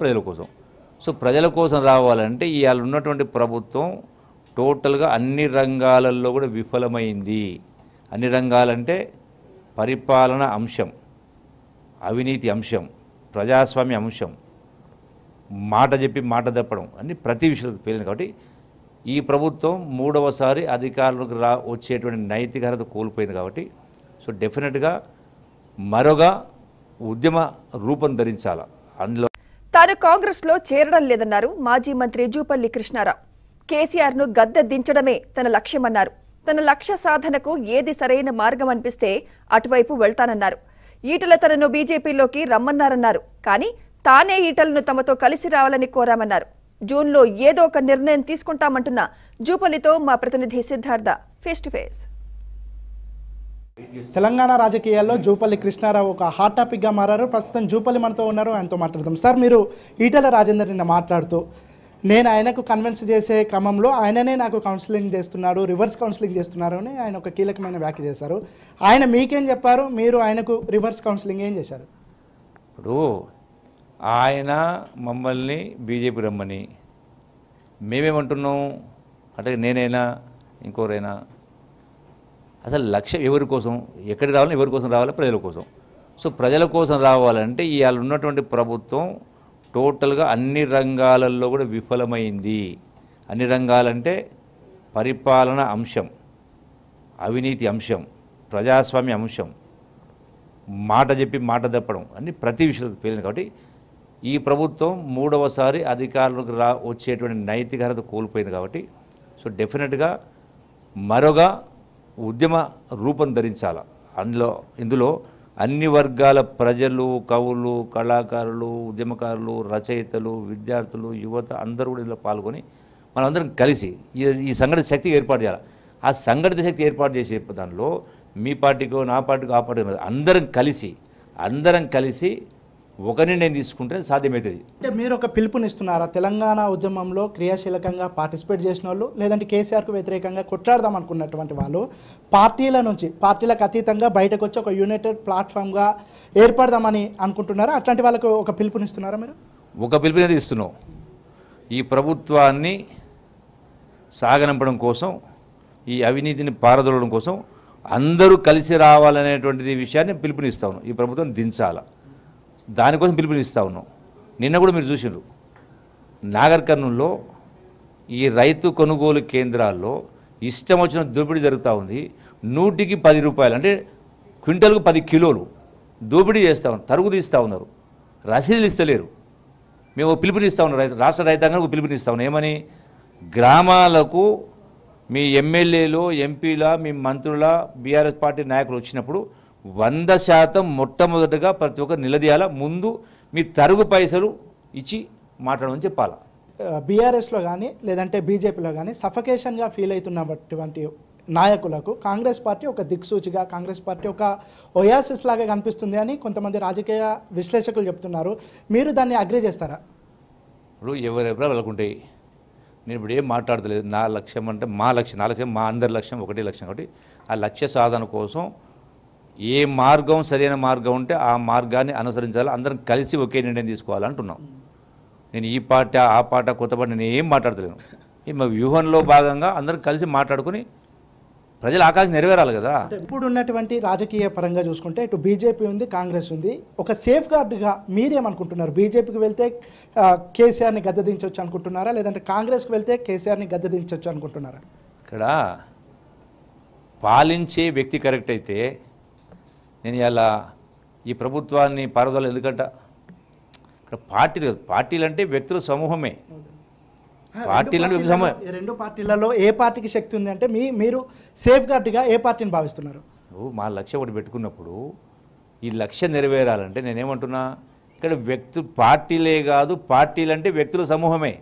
ప్రజల కోసం సో ప్రజల కోసం రావాలంటే ఇవాళ ఉన్నటువంటి ప్రభుత్వం టోటల్గా అన్ని రంగాలలో కూడా విఫలమైంది అన్ని రంగాలంటే పరిపాలన అంశం అవినీతి అంశం ప్రజాస్వామ్య అంశం మాట చెప్పి మాట తప్పడం అన్ని ప్రతి విషయాలకు పేలింది కాబట్టి ఈ ప్రభుత్వం మూడవసారి అధికారులకు రా వచ్చేటువంటి నైతికత కోల్పోయింది కాబట్టి సో డెఫినెట్గా మరొక ఉద్యమ రూపం ధరించాల అందులో తాను కాంగ్రెస్ లో చేరడం లేదన్నారు మాజీ మంత్రి జూపల్లి కృష్ణారావు కేసీఆర్ ను గద్దె దించడమే తన లక్ష్యమన్నారు తన లక్ష్య సాధనకు ఏది సరైన మార్గం అనిపిస్తే అటువైపు వెళ్తానన్నారు ఈటల తనను బీజేపీలోకి రమ్మన్నారన్నారు కానీ తానే ఈటలను తమతో కలిసి రావాలని కోరామన్నారు జూన్లో ఏదో ఒక నిర్ణయం తీసుకుంటామంటున్న జూపల్లితో మా ప్రతినిధి Siddhartha face to face Telangana రాజకీయాల్లో జూపల్లి కృష్ణారావు ఒక హాట్ టాపిక్గా మారారు ప్రస్తుతం జూపల్లి మనతో ఉన్నారు ఆయనతో మాట్లాడదాం సార్ మీరు ఈటల రాజేందర్ నిన్న మాట్లాడుతూ నేను ఆయనకు కన్విన్స్ చేసే క్రమంలో ఆయననే నాకు కౌన్సిలింగ్ చేస్తున్నాడు రివర్స్ కౌన్సిలింగ్ చేస్తున్నారు అని ఆయన ఒక కీలకమైన వ్యాఖ్య చేశారు ఆయన మీకేం చెప్పారు మీరు ఆయనకు రివర్స్ కౌన్సిలింగ్ ఏం చేశారు ఇప్పుడు ఆయన మమ్మల్ని బీజేపీ రమ్మని మేమేమంటున్నాం అంటే నేనైనా ఇంకోరైనా అసలు లక్ష్యం ఎవరి కోసం ఎక్కడికి రావాలి ఎవరి కోసం రావాలి ప్రజల కోసం సో ప్రజల కోసం రావాలంటే ఇవాళ ఉన్నటువంటి ప్రభుత్వం టోటల్గా అన్ని రంగాలలో కూడా విఫలమైంది అన్ని రంగాలంటే పరిపాలన అంశం అవినీతి అంశం ప్రజాస్వామ్య అంశం మాట చెప్పి మాట తప్పడం అన్ని ప్రతి విషయంలో పేలింది కాబట్టి ఈ ప్రభుత్వం మూడవసారి అధికారులకు రా వచ్చేటువంటి నైతికత కోల్పోయింది కాబట్టి సో డెఫినెట్గా మరొక ఉద్యమ రూపం ధరించాల అందులో ఇందులో అన్ని వర్గాల ప్రజలు కవులు కళాకారులు ఉద్యమకారులు రచయితలు విద్యార్థులు యువత అందరూ కూడా ఇందులో పాల్గొని మనందరం కలిసి ఈ సంఘటిత శక్తి ఏర్పాటు చేయాలి ఆ సంఘటిత శక్తి ఏర్పాటు చేసే దానిలో మీ పార్టీకో నా పార్టీకో ఆ పార్టీ అందరం కలిసి అందరం కలిసి ఒక నిర్ణయం తీసుకుంటే సాధ్యమవుతుంది అంటే మీరు ఒక పిలుపునిస్తున్నారా తెలంగాణ ఉద్యమంలో క్రియాశీలకంగా పార్టిసిపేట్ చేసిన వాళ్ళు లేదంటే కేసీఆర్కు వ్యతిరేకంగా కొట్లాడదాం అనుకున్నటువంటి వాళ్ళు పార్టీల నుంచి పార్టీలకు అతీతంగా బయటకు వచ్చి ఒక యునైటెడ్ ప్లాట్ఫామ్గా ఏర్పడదామని అనుకుంటున్నారా అట్లాంటి వాళ్ళకు ఒక పిలుపునిస్తున్నారా మీరు ఒక పిలుపునే ఇస్తున్నాం ఈ ప్రభుత్వాన్ని సాగనంపడం కోసం ఈ అవినీతిని పారదోలడం కోసం అందరూ కలిసి రావాలనేటువంటిది విషయాన్ని పిలుపునిస్తాను ఈ ప్రభుత్వం దించాలా దానికోసం పిలుపునిస్తా ఉన్నాం నిన్న కూడా మీరు చూసినారు నాగర్ ఈ రైతు కొనుగోలు కేంద్రాల్లో ఇష్టం వచ్చిన దోపిడీ జరుగుతూ ఉంది నూటికి పది రూపాయలు అంటే క్వింటల్కు పది కిలోలు దోపిడీ చేస్తూ ఉన్నారు తరుగు తీస్తూ ఉన్నారు రసీదులు ఇస్తలేరు మేము పిలుపునిస్తా ఉన్నాం రైతు రాష్ట్ర రైతాంగానికి పిలుపునిస్తా ఉన్నాం ఏమని గ్రామాలకు మీ ఎమ్మెల్యేలు ఎంపీల మీ మంత్రుల బీఆర్ఎస్ పార్టీ నాయకులు వచ్చినప్పుడు వంద శాతం మొట్టమొదటగా ప్రతి ఒక్కరు నిలదీయాల ముందు మీ తరుగు పైసలు ఇచ్చి మాట్లాడమని చెప్పాలా బీఆర్ఎస్లో కానీ లేదంటే బీజేపీలో కానీ సఫకేషన్గా ఫీల్ అవుతున్నటువంటి నాయకులకు కాంగ్రెస్ పార్టీ ఒక దిక్సూచిగా కాంగ్రెస్ పార్టీ ఒక ఒయాసిస్ లాగా కనిపిస్తుంది అని కొంతమంది రాజకీయ విశ్లేషకులు చెప్తున్నారు మీరు దాన్ని అగ్రి చేస్తారా ఇప్పుడు ఎవరెవరో వెళ్ళకుంటాయి నేను ఇప్పుడు ఏం మాట్లాడతలేదు నా లక్ష్యం అంటే మా లక్ష్యం నా లక్ష్యం మా అందరి లక్ష్యం ఒకటే లక్ష్యం కాబట్టి ఆ లక్ష్య సాధన కోసం ఏ మార్గం సరైన మార్గం ఉంటే ఆ మార్గాన్ని అనుసరించాలి అందరం కలిసి ఒకే నిర్ణయం తీసుకోవాలంటున్నాం నేను ఈ పాట ఆ పాట కొత్త పాట నేను ఏం మాట్లాడతలేను ఈ మా వ్యూహంలో భాగంగా అందరం కలిసి మాట్లాడుకుని ప్రజల ఆకాశం నెరవేరాలి కదా ఇప్పుడు ఉన్నటువంటి రాజకీయ పరంగా చూసుకుంటే ఇటు బీజేపీ ఉంది కాంగ్రెస్ ఉంది ఒక సేఫ్ గార్డ్గా మీరేమనుకుంటున్నారు బీజేపీకి వెళ్తే కేసీఆర్ని దించవచ్చు అనుకుంటున్నారా లేదంటే కాంగ్రెస్కి వెళ్తే కేసీఆర్ని దించవచ్చు అనుకుంటున్నారా ఇక్కడ పాలించే వ్యక్తి కరెక్ట్ అయితే నేను ఇలా ఈ ప్రభుత్వాన్ని పారుదల ఎందుకంట ఇక్కడ పార్టీలు పార్టీలు అంటే వ్యక్తుల సమూహమే పార్టీలు రెండు పార్టీలలో ఏ పార్టీకి శక్తి ఉంది అంటే మీ మీరు సేఫ్ గార్డ్గా ఏ పార్టీని భావిస్తున్నారు మా లక్ష్యం ఒకటి పెట్టుకున్నప్పుడు ఈ లక్ష్యం నెరవేరాలంటే నేనేమంటున్నా ఇక్కడ వ్యక్తు పార్టీలే కాదు పార్టీలు అంటే వ్యక్తుల సమూహమే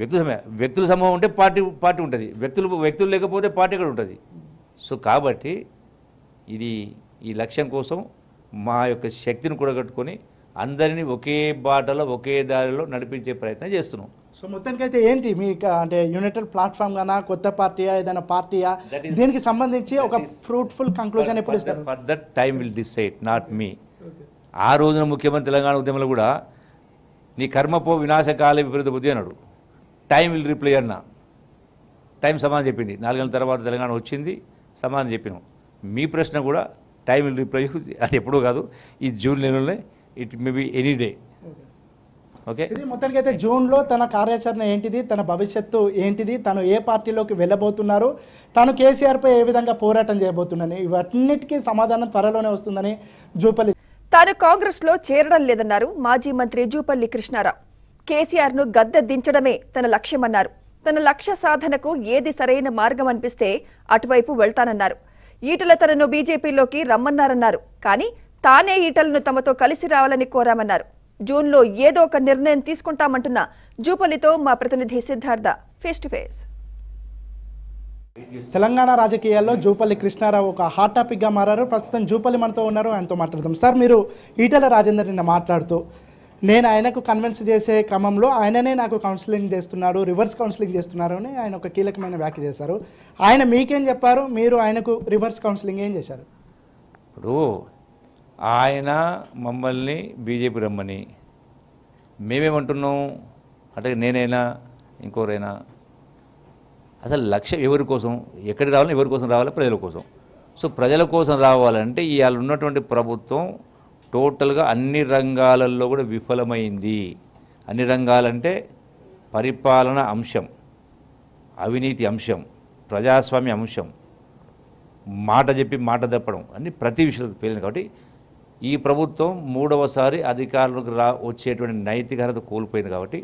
వ్యక్తుల సమూహం వ్యక్తుల సమూహం ఉంటే పార్టీ పార్టీ ఉంటుంది వ్యక్తులు వ్యక్తులు లేకపోతే పార్టీ కూడా ఉంటుంది సో కాబట్టి ఇది ఈ లక్ష్యం కోసం మా యొక్క శక్తిని కూడగట్టుకొని అందరినీ ఒకే బాటలో ఒకే దారిలో నడిపించే ప్రయత్నం చేస్తున్నాం సో మొత్తానికి అయితే ఏంటి మీ అంటే యునైటెడ్ ప్లాట్ఫామ్ గానా కొత్త పార్టీయా ఏదైనా పార్టీయా దీనికి సంబంధించి ఒక ఫ్రూట్ఫుల్ కంక్లూజన్ ఎప్పుడు ఇస్తారు for that time will decide not me ఆ రోజున ముఖ్యమంత్రి తెలంగాణ ఉద్యమంలో కూడా నీ కర్మపో వినాశకాల విపరీత బుద్ధి అన్నాడు టైం విల్ రిప్లై అన్న టైం సమాధానం చెప్పింది నాలుగేళ్ళ తర్వాత తెలంగాణ వచ్చింది సమాధానం చెప్పినాం మీ ప్రశ్న కూడా టైం విల్ రిప్లై అది ఎప్పుడూ కాదు ఈ జూన్ నెలలోనే it may be any day okay మొత్తానికి అయితే జూన్లో తన కార్యాచరణ ఏంటిది తన భవిష్యత్తు ఏంటిది తను ఏ పార్టీలోకి వెళ్ళబోతున్నారు తను కేసీఆర్పై ఏ విధంగా పోరాటం చేయబోతున్నాను ఇవన్నిటికీ సమాధానం త్వరలోనే వస్తుందని జూపల్లి తాను కాంగ్రెస్లో చేరడం లేదన్నారు మాజీ మంత్రి జూపల్లి కృష్ణారావు కేసీఆర్ను గద్దె దించడమే తన లక్ష్యమన్నారు తన లక్ష్య సాధనకు ఏది సరైన మార్గం అనిపిస్తే అటువైపు వెళ్తానన్నారు ఈటల తనను బీజేపీలోకి రమ్మన్నారన్నారు కానీ తానే ఈటలను తమతో కలిసి రావాలని కోరామన్నారు జూన్లో ఏదో ఒక నిర్ణయం తీసుకుంటామంటున్న జూపల్లితో మా ప్రతినిధి Siddhartha face to face Telangana రాజకీయాల్లో జూపల్లి కృష్ణారావు ఒక హాట్ టాపిక్గా మారారు ప్రస్తుతం జూపల్లి మనతో ఉన్నారు ఆయనతో మాట్లాడదాం సార్ మీరు ఈటల రాజేందర్ నిన్న మాట్లాడుతూ నేను ఆయనకు కన్విన్స్ చేసే క్రమంలో ఆయననే నాకు కౌన్సిలింగ్ చేస్తున్నాడు రివర్స్ కౌన్సిలింగ్ చేస్తున్నారు అని ఆయన ఒక కీలకమైన వ్యాఖ్య చేశారు ఆయన మీకేం చెప్పారు మీరు ఆయనకు రివర్స్ కౌన్సిలింగ్ ఏం చేశారు ఇప్పుడు ఆయన మమ్మల్ని బీజేపీ రమ్మని మేమేమంటున్నాం అంటే నేనైనా ఇంకోరైనా అసలు లక్ష్యం ఎవరి కోసం ఎక్కడికి రావాలి ఎవరి కోసం రావాలి ప్రజల కోసం సో ప్రజల కోసం రావాలంటే ఇవాళ ఉన్నటువంటి ప్రభుత్వం టోటల్గా అన్ని రంగాలలో కూడా విఫలమైంది అన్ని రంగాలంటే పరిపాలన అంశం అవినీతి అంశం ప్రజాస్వామ్య అంశం మాట చెప్పి మాట తప్పడం అన్ని ప్రతి విషయంలో పేలింది కాబట్టి ఈ ప్రభుత్వం మూడవసారి అధికారులకు రా వచ్చేటువంటి నైతిక కోల్పోయింది కాబట్టి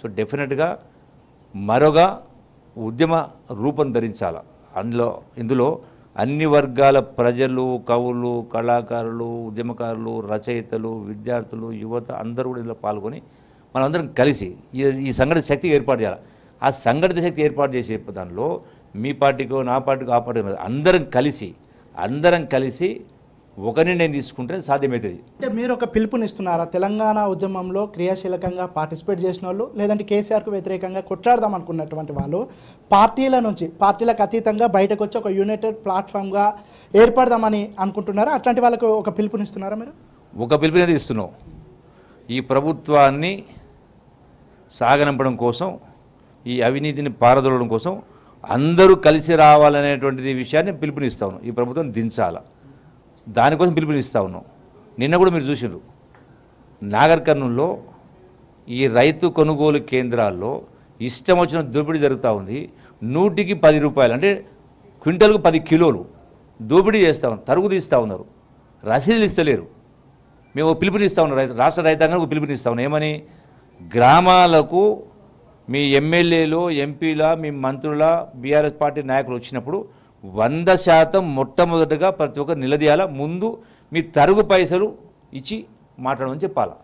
సో డెఫినెట్గా మరొక ఉద్యమ రూపం ధరించాల అందులో ఇందులో అన్ని వర్గాల ప్రజలు కవులు కళాకారులు ఉద్యమకారులు రచయితలు విద్యార్థులు యువత అందరూ కూడా ఇందులో పాల్గొని మనందరం కలిసి ఈ సంఘటిత శక్తి ఏర్పాటు చేయాలి ఆ సంఘటిత శక్తి ఏర్పాటు చేసే దానిలో మీ పార్టీకో నా పార్టీకో ఆ పార్టీ అందరం కలిసి అందరం కలిసి ఒకరిని నేను తీసుకుంటే సాధ్యమవుతుంది అంటే మీరు ఒక పిలుపునిస్తున్నారా తెలంగాణ ఉద్యమంలో క్రియాశీలకంగా పార్టిసిపేట్ చేసిన వాళ్ళు లేదంటే కేసీఆర్కు వ్యతిరేకంగా కొట్లాడదాం అనుకున్నటువంటి వాళ్ళు పార్టీల నుంచి పార్టీలకు అతీతంగా బయటకు వచ్చి ఒక యునైటెడ్ ప్లాట్ఫామ్గా ఏర్పడదామని అనుకుంటున్నారా అట్లాంటి వాళ్ళకు ఒక పిలుపునిస్తున్నారా మీరు ఒక పిలుపునే ఇస్తున్నాం ఈ ప్రభుత్వాన్ని సాగనంపడం కోసం ఈ అవినీతిని పారదోలడం కోసం అందరూ కలిసి రావాలనేటువంటిది విషయాన్ని పిలుపునిస్తాను ఈ ప్రభుత్వం దించాలా దానికోసం పిలుపునిస్తా ఉన్నాం నిన్న కూడా మీరు చూసినారు నాగర్ ఈ రైతు కొనుగోలు కేంద్రాల్లో ఇష్టం వచ్చిన దోపిడీ జరుగుతూ ఉంది నూటికి పది రూపాయలు అంటే క్వింటల్కు పది కిలోలు దోపిడీ చేస్తూ ఉన్నారు తరుగు తీస్తూ ఉన్నారు రసీదులు ఇస్తలేరు మేము పిలుపునిస్తా ఉన్నాం రైతు రాష్ట్ర రైతాంగానికి పిలుపునిస్తా ఉన్నాం ఏమని గ్రామాలకు మీ ఎమ్మెల్యేలు ఎంపీల మీ మంత్రుల బీఆర్ఎస్ పార్టీ నాయకులు వచ్చినప్పుడు వంద శాతం మొట్టమొదటగా ప్రతి ఒక్కరు నిలదీయాల ముందు మీ తరుగు పైసలు ఇచ్చి మాట్లాడమని చెప్పాలా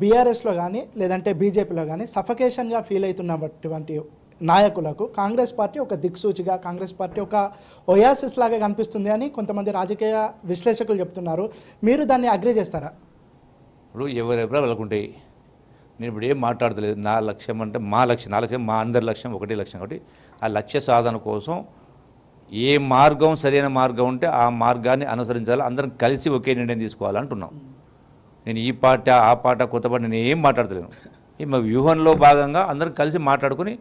బీఆర్ఎస్లో కానీ లేదంటే బీజేపీలో కానీ సఫకేషన్గా ఫీల్ అవుతున్నటువంటి నాయకులకు కాంగ్రెస్ పార్టీ ఒక దిక్సూచిగా కాంగ్రెస్ పార్టీ ఒక ఒయాసిస్ లాగా కనిపిస్తుంది అని కొంతమంది రాజకీయ విశ్లేషకులు చెప్తున్నారు మీరు దాన్ని అగ్రి చేస్తారా ఇప్పుడు ఎవరెవరో వెళ్ళకుంటాయి నేను ఇప్పుడు ఏం మాట్లాడతలేదు నా లక్ష్యం అంటే మా లక్ష్యం నా లక్ష్యం మా అందరి లక్ష్యం ఒకటే లక్ష్యం కాబట్టి ఆ లక్ష్య సాధన కోసం ఏ మార్గం సరైన మార్గం ఉంటే ఆ మార్గాన్ని అనుసరించాలి అందరం కలిసి ఒకే నిర్ణయం తీసుకోవాలంటున్నాం నేను ఈ పాట ఆ పాట కొత్త పాట నేను ఏం మాట్లాడతలేను ఈ మా వ్యూహంలో భాగంగా అందరం కలిసి మాట్లాడుకుని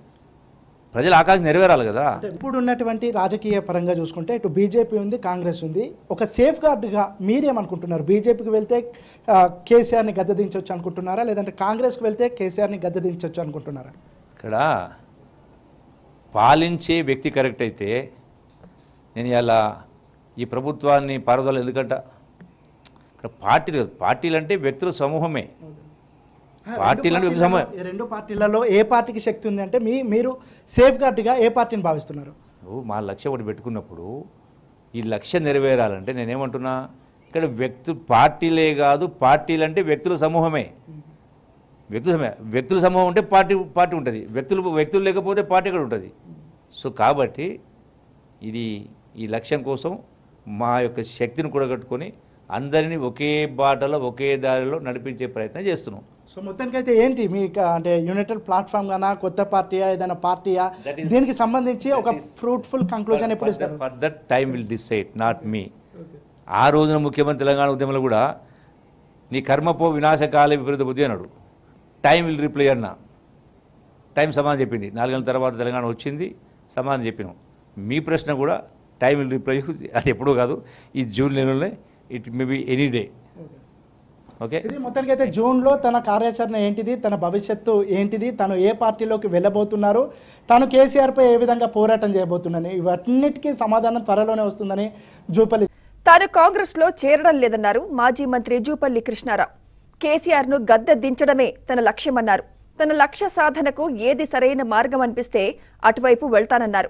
ప్రజల ఆకాంక్ష నెరవేరాలి కదా ఇప్పుడు ఉన్నటువంటి రాజకీయ పరంగా చూసుకుంటే ఇటు బీజేపీ ఉంది కాంగ్రెస్ ఉంది ఒక సేఫ్ గార్డ్గా మీరేమనుకుంటున్నారు బీజేపీకి వెళ్తే కేసీఆర్ని గద్దదించవచ్చు అనుకుంటున్నారా లేదంటే కాంగ్రెస్కి వెళ్తే కేసీఆర్ని గద్దదించవచ్చు అనుకుంటున్నారా ఇక్కడ పాలించే వ్యక్తి కరెక్ట్ అయితే నేను ఇలా ఈ ప్రభుత్వాన్ని పారదోలు ఎందుకంట ఇక్కడ పార్టీలు పార్టీలు అంటే వ్యక్తుల సమూహమే పార్టీలు అంటే రెండు పార్టీలలో ఏ పార్టీకి శక్తి ఉంది అంటే మీ మీరు సేఫ్ గార్డ్గా ఏ పార్టీని భావిస్తున్నారు మా లక్ష్యం ఒకటి పెట్టుకున్నప్పుడు ఈ లక్ష్యం నెరవేరాలంటే నేనేమంటున్నా ఇక్కడ వ్యక్తు పార్టీలే కాదు పార్టీలు అంటే వ్యక్తుల సమూహమే వ్యక్తుల సమూహం వ్యక్తుల సమూహం ఉంటే పార్టీ పార్టీ ఉంటుంది వ్యక్తులు వ్యక్తులు లేకపోతే పార్టీ కూడా ఉంటుంది సో కాబట్టి ఇది ఈ లక్ష్యం కోసం మా యొక్క శక్తిని కూడగట్టుకొని అందరినీ ఒకే బాటలో ఒకే దారిలో నడిపించే ప్రయత్నం చేస్తున్నాం సో మొత్తానికి అయితే ఏంటి మీ అంటే యునైటెడ్ ప్లాట్ఫామ్ గానా కొత్త పార్టీయా ఏదైనా పార్టీయా దీనికి సంబంధించి ఒక ఫ్రూట్ఫుల్ కంక్లూజన్ ఎప్పుడు ఇస్తారు for that time will decide not me ఆ రోజున ముఖ్యమంత్రి తెలంగాణ ఉద్యమంలో కూడా నీ కర్మపో వినాశకాల విపరీత బుద్ధి అన్నాడు టైం విల్ రిప్లై అన్న టైం సమాధానం చెప్పింది నాలుగేళ్ళ తర్వాత తెలంగాణ వచ్చింది సమాధానం చెప్పినాం మీ ప్రశ్న కూడా టైం విల్ రిప్లై అది ఎప్పుడూ కాదు ఈ జూన్ నెలలోనే it may be any day okay ఇది మొత్తానికి అయితే జూన్లో తన కార్యాచరణ ఏంటిది తన భవిష్యత్తు ఏంటిది తను ఏ పార్టీలోకి వెళ్ళబోతున్నారు తను కేసీఆర్పై ఏ విధంగా పోరాటం చేయబోతున్నాను ఇవన్నిటికీ సమాధానం త్వరలోనే వస్తుందని జూపల్లి తాను కాంగ్రెస్లో చేరడం లేదన్నారు మాజీ మంత్రి జూపల్లి కృష్ణారావు కేసీఆర్ను గద్దె దించడమే తన లక్ష్యమన్నారు తన లక్ష్య సాధనకు ఏది సరైన మార్గం అనిపిస్తే అటువైపు వెళ్తానన్నారు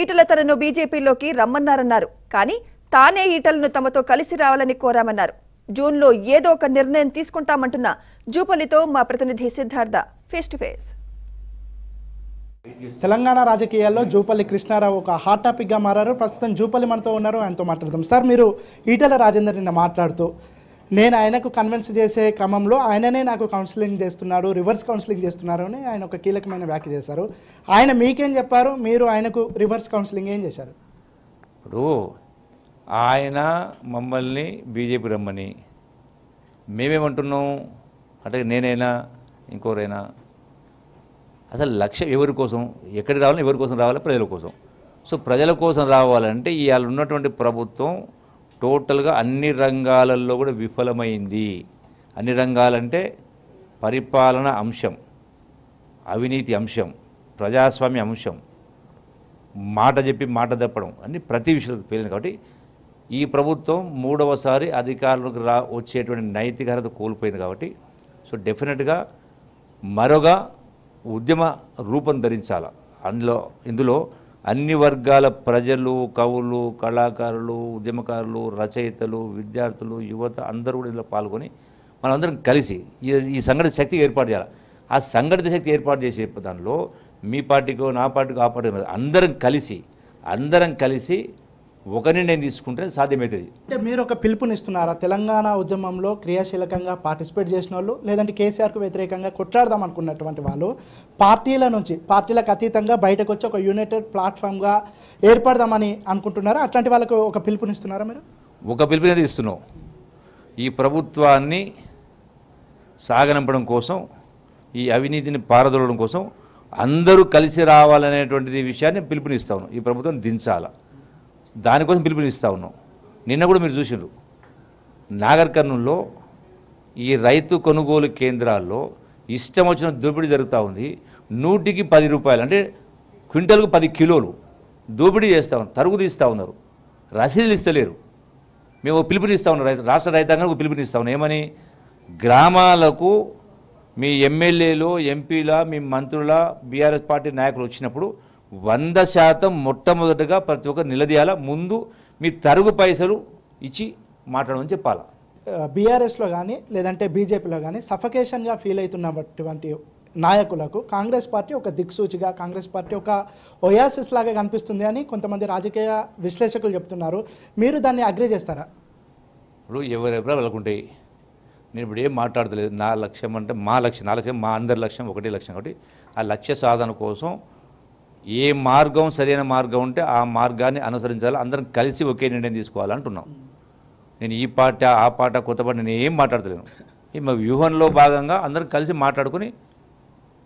ఈటల తనను బీజేపీలోకి రమ్మన్నారన్నారు కానీ తానే ఈటలను తమతో కలిసి రావాలని కోరామన్నారు జూన్లో ఏదో ఒక నిర్ణయం తీసుకుంటామంటున్న జూపల్లితో మా ప్రతినిధి Siddhartha face to face Telangana రాజకీయాల్లో జూపల్లి కృష్ణారావు ఒక హాట్ టాపిక్గా మారారు ప్రస్తుతం జూపల్లి మనతో ఉన్నారు ఆయనతో మాట్లాడదాం సార్ మీరు ఈటల రాజేందర్ నిన్న మాట్లాడుతూ నేను ఆయనకు కన్విన్స్ చేసే క్రమంలో ఆయననే నాకు కౌన్సిలింగ్ చేస్తున్నాడు రివర్స్ కౌన్సిలింగ్ చేస్తున్నారు అని ఆయన ఒక కీలకమైన వ్యాఖ్య చేశారు ఆయన మీకేం చెప్పారు మీరు ఆయనకు రివర్స్ కౌన్సిలింగ్ ఏం చేశారు ఇప్పుడు ఆయన మమ్మల్ని బీజేపీ రమ్మని మేమేమంటున్నాం అంటే నేనైనా ఇంకోరైనా అసలు లక్ష్యం ఎవరి కోసం ఎక్కడికి రావాలి ఎవరి కోసం రావాలి ప్రజల కోసం సో ప్రజల కోసం రావాలంటే ఇవాళ ఉన్నటువంటి ప్రభుత్వం టోటల్గా అన్ని రంగాలలో కూడా విఫలమైంది అన్ని రంగాలంటే పరిపాలన అంశం అవినీతి అంశం ప్రజాస్వామ్య అంశం మాట చెప్పి మాట తప్పడం అన్ని ప్రతి విషయంలో పేలింది కాబట్టి ఈ ప్రభుత్వం మూడవసారి అధికారులకు రా వచ్చేటువంటి నైతిక కోల్పోయింది కాబట్టి సో డెఫినెట్గా మరొక ఉద్యమ రూపం ధరించాల అందులో ఇందులో అన్ని వర్గాల ప్రజలు కవులు కళాకారులు ఉద్యమకారులు రచయితలు విద్యార్థులు యువత అందరూ కూడా ఇందులో పాల్గొని మనందరం కలిసి ఈ సంఘటిత శక్తి ఏర్పాటు చేయాలి ఆ సంఘటిత శక్తి ఏర్పాటు చేసే దానిలో మీ పార్టీకో నా పార్టీకో ఆ పార్టీ అందరం కలిసి అందరం కలిసి ఒకరిని నేను తీసుకుంటే సాధ్యమవుతుంది అంటే మీరు ఒక పిలుపునిస్తున్నారా తెలంగాణ ఉద్యమంలో క్రియాశీలకంగా పార్టిసిపేట్ చేసిన వాళ్ళు లేదంటే కేసీఆర్కు వ్యతిరేకంగా కొట్లాడదాం అనుకున్నటువంటి వాళ్ళు పార్టీల నుంచి పార్టీలకు అతీతంగా బయటకు వచ్చి ఒక యునైటెడ్ ప్లాట్ఫామ్గా ఏర్పడదామని అనుకుంటున్నారా అట్లాంటి వాళ్ళకు ఒక పిలుపునిస్తున్నారా మీరు ఒక పిలుపునే ఇస్తున్నాం ఈ ప్రభుత్వాన్ని సాగనంపడం కోసం ఈ అవినీతిని పారదోలడం కోసం అందరూ కలిసి రావాలనేటువంటిది విషయాన్ని పిలుపునిస్తాను ఈ ప్రభుత్వం దించాలా దానికోసం పిలుపునిస్తూ ఉన్నాం నిన్న కూడా మీరు చూసినారు నాగర్ కర్నూల్లో ఈ రైతు కొనుగోలు కేంద్రాల్లో ఇష్టం వచ్చిన దోపిడీ జరుగుతూ ఉంది నూటికి పది రూపాయలు అంటే క్వింటల్కు పది కిలోలు దోపిడీ చేస్తూ ఉన్నారు తరుగు తీస్తూ ఉన్నారు రసీదులు ఇస్తలేరు మేము పిలుపునిస్తూ ఉన్నాం రైతు రాష్ట్ర రైతాంగానికి పిలుపునిస్తూ ఉన్నాం ఏమని గ్రామాలకు మీ ఎమ్మెల్యేలు ఎంపీల మీ మంత్రుల బీఆర్ఎస్ పార్టీ నాయకులు వచ్చినప్పుడు వంద శాతం మొట్టమొదటగా ప్రతి ఒక్కరు నిలదీయాల ముందు మీ తరుగు పైసలు ఇచ్చి మాట్లాడమని చెప్పాలా బీఆర్ఎస్లో కానీ లేదంటే బీజేపీలో కానీ సఫకేషన్గా ఫీల్ అవుతున్నటువంటి నాయకులకు కాంగ్రెస్ పార్టీ ఒక దిక్సూచిగా కాంగ్రెస్ పార్టీ ఒక ఒయాసిస్ లాగా కనిపిస్తుంది అని కొంతమంది రాజకీయ విశ్లేషకులు చెప్తున్నారు మీరు దాన్ని అగ్రి చేస్తారా ఇప్పుడు ఎవరి అభిప్రాయాలు నేను ఇప్పుడు ఏం మాట్లాడతలేదు నా లక్ష్యం అంటే మా లక్ష్యం నా లక్ష్యం మా అందరి లక్ష్యం ఒకటే లక్ష్యం కాబట్టి ఆ లక్ష్య సాధన కోసం ఏ మార్గం సరైన మార్గం ఉంటే ఆ మార్గాన్ని అనుసరించాలి అందరం కలిసి ఒకే నిర్ణయం తీసుకోవాలంటున్నాం నేను ఈ పాట ఆ పాట కొత్త పాట నేను ఏం మాట్లాడతలేను ఈ మా వ్యూహంలో భాగంగా అందరం కలిసి మాట్లాడుకుని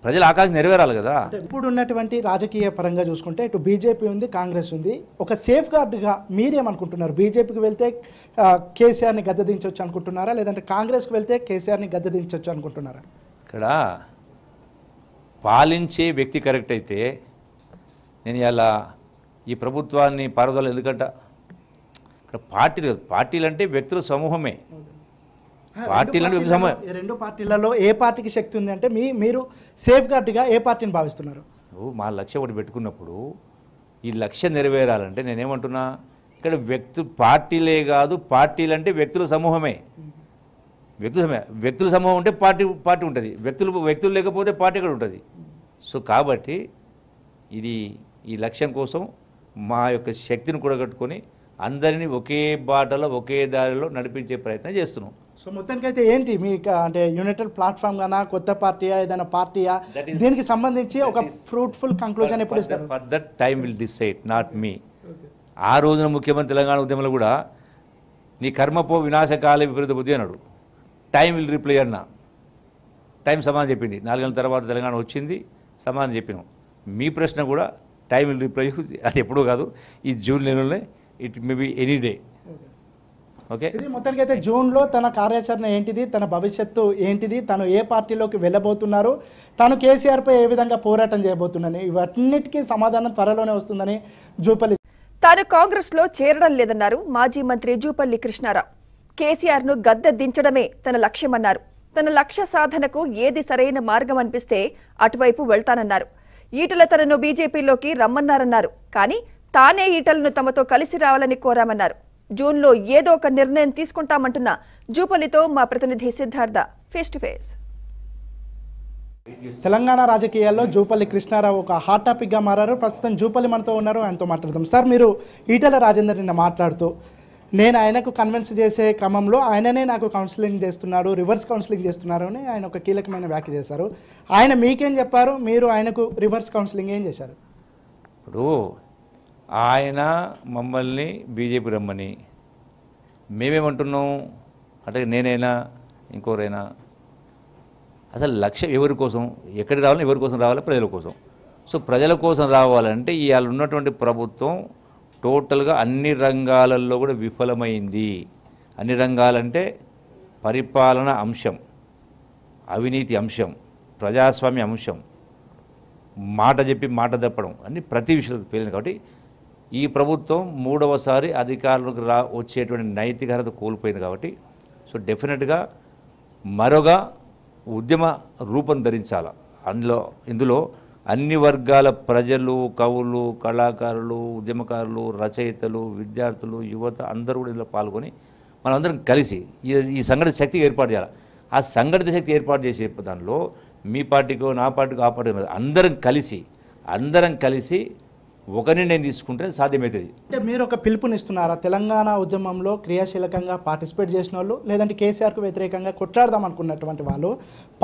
ప్రజల ఆకాశం నెరవేరాలి కదా ఇప్పుడు ఉన్నటువంటి రాజకీయ పరంగా చూసుకుంటే ఇటు బీజేపీ ఉంది కాంగ్రెస్ ఉంది ఒక సేఫ్ గార్డ్గా మీరేమనుకుంటున్నారు బీజేపీకి వెళ్తే కేసీఆర్ని గద్దదించవచ్చు అనుకుంటున్నారా లేదంటే కాంగ్రెస్కి వెళ్తే కేసీఆర్ని గద్దదించవచ్చు అనుకుంటున్నారా ఇక్కడ పాలించే వ్యక్తి కరెక్ట్ అయితే నేను ఇలా ఈ ప్రభుత్వాన్ని పారదోళ ఎందుకంట ఇక్కడ పార్టీలు పార్టీలు అంటే వ్యక్తుల సమూహమే పార్టీలు అంటే సమూహం రెండు పార్టీలలో ఏ పార్టీకి శక్తి ఉంది అంటే మీ మీరు సేఫ్ గార్డ్గా ఏ పార్టీని భావిస్తున్నారు మా లక్ష్యం ఒకటి పెట్టుకున్నప్పుడు ఈ లక్ష్యం నెరవేరాలంటే నేనేమంటున్నా ఇక్కడ వ్యక్తు పార్టీలే కాదు పార్టీలు అంటే వ్యక్తుల సమూహమే వ్యక్తుల వ్యక్తుల సమూహం ఉంటే పార్టీ పార్టీ ఉంటుంది వ్యక్తులు వ్యక్తులు లేకపోతే పార్టీ కూడా ఉంటుంది సో కాబట్టి ఇది ఈ లక్ష్యం కోసం మా యొక్క శక్తిని కూడగట్టుకొని అందరినీ ఒకే బాటలో ఒకే దారిలో నడిపించే ప్రయత్నం చేస్తున్నాం సో మొత్తానికి అయితే ఏంటి మీ అంటే యునైటెడ్ ప్లాట్ఫామ్ గానా కొత్త పార్టీయా ఏదైనా పార్టీయా దీనికి సంబంధించి ఒక ఫ్రూట్ఫుల్ కంక్లూజన్ ఎప్పుడు ఇస్తారు for that time will decide not me ఆ రోజున ముఖ్యమంత్రి తెలంగాణ ఉద్యమంలో కూడా నీ కర్మపో వినాశకాల విపరీత బుద్ధి అన్నాడు టైం విల్ రిప్లై అన్న టైం సమానం చెప్పింది నాలుగేళ్ళ తర్వాత తెలంగాణ వచ్చింది సమానం చెప్పినాం మీ ప్రశ్న కూడా టైం విల్ రిప్లై అది ఎప్పుడూ కాదు ఈ జూన్ నెలలోనే it may be any day okay మొత్తానికి అయితే జూన్లో తన కార్యాచరణ ఏంటిది తన భవిష్యత్తు ఏంటిది తను ఏ పార్టీలోకి వెళ్ళబోతున్నారు తను కేసీఆర్పై ఏ విధంగా పోరాటం చేయబోతున్నాను ఇవన్నిటికీ సమాధానం త్వరలోనే వస్తుందని జూపల్లి తాను కాంగ్రెస్లో చేరడం లేదన్నారు మాజీ మంత్రి జూపల్లి కృష్ణారావు కేసీఆర్ను గద్దె దించడమే తన లక్ష్యమన్నారు తన లక్ష్య సాధనకు ఏది సరైన మార్గం అనిపిస్తే అటువైపు వెళ్తానన్నారు ఈటల తనను బీజేపీలోకి రమ్మన్నారన్నారు కానీ తానే ఈటలను తమతో కలిసి రావాలని కోరామన్నారు జూన్లో ఏదో ఒక నిర్ణయం తీసుకుంటామంటున్న జూపల్లితో మా ప్రతినిధి Siddhartha face to face Telangana రాజకీయాల్లో జూపల్లి కృష్ణారావు ఒక హాట్ టాపిక్గా మారారు ప్రస్తుతం జూపల్లి మనతో ఉన్నారు ఆయనతో మాట్లాడదాం సార్ మీరు ఈటల రాజేందర్ నిన్న మాట్లాడుతూ నేను ఆయనకు కన్విన్స్ చేసే క్రమంలో ఆయననే నాకు కౌన్సిలింగ్ చేస్తున్నాడు రివర్స్ కౌన్సిలింగ్ చేస్తున్నారు అని ఆయన ఒక కీలకమైన వ్యాఖ్య చేశారు ఆయన మీకేం చెప్పారు మీరు ఆయనకు రివర్స్ కౌన్సిలింగ్ ఏం చేశారు ఇప్పుడు ఆయన మమ్మల్ని బీజేపీ రమ్మని మేమేమంటున్నాం అంటే నేనైనా ఇంకోరైనా అసలు లక్ష్యం ఎవరి కోసం ఎక్కడికి రావాలి ఎవరి కోసం రావాలి ప్రజల కోసం సో ప్రజల కోసం రావాలంటే ఇవాళ ఉన్నటువంటి ప్రభుత్వం టోటల్గా అన్ని రంగాలలో కూడా విఫలమైంది అన్ని రంగాలంటే పరిపాలన అంశం అవినీతి అంశం ప్రజాస్వామ్య అంశం మాట చెప్పి మాట తప్పడం అన్ని ప్రతి విషయం పేలింది కాబట్టి ఈ ప్రభుత్వం మూడవసారి అధికారులకు రా వచ్చేటువంటి నైతికత కోల్పోయింది కాబట్టి సో డెఫినెట్గా మరొక ఉద్యమ రూపం ధరించాల అందులో ఇందులో అన్ని వర్గాల ప్రజలు కవులు కళాకారులు ఉద్యమకారులు రచయితలు విద్యార్థులు యువత అందరూ కూడా ఇందులో పాల్గొని మనందరం కలిసి ఈ సంఘటిత శక్తి ఏర్పాటు చేయాలి ఆ సంఘటిత శక్తి ఏర్పాటు చేసే దానిలో మీ పార్టీకో నా పార్టీకో ఆ పార్టీ అందరం కలిసి అందరం కలిసి ఒక నిర్ణయం తీసుకుంటే సాధ్యమవుతుంది అంటే మీరు ఒక పిలుపునిస్తున్నారా తెలంగాణ ఉద్యమంలో క్రియాశీలకంగా పార్టిసిపేట్ చేసిన వాళ్ళు లేదంటే కేసీఆర్కు వ్యతిరేకంగా కొట్లాడదాం అనుకున్నటువంటి వాళ్ళు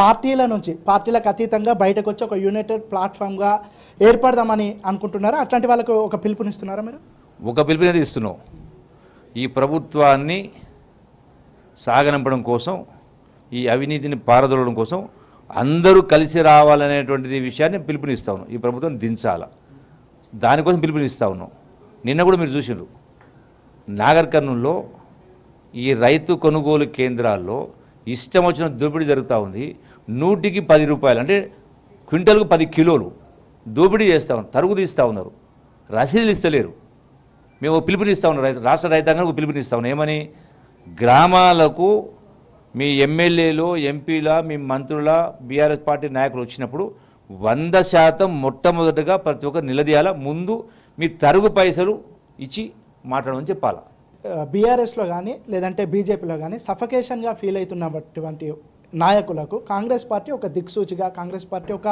పార్టీల నుంచి పార్టీలకు అతీతంగా బయటకు వచ్చి ఒక యునైటెడ్ ప్లాట్ఫామ్గా ఏర్పడదామని అనుకుంటున్నారా అట్లాంటి వాళ్ళకు ఒక పిలుపునిస్తున్నారా మీరు ఒక పిలుపునే ఇస్తున్నాం ఈ ప్రభుత్వాన్ని సాగనంపడం కోసం ఈ అవినీతిని పారదోలడం కోసం అందరూ కలిసి రావాలనేటువంటిది విషయాన్ని పిలుపునిస్తాను ఈ ప్రభుత్వం దించాలా దానికోసం పిలుపునిస్తా ఉన్నాం నిన్న కూడా మీరు చూసినారు నాగర్ కర్నూల్లో ఈ రైతు కొనుగోలు కేంద్రాల్లో ఇష్టం వచ్చిన దోపిడీ జరుగుతూ ఉంది నూటికి పది రూపాయలు అంటే క్వింటల్కు పది కిలోలు దోపిడీ చేస్తూ ఉన్నారు తరుగు తీస్తూ ఉన్నారు రసీదులు ఇస్తలేరు మేము పిలుపునిస్తూ ఉన్నాం రైతు రాష్ట్ర రైతాంగానికి పిలుపునిస్తూ ఉన్నాం ఏమని గ్రామాలకు మీ ఎమ్మెల్యేలు ఎంపీల మీ మంత్రుల బీఆర్ఎస్ పార్టీ నాయకులు వచ్చినప్పుడు వంద శాతం మొట్టమొదటగా ప్రతి ఒక్కరు నిలదీయాల ముందు మీ తరుగు పైసలు ఇచ్చి మాట్లాడమని చెప్పాల బీఆర్ఎస్లో కానీ లేదంటే బీజేపీలో కానీ సఫకేషన్గా ఫీల్ అవుతున్నటువంటి నాయకులకు కాంగ్రెస్ పార్టీ ఒక దిక్సూచిగా కాంగ్రెస్ పార్టీ ఒక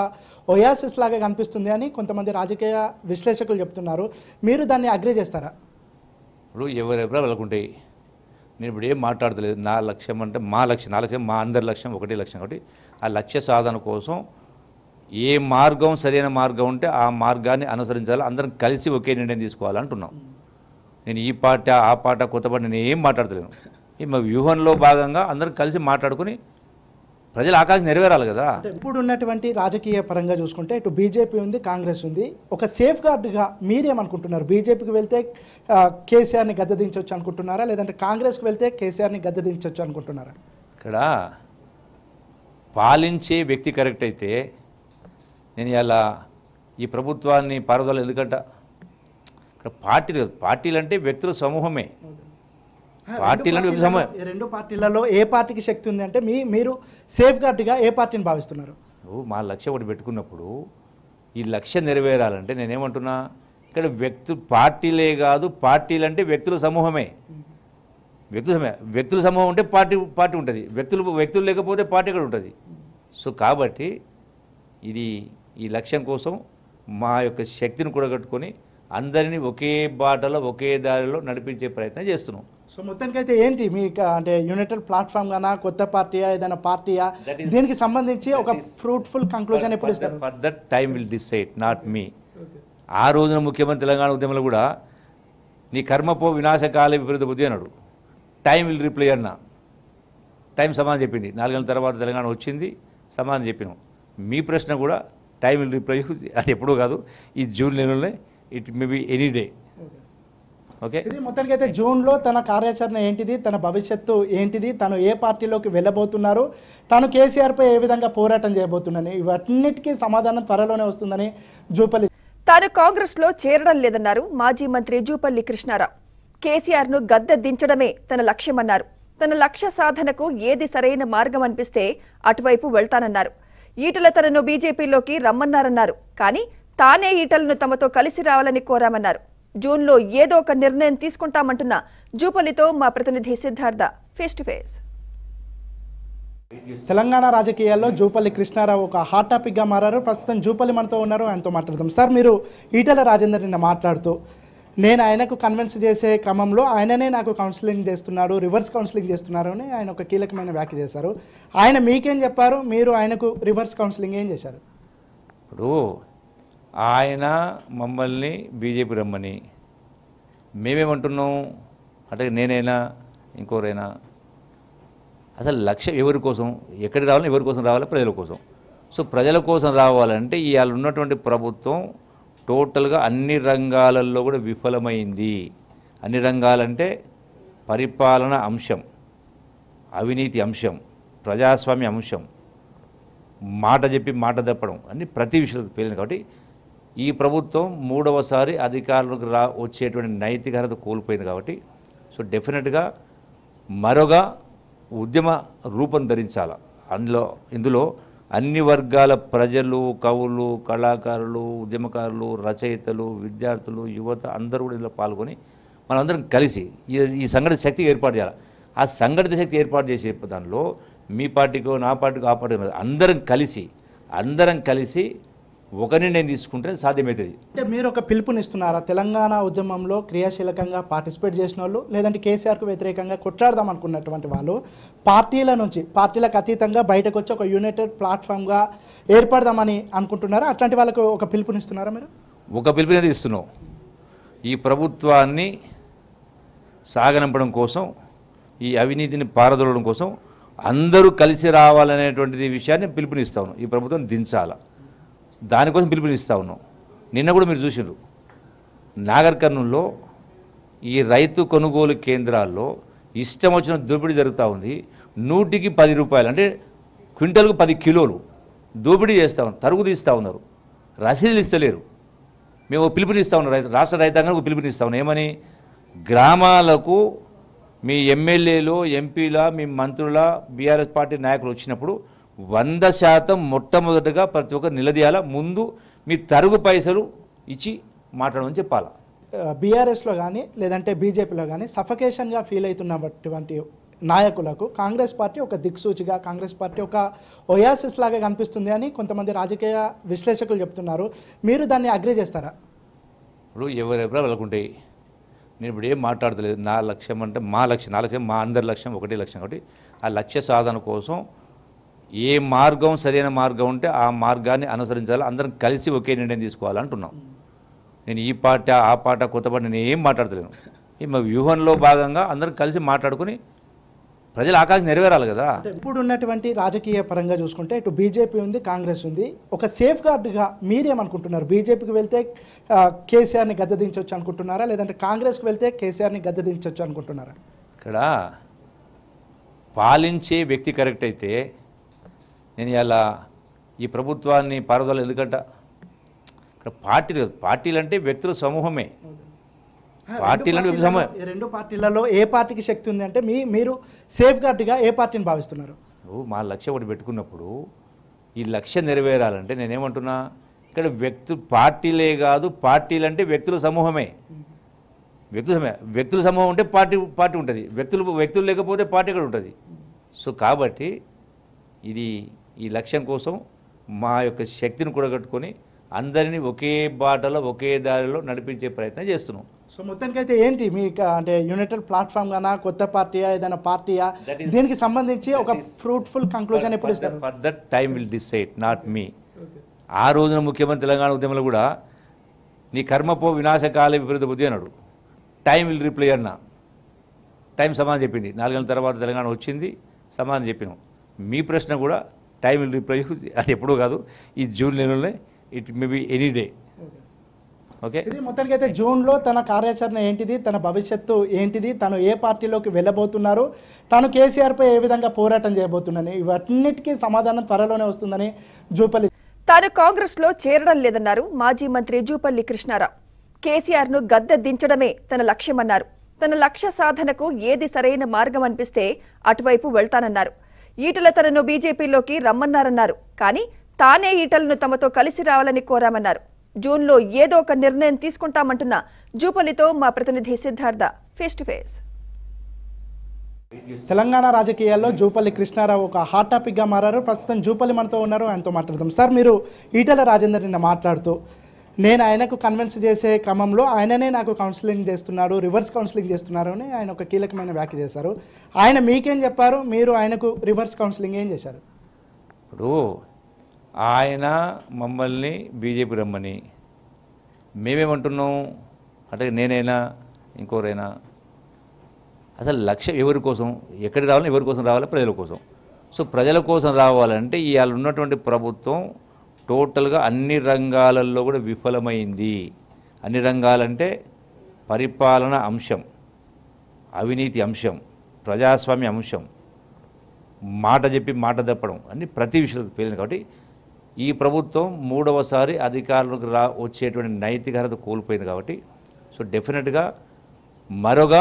ఒయాసిస్ లాగా కనిపిస్తుంది అని కొంతమంది రాజకీయ విశ్లేషకులు చెప్తున్నారు మీరు దాన్ని అగ్రి చేస్తారా ఇప్పుడు ఎవరెవరో వెళ్ళకుంటాయి నేను ఇప్పుడు ఏం మాట్లాడతలేదు నా లక్ష్యం అంటే మా లక్ష్యం నా లక్ష్యం మా అందరి లక్ష్యం ఒకటే లక్ష్యం ఒకటి ఆ లక్ష్య సాధన కోసం ఏ మార్గం సరైన మార్గం ఉంటే ఆ మార్గాన్ని అనుసరించాలి అందరం కలిసి ఒకే నిర్ణయం తీసుకోవాలంటున్నాం నేను ఈ పాట ఆ పాట కొత్త పాట నేను ఏం మాట్లాడతలేను ఈ మా వ్యూహంలో భాగంగా అందరం కలిసి మాట్లాడుకుని ప్రజల ఆకాశం నెరవేరాలి కదా ఇప్పుడు ఉన్నటువంటి రాజకీయ పరంగా చూసుకుంటే ఇటు బీజేపీ ఉంది కాంగ్రెస్ ఉంది ఒక సేఫ్ గార్డ్గా మీరేమనుకుంటున్నారు బీజేపీకి వెళ్తే కేసీఆర్ని గద్దదించవచ్చు అనుకుంటున్నారా లేదంటే కాంగ్రెస్కి వెళ్తే కేసీఆర్ని గద్దదించవచ్చు అనుకుంటున్నారా ఇక్కడ పాలించే వ్యక్తి కరెక్ట్ అయితే నేను ఇలా ఈ ప్రభుత్వాన్ని పారుదల ఎందుకంట ఇక్కడ పార్టీలు పార్టీలు అంటే వ్యక్తుల సమూహమే పార్టీలను రెండు పార్టీలలో ఏ పార్టీకి శక్తి ఉంది అంటే మీ మీరు సేఫ్ గార్డ్గా ఏ పార్టీని భావిస్తున్నారు నువ్వు మా లక్ష్యం ఒకటి పెట్టుకున్నప్పుడు ఈ లక్ష్యం నెరవేరాలంటే నేనేమంటున్నా ఇక్కడ వ్యక్తు పార్టీలే కాదు పార్టీలు అంటే వ్యక్తుల సమూహమే వ్యక్తుల వ్యక్తుల సమూహం ఉంటే పార్టీ పార్టీ ఉంటుంది వ్యక్తులు వ్యక్తులు లేకపోతే పార్టీ కూడా ఉంటుంది సో కాబట్టి ఇది ఈ లక్ష్యం కోసం మా యొక్క శక్తిని కూడగట్టుకొని అందరినీ ఒకే బాటలో ఒకే దారిలో నడిపించే ప్రయత్నం చేస్తున్నాం సో మొత్తానికైతే ఏంటి మీ అంటే యునైటెడ్ ప్లాట్ఫామ్ గానా కొత్త పార్టీయా ఏదైనా పార్టీయా దీనికి సంబంధించి ఒక ఫ్రూట్ఫుల్ కంక్లూజన్ ఎప్పుడు ఇస్తారు that time will decide not me ఆ రోజున ముఖ్యమంత్రి తెలంగాణ ఉద్యమంలో కూడా నీ కర్మపో వినాశకాల విపరీత బుద్ధి అన్నాడు టైం విల్ రిప్లై అన్న టైం సమాధానం చెప్పింది నాలుగేళ్ళ తర్వాత తెలంగాణ వచ్చింది సమాధానం చెప్పినాం మీ ప్రశ్న కూడా టైం విల్ రిప్లై అది ఎప్పుడూ కాదు ఈ జూన్ నెలలోనే it may be any day okay ఇది మొత్తానికి అయితే జూన్లో తన కార్యాచరణ ఏంటిది తన భవిష్యత్తు ఏంటిది తను ఏ పార్టీలోకి వెళ్ళబోతున్నారు తను కేసీఆర్పై ఏ విధంగా పోరాటం చేయబోతున్నాను ఇవన్నిటికీ సమాధానం త్వరలోనే వస్తుందని జూపల్లి తాను కాంగ్రెస్లో చేరడం లేదన్నారు మాజీ మంత్రి జూపల్లి కృష్ణారావు కేసీఆర్ను గద్దె దించడమే తన లక్ష్యమన్నారు తన లక్ష్య సాధనకు ఏది సరైన మార్గం అనిపిస్తే అటువైపు వెళ్తానన్నారు ఈటల తనను బీజేపీలోకి రమ్మన్నారన్నారు కానీ తానే ఈటలను తమతో కలిసి రావాలని కోరామన్నారు జూన్లో ఏదో ఒక నిర్ణయం తీసుకుంటామంటున్న జూపల్లితో మా ప్రతినిధి Siddhartha face to face Telangana రాజకీయాల్లో జూపల్లి కృష్ణారావు ఒక హాట్ టాపిక్గా మారారు ప్రస్తుతం జూపల్లి మనతో ఉన్నారు ఆయనతో మాట్లాడదాం సార్ మీరు ఈటల రాజేందర్ నిన్న మాట్లాడుతూ నేను ఆయనకు కన్విన్స్ చేసే క్రమంలో ఆయననే నాకు కౌన్సిలింగ్ చేస్తున్నాడు రివర్స్ కౌన్సిలింగ్ చేస్తున్నారు అని ఆయన ఒక కీలకమైన వ్యాఖ్య చేశారు ఆయన మీకేం చెప్పారు మీరు ఆయనకు రివర్స్ కౌన్సిలింగ్ ఏం చేశారు ఇప్పుడు ఆయన మమ్మల్ని బీజేపీ రమ్మని మేమేమంటున్నాం అంటే నేనైనా ఇంకోరైనా అసలు లక్ష్యం ఎవరి కోసం ఎక్కడికి రావాలి ఎవరి కోసం రావాలి ప్రజల కోసం సో ప్రజల కోసం రావాలంటే ఇవాళ ఉన్నటువంటి ప్రభుత్వం టోటల్గా అన్ని రంగాలలో కూడా విఫలమైంది అన్ని రంగాలంటే పరిపాలన అంశం అవినీతి అంశం ప్రజాస్వామ్య అంశం మాట చెప్పి మాట తప్పడం అన్ని ప్రతి విషయంలో పేలింది కాబట్టి ఈ ప్రభుత్వం మూడవసారి అధికారులకు రా వచ్చేటువంటి నైతికత కోల్పోయింది కాబట్టి సో డెఫినెట్గా మరొక ఉద్యమ రూపం ధరించాల అందులో ఇందులో అన్ని వర్గాల ప్రజలు కవులు కళాకారులు ఉద్యమకారులు రచయితలు విద్యార్థులు యువత అందరూ కూడా ఇందులో పాల్గొని మనందరం కలిసి ఈ సంఘటిత శక్తి ఏర్పాటు చేయాలి ఆ సంఘటిత శక్తి ఏర్పాటు చేసే దానిలో మీ పార్టీకో నా పార్టీకో ఆ పార్టీ అందరం కలిసి అందరం కలిసి ఒకరిని నేను తీసుకుంటే సాధ్యమవుతుంది అంటే మీరు ఒక పిలుపునిస్తున్నారా తెలంగాణ ఉద్యమంలో క్రియాశీలకంగా పార్టిసిపేట్ చేసిన వాళ్ళు లేదంటే కేసీఆర్కు వ్యతిరేకంగా కొట్లాడదాం అనుకున్నటువంటి వాళ్ళు పార్టీల నుంచి పార్టీలకు అతీతంగా బయటకు వచ్చి ఒక యునైటెడ్ ప్లాట్ఫామ్గా ఏర్పడదామని అనుకుంటున్నారా అట్లాంటి వాళ్ళకు ఒక పిలుపునిస్తున్నారా మీరు ఒక పిలుపునే ఇస్తున్నాం ఈ ప్రభుత్వాన్ని సాగనంపడం కోసం ఈ అవినీతిని పారదోలడం కోసం అందరూ కలిసి రావాలనేటువంటిది విషయాన్ని పిలుపునిస్తాను ఈ ప్రభుత్వం దించాలా దానికోసం పిలుపునిస్తా ఉన్నాం నిన్న కూడా మీరు చూసినారు నాగర్ కర్నూల్లో ఈ రైతు కొనుగోలు కేంద్రాల్లో ఇష్టం వచ్చిన దోపిడీ జరుగుతూ ఉంది నూటికి పది రూపాయలు అంటే క్వింటల్కు పది కిలోలు దోపిడీ చేస్తూ ఉన్నారు తరుగు తీస్తూ ఉన్నారు రసీదులు ఇస్తలేరు మేము పిలుపునిస్తూ ఉన్నాం రైతు రాష్ట్ర రైతాంగానికి పిలుపునిస్తూ ఉన్నాం ఏమని గ్రామాలకు మీ ఎమ్మెల్యేలు ఎంపీల మీ మంత్రుల బీఆర్ఎస్ పార్టీ నాయకులు వచ్చినప్పుడు వంద శాతం మొట్టమొదటగా ప్రతి ఒక్కరు నిలదీయాల ముందు మీ తరుగు పైసలు ఇచ్చి మాట్లాడమని చెప్పాలా బీఆర్ఎస్లో కానీ లేదంటే బీజేపీలో కానీ సఫకేషన్గా ఫీల్ అవుతున్నటువంటి నాయకులకు కాంగ్రెస్ పార్టీ ఒక దిక్సూచిగా కాంగ్రెస్ పార్టీ ఒక ఒయాసిస్ లాగా కనిపిస్తుంది అని కొంతమంది రాజకీయ విశ్లేషకులు చెప్తున్నారు మీరు దాన్ని అగ్రి చేస్తారా ఇప్పుడు ఎవరెవరో వెళ్ళకుంటాయి నేను ఇప్పుడు ఏం మాట్లాడతలేదు నా లక్ష్యం అంటే మా లక్ష్యం నా లక్ష్యం మా అందరి లక్ష్యం ఒకటే లక్ష్యం కాబట్టి ఆ లక్ష్య సాధన కోసం ఏ మార్గం సరైన మార్గం ఉంటే ఆ మార్గాన్ని అనుసరించాలి అందరం కలిసి ఒకే నిర్ణయం తీసుకోవాలంటున్నాం నేను ఈ పాట ఆ పాట కొత్త పాట నేను ఏం మాట్లాడతలేను ఈ మా వ్యూహంలో భాగంగా అందరం కలిసి మాట్లాడుకుని ప్రజల ఆకాంక్ష నెరవేరాలి కదా ఇప్పుడు ఉన్నటువంటి రాజకీయ పరంగా చూసుకుంటే ఇటు బీజేపీ ఉంది కాంగ్రెస్ ఉంది ఒక సేఫ్ గార్డ్గా మీరేమనుకుంటున్నారు బీజేపీకి వెళ్తే కేసీఆర్ని గద్దదించవచ్చు అనుకుంటున్నారా లేదంటే కాంగ్రెస్కి వెళ్తే కేసీఆర్ని గద్దదించవచ్చు అనుకుంటున్నారా ఇక్కడ పాలించే వ్యక్తి కరెక్ట్ అయితే నేను ఇలా ఈ ప్రభుత్వాన్ని పారుదల ఎందుకంట ఇక్కడ పార్టీలు పార్టీలు అంటే వ్యక్తుల సమూహమే పార్టీలు రెండు పార్టీలలో ఏ పార్టీకి శక్తి ఉంది అంటే మీ మీరు సేఫ్ గార్డ్గా ఏ పార్టీని భావిస్తున్నారు మా లక్ష్యం ఒకటి పెట్టుకున్నప్పుడు ఈ లక్ష్యం నెరవేరాలంటే నేనేమంటున్నా ఇక్కడ వ్యక్తు పార్టీలే కాదు పార్టీలు అంటే వ్యక్తుల సమూహమే వ్యక్తుల సమూహం వ్యక్తుల సమూహం ఉంటే పార్టీ పార్టీ ఉంటుంది వ్యక్తులు వ్యక్తులు లేకపోతే పార్టీ కూడా ఉంటుంది సో కాబట్టి ఇది ఈ లక్ష్యం కోసం మా యొక్క శక్తిని కూడగట్టుకొని అందరినీ ఒకే బాటలో ఒకే దారిలో నడిపించే ప్రయత్నం చేస్తున్నాం సో మొత్తానికైతే ఏంటి మీ అంటే యునైటెడ్ ప్లాట్ఫామ్ గానా కొత్త పార్టీయా ఏదైనా పార్టీయా దీనికి సంబంధించి ఒక ఫ్రూట్ఫుల్ కంక్లూజన్ ఎప్పుడు ఇస్తారు for that time will decide not me ఆ రోజున ముఖ్యమంత్రి తెలంగాణ ఉద్యమంలో కూడా నీ కర్మపో వినాశకాల విపరీత బుద్ధి అన్నాడు టైం విల్ రిప్లై అన్న టైం సమాధానం చెప్పింది నాలుగేళ్ళ తర్వాత తెలంగాణ వచ్చింది సమాధానం చెప్పినాం మీ ప్రశ్న కూడా టైం విల్ రిప్లై అది ఎప్పుడూ కాదు ఈ జూన్ నెలలోనే it may be any day okay మొత్తానికి అయితే జూన్లో తన కార్యాచరణ ఏంటిది తన భవిష్యత్తు ఏంటిది తను ఏ పార్టీలోకి వెళ్ళబోతున్నారు తను కేసీఆర్పై ఏ విధంగా పోరాటం చేయబోతున్నాను ఇవన్నిటికీ సమాధానం త్వరలోనే వస్తుందని జూపల్లి తాను కాంగ్రెస్లో చేరడం లేదన్నారు మాజీ మంత్రి జూపల్లి కృష్ణారావు కేసీఆర్ను గద్దె దించడమే తన లక్ష్యమన్నారు తన లక్ష్య సాధనకు ఏది సరైన మార్గం అనిపిస్తే అటువైపు వెళ్తానన్నారు ఈటల తనను బీజేపీలోకి రమ్మన్నారన్నారు కానీ తానే ఈటలను తమతో కలిసి రావాలని కోరామన్నారు జూన్లో ఏదో ఒక నిర్ణయం తీసుకుంటామంటున్న జూపల్లితో మా ప్రతినిధి Siddhartha face to face Telangana రాజకీయాల్లో జూపల్లి కృష్ణారావు ఒక హాట్ టాపిక్గా మారారు ప్రస్తుతం జూపల్లి మనతో ఉన్నారు ఆయనతో మాట్లాడదాం సార్ మీరు ఈటల రాజేందర్ నిన్న మాట్లాడుతూ నేను ఆయనకు కన్విన్స్ చేసే క్రమంలో ఆయననే నాకు కౌన్సిలింగ్ చేస్తున్నాడు రివర్స్ కౌన్సిలింగ్ చేస్తున్నారు అని ఆయన ఒక కీలకమైన వ్యాఖ్య చేశారు ఆయన మీకేం చెప్పారు మీరు ఆయనకు రివర్స్ కౌన్సిలింగ్ ఏం చేశారు ఇప్పుడు ఆయన మమ్మల్ని బీజేపీ రమ్మని మేమేమంటున్నాం అంటే నేనైనా ఇంకోరైనా అసలు లక్ష్యం ఎవరి కోసం ఎక్కడికి రావాలి ఎవరి కోసం రావాలి ప్రజల కోసం సో ప్రజల కోసం రావాలంటే ఇవాళ ఉన్నటువంటి ప్రభుత్వం టోటల్గా అన్ని రంగాలలో కూడా విఫలమైంది అన్ని రంగాలంటే పరిపాలన అంశం అవినీతి అంశం ప్రజాస్వామ్య అంశం మాట చెప్పి మాట తప్పడం అన్ని ప్రతి విషయంలో పేలింది కాబట్టి ఈ ప్రభుత్వం మూడవసారి అధికారులకు రా వచ్చేటువంటి నైతిక కోల్పోయింది కాబట్టి సో డెఫినెట్గా మరొక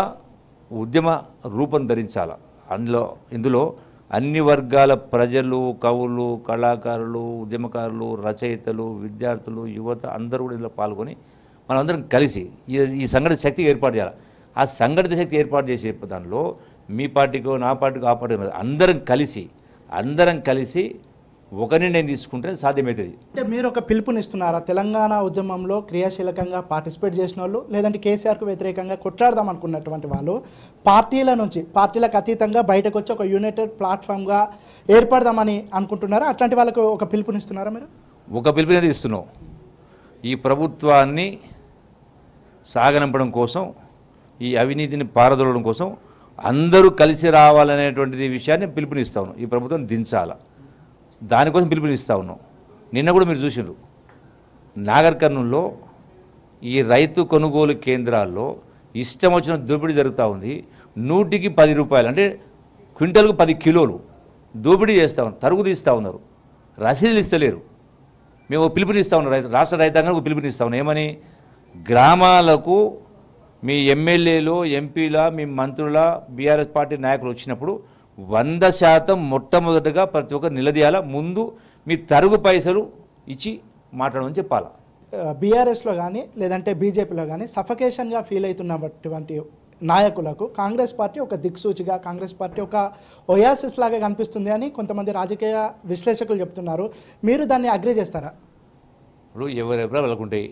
ఉద్యమ రూపం ధరించాల అందులో ఇందులో అన్ని వర్గాల ప్రజలు కవులు కళాకారులు ఉద్యమకారులు రచయితలు విద్యార్థులు యువత అందరూ కూడా ఇందులో పాల్గొని మనందరం కలిసి ఈ సంఘటిత శక్తి ఏర్పాటు చేయాలి ఆ సంఘటిత శక్తి ఏర్పాటు చేసే దానిలో మీ పార్టీకో నా పార్టీకో ఆ పార్టీ అందరం కలిసి అందరం కలిసి ఒకరిని నేను తీసుకుంటే సాధ్యమవుతుంది అంటే మీరు ఒక పిలుపునిస్తున్నారా తెలంగాణ ఉద్యమంలో క్రియాశీలకంగా పార్టిసిపేట్ చేసిన వాళ్ళు లేదంటే కేసీఆర్కు వ్యతిరేకంగా కొట్లాడదాం అనుకున్నటువంటి వాళ్ళు పార్టీల నుంచి పార్టీలకు అతీతంగా బయటకు వచ్చి ఒక యునైటెడ్ ప్లాట్ఫామ్గా ఏర్పడదామని అనుకుంటున్నారా అట్లాంటి వాళ్ళకు ఒక పిలుపునిస్తున్నారా మీరు ఒక పిలుపునే ఇస్తున్నాం ఈ ప్రభుత్వాన్ని సాగనంపడం కోసం ఈ అవినీతిని పారదోలడం కోసం అందరూ కలిసి రావాలనేటువంటిది విషయాన్ని పిలుపునిస్తాను ఈ ప్రభుత్వం దించాలా దానికోసం పిలుపునిస్తా ఉన్నాం నిన్న కూడా మీరు చూసినారు నాగర్ ఈ రైతు కొనుగోలు కేంద్రాల్లో ఇష్టం వచ్చిన దోపిడీ జరుగుతూ ఉంది నూటికి పది రూపాయలు అంటే క్వింటల్కు పది కిలోలు దోపిడీ చేస్తూ ఉన్నారు తరుగు తీస్తూ ఉన్నారు రసీదులు ఇస్తలేరు మేము పిలుపునిస్తా ఉన్నాం రైతు రాష్ట్ర రైతాంగానికి పిలుపునిస్తా ఉన్నాం ఏమని గ్రామాలకు మీ ఎమ్మెల్యేలు ఎంపీల మీ మంత్రుల బీఆర్ఎస్ పార్టీ నాయకులు వచ్చినప్పుడు వంద శాతం మొట్టమొదటగా ప్రతి ఒక్కరు నిలదీయాల ముందు మీ తరుగు పైసలు ఇచ్చి మాట్లాడమని చెప్పాలా బీఆర్ఎస్లో కానీ లేదంటే బీజేపీలో కానీ సఫకేషన్గా ఫీల్ అవుతున్నటువంటి నాయకులకు కాంగ్రెస్ పార్టీ ఒక దిక్సూచిగా కాంగ్రెస్ పార్టీ ఒక ఒయాసిస్ లాగా కనిపిస్తుంది అని కొంతమంది రాజకీయ విశ్లేషకులు చెప్తున్నారు మీరు దాన్ని అగ్రి చేస్తారా ఇప్పుడు ఎవరెవరో వెళ్ళకుంటాయి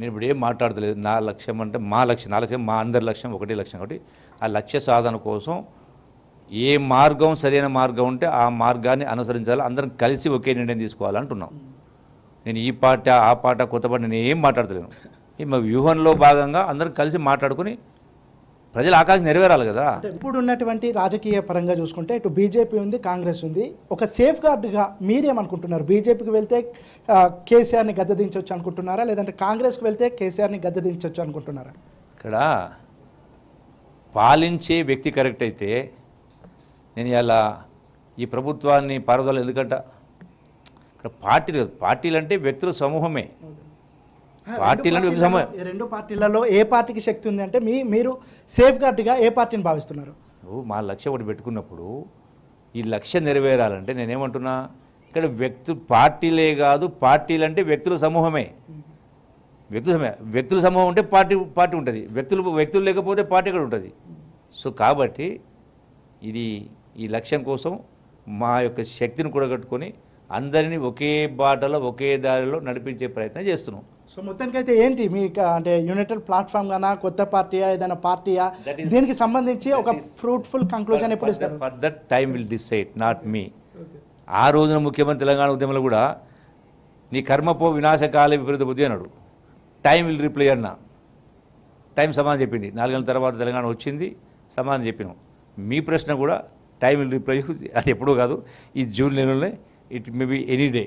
నేను ఇప్పుడు ఏం మాట్లాడతలేదు నా లక్ష్యం అంటే మా లక్ష్యం నా లక్ష్యం మా అందరి లక్ష్యం ఒకటే లక్ష్యం కాబట్టి ఆ లక్ష్య సాధన కోసం ఏ మార్గం సరైన మార్గం ఉంటే ఆ మార్గాన్ని అనుసరించాలి అందరం కలిసి ఒకే నిర్ణయం తీసుకోవాలంటున్నాం నేను ఈ పాట ఆ పాట కొత్త పాట నేను ఏం మాట్లాడతలేను ఈ మా వ్యూహంలో భాగంగా అందరం కలిసి మాట్లాడుకుని ప్రజల ఆకాశం నెరవేరాలి కదా ఇప్పుడు ఉన్నటువంటి రాజకీయ పరంగా చూసుకుంటే ఇటు బీజేపీ ఉంది కాంగ్రెస్ ఉంది ఒక సేఫ్ గార్డ్గా మీరేమనుకుంటున్నారు బీజేపీకి వెళ్తే కేసీఆర్ని గద్దదించవచ్చు అనుకుంటున్నారా లేదంటే కాంగ్రెస్కి వెళ్తే కేసీఆర్ని గద్దదించవచ్చు అనుకుంటున్నారా ఇక్కడ పాలించే వ్యక్తి కరెక్ట్ అయితే నేను ఇలా ఈ ప్రభుత్వాన్ని పారుదల ఎందుకంట ఇక్కడ పార్టీలు పార్టీలు అంటే వ్యక్తుల సమూహమే పార్టీలు రెండు పార్టీలలో ఏ పార్టీకి శక్తి ఉంది అంటే మీ మీరు సేఫ్ గార్డ్గా ఏ పార్టీని భావిస్తున్నారు మా లక్ష్యం ఒకటి పెట్టుకున్నప్పుడు ఈ లక్ష్యం నెరవేరాలంటే నేనేమంటున్నా ఇక్కడ వ్యక్తు పార్టీలే కాదు పార్టీలు అంటే వ్యక్తుల సమూహమే వ్యక్తుల సమూహం వ్యక్తుల సమూహం ఉంటే పార్టీ పార్టీ ఉంటుంది వ్యక్తులు వ్యక్తులు లేకపోతే పార్టీ కూడా ఉంటుంది సో కాబట్టి ఇది ఈ లక్ష్యం కోసం మా యొక్క శక్తిని కూడగట్టుకొని అందరినీ ఒకే బాటలో ఒకే దారిలో నడిపించే ప్రయత్నం చేస్తున్నాం సో మొత్తానికి అయితే ఏంటి మీ అంటే యునైటెడ్ ప్లాట్ఫామ్ గానా కొత్త పార్టీయా ఏదైనా పార్టీయా దీనికి సంబంధించి ఒక ఫ్రూట్ఫుల్ కంక్లూజన్ ఎప్పుడు ఇస్తారు for that time will decide not me ఆ రోజున ముఖ్యమంత్రి తెలంగాణ ఉద్యమంలో కూడా నీ కర్మపో వినాశకాల విపరీత బుద్ధి అన్నాడు టైం విల్ రిప్లై అన్న టైం సమాధానం చెప్పింది నాలుగేళ్ళ తర్వాత తెలంగాణ వచ్చింది సమాధానం చెప్పినాం మీ ప్రశ్న కూడా టైం విల్ రిప్లై అది ఎప్పుడూ కాదు ఈ జూన్ నెలలోనే it may be any day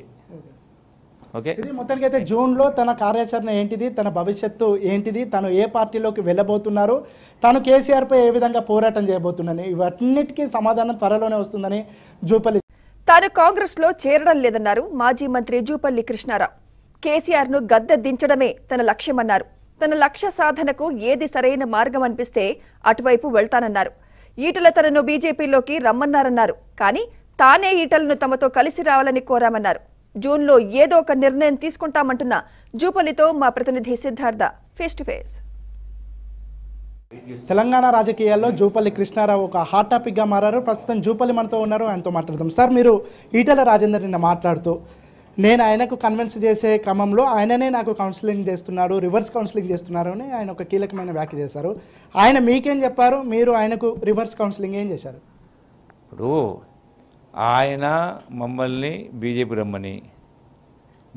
okay మొత్తానికి అయితే జూన్లో తన కార్యాచరణ ఏంటిది తన భవిష్యత్తు ఏంటిది తను ఏ పార్టీలోకి వెళ్ళబోతున్నారు తను కేసీఆర్పై ఏ విధంగా పోరాటం చేయబోతుందని ఇవన్నిటికీ సమాధానం త్వరలోనే వస్తుందని జూపల్లి తాను కాంగ్రెస్లో చేరడం లేదన్నారు మాజీ మంత్రి జూపల్లి కృష్ణారావు కేసీఆర్ను గద్దె దించడమే తన లక్ష్యమన్నారు తన లక్ష్య సాధనకు ఏది సరైన మార్గం అనిపిస్తే అటువైపు వెళ్తానన్నారు ఈటల తనను బీజేపీలోకి రమ్మన్నారన్నారు కానీ తానే ఈటలను తమతో కలిసి రావాలని కోరామన్నారు జూన్లో ఏదో ఒక నిర్ణయం తీసుకుంటామంటున్న జూపల్లితో మా ప్రతినిధి Siddhartha face to face Telangana రాజకీయాల్లో జూపల్లి కృష్ణారావు ఒక హాట్ టాపిక్గా మారారు ప్రస్తుతం జూపల్లి మనతో ఉన్నారు ఆయనతో మాట్లాడదాం సార్ మీరు ఈటల రాజేందర్ నిన్న మాట్లాడుతూ నేను ఆయనకు కన్విన్స్ చేసే క్రమంలో ఆయననే నాకు కౌన్సిలింగ్ చేస్తున్నాడు రివర్స్ కౌన్సిలింగ్ చేస్తున్నారు అని ఆయన ఒక కీలకమైన వ్యాఖ్య చేశారు ఆయన మీకేం చెప్పారు మీరు ఆయనకు రివర్స్ కౌన్సిలింగ్ ఏం చేశారు ఇప్పుడు ఆయన మమ్మల్ని బీజేపీ రమ్మని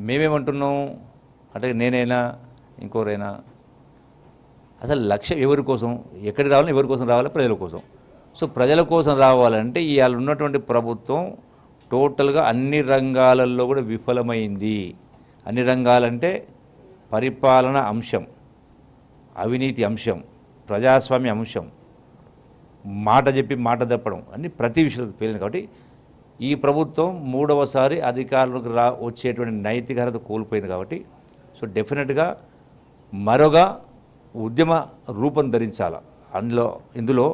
మేమేమంటున్నాం అంటే నేనైనా ఇంకోరైనా అసలు లక్ష్యం ఎవరి కోసం ఎక్కడికి రావాలి ఎవరి కోసం రావాలి ప్రజల కోసం సో ప్రజల కోసం రావాలంటే ఇవాళ ఉన్నటువంటి ప్రభుత్వం టోటల్గా అన్ని రంగాలలో కూడా విఫలమైంది అన్ని రంగాలంటే పరిపాలన అంశం అవినీతి అంశం ప్రజాస్వామ్య అంశం మాట చెప్పి మాట తప్పడం అన్ని ప్రతి విషయంలో పేలింది కాబట్టి ఈ ప్రభుత్వం మూడవసారి అధికారులకు రా వచ్చేటువంటి నైతికత కోల్పోయింది కాబట్టి సో డెఫినెట్గా మరొక ఉద్యమ రూపం ధరించాల అందులో ఇందులో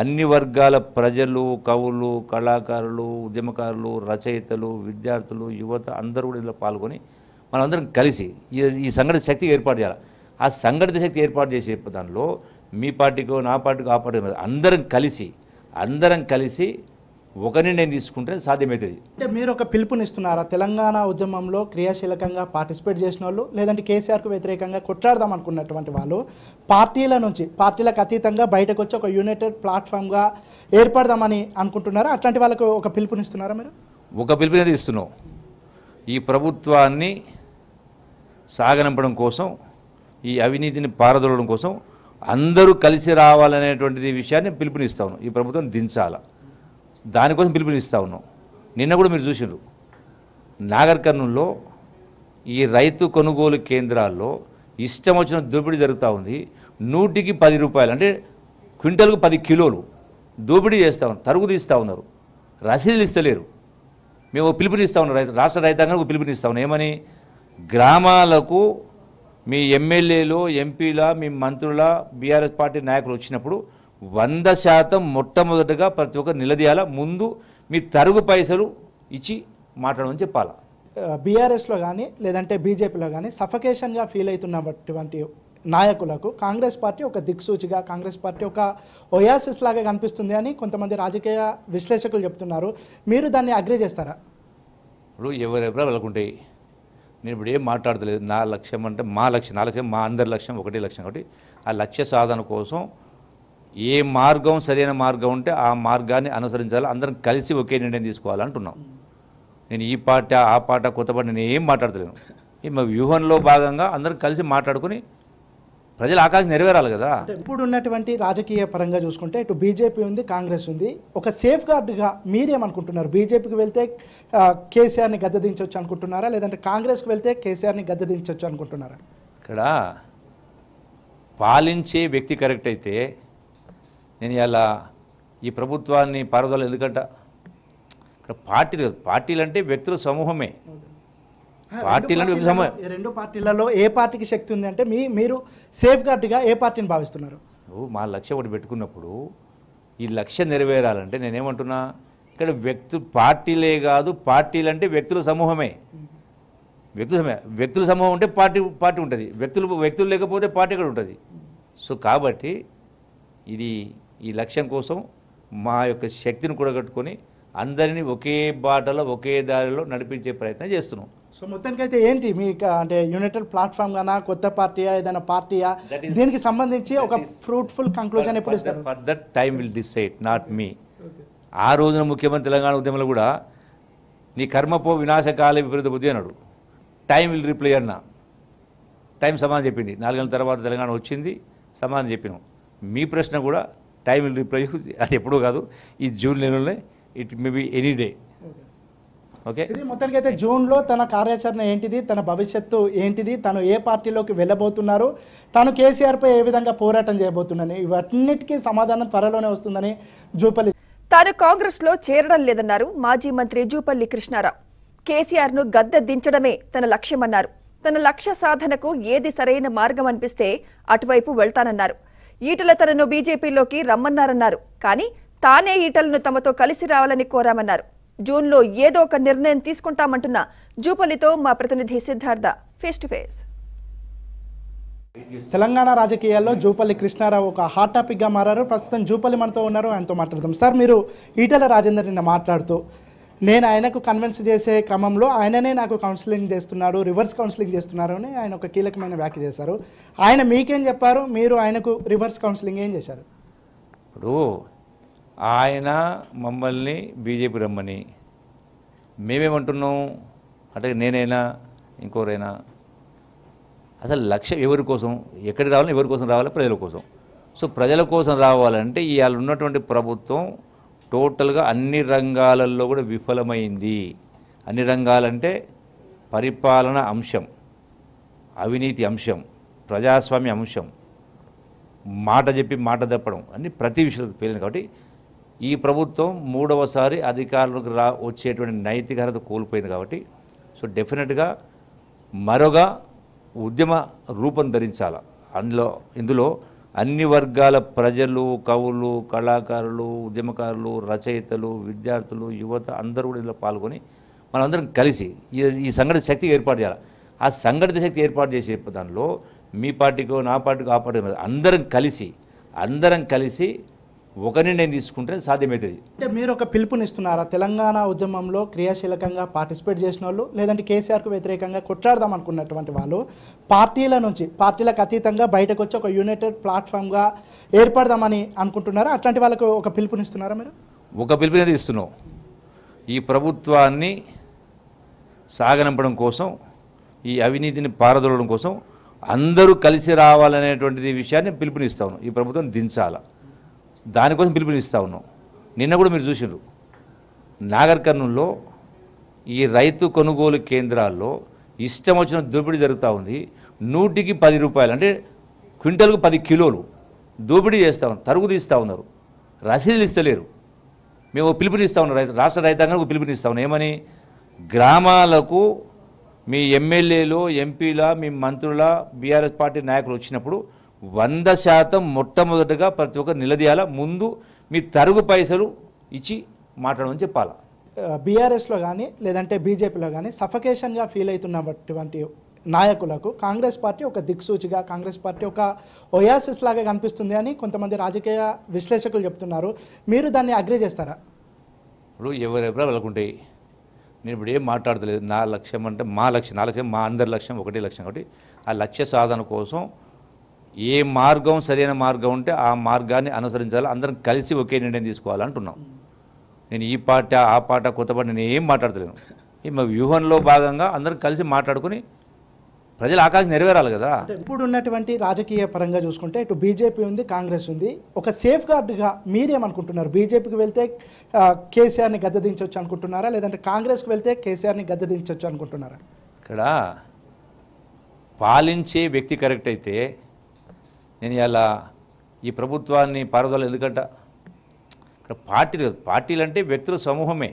అన్ని వర్గాల ప్రజలు కవులు కళాకారులు ఉద్యమకారులు రచయితలు విద్యార్థులు యువత అందరూ కూడా ఇందులో పాల్గొని మనందరం కలిసి ఈ సంఘటిత శక్తి ఏర్పాటు చేయాలి ఆ సంఘటిత శక్తి ఏర్పాటు చేసే దానిలో మీ పార్టీకో నా పార్టీకో ఆ పార్టీ అందరం కలిసి అందరం కలిసి ఒక నిర్ణయం తీసుకుంటే సాధ్యమవుతుంది అంటే మీరు ఒక పిలుపునిస్తున్నారా తెలంగాణ ఉద్యమంలో క్రియాశీలకంగా పార్టిసిపేట్ చేసిన వాళ్ళు లేదంటే కేసీఆర్కు వ్యతిరేకంగా కొట్లాడదాం అనుకున్నటువంటి వాళ్ళు పార్టీల నుంచి పార్టీలకు అతీతంగా బయటకు వచ్చి ఒక యునైటెడ్ ప్లాట్ఫామ్గా ఏర్పడదామని అనుకుంటున్నారా అట్లాంటి వాళ్ళకు ఒక పిలుపునిస్తున్నారా మీరు ఒక పిలుపునే ఇస్తున్నాం ఈ ప్రభుత్వాన్ని సాగనంపడం కోసం ఈ అవినీతిని పారదోలడం కోసం అందరూ కలిసి రావాలనేటువంటిది విషయాన్ని పిలుపునిస్తాను ఈ ప్రభుత్వం దించాలా దానికోసం పిలుపునిస్తా ఉన్నాం నిన్న కూడా మీరు చూసినారు నాగర్ కర్నూల్లో ఈ రైతు కొనుగోలు కేంద్రాల్లో ఇష్టం వచ్చిన దోపిడీ జరుగుతూ ఉంది నూటికి పది రూపాయలు అంటే క్వింటల్కు పది కిలోలు దోపిడీ చేస్తూ ఉన్నారు తరుగు తీస్తూ ఉన్నారు రసీదులు ఇస్తలేరు మేము పిలుపునిస్తూ ఉన్నాం రైతు రాష్ట్ర రైతాంగానికి పిలుపునిస్తూ ఉన్నాం ఏమని గ్రామాలకు మీ ఎమ్మెల్యేలు ఎంపీల మీ మంత్రుల బీఆర్ఎస్ పార్టీ నాయకులు వచ్చినప్పుడు వంద శాతం మొట్టమొదటగా ప్రతి ఒక్కరు నిలదీయాల ముందు మీ తరుగు పైసలు ఇచ్చి మాట్లాడమని చెప్పాల బీఆర్ఎస్లో కానీ లేదంటే బీజేపీలో కానీ సఫకేషన్గా ఫీల్ అవుతున్నటువంటి నాయకులకు కాంగ్రెస్ పార్టీ ఒక దిక్సూచిగా కాంగ్రెస్ పార్టీ ఒక ఒయాసిస్ లాగా కనిపిస్తుంది అని కొంతమంది రాజకీయ విశ్లేషకులు చెప్తున్నారు మీరు దాన్ని అగ్రి చేస్తారా ఇప్పుడు ఎవరెవరో వెళ్ళకుంటాయి నేను ఇప్పుడు ఏం మాట్లాడతలేదు నా లక్ష్యం అంటే మా లక్ష్యం నా లక్ష్యం మా అందరి లక్ష్యం ఒకటే లక్ష్యం ఒకటి ఆ లక్ష్య సాధన కోసం ఏ మార్గం సరైన మార్గం ఉంటే ఆ మార్గాన్ని అనుసరించాలి అందరం కలిసి ఒకే నిర్ణయం తీసుకోవాలంటున్నాం నేను ఈ పాట ఆ పాట కొత్త పాట నేను ఏం మాట్లాడతలేను ఈ మా వ్యూహంలో భాగంగా అందరం కలిసి మాట్లాడుకుని ప్రజల ఆకాశం నెరవేరాలి కదా ఇప్పుడు ఉన్నటువంటి రాజకీయ పరంగా చూసుకుంటే ఇటు బీజేపీ ఉంది కాంగ్రెస్ ఉంది ఒక సేఫ్ గార్డ్గా మీరేమనుకుంటున్నారు బీజేపీకి వెళ్తే కేసీఆర్ని గద్దదించవచ్చు అనుకుంటున్నారా లేదంటే కాంగ్రెస్కి వెళ్తే కేసీఆర్ని గద్దదించవచ్చు అనుకుంటున్నారా ఇక్కడ పాలించే వ్యక్తి కరెక్ట్ అయితే నేను ఇలా ఈ ప్రభుత్వాన్ని పారదోలు ఎందుకంట ఇక్కడ పార్టీలు పార్టీలు అంటే వ్యక్తుల సమూహమే పార్టీలు వ్యక్తుల సమూహం రెండు పార్టీలలో ఏ పార్టీకి శక్తి ఉంది అంటే మీ మీరు సేఫ్ గార్డ్గా ఏ పార్టీని భావిస్తున్నారు నువ్వు మా లక్ష్యం ఒకటి పెట్టుకున్నప్పుడు ఈ లక్ష్యం నెరవేరాలంటే నేనేమంటున్నా ఇక్కడ వ్యక్తు పార్టీలే కాదు పార్టీలు అంటే వ్యక్తుల సమూహమే వ్యక్తుల సమయం వ్యక్తుల సమూహం ఉంటే పార్టీ పార్టీ ఉంటుంది వ్యక్తులు వ్యక్తులు లేకపోతే పార్టీ కూడా ఉంటుంది సో కాబట్టి ఇది ఈ లక్ష్యం కోసం మా యొక్క శక్తిని కూడగట్టుకొని అందరినీ ఒకే బాటలో ఒకే దారిలో నడిపించే ప్రయత్నం చేస్తున్నాం సో మొత్తానికైతే ఏంటి మీ అంటే యునైటెడ్ ప్లాట్ఫామ్ గానా కొత్త పార్టీయా ఏదైనా పార్టీయా దీనికి సంబంధించి ఒక ఫ్రూట్ఫుల్ కంక్లూజన్ ఎప్పుడు ఇస్తారు that time will decide not me ఆ రోజున ముఖ్యమంత్రి తెలంగాణ ఉద్యమంలో కూడా నీ కర్మపో వినాశకాల విపరీత బుద్ధి అన్నాడు టైం విల్ రిప్లై అన్న టైం సమాధానం చెప్పింది నాలుగేళ్ళ తర్వాత తెలంగాణ వచ్చింది సమాధానం చెప్పినాం మీ ప్రశ్న కూడా టైం విల్ రిప్లై అది ఎప్పుడూ కాదు ఈ జూన్ నెలలోనే it may be any day okay ఇది మొత్తానికి అయితే జూన్లో తన కార్యాచరణ ఏంటిది తన భవిష్యత్తు ఏంటిది తను ఏ పార్టీలోకి వెళ్ళబోతున్నారు తను కేసీఆర్పై ఏ విధంగా పోరాటం చేయబోతున్నాను ఇవన్నిటికీ సమాధానం త్వరలోనే వస్తుందని జూపల్లి తాను కాంగ్రెస్లో చేరడం లేదన్నారు మాజీ మంత్రి జూపల్లి కృష్ణారావు కేసీఆర్ను గద్దె దించడమే తన లక్ష్యమన్నారు తన లక్ష్య సాధనకు ఏది సరైన మార్గం అనిపిస్తే అటువైపు వెళ్తానన్నారు ఈటల తనను బీజేపీలోకి రమ్మన్నారన్నారు కానీ తానే ఈటలను తమతో కలిసి రావాలని కోరామన్నారు జూన్లో ఏదో ఒక నిర్ణయం తీసుకుంటామంటున్న జూపల్లితో మా ప్రతినిధి Siddhartha face to face Telangana రాజకీయాల్లో జూపల్లి కృష్ణారావు ఒక హాట్ టాపిక్గా మారారు ప్రస్తుతం జూపల్లి మనతో ఉన్నారు ఆయనతో మాట్లాడదాం సార్ మీరు ఈటల రాజేందర్ నిన్న మాట్లాడుతూ నేను ఆయనకు కన్విన్స్ చేసే క్రమంలో ఆయననే నాకు కౌన్సిలింగ్ చేస్తున్నాడు రివర్స్ కౌన్సిలింగ్ చేస్తున్నారు అని ఆయన ఒక కీలకమైన వ్యాఖ్య చేశారు ఆయన మీకేం చెప్పారు మీరు ఆయనకు రివర్స్ కౌన్సిలింగ్ ఏం చేశారు ఇప్పుడు ఆయన మమ్మల్ని బీజేపీ రమ్మని మేమేమంటున్నాం అంటే నేనైనా ఇంకోరైనా అసలు లక్ష్యం ఎవరి కోసం ఎక్కడికి రావాలి ఎవరి కోసం రావాలి ప్రజల కోసం సో ప్రజల కోసం రావాలంటే ఇవాళ ఉన్నటువంటి ప్రభుత్వం టోటల్గా అన్ని రంగాలలో కూడా విఫలమైంది అన్ని రంగాలంటే పరిపాలన అంశం అవినీతి అంశం ప్రజాస్వామ్య అంశం మాట చెప్పి మాట తప్పడం అన్ని ప్రతి విషయంలో పేలింది కాబట్టి ఈ ప్రభుత్వం మూడవసారి అధికారులకు రా వచ్చేటువంటి నైతికత కోల్పోయింది కాబట్టి సో డెఫినెట్గా మరొక ఉద్యమ రూపం ధరించాల అందులో ఇందులో అన్ని వర్గాల ప్రజలు కవులు కళాకారులు ఉద్యమకారులు రచయితలు విద్యార్థులు యువత అందరూ కూడా ఇందులో పాల్గొని మనందరం కలిసి ఈ సంఘటన శక్తి ఏర్పాటు చేయాలి ఆ సంఘటిత శక్తి ఏర్పాటు చేసే దానిలో మీ పార్టీకో నా పార్టీకో ఆ పార్టీ అందరం కలిసి అందరం కలిసి ఒక నిర్ణయం తీసుకుంటే సాధ్యమవుతుంది అంటే మీరు ఒక పిలుపునిస్తున్నారా తెలంగాణ ఉద్యమంలో క్రియాశీలకంగా పార్టిసిపేట్ చేసిన వాళ్ళు లేదంటే కేసీఆర్కు వ్యతిరేకంగా కొట్లాడదాం అనుకున్నటువంటి వాళ్ళు పార్టీల నుంచి పార్టీలకు అతీతంగా బయటకు వచ్చి ఒక యునైటెడ్ ప్లాట్ఫామ్గా ఏర్పడదామని అనుకుంటున్నారా అట్లాంటి వాళ్ళకు ఒక పిలుపునిస్తున్నారా మీరు ఒక పిలుపునే ఇస్తున్నాం ఈ ప్రభుత్వాన్ని సాగనంపడం కోసం ఈ అవినీతిని పారదోలడం కోసం అందరూ కలిసి రావాలనేటువంటిది విషయాన్ని పిలుపునిస్తాను ఈ ప్రభుత్వం దించాలా దానికోసం పిలుపునిస్తా ఉన్నాం నిన్న కూడా మీరు చూసినారు నాగర్ కర్నూల్లో ఈ రైతు కొనుగోలు కేంద్రాల్లో ఇష్టం వచ్చిన దోపిడీ జరుగుతూ ఉంది నూటికి పది రూపాయలు అంటే క్వింటల్కు పది కిలోలు దోపిడీ చేస్తూ ఉన్నారు తరుగు తీస్తూ ఉన్నారు రసీదులు ఇస్తలేరు మేము పిలుపునిస్తూ ఉన్నాం రైతు రాష్ట్ర రైతాంగానికి పిలుపునిస్తూ ఉన్నాం ఏమని గ్రామాలకు మీ ఎమ్మెల్యేలు ఎంపీల మీ మంత్రుల బీఆర్ఎస్ పార్టీ నాయకులు వచ్చినప్పుడు వంద శాతం మొట్టమొదటగా ప్రతి ఒక్కరు నిలదీయాల ముందు మీ తరుగు పైసలు ఇచ్చి మాట్లాడమని చెప్పాలా బీఆర్ఎస్లో కానీ లేదంటే బీజేపీలో కానీ సఫకేషన్గా ఫీల్ అవుతున్నటువంటి నాయకులకు కాంగ్రెస్ పార్టీ ఒక దిక్సూచిగా కాంగ్రెస్ పార్టీ ఒక ఒయాసిస్ లాగా కనిపిస్తుంది అని కొంతమంది రాజకీయ విశ్లేషకులు చెప్తున్నారు మీరు దాన్ని అగ్రి చేస్తారా ఇప్పుడు ఎవరెవరో వెళ్ళకుంటాయి నేను ఇప్పుడు ఏం మాట్లాడతలేదు నా లక్ష్యం అంటే మా లక్ష్యం నా లక్ష్యం మా అందరి లక్ష్యం ఒకటే లక్ష్యం కాబట్టి ఆ లక్ష్య సాధన కోసం ఏ మార్గం సరైన మార్గం ఉంటే ఆ మార్గాన్ని అనుసరించాలి అందరం కలిసి ఒకే నిర్ణయం తీసుకోవాలంటున్నాం నేను ఈ పాట ఆ పాట కొత్త పాట నేను ఏం మాట్లాడతలేను ఈ మా వ్యూహంలో భాగంగా అందరం కలిసి మాట్లాడుకుని ప్రజల ఆకాశం నెరవేరాలి కదా ఇప్పుడు ఉన్నటువంటి రాజకీయ పరంగా చూసుకుంటే ఇటు బీజేపీ ఉంది కాంగ్రెస్ ఉంది ఒక సేఫ్ గార్డ్గా మీరేమనుకుంటున్నారు బీజేపీకి వెళ్తే కేసీఆర్ని గద్దదించవచ్చు అనుకుంటున్నారా లేదంటే కాంగ్రెస్కి వెళ్తే కేసీఆర్ని గద్దదించవచ్చు అనుకుంటున్నారా ఇక్కడ పాలించే వ్యక్తి కరెక్ట్ అయితే నేను ఇలా ఈ ప్రభుత్వాన్ని పారుదల ఎందుకంట ఇక్కడ పార్టీలు పార్టీలు అంటే వ్యక్తుల సమూహమే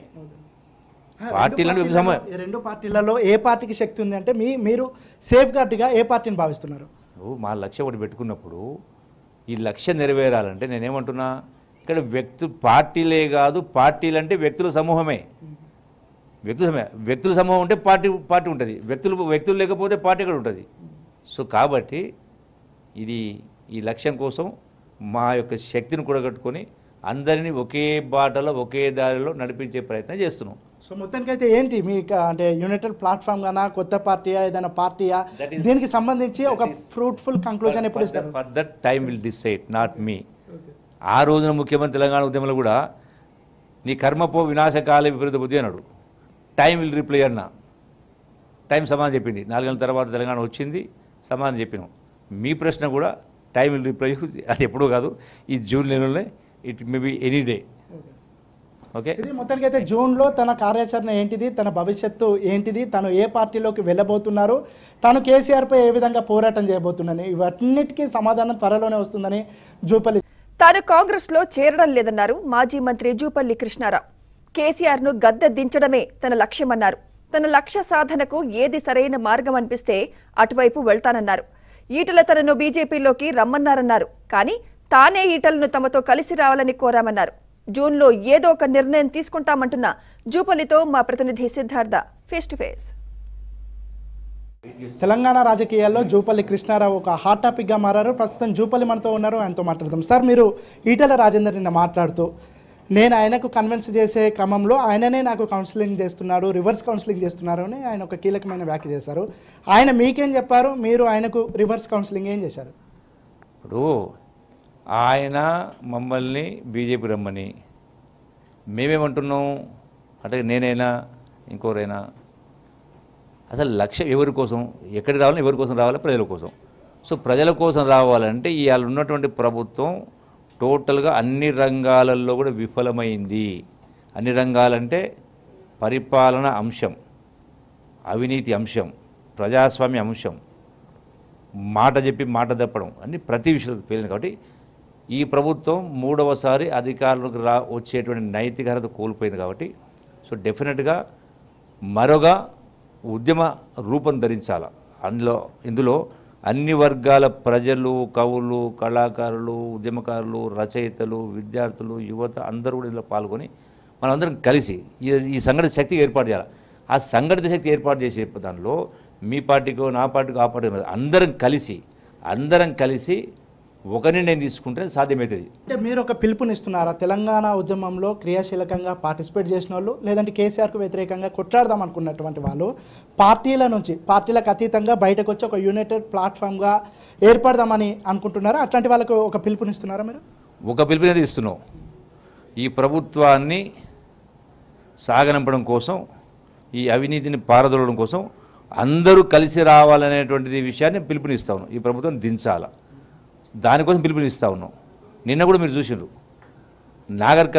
పార్టీలు సమూహం రెండు పార్టీలలో ఏ పార్టీకి శక్తి ఉంది అంటే మీ మీరు సేఫ్ గార్డ్గా ఏ పార్టీని భావిస్తున్నారు మా లక్ష్యం ఒకటి పెట్టుకున్నప్పుడు ఈ లక్ష్యం నెరవేరాలంటే నేనేమంటున్నా ఇక్కడ వ్యక్తు పార్టీలే కాదు పార్టీలు అంటే వ్యక్తుల సమూహమే వ్యక్తుల సమూహం వ్యక్తుల సమూహం ఉంటే పార్టీ పార్టీ ఉంటుంది వ్యక్తులు వ్యక్తులు లేకపోతే పార్టీ కూడా ఉంటుంది సో కాబట్టి ఇది ఈ లక్ష్యం కోసం మా యొక్క శక్తిని కూడగట్టుకొని అందరినీ ఒకే బాటలో ఒకే దారిలో నడిపించే ప్రయత్నం చేస్తున్నాం సో మొత్తానికైతే ఏంటి మీ అంటే యునైటెడ్ ప్లాట్ఫామ్ గానా కొత్త పార్టీయా ఏదైనా పార్టీయా దీనికి సంబంధించి ఒక ఫ్రూట్ఫుల్ కంక్లూజన్ ఎప్పుడు ఇస్తారు for that time will decide not me ఆ రోజున ముఖ్యమంత్రి తెలంగాణ ఉద్యమంలో కూడా నీ కర్మపో వినాశకాల విపరీత బుద్ధి అన్నాడు టైం విల్ రిప్లై అన్న టైం సమాధానం చెప్పింది నాలుగేళ్ళ తర్వాత తెలంగాణ వచ్చింది సమాధానం చెప్పినాం మీ ప్రశ్న కూడా టైం విల్ రిప్లై అది ఎప్పుడూ కాదు ఈ జూన్ నెలలోనే it may be any day okay మొత్తానికి అయితే జూన్లో తన కార్యాచరణ ఏంటిది తన భవిష్యత్తు ఏంటిది తను ఏ పార్టీలోకి వెళ్ళబోతున్నారు తను కేసీఆర్పై ఏ విధంగా పోరాటం చేయబోతున్నాను ఇవన్నిటికీ సమాధానం త్వరలోనే వస్తుందని జూపల్లి తాను కాంగ్రెస్లో చేరడం లేదన్నారు మాజీ మంత్రి జూపల్లి కృష్ణారావు కేసీఆర్ను గద్దె దించడమే తన లక్ష్యమన్నారు తన లక్ష్య సాధనకు ఏది సరైన మార్గం అనిపిస్తే అటువైపు వెళ్తానన్నారు ఈటల తనను బీజేపీలోకి రమ్మన్నారన్నారు కానీ తానే ఈటలను తమతో కలిసి రావాలని కోరామన్నారు జూన్లో ఏదో ఒక నిర్ణయం తీసుకుంటామంటున్న జూపల్లితో మా ప్రతినిధి Siddhartha face to face Telangana రాజకీయాల్లో జూపల్లి కృష్ణారావు ఒక హాట్ టాపిక్గా మారారు ప్రస్తుతం జూపల్లి మనతో ఉన్నారు ఆయనతో మాట్లాడదాం సార్ మీరు ఈటల రాజేందర్ నిన్న మాట్లాడుతూ నేను ఆయనకు కన్విన్స్ చేసే క్రమంలో ఆయననే నాకు కౌన్సిలింగ్ చేస్తున్నాడు రివర్స్ కౌన్సిలింగ్ చేస్తున్నారు అని ఆయన ఒక కీలకమైన వ్యాఖ్య చేశారు ఆయన మీకేం చెప్పారు మీరు ఆయనకు రివర్స్ కౌన్సిలింగ్ ఏం చేశారు ఇప్పుడు ఆయన మమ్మల్ని బీజేపీ రమ్మని మేమేమంటున్నాం అంటే నేనైనా ఇంకోరైనా అసలు లక్ష్యం ఎవరి కోసం ఎక్కడికి రావాలి ఎవరి కోసం రావాలి ప్రజల కోసం సో ప్రజల కోసం రావాలంటే ఇవాళ ఉన్నటువంటి ప్రభుత్వం టోటల్గా అన్ని రంగాలలో కూడా విఫలమైంది అన్ని రంగాలంటే పరిపాలన అంశం అవినీతి అంశం ప్రజాస్వామ్య అంశం మాట చెప్పి మాట తప్పడం అన్ని ప్రతి విషయంలో పేలింది కాబట్టి ఈ ప్రభుత్వం మూడవసారి అధికారులకు రా వచ్చేటువంటి నైతిక కోల్పోయింది కాబట్టి సో డెఫినెట్గా మరొక ఉద్యమ రూపం ధరించాల అందులో ఇందులో అన్ని వర్గాల ప్రజలు కవులు కళాకారులు ఉద్యమకారులు రచయితలు విద్యార్థులు యువత అందరూ కూడా ఇందులో పాల్గొని మనందరం కలిసి ఈ సంఘటిత శక్తి ఏర్పాటు చేయాలి ఆ సంఘటిత శక్తి ఏర్పాటు చేసే దానిలో మీ పార్టీకో నా పార్టీకో ఆ పార్టీ అందరం కలిసి అందరం కలిసి ఒకరిని నేను తీసుకుంటే సాధ్యమవుతుంది అంటే మీరు ఒక పిలుపునిస్తున్నారా తెలంగాణ ఉద్యమంలో క్రియాశీలకంగా పార్టిసిపేట్ చేసిన వాళ్ళు లేదంటే కేసీఆర్కు వ్యతిరేకంగా కొట్లాడదాం అనుకున్నటువంటి వాళ్ళు పార్టీల నుంచి పార్టీలకు అతీతంగా బయటకు వచ్చి ఒక యునైటెడ్ ప్లాట్ఫామ్గా ఏర్పడదామని అనుకుంటున్నారా అట్లాంటి వాళ్ళకు ఒక పిలుపునిస్తున్నారా మీరు ఒక పిలుపునే ఇస్తున్నాం ఈ ప్రభుత్వాన్ని సాగనంపడం కోసం ఈ అవినీతిని పారదోలడం కోసం అందరూ కలిసి రావాలనేటువంటిది విషయాన్ని పిలుపునిస్తాను ఈ ప్రభుత్వం దించాలా దానికోసం పిలుపునిస్తూ ఉన్నాం నిన్న కూడా మీరు చూసినారు నాగర్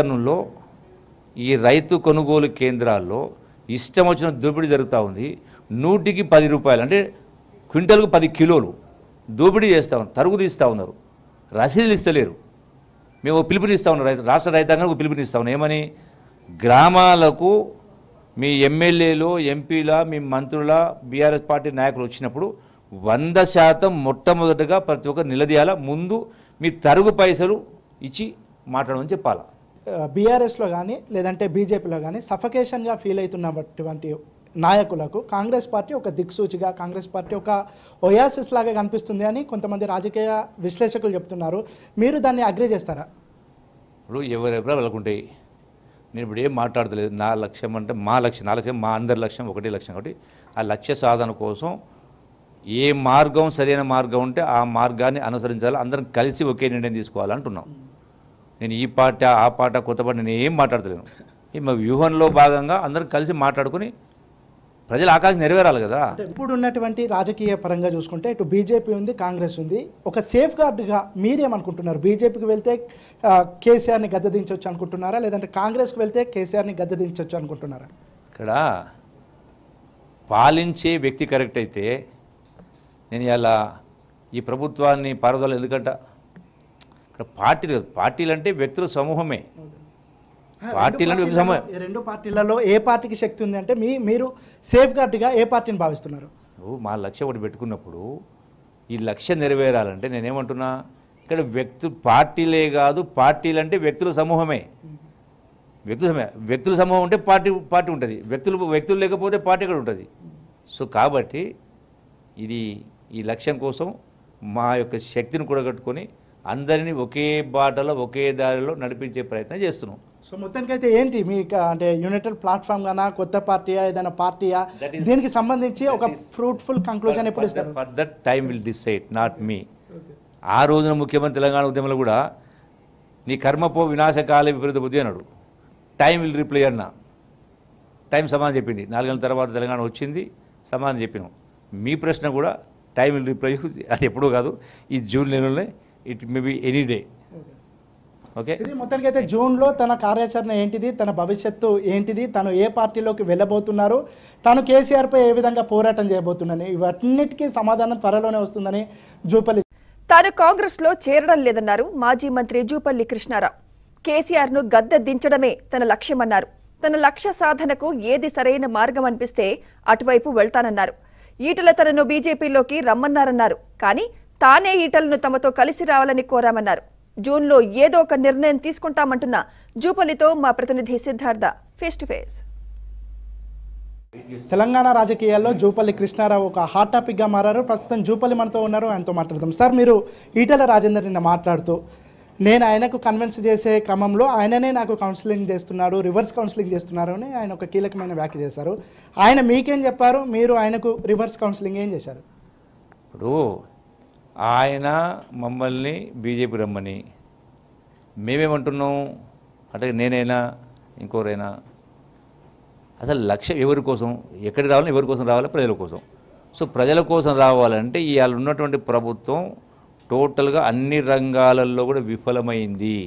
ఈ రైతు కొనుగోలు కేంద్రాల్లో ఇష్టం వచ్చిన దోపిడీ జరుగుతూ ఉంది నూటికి పది రూపాయలు అంటే క్వింటల్కు పది కిలోలు దోపిడీ చేస్తూ ఉన్నారు తరుగు తీస్తూ ఉన్నారు రసీదులు ఇస్తలేరు మేము పిలుపునిస్తూ ఉన్నాం రైతు రాష్ట్ర రైతాంగానికి పిలుపునిస్తూ ఉన్నాం ఏమని గ్రామాలకు మీ ఎమ్మెల్యేలు ఎంపీల మీ మంత్రుల బీఆర్ఎస్ పార్టీ నాయకులు వచ్చినప్పుడు వంద శాతం మొట్టమొదటగా ప్రతి ఒక్కరు నిలదీయాల ముందు మీ తరుగు పైసలు ఇచ్చి మాట్లాడమని చెప్పాలా బీఆర్ఎస్లో కానీ లేదంటే బీజేపీలో కానీ సఫకేషన్గా ఫీల్ అవుతున్నటువంటి నాయకులకు కాంగ్రెస్ పార్టీ ఒక దిక్సూచిగా కాంగ్రెస్ పార్టీ ఒక ఒయాసిస్ లాగా కనిపిస్తుంది అని కొంతమంది రాజకీయ విశ్లేషకులు చెప్తున్నారు మీరు దాన్ని అగ్రి చేస్తారా ఇప్పుడు ఎవరెవరో వెళ్ళకుంటాయి నేను ఇప్పుడు ఏం మాట్లాడతలేదు నా లక్ష్యం అంటే మా లక్ష్యం నా లక్ష్యం మా అందరి లక్ష్యం ఒకటే లక్ష్యం కాబట్టి ఆ లక్ష్య సాధన కోసం ఏ మార్గం సరైన మార్గం ఉంటే ఆ మార్గాన్ని అనుసరించాలి అందరం కలిసి ఒకే నిర్ణయం తీసుకోవాలంటున్నాం నేను ఈ పాట ఆ పాట కొత్త పాట నేను ఏం మాట్లాడతలేను ఈ మా వ్యూహంలో భాగంగా అందరం కలిసి మాట్లాడుకుని ప్రజల ఆకాశం నెరవేరాలి కదా ఇప్పుడు ఉన్నటువంటి రాజకీయ పరంగా చూసుకుంటే ఇటు బీజేపీ ఉంది కాంగ్రెస్ ఉంది ఒక సేఫ్ గార్డ్గా మీరేమనుకుంటున్నారు బీజేపీకి వెళ్తే కేసీఆర్ని గద్దదించవచ్చు అనుకుంటున్నారా లేదంటే కాంగ్రెస్కి వెళ్తే కేసీఆర్ని గద్దదించవచ్చు అనుకుంటున్నారా ఇక్కడ పాలించే వ్యక్తి కరెక్ట్ అయితే నేను ఇలా ఈ ప్రభుత్వాన్ని పారుదల ఎందుకంట ఇక్కడ పార్టీలు పార్టీలు అంటే వ్యక్తుల సమూహమే పార్టీలు రెండు పార్టీలలో ఏ పార్టీకి శక్తి ఉంది అంటే మీ మీరు సేఫ్ గార్డ్గా ఏ పార్టీని భావిస్తున్నారు మా లక్ష్యం ఒకటి పెట్టుకున్నప్పుడు ఈ లక్ష్యం నెరవేరాలంటే నేనేమంటున్నా ఇక్కడ వ్యక్తు పార్టీలే కాదు పార్టీలు అంటే వ్యక్తుల సమూహమే వ్యక్తుల సమూహం వ్యక్తుల సమూహం ఉంటే పార్టీ పార్టీ ఉంటుంది వ్యక్తులు వ్యక్తులు లేకపోతే పార్టీ ఇక్కడ ఉంటుంది సో కాబట్టి ఇది ఈ లక్ష్యం కోసం మా యొక్క శక్తిని కూడగట్టుకొని అందరినీ ఒకే బాటలో ఒకే దారిలో నడిపించే ప్రయత్నం చేస్తున్నాం సో మొత్తానికి అయితే ఏంటి మీ అంటే యునైటెడ్ ప్లాట్ఫామ్ గానా కొత్త పార్టీయా ఏదైనా పార్టీయా దీనికి సంబంధించి ఒక ఫ్రూట్ఫుల్ కంక్లూజన్ ఎప్పుడు ఇస్తారు for that time will decide not me ఆ రోజున ముఖ్యమంత్రి తెలంగాణ ఉద్యమంలో కూడా నీ కర్మపో వినాశకాల విపరీత బుద్ధి అన్నాడు టైం విల్ రిప్లై అన్న టైం సమాధానం చెప్పింది నాలుగేళ్ళ తర్వాత తెలంగాణ వచ్చింది సమాధానం చెప్పినాం మీ ప్రశ్న కూడా టైం విల్ రిప్లై అది ఎప్పుడూ కాదు ఈ జూన్ నెలలోనే it may be any day okay మొత్తానికి అయితే జూన్లో తన కార్యాచరణ ఏంటిది తన భవిష్యత్తు ఏంటిది తను ఏ పార్టీలోకి వెళ్ళబోతున్నారు తను కేసీఆర్పై ఏ విధంగా పోరాటం చేయబోతుందని ఇవన్నిటికీ సమాధానం త్వరలోనే వస్తుందని జూపల్లి తాను కాంగ్రెస్లో చేరడం లేదన్నారు మాజీ మంత్రి జూపల్లి కృష్ణారావు కేసీఆర్ను గద్దె దించడమే తన లక్ష్యమన్నారు తన లక్ష్య సాధనకు ఏది సరైన మార్గం అనిపిస్తే అటువైపు వెళ్తానన్నారు ఈటల తనను బీజేపీలోకి రమ్మన్నారన్నారు కానీ తానే ఈటలను తమతో కలిసి రావాలని కోరామన్నారు జూన్లో ఏదో ఒక నిర్ణయం తీసుకుంటామంటున్న జూపల్లితో మా ప్రతినిధి Siddhartha face to face Telangana రాజకీయాల్లో జూపల్లి కృష్ణారావు ఒక హాట్ టాపిక్గా మారారు ప్రస్తుతం జూపల్లి మనతో ఉన్నారు ఆయనతో మాట్లాడదాం సార్ మీరు ఈటల రాజేందర్ నిన్న మాట్లాడుతూ నేను ఆయనకు కన్విన్స్ చేసే క్రమంలో ఆయననే నాకు కౌన్సిలింగ్ చేస్తున్నాడు రివర్స్ కౌన్సిలింగ్ చేస్తున్నారు అని ఆయన ఒక కీలకమైన వ్యాఖ్య చేశారు ఆయన మీకేం చెప్పారు మీరు ఆయనకు రివర్స్ కౌన్సిలింగ్ ఏం చేశారు ఇప్పుడు ఆయన మమ్మల్ని బీజేపీ రమ్మని మేమేమంటున్నాం అంటే నేనైనా ఇంకోరైనా అసలు లక్ష్యం ఎవరి కోసం ఎక్కడికి రావాలి ఎవరి కోసం రావాలి ప్రజల కోసం సో ప్రజల కోసం రావాలంటే ఇవాళ ఉన్నటువంటి ప్రభుత్వం టోటల్గా అన్ని రంగాలలో కూడా విఫలమైంది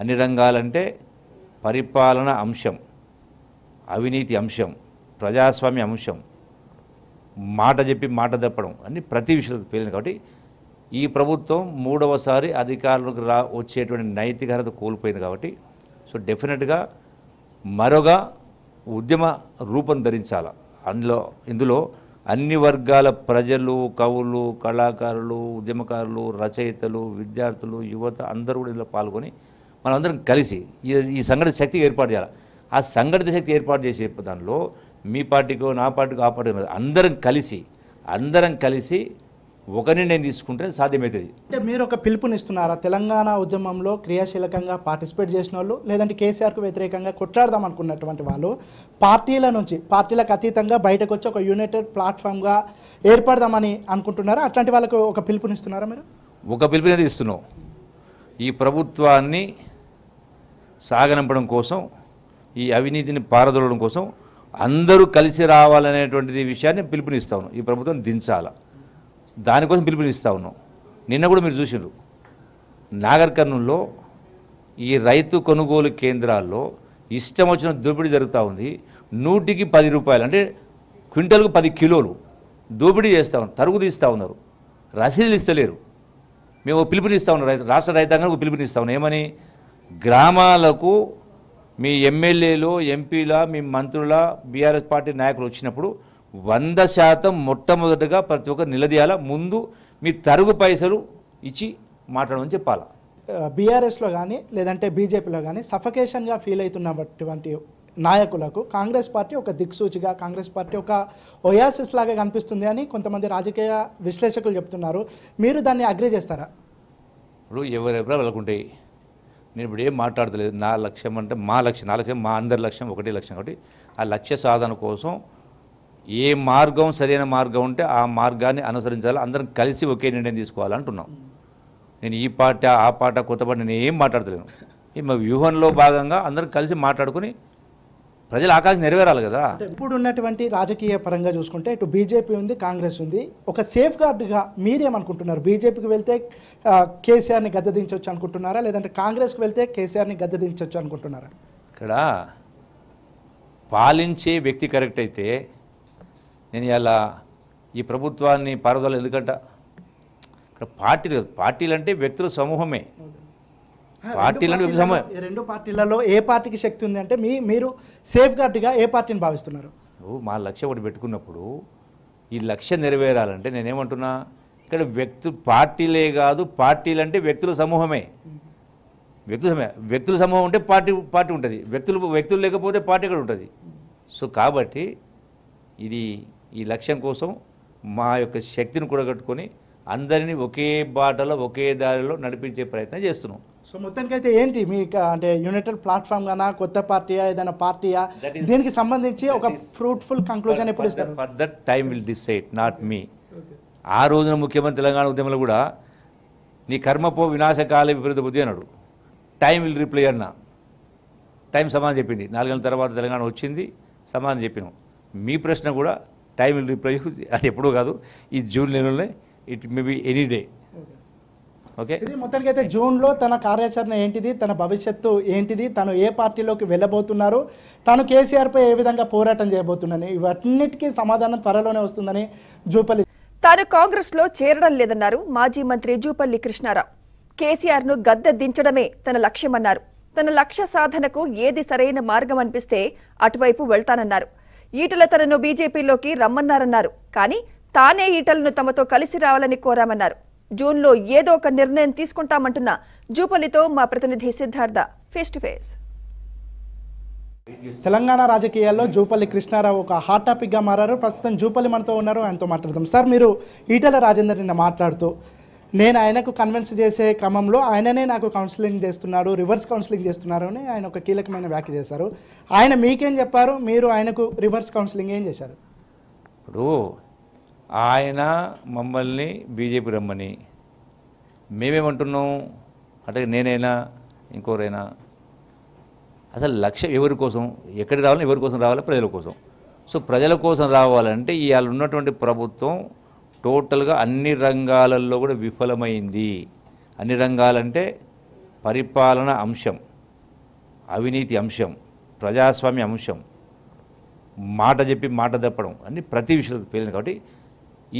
అన్ని రంగాలంటే పరిపాలన అంశం అవినీతి అంశం ప్రజాస్వామ్య అంశం మాట చెప్పి మాట తప్పడం అన్ని ప్రతి విషయం పేలింది కాబట్టి ఈ ప్రభుత్వం మూడవసారి అధికారులకు రా వచ్చేటువంటి నైతిక కోల్పోయింది కాబట్టి సో డెఫినెట్గా మరొక ఉద్యమ రూపం ధరించాల అందులో ఇందులో అన్ని వర్గాల ప్రజలు కవులు కళాకారులు ఉద్యమకారులు రచయితలు విద్యార్థులు యువత అందరూ కూడా ఇందులో పాల్గొని మనందరం కలిసి ఈ సంఘటిత శక్తి ఏర్పాటు చేయాలి ఆ సంఘటిత శక్తి ఏర్పాటు చేసే దానిలో మీ పార్టీకో నా పార్టీకో ఆ పార్టీ అందరం కలిసి అందరం కలిసి ఒక నిర్ణయం తీసుకుంటే సాధ్యమవుతుంది అంటే మీరు ఒక పిలుపునిస్తున్నారా తెలంగాణ ఉద్యమంలో క్రియాశీలకంగా పార్టిసిపేట్ చేసిన వాళ్ళు లేదంటే కేసీఆర్కు వ్యతిరేకంగా కొట్లాడదాం అనుకున్నటువంటి వాళ్ళు పార్టీల నుంచి పార్టీలకు అతీతంగా బయటకు వచ్చి ఒక యునైటెడ్ ప్లాట్ఫామ్గా ఏర్పడదామని అనుకుంటున్నారా అట్లాంటి వాళ్ళకు ఒక పిలుపునిస్తున్నారా మీరు ఒక పిలుపునే ఇస్తున్నాం ఈ ప్రభుత్వాన్ని సాగనంపడం కోసం ఈ అవినీతిని పారదోలడం కోసం అందరూ కలిసి రావాలనేటువంటిది విషయాన్ని పిలుపునిస్తాను ఈ ప్రభుత్వం దించాలా దానికోసం పిలుపునిస్తా ఉన్నాం నిన్న కూడా మీరు చూసినారు నాగర్ కర్నూల్లో ఈ రైతు కొనుగోలు కేంద్రాల్లో ఇష్టం వచ్చిన దోపిడీ జరుగుతూ ఉంది నూటికి పది రూపాయలు అంటే క్వింటల్కు పది కిలోలు దోపిడీ చేస్తూ ఉన్నారు తరుగు తీస్తూ ఉన్నారు రసీదులు ఇస్తలేరు మేము పిలుపునిస్తూ ఉన్నాం రైతు రాష్ట్ర రైతాంగానికి పిలుపునిస్తూ ఉన్నాం ఏమని గ్రామాలకు మీ ఎమ్మెల్యేలు ఎంపీల మీ మంత్రుల బీఆర్ఎస్ పార్టీ నాయకులు వచ్చినప్పుడు వంద శాతం మొట్టమొదటగా ప్రతి ఒక్కరు నిలదీయాల ముందు మీ తరుగు పైసలు ఇచ్చి మాట్లాడమని చెప్పాల బీఆర్ఎస్లో కానీ లేదంటే బీజేపీలో కానీ సఫకేషన్గా ఫీల్ అవుతున్నటువంటి నాయకులకు కాంగ్రెస్ పార్టీ ఒక దిక్సూచిగా కాంగ్రెస్ పార్టీ ఒక ఒయాసిస్ లాగా కనిపిస్తుంది అని కొంతమంది రాజకీయ విశ్లేషకులు చెప్తున్నారు మీరు దాన్ని అగ్రి చేస్తారా ఇప్పుడు ఎవరెవరో వెళ్ళకుంటాయి నేను ఇప్పుడు ఏం మాట్లాడతలేదు నా లక్ష్యం అంటే మా లక్ష్యం నా లక్ష్యం మా అందరి లక్ష్యం ఒకటే లక్ష్యం ఒకటి ఆ లక్ష్య సాధన కోసం ఏ మార్గం సరైన మార్గం ఉంటే ఆ మార్గాన్ని అనుసరించాలి అందరం కలిసి ఒకే నిర్ణయం తీసుకోవాలంటున్నాం నేను ఈ పాట ఆ పాట కొత్త పాట నేను ఏం మాట్లాడతలేను ఈ మా వ్యూహంలో భాగంగా అందరం కలిసి మాట్లాడుకుని ప్రజలు ఆకాశం నెరవేరాలి కదా ఇప్పుడు ఉన్నటువంటి రాజకీయ పరంగా చూసుకుంటే ఇటు బీజేపీ ఉంది కాంగ్రెస్ ఉంది ఒక సేఫ్ గార్డ్గా మీరేమనుకుంటున్నారు బీజేపీకి వెళ్తే కేసీఆర్ని గద్దదించవచ్చు అనుకుంటున్నారా లేదంటే కాంగ్రెస్కి వెళ్తే కేసీఆర్ని గద్దదించవచ్చు అనుకుంటున్నారా ఇక్కడ పాలించే వ్యక్తి కరెక్ట్ అయితే నేను ఇలా ఈ ప్రభుత్వాన్ని పారదోలు ఎందుకంట ఇక్కడ పార్టీలు పార్టీలు అంటే వ్యక్తుల సమూహమే పార్టీలు రెండు పార్టీలలో ఏ పార్టీకి శక్తి ఉంది అంటే మీ మీరు సేఫ్ గార్డ్గా ఏ పార్టీని భావిస్తున్నారు మా లక్ష్యం ఒకటి పెట్టుకున్నప్పుడు ఈ లక్ష్యం నెరవేరాలంటే నేనేమంటున్నా ఇక్కడ వ్యక్తు పార్టీలే కాదు పార్టీలు అంటే వ్యక్తుల సమూహమే వ్యక్తుల సమూహం వ్యక్తుల సమూహం ఉంటే పార్టీ పార్టీ ఉంటుంది వ్యక్తులు వ్యక్తులు లేకపోతే పార్టీ కూడా ఉంటుంది సో కాబట్టి ఇది ఈ లక్ష్యం కోసం మా యొక్క శక్తిని కూడగట్టుకొని అందరినీ ఒకే బాటలో ఒకే దారిలో నడిపించే ప్రయత్నం చేస్తున్నాం సో మొత్తానికైతే ఏంటి మీ అంటే యునైటెడ్ ప్లాట్ఫామ్ గానా కొత్త పార్టీయా ఏదైనా పార్టీయా దీనికి సంబంధించి ఒక ఫ్రూట్ఫుల్ కంక్లూజన్ ఎప్పుడు ఇస్తారు that time will decide not me ఆ రోజున ముఖ్యమంత్రి తెలంగాణ ఉద్యమంలో కూడా నీ కర్మపో వినాశకాల విపరీత బుద్ధి అన్నాడు టైం విల్ రిప్లై అన్న టైం సమాధానం చెప్పింది నాలుగేళ్ళ తర్వాత తెలంగాణ వచ్చింది సమాధానం చెప్పినాం మీ ప్రశ్న కూడా టైం విల్ రిప్లై అది ఎప్పుడూ కాదు ఈ జూన్ నెలలోనే it may be any day okay మొత్తానికి అయితే జూన్లో తన కార్యాచరణ ఏంటిది తన భవిష్యత్తు ఏంటిది తను ఏ పార్టీలోకి వెళ్ళబోతున్నారు తను కేసీఆర్పై ఏ విధంగా పోరాటం చేయబోతున్నాను ఇవన్నిటికీ సమాధానం త్వరలోనే వస్తుందని జూపల్లి తాను కాంగ్రెస్లో చేరడం లేదన్నారు మాజీ మంత్రి జూపల్లి కృష్ణారావు కేసీఆర్ను గద్దె దించడమే తన లక్ష్యమన్నారు తన లక్ష్య సాధనకు ఏది సరైన మార్గం అనిపిస్తే అటువైపు వెళ్తానన్నారు ఈటల తనను బీజేపీలోకి రమ్మన్నారన్నారు కానీ తానే ఈటలను తమతో కలిసి రావాలని కోరామన్నారు జూన్లో ఏదో ఒక నిర్ణయం తీసుకుంటామంటున్న జూపల్లితో మా ప్రతినిధి Siddhartha face to face Telangana రాజకీయాల్లో జూపల్లి కృష్ణారావు ఒక హాట్ టాపిక్గా మారారు ప్రస్తుతం జూపల్లి మనతో ఉన్నారు ఆయనతో మాట్లాడదాం సార్ మీరు ఈటల రాజేందర్ నిన్న మాట్లాడుతూ నేను ఆయనకు కన్విన్స్ చేసే క్రమంలో ఆయననే నాకు కౌన్సిలింగ్ చేస్తున్నాడు రివర్స్ కౌన్సిలింగ్ చేస్తున్నారు అని ఆయన ఒక కీలకమైన వ్యాఖ్య చేశారు ఆయన మీకేం చెప్పారు మీరు ఆయనకు రివర్స్ కౌన్సిలింగ్ ఏం చేశారు ఇప్పుడు ఆయన మమ్మల్ని బీజేపీ రమ్మని మేమేమంటున్నాం అంటే నేనైనా ఇంకోరైనా అసలు లక్ష్యం ఎవరి కోసం ఎక్కడికి రావాలి ఎవరి కోసం రావాలి ప్రజల కోసం సో ప్రజల కోసం రావాలంటే ఇవాళ ఉన్నటువంటి ప్రభుత్వం టోటల్గా అన్ని రంగాలలో కూడా విఫలమైంది అన్ని రంగాలంటే పరిపాలన అంశం అవినీతి అంశం ప్రజాస్వామ్య అంశం మాట చెప్పి మాట తప్పడం అన్ని ప్రతి విషయంలో పేలింది కాబట్టి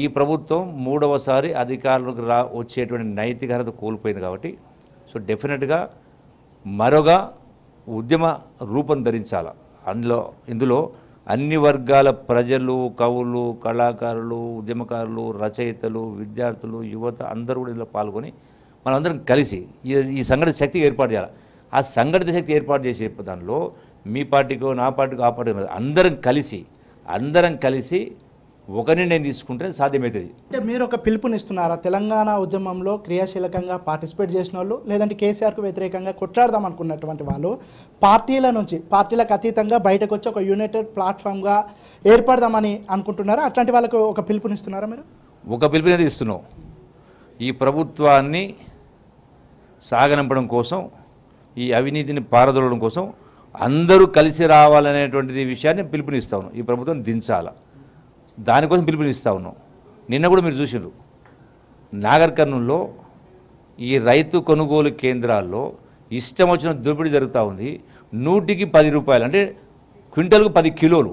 ఈ ప్రభుత్వం మూడవసారి అధికారులకు రా వచ్చేటువంటి నైతికత కోల్పోయింది కాబట్టి సో డెఫినెట్గా మరొక ఉద్యమ రూపం ధరించాల అందులో ఇందులో అన్ని వర్గాల ప్రజలు కవులు కళాకారులు ఉద్యమకారులు రచయితలు విద్యార్థులు యువత అందరూ కూడా ఇందులో పాల్గొని మనందరం కలిసి ఈ సంఘటిత శక్తి ఏర్పాటు చేయాలి ఆ సంఘటిత శక్తి ఏర్పాటు చేసే దానిలో మీ పార్టీకో నా పార్టీకో ఆ పార్టీ అందరం కలిసి అందరం కలిసి ఒకరిని నేను తీసుకుంటే సాధ్యమవుతుంది అంటే మీరు ఒక పిలుపునిస్తున్నారా తెలంగాణ ఉద్యమంలో క్రియాశీలకంగా పార్టిసిపేట్ చేసిన వాళ్ళు లేదంటే కేసీఆర్కు వ్యతిరేకంగా కొట్లాడదాం అనుకున్నటువంటి వాళ్ళు పార్టీల నుంచి పార్టీలకు అతీతంగా బయటకు వచ్చి ఒక యునైటెడ్ ప్లాట్ఫామ్గా ఏర్పడదామని అనుకుంటున్నారా అట్లాంటి వాళ్ళకు ఒక పిలుపునిస్తున్నారా మీరు ఒక పిలుపునే ఇస్తున్నాం ఈ ప్రభుత్వాన్ని సాగనంపడం కోసం ఈ అవినీతిని పారదోలడం కోసం అందరూ కలిసి రావాలనేటువంటిది విషయాన్ని పిలుపునిస్తాను ఈ ప్రభుత్వం దించాలా దానికోసం పిలుపునిస్తా ఉన్నాం నిన్న కూడా మీరు చూసినారు నాగర్ కర్నూల్లో ఈ రైతు కొనుగోలు కేంద్రాల్లో ఇష్టం వచ్చిన దోపిడీ జరుగుతూ ఉంది నూటికి పది రూపాయలు అంటే క్వింటల్కు పది కిలోలు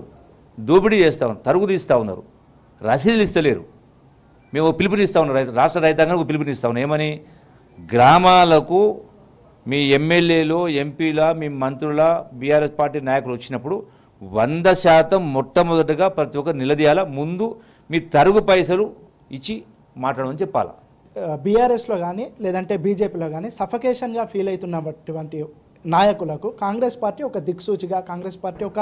దోపిడీ చేస్తూ ఉన్నారు తరుగు తీస్తూ ఉన్నారు రసీదులు ఇస్తలేరు మేము పిలుపునిస్తా ఉన్నాం రైతు రాష్ట్ర రైతాంగానికి పిలుపునిస్తా ఉన్నాం ఏమని గ్రామాలకు మీ ఎమ్మెల్యేలు ఎంపీల మీ మంత్రుల బీఆర్ఎస్ పార్టీ నాయకులు వచ్చినప్పుడు వంద శాతం మొట్టమొదటగా ప్రతి ఒక్కరు నిలదీయాల ముందు మీ తరుగు పైసలు ఇచ్చి మాట్లాడమని చెప్పాలా బీఆర్ఎస్లో కానీ లేదంటే బీజేపీలో కానీ సఫకేషన్గా ఫీల్ అవుతున్నటువంటి నాయకులకు కాంగ్రెస్ పార్టీ ఒక దిక్సూచిగా కాంగ్రెస్ పార్టీ ఒక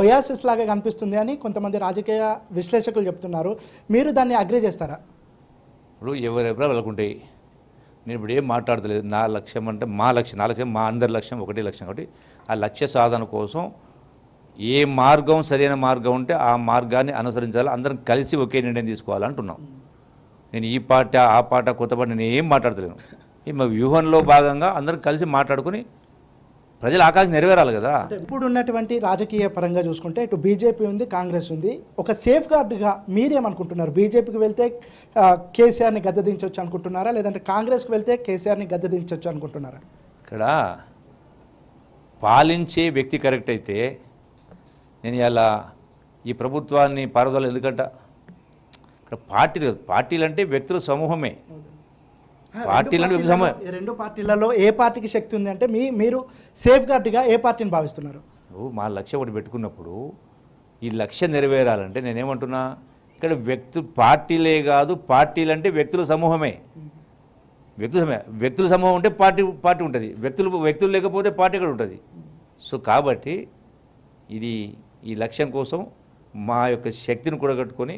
ఒయాసిస్ లాగా కనిపిస్తుంది అని కొంతమంది రాజకీయ విశ్లేషకులు చెప్తున్నారు మీరు దాన్ని అగ్రి చేస్తారా ఇప్పుడు ఎవరెవరో వెళ్ళకుంటాయి నేను ఇప్పుడు ఏం మాట్లాడతలేదు నా లక్ష్యం అంటే మా లక్ష్యం నా లక్ష్యం మా అందరి లక్ష్యం ఒకటే లక్ష్యం కాబట్టి ఆ లక్ష్య సాధన కోసం ఏ మార్గం సరైన మార్గం ఉంటే ఆ మార్గాన్ని అనుసరించాలి అందరం కలిసి ఒకే నిర్ణయం తీసుకోవాలంటున్నాం నేను ఈ పాట ఆ పాట కొత్త పాట నేను ఏం మాట్లాడతలేను ఈ మా వ్యూహంలో భాగంగా అందరం కలిసి మాట్లాడుకుని ప్రజల ఆకాశం నెరవేరాలి కదా ఇప్పుడు ఉన్నటువంటి రాజకీయ పరంగా చూసుకుంటే ఇటు బీజేపీ ఉంది కాంగ్రెస్ ఉంది ఒక సేఫ్ గార్డ్గా మీరేమనుకుంటున్నారు బీజేపీకి వెళ్తే కేసీఆర్ని గద్దదించవచ్చు అనుకుంటున్నారా లేదంటే కాంగ్రెస్కి వెళ్తే కేసీఆర్ని గద్దదించవచ్చు అనుకుంటున్నారా ఇక్కడ పాలించే వ్యక్తి కరెక్ట్ అయితే నేను ఇలా ఈ ప్రభుత్వాన్ని పారుదల ఎందుకంట ఇక్కడ పార్టీలు పార్టీలు అంటే వ్యక్తుల సమూహమే పార్టీలు రెండు పార్టీలలో ఏ పార్టీకి శక్తి ఉంది అంటే మీ మీరు సేఫ్ గార్డ్గా ఏ పార్టీని భావిస్తున్నారు మా లక్ష్యం ఒకటి పెట్టుకున్నప్పుడు ఈ లక్ష్యం నెరవేరాలంటే నేనేమంటున్నా ఇక్కడ వ్యక్తు పార్టీలే కాదు పార్టీలు అంటే వ్యక్తుల సమూహమే వ్యక్తుల సమూహం వ్యక్తుల సమూహం ఉంటే పార్టీ పార్టీ ఉంటుంది వ్యక్తులు వ్యక్తులు లేకపోతే పార్టీ కూడా ఉంటుంది సో కాబట్టి ఇది ఈ లక్ష్యం కోసం మా యొక్క శక్తిని కూడగట్టుకొని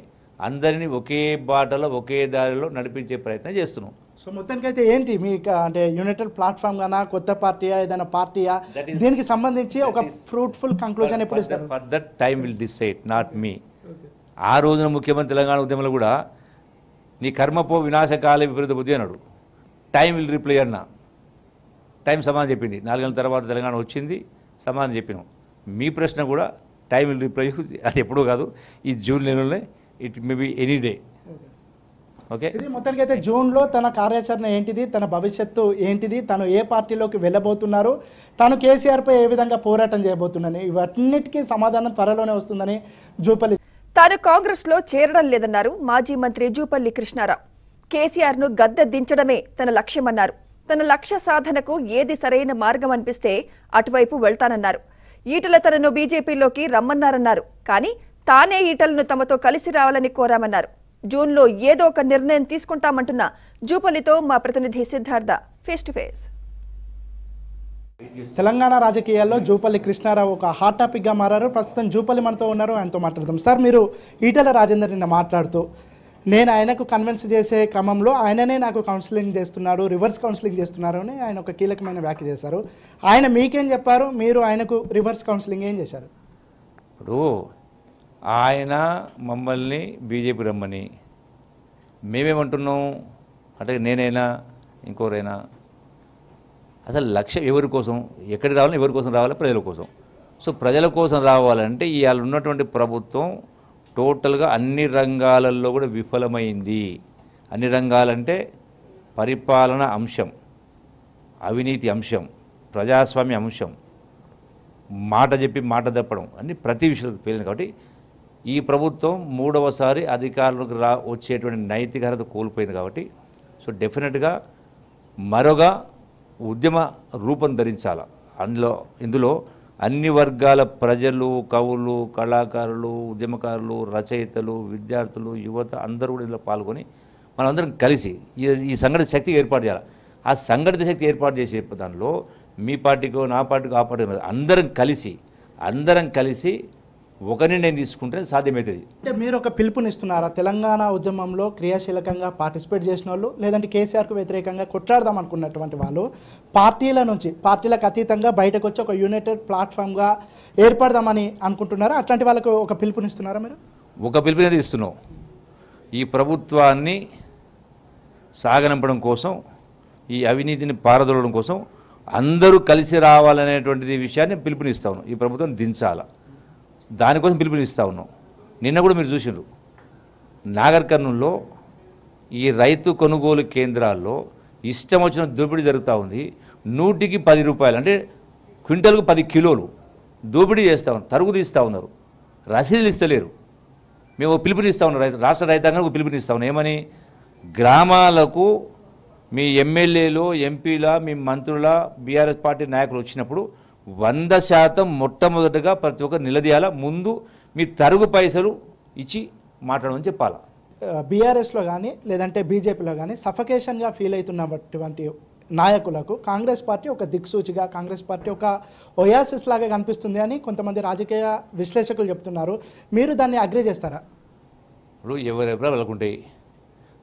అందరినీ ఒకే బాటలో ఒకే దారిలో నడిపించే ప్రయత్నం చేస్తున్నాం సో మొత్తానికైతే ఏంటి మీ అంటే యునైటెడ్ ప్లాట్ఫామ్ గానా కొత్త పార్టీయా ఏదైనా పార్టీయా దీనికి సంబంధించి ఒక ఫ్రూట్ఫుల్ కంక్లూజన్ ఎప్పుడు ఇస్తారు for that time will decide not me ఆ రోజున ముఖ్యమంత్రి తెలంగాణ ఉద్యమంలో కూడా నీ కర్మపో వినాశకాల విపరీత బుద్ధి అన్నాడు టైం విల్ రిప్లై అన్న టైం సమాధానం చెప్పింది నాలుగేళ్ళ తర్వాత తెలంగాణ వచ్చింది సమాధానం చెప్పినాం మీ ప్రశ్న కూడా టైం విల్ రిప్లై అది ఎప్పుడూ కాదు ఈ జూన్ నెలలోనే it may be any day okay ఇది మొత్తానికి అయితే జూన్లో తన కార్యాచరణ ఏంటిది తన భవిష్యత్తు ఏంటిది తను ఏ పార్టీలోకి వెళ్ళబోతున్నారు తను కేసీఆర్పై ఏ విధంగా పోరాటం చేయబోతున్నాను ఇవన్నిటికీ సమాధానం త్వరలోనే వస్తుందని జూపల్లి తాను కాంగ్రెస్లో చేరడం లేదన్నారు మాజీ మంత్రి జూపల్లి కృష్ణారావు కేసీఆర్ను గద్దె దించడమే తన లక్ష్యమన్నారు తన లక్ష్య సాధనకు ఏది సరైన మార్గం అనిపిస్తే అటువైపు వెళ్తానన్నారు ఈటల తనను బీజేపీలోకి రమ్మన్నారన్నారు కానీ తానే ఈటలను తమతో కలిసి రావాలని కోరామన్నారు జూన్లో ఏదో ఒక నిర్ణయం తీసుకుంటామంటున్న జూపల్లితో మా ప్రతినిధి Siddhartha face to face Telangana రాజకీయాల్లో జూపల్లి కృష్ణారావు ఒక హాట్ టాపిక్గా మారారు ప్రస్తుతం జూపల్లి మనతో ఉన్నారు ఆయనతో మాట్లాడదాం సార్ మీరు ఈటల రాజేందర్ నిన్న మాట్లాడుతూ నేను ఆయనకు కన్విన్స్ చేసే క్రమంలో ఆయననే నాకు కౌన్సిలింగ్ చేస్తున్నాడు రివర్స్ కౌన్సిలింగ్ చేస్తున్నారు అని ఆయన ఒక కీలకమైన వ్యాఖ్య చేశారు ఆయన మీకేం చెప్పారు మీరు ఆయనకు రివర్స్ కౌన్సిలింగ్ ఏం చేశారు ఇప్పుడు ఆయన మమ్మల్ని బీజేపీ రమ్మని మేమేమంటున్నాం అంటే నేనైనా ఇంకోరైనా అసలు లక్ష్యం ఎవరి కోసం ఎక్కడికి రావాలి ఎవరి కోసం రావాలి ప్రజల కోసం సో ప్రజల కోసం రావాలంటే ఇవాళ ఉన్నటువంటి ప్రభుత్వం టోటల్గా అన్ని రంగాలలో కూడా విఫలమైంది అన్ని రంగాలంటే పరిపాలన అంశం అవినీతి అంశం ప్రజాస్వామ్య అంశం మాట చెప్పి మాట తప్పడం అన్ని ప్రతి విషయంలో పేలింది కాబట్టి ఈ ప్రభుత్వం మూడవసారి అధికారులకు రా వచ్చేటువంటి నైతిక కోల్పోయింది కాబట్టి సో డెఫినెట్గా మరొక ఉద్యమ రూపం ధరించాల అందులో ఇందులో అన్ని వర్గాల ప్రజలు కవులు కళాకారులు ఉద్యమకారులు రచయితలు విద్యార్థులు యువత అందరూ కూడా ఇందులో పాల్గొని మనందరం కలిసి ఈ సంఘటిత శక్తి ఏర్పాటు చేయాలి ఆ సంఘటిత శక్తి ఏర్పాటు చేసే దానిలో మీ పార్టీకో నా పార్టీకో ఆ పార్టీ అందరం కలిసి అందరం కలిసి ఒకరిని నేను తీసుకుంటే సాధ్యమవుతుంది అంటే మీరు ఒక పిలుపునిస్తున్నారా తెలంగాణ ఉద్యమంలో క్రియాశీలకంగా పార్టిసిపేట్ చేసిన వాళ్ళు లేదంటే కేసీఆర్కు వ్యతిరేకంగా కొట్లాడదాం అనుకున్నటువంటి వాళ్ళు పార్టీల నుంచి పార్టీలకు అతీతంగా బయటకు వచ్చి ఒక యునైటెడ్ ప్లాట్ఫామ్గా ఏర్పడదామని అనుకుంటున్నారా అట్లాంటి వాళ్ళకు ఒక పిలుపునిస్తున్నారా మీరు ఒక పిలుపునే ఇస్తున్నాం ఈ ప్రభుత్వాన్ని సాగనంపడం కోసం ఈ అవినీతిని పారదోలడం కోసం అందరూ కలిసి రావాలనేటువంటిది విషయాన్ని పిలుపునిస్తాను ఈ ప్రభుత్వం దించాలా దానికోసం పిలుపునిస్తా ఉన్నాం నిన్న కూడా మీరు చూసినారు నాగర్ ఈ రైతు కొనుగోలు కేంద్రాల్లో ఇష్టం వచ్చిన దోపిడీ జరుగుతూ ఉంది నూటికి పది రూపాయలు అంటే క్వింటల్కు పది కిలోలు దోపిడీ చేస్తూ ఉన్నారు తరుగు తీస్తూ ఉన్నారు రసీదులు ఇస్తలేరు మేము పిలుపునిస్తా ఉన్నాం రైతు రాష్ట్ర రైతాంగానికి పిలుపునిస్తా ఉన్నాం ఏమని గ్రామాలకు మీ ఎమ్మెల్యేలు ఎంపీల మీ మంత్రుల బీఆర్ఎస్ పార్టీ నాయకులు వచ్చినప్పుడు వంద శాతం మొట్టమొదటగా ప్రతి ఒక్కరు నిలదీయాల ముందు మీ తరుగు పైసలు ఇచ్చి మాట్లాడమని చెప్పాలా బీఆర్ఎస్లో కానీ లేదంటే బీజేపీలో కానీ సఫకేషన్గా ఫీల్ అవుతున్నటువంటి నాయకులకు కాంగ్రెస్ పార్టీ ఒక దిక్సూచిగా కాంగ్రెస్ పార్టీ ఒక ఒయాసిస్ లాగా కనిపిస్తుంది అని కొంతమంది రాజకీయ విశ్లేషకులు చెప్తున్నారు మీరు దాన్ని అగ్రి చేస్తారా ఇప్పుడు ఎవరెవరో వెళ్ళకుంటాయి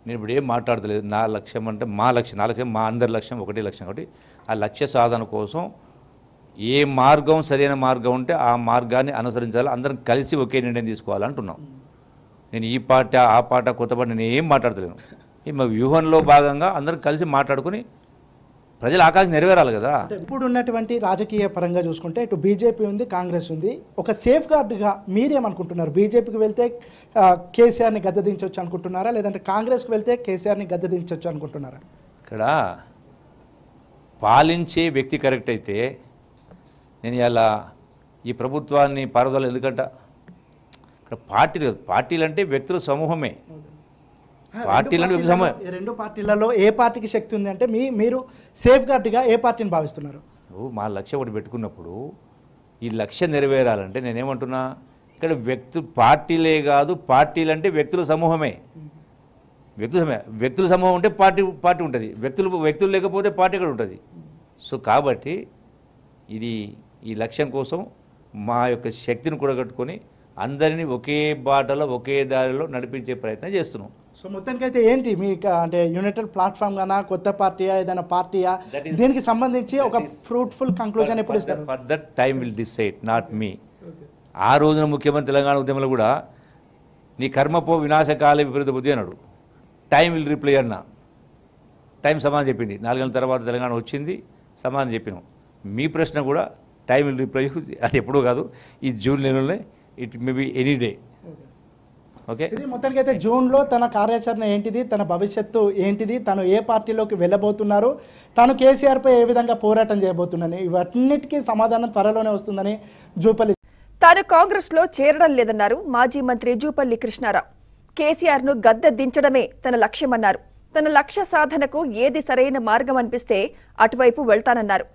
నేను ఇప్పుడు ఏం మాట్లాడతలేదు నా లక్ష్యం అంటే మా లక్ష్యం నా లక్ష్యం మా అందరి లక్ష్యం ఒకటే లక్ష్యం కాబట్టి ఆ లక్ష్య సాధన కోసం ఏ మార్గం సరైన మార్గం ఉంటే ఆ మార్గాన్ని అనుసరించాలి అందరం కలిసి ఒకే నిర్ణయం తీసుకోవాలంటున్నాం నేను ఈ పాట ఆ పాట కొత్త పాట నేను ఏం మాట్లాడతలేను మా వ్యూహంలో భాగంగా అందరం కలిసి మాట్లాడుకుని ప్రజల ఆకాశం నెరవేరాలి కదా ఇప్పుడు ఉన్నటువంటి రాజకీయ పరంగా చూసుకుంటే ఇటు బీజేపీ ఉంది కాంగ్రెస్ ఉంది ఒక సేఫ్ గార్డ్గా మీరేమనుకుంటున్నారు బీజేపీకి వెళ్తే కేసీఆర్ని గద్దదించవచ్చు అనుకుంటున్నారా లేదంటే కాంగ్రెస్కి వెళ్తే కేసీఆర్ని గద్దదించవచ్చు అనుకుంటున్నారా ఇక్కడ పాలించే వ్యక్తి కరెక్ట్ అయితే నేను ఇలా ఈ ప్రభుత్వాన్ని పారుదల ఎందుకంట ఇక్కడ పార్టీలు పార్టీలు అంటే వ్యక్తుల సమూహమే పార్టీలు రెండు పార్టీలలో ఏ పార్టీకి శక్తి ఉంది అంటే మీ మీరు సేఫ్ గార్డ్గా ఏ పార్టీని భావిస్తున్నారు మా లక్ష్యం ఒకటి పెట్టుకున్నప్పుడు ఈ లక్ష్యం నెరవేరాలంటే నేనేమంటున్నా ఇక్కడ వ్యక్తు పార్టీలే కాదు పార్టీలు అంటే వ్యక్తుల సమూహమే వ్యక్తుల సమూహం వ్యక్తుల సమూహం ఉంటే పార్టీ పార్టీ ఉంటుంది వ్యక్తులు వ్యక్తులు లేకపోతే పార్టీ కూడా ఉంటుంది సో కాబట్టి ఇది ఈ లక్ష్యం కోసం మా యొక్క శక్తిని కూడగట్టుకొని అందరినీ ఒకే బాటలో ఒకే దారిలో నడిపించే ప్రయత్నం చేస్తున్నాం సో మొత్తానికి అయితే ఏంటి మీ అంటే యునైటెడ్ ప్లాట్ఫామ్ గానా కొత్త పార్టీయా ఏదైనా పార్టీయా దీనికి సంబంధించి ఒక ఫ్రూట్ఫుల్ కంక్లూజన్ ఎప్పుడు ఇస్తారు for that time will decide not me ఆ రోజున ముఖ్యమంత్రి తెలంగాణ ఉద్యమంలో కూడా నీ కర్మపో వినాశకాల విపరీత బుద్ధి అన్నాడు టైం విల్ రిప్లై అన్న టైం సమాధానం చెప్పింది నాలుగేళ్ళ తర్వాత తెలంగాణ వచ్చింది సమాధానం చెప్పినాం మీ ప్రశ్న కూడా టైం విల్ రిప్లై అది ఎప్పుడూ కాదు ఈ జూన్ నెలలోనే it may be any day okay మొత్తానికి అయితే జూన్లో తన కార్యాచరణ ఏంటిది తన భవిష్యత్తు ఏంటిది తను ఏ పార్టీలోకి వెళ్ళబోతున్నారు తను కేసీఆర్పై ఏ విధంగా పోరాటం చేయబోతుందని ఇవన్నిటికీ సమాధానం త్వరలోనే వస్తుందని జూపల్లి తాను కాంగ్రెస్లో చేరడం లేదన్నారు మాజీ మంత్రి జూపల్లి కృష్ణారావు కేసీఆర్ను గద్దె దించడమే తన లక్ష్యమన్నారు తన లక్ష్య సాధనకు ఏది సరైన మార్గం అనిపిస్తే అటువైపు వెళ్తానన్నారు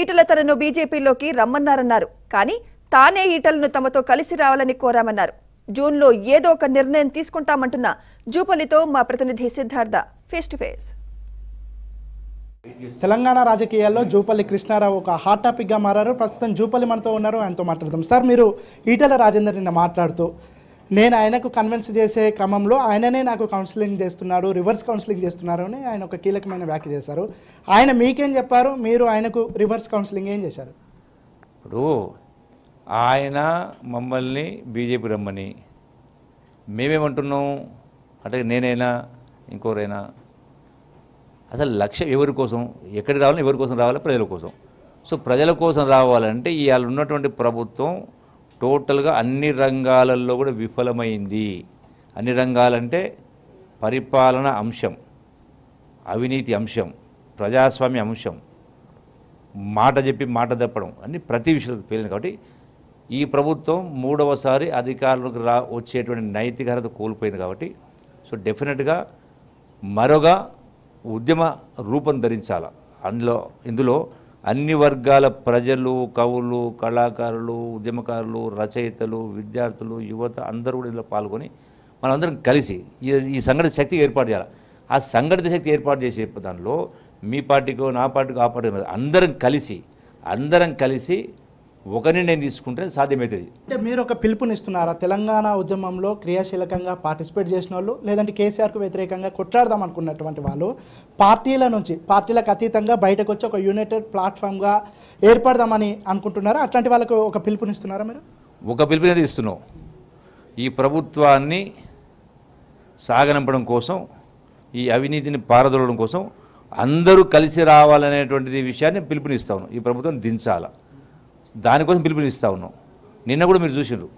ఈటల తనను బీజేపీలోకి రమ్మన్నారన్నారు కానీ తానే ఈటలను తమతో కలిసి రావాలని కోరామన్నారు జూన్లో ఏదో ఒక నిర్ణయం తీసుకుంటామంటున్న జూపల్లితో మా ప్రతినిధి Siddhartha face to face Telangana రాజకీయాల్లో జూపల్లి కృష్ణారావు ఒక హాట్ టాపిక్గా మారారు ప్రస్తుతం జూపల్లి మనతో ఉన్నారు ఆయనతో మాట్లాడదాం సార్ మీరు ఈటల రాజేందర్ నిన్న మాట్లాడుతూ నేను ఆయనకు కన్విన్స్ చేసే క్రమంలో ఆయననే నాకు కౌన్సిలింగ్ చేస్తున్నాడు రివర్స్ కౌన్సిలింగ్ చేస్తున్నారు అని ఆయన ఒక కీలకమైన వ్యాఖ్య చేశారు ఆయన మీకేం చెప్పారు మీరు ఆయనకు రివర్స్ కౌన్సిలింగ్ ఏం చేశారు ఇప్పుడు ఆయన మమ్మల్ని బీజేపీ రమ్మని మేమేమంటున్నాం అంటే నేనైనా ఇంకోరైనా అసలు లక్ష్యం ఎవరి కోసం ఎక్కడికి రావాలి ఎవరి కోసం రావాలి ప్రజల కోసం సో ప్రజల కోసం రావాలంటే ఇవాళ ఉన్నటువంటి ప్రభుత్వం టోటల్గా అన్ని రంగాలలో కూడా విఫలమైంది అన్ని రంగాలంటే పరిపాలన అంశం అవినీతి అంశం ప్రజాస్వామ్య అంశం మాట చెప్పి మాట తప్పడం అన్ని ప్రతి విషయంలో పేలింది కాబట్టి ఈ ప్రభుత్వం మూడవసారి అధికారులకు రా వచ్చేటువంటి నైతికత కోల్పోయింది కాబట్టి సో డెఫినెట్గా మరొక ఉద్యమ రూపం ధరించాల అందులో ఇందులో అన్ని వర్గాల ప్రజలు కవులు కళాకారులు ఉద్యమకారులు రచయితలు విద్యార్థులు యువత అందరూ కూడా ఇందులో పాల్గొని మనందరం కలిసి ఈ సంఘటిత శక్తి ఏర్పాటు చేయాలి ఆ సంఘటిత శక్తి ఏర్పాటు చేసే దానిలో మీ పార్టీకో నా పార్టీకో ఆ పార్టీ అందరం కలిసి అందరం కలిసి ఒక నిర్ణయం తీసుకుంటే సాధ్యమవుతుంది అంటే మీరు ఒక పిలుపునిస్తున్నారా తెలంగాణ ఉద్యమంలో క్రియాశీలకంగా పార్టిసిపేట్ చేసిన వాళ్ళు లేదంటే కేసీఆర్కు వ్యతిరేకంగా కొట్లాడదాం అనుకున్నటువంటి వాళ్ళు పార్టీల నుంచి పార్టీలకు అతీతంగా బయటకు వచ్చి ఒక యునైటెడ్ ప్లాట్ఫామ్గా ఏర్పడదామని అనుకుంటున్నారా అట్లాంటి వాళ్ళకు ఒక పిలుపునిస్తున్నారా మీరు ఒక పిలుపునే ఇస్తున్నాం ఈ ప్రభుత్వాన్ని సాగనంపడం కోసం ఈ అవినీతిని పారదొలడం కోసం అందరూ కలిసి రావాలనేటువంటిది విషయాన్ని పిలుపునిస్తాను ఈ ప్రభుత్వం దించాలా దానికోసం పిలుపునిస్తా ఉన్నాం నిన్న కూడా మీరు చూసినారు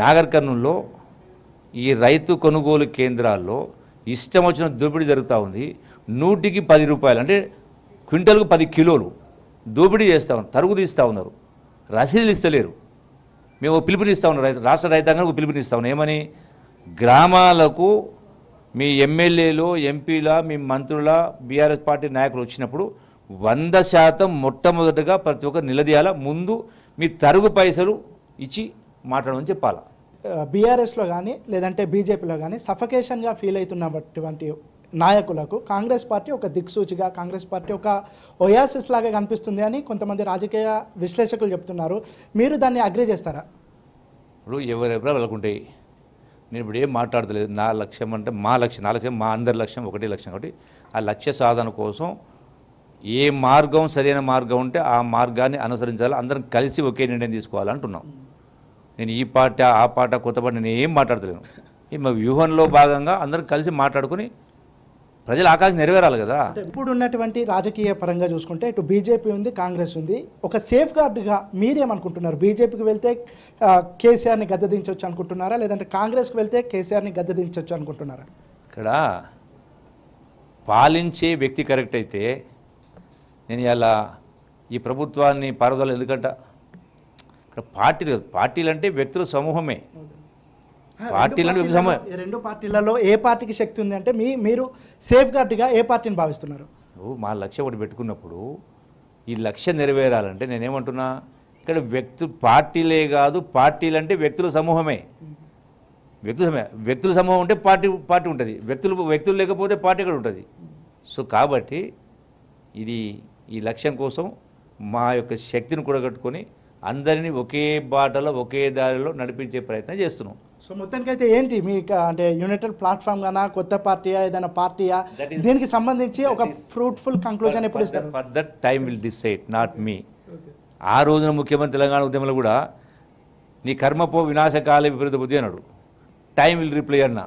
నాగర్ కర్నూల్లో ఈ రైతు కొనుగోలు కేంద్రాల్లో ఇష్టం వచ్చిన దోపిడీ జరుగుతూ ఉంది నూటికి పది రూపాయలు అంటే క్వింటల్కు పది కిలోలు దోపిడీ చేస్తూ ఉన్నారు తరుగు తీస్తూ ఉన్నారు రసీదులు ఇస్తలేరు మేము పిలుపునిస్తూ ఉన్నాం రైతు రాష్ట్ర రైతాంగానికి పిలుపునిస్తూ ఉన్నాం ఏమని గ్రామాలకు మీ ఎమ్మెల్యేలు ఎంపీల మీ మంత్రుల బీఆర్ఎస్ పార్టీ నాయకులు వచ్చినప్పుడు వంద శాతం మొట్టమొదటగా ప్రతి ఒక్కరు నిలదీయాల ముందు మీ తరుగు పైసలు ఇచ్చి మాట్లాడమని చెప్పాల బీఆర్ఎస్లో కానీ లేదంటే బీజేపీలో కానీ సఫకేషన్గా ఫీల్ అవుతున్నటువంటి నాయకులకు కాంగ్రెస్ పార్టీ ఒక దిక్సూచిగా కాంగ్రెస్ పార్టీ ఒక ఒయాసిస్ లాగా కనిపిస్తుంది అని కొంతమంది రాజకీయ విశ్లేషకులు చెప్తున్నారు మీరు దాన్ని అగ్రి చేస్తారా ఇప్పుడు ఎవరెవరో వెళ్ళకుంటాయి నేను ఇప్పుడు ఏం మాట్లాడతలేదు నా లక్ష్యం అంటే మా లక్ష్యం నా లక్ష్యం మా అందరి లక్ష్యం ఒకటే లక్ష్యం ఒకటి ఆ లక్ష్య సాధన కోసం ఏ మార్గం సరైన మార్గం ఉంటే ఆ మార్గాన్ని అనుసరించాలి అందరం కలిసి ఒకే నిర్ణయం తీసుకోవాలంటున్నాం నేను ఈ పాట ఆ పాట కొత్త పాట నేను ఏం మాట్లాడతలేను మా వ్యూహంలో భాగంగా అందరం కలిసి మాట్లాడుకుని ప్రజల ఆకాశం నెరవేరాలి కదా ఇప్పుడు ఉన్నటువంటి రాజకీయ పరంగా చూసుకుంటే ఇటు బీజేపీ ఉంది కాంగ్రెస్ ఉంది ఒక సేఫ్ గార్డ్గా మీరేమనుకుంటున్నారు బీజేపీకి వెళ్తే కేసీఆర్ని గద్దదించవచ్చు అనుకుంటున్నారా లేదంటే కాంగ్రెస్కి వెళ్తే కేసీఆర్ని గద్దదించవచ్చు అనుకుంటున్నారా ఇక్కడ పాలించే వ్యక్తి కరెక్ట్ అయితే నేను ఇలా ఈ ప్రభుత్వాన్ని పారుదల ఎందుకంట ఇక్కడ పార్టీలు పార్టీలు అంటే వ్యక్తుల సమూహమే పార్టీలు రెండు పార్టీలలో ఏ పార్టీకి శక్తి ఉంది అంటే మీ మీరు సేఫ్ గార్డ్గా ఏ పార్టీని భావిస్తున్నారు మా లక్ష్యం ఒకటి పెట్టుకున్నప్పుడు ఈ లక్ష్యం నెరవేరాలంటే నేనేమంటున్నా ఇక్కడ వ్యక్తు పార్టీలే కాదు పార్టీలు అంటే వ్యక్తుల సమూహమే వ్యక్తుల సమూహం వ్యక్తుల సమూహం ఉంటే పార్టీ పార్టీ ఉంటుంది వ్యక్తులు వ్యక్తులు లేకపోతే పార్టీ కూడా ఉంటుంది సో కాబట్టి ఇది ఈ లక్ష్యం కోసం మా యొక్క శక్తిని కూడగట్టుకొని అందరినీ ఒకే బాటలో ఒకే దారిలో నడిపించే ప్రయత్నం చేస్తున్నాం సో మొత్తానికైతే ఏంటి మీ అంటే యునైటెడ్ ప్లాట్ఫామ్ గానా కొత్త పార్టీయా ఏదైనా పార్టీయా దీనికి సంబంధించి ఒక ఫ్రూట్ఫుల్ కంక్లూజన్ ఎప్పుడు ఇస్తారు that time will decide not me ఆ రోజున ముఖ్యమంత్రి తెలంగాణ ఉద్యమంలో కూడా నీ కర్మపో వినాశకాల విపరీత బుద్ధి అన్నాడు టైం విల్ రిప్లై అన్న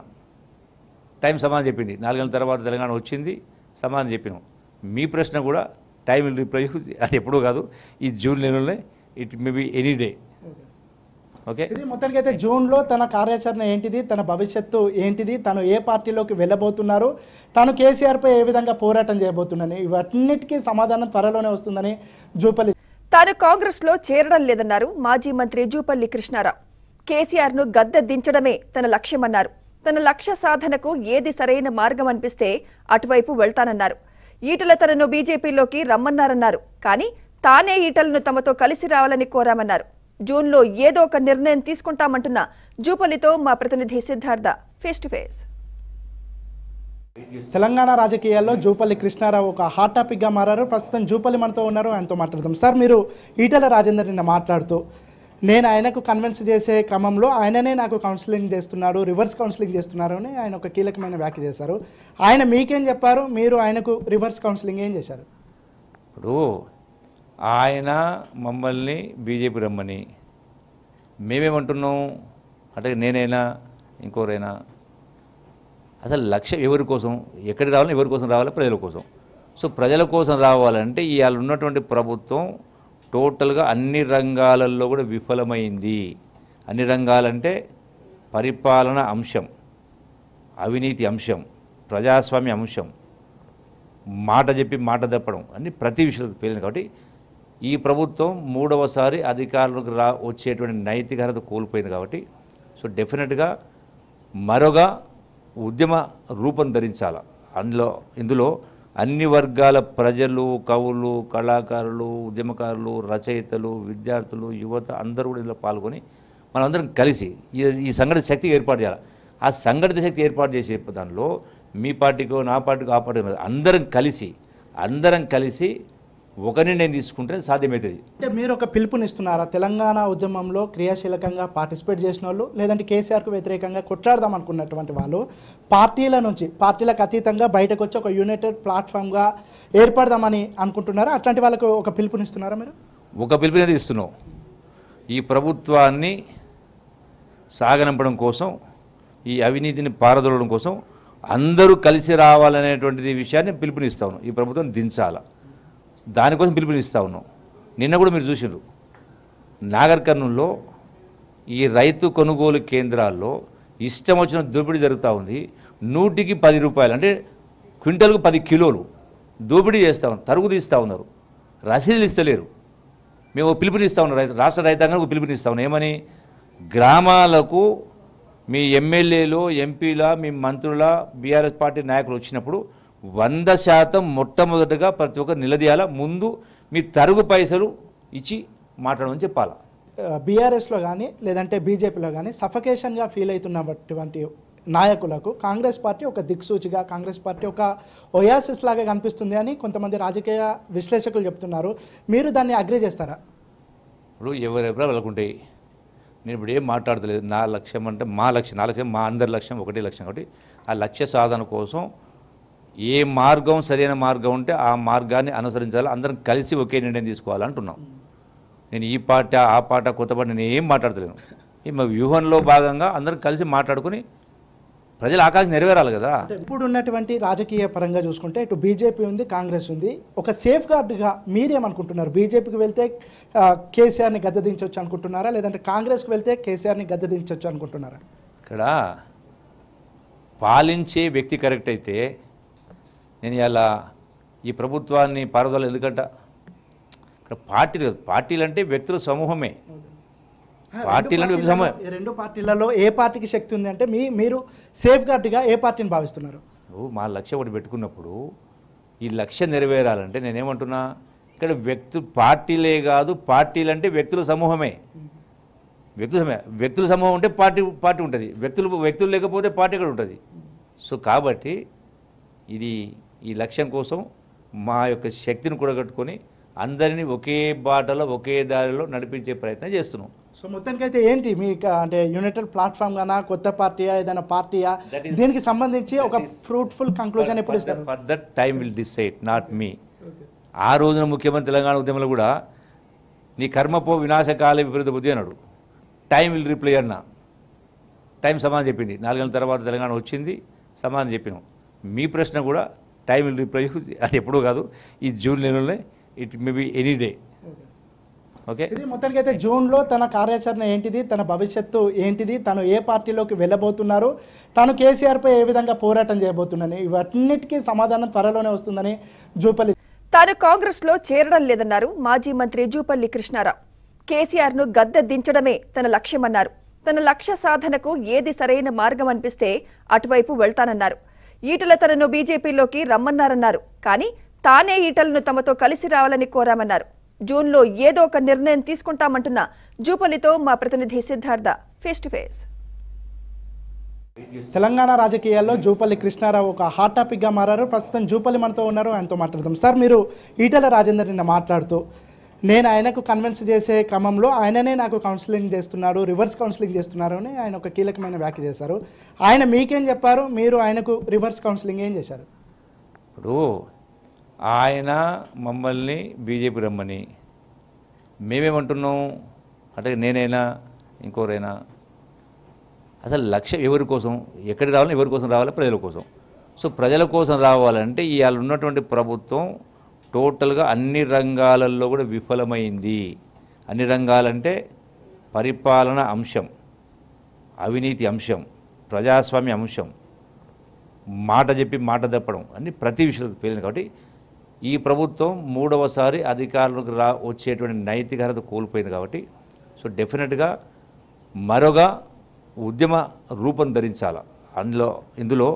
టైం సమాధానం చెప్పింది నాలుగేళ్ళ తర్వాత తెలంగాణ వచ్చింది సమాధానం చెప్పినాం మీ ప్రశ్న కూడా టైం విల్ రిప్లై అది ఎప్పుడూ కాదు ఈ జూన్ నెలలోనే it may be any day okay మొత్తానికి అయితే జూన్లో తన కార్యాచరణ ఏంటిది తన భవిష్యత్తు ఏంటిది తను ఏ పార్టీలోకి వెళ్ళబోతున్నారు తను కేసీఆర్పై ఏ విధంగా పోరాటం చేయబోతున్నాను ఇవన్నిటికీ సమాధానం త్వరలోనే వస్తుందని జూపల్లి తాను కాంగ్రెస్లో చేరడం లేదన్నారు మాజీ మంత్రి జూపల్లి కృష్ణారావు కేసీఆర్ను గద్దె దించడమే తన లక్ష్యమన్నారు తన లక్ష్య సాధనకు ఏది సరైన మార్గం అనిపిస్తే అటువైపు వెళ్తానన్నారు ఈటల తనను బీజేపీలోకి రమ్మన్నారన్నారు కానీ తానే ఈటలను తమతో కలిసి రావాలని కోరామన్నారు జూన్లో ఏదో ఒక నిర్ణయం తీసుకుంటామంటున్న జూపల్లితో మా ప్రతినిధి Siddhartha face to face Telangana రాజకీయాల్లో జూపల్లి కృష్ణారావు ఒక హాట్ టాపిక్గా మారారు ప్రస్తుతం జూపల్లి మనతో ఉన్నారు ఆయనతో మాట్లాడదాం సార్ మీరు ఈటల రాజేందర్ నిన్న మాట్లాడుతూ నేను ఆయనకు కన్విన్స్ చేసే క్రమంలో ఆయననే నాకు కౌన్సిలింగ్ చేస్తున్నాడు రివర్స్ కౌన్సిలింగ్ చేస్తున్నారు అని ఆయన ఒక కీలకమైన వ్యాఖ్య చేశారు ఆయన మీకేం చెప్పారు మీరు ఆయనకు రివర్స్ కౌన్సిలింగ్ ఏం చేశారు ఇప్పుడు ఆయన మమ్మల్ని బీజేపీ రమ్మని మేమేమంటున్నాం అంటే నేనైనా ఇంకోరైనా అసలు లక్ష్యం ఎవరి కోసం ఎక్కడికి రావాలి ఎవరి కోసం రావాలి ప్రజల కోసం సో ప్రజల కోసం రావాలంటే ఇవాళ ఉన్నటువంటి ప్రభుత్వం టోటల్గా అన్ని రంగాలలో కూడా విఫలమైంది అన్ని రంగాలంటే పరిపాలన అంశం అవినీతి అంశం ప్రజాస్వామ్య అంశం మాట చెప్పి మాట తప్పడం అన్ని ప్రతి విషయంలో పేలింది కాబట్టి ఈ ప్రభుత్వం మూడవసారి అధికారులకు రా వచ్చేటువంటి నైతికత కోల్పోయింది కాబట్టి సో డెఫినెట్గా మరొక ఉద్యమ రూపం ధరించాల అందులో ఇందులో అన్ని వర్గాల ప్రజలు కవులు కళాకారులు ఉద్యమకారులు రచయితలు విద్యార్థులు యువత అందరూ కూడా ఇందులో పాల్గొని మనందరం కలిసి ఈ సంఘటన శక్తి ఏర్పాటు చేయాలి ఆ సంఘటిత శక్తి ఏర్పాటు చేసే దానిలో మీ పార్టీకో నా పార్టీకో ఆ పార్టీ అందరం కలిసి అందరం కలిసి ఒకరిని నేను తీసుకుంటే సాధ్యమవుతుంది అంటే మీరు ఒక పిలుపునిస్తున్నారా తెలంగాణ ఉద్యమంలో క్రియాశీలకంగా పార్టిసిపేట్ చేసిన వాళ్ళు లేదంటే కేసీఆర్కు వ్యతిరేకంగా కొట్లాడదాం అనుకున్నటువంటి వాళ్ళు పార్టీల నుంచి పార్టీలకు అతీతంగా బయటకు వచ్చి ఒక యునైటెడ్ ప్లాట్ఫామ్గా ఏర్పడదామని అనుకుంటున్నారా అట్లాంటి వాళ్ళకు ఒక పిలుపునిస్తున్నారా మీరు ఒక పిలుపునే ఇస్తున్నాం ఈ ప్రభుత్వాన్ని సాగనంపడం కోసం ఈ అవినీతిని పారదోలడం కోసం అందరూ కలిసి రావాలనేటువంటిది విషయాన్ని పిలుపునిస్తాను ఈ ప్రభుత్వం దించాలా దానికోసం పిలుపునిస్తా ఉన్నాం నిన్న కూడా మీరు చూసినారు నాగర్ కర్నూల్లో ఈ రైతు కొనుగోలు కేంద్రాల్లో ఇష్టం వచ్చిన దోపిడీ జరుగుతూ ఉంది నూటికి పది రూపాయలు అంటే క్వింటల్కు పది కిలోలు దోపిడీ చేస్తూ ఉన్నారు తరుగు తీస్తూ ఉన్నారు రసీదులు ఇస్తలేరు మేము పిలుపునిస్తూ ఉన్నాం రైతు రాష్ట్ర రైతాంగానికి పిలుపునిస్తూ ఉన్నాం ఏమని గ్రామాలకు మీ ఎమ్మెల్యేలు ఎంపీల మీ మంత్రుల బీఆర్ఎస్ పార్టీ నాయకులు వచ్చినప్పుడు వంద శాతం మొట్టమొదటగా ప్రతి ఒక్కరు నిలదీయాల ముందు మీ తరుగు పైసలు ఇచ్చి మాట్లాడమని చెప్పాలా బీఆర్ఎస్లో కానీ లేదంటే బీజేపీలో కానీ సఫకేషన్గా ఫీల్ అవుతున్నటువంటి నాయకులకు కాంగ్రెస్ పార్టీ ఒక దిక్సూచిగా కాంగ్రెస్ పార్టీ ఒక ఒయాసిస్ లాగా కనిపిస్తుంది అని కొంతమంది రాజకీయ విశ్లేషకులు చెప్తున్నారు మీరు దాన్ని అగ్రి చేస్తారా ఇప్పుడు ఎవరెవరో వెళ్ళకుంటాయి నేను ఇప్పుడు ఏం మాట్లాడతలేదు నా లక్ష్యం అంటే మా లక్ష్యం నా లక్ష్యం మా అందరి లక్ష్యం ఒకటే లక్ష్యం కాబట్టి ఆ లక్ష్య సాధన కోసం ఏ మార్గం సరైన మార్గం ఉంటే ఆ మార్గాన్ని అనుసరించాలి అందరం కలిసి ఒకే నిర్ణయం తీసుకోవాలంటున్నాం నేను ఈ పాట ఆ పాట కొత్త పాట నేను ఏం మాట్లాడతలేను ఈ మా వ్యూహంలో భాగంగా అందరం కలిసి మాట్లాడుకుని ప్రజల ఆకాంక్ష నెరవేరాలి కదా ఇప్పుడు ఉన్నటువంటి రాజకీయ పరంగా చూసుకుంటే ఇటు బీజేపీ ఉంది కాంగ్రెస్ ఉంది ఒక సేఫ్ గార్డ్గా మీరేమనుకుంటున్నారు బీజేపీకి వెళ్తే కేసీఆర్ని గద్దదించవచ్చు అనుకుంటున్నారా లేదంటే కాంగ్రెస్కి వెళ్తే కేసీఆర్ని గద్దదించవచ్చు అనుకుంటున్నారా ఇక్కడ పాలించే వ్యక్తి కరెక్ట్ అయితే నేను ఇలా ఈ ప్రభుత్వాన్ని పారుదల ఎందుకంట ఇక్కడ పార్టీలు పార్టీలు అంటే వ్యక్తుల సమూహమే పార్టీలు రెండు పార్టీలలో ఏ పార్టీకి శక్తి ఉంది అంటే మీ మీరు సేఫ్ గార్డ్గా ఏ పార్టీని భావిస్తున్నారు మా లక్ష్యం ఒకటి పెట్టుకున్నప్పుడు ఈ లక్ష్యం నెరవేరాలంటే నేనేమంటున్నా ఇక్కడ వ్యక్తు పార్టీలే కాదు పార్టీలు అంటే వ్యక్తుల సమూహమే వ్యక్తుల సమూహం వ్యక్తుల సమూహం ఉంటే పార్టీ పార్టీ ఉంటుంది వ్యక్తులు వ్యక్తులు లేకపోతే పార్టీ కూడా ఉంటుంది సో కాబట్టి ఇది ఈ లక్ష్యం కోసం మా యొక్క శక్తిని కూడగట్టుకొని అందరినీ ఒకే బాటలో ఒకే దారిలో నడిపించే ప్రయత్నం చేస్తున్నాం సో మొత్తానికైతే ఏంటి మీ అంటే యునైటెడ్ ప్లాట్ఫామ్ గానా కొత్త పార్టీయా ఏదైనా పార్టీయా దీనికి సంబంధించి ఒక ఫ్రూట్ఫుల్ కంక్లూజన్ ఎప్పుడు ఇస్తారు for that time will decide not me ఆ రోజున ముఖ్యమంత్రి తెలంగాణ ఉద్యమంలో కూడా నీ కర్మపో వినాశకాల విపరీత బుద్ధి అన్నాడు టైం విల్ రిప్లై అన్న టైం సమాధానం చెప్పింది నాలుగేళ్ళ తర్వాత తెలంగాణ వచ్చింది సమాధానం చెప్పినాం మీ ప్రశ్న కూడా టైం విల్ రిప్లై అది ఎప్పుడూ కాదు ఈ జూన్ నెలలోనే it may be any day okay మొత్తానికి అయితే జూన్లో తన కార్యాచరణ ఏంటిది తన భవిష్యత్తు ఏంటిది తను ఏ పార్టీలోకి వెళ్ళబోతున్నారు తను కేసీఆర్పై ఏ విధంగా పోరాటం చేయబోతున్నాను ఇవన్నిటికీ సమాధానం త్వరలోనే వస్తుందని జూపల్లి తాను కాంగ్రెస్లో చేరడం లేదన్నారు మాజీ మంత్రి జూపల్లి కృష్ణారావు కేసీఆర్ను గద్దె దించడమే తన లక్ష్యమన్నారు తన లక్ష్య సాధనకు ఏది సరైన మార్గం అనిపిస్తే అటువైపు వెళ్తానన్నారు ఈటల తనను బీజేపీలోకి రమ్మన్నారన్నారు కానీ తానే ఈటలను తమతో కలిసి రావాలని కోరామన్నారు జూన్లో ఏదో ఒక నిర్ణయం తీసుకుంటామంటున్న జూపల్లితో మా ప్రతినిధి Siddhartha face to face Telangana రాజకీయాల్లో జూపల్లి కృష్ణారావు ఒక హాట్ టాపిక్గా మారారు ప్రస్తుతం జూపల్లి మనతో ఉన్నారు ఆయనతో మాట్లాడదాం సార్ మీరు ఈటల రాజేందర్ నిన్న మాట్లాడుతూ నేను ఆయనకు కన్విన్స్ చేసే క్రమంలో ఆయననే నాకు కౌన్సిలింగ్ చేస్తున్నాడు రివర్స్ కౌన్సిలింగ్ చేస్తున్నారు అని ఆయన ఒక కీలకమైన వ్యాఖ్య చేశారు ఆయన మీకేం చెప్పారు మీరు ఆయనకు రివర్స్ కౌన్సిలింగ్ ఏం చేశారు ఇప్పుడు ఆయన మమ్మల్ని బీజేపీ రమ్మని మేమేమంటున్నాం అంటే నేనైనా ఇంకోరైనా అసలు లక్ష్యం ఎవరి కోసం ఎక్కడికి రావాలి ఎవరి కోసం రావాలి ప్రజల కోసం సో ప్రజల కోసం రావాలంటే ఇవాళ ఉన్నటువంటి ప్రభుత్వం టోటల్గా అన్ని రంగాలలో కూడా విఫలమైంది అన్ని రంగాలంటే పరిపాలన అంశం అవినీతి అంశం ప్రజాస్వామ్య అంశం మాట చెప్పి మాట తప్పడం అన్ని ప్రతి విషయంలో పేలింది కాబట్టి ఈ ప్రభుత్వం మూడవసారి అధికారులకు రా వచ్చేటువంటి నైతిక కోల్పోయింది కాబట్టి సో డెఫినెట్గా మరొక ఉద్యమ రూపం ధరించాల అందులో ఇందులో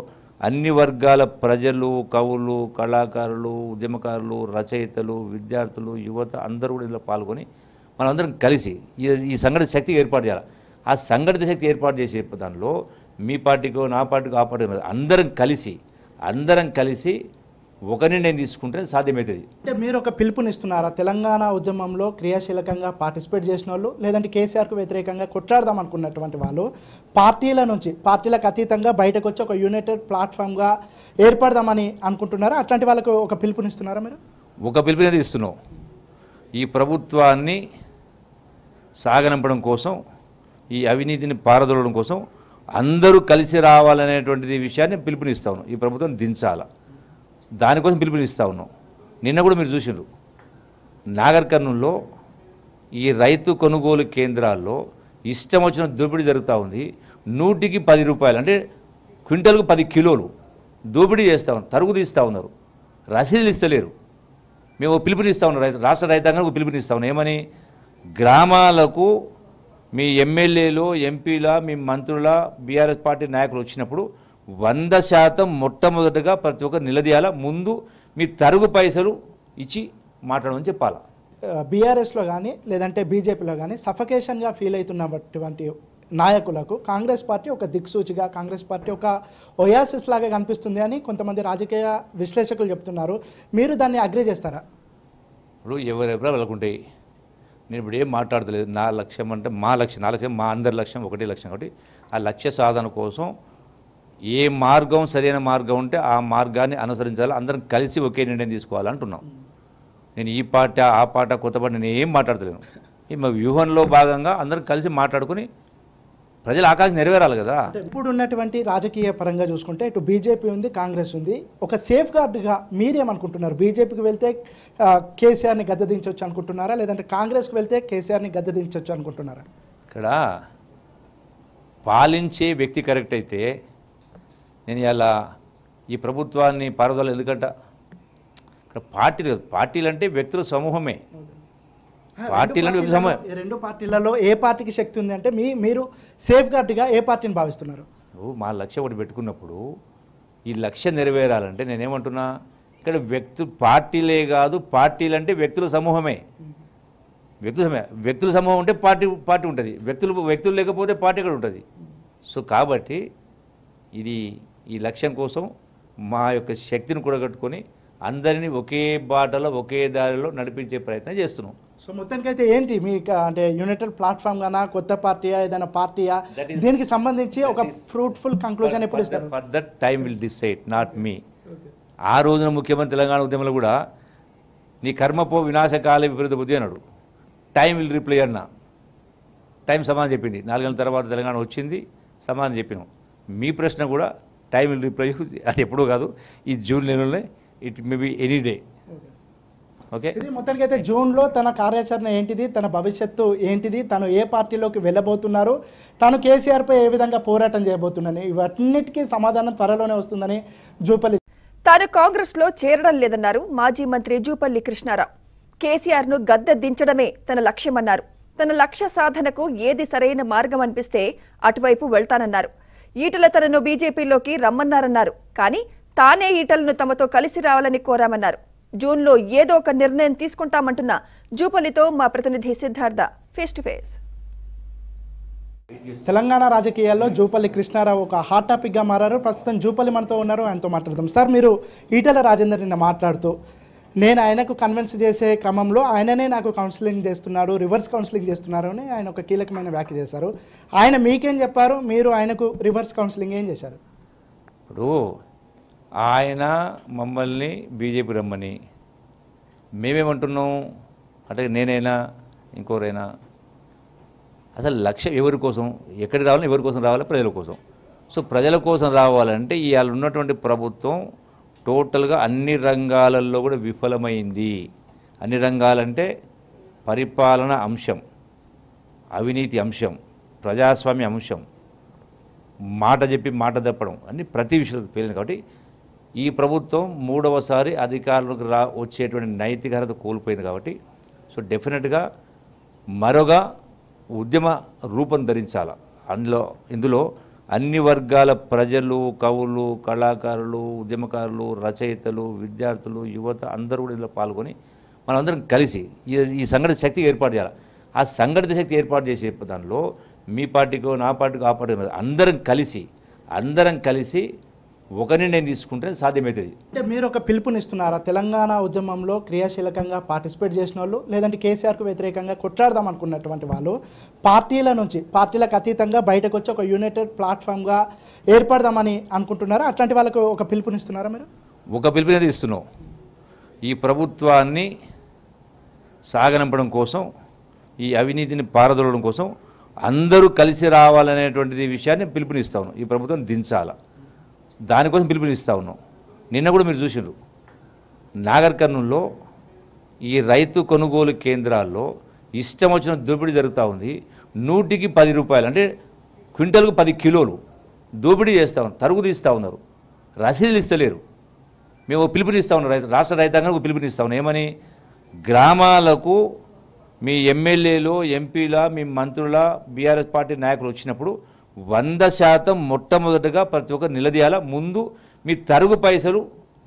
అన్ని వర్గాల ప్రజలు కవులు కళాకారులు ఉద్యమకారులు రచయితలు విద్యార్థులు యువత అందరూ కూడా ఇందులో పాల్గొని మనందరం కలిసి ఈ సంఘటిత శక్తి ఏర్పాటు చేయాలి ఆ సంఘటిత శక్తి ఏర్పాటు చేసే దానిలో మీ పార్టీకో నా పార్టీకో ఆ పార్టీ అందరం కలిసి అందరం కలిసి ఒకరిని నేను తీసుకుంటే సాధ్యమవుతుంది అంటే మీరు ఒక పిలుపునిస్తున్నారా తెలంగాణ ఉద్యమంలో క్రియాశీలకంగా పార్టిసిపేట్ చేసిన వాళ్ళు లేదంటే కేసీఆర్కు వ్యతిరేకంగా కొట్లాడదాం అనుకున్నటువంటి వాళ్ళు పార్టీల నుంచి పార్టీలకు అతీతంగా బయటకు వచ్చి ఒక యునైటెడ్ ప్లాట్ఫామ్గా ఏర్పడదామని అనుకుంటున్నారా అట్లాంటి వాళ్ళకు ఒక పిలుపునిస్తున్నారా మీరు ఒక పిలుపునే ఇస్తున్నాం ఈ ప్రభుత్వాన్ని సాగనంపడం కోసం ఈ అవినీతిని పారదోలడం కోసం అందరూ కలిసి రావాలనేటువంటిది విషయాన్ని పిలుపునిస్తాను ఈ ప్రభుత్వం దించాలా దానికోసం పిలుపునిస్తా ఉన్నాం నిన్న కూడా మీరు చూసినారు నాగర్ ఈ రైతు కొనుగోలు కేంద్రాల్లో ఇష్టం వచ్చిన దోపిడీ జరుగుతూ ఉంది నూటికి పది రూపాయలు అంటే క్వింటల్కు పది కిలోలు దోపిడీ చేస్తూ ఉన్నారు తరుగు తీస్తూ ఉన్నారు రసీదులు ఇస్తలేరు మేము పిలుపునిస్తా ఉన్నాం రైతు రాష్ట్ర రైతాంగానికి పిలుపునిస్తా ఉన్నాం ఏమని గ్రామాలకు మీ ఎమ్మెల్యేలు ఎంపీల మీ మంత్రుల బీఆర్ఎస్ పార్టీ నాయకులు వచ్చినప్పుడు వంద శాతం మొట్టమొదటగా ప్రతి ఒక్కరు నిలదీయాల ముందు మీ తరుగు పైసలు ఇచ్చి మాట్లాడమని చెప్పాలా బీఆర్ఎస్లో కానీ లేదంటే బీజేపీలో కానీ సఫకేషన్గా ఫీల్ అవుతున్నటువంటి నాయకులకు కాంగ్రెస్ పార్టీ ఒక దిక్సూచిగా కాంగ్రెస్ పార్టీ ఒక ఒయాసిస్ లాగా కనిపిస్తుంది అని కొంతమంది రాజకీయ విశ్లేషకులు చెప్తున్నారు మీరు దాన్ని అగ్రి చేస్తారా ఇప్పుడు ఎవరెవరో వెళ్ళకుంటాయి నేను ఇప్పుడు ఏం మాట్లాడతలేదు నా లక్ష్యం అంటే మా లక్ష్యం నా లక్ష్యం మా అందరి లక్ష్యం ఒకటే లక్ష్యం కాబట్టి ఆ లక్ష్య సాధన కోసం ఏ మార్గం సరైన మార్గం ఉంటే ఆ మార్గాన్ని అనుసరించాలి అందరం కలిసి ఒకే నిర్ణయం తీసుకోవాలంటున్నాం నేను ఈ పాట ఆ పాట కొత్త పాట నేను ఏం మాట్లాడతలేను ఈ మా వ్యూహంలో భాగంగా అందరం కలిసి మాట్లాడుకుని ప్రజల ఆకాశం నెరవేరాలి కదా ఇప్పుడు ఉన్నటువంటి రాజకీయ పరంగా చూసుకుంటే ఇటు బీజేపీ ఉంది కాంగ్రెస్ ఉంది ఒక సేఫ్ గార్డ్గా మీరేమనుకుంటున్నారు బీజేపీకి వెళ్తే కేసీఆర్ని గద్దదించవచ్చు అనుకుంటున్నారా లేదంటే కాంగ్రెస్కి వెళ్తే కేసీఆర్ని గద్దదించవచ్చు అనుకుంటున్నారా ఇక్కడ పాలించే వ్యక్తి కరెక్ట్ అయితే నేను ఇలా ఈ ప్రభుత్వాన్ని పారుదల ఎందుకంట ఇక్కడ పార్టీలు పార్టీలు అంటే వ్యక్తుల సమూహమే పార్టీలు రెండు పార్టీలలో ఏ పార్టీకి శక్తి ఉంది అంటే మీ మీరు సేఫ్ గార్డ్గా ఏ పార్టీని భావిస్తున్నారు మా లక్ష్యం ఒకటి పెట్టుకున్నప్పుడు ఈ లక్ష్యం నెరవేరాలంటే నేనేమంటున్నా ఇక్కడ వ్యక్తు పార్టీలే కాదు పార్టీలు అంటే వ్యక్తుల సమూహమే వ్యక్తుల సమూహం వ్యక్తుల సమూహం ఉంటే పార్టీ పార్టీ ఉంటుంది వ్యక్తులు వ్యక్తులు లేకపోతే పార్టీ కూడా ఉంటుంది సో కాబట్టి ఇది ఈ లక్ష్యం కోసం మా యొక్క శక్తిని కూడగట్టుకొని అందరినీ ఒకే బాటలో ఒకే దారిలో నడిపించే ప్రయత్నం చేస్తున్నాం సో మొత్తానికి అయితే ఏంటి మీ అంటే యునైటెడ్ ప్లాట్ఫామ్ గానా కొత్త పార్టీయా ఏదైనా పార్టీయా దీనికి సంబంధించి ఒక ఫ్రూట్ఫుల్ కంక్లూజన్ ఎప్పుడు ఇస్తారు for that time will decide not me ఆ రోజున ముఖ్యమంత్రి తెలంగాణ ఉద్యమంలో కూడా నీ కర్మపో వినాశకాల విపరీత బుద్ధి అన్నాడు టైం విల్ రిప్లై అన్న టైం సమాధానం చెప్పింది నాలుగేళ్ళ తర్వాత తెలంగాణ వచ్చింది సమాధానం చెప్పినాం మీ ప్రశ్న కూడా టైం విల్ రిప్లై అది ఎప్పుడూ కాదు ఈ జూన్ నెలలోనే it may be any day okay మొత్తానికి అయితే జూన్లో తన కార్యాచరణ ఏంటిది తన భవిష్యత్తు ఏంటిది తను ఏ పార్టీలోకి వెళ్ళబోతున్నారు తను కేసీఆర్పై ఏ విధంగా పోరాటం చేయబోతుందని ఇవన్నిటికీ సమాధానం త్వరలోనే వస్తుందని జూపల్లి తాను కాంగ్రెస్లో చేరడం లేదన్నారు మాజీ మంత్రి జూపల్లి కృష్ణారావు కేసీఆర్ను గద్దె దించడమే తన లక్ష్యమన్నారు తన లక్ష్య సాధనకు ఏది సరైన మార్గం అనిపిస్తే అటువైపు వెళ్తానన్నారు ఈటల తనను బీజేపీలోకి రమ్మన్నారన్నారు కానీ తానే ఈటలను తమతో కలిసి రావాలని కోరామన్నారు జూన్లో ఏదో ఒక నిర్ణయం తీసుకుంటామంటున్న జూపల్లితో మా ప్రతినిధి Siddhartha face to face Telangana రాజకీయాల్లో జూపల్లి కృష్ణారావు ఒక హాట్ టాపిక్గా మారారు ప్రస్తుతం జూపల్లి మనతో ఉన్నారు ఆయనతో మాట్లాడదాం సార్ మీరు ఈటల రాజేందర్ నిన్న మాట్లాడుతూ నేను ఆయనకు కన్విన్స్ చేసే క్రమంలో ఆయననే నాకు కౌన్సిలింగ్ చేస్తున్నాడు రివర్స్ కౌన్సిలింగ్ చేస్తున్నారు అని ఆయన ఒక కీలకమైన వ్యాఖ్య చేశారు ఆయన మీకేం చెప్పారు మీరు ఆయనకు రివర్స్ కౌన్సిలింగ్ ఏం చేశారు ఇప్పుడు ఆయన మమ్మల్ని బీజేపీ రమ్మని మేమేమంటున్నాం అంటే నేనైనా ఇంకోరైనా అసలు లక్ష్యం ఎవరి కోసం ఎక్కడికి రావాలి ఎవరి కోసం రావాలి ప్రజల కోసం సో ప్రజల కోసం రావాలంటే ఇవాళ ఉన్నటువంటి ప్రభుత్వం టోటల్గా అన్ని రంగాలలో కూడా విఫలమైంది అన్ని రంగాలంటే పరిపాలన అంశం అవినీతి అంశం ప్రజాస్వామ్య అంశం మాట చెప్పి మాట తప్పడం అన్ని ప్రతి విషయంలో పేలింది కాబట్టి ఈ ప్రభుత్వం మూడవసారి అధికారులకు రా వచ్చేటువంటి నైతికత కోల్పోయింది కాబట్టి సో డెఫినెట్గా మరొక ఉద్యమ రూపం ధరించాల అందులో ఇందులో అన్ని వర్గాల ప్రజలు కవులు కళాకారులు ఉద్యమకారులు రచయితలు విద్యార్థులు యువత అందరూ కూడా ఇందులో పాల్గొని మనందరం కలిసి ఈ సంఘటిత శక్తి ఏర్పాటు చేయాలి ఆ సంఘటిత శక్తి ఏర్పాటు చేసే దానిలో మీ పార్టీకో నా పార్టీకో ఆ పార్టీ అందరం కలిసి అందరం కలిసి ఒక నిర్ణయం తీసుకుంటే సాధ్యమవుతుంది అంటే మీరు ఒక పిలుపునిస్తున్నారా తెలంగాణ ఉద్యమంలో క్రియాశీలకంగా పార్టిసిపేట్ చేసిన వాళ్ళు లేదంటే కేసీఆర్కు వ్యతిరేకంగా కొట్లాడదాం అనుకున్నటువంటి వాళ్ళు పార్టీల నుంచి పార్టీలకు అతీతంగా బయటకు వచ్చి ఒక యునైటెడ్ ప్లాట్ఫామ్గా ఏర్పడదామని అనుకుంటున్నారా అట్లాంటి వాళ్ళకు ఒక పిలుపునిస్తున్నారా మీరు ఒక పిలుపునే ఇస్తున్నాం ఈ ప్రభుత్వాన్ని సాగనంపడం కోసం ఈ అవినీతిని పారదొలడం కోసం అందరూ కలిసి రావాలనేటువంటిది విషయాన్ని పిలుపునిస్తాను ఈ ప్రభుత్వం దించాలా దానికోసం పిలుపునిస్తా ఉన్నాం నిన్న కూడా మీరు చూసినారు నాగర్ కర్నూల్లో ఈ రైతు కొనుగోలు కేంద్రాల్లో ఇష్టం వచ్చిన దోపిడీ జరుగుతూ ఉంది నూటికి పది రూపాయలు అంటే క్వింటల్కు పది కిలోలు దోపిడీ చేస్తూ ఉన్నారు తరుగు తీస్తూ ఉన్నారు రసీదులు ఇస్తలేరు మేము పిలుపునిస్తూ ఉన్నాం రైతు రాష్ట్ర రైతాంగానికి పిలుపునిస్తూ ఉన్నాం ఏమని గ్రామాలకు మీ ఎమ్మెల్యేలు ఎంపీల మీ మంత్రుల బీఆర్ఎస్ పార్టీ నాయకులు వచ్చినప్పుడు వంద శాతం మొట్టమొదటగా ప్రతి ఒక్కరు నిలదీయాల ముందు మీ తరుగు పైసలు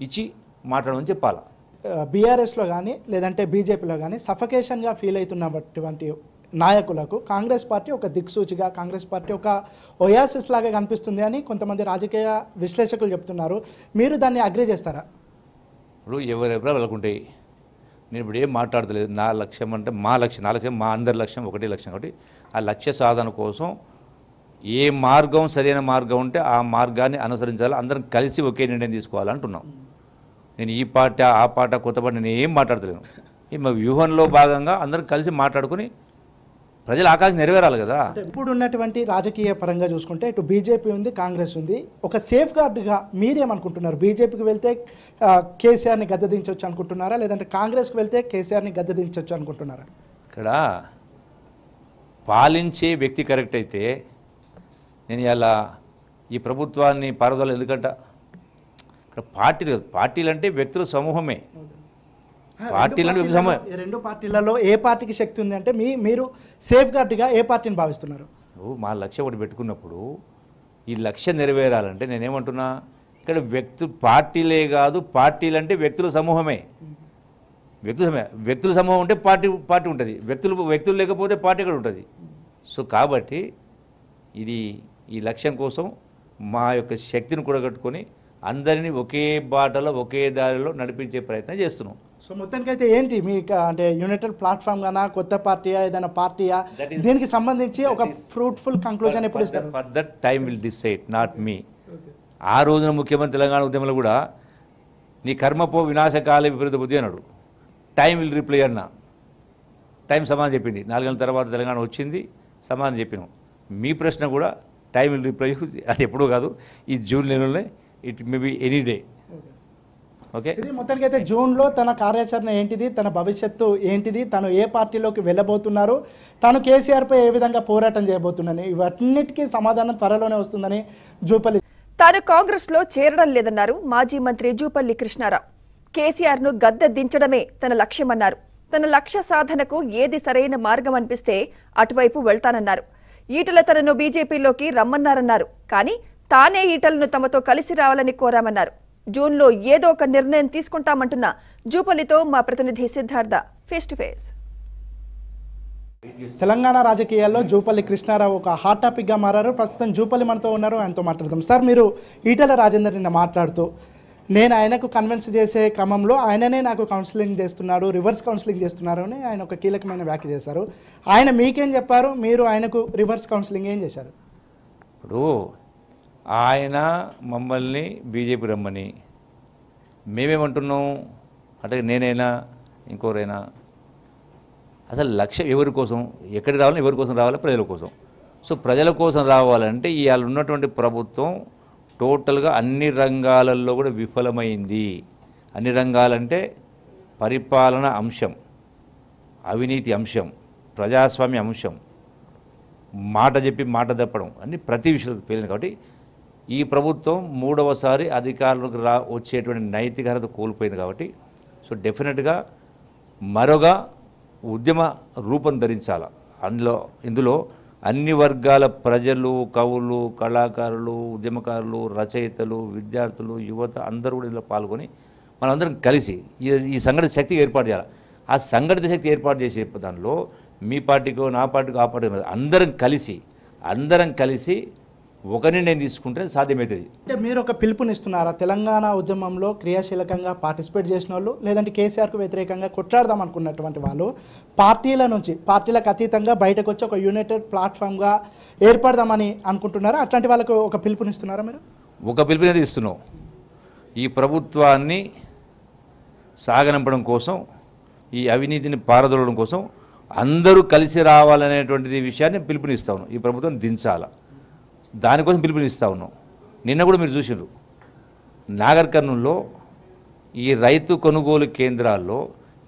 ఇచ్చి మాట్లాడమని చెప్పాల బీఆర్ఎస్లో కానీ లేదంటే బీజేపీలో కానీ సఫకేషన్గా ఫీల్ అవుతున్నటువంటి నాయకులకు కాంగ్రెస్ పార్టీ ఒక దిక్సూచిగా కాంగ్రెస్ పార్టీ ఒక ఒయాసిస్ లాగా కనిపిస్తుంది అని కొంతమంది రాజకీయ విశ్లేషకులు చెప్తున్నారు మీరు దాన్ని అగ్రి చేస్తారా ఇప్పుడు ఎవరెవరో వెళ్ళకుంటాయి నేను ఇప్పుడు ఏం మాట్లాడతలేదు నా లక్ష్యం అంటే మా లక్ష్యం నా లక్ష్యం మా అందరి లక్ష్యం ఒకటే లక్ష్యం ఒకటి ఆ లక్ష్య సాధన కోసం ఏ మార్గం సరైన మార్గం ఉంటే ఆ మార్గాన్ని అనుసరించాలి అందరం కలిసి ఒకే నిర్ణయం తీసుకోవాలంటున్నాం నేను ఈ పాట ఆ పాట కొత్త పాట నేను ఏం మాట్లాడతలేను ఈ మా వ్యూహంలో భాగంగా అందరం కలిసి మాట్లాడుకుని ప్రజలు ఆకాశం నెరవేరాలి కదా ఇప్పుడు ఉన్నటువంటి రాజకీయ పరంగా చూసుకుంటే ఇటు బీజేపీ ఉంది కాంగ్రెస్ ఉంది ఒక సేఫ్ గార్డ్గా మీరేమనుకుంటున్నారు బీజేపీకి వెళ్తే కేసీఆర్ని గద్దదించవచ్చు అనుకుంటున్నారా లేదంటే కాంగ్రెస్కి వెళ్తే కేసీఆర్ని గద్దదించవచ్చు అనుకుంటున్నారా ఇక్కడ పాలించే వ్యక్తి కరెక్ట్ అయితే నేను ఇలా ఈ ప్రభుత్వాన్ని పారదోలు ఎందుకంట ఇక్కడ పార్టీలు పార్టీలు అంటే వ్యక్తుల సమూహమే పార్టీలు రెండు పార్టీలలో ఏ పార్టీకి శక్తి ఉంది అంటే మీ మీరు సేఫ్ గార్డ్గా ఏ పార్టీని భావిస్తున్నారు నువ్వు మా లక్ష్యం ఒకటి పెట్టుకున్నప్పుడు ఈ లక్ష్యం నెరవేరాలంటే నేనేమంటున్నా ఇక్కడ వ్యక్తు పార్టీలే కాదు పార్టీలు అంటే వ్యక్తుల సమూహమే వ్యక్తుల వ్యక్తుల సమూహం ఉంటే పార్టీ పార్టీ ఉంటుంది వ్యక్తులు వ్యక్తులు లేకపోతే పార్టీ కూడా ఉంటుంది సో కాబట్టి ఇది ఈ లక్ష్యం కోసం మా యొక్క శక్తిని కూడగట్టుకొని అందరినీ ఒకే బాటలో ఒకే దారిలో నడిపించే ప్రయత్నం చేస్తున్నాం సో మొత్తానికైతే ఏంటి మీ అంటే యునైటెడ్ ప్లాట్ఫామ్ గానా కొత్త పార్టీయా ఏదైనా పార్టీయా దీనికి సంబంధించి ఒక ఫ్రూట్ఫుల్ కంక్లూజన్ ఎప్పుడు ఇస్తారు that time will decide not me ఆ రోజున ముఖ్యమంత్రి తెలంగాణ ఉద్యమంలో కూడా నీ కర్మపో వినాశకాల విపరీత బుద్ధి అన్నాడు టైం విల్ రిప్లై అన్న టైం సమాధానం చెప్పింది నాలుగేళ్ళ తర్వాత తెలంగాణ వచ్చింది సమాధానం చెప్పినాం మీ ప్రశ్న కూడా టైం విల్ రిప్లై అది ఎప్పుడూ కాదు ఈ జూన్ నెలలోనే it may be any day okay మొత్తానికి అయితే జూన్లో తన కార్యాచరణ ఏంటిది తన భవిష్యత్తు ఏంటిది తను ఏ పార్టీలోకి వెళ్ళబోతున్నారు తను కేసీఆర్పై ఏ విధంగా పోరాటం చేయబోతున్నాను ఇవన్నిటికీ సమాధానం త్వరలోనే వస్తుందని జూపల్లి తాను కాంగ్రెస్లో చేరడం లేదన్నారు మాజీ మంత్రి జూపల్లి కృష్ణారావు కేసీఆర్ను గద్దె దించడమే తన లక్ష్యమన్నారు తన లక్ష్య సాధనకు ఏది సరైన మార్గం అనిపిస్తే అటువైపు వెళ్తానన్నారు ఈటల తనను బీజేపీలోకి రమ్మన్నారన్నారు కానీ తానే ఈటలను తమతో కలిసి రావాలని కోరామన్నారు జూన్లో ఏదో ఒక నిర్ణయం తీసుకుంటామంటున్న జూపల్లితో మా ప్రతినిధి Siddhartha face to face Telangana రాజకీయాల్లో జూపల్లి కృష్ణారావు ఒక హాట్ టాపిక్గా మారారు ప్రస్తుతం జూపల్లి మనతో ఉన్నారు ఆయనతో మాట్లాడదాం సార్ మీరు ఈటల రాజేందర్ నిన్న మాట్లాడుతూ నేను ఆయనకు కన్విన్స్ చేసే క్రమంలో ఆయననే నాకు కౌన్సిలింగ్ చేస్తున్నాడు రివర్స్ కౌన్సిలింగ్ చేస్తున్నారు అని ఆయన ఒక కీలకమైన వ్యాఖ్య చేశారు ఆయన మీకేం చెప్పారు మీరు ఆయనకు రివర్స్ కౌన్సిలింగ్ ఏం చేశారు ఇప్పుడు ఆయన మమ్మల్ని బీజేపీ రమ్మని మేమేమంటున్నాం అంటే నేనైనా ఇంకోరైనా అసలు లక్ష్యం ఎవరి కోసం ఎక్కడికి రావాలి ఎవరి కోసం రావాలి ప్రజల కోసం సో ప్రజల కోసం రావాలంటే ఇవాళ ఉన్నటువంటి ప్రభుత్వం టోటల్గా అన్ని రంగాలలో కూడా విఫలమైంది అన్ని రంగాలంటే పరిపాలన అంశం అవినీతి అంశం ప్రజాస్వామ్య అంశం మాట చెప్పి మాట తప్పడం అన్ని ప్రతి విషయంలో పేలింది కాబట్టి ఈ ప్రభుత్వం మూడవసారి అధికారులకు రా వచ్చేటువంటి నైతిక కోల్పోయింది కాబట్టి సో డెఫినెట్గా మరొక ఉద్యమ రూపం ధరించాల అందులో ఇందులో అన్ని వర్గాల ప్రజలు కవులు కళాకారులు ఉద్యమకారులు రచయితలు విద్యార్థులు యువత అందరూ కూడా ఇందులో పాల్గొని మనందరం కలిసి ఈ సంఘటిత శక్తి ఏర్పాటు చేయాలి ఆ సంఘటిత శక్తి ఏర్పాటు చేసే దానిలో మీ పార్టీకో నా పార్టీకో ఆ పార్టీ అందరం కలిసి అందరం కలిసి ఒకరిని నేను తీసుకుంటే సాధ్యమవుతుంది అంటే మీరు ఒక పిలుపునిస్తున్నారా తెలంగాణ ఉద్యమంలో క్రియాశీలకంగా పార్టిసిపేట్ చేసిన వాళ్ళు లేదంటే కేసీఆర్కు వ్యతిరేకంగా కొట్లాడదాం అనుకున్నటువంటి వాళ్ళు పార్టీల నుంచి పార్టీలకు అతీతంగా బయటకు వచ్చి ఒక యునైటెడ్ ప్లాట్ఫామ్గా ఏర్పడదామని అనుకుంటున్నారా అట్లాంటి వాళ్ళకు ఒక పిలుపునిస్తున్నారా మీరు ఒక పిలుపునే ఇస్తున్నాం ఈ ప్రభుత్వాన్ని సాగనంపడం కోసం ఈ అవినీతిని పారదోలడం కోసం అందరూ కలిసి రావాలనేటువంటిది విషయాన్ని పిలుపునిస్తాను ఈ ప్రభుత్వం దించాలా దానికోసం పిలుపునిస్తా ఉన్నాం నిన్న కూడా మీరు చూసినారు నాగర్ ఈ రైతు కొనుగోలు కేంద్రాల్లో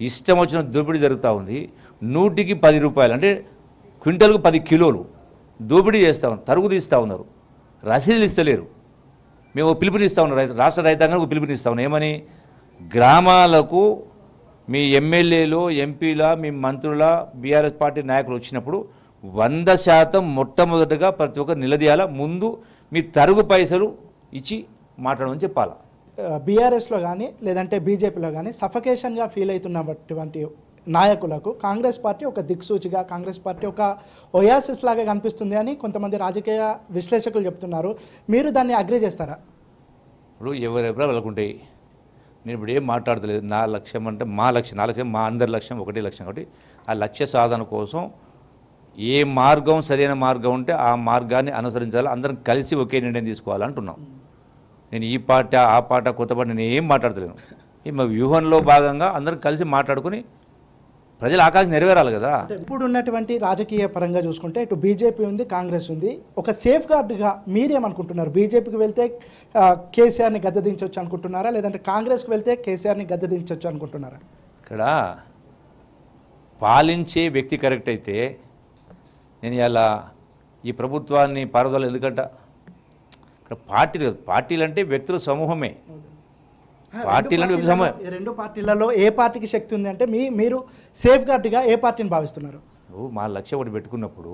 ఇష్టం వచ్చిన దోపిడీ జరుగుతూ ఉంది నూటికి పది రూపాయలు అంటే క్వింటల్కు పది కిలోలు దోపిడీ చేస్తూ ఉన్నారు తరుగు తీస్తూ ఉన్నారు రసీదులు ఇస్తలేరు మేము పిలుపునిస్తా ఉన్నాం రైతు రాష్ట్ర రైతాంగానికి పిలుపునిస్తా ఉన్నాం ఏమని గ్రామాలకు మీ ఎమ్మెల్యేలు ఎంపీల మీ మంత్రుల బీఆర్ఎస్ పార్టీ నాయకులు వచ్చినప్పుడు వంద శాతం మొట్టమొదటగా ప్రతి ఒక్కరు నిలదీయాల ముందు మీ తరుగు పైసలు ఇచ్చి మాట్లాడమని చెప్పాలా బీఆర్ఎస్లో కానీ లేదంటే బీజేపీలో కానీ సఫకేషన్గా ఫీల్ అవుతున్నటువంటి నాయకులకు కాంగ్రెస్ పార్టీ ఒక దిక్సూచిగా కాంగ్రెస్ పార్టీ ఒక ఒయాసిస్ లాగా కనిపిస్తుంది అని కొంతమంది రాజకీయ విశ్లేషకులు చెప్తున్నారు మీరు దాన్ని అగ్రి చేస్తారా ఇప్పుడు ఎవరెవరో వెళ్ళకుంటాయి నేను ఇప్పుడు ఏం మాట్లాడతలేదు నా లక్ష్యం అంటే మా లక్ష్యం నా లక్ష్యం మా అందరి లక్ష్యం ఒకటే లక్ష్యం కాబట్టి ఆ లక్ష్య సాధన కోసం ఏ మార్గం సరైన మార్గం ఉంటే ఆ మార్గాన్ని అనుసరించాలి అందరం కలిసి ఒకే నిర్ణయం తీసుకోవాలంటున్నాం నేను ఈ పాట ఆ పాట కొత్త పాట నేను ఏం మాట్లాడతలేను ఈ మా వ్యూహంలో భాగంగా అందరం కలిసి మాట్లాడుకుని ప్రజల ఆకాంక్ష నెరవేరాలి కదా ఇప్పుడు ఉన్నటువంటి రాజకీయ పరంగా చూసుకుంటే ఇటు బీజేపీ ఉంది కాంగ్రెస్ ఉంది ఒక సేఫ్ గార్డ్గా మీరేమనుకుంటున్నారు బీజేపీకి వెళ్తే కేసీఆర్ని గద్దదించవచ్చు అనుకుంటున్నారా లేదంటే కాంగ్రెస్కి వెళ్తే కేసీఆర్ని గద్దదించవచ్చు అనుకుంటున్నారా ఇక్కడ పాలించే వ్యక్తి కరెక్ట్ అయితే నేను ఇలా ఈ ప్రభుత్వాన్ని పారదోలు ఎందుకంట ఇక్కడ పార్టీలు పార్టీలు అంటే వ్యక్తుల సమూహమే పార్టీలు సమూహం రెండు పార్టీలలో ఏ పార్టీకి శక్తి ఉంది అంటే మీ మీరు సేఫ్ గార్డ్గా ఏ పార్టీని భావిస్తున్నారు మా లక్ష్యం ఒకటి పెట్టుకున్నప్పుడు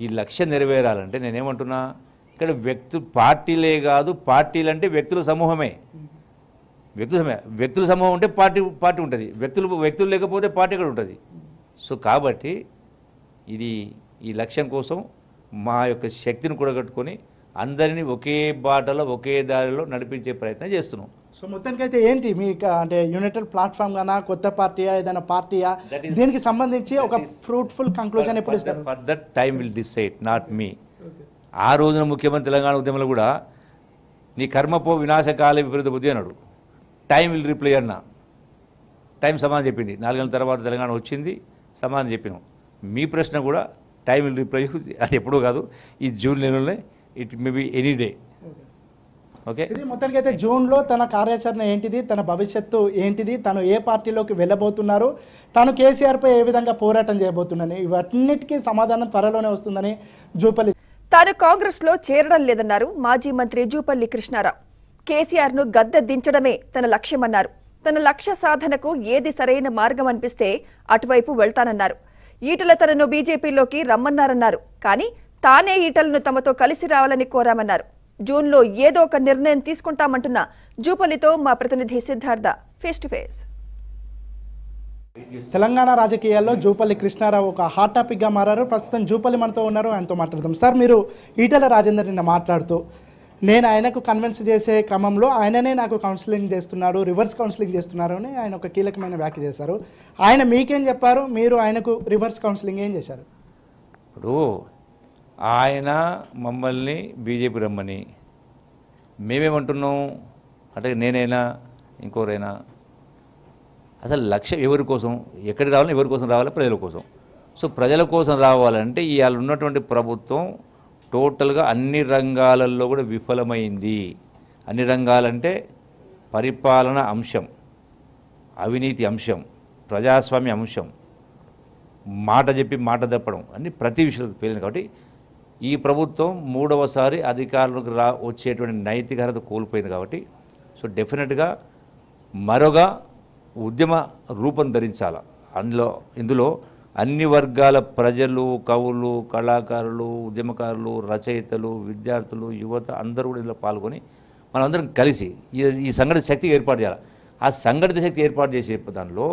ఈ లక్ష్యం నెరవేరాలంటే నేనేమంటున్నా ఇక్కడ వ్యక్తు పార్టీలే కాదు పార్టీలు అంటే వ్యక్తుల సమూహమే వ్యక్తుల సమూహం వ్యక్తుల సమూహం ఉంటే పార్టీ పార్టీ ఉంటుంది వ్యక్తులు వ్యక్తులు లేకపోతే పార్టీ కూడా ఉంటుంది సో కాబట్టి ఇది ఈ లక్ష్యం కోసం మా యొక్క శక్తిని కూడగట్టుకొని అందరినీ ఒకే బాటలో ఒకే దారిలో నడిపించే ప్రయత్నం చేస్తున్నాం సో మొత్తానికైతే ఏంటి మీ అంటే యునైటెడ్ ప్లాట్ఫామ్ గానా కొత్త పార్టీయా ఏదైనా పార్టీయా దీనికి సంబంధించి ఒక ఫ్రూట్ఫుల్ కంక్లూజన్ ఎప్పుడు ఇస్తారు for that time will decide not me ఆ రోజున ముఖ్యమంత్రి తెలంగాణ ఉద్యమంలో కూడా నీ కర్మపో వినాశకాల విపరీత బుద్ధి అన్నాడు టైం విల్ రిప్లై అన్న టైం సమాధానం చెప్పింది నాలుగేళ్ళ తర్వాత తెలంగాణ వచ్చింది సమాధానం చెప్పినాం మీ ప్రశ్న కూడా టైం విల్ రిప్లై అది ఎప్పుడూ కాదు ఈ జూన్ నెలలోనే it may be any day okay ఇది మొత్తానికి అయితే జూన్లో తన కార్యాచరణ ఏంటిది తన భవిష్యత్తు ఏంటిది తను ఏ పార్టీలోకి వెళ్ళబోతున్నారు తను కేసీఆర్పై ఏ విధంగా పోరాటం చేయబోతున్నాను ఇవన్నిటికీ సమాధానం త్వరలోనే వస్తుందని జూపల్లి తాను కాంగ్రెస్లో చేరడం లేదన్నారు మాజీ మంత్రి జూపల్లి కృష్ణారావు కేసీఆర్ను గద్దె దించడమే తన లక్ష్యమన్నారు తన లక్ష్య సాధనకు ఏది సరైన మార్గం అనిపిస్తే అటువైపు వెళ్తానన్నారు ఈటల తనను బీజేపీలోకి రమ్మన్నారన్నారు కానీ తానే ఈటలను తమతో కలిసి రావాలని కోరామన్నారు జూన్లో ఏదో ఒక నిర్ణయం తీసుకుంటామంటున్న జూపల్లితో మా ప్రతినిధి Siddhartha face to face Telangana రాజకీయాల్లో జూపల్లి కృష్ణారావు ఒక హాట్ టాపిక్గా మారారు ప్రస్తుతం జూపల్లి మనతో ఉన్నారు ఆయనతో మాట్లాడదాం సార్ మీరు ఈటల రాజేందర్ నిన్న మాట్లాడుతూ నేను ఆయనకు కన్విన్స్ చేసే క్రమంలో ఆయననే నాకు కౌన్సిలింగ్ చేస్తున్నాడు రివర్స్ కౌన్సిలింగ్ చేస్తున్నారు అని ఆయన ఒక కీలకమైన వ్యాఖ్య చేశారు ఆయన మీకేం చెప్పారు మీరు ఆయనకు రివర్స్ కౌన్సిలింగ్ ఏం చేశారు ఇప్పుడు ఆయన మమ్మల్ని బీజేపీ రమ్మని మేమేమంటున్నాం అంటే నేనైనా ఇంకోరైనా అసలు లక్ష్యం ఎవరి కోసం ఎక్కడికి రావాలి ఎవరి కోసం రావాలి ప్రజల కోసం సో ప్రజల కోసం రావాలంటే ఇవాళ ఉన్నటువంటి ప్రభుత్వం టోటల్గా అన్ని రంగాలలో కూడా విఫలమైంది అన్ని రంగాలంటే పరిపాలన అంశం అవినీతి అంశం ప్రజాస్వామ్య అంశం మాట చెప్పి మాట తప్పడం అన్ని ప్రతి విషయంలో పేలింది కాబట్టి ఈ ప్రభుత్వం మూడవసారి అధికారులకు రా వచ్చేటువంటి నైతిక కోల్పోయింది కాబట్టి సో డెఫినెట్గా మరొక ఉద్యమ రూపం ధరించాల అందులో ఇందులో అన్ని వర్గాల ప్రజలు కవులు కళాకారులు ఉద్యమకారులు రచయితలు విద్యార్థులు యువత అందరూ కూడా ఇందులో పాల్గొని మనందరం కలిసి ఈ సంఘటిత శక్తి ఏర్పాటు చేయాలి ఆ సంఘటిత శక్తి ఏర్పాటు చేసే దానిలో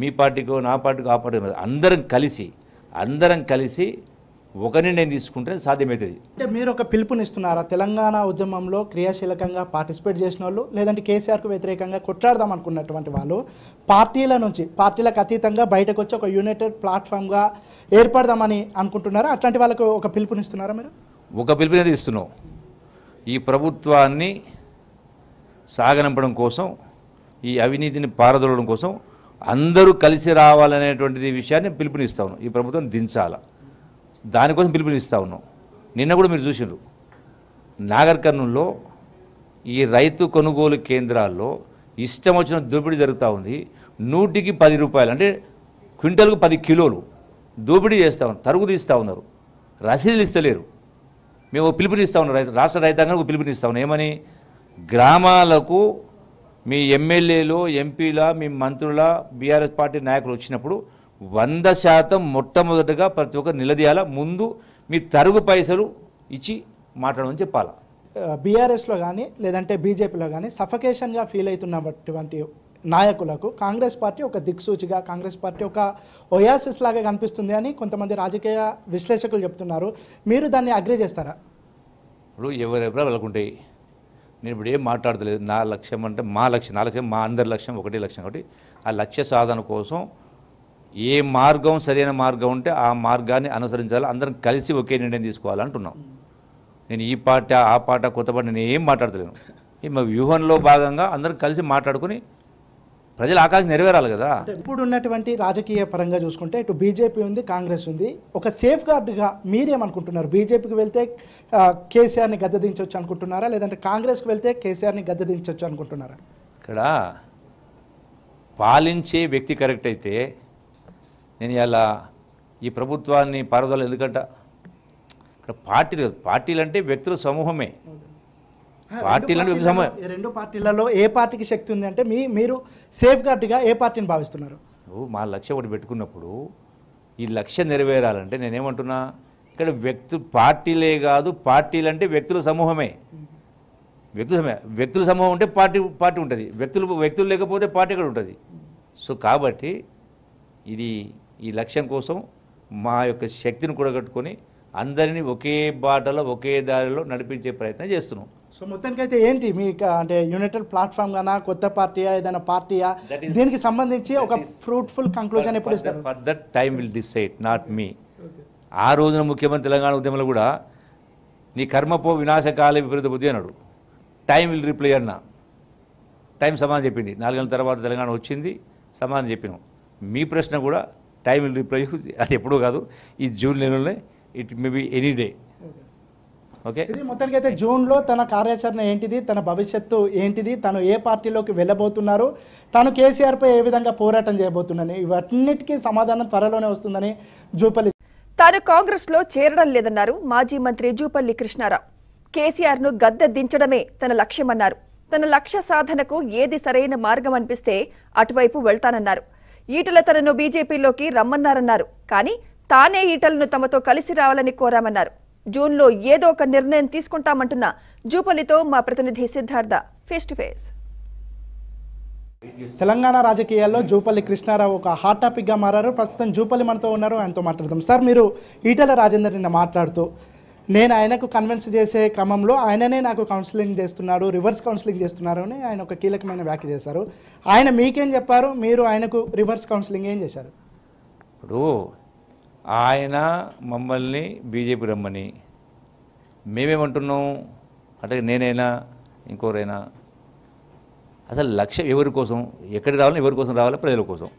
మీ పార్టీకో నా పార్టీకో ఆ పార్టీ అందరం కలిసి అందరం కలిసి ఒకరిని నేను తీసుకుంటే సాధ్యమవుతుంది అంటే మీరు ఒక పిలుపునిస్తున్నారా తెలంగాణ ఉద్యమంలో క్రియాశీలకంగా పార్టిసిపేట్ చేసిన వాళ్ళు లేదంటే కేసీఆర్కు వ్యతిరేకంగా కొట్లాడదాం అనుకున్నటువంటి వాళ్ళు పార్టీల నుంచి పార్టీలకు అతీతంగా బయటకు వచ్చి ఒక యునైటెడ్ ప్లాట్ఫామ్గా ఏర్పడదామని అనుకుంటున్నారా అట్లాంటి వాళ్ళకు ఒక పిలుపునిస్తున్నారా మీరు ఒక పిలుపునే ఇస్తున్నాం ఈ ప్రభుత్వాన్ని సాగనంపడం కోసం ఈ అవినీతిని పారదోలడం కోసం అందరూ కలిసి రావాలనేటువంటిది విషయాన్ని పిలుపునిస్తాను ఈ ప్రభుత్వం దించాలా దానికోసం పిలుపునిస్తా ఉన్నాం నిన్న కూడా మీరు చూసినారు నాగర్ ఈ రైతు కొనుగోలు కేంద్రాల్లో ఇష్టం వచ్చిన దోపిడీ జరుగుతూ ఉంది నూటికి పది రూపాయలు అంటే క్వింటల్కు పది కిలోలు దోపిడీ చేస్తూ ఉన్నారు తరుగు తీస్తూ ఉన్నారు రసీదులు ఇస్తలేరు మేము పిలుపునిస్తా ఉన్నాం రైతు రాష్ట్ర రైతాంగానికి పిలుపునిస్తా ఉన్నాం ఏమని గ్రామాలకు మీ ఎమ్మెల్యేలు ఎంపీల మీ మంత్రుల బీఆర్ఎస్ పార్టీ నాయకులు వచ్చినప్పుడు వంద శాతం మొట్టమొదటగా ప్రతి ఒక్కరు నిలదీయాల ముందు మీ తరుగు పైసలు ఇచ్చి మాట్లాడమని చెప్పాలా బీఆర్ఎస్లో కానీ లేదంటే బీజేపీలో కానీ సఫకేషన్గా ఫీల్ అవుతున్నటువంటి నాయకులకు కాంగ్రెస్ పార్టీ ఒక దిక్సూచిగా కాంగ్రెస్ పార్టీ ఒక ఒయాసిస్ లాగా కనిపిస్తుంది అని కొంతమంది రాజకీయ విశ్లేషకులు చెప్తున్నారు మీరు దాన్ని అగ్రి చేస్తారా ఇప్పుడు ఎవరెవరో వెళ్ళకుంటాయి నేను ఇప్పుడు ఏం మాట్లాడతలేదు నా లక్ష్యం అంటే మా లక్ష్యం నా లక్ష్యం మా అందరి లక్ష్యం ఒకటే లక్ష్యం కాబట్టి ఆ లక్ష్య సాధన కోసం ఏ మార్గం సరైన మార్గం ఉంటే ఆ మార్గాన్ని అనుసరించాలి అందరం కలిసి ఒకే నిర్ణయం తీసుకోవాలంటున్నాం నేను ఈ పాట ఆ పాట కొత్త పాట నేను ఏం మాట్లాడతలేను మా వ్యూహంలో భాగంగా అందరం కలిసి మాట్లాడుకుని ప్రజల ఆకాశం నెరవేరాలి కదా ఇప్పుడు ఉన్నటువంటి రాజకీయ పరంగా చూసుకుంటే ఇటు బీజేపీ ఉంది కాంగ్రెస్ ఉంది ఒక సేఫ్ గార్డ్గా మీరేమనుకుంటున్నారు బీజేపీకి వెళ్తే కేసీఆర్ని గద్దదించవచ్చు అనుకుంటున్నారా లేదంటే కాంగ్రెస్కి వెళ్తే కేసీఆర్ని గద్దదించవచ్చు అనుకుంటున్నారా ఇక్కడ పాలించే వ్యక్తి కరెక్ట్ అయితే నేను ఇలా ఈ ప్రభుత్వాన్ని పారుదల ఎందుకంట ఇక్కడ పార్టీలు పార్టీలు అంటే వ్యక్తుల సమూహమే పార్టీలు రెండు పార్టీలలో ఏ పార్టీకి శక్తి ఉంది అంటే మీ మీరు సేఫ్ గార్డ్గా ఏ పార్టీని భావిస్తున్నారు మా లక్ష్యం ఒకటి పెట్టుకున్నప్పుడు ఈ లక్ష్యం నెరవేరాలంటే నేనేమంటున్నా ఇక్కడ వ్యక్తు పార్టీలే కాదు పార్టీలు అంటే వ్యక్తుల సమూహమే వ్యక్తుల సమూహం వ్యక్తుల సమూహం ఉంటే పార్టీ పార్టీ ఉంటుంది వ్యక్తులు వ్యక్తులు లేకపోతే పార్టీ కూడా ఉంటుంది సో కాబట్టి ఇది ఈ లక్ష్యం కోసం మా యొక్క శక్తిని కూడగట్టుకొని అందరినీ ఒకే బాటలో ఒకే దారిలో నడిపించే ప్రయత్నం చేస్తున్నాం సో మొత్తానికి అయితే ఏంటి మీ అంటే యునైటెడ్ ప్లాట్ఫామ్ గానా కొత్త పార్టీయా ఏదైనా పార్టీయా దీనికి సంబంధించి ఒక ఫ్రూట్ఫుల్ కంక్లూజన్ ఎప్పుడు ఇస్తారు for that time will decide not me ఆ రోజున ముఖ్యమంత్రి తెలంగాణ ఉద్యమంలో కూడా నీ కర్మపో వినాశకాల విపరీత బుద్ధి అన్నాడు టైం విల్ రిప్లై అన్న టైం సమాధానం చెప్పింది నాలుగేళ్ళ తర్వాత తెలంగాణ వచ్చింది సమాధానం చెప్పినాం మీ ప్రశ్న కూడా టైం విల్ రిప్లై అది ఎప్పుడూ కాదు ఈ జూన్ నెలలోనే it may be any day okay మొత్తానికి అయితే జూన్లో తన కార్యాచరణ ఏంటిది తన భవిష్యత్తు ఏంటిది తను ఏ పార్టీలోకి వెళ్ళబోతున్నారు తను కేసీఆర్పై ఏ విధంగా పోరాటం చేయబోతున్నాను ఇవన్నిటికీ సమాధానం త్వరలోనే వస్తుందని జూపల్లి తాను కాంగ్రెస్లో చేరడం లేదన్నారు మాజీ మంత్రి జూపల్లి కృష్ణారావు కేసీఆర్ను గద్దె దించడమే తన లక్ష్యమన్నారు తన లక్ష్య సాధనకు ఏది సరైన మార్గం అనిపిస్తే అటువైపు వెళ్తానన్నారు ఈటల తనను బీజేపీలోకి రమ్మన్నారన్నారు కానీ తానే ఈటలను తమతో కలిసి రావాలని కోరామన్నారు జూన్లో ఏదో ఒక నిర్ణయం తీసుకుంటామంటున్న జూపల్లితో మా ప్రతినిధి Siddhartha face to face Telangana రాజకీయాల్లో జూపల్లి కృష్ణారావు ఒక హాట్ టాపిక్గా మారారు ప్రస్తుతం జూపల్లి మనతో ఉన్నారు ఆయనతో మాట్లాడదాం సార్ మీరు ఈటల రాజేందర్ నిన్న మాట్లాడుతూ నేను ఆయనకు కన్విన్స్ చేసే క్రమంలో ఆయననే నాకు కౌన్సిలింగ్ చేస్తున్నాడు రివర్స్ కౌన్సిలింగ్ చేస్తున్నారు అని ఆయన ఒక కీలకమైన వ్యాఖ్య చేశారు ఆయన మీకేం చెప్పారు మీరు ఆయనకు రివర్స్ కౌన్సిలింగ్ ఏం చేశారు ఇప్పుడు ఆయన మమ్మల్ని బీజేపీ రమ్మని మేమేమంటున్నాం అంటే నేనైనా ఇంకోరైనా అసలు లక్ష్యం ఎవరి కోసం ఎక్కడికి రావాలి ఎవరి కోసం రావాలి ప్రజల కోసం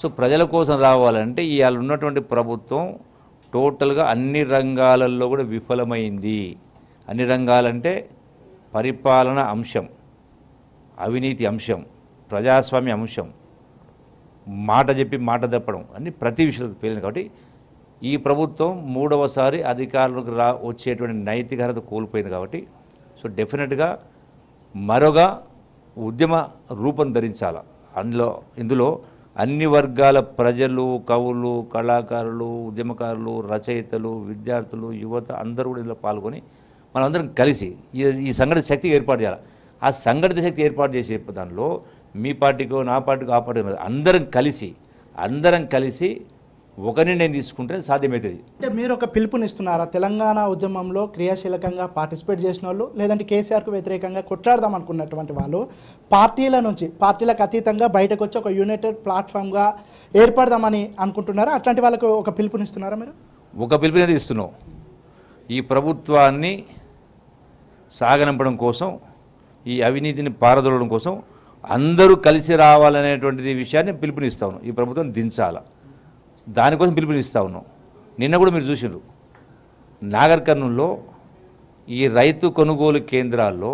సో ప్రజల కోసం రావాలంటే ఇవాళ ఉన్నటువంటి ప్రభుత్వం టోటల్గా అన్ని రంగాలలో కూడా విఫలమైంది అన్ని రంగాలంటే పరిపాలన అంశం అవినీతి అంశం ప్రజాస్వామ్య అంశం మాట చెప్పి మాట తప్పడం అన్ని ప్రతి విషయంలో పేలింది కాబట్టి ఈ ప్రభుత్వం మూడవసారి అధికారులకు రా వచ్చేటువంటి నైతికత కోల్పోయింది కాబట్టి సో డెఫినెట్గా మరొక ఉద్యమ రూపం ధరించాల అందులో ఇందులో అన్ని వర్గాల ప్రజలు కవులు కళాకారులు ఉద్యమకారులు రచయితలు విద్యార్థులు యువత అందరూ కూడా ఇందులో పాల్గొని మనందరం కలిసి ఈ సంఘటిత శక్తి ఏర్పాటు చేయాలి ఆ సంఘటిత శక్తి ఏర్పాటు చేసే దానిలో మీ పార్టీకో నా పార్టీకో ఆ పార్టీ అందరం కలిసి అందరం కలిసి ఒక నిర్ణయం తీసుకుంటే సాధ్యమవుతుంది అంటే మీరు ఒక పిలుపునిస్తున్నారా తెలంగాణ ఉద్యమంలో క్రియాశీలకంగా పార్టిసిపేట్ చేసిన వాళ్ళు లేదంటే కేసీఆర్కు వ్యతిరేకంగా కొట్లాడదాం అనుకున్నటువంటి వాళ్ళు పార్టీల నుంచి పార్టీలకు అతీతంగా బయటకు వచ్చి ఒక యునైటెడ్ ప్లాట్ఫామ్గా ఏర్పడదామని అనుకుంటున్నారా అట్లాంటి వాళ్ళకు ఒక పిలుపునిస్తున్నారా మీరు ఒక పిలుపునే ఇస్తున్నాం ఈ ప్రభుత్వాన్ని సాగనంపడం కోసం ఈ అవినీతిని పారదోలడం కోసం అందరూ కలిసి రావాలనేటువంటిది విషయాన్ని పిలుపునిస్తాను ఈ ప్రభుత్వం దించాలా దానికోసం పిలుపునిస్తా ఉన్నాం నిన్న కూడా మీరు చూసినారు నాగర్ కర్నూల్లో ఈ రైతు కొనుగోలు కేంద్రాల్లో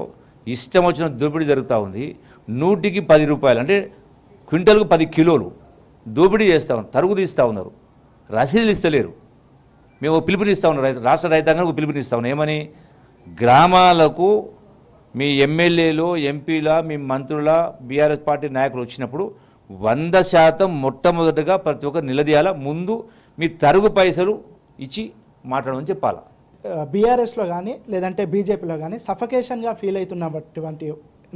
ఇష్టం వచ్చిన దోపిడీ జరుగుతూ ఉంది నూటికి పది రూపాయలు అంటే క్వింటల్కు పది కిలోలు దోపిడీ చేస్తూ ఉన్నారు తరుగు తీస్తూ ఉన్నారు రసీదులు ఇస్తలేరు మేము పిలుపునిస్తూ ఉన్నాం రైతు రాష్ట్ర రైతాంగానికి పిలుపునిస్తూ ఉన్నాం ఏమని గ్రామాలకు మీ ఎమ్మెల్యేలు ఎంపీల మీ మంత్రుల బీఆర్ఎస్ పార్టీ నాయకులు వచ్చినప్పుడు వంద శాతం మొట్టమొదటగా ప్రతి ఒక్కరు నిలదీయాల ముందు మీ తరుగు పైసలు ఇచ్చి మాట్లాడమని చెప్పాల బీఆర్ఎస్లో కానీ లేదంటే బీజేపీలో కానీ సఫకేషన్గా ఫీల్ అవుతున్నటువంటి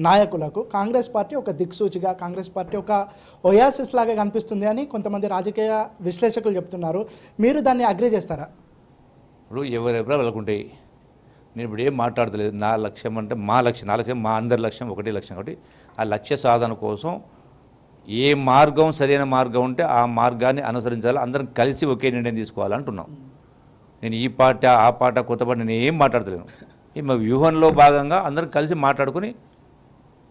నాయకులకు కాంగ్రెస్ పార్టీ ఒక దిక్సూచిగా కాంగ్రెస్ పార్టీ ఒక ఒయాసిస్ లాగా కనిపిస్తుంది అని కొంతమంది రాజకీయ విశ్లేషకులు చెప్తున్నారు మీరు దాన్ని అగ్రి చేస్తారా ఇప్పుడు ఎవరెవరో వెళ్ళకుంటాయి నేను ఇప్పుడు ఏం మాట్లాడతలేదు నా లక్ష్యం అంటే మా లక్ష్యం నా లక్ష్యం మా అందరి లక్ష్యం ఒకటే లక్ష్యం ఒకటి ఆ లక్ష్య సాధన కోసం ఏ మార్గం సరైన మార్గం ఉంటే ఆ మార్గాన్ని అనుసరించాలి అందరం కలిసి ఒకే నిర్ణయం తీసుకోవాలంటున్నాం నేను ఈ పాట ఆ పాట కొత్త పాట నేను ఏం మాట్లాడతలేను ఈ మా వ్యూహంలో భాగంగా అందరం కలిసి మాట్లాడుకుని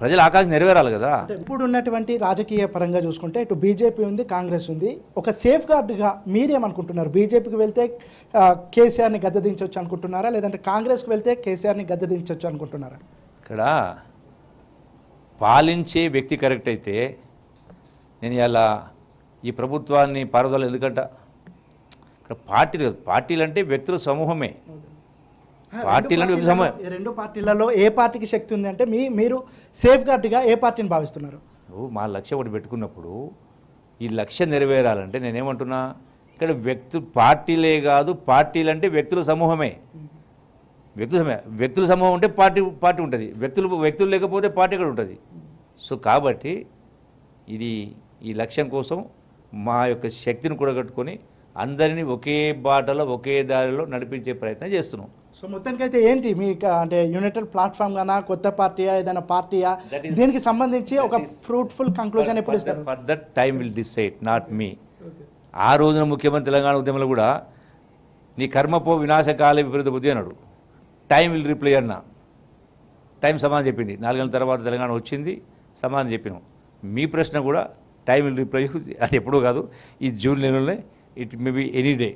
ప్రజలు ఆకాశం నెరవేరాలి కదా ఇప్పుడు ఉన్నటువంటి రాజకీయ పరంగా చూసుకుంటే ఇటు బీజేపీ ఉంది కాంగ్రెస్ ఉంది ఒక సేఫ్ గార్డ్గా మీరేమనుకుంటున్నారు బీజేపీకి వెళ్తే కేసీఆర్ని గద్దదించవచ్చు అనుకుంటున్నారా లేదంటే కాంగ్రెస్కి వెళ్తే కేసీఆర్ని గద్దదించవచ్చు అనుకుంటున్నారా ఇక్కడ పాలించే వ్యక్తి కరెక్ట్ అయితే నేను ఇలా ఈ ప్రభుత్వాన్ని పారదోలు ఎందుకంట ఇక్కడ పార్టీలు పార్టీలు అంటే వ్యక్తుల సమూహమే పార్టీలు రెండు పార్టీలలో ఏ పార్టీకి శక్తి ఉంది అంటే మీ మీరు సేఫ్ గార్డ్గా ఏ పార్టీని భావిస్తున్నారు మా లక్ష్యం ఒకటి పెట్టుకున్నప్పుడు ఈ లక్ష్యం నెరవేరాలంటే నేనేమంటున్నా ఇక్కడ వ్యక్తు పార్టీలే కాదు పార్టీలు అంటే వ్యక్తుల సమూహమే వ్యక్తుల వ్యక్తుల సమూహం ఉంటే పార్టీ పార్టీ ఉంటుంది వ్యక్తులు వ్యక్తులు లేకపోతే పార్టీ కూడా ఉంటుంది సో కాబట్టి ఇది ఈ లక్ష్యం కోసం మా యొక్క శక్తిని కూడగట్టుకొని అందరినీ ఒకే బాటలో ఒకే దారిలో నడిపించే ప్రయత్నం చేస్తున్నాం సో మొత్తానికైతే ఏంటి మీ అంటే యునైటెడ్ ప్లాట్ఫామ్ గానా కొత్త పార్టీయా ఏదైనా పార్టీయా దీనికి సంబంధించి ఒక ఫ్రూట్ఫుల్ కంక్లూజన్ ఎప్పుడు ఇస్తారు that time will decide not me ఆ రోజున ముఖ్యమంత్రి తెలంగాణ ఉద్యమంలో కూడా నీ కర్మపో వినాశకాల విపరీత బుద్ధి అన్నాడు టైం విల్ రిప్లై అన్న టైం సమాధానం చెప్పింది నాలుగేళ్ళ తర్వాత తెలంగాణ వచ్చింది సమాధానం చెప్పినాం మీ ప్రశ్న కూడా టైం విల్ రిప్లై అది ఎప్పుడూ కాదు ఈ జూన్ నెలలోనే it may be any day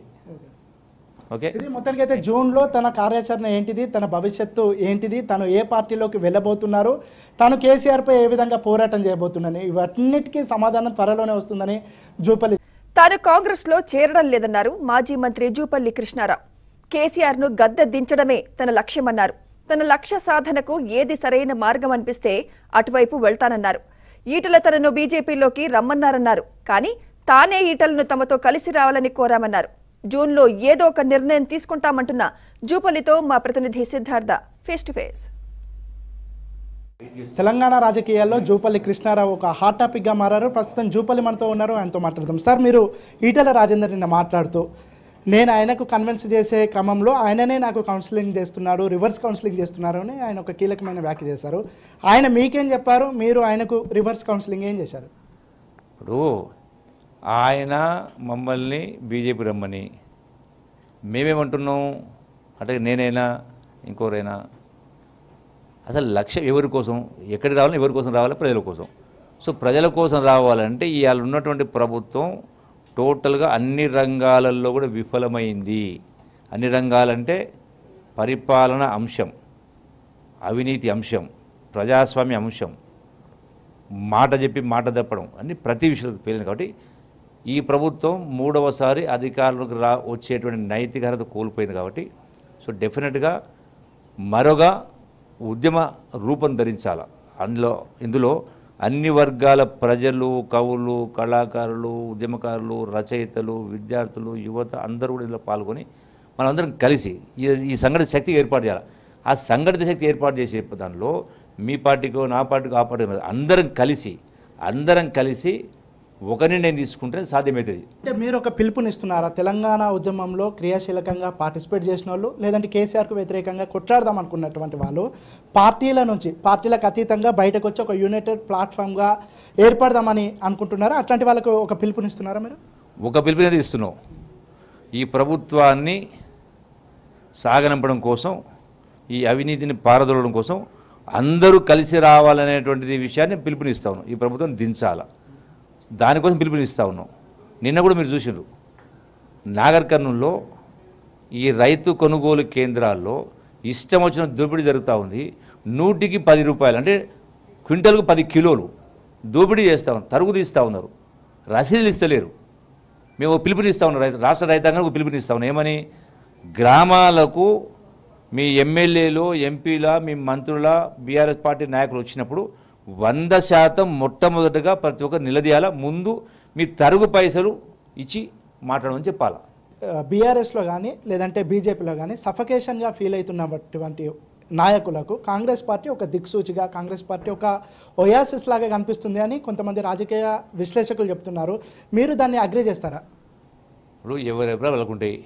okay ఇది మొత్తానికి అయితే జూన్లో తన కార్యాచరణ ఏంటిది తన భవిష్యత్తు ఏంటిది తను ఏ పార్టీలోకి వెళ్ళబోతున్నారు తను కేసీఆర్పై ఏ విధంగా పోరాటం చేయబోతున్నాను ఇవన్నిటికీ సమాధానం త్వరలోనే వస్తుందని జూపల్లి తాను కాంగ్రెస్లో చేరడం లేదన్నారు మాజీ మంత్రి జూపల్లి కృష్ణారావు కేసీఆర్ను గద్దె దించడమే తన లక్ష్యమన్నారు తన లక్ష్య సాధనకు ఏది సరైన మార్గం అనిపిస్తే అటువైపు వెళ్తానన్నారు ఈటల తనను బీజేపీలోకి రమ్మన్నారన్నారు కానీ తానే ఈటలను తమతో కలిసి రావాలని కోరామన్నారు జూన్లో ఏదో ఒక నిర్ణయం తీసుకుంటామంటున్న జూపల్లితో మా ప్రతినిధి Siddhartha face to face Telangana రాజకీయాల్లో జూపల్లి కృష్ణారావు ఒక హాట్ టాపిక్గా మారారు ప్రస్తుతం జూపల్లి మనతో ఉన్నారు ఆయనతో మాట్లాడదాం సార్ మీరు ఈటల రాజేందర్ నిన్న మాట్లాడుతూ నేను ఆయనకు కన్విన్స్ చేసే క్రమంలో ఆయననే నాకు కౌన్సిలింగ్ చేస్తున్నాడు రివర్స్ కౌన్సిలింగ్ చేస్తున్నారు అని ఆయన ఒక కీలకమైన వ్యాఖ్య చేశారు ఆయన మీకేం చెప్పారు మీరు ఆయనకు రివర్స్ కౌన్సిలింగ్ ఏం చేశారు ఇప్పుడు ఆయన మమ్మల్ని బీజేపీ రమ్మని మేమేమంటున్నాం అంటే నేనైనా ఇంకోరైనా అసలు లక్ష్యం ఎవరి కోసం ఎక్కడికి రావాలి ఎవరి కోసం రావాలి ప్రజల కోసం సో ప్రజల కోసం రావాలంటే ఇవాళ ఉన్నటువంటి ప్రభుత్వం టోటల్గా అన్ని రంగాలలో కూడా విఫలమైంది అన్ని రంగాలంటే పరిపాలన అంశం అవినీతి అంశం ప్రజాస్వామ్య అంశం మాట చెప్పి మాట తప్పడం అన్ని ప్రతి విషయంలో పేలింది కాబట్టి ఈ ప్రభుత్వం మూడవసారి అధికారులకు రా వచ్చేటువంటి నైతిక కోల్పోయింది కాబట్టి సో డెఫినెట్గా మరొక ఉద్యమ రూపం ధరించాల అందులో ఇందులో అన్ని వర్గాల ప్రజలు కవులు కళాకారులు ఉద్యమకారులు రచయితలు విద్యార్థులు యువత అందరూ కూడా ఇందులో పాల్గొని మనందరం కలిసి ఈ సంఘటిత శక్తి ఏర్పాటు చేయాలి ఆ సంఘటిత శక్తి ఏర్పాటు చేసే దానిలో మీ పార్టీకో నా పార్టీకో ఆ పార్టీ అందరం కలిసి అందరం కలిసి ఒకరిని నేను తీసుకుంటే సాధ్యమవుతుంది అంటే మీరు ఒక పిలుపునిస్తున్నారా తెలంగాణ ఉద్యమంలో క్రియాశీలకంగా పార్టిసిపేట్ చేసిన వాళ్ళు లేదంటే కేసీఆర్కు వ్యతిరేకంగా కొట్లాడదాం అనుకున్నటువంటి వాళ్ళు పార్టీల నుంచి పార్టీలకు అతీతంగా బయటకు వచ్చి ఒక యునైటెడ్ ప్లాట్ఫామ్గా ఏర్పడదామని అనుకుంటున్నారా అట్లాంటి వాళ్ళకు ఒక పిలుపునిస్తున్నారా మీరు ఒక పిలుపునే ఇస్తున్నాం ఈ ప్రభుత్వాన్ని సాగనంపడం కోసం ఈ అవినీతిని పారదోలడం కోసం అందరూ కలిసి రావాలనేటువంటిది విషయాన్ని పిలుపునిస్తాను ఈ ప్రభుత్వం దించాలా దానికోసం పిలుపునిస్తా ఉన్నాం నిన్న కూడా మీరు చూసినారు నాగర్ కర్నూల్లో ఈ రైతు కొనుగోలు కేంద్రాల్లో ఇష్టం వచ్చిన దోపిడీ జరుగుతూ ఉంది నూటికి పది రూపాయలు అంటే క్వింటల్కు పది కిలోలు దోపిడీ చేస్తూ ఉన్నారు తరుగు తీస్తూ ఉన్నారు రసీదులు ఇస్తలేరు మేము పిలుపునిస్తా ఉన్నాం రైతు రాష్ట్ర రైతాంగానికి పిలుపునిస్తా ఉన్నాం ఏమని గ్రామాలకు మీ ఎమ్మెల్యేలు ఎంపీల మీ మంత్రుల బీఆర్ఎస్ పార్టీ నాయకులు వచ్చినప్పుడు వంద శాతం మొట్టమొదటగా ప్రతి ఒక్కరు నిలదీయాల ముందు మీ తరుగు పైసలు ఇచ్చి మాట్లాడమని చెప్పాలా బీఆర్ఎస్లో కానీ లేదంటే బీజేపీలో కానీ సఫకేషన్గా ఫీల్ అవుతున్నటువంటి నాయకులకు కాంగ్రెస్ పార్టీ ఒక దిక్సూచిగా కాంగ్రెస్ పార్టీ ఒక ఒయాసిస్ లాగా కనిపిస్తుంది అని కొంతమంది రాజకీయ విశ్లేషకులు చెప్తున్నారు మీరు దాన్ని అగ్రి చేస్తారా ఇప్పుడు ఎవరెవరో వెళ్ళకుంటాయి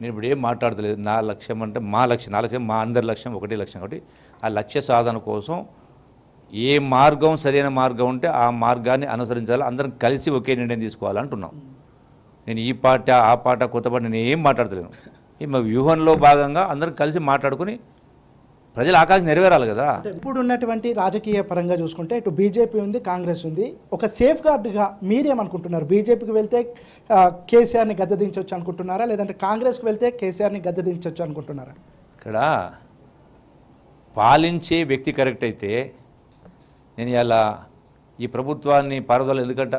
నేను ఇప్పుడు ఏం మాట్లాడతలేదు నా లక్ష్యం అంటే మా లక్ష్యం నా లక్ష్యం మా అందరి లక్ష్యం ఒకటే లక్ష్యం కాబట్టి ఆ లక్ష్య సాధన కోసం ఏ మార్గం సరైన మార్గం ఉంటే ఆ మార్గాన్ని అనుసరించాలి అందరం కలిసి ఒకే నిర్ణయం తీసుకోవాలంటున్నాం నేను ఈ పాట ఆ పాట కొత్త పాట నేను ఏం మాట్లాడతలేను ఈ మా వ్యూహంలో భాగంగా అందరం కలిసి మాట్లాడుకుని ప్రజల ఆకాంక్ష నెరవేరాలి కదా ఇప్పుడు ఉన్నటువంటి రాజకీయ పరంగా చూసుకుంటే ఇటు బీజేపీ ఉంది కాంగ్రెస్ ఉంది ఒక సేఫ్ గార్డ్గా మీరేమనుకుంటున్నారు బీజేపీకి వెళ్తే కేసీఆర్ని గద్దదించవచ్చు అనుకుంటున్నారా లేదంటే కాంగ్రెస్కి వెళ్తే కేసీఆర్ని గద్దదించవచ్చు అనుకుంటున్నారా ఇక్కడ పాలించే వ్యక్తి కరెక్ట్ అయితే నేను ఇలా ఈ ప్రభుత్వాన్ని పారుదల ఎందుకంట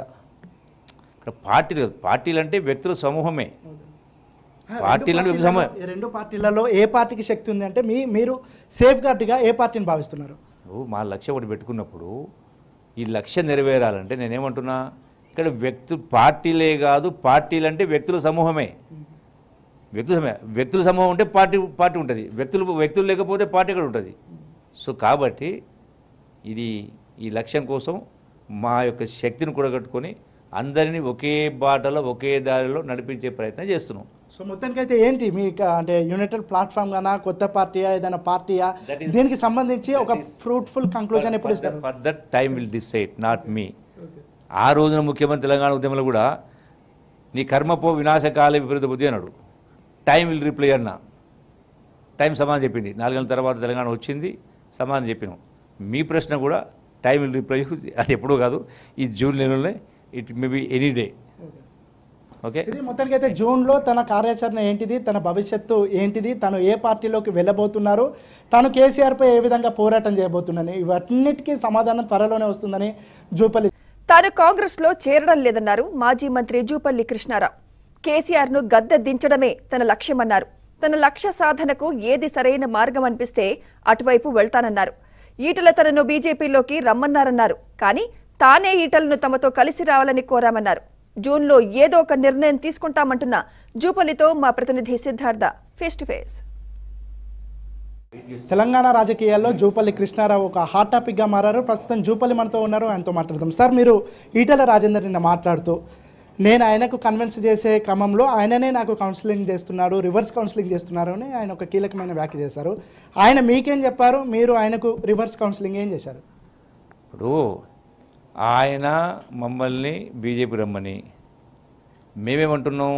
ఇక్కడ పార్టీలు పార్టీలు అంటే వ్యక్తుల సమూహమే పార్టీలు సమూహం రెండు పార్టీలలో ఏ పార్టీకి శక్తి ఉంది అంటే మీ మీరు సేఫ్ గార్డ్గా ఏ పార్టీని భావిస్తున్నారు మా లక్ష్యం ఒకటి పెట్టుకున్నప్పుడు ఈ లక్ష్యం నెరవేరాలంటే నేనేమంటున్నా ఇక్కడ వ్యక్తు పార్టీలే కాదు పార్టీలు అంటే వ్యక్తుల సమూహమే వ్యక్తుల సమూహం వ్యక్తుల సమూహం ఉంటే పార్టీ పార్టీ ఉంటుంది వ్యక్తులు వ్యక్తులు లేకపోతే పార్టీ కూడా ఉంటుంది సో కాబట్టి ఇది ఈ లక్ష్యం కోసం మా యొక్క శక్తిని కూడగట్టుకొని అందరినీ ఒకే బాటలో ఒకే దారిలో నడిపించే ప్రయత్నం చేస్తున్నాం సో మొత్తానికైతే ఏంటి మీ అంటే యునైటెడ్ ప్లాట్ఫామ్ గానా కొత్త పార్టీయా ఏదైనా పార్టీయా దీనికి సంబంధించి ఒక ఫ్రూట్ఫుల్ కంక్లూజన్ ఎప్పుడు ఇస్తారు for that time will decide not me ఆ రోజున ముఖ్యమంత్రి తెలంగాణ ఉద్యమంలో కూడా నీ కర్మపో వినాశకాల విపరీత బుద్ధి అన్నాడు టైం విల్ రిప్లై అన్న టైం సమాధానం చెప్పింది నాలుగేళ్ళ తర్వాత తెలంగాణ వచ్చింది సమాధానం చెప్పినాం మీ ప్రశ్న కూడా టైం విల్ రిప్లై అది ఎప్పుడూ కాదు ఈ జూన్ నెలలోనే it may be any day okay మొత్తానికి అయితే జూన్లో తన కార్యాచరణ ఏంటిది తన భవిష్యత్తు ఏంటిది తను ఏ పార్టీలోకి వెళ్ళబోతున్నారు తను కేసీఆర్పై ఏ విధంగా పోరాటం చేయబోతున్నాను ఇవన్నిటికీ సమాధానం త్వరలోనే వస్తుందని జూపల్లి తాను కాంగ్రెస్లో చేరడం లేదన్నారు మాజీ మంత్రి జూపల్లి కృష్ణారావు కేసీఆర్ను గద్దె దించడమే తన లక్ష్యమన్నారు తన లక్ష్య సాధనకు ఏది సరైన మార్గం అనిపిస్తే అటువైపు వెళ్తానన్నారు ఈటల తనను బీజేపీలోకి రమ్మన్నారన్నారు కానీ తానే ఈటలను తమతో కలిసి రావాలని కోరామన్నారు జూన్లో ఏదో ఒక నిర్ణయం తీసుకుంటామంటున్న జూపల్లితో మా ప్రతినిధి Siddhartha face to face Telangana రాజకీయాల్లో జూపల్లి కృష్ణారావు ఒక హాట్ టాపిక్గా మారారు ప్రస్తుతం జూపల్లి మనతో ఉన్నారు ఆయనతో మాట్లాడదాం సార్ మీరు ఈటల రాజేందర్ నిన్న మాట్లాడుతూ నేను ఆయనకు కన్విన్స్ చేసే క్రమంలో ఆయననే నాకు కౌన్సిలింగ్ చేస్తున్నాడు రివర్స్ కౌన్సిలింగ్ చేస్తున్నారు అని ఆయన ఒక కీలకమైన వ్యాఖ్య చేశారు ఆయన మీకేం చెప్పారు మీరు ఆయనకు రివర్స్ కౌన్సిలింగ్ ఏం చేశారు ఇప్పుడు ఆయన మమ్మల్ని బీజేపీ రమ్మని మేమేమంటున్నాం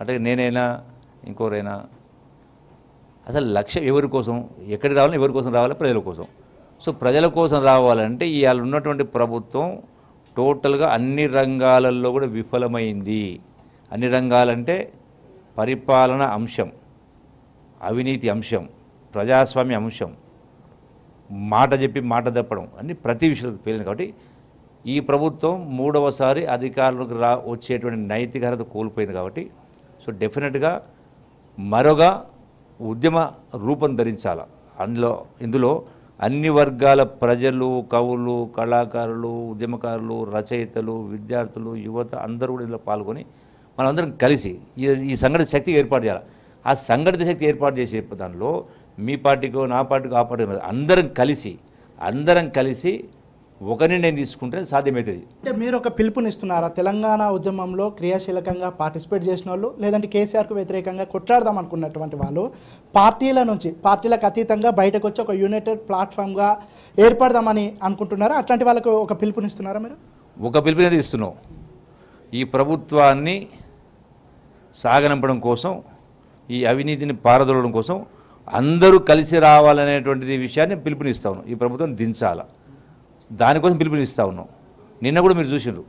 అంటే నేనైనా ఇంకోరైనా అసలు లక్ష్యం ఎవరి కోసం ఎక్కడికి రావాలి ఎవరి కోసం రావాలి ప్రజల కోసం సో ప్రజల కోసం రావాలంటే ఇవాళ ఉన్నటువంటి ప్రభుత్వం టోటల్గా అన్ని రంగాలలో కూడా విఫలమైంది అన్ని రంగాలంటే పరిపాలన అంశం అవినీతి అంశం ప్రజాస్వామ్య అంశం మాట చెప్పి మాట తప్పడం అన్ని ప్రతి విషయంలో పేలింది కాబట్టి ఈ ప్రభుత్వం మూడవసారి అధికారులకు రా వచ్చేటువంటి నైతిక కోల్పోయింది కాబట్టి సో డెఫినెట్గా మరొక ఉద్యమ రూపం ధరించాల అందులో ఇందులో అన్ని వర్గాల ప్రజలు కవులు కళాకారులు ఉద్యమకారులు రచయితలు విద్యార్థులు యువత అందరూ కూడా ఇందులో పాల్గొని మనందరం కలిసి ఈ సంఘటిత శక్తి ఏర్పాటు చేయాలి ఆ సంఘటిత శక్తి ఏర్పాటు చేసే దానిలో మీ పార్టీకో నా పార్టీకో ఆ పార్టీ అందరం కలిసి అందరం కలిసి ఒకరిని నేను తీసుకుంటే సాధ్యమవుతుంది అంటే మీరు ఒక పిలుపునిస్తున్నారా తెలంగాణ ఉద్యమంలో క్రియాశీలకంగా పార్టిసిపేట్ చేసిన వాళ్ళు లేదంటే కేసీఆర్కు వ్యతిరేకంగా కొట్లాడదాం అనుకున్నటువంటి వాళ్ళు పార్టీల నుంచి పార్టీలకు అతీతంగా బయటకు వచ్చి ఒక యునైటెడ్ ప్లాట్ఫామ్గా ఏర్పడదామని అనుకుంటున్నారా అట్లాంటి వాళ్ళకు ఒక పిలుపునిస్తున్నారా మీరు ఒక పిలుపునే ఇస్తున్నాం ఈ ప్రభుత్వాన్ని సాగనంపడం కోసం ఈ అవినీతిని పారదోలడం కోసం అందరూ కలిసి రావాలనేటువంటిది విషయాన్ని పిలుపునిస్తాను ఈ ప్రభుత్వం దించాలా దానికోసం పిలుపునిస్తా ఉన్నాం నిన్న కూడా మీరు చూసినారు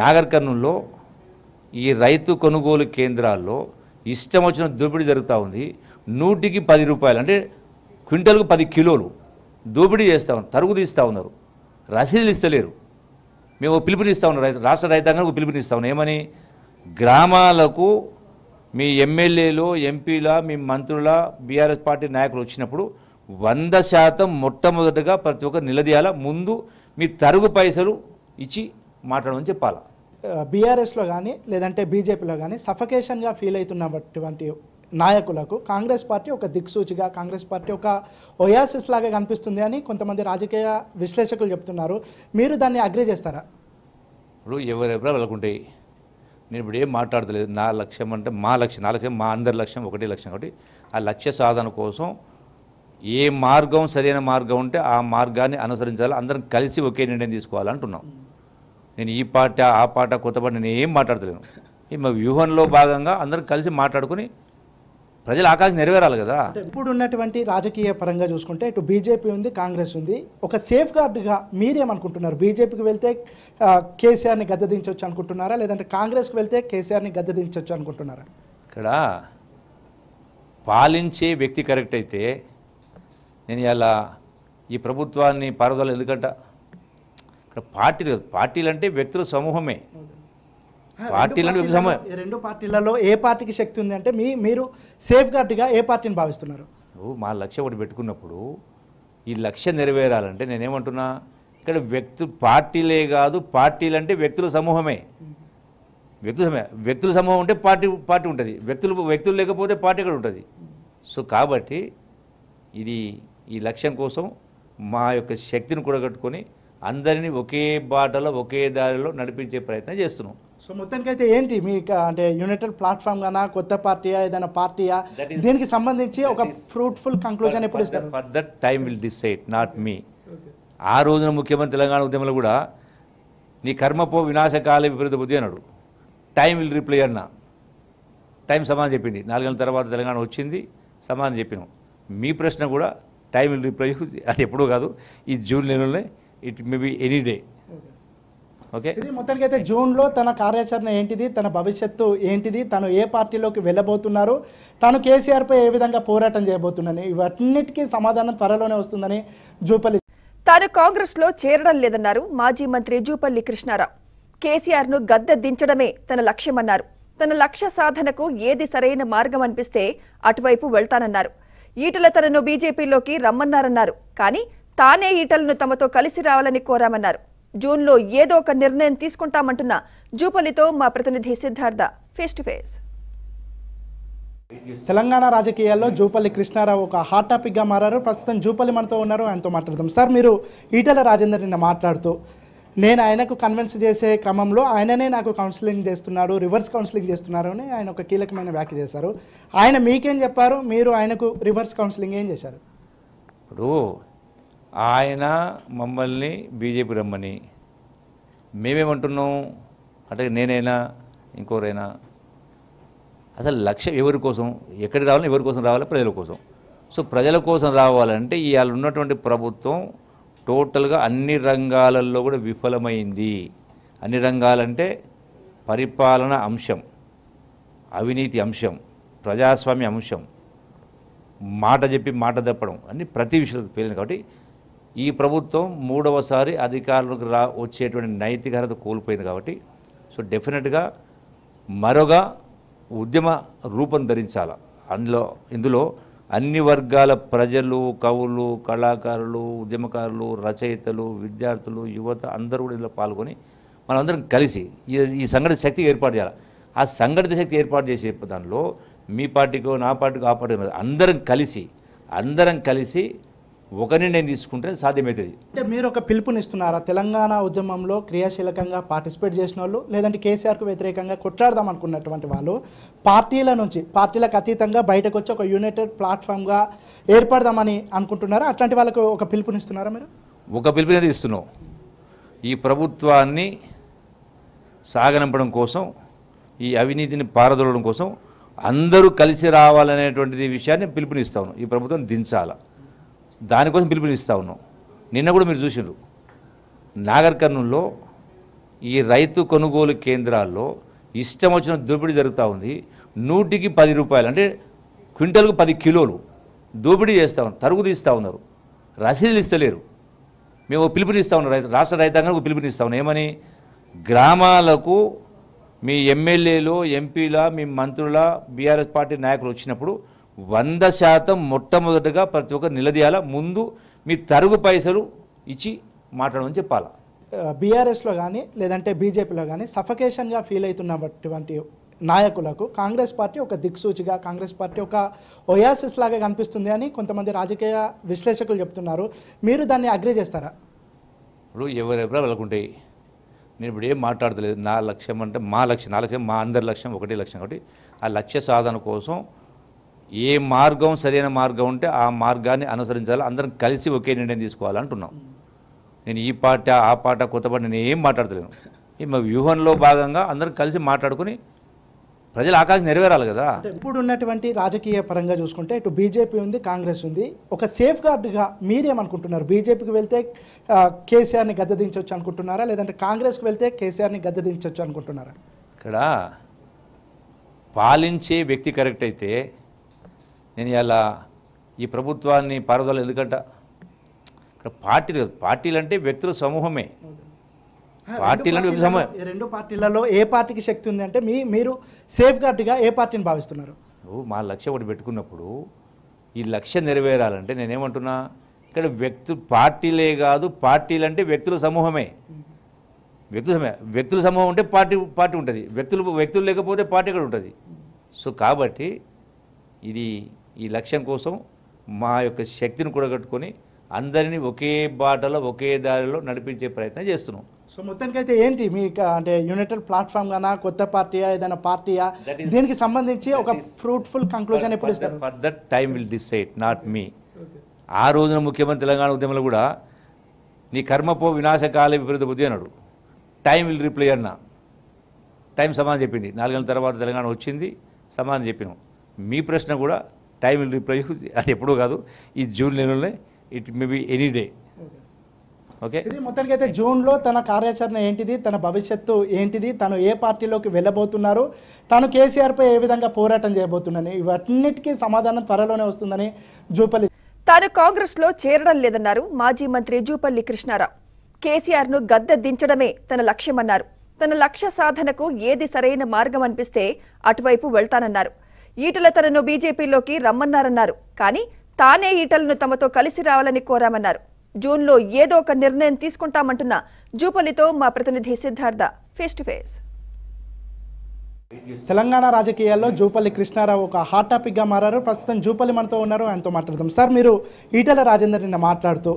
నాగర్ ఈ రైతు కొనుగోలు కేంద్రాల్లో ఇష్టం వచ్చిన దోపిడీ జరుగుతూ ఉంది నూటికి పది రూపాయలు అంటే క్వింటల్కు పది కిలోలు దోపిడీ చేస్తూ ఉన్నారు తరుగు తీస్తూ ఉన్నారు రసీదులు ఇస్తలేరు మేము పిలుపునిస్తా ఉన్నాం రైతు రాష్ట్ర రైతాంగానికి పిలుపునిస్తా ఉన్నాం ఏమని గ్రామాలకు మీ ఎమ్మెల్యేలు ఎంపీల మీ మంత్రుల బీఆర్ఎస్ పార్టీ నాయకులు వచ్చినప్పుడు వంద శాతం మొట్టమొదటగా ప్రతి ఒక్కరు నిలదీయాల ముందు మీ తరుగు పైసలు ఇచ్చి మాట్లాడమని చెప్పాలా బీఆర్ఎస్లో కానీ లేదంటే బీజేపీలో కానీ సఫకేషన్గా ఫీల్ అవుతున్నటువంటి నాయకులకు కాంగ్రెస్ పార్టీ ఒక దిక్సూచిగా కాంగ్రెస్ పార్టీ ఒక ఒయాసిస్ లాగా కనిపిస్తుంది అని కొంతమంది రాజకీయ విశ్లేషకులు చెప్తున్నారు మీరు దాన్ని అగ్రి చేస్తారా ఇప్పుడు ఎవరెవరో వెళ్ళకుంటాయి నేను ఇప్పుడు ఏం మాట్లాడతలేదు నా లక్ష్యం అంటే మా లక్ష్యం నా లక్ష్యం మా అందరి లక్ష్యం ఒకటే లక్ష్యం కాబట్టి ఆ లక్ష్య సాధన కోసం ఏ మార్గం సరైన మార్గం ఉంటే ఆ మార్గాన్ని అనుసరించాలి అందరం కలిసి ఒకే నిర్ణయం తీసుకోవాలంటున్నాం నేను ఈ పాట ఆ పాట కొత్త పాట నేను ఏం మాట్లాడతలేను ఈ మా వ్యూహంలో భాగంగా అందరం కలిసి మాట్లాడుకుని ప్రజల ఆకాశం నెరవేరాలి కదా ఇప్పుడు ఉన్నటువంటి రాజకీయ పరంగా చూసుకుంటే ఇటు బీజేపీ ఉంది కాంగ్రెస్ ఉంది ఒక సేఫ్ గార్డ్గా మీరేమనుకుంటున్నారు బీజేపీకి వెళ్తే కేసీఆర్ని గద్దదించవచ్చు అనుకుంటున్నారా లేదంటే కాంగ్రెస్కి వెళ్తే కేసీఆర్ని గద్దదించవచ్చు అనుకుంటున్నారా ఇక్కడ పాలించే వ్యక్తి కరెక్ట్ అయితే నేను ఇలా ఈ ప్రభుత్వాన్ని పారుదల ఎందుకంట ఇక్కడ పార్టీలు పార్టీలు అంటే వ్యక్తుల సమూహమే పార్టీలు రెండు పార్టీలలో ఏ పార్టీకి శక్తి ఉంది అంటే మీ మీరు సేఫ్ గార్డ్గా ఏ పార్టీని భావిస్తున్నారు మా లక్ష్యం ఒకటి పెట్టుకున్నప్పుడు ఈ లక్ష్యం నెరవేరాలంటే నేనేమంటున్నా ఇక్కడ వ్యక్తు పార్టీలే కాదు పార్టీలు అంటే వ్యక్తుల సమూహమే వ్యక్తుల సమూహం వ్యక్తుల సమూహం ఉంటే పార్టీ పార్టీ ఉంటుంది వ్యక్తులు వ్యక్తులు లేకపోతే పార్టీ కూడా ఉంటుంది సో కాబట్టి ఇది ఈ లక్ష్యం కోసం మా యొక్క శక్తిని కూడగట్టుకొని అందరినీ ఒకే బాటలో ఒకే దారిలో నడిపించే ప్రయత్నం చేస్తున్నాం సో మొత్తానికి అయితే ఏంటి మీ అంటే యునైటెడ్ ప్లాట్ఫామ్ గానా కొత్త పార్టీయా ఏదైనా పార్టీయా దీనికి సంబంధించి ఒక ఫ్రూట్ఫుల్ కంక్లూజన్ ఎప్పుడు ఇస్తారు for that time will decide not me ఆ రోజున ముఖ్యమంత్రి తెలంగాణ ఉద్యమంలో కూడా నీ కర్మపో వినాశకాల విపరీత బుద్ధి అన్నాడు టైం విల్ రిప్లై అన్న టైం సమానం చెప్పింది నాలుగేళ్ళ తర్వాత తెలంగాణ వచ్చింది సమానం చెప్పినాం మీ ప్రశ్న కూడా టైం విల్ రిప్లై అది ఎప్పుడూ కాదు ఈ జూన్ నెలలోనే it may be any day okay మొత్తానికి అయితే జూన్లో తన కార్యాచరణ ఏంటిది తన భవిష్యత్తు ఏంటిది తను ఏ పార్టీలోకి వెళ్ళబోతున్నారు తను కేసీఆర్పై ఏ విధంగా పోరాటం చేయబోతుందని ఇవన్నిటికీ సమాధానం త్వరలోనే వస్తుందని జూపల్లి తాను కాంగ్రెస్లో చేరడం లేదన్నారు మాజీ మంత్రి జూపల్లి కృష్ణారావు కేసీఆర్ను గద్దె దించడమే తన లక్ష్యమన్నారు తన లక్ష్య సాధనకు ఏది సరైన మార్గం అనిపిస్తే అటువైపు వెళ్తానన్నారు ఈటల తనను బీజేపీలోకి రమ్మన్నారన్నారు కానీ తానే ఈటలను తమతో కలిసి రావాలని కోరామన్నారు జూన్లో ఏదో ఒక నిర్ణయం తీసుకుంటామంటున్న జూపల్లితో మా ప్రతినిధి Siddhartha face to face Telangana రాజకీయాల్లో జూపల్లి కృష్ణారావు ఒక హాట్ టాపిక్గా మారారు ప్రస్తుతం జూపల్లి మనతో ఉన్నారు ఆయనతో మాట్లాడదాం సార్ మీరు ఈటల రాజేందర్ నిన్న మాట్లాడుతూ నేను ఆయనకు కన్విన్స్ చేసే క్రమంలో ఆయననే నాకు కౌన్సిలింగ్ చేస్తున్నాడు రివర్స్ కౌన్సిలింగ్ చేస్తున్నారు అని ఆయన ఒక కీలకమైన వ్యాఖ్య చేశారు ఆయన మీకేం చెప్పారు మీరు ఆయనకు రివర్స్ కౌన్సిలింగ్ ఏం చేశారు ఇప్పుడు ఆయన మమ్మల్ని బీజేపీ రమ్మని మేమేమంటున్నాం అంటే నేనైనా ఇంకోరైనా అసలు లక్ష్యం ఎవరి కోసం ఎక్కడికి రావాలి ఎవరి కోసం రావాలి ప్రజల కోసం సో ప్రజల కోసం రావాలంటే ఇవాళ ఉన్నటువంటి ప్రభుత్వం టోటల్గా అన్ని రంగాలలో కూడా విఫలమైంది అన్ని రంగాలంటే పరిపాలన అంశం అవినీతి అంశం ప్రజాస్వామ్య అంశం మాట చెప్పి మాట తప్పడం అన్ని ప్రతి విషయంలో పేలింది కాబట్టి ఈ ప్రభుత్వం మూడవసారి అధికారులకు రా వచ్చేటువంటి నైతికత కోల్పోయింది కాబట్టి సో డెఫినెట్గా మరొక ఉద్యమ రూపం ధరించాల అందులో ఇందులో అన్ని వర్గాల ప్రజలు కవులు కళాకారులు ఉద్యమకారులు రచయితలు విద్యార్థులు యువత అందరూ కూడా ఇందులో పాల్గొని మనందరం కలిసి ఈ సంఘటిత శక్తి ఏర్పాటు చేయాలి ఆ సంఘటిత శక్తి ఏర్పాటు చేసే దానిలో మీ పార్టీకో నా పార్టీకో ఆ పార్టీ అందరం కలిసి అందరం కలిసి ఒక నిర్ణయం తీసుకుంటే సాధ్యమవుతుంది అంటే మీరు ఒక పిలుపునిస్తున్నారా తెలంగాణ ఉద్యమంలో క్రియాశీలకంగా పార్టిసిపేట్ చేసిన వాళ్ళు లేదంటే కేసీఆర్కు వ్యతిరేకంగా కొట్లాడదాం అనుకున్నటువంటి వాళ్ళు పార్టీల నుంచి పార్టీలకు అతీతంగా బయటకు వచ్చి ఒక యునైటెడ్ ప్లాట్ఫామ్గా ఏర్పడదామని అనుకుంటున్నారా అట్లాంటి వాళ్ళకు ఒక పిలుపునిస్తున్నారా మీరు ఒక పిలుపునే ఇస్తున్నాం ఈ ప్రభుత్వాన్ని సాగనంపడం కోసం ఈ అవినీతిని పారదొలడం కోసం అందరూ కలిసి రావాలనేటువంటిది విషయాన్ని పిలుపునిస్తాను ఈ ప్రభుత్వం దించాలా దానికోసం పిలుపునిస్తా ఉన్నాం నిన్న కూడా మీరు చూసినారు నాగర్ కర్నూల్లో ఈ రైతు కొనుగోలు కేంద్రాల్లో ఇష్టం వచ్చిన దోపిడీ జరుగుతూ ఉంది నూటికి పది రూపాయలు అంటే క్వింటల్కు పది కిలోలు దోపిడీ చేస్తూ ఉన్నారు తరుగు తీస్తూ ఉన్నారు రసీదులు ఇస్తలేరు మేము పిలుపునిస్తూ ఉన్నాం రైతు రాష్ట్ర రైతాంగానికి పిలుపునిస్తూ ఉన్నాం ఏమని గ్రామాలకు మీ ఎమ్మెల్యేలు ఎంపీల మీ మంత్రుల బీఆర్ఎస్ పార్టీ నాయకులు వచ్చినప్పుడు వంద శాతం మొట్టమొదటగా ప్రతి ఒక్కరు నిలదీయాల ముందు మీ తరుగు పైసలు ఇచ్చి మాట్లాడమని చెప్పాల బీఆర్ఎస్లో కానీ లేదంటే బీజేపీలో కానీ సఫకేషన్గా ఫీల్ అవుతున్నటువంటి నాయకులకు కాంగ్రెస్ పార్టీ ఒక దిక్సూచిగా కాంగ్రెస్ పార్టీ ఒక ఒయాసిస్ లాగా కనిపిస్తుంది అని కొంతమంది రాజకీయ విశ్లేషకులు చెప్తున్నారు మీరు దాన్ని అగ్రి చేస్తారా ఇప్పుడు ఎవరెవరో వెళ్ళకుంటాయి నేను ఇప్పుడు ఏం మాట్లాడతలేదు నా లక్ష్యం అంటే మా లక్ష్యం నా లక్ష్యం మా అందరి లక్ష్యం ఒకటే లక్ష్యం ఒకటి ఆ లక్ష్య సాధన కోసం ఏ మార్గం సరైన మార్గం ఉంటే ఆ మార్గాన్ని అనుసరించాలి అందరం కలిసి ఒకే నిర్ణయం తీసుకోవాలంటున్నాం నేను ఈ పాట ఆ పాట కొత్త పాట నేను ఏం మాట్లాడతలేను మా వ్యూహంలో భాగంగా అందరం కలిసి మాట్లాడుకుని ప్రజల ఆకాశం నెరవేరాలి కదా ఇప్పుడు ఉన్నటువంటి రాజకీయ పరంగా చూసుకుంటే ఇటు బీజేపీ ఉంది కాంగ్రెస్ ఉంది ఒక సేఫ్ గార్డ్గా మీరేమనుకుంటున్నారు బీజేపీకి వెళ్తే కేసీఆర్ని గద్దదించవచ్చు అనుకుంటున్నారా లేదంటే కాంగ్రెస్కి వెళ్తే కేసీఆర్ని గద్దదించవచ్చు అనుకుంటున్నారా ఇక్కడ పాలించే వ్యక్తి కరెక్ట్ అయితే నేను ఇలా ఈ ప్రభుత్వాన్ని పారదోలు ఎందుకంట ఇక్కడ పార్టీలు పార్టీలు అంటే వ్యక్తుల సమూహమే పార్టీలు వ్యక్తుల సమూహం రెండు పార్టీలలో ఏ పార్టీకి శక్తి ఉంది అంటే మీ మీరు సేఫ్ గార్డ్గా ఏ పార్టీని భావిస్తున్నారు నువ్వు మా లక్ష్యం ఒకటి పెట్టుకున్నప్పుడు ఈ లక్ష్యం నెరవేరాలంటే నేనేమంటున్నా ఇక్కడ వ్యక్తు పార్టీలే కాదు పార్టీలు అంటే వ్యక్తుల సమూహమే వ్యక్తుల సమయం వ్యక్తుల సమూహం ఉంటే పార్టీ పార్టీ ఉంటుంది వ్యక్తులు వ్యక్తులు లేకపోతే పార్టీ కూడా ఉంటుంది సో కాబట్టి ఇది ఈ లక్ష్యం కోసం మా యొక్క శక్తిని కూడగట్టుకొని అందరినీ ఒకే బాటలో ఒకే దారిలో నడిపించే ప్రయత్నం చేస్తున్నాం సో మొత్తానికైతే ఏంటి మీ అంటే యునైటెడ్ ప్లాట్ఫామ్ గానా కొత్త పార్టీయా ఏదైనా పార్టీయా దీనికి సంబంధించి ఒక ఫ్రూట్ఫుల్ కంక్లూజన్ ఎప్పుడు ఇస్తారు that time will decide not me ఆ రోజున ముఖ్యమంత్రి తెలంగాణ ఉద్యమంలో కూడా నీ కర్మపో వినాశకాల విపరీత బుద్ధి అన్నాడు టైం విల్ రిప్లై అన్న టైం సమాధానం చెప్పింది నాలుగేళ్ళ తర్వాత తెలంగాణ వచ్చింది సమాధానం చెప్పినాం మీ ప్రశ్న కూడా టైం విల్ రిప్లై అది ఎప్పుడూ కాదు ఈ జూన్ నెలలోనే it may be any day okay ఇది మొత్తానికి అయితే జూన్లో తన కార్యాచరణ ఏంటిది తన భవిష్యత్తు ఏంటిది తను ఏ పార్టీలోకి వెళ్ళబోతున్నారు తను కేసీఆర్పై ఏ విధంగా పోరాటం చేయబోతున్నాను ఇవన్నిటికీ సమాధానం త్వరలోనే వస్తుందని జూపల్లి తాను కాంగ్రెస్లో చేరడం లేదన్నారు మాజీ మంత్రి జూపల్లి కృష్ణారావు కేసీఆర్ను గద్దె దించడమే తన లక్ష్యమన్నారు తన లక్ష్య సాధనకు ఏది సరైన మార్గం అనిపిస్తే అటువైపు వెళ్తానన్నారు ఈటల తనను బీజేపీలోకి రమ్మన్నారన్నారు కానీ తానే ఈటలను తమతో కలిసి రావాలని కోరామన్నారు జూన్లో ఏదో ఒక నిర్ణయం తీసుకుంటామంటున్న జూపల్లితో మా ప్రతినిధి Siddhartha face to face Telangana రాజకీయాల్లో జూపల్లి కృష్ణారావు ఒక హాట్ టాపిక్గా మారారు ప్రస్తుతం జూపల్లి మనతో ఉన్నారు ఆయనతో మాట్లాడదాం సార్ మీరు ఈటల రాజేందర్ నిన్న మాట్లాడుతూ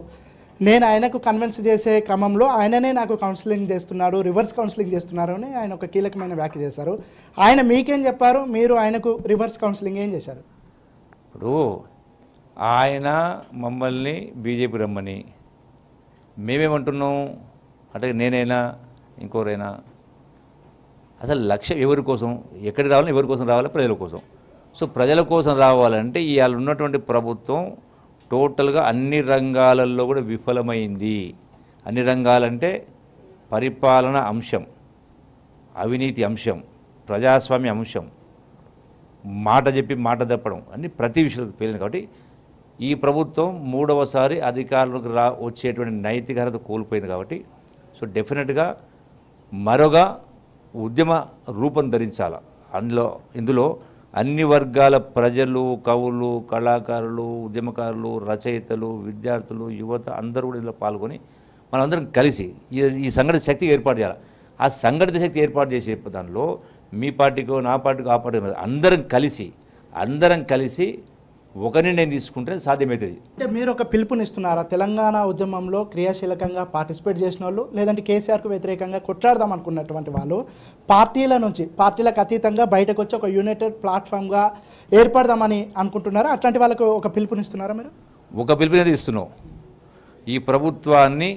నేను ఆయనకు కన్విన్స్ చేసే క్రమంలో ఆయననే నాకు కౌన్సిలింగ్ చేస్తున్నాడు రివర్స్ కౌన్సిలింగ్ చేస్తున్నారు అని ఆయన ఒక కీలకమైన వ్యాఖ్య చేశారు ఆయన మీకేం చెప్పారు మీరు ఆయనకు రివర్స్ కౌన్సిలింగ్ ఏం చేశారు ఇప్పుడు ఆయన మమ్మల్ని బీజేపీ రమ్మని మేమేమంటున్నాం అంటే నేనైనా ఇంకోరైనా అసలు లక్ష్యం ఎవరి కోసం ఎక్కడికి రావాలి ఎవరి కోసం రావాలి ప్రజల కోసం సో ప్రజల కోసం రావాలంటే ఇవాళ ఉన్నటువంటి ప్రభుత్వం టోటల్గా అన్ని రంగాలలో కూడా విఫలమైంది అన్ని రంగాలంటే పరిపాలన అంశం అవినీతి అంశం ప్రజాస్వామ్య అంశం మాట చెప్పి మాట తప్పడం అన్ని ప్రతి విషయంలో పేలింది కాబట్టి ఈ ప్రభుత్వం మూడవసారి అధికారులకు రా వచ్చేటువంటి నైతిక కోల్పోయింది కాబట్టి సో డెఫినెట్గా మరొక ఉద్యమ రూపం ధరించాల అందులో ఇందులో అన్ని వర్గాల ప్రజలు కవులు కళాకారులు ఉద్యమకారులు రచయితలు విద్యార్థులు యువత అందరూ కూడా ఇందులో పాల్గొని మనందరం కలిసి ఈ సంఘటన శక్తి ఏర్పాటు చేయాలి ఆ సంఘటిత శక్తి ఏర్పాటు చేసే దానిలో మీ పార్టీకో నా పార్టీకో ఆ పార్టీ అందరం కలిసి అందరం కలిసి ఒక నిర్ణయం తీసుకుంటే సాధ్యమవుతుంది అంటే మీరు ఒక పిలుపునిస్తున్నారా తెలంగాణ ఉద్యమంలో క్రియాశీలకంగా పార్టిసిపేట్ చేసిన వాళ్ళు లేదంటే కేసీఆర్కు వ్యతిరేకంగా కొట్లాడదాం అనుకున్నటువంటి వాళ్ళు పార్టీల నుంచి పార్టీలకు అతీతంగా బయటకు వచ్చి ఒక యునైటెడ్ ప్లాట్ఫామ్గా ఏర్పడదామని అనుకుంటున్నారా అట్లాంటి వాళ్ళకు ఒక పిలుపునిస్తున్నారా మీరు ఒక పిలుపునే ఇస్తున్నాం ఈ ప్రభుత్వాన్ని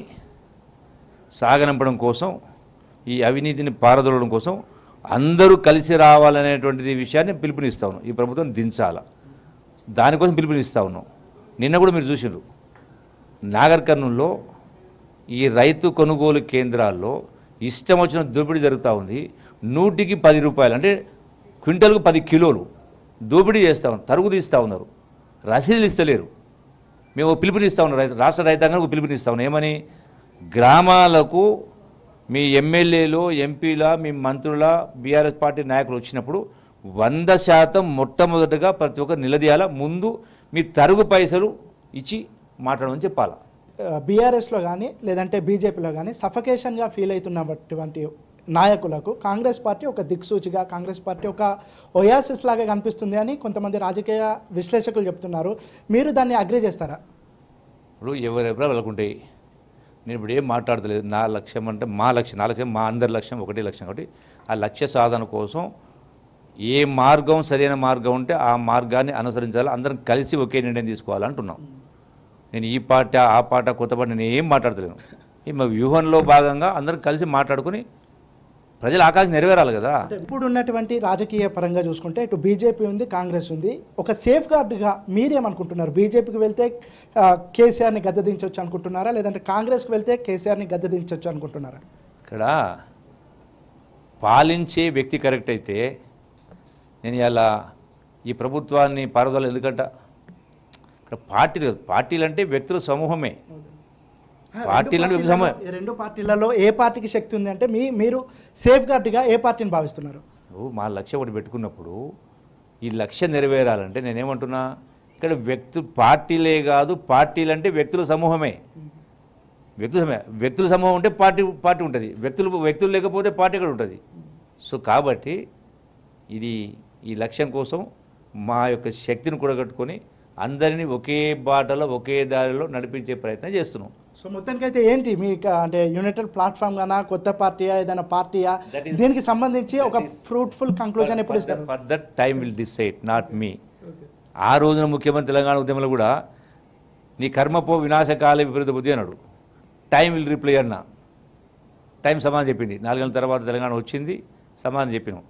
సాగనంపడం కోసం ఈ అవినీతిని పారదోలడం కోసం అందరూ కలిసి రావాలనేటువంటిది విషయాన్ని పిలుపునిస్తాను ఈ ప్రభుత్వం దించాలా దానికోసం పిలుపునిస్తా ఉన్నాం నిన్న కూడా మీరు చూసినారు నాగర్ కర్నూల్లో ఈ రైతు కొనుగోలు కేంద్రాల్లో ఇష్టం వచ్చిన దోపిడీ జరుగుతూ ఉంది నూటికి పది రూపాయలు అంటే క్వింటల్కు పది కిలోలు దోపిడీ చేస్తూ ఉన్నారు తరుగు తీస్తూ ఉన్నారు రసీదులు ఇస్తలేరు మేము పిలుపునిస్తా ఉన్నాం రైతు రాష్ట్ర రైతాంగానికి పిలుపునిస్తా ఉన్నాం ఏమని గ్రామాలకు మీ ఎమ్మెల్యేలు ఎంపీల మీ మంత్రుల బీఆర్ఎస్ పార్టీ నాయకులు వచ్చినప్పుడు వంద శాతం మొట్టమొదటగా ప్రతి ఒక్కరు నిలదీయాల ముందు మీ తరుగు పైసలు ఇచ్చి మాట్లాడమని చెప్పాలా బీఆర్ఎస్లో కానీ లేదంటే బీజేపీలో కానీ సఫకేషన్గా ఫీల్ అవుతున్నటువంటి నాయకులకు కాంగ్రెస్ పార్టీ ఒక దిక్సూచిగా కాంగ్రెస్ పార్టీ ఒక ఒయాసిస్ లాగా కనిపిస్తుంది అని కొంతమంది రాజకీయ విశ్లేషకులు చెప్తున్నారు మీరు దాన్ని అగ్రి చేస్తారా ఇప్పుడు ఎవరెవరో వెళ్ళకుంటాయి నేను ఇప్పుడు ఏం మాట్లాడతలేదు నా లక్ష్యం అంటే మా లక్ష్యం నా లక్ష్యం మా అందరి లక్ష్యం ఒకటే లక్ష్యం కాబట్టి ఆ లక్ష్య సాధన కోసం ఏ మార్గం సరైన మార్గం ఉంటే ఆ మార్గాన్ని అనుసరించాలి అందరం కలిసి ఒకే నిర్ణయం తీసుకోవాలంటున్నాం నేను ఈ పాట ఆ పాట కొత్త పాట నేను ఏం మాట్లాడతలేను ఈ మా వ్యూహంలో భాగంగా అందరం కలిసి మాట్లాడుకుని ప్రజల ఆకాశం నెరవేరాలి కదా ఇప్పుడు ఉన్నటువంటి రాజకీయ పరంగా చూసుకుంటే ఇటు బీజేపీ ఉంది కాంగ్రెస్ ఉంది ఒక సేఫ్ గార్డ్గా మీరేమనుకుంటున్నారు బీజేపీకి వెళ్తే కేసీఆర్ని గద్దదించవచ్చు అనుకుంటున్నారా లేదంటే కాంగ్రెస్కి వెళ్తే కేసీఆర్ని గద్దదించవచ్చు అనుకుంటున్నారా ఇక్కడ పాలించే వ్యక్తి కరెక్ట్ అయితే నేను ఇలా ఈ ప్రభుత్వాన్ని పారుదల ఎందుకంట ఇక్కడ పార్టీలు పార్టీలు అంటే వ్యక్తుల సమూహమే పార్టీలు రెండు పార్టీలలో ఏ పార్టీకి శక్తి ఉంది అంటే మీ మీరు సేఫ్ గార్డ్గా ఏ పార్టీని భావిస్తున్నారు మా లక్ష్యం ఒకటి పెట్టుకున్నప్పుడు ఈ లక్ష్యం నెరవేరాలంటే నేనేమంటున్నా ఇక్కడ వ్యక్తు పార్టీలే కాదు పార్టీలు అంటే వ్యక్తుల సమూహమే వ్యక్తుల సమూహం వ్యక్తుల సమూహం ఉంటే పార్టీ పార్టీ ఉంటుంది వ్యక్తులు వ్యక్తులు లేకపోతే పార్టీ కూడా ఉంటుంది సో కాబట్టి ఇది ఈ లక్ష్యం కోసం మా యొక్క శక్తిని కూడగట్టుకొని అందరినీ ఒకే బాటలో ఒకే దారిలో నడిపించే ప్రయత్నం చేస్తున్నాం సో మొత్తానికైతే ఏంటి మీ అంటే యునైటెడ్ ప్లాట్ఫామ్ గానా కొత్త పార్టీయా ఏదైనా పార్టీయా దీనికి సంబంధించి ఒక ఫ్రూట్ఫుల్ కంక్లూజన్ ఎప్పుడు ఇస్తారు for that time will decide not me ఆ రోజున ముఖ్యమంత్రి తెలంగాణ ఉద్యమంలో కూడా నీ కర్మపో వినాశకాల విపరీత బుద్ధి అన్నాడు టైం విల్ రిప్లై అన్న టైం సమాధానం చెప్పింది నాలుగేళ్ళ తర్వాత తెలంగాణ వచ్చింది సమాధానం చెప్పినాం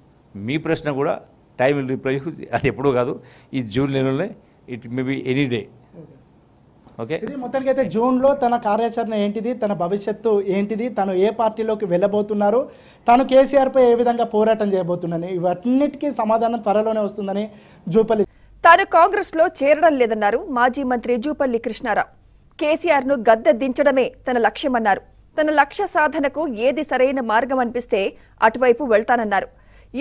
మీ ప్రశ్న కూడా టైం విల్ రిప్లై అది ఎప్పుడూ కాదు ఈ జూన్ నెలలోనే it may be any day okay మొత్తానికి అయితే జూన్లో తన కార్యాచరణ ఏంటిది తన భవిష్యత్తు ఏంటిది తను ఏ పార్టీలోకి వెళ్ళబోతున్నారు తను కేసీఆర్పై ఏ విధంగా పోరాటం చేయబోతున్నాను ఇవన్నిటికీ సమాధానం త్వరలోనే వస్తుందని జూపల్లి తాను కాంగ్రెస్లో చేరడం లేదన్నారు మాజీ మంత్రి జూపల్లి కృష్ణారావు కేసీఆర్ను గద్దె దించడమే తన లక్ష్యమన్నారు తన లక్ష్య సాధనకు ఏది సరైన మార్గం అనిపిస్తే అటువైపు వెళ్తానన్నారు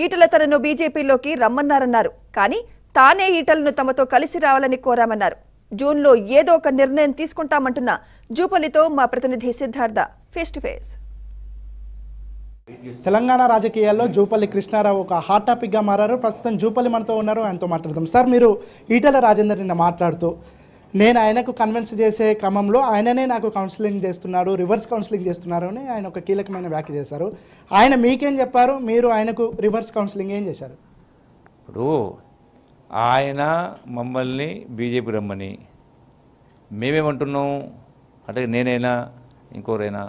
ఈటల తనను బీజేపీలోకి రమ్మన్నారన్నారు కానీ తానే ఈటలను తమతో కలిసి రావాలని కోరామన్నారు జూన్లో ఏదో ఒక నిర్ణయం తీసుకుంటామంటున్న జూపల్లితో మా ప్రతినిధి Siddhartha face to face Telangana రాజకీయాల్లో జూపల్లి కృష్ణారావు ఒక హాట్ టాపిక్గా మారారు ప్రస్తుతం జూపల్లి మనతో ఉన్నారు ఆయనతో మాట్లాడదాం సార్ మీరు ఈటల రాజేందర్ నిన్న మాట్లాడుతూ నేను ఆయనకు కన్విన్స్ చేసే క్రమంలో ఆయననే నాకు కౌన్సిలింగ్ చేస్తున్నాడు రివర్స్ కౌన్సిలింగ్ చేస్తున్నారు అని ఆయన ఒక కీలకమైన వ్యాఖ్య చేశారు ఆయన మీకేం చెప్పారు మీరు ఆయనకు రివర్స్ కౌన్సిలింగ్ ఏం చేశారు ఇప్పుడు ఆయన మమ్మల్ని బీజేపీ రమ్మని మేమేమంటున్నాం అంటే నేనైనా ఇంకోరైనా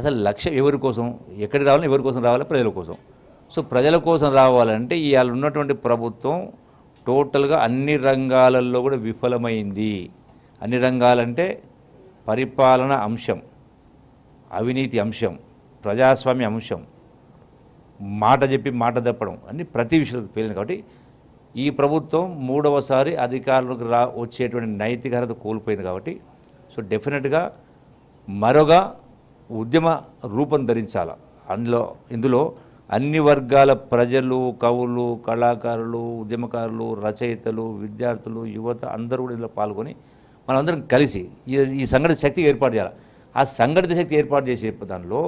అసలు లక్ష్యం ఎవరి కోసం ఎక్కడికి రావాలి ఎవరి కోసం రావాలి ప్రజల కోసం సో ప్రజల కోసం రావాలంటే ఇవాళ ఉన్నటువంటి ప్రభుత్వం టోటల్గా అన్ని రంగాలలో కూడా విఫలమైంది అన్ని రంగాలంటే పరిపాలన అంశం అవినీతి అంశం ప్రజాస్వామ్య అంశం మాట చెప్పి మాట తప్పడం అన్ని ప్రతి విషయంలో పేలింది కాబట్టి ఈ ప్రభుత్వం మూడవసారి అధికారులకు రా వచ్చేటువంటి నైతిక కోల్పోయింది కాబట్టి సో డెఫినెట్గా మరొక ఉద్యమ రూపం ధరించాల అందులో ఇందులో అన్ని వర్గాల ప్రజలు కవులు కళాకారులు ఉద్యమకారులు రచయితలు విద్యార్థులు యువత అందరూ కూడా ఇందులో పాల్గొని మనందరం కలిసి ఈ సంఘటిత శక్తి ఏర్పాటు చేయాలి ఆ సంఘటిత శక్తి ఏర్పాటు చేసే దానిలో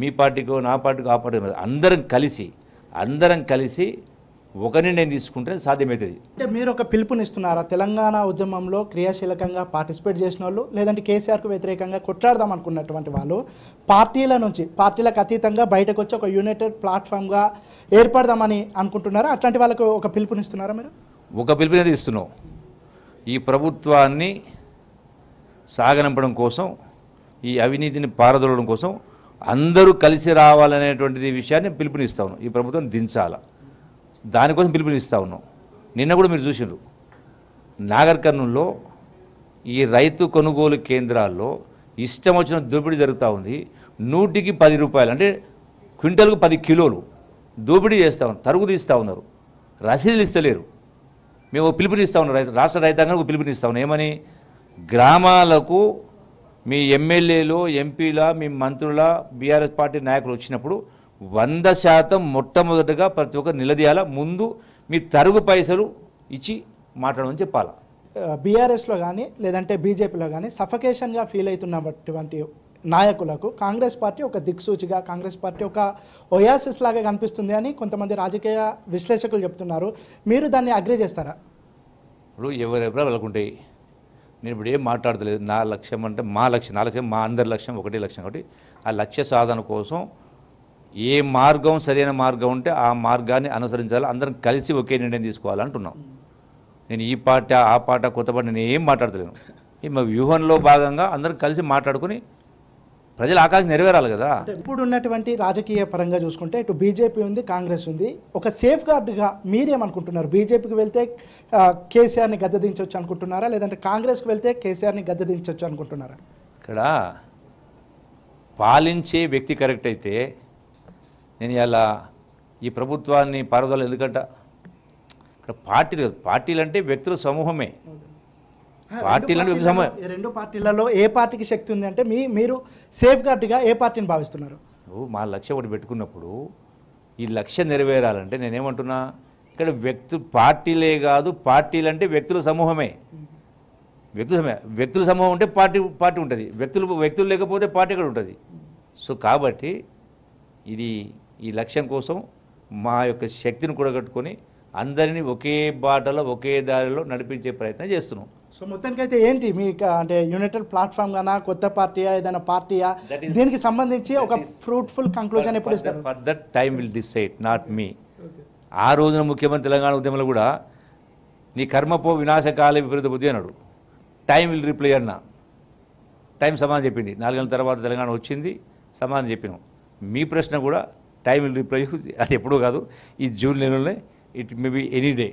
మీ పార్టీకో నా పార్టీకో ఆ పార్టీ అందరం కలిసి అందరం కలిసి ఒకరిని నేను తీసుకుంటే సాధ్యమవుతుంది అంటే మీరు ఒక పిలుపునిస్తున్నారా తెలంగాణ ఉద్యమంలో క్రియాశీలకంగా పార్టిసిపేట్ చేసిన వాళ్ళు లేదంటే కేసీఆర్కు వ్యతిరేకంగా కొట్లాడదాం అనుకున్నటువంటి వాళ్ళు పార్టీల నుంచి పార్టీలకు అతీతంగా బయటకు వచ్చి ఒక యునైటెడ్ ప్లాట్ఫామ్గా ఏర్పడదామని అనుకుంటున్నారా అట్లాంటి వాళ్ళకు ఒక పిలుపునిస్తున్నారా మీరు ఒక పిలుపునే ఇస్తున్నాం ఈ ప్రభుత్వాన్ని సాగనంపడం కోసం ఈ అవినీతిని పారదోలడం కోసం అందరూ కలిసి రావాలనేటువంటిది విషయాన్ని పిలుపునిస్తాను ఈ ప్రభుత్వం దించాలా దానికోసం పిలుపునిస్తా ఉన్నాం నిన్న కూడా మీరు చూసినారు నాగర్ ఈ రైతు కొనుగోలు కేంద్రాల్లో ఇష్టం వచ్చిన దోపిడీ జరుగుతూ ఉంది నూటికి పది రూపాయలు అంటే క్వింటల్కు పది కిలోలు దోపిడీ చేస్తూ ఉన్నారు తరుగు తీస్తూ ఉన్నారు రసీదులు ఇస్తలేరు మేము పిలుపునిస్తా ఉన్నాం రైతు రాష్ట్ర రైతాంగానికి పిలుపునిస్తా ఉన్నాం ఏమని గ్రామాలకు మీ ఎమ్మెల్యేలు ఎంపీల మీ మంత్రుల బీఆర్ఎస్ పార్టీ నాయకులు వచ్చినప్పుడు వంద శాతం మొట్టమొదటగా ప్రతి ఒక్కరు నిలదీయాల ముందు మీ తరుగు పైసలు ఇచ్చి మాట్లాడమని చెప్పాలా బీఆర్ఎస్లో కానీ లేదంటే బీజేపీలో కానీ సఫకేషన్గా ఫీల్ అవుతున్నటువంటి నాయకులకు కాంగ్రెస్ పార్టీ ఒక దిక్సూచిగా కాంగ్రెస్ పార్టీ ఒక ఒయాసిస్ లాగా కనిపిస్తుంది అని కొంతమంది రాజకీయ విశ్లేషకులు చెప్తున్నారు మీరు దాన్ని అగ్రి చేస్తారా ఇప్పుడు ఎవరెవరో వెళ్ళకుంటాయి నేను ఇప్పుడు ఏం మాట్లాడతలేదు నా లక్ష్యం అంటే మా లక్ష్యం నా లక్ష్యం మా అందరి లక్ష్యం ఒకటే లక్ష్యం కాబట్టి ఆ లక్ష్య సాధన కోసం ఏ మార్గం సరైన మార్గం ఉంటే ఆ మార్గాన్ని అనుసరించాలి అందరం కలిసి ఒకే నిర్ణయం తీసుకోవాలంటున్నాం నేను ఈ పాట ఆ పాట కొత్త పాట నేను ఏం మాట్లాడతలేను ఈ మా వ్యూహంలో భాగంగా అందరం కలిసి మాట్లాడుకుని ప్రజల ఆకాశం నెరవేరాలి కదా ఇప్పుడు ఉన్నటువంటి రాజకీయ పరంగా చూసుకుంటే ఇటు బీజేపీ ఉంది కాంగ్రెస్ ఉంది ఒక సేఫ్ గార్డ్గా మీరేమనుకుంటున్నారు బీజేపీకి వెళ్తే కేసీఆర్ని గద్దదించవచ్చు అనుకుంటున్నారా లేదంటే కాంగ్రెస్కి వెళ్తే కేసీఆర్ని గద్దదించవచ్చు అనుకుంటున్నారా ఇక్కడ పాలించే వ్యక్తి కరెక్ట్ అయితే నేను ఇలా ఈ ప్రభుత్వాన్ని పారుదల ఎందుకంట ఇక్కడ పార్టీలు పార్టీలు అంటే వ్యక్తుల సమూహమే పార్టీలు రెండు పార్టీలలో ఏ పార్టీకి శక్తి ఉంది అంటే మీ మీరు సేఫ్ గార్డ్గా ఏ పార్టీని భావిస్తున్నారు మా లక్ష్యం ఒకటి పెట్టుకున్నప్పుడు ఈ లక్ష్యం నెరవేరాలంటే నేనేమంటున్నా ఇక్కడ వ్యక్తు పార్టీలే కాదు పార్టీలు అంటే వ్యక్తుల సమూహమే వ్యక్తుల సమూహం వ్యక్తుల సమూహం ఉంటే పార్టీ పార్టీ ఉంటుంది వ్యక్తులు వ్యక్తులు లేకపోతే పార్టీ ఇక్కడ ఉంటుంది సో కాబట్టి ఇది ఈ లక్ష్యం కోసం మా యొక్క శక్తిని కూడగట్టుకొని అందరినీ ఒకే బాటలో ఒకే దారిలో నడిపించే ప్రయత్నం చేస్తున్నాం సో మొత్తానికి అయితే ఏంటి మీ అంటే యునైటెడ్ ప్లాట్ఫామ్ గానా కొత్త పార్టీయా ఏదైనా పార్టీయా దీనికి సంబంధించి ఒక ఫ్రూట్ఫుల్ కంక్లూజన్ ఎప్పుడు ఇస్తారు for that time will decide not me ఆ రోజున ముఖ్యమంత్రి తెలంగాణ ఉద్యమంలో కూడా నీ కర్మపో వినాశకాల విపరీత బుద్ధి అన్నాడు టైం విల్ రిప్లై అన్న టైం సమాధానం చెప్పింది నాలుగేళ్ళ తర్వాత తెలంగాణ వచ్చింది సమాధానం చెప్పినాం మీ ప్రశ్న కూడా టైం విల్ రిప్లై అది ఎప్పుడూ కాదు ఈ జూన్ నెలలోనే it may be any day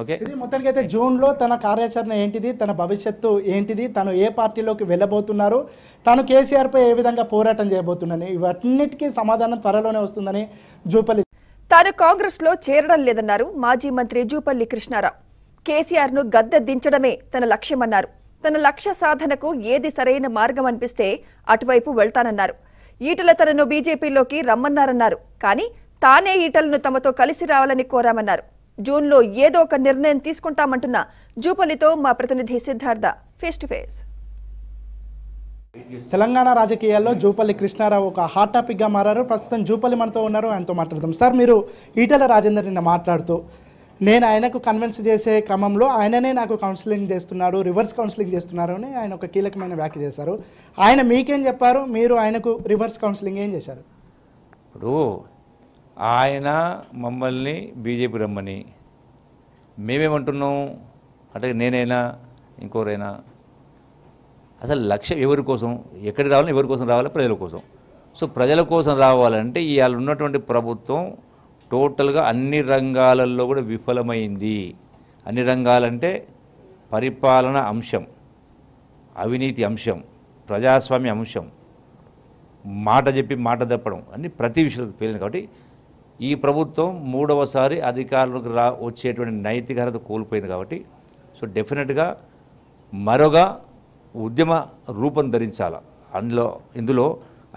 okay మొత్తానికి అయితే జూన్లో తన కార్యాచరణ ఏంటిది తన భవిష్యత్తు ఏంటిది తను ఏ పార్టీలోకి వెళ్ళబోతున్నారు తను కేసీఆర్పై ఏ విధంగా పోరాటం చేయబోతుందని ఇవన్నిటికీ సమాధానం త్వరలోనే వస్తుందని జూపల్లి తాను కాంగ్రెస్లో చేరడం లేదన్నారు మాజీ మంత్రి జూపల్లి కృష్ణారావు కేసీఆర్ను గద్దె దించడమే తన లక్ష్యమన్నారు తన లక్ష్య సాధనకు ఏది సరైన మార్గం అనిపిస్తే అటువైపు వెళ్తానన్నారు ఈటల తనను బీజేపీలోకి రమ్మన్నారన్నారు కానీ తానే ఈటలను తమతో కలిసి రావాలని కోరామన్నారు జూన్లో ఏదో ఒక నిర్ణయం తీసుకుంటామంటున్న జూపల్లితో మా ప్రతినిధి Siddhartha face to face Telangana రాజకీయాల్లో జూపల్లి కృష్ణారావు ఒక హాట్ టాపిక్గా మారారు ప్రస్తుతం జూపల్లి మనతో ఉన్నారు ఆయనతో మాట్లాడదాం సార్ మీరు ఈటల రాజేందర్ నిన్న మాట్లాడుతూ నేను ఆయనకు కన్విన్స్ చేసే క్రమంలో ఆయననే నాకు కౌన్సిలింగ్ చేస్తున్నాడు రివర్స్ కౌన్సిలింగ్ చేస్తున్నారు అని ఆయన ఒక కీలకమైన వ్యాఖ్య చేశారు ఆయన మీకేం చెప్పారు మీరు ఆయనకు రివర్స్ కౌన్సిలింగ్ ఏం చేశారు ఇప్పుడు ఆయన మమ్మల్ని బీజేపీ రమ్మని మేమేమంటున్నాం అంటే నేనైనా ఇంకోరైనా అసలు లక్ష్యం ఎవరి కోసం ఎక్కడికి రావాలి ఎవరి కోసం రావాలి ప్రజల కోసం సో ప్రజల కోసం రావాలంటే ఇవాళ ఉన్నటువంటి ప్రభుత్వం టోటల్గా అన్ని రంగాలలో కూడా విఫలమైంది అన్ని రంగాలంటే పరిపాలన అంశం అవినీతి అంశం ప్రజాస్వామ్య అంశం మాట చెప్పి మాట తప్పడం అన్ని ప్రతి విషయంలో పేలింది కాబట్టి ఈ ప్రభుత్వం మూడవసారి అధికారులకు రా వచ్చేటువంటి నైతికత కోల్పోయింది కాబట్టి సో డెఫినెట్గా మరొక ఉద్యమ రూపం ధరించాల అందులో ఇందులో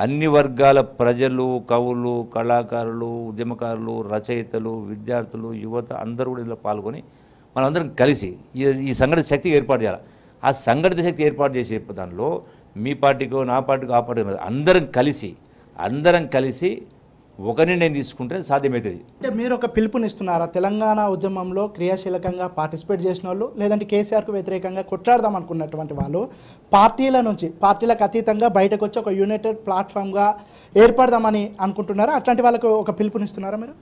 అన్ని వర్గాల ప్రజలు కవులు కళాకారులు ఉద్యమకారులు రచయితలు విద్యార్థులు యువత అందరూ కూడా ఇందులో పాల్గొని మనందరం కలిసి ఈ సంఘటిత శక్తి ఏర్పాటు చేయాలి ఆ సంఘటిత శక్తి ఏర్పాటు చేసే దానిలో మీ పార్టీకో నా పార్టీకో ఆ పార్టీ అందరం కలిసి అందరం కలిసి ఒక నిర్ణయం తీసుకుంటే సాధ్యమవుతుంది అంటే మీరు ఒక పిలుపునిస్తున్నారా తెలంగాణ ఉద్యమంలో క్రియాశీలకంగా పార్టిసిపేట్ చేసిన వాళ్ళు లేదంటే కేసీఆర్కు వ్యతిరేకంగా కొట్లాడదాం అనుకున్నటువంటి వాళ్ళు పార్టీల నుంచి పార్టీలకు అతీతంగా బయటకు వచ్చి ఒక యునైటెడ్ ప్లాట్ఫామ్గా ఏర్పడదామని అనుకుంటున్నారా అట్లాంటి వాళ్ళకు ఒక పిలుపునిస్తున్నారా మీరు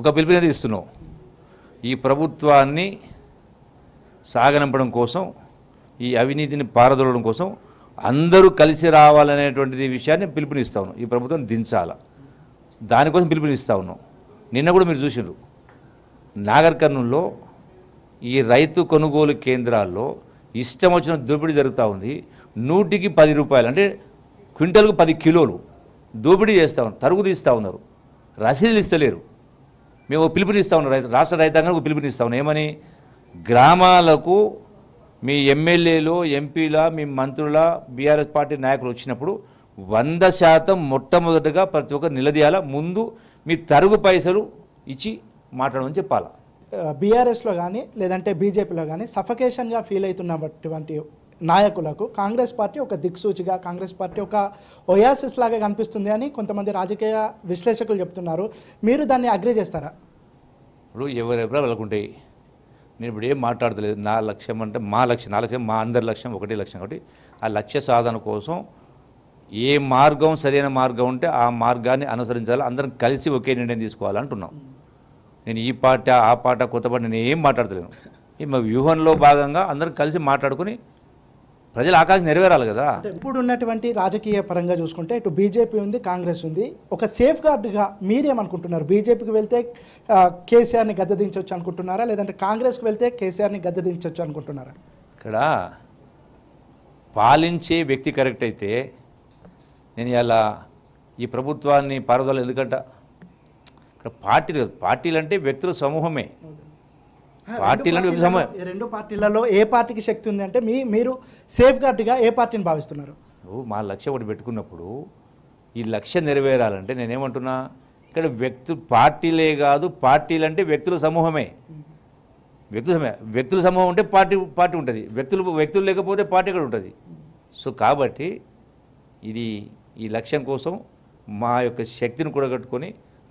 ఒక పిలుపునే ఇస్తున్నాం ఈ ప్రభుత్వాన్ని సాగనంపడం కోసం ఈ అవినీతిని పారదోలడం కోసం అందరూ కలిసి రావాలనేటువంటిది విషయాన్ని పిలుపునిస్తాను ఈ ప్రభుత్వం దించాలా దానికోసం పిలుపునిస్తా ఉన్నాం నిన్న కూడా మీరు చూసినారు నాగర్ కర్నూల్లో ఈ రైతు కొనుగోలు కేంద్రాల్లో ఇష్టం వచ్చిన దోపిడీ జరుగుతూ ఉంది నూటికి పది రూపాయలు అంటే క్వింటల్కు పది కిలోలు దోపిడీ చేస్తూ ఉన్నారు తరుగు తీస్తూ ఉన్నారు రసీదులు ఇస్తలేరు మేము పిలుపునిస్తూ ఉన్నాం రైతు రాష్ట్ర రైతాంగానికి పిలుపునిస్తూ ఉన్నాం ఏమని గ్రామాలకు మీ ఎమ్మెల్యేలు ఎంపీల మీ మంత్రుల బీఆర్ఎస్ పార్టీ నాయకులు వచ్చినప్పుడు వంద శాతం మొట్టమొదటగా ప్రతి ఒక్కరు నిలదీయాల ముందు మీ తరుగు పైసలు ఇచ్చి మాట్లాడమని చెప్పాల బీఆర్ఎస్లో కానీ లేదంటే బీజేపీలో కానీ సఫకేషన్గా ఫీల్ అవుతున్నటువంటి నాయకులకు కాంగ్రెస్ పార్టీ ఒక దిక్సూచిగా కాంగ్రెస్ పార్టీ ఒక ఒయాసిస్ లాగా కనిపిస్తుంది అని కొంతమంది రాజకీయ విశ్లేషకులు చెప్తున్నారు మీరు దాన్ని అగ్రి చేస్తారా ఇప్పుడు ఎవరెవరో వెళ్ళకుంటాయి నేను ఇప్పుడు ఏం మాట్లాడతలేదు నా లక్ష్యం అంటే మా లక్ష్యం నా లక్ష్యం మా అందరి లక్ష్యం ఒకటే లక్ష్యం ఒకటి ఆ లక్ష్య సాధన కోసం ఏ మార్గం సరైన మార్గం ఉంటే ఆ మార్గాన్ని అనుసరించాలి అందరం కలిసి ఒకే నిర్ణయం తీసుకోవాలంటున్నాం నేను ఈ పాట ఆ పాట కొత్త పాట నేను ఏం మాట్లాడతలేను ఈ మా వ్యూహంలో భాగంగా అందరం కలిసి మాట్లాడుకుని ప్రజల ఆకాశం నెరవేరాలి కదా ఇప్పుడు ఉన్నటువంటి రాజకీయ పరంగా చూసుకుంటే ఇటు బీజేపీ ఉంది కాంగ్రెస్ ఉంది ఒక సేఫ్ గార్డ్గా మీరేమనుకుంటున్నారు బీజేపీకి వెళ్తే కేసీఆర్ని గద్దదించవచ్చు అనుకుంటున్నారా లేదంటే కాంగ్రెస్కి వెళ్తే కేసీఆర్ని గద్దదించవచ్చు అనుకుంటున్నారా ఇక్కడ పాలించే వ్యక్తి కరెక్ట్ అయితే నేను ఇలా ఈ ప్రభుత్వాన్ని పారదోలు ఎందుకంట ఇక్కడ పార్టీలు పార్టీలు అంటే వ్యక్తుల సమూహమే పార్టీలు వ్యక్తుల సమూహం రెండు పార్టీలలో ఏ పార్టీకి శక్తి ఉంది అంటే మీ మీరు సేఫ్ గార్డ్గా ఏ పార్టీని భావిస్తున్నారు మా లక్ష్యం ఒకటి పెట్టుకున్నప్పుడు ఈ లక్ష్యం నెరవేరాలంటే నేనేమంటున్నా ఇక్కడ వ్యక్తు పార్టీలే కాదు పార్టీలు అంటే వ్యక్తుల సమూహమే వ్యక్తుల సమయం వ్యక్తుల సమూహం ఉంటే పార్టీ పార్టీ ఉంటుంది వ్యక్తులు వ్యక్తులు లేకపోతే పార్టీ కూడా ఉంటుంది సో కాబట్టి ఇది ఈ లక్ష్యం కోసం మా యొక్క శక్తిని కూడగట్టుకొని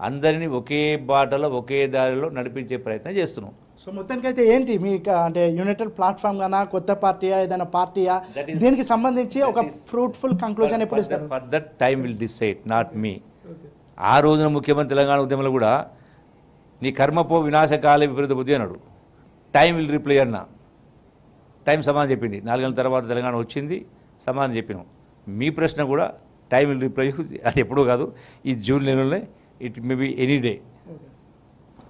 అందరినీ ఒకే బాటలో ఒకే దారిలో నడిపించే ప్రయత్నం చేస్తున్నాం సో మొత్తానికైతే ఏంటి మీ అంటే యునైటెడ్ ప్లాట్ఫామ్ గానా కొత్త పార్టీయా ఏదైనా పార్టీయా దీనికి సంబంధించి ఒక ఫ్రూట్ఫుల్ కంక్లూజన్ ఎప్పుడు ఇస్తారు that time will decide not me ఆ రోజున ముఖ్యమంత్రి తెలంగాణ ఉద్యమంలో కూడా నీ కర్మపో వినాశకాల విపరీత బుద్ధి అన్నాడు టైం విల్ రిప్లై అన్న టైం సమాధానం చెప్పింది నాలుగేళ్ళ తర్వాత తెలంగాణ వచ్చింది సమాధానం చెప్పినాం మీ ప్రశ్న కూడా టైం విల్ రిప్లై అది ఎప్పుడూ కాదు ఈ జూన్ నెలలోనే it may be any day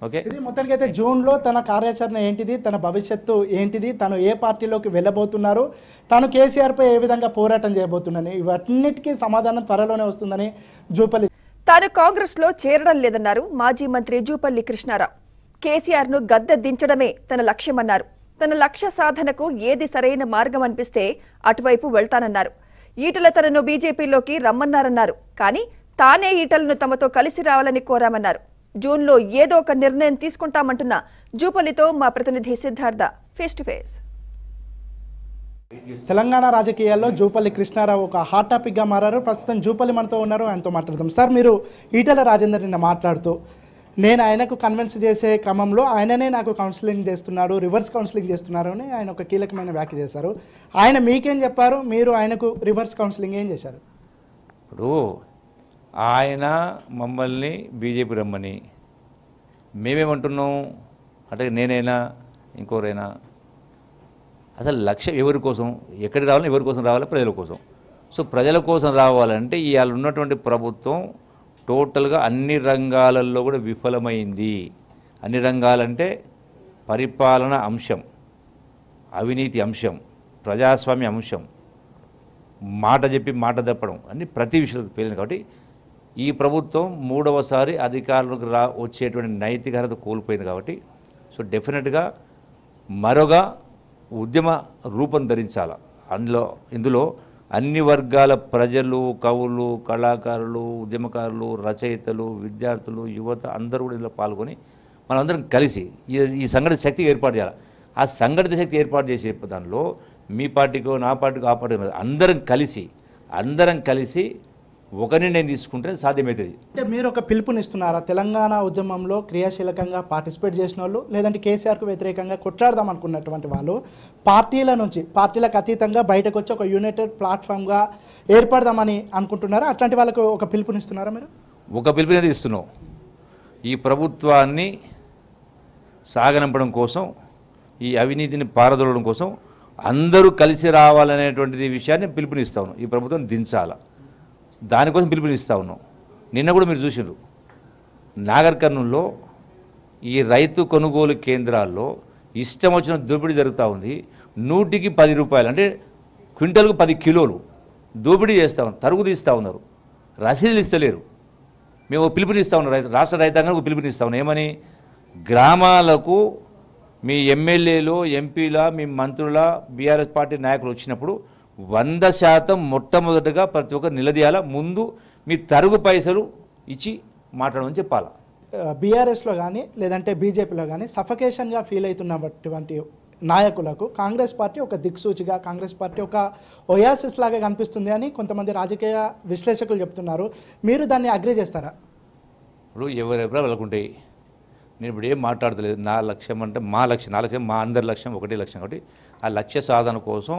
okay ఇది మొత్తానికి అయితే జూన్లో తన కార్యాచరణ ఏంటిది తన భవిష్యత్తు ఏంటిది తను ఏ పార్టీలోకి వెళ్ళబోతున్నారు తను కేసీఆర్పై ఏ విధంగా పోరాటం చేయబోతున్నాను ఇవన్నిటికీ సమాధానం త్వరలోనే వస్తుందని జూపల్లి తాను కాంగ్రెస్లో చేరడం లేదన్నారు మాజీ మంత్రి జూపల్లి కృష్ణారావు కేసీఆర్ను గద్దె దించడమే తన లక్ష్యమన్నారు తన లక్ష్య సాధనకు ఏది సరైన మార్గం అనిపిస్తే అటువైపు వెళ్తానన్నారు ఈటల తనను బీజేపీలోకి రమ్మన్నారన్నారు కానీ తానే ఈటలను తమతో కలిసి రావాలని కోరామన్నారు జూన్లో ఏదో ఒక నిర్ణయం తీసుకుంటామంటున్న జూపల్లితో మా ప్రతినిధి Siddhartha face to face Telangana రాజకీయాల్లో జూపల్లి కృష్ణారావు ఒక హాట్ టాపిక్గా మారారు ప్రస్తుతం జూపల్లి మనతో ఉన్నారు ఆయనతో మాట్లాడదాం సార్ మీరు ఈటల రాజేందర్ నిన్న మాట్లాడుతూ నేను ఆయనకు కన్విన్స్ చేసే క్రమంలో ఆయననే నాకు కౌన్సిలింగ్ చేస్తున్నాడు రివర్స్ కౌన్సిలింగ్ చేస్తున్నారు అని ఆయన ఒక కీలకమైన వ్యాఖ్య చేశారు ఆయన మీకేం చెప్పారు మీరు ఆయనకు రివర్స్ కౌన్సిలింగ్ ఏం చేశారు ఇప్పుడు ఆయన మమ్మల్ని బీజేపీ రమ్మని మేమేమంటున్నాం అంటే నేనైనా ఇంకోరైనా అసలు లక్ష్యం ఎవరి కోసం ఎక్కడికి రావాలి ఎవరి కోసం రావాలి ప్రజల కోసం సో ప్రజల కోసం రావాలంటే ఇవాళ ఉన్నటువంటి ప్రభుత్వం టోటల్గా అన్ని రంగాలలో కూడా విఫలమైంది అన్ని రంగాలంటే పరిపాలన అంశం అవినీతి అంశం ప్రజాస్వామ్య అంశం మాట చెప్పి మాట తప్పడం అన్ని ప్రతి విషయంలో పేలింది కాబట్టి ఈ ప్రభుత్వం మూడవసారి అధికారులకు రా వచ్చేటువంటి నైతికత కోల్పోయింది కాబట్టి సో డెఫినెట్గా మరొక ఉద్యమ రూపం ధరించాల అందులో ఇందులో అన్ని వర్గాల ప్రజలు కవులు కళాకారులు ఉద్యమకారులు రచయితలు విద్యార్థులు యువత అందరూ కూడా ఇందులో పాల్గొని మనందరం కలిసి ఈ సంఘటన శక్తి ఏర్పాటు చేయాలి ఆ సంఘటిత శక్తి ఏర్పాటు చేసే దానిలో మీ పార్టీకో నా పార్టీకో ఆ పార్టీ అందరం కలిసి అందరం కలిసి ఒక నిర్ణయం తీసుకుంటే సాధ్యమవుతుంది అంటే మీరు ఒక పిలుపునిస్తున్నారా తెలంగాణ ఉద్యమంలో క్రియాశీలకంగా పార్టిసిపేట్ చేసిన వాళ్ళు లేదంటే కేసీఆర్కు వ్యతిరేకంగా కొట్లాడదాం అనుకున్నటువంటి వాళ్ళు పార్టీల నుంచి పార్టీలకు అతీతంగా బయటకు వచ్చి ఒక యునైటెడ్ ప్లాట్ఫామ్గా ఏర్పడదామని అనుకుంటున్నారా అట్లాంటి వాళ్ళకు ఒక పిలుపునిస్తున్నారా మీరు ఒక పిలుపునే ఇస్తున్నాం ఈ ప్రభుత్వాన్ని సాగనంపడం కోసం ఈ అవినీతిని పారదోలడం కోసం అందరూ కలిసి రావాలనేటువంటిది విషయాన్ని పిలుపునిస్తాను ఈ ప్రభుత్వం దించాలా దానికోసం పిలుపునిస్తా ఉన్నాం నిన్న కూడా మీరు చూసినారు నాగర్ కర్నూల్లో ఈ రైతు కొనుగోలు కేంద్రాల్లో ఇష్టం వచ్చిన దోపిడీ జరుగుతూ ఉంది నూటికి పది రూపాయలు అంటే క్వింటల్కు పది కిలోలు దోపిడీ చేస్తూ ఉన్నారు తరుగు తీస్తూ ఉన్నారు రసీదులు ఇస్తలేరు మేము పిలుపునిస్తూ ఉన్నాం రైతు రాష్ట్ర రైతాంగానికి పిలుపునిస్తూ ఉన్నాం ఏమని గ్రామాలకు మీ ఎమ్మెల్యేలు ఎంపీల మీ మంత్రుల బీఆర్ఎస్ పార్టీ నాయకులు వచ్చినప్పుడు వంద శాతం మొట్టమొదటగా ప్రతి ఒక్కరు నిలదీయాల ముందు మీ తరుగు పైసలు ఇచ్చి మాట్లాడమని చెప్పాలా బీఆర్ఎస్లో కానీ లేదంటే బీజేపీలో కానీ సఫకేషన్గా ఫీల్ అవుతున్నటువంటి నాయకులకు కాంగ్రెస్ పార్టీ ఒక దిక్సూచిగా కాంగ్రెస్ పార్టీ ఒక ఒయాసిస్ లాగా కనిపిస్తుంది అని కొంతమంది రాజకీయ విశ్లేషకులు చెప్తున్నారు మీరు దాన్ని అగ్రి చేస్తారా ఇప్పుడు ఎవరి వెళ్ళకుంటాయి నేను ఇప్పుడు ఏం మాట్లాడతలేదు నా లక్ష్యం అంటే మా లక్ష్యం నా లక్ష్యం మా అందరి లక్ష్యం ఒకటే లక్ష్యం కాబట్టి ఆ లక్ష్య సాధన కోసం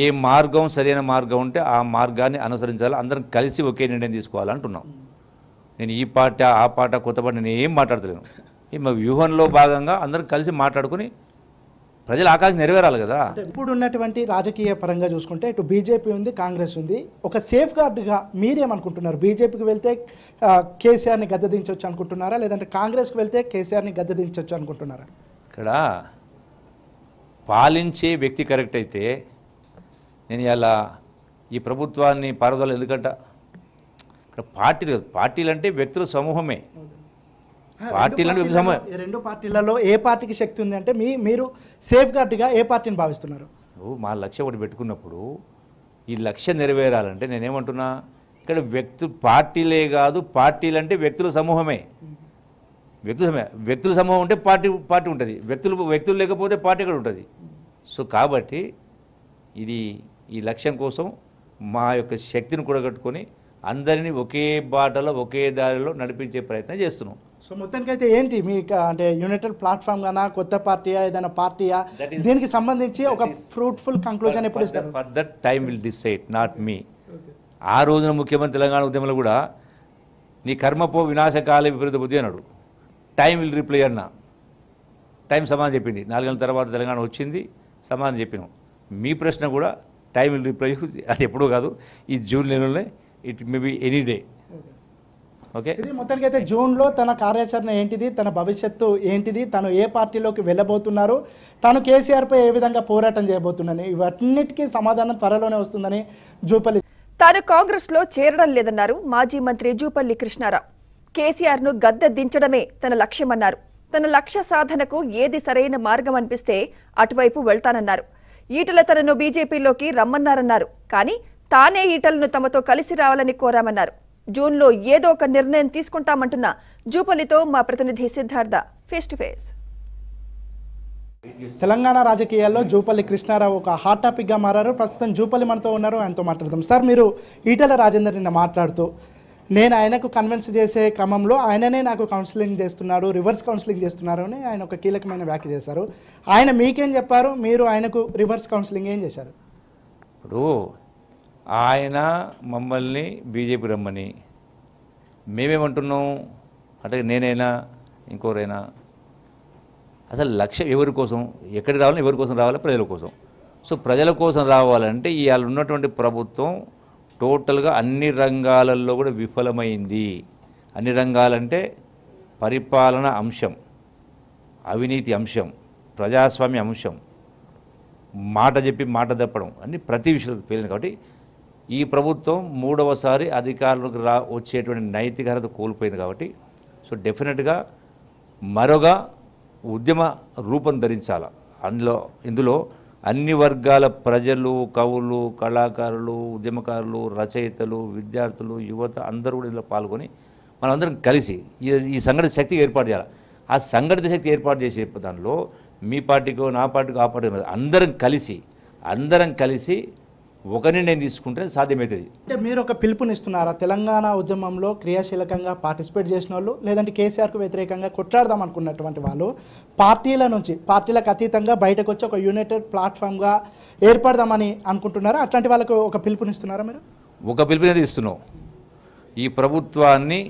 ఏ మార్గం సరైన మార్గం ఉంటే ఆ మార్గాన్ని అనుసరించాలి అందరం కలిసి ఒకే నిర్ణయం తీసుకోవాలంటున్నాం నేను ఈ పాట ఆ పాట కొత్త పాట నేను ఏం మాట్లాడతలేను ఈ మా వ్యూహంలో భాగంగా అందరం కలిసి మాట్లాడుకుని ప్రజల ఆకాంక్ష నెరవేరాలి కదా ఇప్పుడు ఉన్నటువంటి రాజకీయ పరంగా చూసుకుంటే ఇటు బీజేపీ ఉంది కాంగ్రెస్ ఉంది ఒక సేఫ్ గార్డ్గా మీరేమనుకుంటున్నారు బీజేపీకి వెళ్తే కేసీఆర్ని గద్దదించవచ్చు అనుకుంటున్నారా లేదంటే కాంగ్రెస్కి వెళ్తే కేసీఆర్ని గద్దదించవచ్చు అనుకుంటున్నారా ఇక్కడ పాలించే వ్యక్తి కరెక్ట్ అయితే నేను ఇలా ఈ ప్రభుత్వాన్ని పారదోలు ఎందుకంట ఇక్కడ పార్టీలు పార్టీలు అంటే వ్యక్తుల సమూహమే పార్టీలు రెండు పార్టీలలో ఏ పార్టీకి శక్తి ఉంది అంటే మీ మీరు సేఫ్ గార్డ్గా ఏ పార్టీని భావిస్తున్నారు మా లక్ష్యం ఒకటి పెట్టుకున్నప్పుడు ఈ లక్ష్యం నెరవేరాలంటే నేనేమంటున్నా ఇక్కడ వ్యక్తు పార్టీలే కాదు పార్టీలు అంటే వ్యక్తుల సమూహమే వ్యక్తుల సమూహం వ్యక్తుల సమూహం ఉంటే పార్టీ పార్టీ ఉంటుంది వ్యక్తులు వ్యక్తులు లేకపోతే పార్టీ కూడా ఉంటుంది సో కాబట్టి ఇది ఈ లక్ష్యం కోసం మా యొక్క శక్తిని కూడగట్టుకొని అందరినీ ఒకే బాటలో ఒకే దారిలో నడిపించే ప్రయత్నం చేస్తున్నాం సో మొత్తానికైతే ఏంటి మీ అంటే యునైటెడ్ ప్లాట్ఫామ్ గానా కొత్త పార్టీయా ఏదైనా పార్టీయా దీనికి సంబంధించి ఒక ఫ్రూట్ఫుల్ కంక్లూజన్ ఎప్పుడు ఇస్తారు for that time will decide not me ఆ రోజున ముఖ్యమంత్రి తెలంగాణ ఉద్యమంలో కూడా నీ కర్మపో వినాశకాల విపరీత బుద్ధి అన్నాడు టైం విల్ రిప్లై అన్న టైం సమాధానం చెప్పింది నాలుగేళ్ళ తర్వాత తెలంగాణ వచ్చింది సమాధానం చెప్పినాం మీ ప్రశ్న కూడా టైం విల్ రిప్లై అది ఎప్పుడూ కాదు ఈ జూన్ నెలలోనే it may be any day okay మొత్తానికి అయితే జూన్లో తన కార్యాచరణ ఏంటిది తన భవిష్యత్తు ఏంటిది తను ఏ పార్టీలోకి వెళ్ళబోతున్నారు తను కేసీఆర్పై ఏ విధంగా పోరాటం చేయబోతున్నాను ఇవన్నిటికీ సమాధానం త్వరలోనే వస్తుందని జూపల్లి తాను కాంగ్రెస్లో చేరడం లేదన్నారు మాజీ మంత్రి జూపల్లి కృష్ణారావు కేసీఆర్ను గద్దె దించడమే తన లక్ష్యమన్నారు తన లక్ష్య సాధనకు ఏది సరైన మార్గం అనిపిస్తే అటువైపు వెళ్తానన్నారు ఈటల తనను బీజేపీలోకి రమ్మన్నారన్నారు కానీ తానే ఈటలను తమతో కలిసి రావాలని కోరామన్నారు జూన్లో ఏదో ఒక నిర్ణయం తీసుకుంటామంటున్న జూపల్లితో మా ప్రతినిధి Siddhartha face to face Telangana రాజకీయాల్లో జూపల్లి కృష్ణారావు ఒక హాట్ టాపిక్గా మారారు ప్రస్తుతం జూపల్లి మనతో ఉన్నారు ఆయనతో మాట్లాడదాం సార్ మీరు ఈటల రాజేందర్ నిన్న మాట్లాడుతూ నేను ఆయనకు కన్విన్స్ చేసే క్రమంలో ఆయననే నాకు కౌన్సిలింగ్ చేస్తున్నాడు రివర్స్ కౌన్సిలింగ్ చేస్తున్నారు అని ఆయన ఒక కీలకమైన వ్యాఖ్య చేశారు ఆయన మీకేం చెప్పారు మీరు ఆయనకు రివర్స్ కౌన్సిలింగ్ ఏం చేశారు ఇప్పుడు ఆయన మమ్మల్ని బీజేపీ రమ్మని మేమేమంటున్నాం అంటే నేనైనా ఇంకోరైనా అసలు లక్ష్యం ఎవరి కోసం ఎక్కడికి రావాలి ఎవరి కోసం రావాలి ప్రజల కోసం సో ప్రజల కోసం రావాలంటే ఇవాళ ఉన్నటువంటి ప్రభుత్వం టోటల్గా అన్ని రంగాలలో కూడా విఫలమైంది అన్ని రంగాలంటే పరిపాలన అంశం అవినీతి అంశం ప్రజాస్వామ్య అంశం మాట చెప్పి మాట తప్పడం అన్ని ప్రతి విషయంలో పేలింది కాబట్టి ఈ ప్రభుత్వం మూడవసారి అధికారులకు రా వచ్చేటువంటి నైతిక కోల్పోయింది కాబట్టి సో డెఫినెట్గా మరొక ఉద్యమ రూపం ధరించాల అందులో ఇందులో అన్ని వర్గాల ప్రజలు కవులు కళాకారులు ఉద్యమకారులు రచయితలు విద్యార్థులు యువత అందరూ కూడా ఇందులో పాల్గొని మనందరం కలిసి ఈ సంఘటిత శక్తి ఏర్పాటు చేయాలి ఆ సంఘటిత శక్తి ఏర్పాటు చేసే దానిలో మీ పార్టీకో నా పార్టీకో ఆ పార్టీ అందరం కలిసి అందరం కలిసి ఒకరిని నేను తీసుకుంటే సాధ్యమవుతుంది అంటే మీరు ఒక పిలుపునిస్తున్నారా తెలంగాణ ఉద్యమంలో క్రియాశీలకంగా పార్టిసిపేట్ చేసిన వాళ్ళు లేదంటే కేసీఆర్కు వ్యతిరేకంగా కొట్లాడదాం అనుకున్నటువంటి వాళ్ళు పార్టీల నుంచి పార్టీలకు అతీతంగా బయటకు వచ్చి ఒక యునైటెడ్ ప్లాట్ఫామ్గా ఏర్పడదామని అనుకుంటున్నారా అట్లాంటి వాళ్ళకు ఒక పిలుపునిస్తున్నారా మీరు ఒక పిలుపునే ఇస్తున్నాం ఈ ప్రభుత్వాన్ని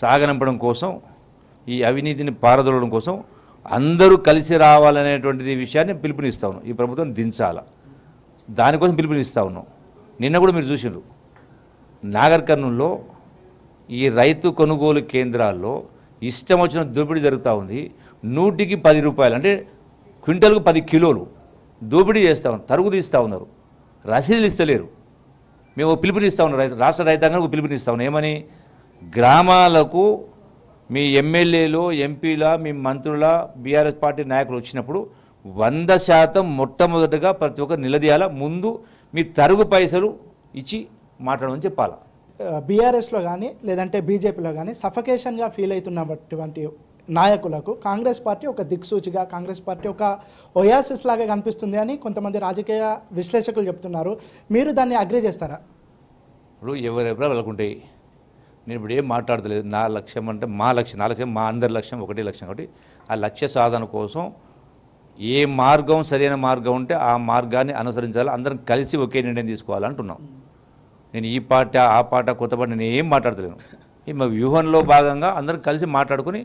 సాగనంపడం కోసం ఈ అవినీతిని పారదోలడం కోసం అందరూ కలిసి రావాలనేటువంటిది విషయాన్ని పిలుపునిస్తాను ఈ ప్రభుత్వం దించాలా దానికోసం పిలుపునిస్తా ఉన్నాం నిన్న కూడా మీరు చూసినారు నాగర్ ఈ రైతు కొనుగోలు కేంద్రాల్లో ఇష్టం వచ్చిన దోపిడీ జరుగుతూ ఉంది నూటికి పది రూపాయలు అంటే క్వింటల్కు పది కిలోలు దోపిడీ చేస్తూ ఉన్నారు తరుగు తీస్తూ ఉన్నారు రసీదులు ఇస్తలేరు మేము పిలుపునిస్తూ ఉన్నాం రైతు రాష్ట్ర రైతాంగానికి పిలుపునిస్తూ ఉన్నాం ఏమని గ్రామాలకు మీ ఎమ్మెల్యేలు ఎంపీల మీ మంత్రుల బీఆర్ఎస్ పార్టీ నాయకులు వచ్చినప్పుడు వంద శాతం మొట్టమొదటగా ప్రతి ఒక్కరు నిలదీయాల ముందు మీ తరుగు పైసలు ఇచ్చి మాట్లాడమని చెప్పాలా బీఆర్ఎస్లో కానీ లేదంటే బీజేపీలో కానీ సఫకేషన్గా ఫీల్ అవుతున్నటువంటి నాయకులకు కాంగ్రెస్ పార్టీ ఒక దిక్సూచిగా కాంగ్రెస్ పార్టీ ఒక ఒయాసిస్ లాగా కనిపిస్తుంది అని కొంతమంది రాజకీయ విశ్లేషకులు చెప్తున్నారు మీరు దాన్ని అగ్రి చేస్తారా ఇప్పుడు ఎవరెవరో వెళ్ళకుంటాయి నేను ఇప్పుడు ఏం మాట్లాడతలేదు నా లక్ష్యం అంటే మా లక్ష్యం నా లక్ష్యం మా అందరి లక్ష్యం ఒకటే లక్ష్యం కాబట్టి ఆ లక్ష్య సాధన కోసం ఏ మార్గం సరైన మార్గం ఉంటే ఆ మార్గాన్ని అనుసరించాలి అందరం కలిసి ఒకే నిర్ణయం తీసుకోవాలంటున్నాం నేను ఈ పాట ఆ పాట కొత్త పాట నేను ఏం మాట్లాడతలేను ఈ మా వ్యూహంలో భాగంగా అందరం కలిసి మాట్లాడుకుని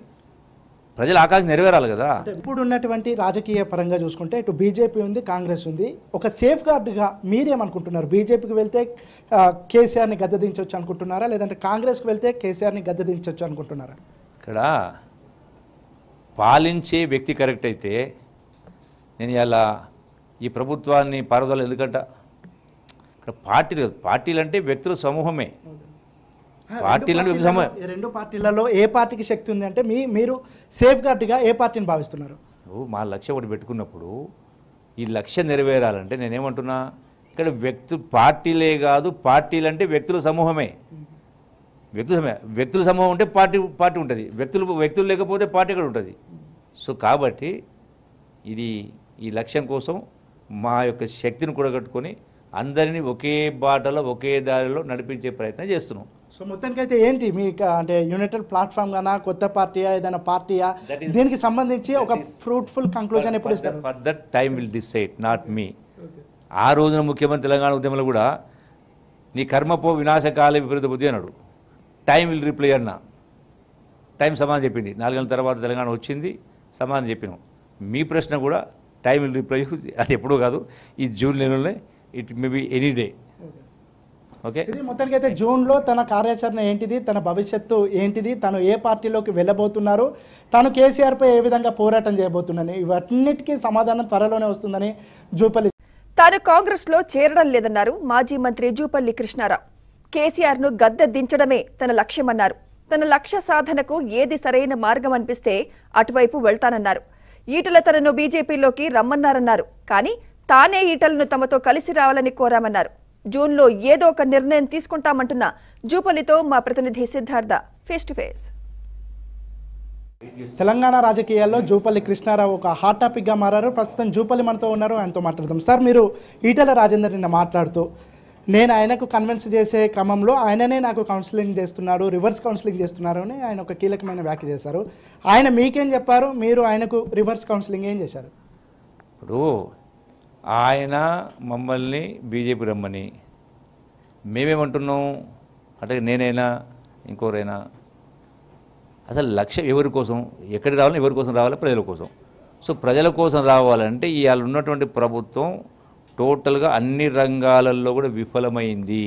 ప్రజల ఆకాంక్ష నెరవేరాలి కదా ఇప్పుడు ఉన్నటువంటి రాజకీయ పరంగా చూసుకుంటే ఇటు బీజేపీ ఉంది కాంగ్రెస్ ఉంది ఒక సేఫ్ గార్డ్గా మీరేమనుకుంటున్నారు బీజేపీకి వెళ్తే కేసీఆర్ని గద్దదించవచ్చు అనుకుంటున్నారా లేదంటే కాంగ్రెస్కి వెళ్తే కేసీఆర్ని గద్దదించవచ్చు అనుకుంటున్నారా ఇక్కడ పాలించే వ్యక్తి కరెక్ట్ అయితే నేను ఇలా ఈ ప్రభుత్వాన్ని పారుదల ఎందుకంట ఇక్కడ పార్టీలు పార్టీలు అంటే వ్యక్తుల సమూహమే పార్టీలు రెండు పార్టీలలో ఏ పార్టీకి శక్తి ఉంది అంటే మీ మీరు సేఫ్ గార్డ్గా ఏ పార్టీని భావిస్తున్నారు మా లక్ష్యం ఒకటి పెట్టుకున్నప్పుడు ఈ లక్ష్యం నెరవేరాలంటే నేనేమంటున్నా ఇక్కడ వ్యక్తు పార్టీలే కాదు పార్టీలు అంటే వ్యక్తుల సమూహమే వ్యక్తుల సమూహం వ్యక్తుల సమూహం ఉంటే పార్టీ పార్టీ ఉంటుంది వ్యక్తులు వ్యక్తులు లేకపోతే పార్టీ కూడా ఉంటుంది సో కాబట్టి ఇది ఈ లక్ష్యం కోసం మా యొక్క శక్తిని కూడగట్టుకొని అందరినీ ఒకే బాటలో ఒకే దారిలో నడిపించే ప్రయత్నం చేస్తున్నాం సో మొత్తానికి అయితే ఏంటి మీ అంటే యునైటెడ్ ప్లాట్ఫామ్ గానా కొత్త పార్టీయా ఏదైనా పార్టీయా దీనికి సంబంధించి ఒక ఫ్రూట్ఫుల్ కంక్లూజన్ ఎప్పుడు ఇస్తారు for that time will decide not me ఆ రోజున ముఖ్యమంత్రి తెలంగాణ ఉద్యమంలో కూడా నీ కర్మపో వినాశకాల విపరీత బుద్ధి అన్నాడు టైం విల్ రిప్లై అన్న టైం సమాధానం చెప్పింది నాలుగేళ్ళ తర్వాత తెలంగాణ వచ్చింది సమాధానం చెప్పినాం మీ ప్రశ్న కూడా టైం విల్ రిప్లై అది ఎప్పుడూ కాదు ఈ జూన్ నెలలోనే it may be any day okay మొత్తానికి అయితే జూన్లో తన కార్యాచరణ ఏంటిది తన భవిష్యత్తు ఏంటిది తను ఏ పార్టీలోకి వెళ్ళబోతున్నారు తను కేసీఆర్పై ఏ విధంగా పోరాటం చేయబోతుందని ఇవన్నిటికీ సమాధానం త్వరలోనే వస్తుందని జూపల్లి తాను కాంగ్రెస్లో చేరడం లేదన్నారు మాజీ మంత్రి జూపల్లి కృష్ణారావు కేసీఆర్ను గద్దె దించడమే తన లక్ష్యమన్నారు తన లక్ష్య సాధనకు ఏది సరైన మార్గం అనిపిస్తే అటువైపు వెళ్తానన్నారు ఈటల తనను బీజేపీలోకి రమ్మన్నారన్నారు కానీ తానే ఈటలను తమతో కలిసి రావాలని కోరామన్నారు జూన్లో ఏదో ఒక నిర్ణయం తీసుకుంటామంటున్న జూపల్లితో మా ప్రతినిధి Siddhartha face to face Telangana రాజకీయాల్లో జూపల్లి కృష్ణారావు ఒక హాట్ టాపిక్గా మారారు ప్రస్తుతం జూపల్లి మనతో ఉన్నారు ఆయనతో మాట్లాడదాం సార్ మీరు ఈటల రాజేందర్ నిన్న మాట్లాడుతూ నేను ఆయనకు కన్విన్స్ చేసే క్రమంలో ఆయననే నాకు కౌన్సిలింగ్ చేస్తున్నాడు రివర్స్ కౌన్సిలింగ్ చేస్తున్నారు అని ఆయన ఒక కీలకమైన వ్యాఖ్య చేశారు ఆయన మీకేం చెప్పారు మీరు ఆయనకు రివర్స్ కౌన్సిలింగ్ ఏం చేశారు ఇప్పుడు ఆయన మమ్మల్ని బీజేపీ రమ్మని మేమేమంటున్నాం అంటే నేనైనా ఇంకోరైనా అసలు లక్ష్యం ఎవరి కోసం ఎక్కడికి రావాలి ఎవరి కోసం రావాలి ప్రజల కోసం సో ప్రజల కోసం రావాలంటే ఇవాళ ఉన్నటువంటి ప్రభుత్వం టోటల్గా అన్ని రంగాలలో కూడా విఫలమైంది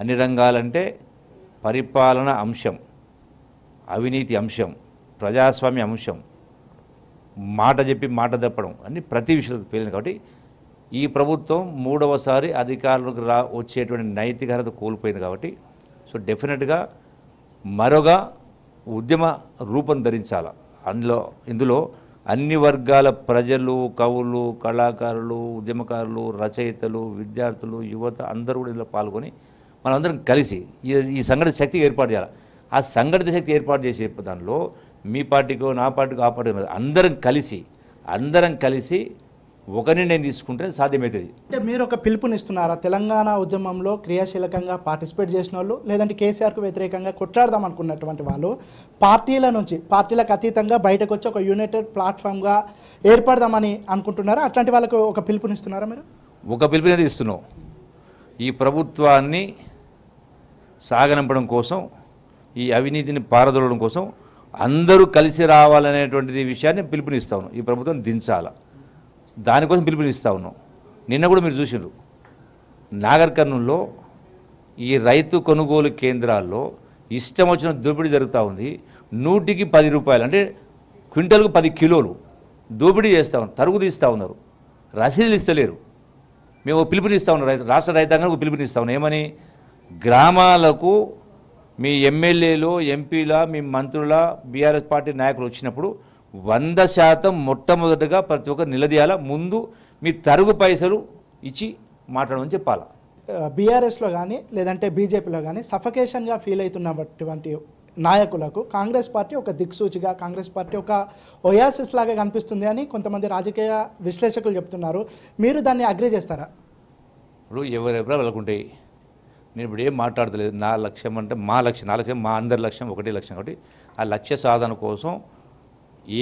అన్ని రంగాలంటే పరిపాలన అంశం అవినీతి అంశం ప్రజాస్వామ్య అంశం మాట చెప్పి మాట తప్పడం అన్ని ప్రతి విషయంలో పేలింది కాబట్టి ఈ ప్రభుత్వం మూడవసారి అధికారులకు రా వచ్చేటువంటి నైతికత కోల్పోయింది కాబట్టి సో డెఫినెట్గా మరొక ఉద్యమ రూపం ధరించాల అందులో ఇందులో అన్ని వర్గాల ప్రజలు కవులు కళాకారులు ఉద్యమకారులు రచయితలు విద్యార్థులు యువత అందరూ కూడా ఇందులో పాల్గొని మనందరం కలిసి ఈ సంఘటిత శక్తి ఏర్పాటు చేయాలి ఆ సంఘటిత శక్తి ఏర్పాటు చేసే దానిలో మీ పార్టీకో నా పార్టీకో ఆ పార్టీ అందరం కలిసి అందరం కలిసి ఒక నిర్ణయం తీసుకుంటే సాధ్యమవుతుంది అంటే మీరు ఒక పిలుపునిస్తున్నారా తెలంగాణ ఉద్యమంలో క్రియాశీలకంగా పార్టిసిపేట్ చేసిన వాళ్ళు లేదంటే కేసీఆర్కు వ్యతిరేకంగా కొట్లాడదాం అనుకున్నటువంటి వాళ్ళు పార్టీల నుంచి పార్టీలకు అతీతంగా బయటకు వచ్చి ఒక యునైటెడ్ ప్లాట్ఫామ్గా ఏర్పడదామని అనుకుంటున్నారా అట్లాంటి వాళ్ళకు ఒక పిలుపునిస్తున్నారా మీరు ఒక పిలుపునే ఇస్తున్నాం ఈ ప్రభుత్వాన్ని సాగనంపడం కోసం ఈ అవినీతిని పారదోలడం కోసం అందరూ కలిసి రావాలనేటువంటిది విషయాన్ని పిలుపునిస్తాను ఈ ప్రభుత్వం దించాలా దానికోసం పిలుపునిస్తా ఉన్నాం నిన్న కూడా మీరు చూసినారు నాగర్ కర్నూల్లో ఈ రైతు కొనుగోలు కేంద్రాల్లో ఇష్టం వచ్చిన దోపిడీ జరుగుతూ ఉంది నూటికి పది రూపాయలు అంటే క్వింటల్కు పది కిలోలు దోపిడీ చేస్తూ ఉన్నారు తరుగు తీస్తూ ఉన్నారు రసీదులు ఇస్తలేరు మేము పిలుపునిస్తా ఉన్నాం రైతు రాష్ట్ర రైతాంగానికి పిలుపునిస్తా ఉన్నాం ఏమని గ్రామాలకు మీ ఎమ్మెల్యేలు ఎంపీల మీ మంత్రుల బీఆర్ఎస్ పార్టీ నాయకులు వచ్చినప్పుడు వంద శాతం మొట్టమొదటగా ప్రతి ఒక్కరు నిలదీయాల ముందు మీ తరుగు పైసలు ఇచ్చి మాట్లాడమని చెప్పాల బీఆర్ఎస్లో కానీ లేదంటే బీజేపీలో కానీ సఫకేషన్గా ఫీల్ అవుతున్నటువంటి నాయకులకు కాంగ్రెస్ పార్టీ ఒక దిక్సూచిగా కాంగ్రెస్ పార్టీ ఒక ఒయాసిస్ లాగా కనిపిస్తుంది అని కొంతమంది రాజకీయ విశ్లేషకులు చెప్తున్నారు మీరు దాన్ని అగ్రి చేస్తారా ఇప్పుడు ఎవరెవరో వెళ్ళకుంటాయి నేను ఇప్పుడు ఏం మాట్లాడతలేదు నా లక్ష్యం అంటే మా లక్ష్యం నా లక్ష్యం మా అందరి లక్ష్యం ఒకటే లక్ష్యం ఒకటి ఆ లక్ష్య సాధన కోసం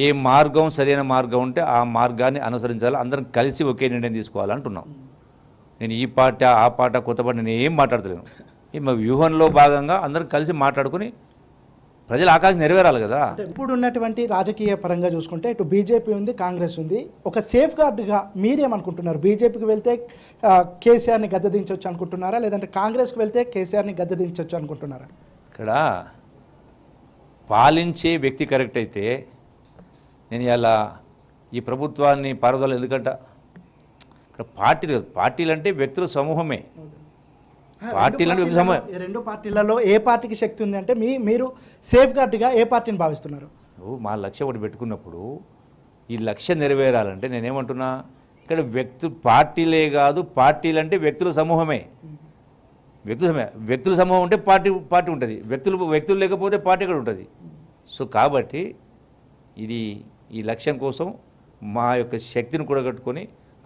ఏ మార్గం సరైన మార్గం ఉంటే ఆ మార్గాన్ని అనుసరించాలి అందరం కలిసి ఒకే నిర్ణయం తీసుకోవాలంటున్నాం నేను ఈ పాట ఆ పాట కొత్త పాట నేను ఏం మాట్లాడతలేను ఈ మా వ్యూహంలో భాగంగా అందరం కలిసి మాట్లాడుకుని ప్రజలు ఆకాశం నెరవేరాలి కదా ఇప్పుడు ఉన్నటువంటి రాజకీయ పరంగా చూసుకుంటే ఇటు బీజేపీ ఉంది కాంగ్రెస్ ఉంది ఒక సేఫ్ గార్డ్గా మీరేమనుకుంటున్నారు బీజేపీకి వెళ్తే కేసీఆర్ని గద్దదించవచ్చు అనుకుంటున్నారా లేదంటే కాంగ్రెస్కి వెళ్తే కేసీఆర్ని గద్దదించవచ్చు అనుకుంటున్నారా ఇక్కడ పాలించే వ్యక్తి కరెక్ట్ అయితే నేను ఇలా ఈ ప్రభుత్వాన్ని పారదోలు ఎందుకంట ఇక్కడ పార్టీలు పార్టీలు అంటే వ్యక్తుల సమూహమే పార్టీలు వ్యక్తుల సమూహం రెండు పార్టీలలో ఏ పార్టీకి శక్తి ఉంది అంటే మీ మీరు సేఫ్ గార్డ్గా ఏ పార్టీని భావిస్తున్నారు మా లక్ష్యం ఒకటి పెట్టుకున్నప్పుడు ఈ లక్ష్యం నెరవేరాలంటే నేనేమంటున్నా ఇక్కడ వ్యక్తు పార్టీలే కాదు పార్టీలు అంటే వ్యక్తుల సమూహమే వ్యక్తుల సమయం వ్యక్తుల సమూహం ఉంటే పార్టీ పార్టీ ఉంటుంది వ్యక్తులు వ్యక్తులు లేకపోతే పార్టీ కూడా ఉంటుంది సో కాబట్టి ఇది ఈ లక్ష్యం కోసం మా యొక్క శక్తిని కూడగట్టుకొని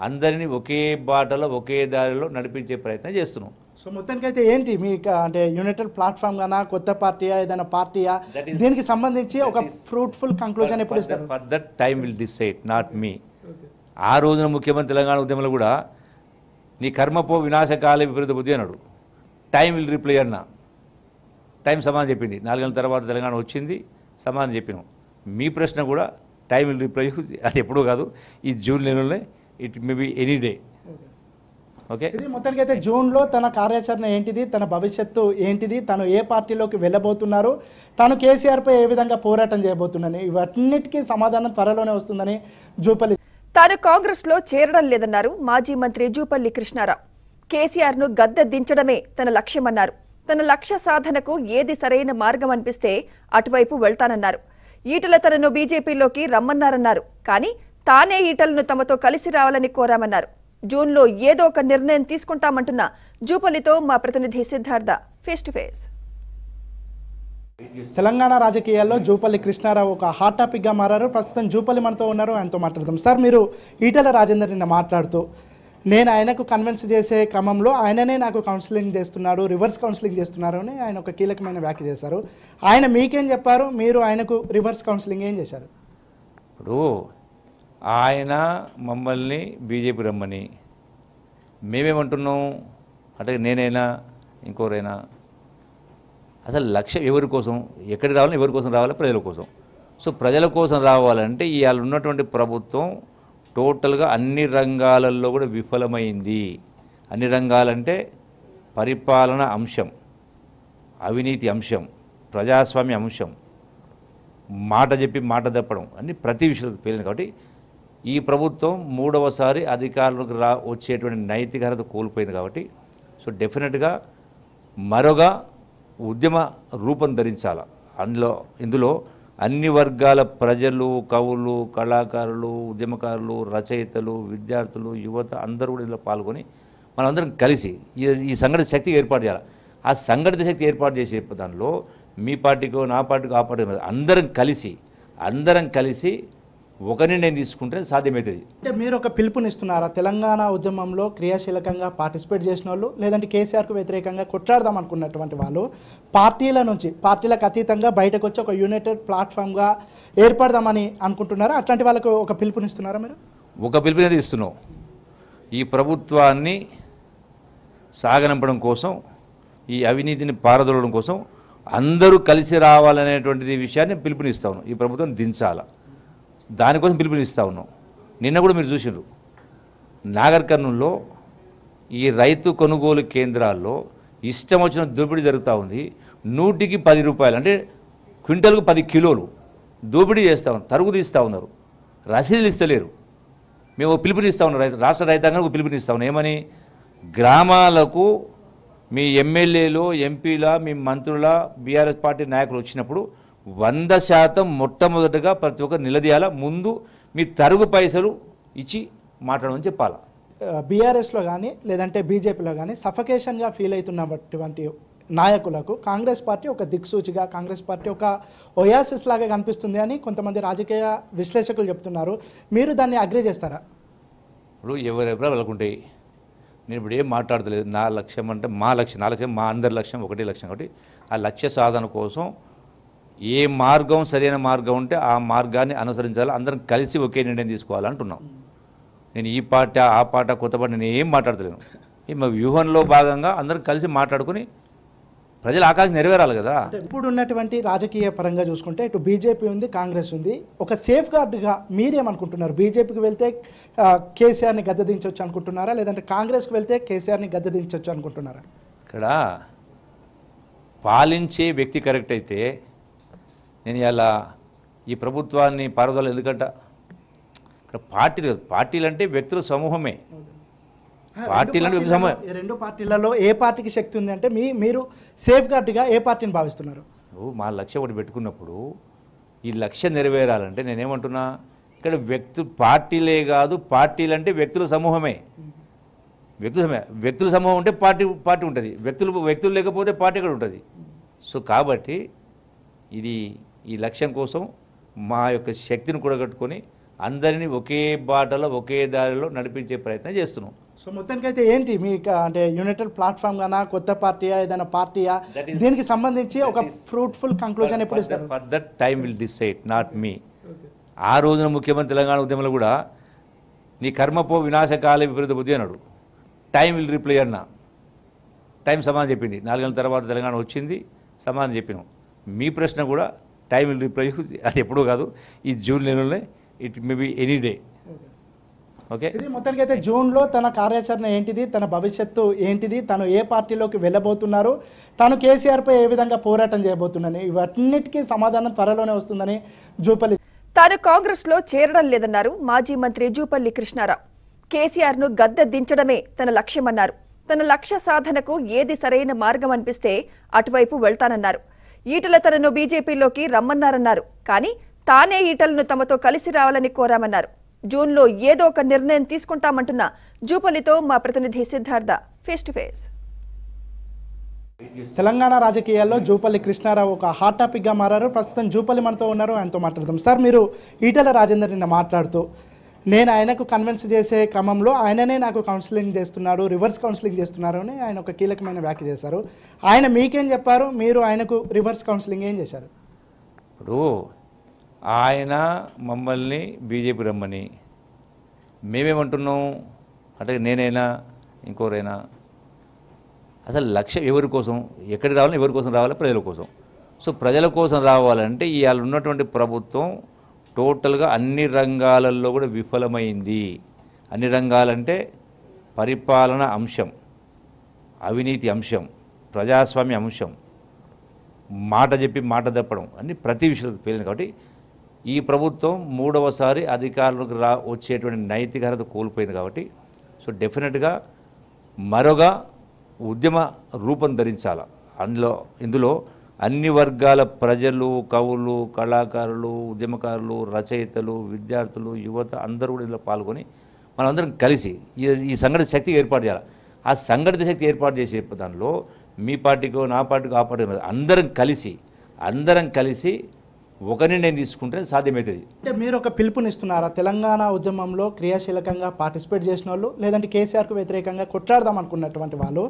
అందరినీ ఒకే బాటలో ఒకే దారిలో నడిపించే ప్రయత్నం చేస్తున్నాం సో మొత్తానికైతే ఏంటి మీ అంటే యునైటెడ్ ప్లాట్ఫామ్ గానా కొత్త పార్టీయా ఏదైనా పార్టీయా దీనికి సంబంధించి ఒక ఫ్రూట్ఫుల్ కంక్లూజన్ ఎప్పుడు ఇస్తారు that time will decide not me ఆ రోజున ముఖ్యమంత్రి తెలంగాణ ఉద్యమంలో కూడా నీ కర్మపో వినాశకాల విపరీత బుద్ధి అన్నాడు టైం విల్ రిప్లై అన్న టైం సమాధానం చెప్పింది నాలుగేళ్ళ తర్వాత తెలంగాణ వచ్చింది సమాధానం చెప్పినాం మీ ప్రశ్న కూడా టైం విల్ రిప్లై అది ఎప్పుడూ కాదు ఈ జూన్ నెలలోనే it may be any day okay ఇది మొత్తానికి అయితే జూన్లో తన కార్యాచరణ ఏంటిది తన భవిష్యత్తు ఏంటిది తను ఏ పార్టీలోకి వెళ్ళబోతున్నారు తను కేసీఆర్పై ఏ విధంగా పోరాటం చేయబోతున్నాను ఇవన్నిటికీ సమాధానం త్వరలోనే వస్తుందని జూపల్లి తాను కాంగ్రెస్లో చేరడం లేదన్నారు మాజీ మంత్రి జూపల్లి కృష్ణారావు కేసీఆర్ను గద్దె దించడమే తన లక్ష్యమన్నారు తన లక్ష్య సాధనకు ఏది సరైన మార్గం అనిపిస్తే అటువైపు వెళ్తానన్నారు ఈటల తనను బీజేపీలోకి రమ్మన్నారన్నారు కానీ తానే ఈటలను తమతో కలిసి రావాలని కోరామన్నారు జూన్లో ఏదో ఒక నిర్ణయం తీసుకుంటామంటున్న జూపల్లితో మా ప్రతినిధి Siddhartha face to face Telangana రాజకీయాల్లో జూపల్లి కృష్ణారావు ఒక హాట్ టాపిక్గా మారారు ప్రస్తుతం జూపల్లి మనతో ఉన్నారు ఆయనతో మాట్లాడదాం సార్ మీరు ఈటల రాజేందర్ నిన్న మాట్లాడుతూ నేను ఆయనకు కన్విన్స్ చేసే క్రమంలో ఆయననే నాకు కౌన్సిలింగ్ చేస్తున్నాడు రివర్స్ కౌన్సిలింగ్ చేస్తున్నారు అని ఆయన ఒక కీలకమైన వ్యాఖ్య చేశారు ఆయన మీకేం చెప్పారు మీరు ఆయనకు రివర్స్ కౌన్సిలింగ్ ఏం చేశారు ఇప్పుడు ఆయన మమ్మల్ని బీజేపీ రమ్మని మేమేమంటున్నాం అంటే నేనైనా ఇంకోరైనా అసలు లక్ష్యం ఎవరి కోసం ఎక్కడికి రావాలి ఎవరి కోసం రావాలి ప్రజల కోసం సో ప్రజల కోసం రావాలంటే ఇవాళ ఉన్నటువంటి ప్రభుత్వం టోటల్గా అన్ని రంగాలలో కూడా విఫలమైంది అన్ని రంగాలంటే పరిపాలన అంశం అవినీతి అంశం ప్రజాస్వామ్య అంశం మాట చెప్పి మాట తప్పడం అన్ని ప్రతి విషయంలో పేలింది కాబట్టి ఈ ప్రభుత్వం మూడవసారి అధికారులకు రా వచ్చేటువంటి నైతిక కోల్పోయింది కాబట్టి సో డెఫినెట్గా మరొక ఉద్యమ రూపం ధరించాల అందులో ఇందులో అన్ని వర్గాల ప్రజలు కవులు కళాకారులు ఉద్యమకారులు రచయితలు విద్యార్థులు యువత అందరూ కూడా ఇందులో పాల్గొని మనందరం కలిసి ఈ సంఘటన శక్తి ఏర్పాటు చేయాలి ఆ సంఘటిత శక్తి ఏర్పాటు చేసే దానిలో మీ పార్టీకో నా పార్టీకో ఆ పార్టీ అందరం కలిసి అందరం కలిసి ఒకరిని నేను తీసుకుంటే సాధ్యమవుతుంది అంటే మీరు ఒక పిలుపునిస్తున్నారా తెలంగాణ ఉద్యమంలో క్రియాశీలకంగా పార్టిసిపేట్ చేసిన వాళ్ళు లేదంటే కేసీఆర్కు వ్యతిరేకంగా కొట్లాడదాం అనుకున్నటువంటి వాళ్ళు పార్టీల నుంచి పార్టీలకు అతీతంగా బయటకు వచ్చి ఒక యునైటెడ్ ప్లాట్ఫామ్గా ఏర్పడదామని అనుకుంటున్నారా అట్లాంటి వాళ్ళకు ఒక పిలుపునిస్తున్నారా మీరు ఒక పిలుపునే ఇస్తున్నాం ఈ ప్రభుత్వాన్ని సాగనంపడం కోసం ఈ అవినీతిని పారదోలడం కోసం అందరూ కలిసి రావాలనేటువంటిది విషయాన్ని పిలుపునిస్తాను ఈ ప్రభుత్వం దించాలా దానికోసం పిలుపునిస్తా ఉన్నాం నిన్న కూడా మీరు చూసినారు నాగర్ కర్నూల్లో ఈ రైతు కొనుగోలు కేంద్రాల్లో ఇష్టం వచ్చిన దోపిడీ జరుగుతూ ఉంది నూటికి పది రూపాయలు అంటే క్వింటల్కు పది కిలోలు దోపిడీ చేస్తూ ఉన్నారు తరుగు తీస్తూ ఉన్నారు రసీదులు ఇస్తలేరు మేము పిలుపునిస్తా ఉన్నాం రైతు రాష్ట్ర రైతాంగానికి పిలుపునిస్తా ఉన్నాం ఏమని గ్రామాలకు మీ ఎమ్మెల్యేలు ఎంపీల మీ మంత్రుల బీఆర్ఎస్ పార్టీ నాయకులు వచ్చినప్పుడు వంద శాతం మొట్టమొదటగా ప్రతి ఒక్కరు నిలదీయాల ముందు మీ తరుగు పైసలు ఇచ్చి మాట్లాడమని చెప్పాలా బీఆర్ఎస్లో కానీ లేదంటే బీజేపీలో కానీ సఫకేషన్గా ఫీల్ అవుతున్నటువంటి నాయకులకు కాంగ్రెస్ పార్టీ ఒక దిక్సూచిగా కాంగ్రెస్ పార్టీ ఒక ఒయాసిస్ లాగా కనిపిస్తుంది అని కొంతమంది రాజకీయ విశ్లేషకులు చెప్తున్నారు మీరు దాన్ని అగ్రి చేస్తారా ఇప్పుడు ఎవరెవరో వెళ్ళకుంటాయి నేను ఇప్పుడు ఏం మాట్లాడతలేదు నా లక్ష్యం అంటే మా లక్ష్యం నా లక్ష్యం మా అందరి లక్ష్యం ఒకటే లక్ష్యం కాబట్టి ఆ లక్ష్య సాధన కోసం ఏ మార్గం సరైన మార్గం ఉంటే ఆ మార్గాన్ని అనుసరించాలి అందరం కలిసి ఒకే నిర్ణయం తీసుకోవాలంటున్నాం నేను ఈ పాట ఆ పాట కొత్త పాట నేను ఏం మాట్లాడతలేను ఈ మా వ్యూహంలో భాగంగా అందరం కలిసి మాట్లాడుకుని ప్రజల ఆకాంక్ష నెరవేరాలి కదా ఇప్పుడు ఉన్నటువంటి రాజకీయ పరంగా చూసుకుంటే ఇటు బీజేపీ ఉంది కాంగ్రెస్ ఉంది ఒక సేఫ్ గార్డ్గా మీరేమనుకుంటున్నారు బీజేపీకి వెళ్తే కేసీఆర్ని గద్దదించవచ్చు అనుకుంటున్నారా లేదంటే కాంగ్రెస్కి వెళ్తే కేసీఆర్ని గద్దదించవచ్చు అనుకుంటున్నారా ఇక్కడ పాలించే వ్యక్తి కరెక్ట్ అయితే నేను ఇలా ఈ ప్రభుత్వాన్ని పారుదల ఎందుకంట ఇక్కడ పార్టీలు పార్టీలు అంటే వ్యక్తుల సమూహమే పార్టీలు రెండు పార్టీలలో ఏ పార్టీకి శక్తి ఉంది అంటే మీ మీరు సేఫ్ గార్డ్గా ఏ పార్టీని భావిస్తున్నారు మా లక్ష్యం ఒకటి పెట్టుకున్నప్పుడు ఈ లక్ష్యం నెరవేరాలంటే నేనేమంటున్నా ఇక్కడ వ్యక్తు పార్టీలే కాదు పార్టీలు అంటే వ్యక్తుల సమూహమే వ్యక్తుల సమూహం వ్యక్తుల సమూహం ఉంటే పార్టీ పార్టీ ఉంటుంది వ్యక్తులు వ్యక్తులు లేకపోతే పార్టీ కూడా ఉంటుంది సో కాబట్టి ఇది ఈ లక్ష్యం కోసం మా యొక్క శక్తిని కూడగట్టుకొని అందరినీ ఒకే బాటలో ఒకే దారిలో నడిపించే ప్రయత్నం చేస్తున్నాం సో మొత్తానికైతే ఏంటి మీ అంటే యునైటెడ్ ప్లాట్ఫామ్ గానా కొత్త పార్టీయా ఏదైనా పార్టీయా దీనికి సంబంధించి ఒక ఫ్రూట్ఫుల్ కంక్లూజన్ ఎప్పుడు ఇస్తారు for that time will decide not me ఆ రోజున ముఖ్యమంత్రి తెలంగాణ ఉద్యమంలో కూడా నీ కర్మపో వినాశకాల విపరీత బుద్ధి అన్నాడు టైం విల్ రిప్లై అన్న టైం సమాధానం చెప్పింది నాలుగేళ్ళ తర్వాత తెలంగాణ వచ్చింది సమాధానం చెప్పినాం మీ ప్రశ్న కూడా టైం విల్ రిప్లై అది ఎప్పుడూ కాదు ఈ జూన్ నెలలోనే it may be any day okay మొత్తానికి అయితే జూన్లో తన కార్యాచరణ ఏంటిది తన భవిష్యత్తు ఏంటిది తను ఏ పార్టీలోకి వెళ్ళబోతున్నారు తను కేసీఆర్పై ఏ విధంగా పోరాటం చేయబోతున్నాను ఇవన్నిటికీ సమాధానం త్వరలోనే వస్తుందని జూపల్లి తాను కాంగ్రెస్లో చేరడం లేదన్నారు మాజీ మంత్రి జూపల్లి కృష్ణారావు కేసీఆర్ను గద్దె దించడమే తన లక్ష్యమన్నారు తన లక్ష్య సాధనకు ఏది సరైన మార్గం అనిపిస్తే అటువైపు వెళ్తానన్నారు ఈటల తనను బీజేపీలోకి రమ్మన్నారన్నారు కానీ తానే ఈటలను తమతో కలిసి రావాలని కోరామన్నారు జూన్లో ఏదో ఒక నిర్ణయం తీసుకుంటామంటున్న జూపల్లితో మా ప్రతినిధి Siddhartha face to face Telangana రాజకీయాల్లో జూపల్లి కృష్ణారావు ఒక హాట్ టాపిక్గా మారారు ప్రస్తుతం జూపల్లి మనతో ఉన్నారు ఆయనతో మాట్లాడదాం సార్ మీరు ఈటల రాజేందర్ నిన్న మాట్లాడుతూ నేను ఆయనకు కన్విన్స్ చేసే క్రమంలో ఆయననే నాకు కౌన్సిలింగ్ చేస్తున్నాడు రివర్స్ కౌన్సిలింగ్ చేస్తున్నారు అని ఆయన ఒక కీలకమైన వ్యాఖ్య చేశారు ఆయన మీకేం చెప్పారు మీరు ఆయనకు రివర్స్ కౌన్సిలింగ్ ఏం చేశారు ఇప్పుడు ఆయన మమ్మల్ని బీజేపీ రమ్మని మేమేమంటున్నాం అంటే నేనైనా ఇంకోరైనా అసలు లక్ష్యం ఎవరి కోసం ఎక్కడికి రావాలి ఎవరి కోసం రావాలి ప్రజల కోసం సో ప్రజల కోసం రావాలంటే ఇవాళ ఉన్నటువంటి ప్రభుత్వం టోటల్గా అన్ని రంగాలలో కూడా విఫలమైంది అన్ని రంగాలంటే పరిపాలన అంశం అవినీతి అంశం ప్రజాస్వామ్య అంశం మాట చెప్పి మాట తప్పడం అన్ని ప్రతి విషయంలో పేలింది కాబట్టి ఈ ప్రభుత్వం మూడవసారి అధికారులకు రా వచ్చేటువంటి నైతిక కోల్పోయింది కాబట్టి సో డెఫినెట్గా మరొక ఉద్యమ రూపం ధరించాల అందులో ఇందులో అన్ని వర్గాల ప్రజలు కవులు కళాకారులు ఉద్యమకారులు రచయితలు విద్యార్థులు యువత అందరూ కూడా ఇందులో పాల్గొని మనందరం కలిసి ఈ సంఘటన శక్తి ఏర్పాటు చేయాలి ఆ సంఘటిత శక్తి ఏర్పాటు చేసే దానిలో మీ పార్టీకో నా పార్టీకో ఆ పార్టీ అందరం కలిసి అందరం కలిసి ఒకరిని నేను తీసుకుంటే సాధ్యమవుతుంది అంటే మీరు ఒక పిలుపునిస్తున్నారా తెలంగాణ ఉద్యమంలో క్రియాశీలకంగా పార్టిసిపేట్ చేసిన వాళ్ళు లేదంటే కేసీఆర్కు వ్యతిరేకంగా కొట్లాడదాం అనుకున్నటువంటి వాళ్ళు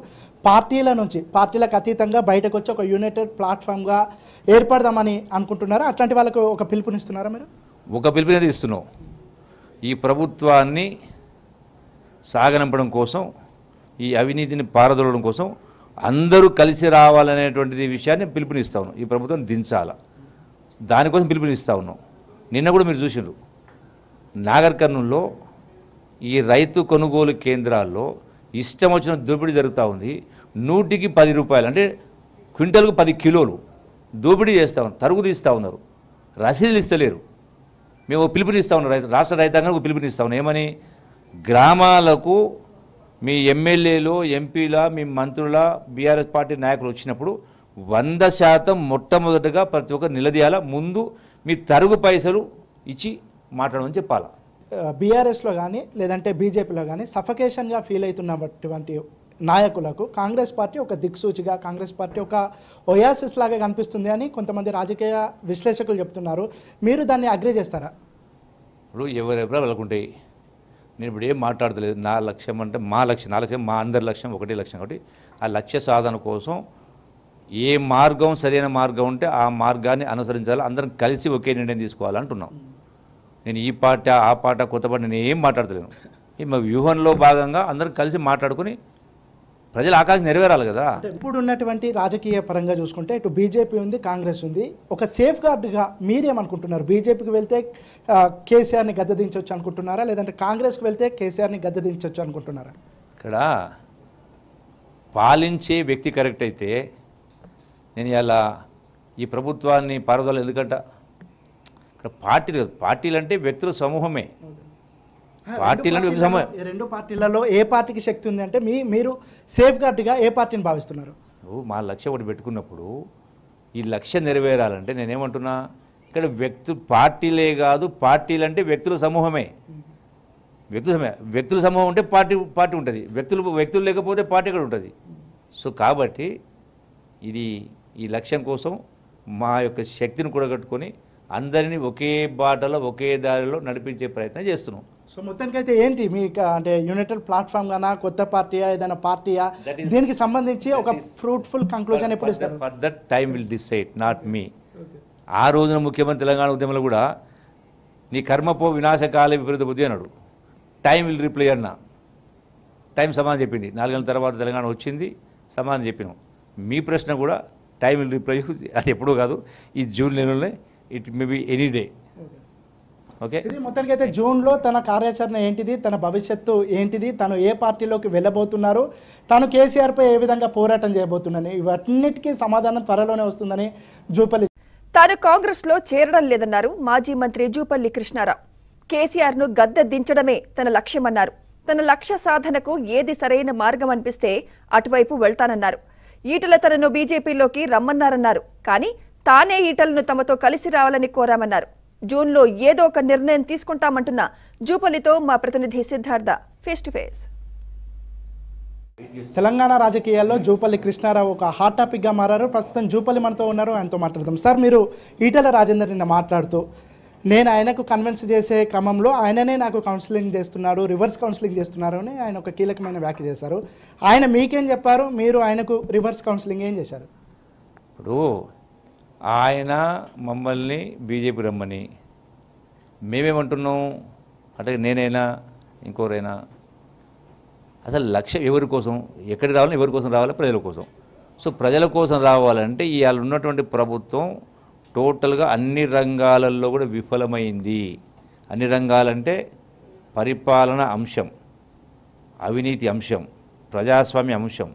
పార్టీల నుంచి పార్టీలకు అతీతంగా బయటకు వచ్చి ఒక యునైటెడ్ ప్లాట్ఫామ్గా ఏర్పడదామని అనుకుంటున్నారా అట్లాంటి వాళ్ళకు ఒక పిలుపునిస్తున్నారా మీరు ఒక పిలుపునే ఇస్తున్నాం ఈ ప్రభుత్వాన్ని సాగనంపడం కోసం ఈ అవినీతిని పారదోలడం కోసం అందరూ కలిసి రావాలనేటువంటిది విషయాన్ని పిలుపునిస్తాను ఈ ప్రభుత్వం దించాలా దానికోసం పిలుపునిస్తూ ఉన్నాం నిన్న కూడా మీరు చూసినారు నాగర్ ఈ రైతు కొనుగోలు కేంద్రాల్లో ఇష్టం వచ్చిన దోపిడీ జరుగుతూ ఉంది నూటికి పది రూపాయలు అంటే క్వింటల్కు పది కిలోలు దోపిడీ చేస్తూ ఉన్నారు తరుగు తీస్తూ ఉన్నారు రసీదులు ఇస్తలేరు మేము పిలుపునిస్తూ ఉన్నాం రైతు రాష్ట్ర రైతాంగానికి పిలుపునిస్తూ ఉన్నాం ఏమని గ్రామాలకు మీ ఎమ్మెల్యేలు ఎంపీల మీ మంత్రుల బీఆర్ఎస్ పార్టీ నాయకులు వచ్చినప్పుడు వంద శాతం మొట్టమొదటగా ప్రతి ఒక్కరు నిలదీయాల ముందు మీ తరుగు పైసలు ఇచ్చి మాట్లాడమని చెప్పాలా బీఆర్ఎస్లో కానీ లేదంటే బీజేపీలో కానీ సఫకేషన్గా ఫీల్ అవుతున్నటువంటి నాయకులకు కాంగ్రెస్ పార్టీ ఒక దిక్సూచిగా కాంగ్రెస్ పార్టీ ఒక ఒయాసిస్ లాగా కనిపిస్తుంది అని కొంతమంది రాజకీయ విశ్లేషకులు చెప్తున్నారు మీరు దాన్ని అగ్రి చేస్తారా ఇప్పుడు ఎవరెవరో వెళ్ళకుంటాయి నేను ఇప్పుడు ఏం మాట్లాడతలేదు నా లక్ష్యం అంటే మా లక్ష్యం నా లక్ష్యం మా అందరి లక్ష్యం ఒకటే లక్ష్యం కాబట్టి ఆ లక్ష్య సాధన కోసం ఏ మార్గం సరైన మార్గం ఉంటే ఆ మార్గాన్ని అనుసరించాలి అందరం కలిసి ఒకే నిర్ణయం తీసుకోవాలంటున్నాం నేను ఈ పాట ఆ పాట కొత్త పాట నేను ఏం మాట్లాడతలేను ఈ మా వ్యూహంలో భాగంగా అందరం కలిసి మాట్లాడుకుని ప్రజల ఆకాశం నెరవేరాలి కదా ఇప్పుడు ఉన్నటువంటి రాజకీయ పరంగా చూసుకుంటే ఇటు బీజేపీ ఉంది కాంగ్రెస్ ఉంది ఒక సేఫ్ గార్డ్గా మీరేమనుకుంటున్నారు బీజేపీకి వెళ్తే కేసీఆర్ని గద్దదించవచ్చు అనుకుంటున్నారా లేదంటే కాంగ్రెస్కి వెళ్తే కేసీఆర్ని గద్దదించవచ్చు అనుకుంటున్నారా ఇక్కడ పాలించే వ్యక్తి కరెక్ట్ అయితే నేను ఇలా ఈ ప్రభుత్వాన్ని పారుదల ఎందుకంట ఇక్కడ పార్టీలు పార్టీలు అంటే వ్యక్తుల సమూహమే పార్టీలు రెండు పార్టీలలో ఏ పార్టీకి శక్తి ఉంది అంటే మీ మీరు సేఫ్ గార్డ్గా ఏ పార్టీని భావిస్తున్నారు మా లక్ష్యం ఒకటి పెట్టుకున్నప్పుడు ఈ లక్ష్యం నెరవేరాలంటే నేనేమంటున్నా ఇక్కడ వ్యక్తు పార్టీలే కాదు పార్టీలు అంటే వ్యక్తుల సమూహమే వ్యక్తుల సమూహం వ్యక్తుల సమూహం ఉంటే పార్టీ పార్టీ ఉంటుంది వ్యక్తులు వ్యక్తులు లేకపోతే పార్టీ కూడా ఉంటుంది సో కాబట్టి ఇది ఈ లక్ష్యం కోసం మా యొక్క శక్తిని కూడగట్టుకొని అందరినీ ఒకే బాటలో ఒకే దారిలో నడిపించే ప్రయత్నం చేస్తున్నాం సో మొత్తానికి అయితే ఏంటి మీ అంటే యునైటెడ్ ప్లాట్ఫామ్ గానా కొత్త పార్టీయా ఏదైనా పార్టీయా దీనికి సంబంధించి ఒక ఫ్రూట్ఫుల్ కంక్లూజన్ ఎప్పుడు ఇస్తారు for that time will decide not me ఆ రోజున ముఖ్యమంత్రి తెలంగాణ ఉద్యమంలో కూడా నీ కర్మపో వినాశకాల విపరీత బుద్ధి అన్నాడు టైం విల్ రిప్లై అన్న టైం సమాధానం చెప్పింది నాలుగేళ్ళ తర్వాత తెలంగాణ వచ్చింది సమాధానం చెప్పినాం మీ ప్రశ్న కూడా టైం విల్ రిప్లై అది ఎప్పుడూ కాదు ఈ జూన్ నెలలోనే it may be any day okay మొత్తానికి అయితే జూన్లో తన కార్యాచరణ ఏంటిది తన భవిష్యత్తు ఏంటిది తను ఏ పార్టీలోకి వెళ్ళబోతున్నారు తను కేసీఆర్పై ఏ విధంగా పోరాటం చేయబోతున్నాను ఇవన్నిటికీ సమాధానం త్వరలోనే వస్తుందని జూపల్లి తాను కాంగ్రెస్లో చేరడం లేదన్నారు మాజీ మంత్రి జూపల్లి కృష్ణారావు కేసీఆర్ను గద్దె దించడమే తన లక్ష్యమన్నారు తన లక్ష్య సాధనకు ఏది సరైన మార్గం అనిపిస్తే అటువైపు వెళ్తానన్నారు ఈటల తనను బీజేపీలోకి రమ్మన్నారన్నారు కానీ తానే ఈటలను తమతో కలిసి రావాలని కోరామన్నారు జూన్లో ఏదో ఒక నిర్ణయం తీసుకుంటామంటున్న జూపల్లితో మా ప్రతినిధి Siddhartha face to face Telangana రాజకీయాల్లో జూపల్లి కృష్ణారావు ఒక హాట్ టాపిక్గా మారారు ప్రస్తుతం జూపల్లి మనతో ఉన్నారు ఆయనతో మాట్లాడదాం సార్ మీరు ఈటల రాజేందర్ నిన్న మాట్లాడుతూ నేను ఆయనకు కన్విన్స్ చేసే క్రమంలో ఆయననే నాకు కౌన్సిలింగ్ చేస్తున్నాడు రివర్స్ కౌన్సిలింగ్ చేస్తున్నారు అని ఆయన ఒక కీలకమైన వ్యాఖ్య చేశారు ఆయన మీకేం చెప్పారు మీరు ఆయనకు రివర్స్ కౌన్సిలింగ్ ఏం చేశారు ఇప్పుడు ఆయన మమ్మల్ని బీజేపీ రమ్మని మేమేమంటున్నాం అంటే నేనైనా ఇంకోరైనా అసలు లక్ష్యం ఎవరి కోసం ఎక్కడికి రావాలి ఎవరి కోసం రావాలి ప్రజల కోసం సో ప్రజల కోసం రావాలంటే ఇవాళ ఉన్నటువంటి ప్రభుత్వం టోటల్గా అన్ని రంగాలలో కూడా విఫలమైంది అన్ని రంగాలంటే పరిపాలన అంశం అవినీతి అంశం ప్రజాస్వామ్య అంశం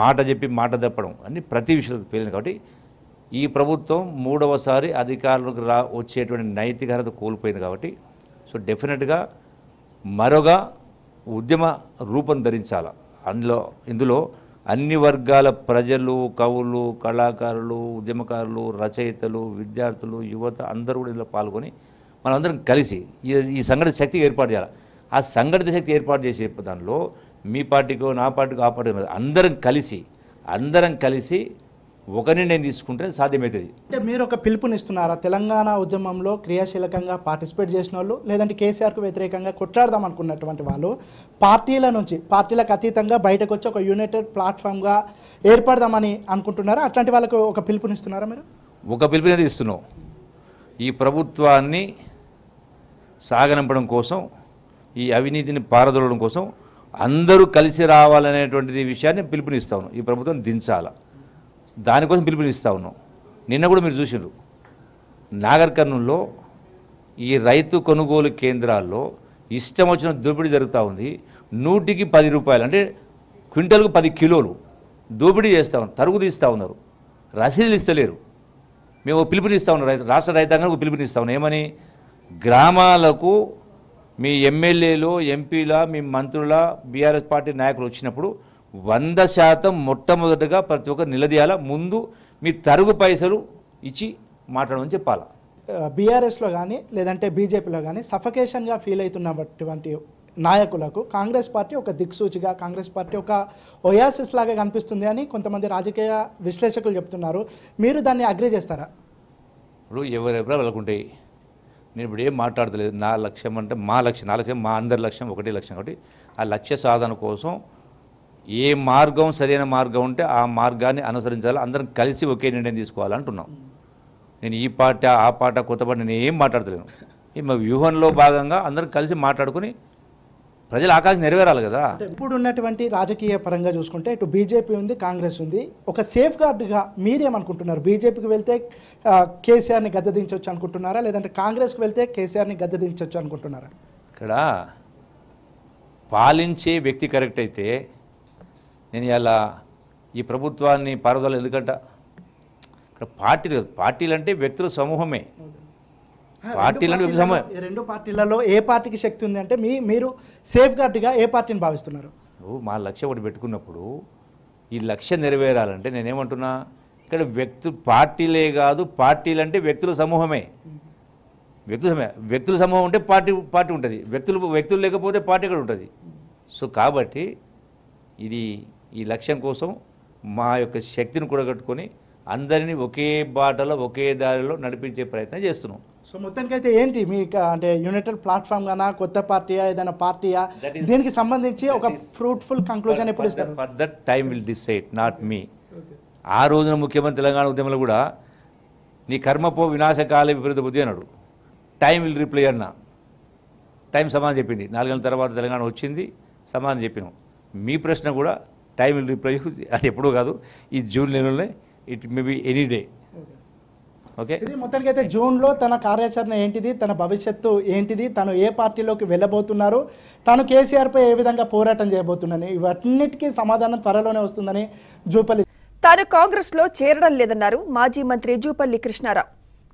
మాట చెప్పి మాట తప్పడం అన్ని ప్రతి విషయం పేలింది కాబట్టి ఈ ప్రభుత్వం మూడవసారి అధికారులకు రా వచ్చేటువంటి నైతిక కోల్పోయింది కాబట్టి సో డెఫినెట్గా మరొక ఉద్యమ రూపం ధరించాల అందులో ఇందులో అన్ని వర్గాల ప్రజలు కవులు కళాకారులు ఉద్యమకారులు రచయితలు విద్యార్థులు యువత అందరూ కూడా ఇందులో పాల్గొని మనందరం కలిసి ఈ సంఘటిత శక్తి ఏర్పాటు చేయాలి ఆ సంఘటిత శక్తి ఏర్పాటు చేసే దానిలో మీ పార్టీకో నా పార్టీకో ఆ పార్టీ అందరం కలిసి అందరం కలిసి ఒక నిర్ణయం తీసుకుంటే సాధ్యమవుతుంది అంటే మీరు ఒక పిలుపునిస్తున్నారా తెలంగాణ ఉద్యమంలో క్రియాశీలకంగా పార్టిసిపేట్ చేసిన వాళ్ళు లేదంటే కేసీఆర్కు వ్యతిరేకంగా కొట్లాడదాం అనుకున్నటువంటి వాళ్ళు పార్టీల నుంచి పార్టీలకు అతీతంగా బయటకు వచ్చి ఒక యునైటెడ్ ప్లాట్ఫామ్గా ఏర్పడదామని అనుకుంటున్నారా అట్లాంటి వాళ్ళకు ఒక పిలుపునిస్తున్నారా మీరు ఒక పిలుపునే ఇస్తున్నాం ఈ ప్రభుత్వాన్ని సాగనంపడం కోసం ఈ అవినీతిని పారదోలడం కోసం అందరూ కలిసి రావాలనేటువంటిది విషయాన్ని పిలుపునిస్తాను ఈ ప్రభుత్వం దించాలా దానికోసం పిలుపునిస్తా ఉన్నాం నిన్న కూడా మీరు చూసినారు నాగర్ కర్నూల్లో ఈ రైతు కొనుగోలు కేంద్రాల్లో ఇష్టం వచ్చిన దోపిడీ జరుగుతూ ఉంది నూటికి పది రూపాయలు అంటే క్వింటల్కు పది కిలోలు దోపిడీ చేస్తూ ఉన్నారు తరుగు తీస్తూ ఉన్నారు రసీదులు ఇస్తలేరు మేము పిలుపునిస్తూ ఉన్నాం రైతు రాష్ట్ర రైతాంగానికి పిలుపునిస్తూ ఉన్నాం ఏమని గ్రామాలకు మీ ఎమ్మెల్యేలు ఎంపీల మీ మంత్రుల బీఆర్ఎస్ పార్టీ నాయకులు వచ్చినప్పుడు వంద శాతం మొట్టమొదటగా ప్రతి ఒక్కరు నిలదీయాల ముందు మీ తరుగు పైసలు ఇచ్చి మాట్లాడమని చెప్పాల బీఆర్ఎస్లో కానీ లేదంటే బీజేపీలో కానీ సఫకేషన్గా ఫీల్ అవుతున్నటువంటి నాయకులకు కాంగ్రెస్ పార్టీ ఒక దిక్సూచిగా కాంగ్రెస్ పార్టీ ఒక ఒయాసిస్ లాగా కనిపిస్తుంది అని కొంతమంది రాజకీయ విశ్లేషకులు చెప్తున్నారు మీరు దాన్ని అగ్రి చేస్తారా ఇప్పుడు ఎవరెవరో వెళ్ళకుంటాయి నేను ఇప్పుడు ఏం మాట్లాడతలేదు నా లక్ష్యం అంటే మా లక్ష్యం నా లక్ష్యం మా అందరి లక్ష్యం ఒకటే లక్ష్యం ఒకటి ఆ లక్ష్య సాధన కోసం ఏ మార్గం సరైన మార్గం ఉంటే ఆ మార్గాన్ని అనుసరించాలి అందరం కలిసి ఒకే నిర్ణయం తీసుకోవాలంటున్నాం నేను ఈ పాట ఆ పాట కొత్త పాట నేను ఏం మాట్లాడతలేను మా వ్యూహంలో భాగంగా అందరం కలిసి మాట్లాడుకుని ప్రజలు ఆకాశం నెరవేరాలి కదా ఇప్పుడు ఉన్నటువంటి రాజకీయ పరంగా చూసుకుంటే ఇటు బీజేపీ ఉంది కాంగ్రెస్ ఉంది ఒక సేఫ్ గార్డ్గా మీరేమనుకుంటున్నారు బీజేపీకి వెళ్తే కేసీఆర్ని గద్దదించవచ్చు అనుకుంటున్నారా లేదంటే కాంగ్రెస్కి వెళ్తే కేసీఆర్ని గద్దదించవచ్చు అనుకుంటున్నారా ఇక్కడ పాలించే వ్యక్తి కరెక్ట్ అయితే నేను ఇలా ఈ ప్రభుత్వాన్ని పారుదల ఎందుకంట ఇక్కడ పార్టీలు పార్టీలు అంటే వ్యక్తుల సమూహమే పార్టీలను రెండు పార్టీలలో ఏ పార్టీకి శక్తి ఉంది అంటే మీ మీరు సేఫ్ గార్డ్గా ఏ పార్టీని భావిస్తున్నారు నువ్వు మా లక్ష్యం ఒకటి పెట్టుకున్నప్పుడు ఈ లక్ష్యం నెరవేరాలంటే నేనేమంటున్నా ఇక్కడ వ్యక్తు పార్టీలే కాదు పార్టీలు అంటే వ్యక్తుల సమూహమే వ్యక్తుల వ్యక్తుల సమూహం ఉంటే పార్టీ పార్టీ ఉంటుంది వ్యక్తులు వ్యక్తులు లేకపోతే పార్టీ కూడా ఉంటుంది సో కాబట్టి ఇది ఈ లక్ష్యం కోసం మా యొక్క శక్తిని కూడగట్టుకొని అందరినీ ఒకే బాటలో ఒకే దారిలో నడిపించే ప్రయత్నం చేస్తున్నాం సో మొత్తానికైతే ఏంటి మీ అంటే యునైటెడ్ ప్లాట్ఫామ్ గానా కొత్త పార్టీయా ఏదైనా పార్టీయా దీనికి సంబంధించి ఒక ఫ్రూట్ఫుల్ కంక్లూజన్ ఎప్పుడు ఇస్తారు that time will decide not me ఆ రోజున ముఖ్యమంత్రి తెలంగాణ ఉద్యమంలో కూడా నీ కర్మపో వినాశకాల విపరీత బుద్ధి అన్నాడు టైం విల్ రిప్లై అన్న టైం సమాధానం చెప్పింది నాలుగేళ్ళ తర్వాత తెలంగాణ వచ్చింది సమాధానం చెప్పినాం మీ ప్రశ్న కూడా టైం విల్ రిప్లై అది ఎప్పుడూ కాదు ఈ జూన్ నెలలోనే it may be any day okay మొత్తానికి అయితే జూన్లో తన కార్యాచరణ ఏంటిది తన భవిష్యత్తు ఏంటిది తను ఏ పార్టీలోకి వెళ్ళబోతున్నారు తను కేసీఆర్పై ఏ విధంగా పోరాటం చేయబోతున్నాను ఇవన్నిటికీ సమాధానం త్వరలోనే వస్తుందని జూపల్లి తాను కాంగ్రెస్లో చేరడం లేదన్నారు మాజీ మంత్రి జూపల్లి కృష్ణారావు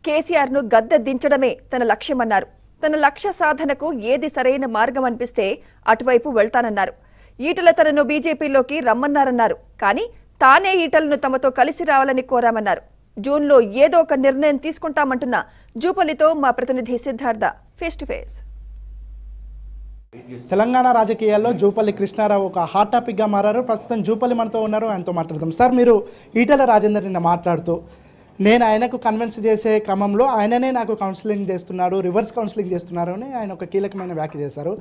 కేసీఆర్ను గద్దె దించడమే తన లక్ష్యమన్నారు తన లక్ష్య సాధనకు ఏది సరైన మార్గం అనిపిస్తే అటువైపు వెళ్తానన్నారు ఈటల తనను బీజేపీలోకి రమ్మన్నారన్నారు కానీ తానే ఈటలను తమతో కలిసి రావాలని కోరామన్నారు జూన్లో ఏదో ఒక నిర్ణయం తీసుకుంటామంటున్న జూపల్లితో మా ప్రతినిధి Siddhartha face to face Telangana రాజకీయాల్లో జూపల్లి కృష్ణారావు ఒక హాట్ టాపిక్గా మారారు ప్రస్తుతం జూపల్లి మనతో ఉన్నారు ఆయనతో మాట్లాడదాం సార్ మీరు ఈటల రాజేందర్ నిన్న మాట్లాడుతూ నేను ఆయనకు కన్విన్స్ చేసే క్రమంలో ఆయననే నాకు కౌన్సిలింగ్ చేస్తున్నాడు రివర్స్ కౌన్సిలింగ్ చేస్తున్నారు అని ఆయన ఒక కీలకమైన వ్యాఖ్య చేశారు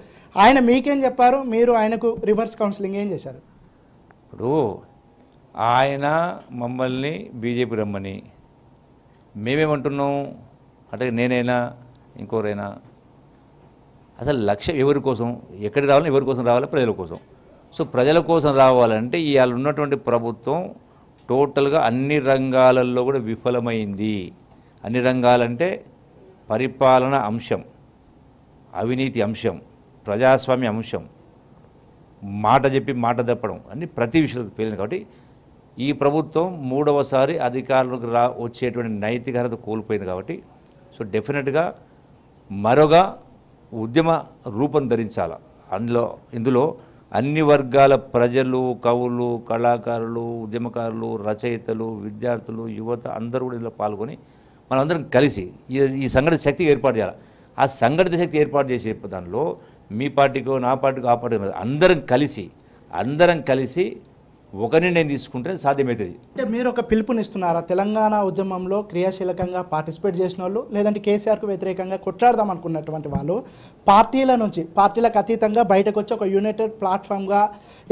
ఆయన మీకేం చెప్పారు మీరు ఆయనకు రివర్స్ కౌన్సిలింగ్ ఏం చేశారు ఇప్పుడు ఆయన మమ్మల్ని బీజేపీ రమ్మని మేమేమంటున్నాం అంటే నేనైనా ఇంకోరైనా అసలు లక్ష్యం ఎవరి కోసం ఎక్కడికి రావాలి ఎవరి కోసం రావాలి ప్రజల కోసం సో ప్రజల కోసం రావాలంటే ఇవాళ ఉన్నటువంటి ప్రభుత్వం టోటల్గా అన్ని రంగాలలో కూడా విఫలమైంది అన్ని రంగాలంటే పరిపాలన అంశం అవినీతి అంశం ప్రజాస్వామ్య అంశం మాట చెప్పి మాట తప్పడం అన్ని ప్రతి విషయంలో పేలింది కాబట్టి ఈ ప్రభుత్వం మూడవసారి అధికారులకు రా వచ్చేటువంటి నైతికత కోల్పోయింది కాబట్టి సో డెఫినెట్గా మరొక ఉద్యమ రూపం ధరించాల అందులో ఇందులో అన్ని వర్గాల ప్రజలు కవులు కళాకారులు ఉద్యమకారులు రచయితలు విద్యార్థులు యువత అందరూ కూడా ఇందులో పాల్గొని మనందరం కలిసి ఈ సంఘటన శక్తి ఏర్పాటు చేయాలి ఆ సంఘటిత శక్తి ఏర్పాటు చేసే దానిలో మీ పార్టీకో నా పార్టీకో ఆ పార్టీ అందరం కలిసి అందరం కలిసి ఒకరిని నేను తీసుకుంటే సాధ్యమవుతుంది అంటే మీరు ఒక పిలుపునిస్తున్నారా తెలంగాణ ఉద్యమంలో క్రియాశీలకంగా పార్టిసిపేట్ చేసిన వాళ్ళు లేదంటే కేసీఆర్కు వ్యతిరేకంగా కొట్లాడదాం అనుకున్నటువంటి వాళ్ళు పార్టీల నుంచి పార్టీలకు అతీతంగా బయటకు వచ్చి ఒక యునైటెడ్ ప్లాట్ఫామ్గా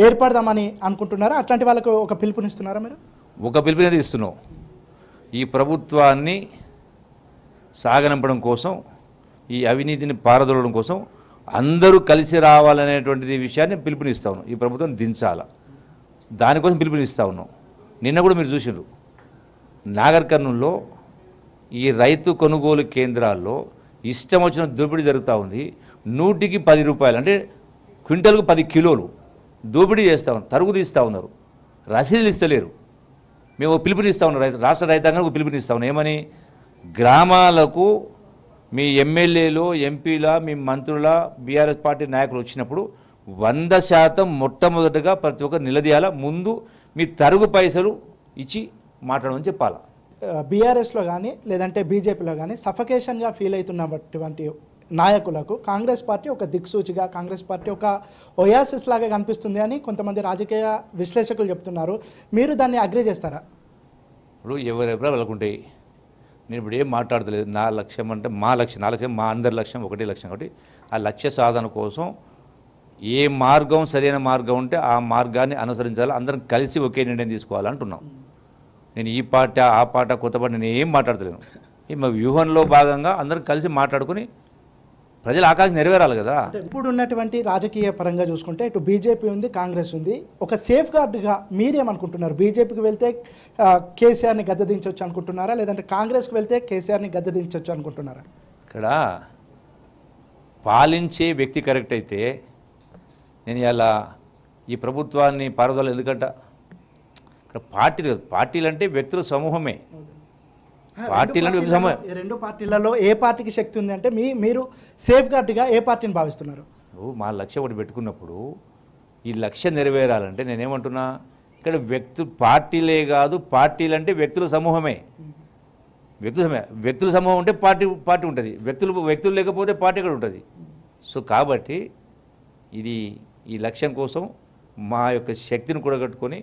ఏర్పడదామని అనుకుంటున్నారా అట్లాంటి వాళ్ళకు ఒక పిలుపునిస్తున్నారా మీరు ఒక పిలుపునే ఇస్తున్నాం ఈ ప్రభుత్వాన్ని సాగనంపడం కోసం ఈ అవినీతిని పారదోలడం కోసం అందరూ కలిసి రావాలనేటువంటిది విషయాన్ని పిలుపునిస్తాను ఈ ప్రభుత్వం దించాలా దానికోసం పిలుపునిస్తా ఉన్నాం నిన్న కూడా మీరు చూసినారు నాగర్ కర్నూల్లో ఈ రైతు కొనుగోలు కేంద్రాల్లో ఇష్టం వచ్చిన దోపిడీ జరుగుతూ ఉంది నూటికి పది రూపాయలు అంటే క్వింటల్కు పది కిలోలు దోపిడీ చేస్తూ ఉన్నారు తరుగు తీస్తూ ఉన్నారు రసీదులు ఇస్తలేరు మేము పిలుపునిస్తూ ఉన్నాం రైతు రాష్ట్ర రైతాంగానికి పిలుపునిస్తూ ఉన్నాం ఏమని గ్రామాలకు మీ ఎమ్మెల్యేలు ఎంపీల మీ మంత్రుల బీఆర్ఎస్ పార్టీ నాయకులు వచ్చినప్పుడు వంద శాతం మొట్టమొదటగా ప్రతి ఒక్కరు నిలదీయాల ముందు మీ తరుగు పైసలు ఇచ్చి మాట్లాడమని చెప్పాలా బీఆర్ఎస్లో కానీ లేదంటే బీజేపీలో కానీ సఫకేషన్గా ఫీల్ అవుతున్నటువంటి నాయకులకు కాంగ్రెస్ పార్టీ ఒక దిక్సూచిగా కాంగ్రెస్ పార్టీ ఒక ఒయాసిస్ లాగా కనిపిస్తుంది అని కొంతమంది రాజకీయ విశ్లేషకులు చెప్తున్నారు మీరు దాన్ని అగ్రి చేస్తారా ఇప్పుడు ఎవరెవరో వెళ్ళకుంటాయి నేను ఇప్పుడు ఏం మాట్లాడతలేదు నా లక్ష్యం అంటే మా లక్ష్యం నా లక్ష్యం మా అందరి లక్ష్యం ఒకటే లక్ష్యం కాబట్టి ఆ లక్ష్య సాధన కోసం ఏ మార్గం సరైన మార్గం ఉంటే ఆ మార్గాన్ని అనుసరించాలి అందరం కలిసి ఒకే నిర్ణయం తీసుకోవాలంటున్నాం నేను ఈ పాట ఆ పాట కొత్త పాట నేను ఏం మాట్లాడతలేను ఈ మా వ్యూహంలో భాగంగా అందరం కలిసి మాట్లాడుకుని ప్రజల ఆకాశం నెరవేరాలి కదా ఇప్పుడు ఉన్నటువంటి రాజకీయ పరంగా చూసుకుంటే ఇటు బీజేపీ ఉంది కాంగ్రెస్ ఉంది ఒక సేఫ్ గార్డ్గా మీరేమనుకుంటున్నారు బీజేపీకి వెళ్తే కేసీఆర్ని గద్దదించవచ్చు అనుకుంటున్నారా లేదంటే కాంగ్రెస్కి వెళ్తే కేసీఆర్ని గద్దదించవచ్చు అనుకుంటున్నారా ఇక్కడ పాలించే వ్యక్తి కరెక్ట్ అయితే నేను ఇలా ఈ ప్రభుత్వాన్ని పారుదల ఎందుకంట ఇక్కడ పార్టీలు పార్టీలు అంటే వ్యక్తుల సమూహమే పార్టీలు రెండు పార్టీలలో ఏ పార్టీకి శక్తి ఉంది అంటే మీ మీరు సేఫ్ గార్డ్గా ఏ పార్టీని భావిస్తున్నారు మా లక్ష్యం ఒకటి పెట్టుకున్నప్పుడు ఈ లక్ష్యం నెరవేరాలంటే నేనేమంటున్నా ఇక్కడ వ్యక్తు పార్టీలే కాదు పార్టీలు అంటే వ్యక్తుల సమూహమే వ్యక్తుల సమూహం వ్యక్తుల సమూహం ఉంటే పార్టీ పార్టీ ఉంటుంది వ్యక్తులు వ్యక్తులు లేకపోతే పార్టీ కూడా ఉంటుంది సో కాబట్టి ఇది ఈ లక్ష్యం కోసం మా యొక్క శక్తిని కూడగట్టుకొని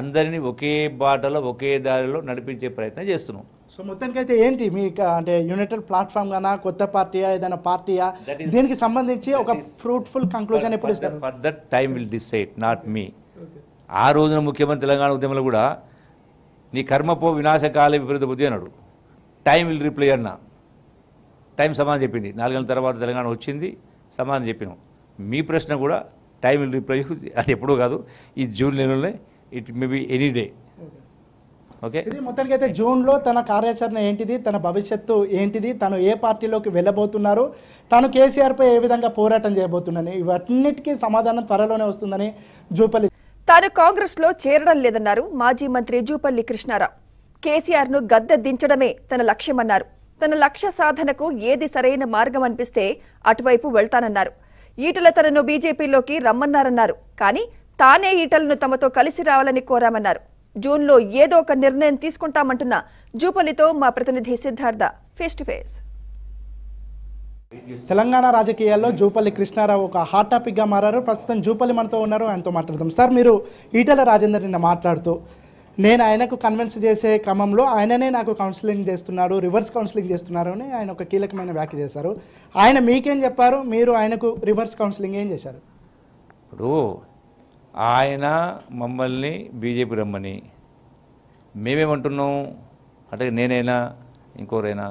అందరినీ ఒకే బాటలో ఒకే దారిలో నడిపించే ప్రయత్నం చేస్తున్నాం సో మొత్తానికైతే ఏంటి మీ అంటే యునైటెడ్ ప్లాట్ఫామ్ గానా కొత్త పార్టీయా ఏదైనా పార్టీయా దీనికి సంబంధించి ఒక ఫ్రూట్ఫుల్ కంక్లూజన్ ఎప్పుడు ఇస్తారు for that time will decide not me ఆ రోజున ముఖ్యమంత్రి తెలంగాణ ఉద్యమంలో కూడా నీ కర్మపో వినాశకాల విపరీత బుద్ధి అన్నాడు టైం విల్ రిప్లై అన్న టైం సమాధానం చెప్పింది నాలుగేళ్ళ తర్వాత తెలంగాణ వచ్చింది సమాధానం చెప్పినాం మీ ప్రశ్న కూడా టైం విల్ రిప్లై అది ఎప్పుడూ కాదు ఈ జూన్ నెలలోనే it may be any day okay మొత్తానికి అయితే జూన్లో తన కార్యాచరణ ఏంటిది తన భవిష్యత్తు ఏంటిది తను ఏ పార్టీలోకి వెళ్ళబోతున్నారు తను కేసీఆర్పై ఏ విధంగా పోరాటం చేయబోతున్నాను ఇవన్నిటికీ సమాధానం త్వరలోనే వస్తుందని జూపల్లి తాను కాంగ్రెస్లో చేరడం లేదన్నారు మాజీ మంత్రి జూపల్లి కృష్ణారావు కేసీఆర్ను గద్దె దించడమే తన లక్ష్యమన్నారు తన లక్ష్య సాధనకు ఏది సరైన మార్గం అనిపిస్తే అటువైపు వెళ్తానన్నారు ఈటల తనను బీజేపీలోకి రమ్మన్నారన్నారు కానీ తానే ఈటలను తమతో కలిసి రావాలని కోరామన్నారు జూన్లో ఏదో ఒక నిర్ణయం తీసుకుంటామంటున్న జూపల్లితో మా ప్రతినిధి Siddhartha face to face Telangana రాజకీయాల్లో జూపల్లి కృష్ణారావు ఒక హాట్ టాపిక్గా మారారు ప్రస్తుతం జూపల్లి మనతో ఉన్నారు ఆయనతో మాట్లాడదాం సార్ మీరు ఈటల రాజేందర్ నిన్న మాట్లాడుతూ నేను ఆయనకు కన్విన్స్ చేసే క్రమంలో ఆయననే నాకు కౌన్సిలింగ్ చేస్తున్నాడు రివర్స్ కౌన్సిలింగ్ చేస్తున్నారు అని ఆయన ఒక కీలకమైన వ్యాఖ్య చేశారు ఆయన మీకేం చెప్పారు మీరు ఆయనకు రివర్స్ కౌన్సిలింగ్ ఏం చేశారు ఇప్పుడు ఆయన మమ్మల్ని బీజేపీ రమ్మని మేమేమంటున్నాం అంటే నేనైనా ఇంకోరైనా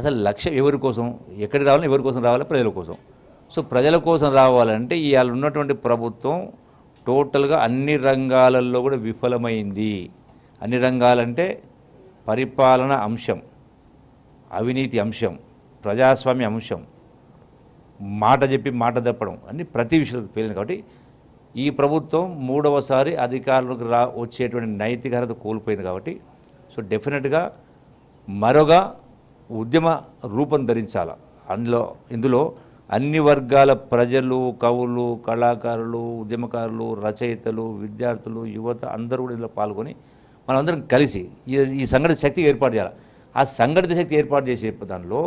అసలు లక్ష్యం ఎవరి కోసం ఎక్కడికి రావాలి ఎవరి కోసం రావాలి ప్రజల కోసం సో ప్రజల కోసం రావాలంటే ఇవాళ ఉన్నటువంటి ప్రభుత్వం టోటల్గా అన్ని రంగాలలో కూడా విఫలమైంది అన్ని రంగాలంటే పరిపాలన అంశం అవినీతి అంశం ప్రజాస్వామ్య అంశం మాట చెప్పి మాట తప్పడం అన్ని ప్రతి విషయంలో పేలింది కాబట్టి ఈ ప్రభుత్వం మూడవసారి అధికారులకు రా వచ్చేటువంటి నైతిక కోల్పోయింది కాబట్టి సో డెఫినెట్గా మరొక ఉద్యమ రూపం ధరించాల అందులో ఇందులో అన్ని వర్గాల ప్రజలు కవులు కళాకారులు ఉద్యమకారులు రచయితలు విద్యార్థులు యువత అందరూ కూడా ఇందులో పాల్గొని మనందరం కలిసి ఈ సంఘటిత శక్తి ఏర్పాటు చేయాలి ఆ సంఘటిత శక్తి ఏర్పాటు చేసే దానిలో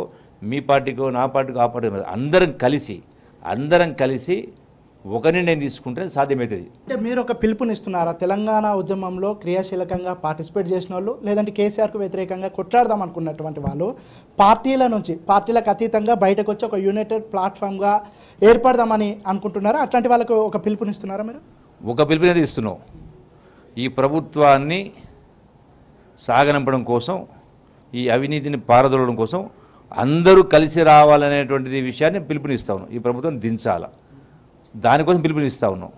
మీ పార్టీకో నా పార్టీకో ఆ పార్టీ అందరం కలిసి అందరం కలిసి ఒకరిని నేను తీసుకుంటే సాధ్యమవుతుంది అంటే మీరు ఒక పిలుపునిస్తున్నారా తెలంగాణ ఉద్యమంలో క్రియాశీలకంగా పార్టిసిపేట్ చేసిన వాళ్ళు లేదంటే కేసీఆర్కు వ్యతిరేకంగా కొట్లాడదాం అనుకున్నటువంటి వాళ్ళు పార్టీల నుంచి పార్టీలకు అతీతంగా బయటకు వచ్చి ఒక యునైటెడ్ ప్లాట్ఫామ్గా ఏర్పడదామని అనుకుంటున్నారా అట్లాంటి వాళ్ళకు ఒక పిలుపునిస్తున్నారా మీరు ఒక పిలుపునే ఇస్తున్నాం ఈ ప్రభుత్వాన్ని సాగనంపడం కోసం ఈ అవినీతిని పారదోలడం కోసం అందరూ కలిసి రావాలనేటువంటిది విషయాన్ని పిలుపునిస్తాను ఈ ప్రభుత్వం దించాలా దానికోసం పిలుపునిస్తా ఉన్నాం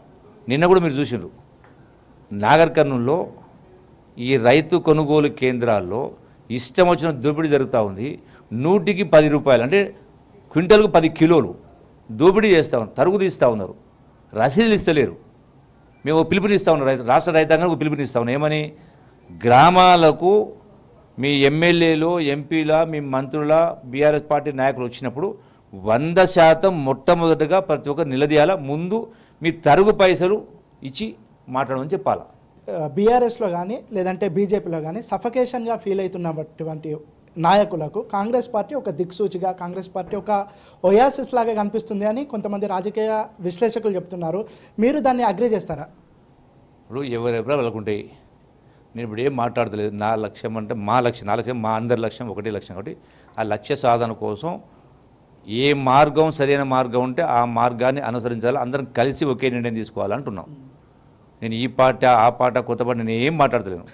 నిన్న కూడా మీరు చూసినారు నాగర్ ఈ రైతు కొనుగోలు కేంద్రాల్లో ఇష్టం వచ్చిన దోపిడీ జరుగుతూ ఉంది నూటికి పది రూపాయలు అంటే క్వింటల్కు పది కిలోలు దోపిడీ చేస్తూ ఉన్నారు తరుగు తీస్తూ ఉన్నారు రసీదులు ఇస్తలేరు మేము పిలుపునిస్తా ఉన్నాం రైతు రాష్ట్ర రైతాంగానికి పిలుపునిస్తా ఉన్నాం ఏమని గ్రామాలకు మీ ఎమ్మెల్యేలు ఎంపీల మీ మంత్రుల బీఆర్ఎస్ పార్టీ నాయకులు వచ్చినప్పుడు వంద శాతం మొట్టమొదటగా ప్రతి ఒక్కరు నిలదీయాల ముందు మీ తరుగు పైసలు ఇచ్చి మాట్లాడమని చెప్పాలా బీఆర్ఎస్లో కానీ లేదంటే బీజేపీలో కానీ సఫకేషన్గా ఫీల్ అవుతున్నటువంటి నాయకులకు కాంగ్రెస్ పార్టీ ఒక దిక్సూచిగా కాంగ్రెస్ పార్టీ ఒక ఒయాసిస్ లాగా కనిపిస్తుంది అని కొంతమంది రాజకీయ విశ్లేషకులు చెప్తున్నారు మీరు దాన్ని అగ్రి చేస్తారా ఇప్పుడు ఎవరెవరో వెళ్ళకుంటాయి నేను ఇప్పుడు ఏం మాట్లాడతలేదు నా లక్ష్యం అంటే మా లక్ష్యం నా లక్ష్యం మా అందరి లక్ష్యం ఒకటే లక్ష్యం కాబట్టి ఆ లక్ష్య సాధన కోసం ఏ మార్గం సరైన మార్గం ఉంటే ఆ మార్గాన్ని అనుసరించాలి అందరం కలిసి ఒకే నిర్ణయం తీసుకోవాలంటున్నాం నేను ఈ పాట ఆ పాట కొత్త పాట నేను ఏం మాట్లాడతలేను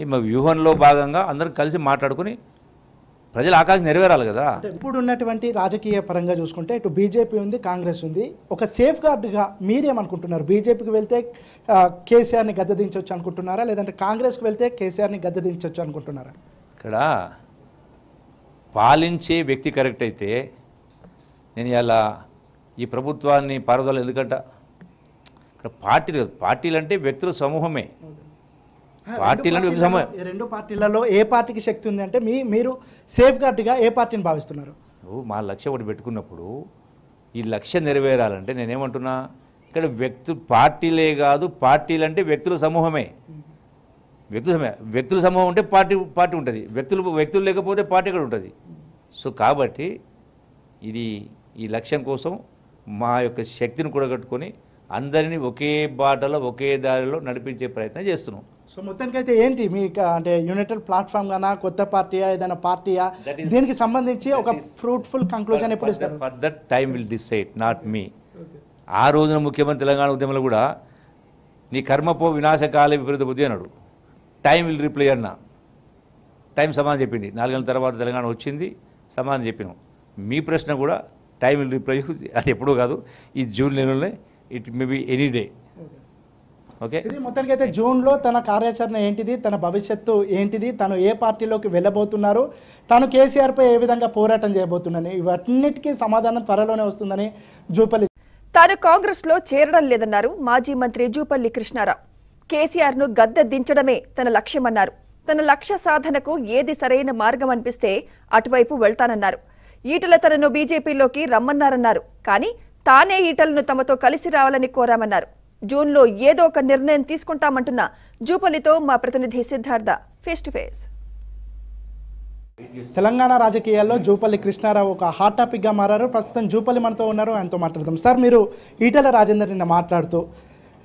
ఈ మా వ్యూహంలో భాగంగా అందరం కలిసి మాట్లాడుకుని ప్రజల ఆకాశం నెరవేరాలి కదా ఇప్పుడు ఉన్నటువంటి రాజకీయ పరంగా చూసుకుంటే ఇటు బీజేపీ ఉంది కాంగ్రెస్ ఉంది ఒక సేఫ్ గార్డ్గా మీరేమనుకుంటున్నారు బీజేపీకి వెళ్తే కేసీఆర్ని గద్దదించవచ్చు అనుకుంటున్నారా లేదంటే కాంగ్రెస్కి వెళ్తే కేసీఆర్ని గద్దదించవచ్చు అనుకుంటున్నారా ఇక్కడ పాలించే వ్యక్తి కరెక్ట్ అయితే నేను ఇలా ఈ ప్రభుత్వాన్ని పారుదల ఎందుకంట ఇక్కడ పార్టీలు పార్టీలు అంటే వ్యక్తుల సమూహమే పార్టీలు రెండు పార్టీలలో ఏ పార్టీకి శక్తి ఉంది అంటే మీ మీరు సేఫ్ గార్డ్గా ఏ పార్టీని భావిస్తున్నారు మా లక్ష్యం ఒకటి పెట్టుకున్నప్పుడు ఈ లక్ష్యం నెరవేరాలంటే నేనేమంటున్నా ఇక్కడ వ్యక్తు పార్టీలే కాదు పార్టీలు అంటే వ్యక్తుల సమూహమే వ్యక్తుల సమూహం వ్యక్తుల సమూహం ఉంటే పార్టీ పార్టీ ఉంటుంది వ్యక్తులు వ్యక్తులు లేకపోతే పార్టీ కూడా ఉంటుంది సో కాబట్టి ఇది ఈ లక్ష్యం కోసం మా యొక్క శక్తిని కూడగట్టుకొని అందరినీ ఒకే బాటలో ఒకే దారిలో నడిపించే ప్రయత్నం చేస్తున్నాం సో మొత్తానికి అయితే ఏంటి మీ అంటే యునైటెడ్ ప్లాట్ఫామ్ గానా కొత్త పార్టీయా ఏదైనా పార్టీయా దీనికి సంబంధించి ఒక ఫ్రూట్ఫుల్ కంక్లూజన్ ఎప్పుడు ఇస్తారు for that time will decide not me ఆ రోజున ముఖ్యమంత్రి తెలంగాణ ఉద్యమంలో కూడా నీ కర్మపో వినాశకాల విపరీత బుద్ధి అన్నాడు టైం విల్ రిప్లై అన్న టైం సమాధానం చెప్పింది నాలుగేళ్ళ తర్వాత తెలంగాణ వచ్చింది సమాధానం చెప్పినాం మీ ప్రశ్న కూడా టైం విల్ రిప్లై అది ఎప్పుడూ కాదు ఈ జూన్ నెలలోనే it may be any day okay మొత్తానికి అయితే జూన్లో తన కార్యాచరణ ఏంటిది తన భవిష్యత్తు ఏంటిది తను ఏ పార్టీలోకి వెళ్ళబోతున్నారు తను కేసీఆర్పై ఏ విధంగా పోరాటం చేయబోతుందని ఇవన్నిటికీ సమాధానం త్వరలోనే వస్తుందని జూపల్లి తాను కాంగ్రెస్లో చేరడం లేదన్నారు మాజీ మంత్రి జూపల్లి కృష్ణారావు కేసీఆర్ను గద్దె దించడమే తన లక్ష్యమన్నారు తన లక్ష్య సాధనకు ఏది సరైన మార్గం అనిపిస్తే అటువైపు వెళ్తానన్నారు ఈటల తనను బీజేపీలోకి రమ్మన్నారన్నారు కానీ తానే ఈటలను తమతో కలిసి రావాలని కోరామన్నారు జూన్లో ఏదో ఒక నిర్ణయం తీసుకుంటామంటున్న జూపల్లితో మా ప్రతినిధి Siddhartha face to face Telangana రాజకీయాల్లో జూపల్లి కృష్ణారావు ఒక హాట్ టాపిక్గా మారారు ప్రస్తుతం జూపల్లి మనతో ఉన్నారు ఆయనతో మాట్లాడదాం సార్ మీరు ఈటల రాజేందర్ నిన్న మాట్లాడుతూ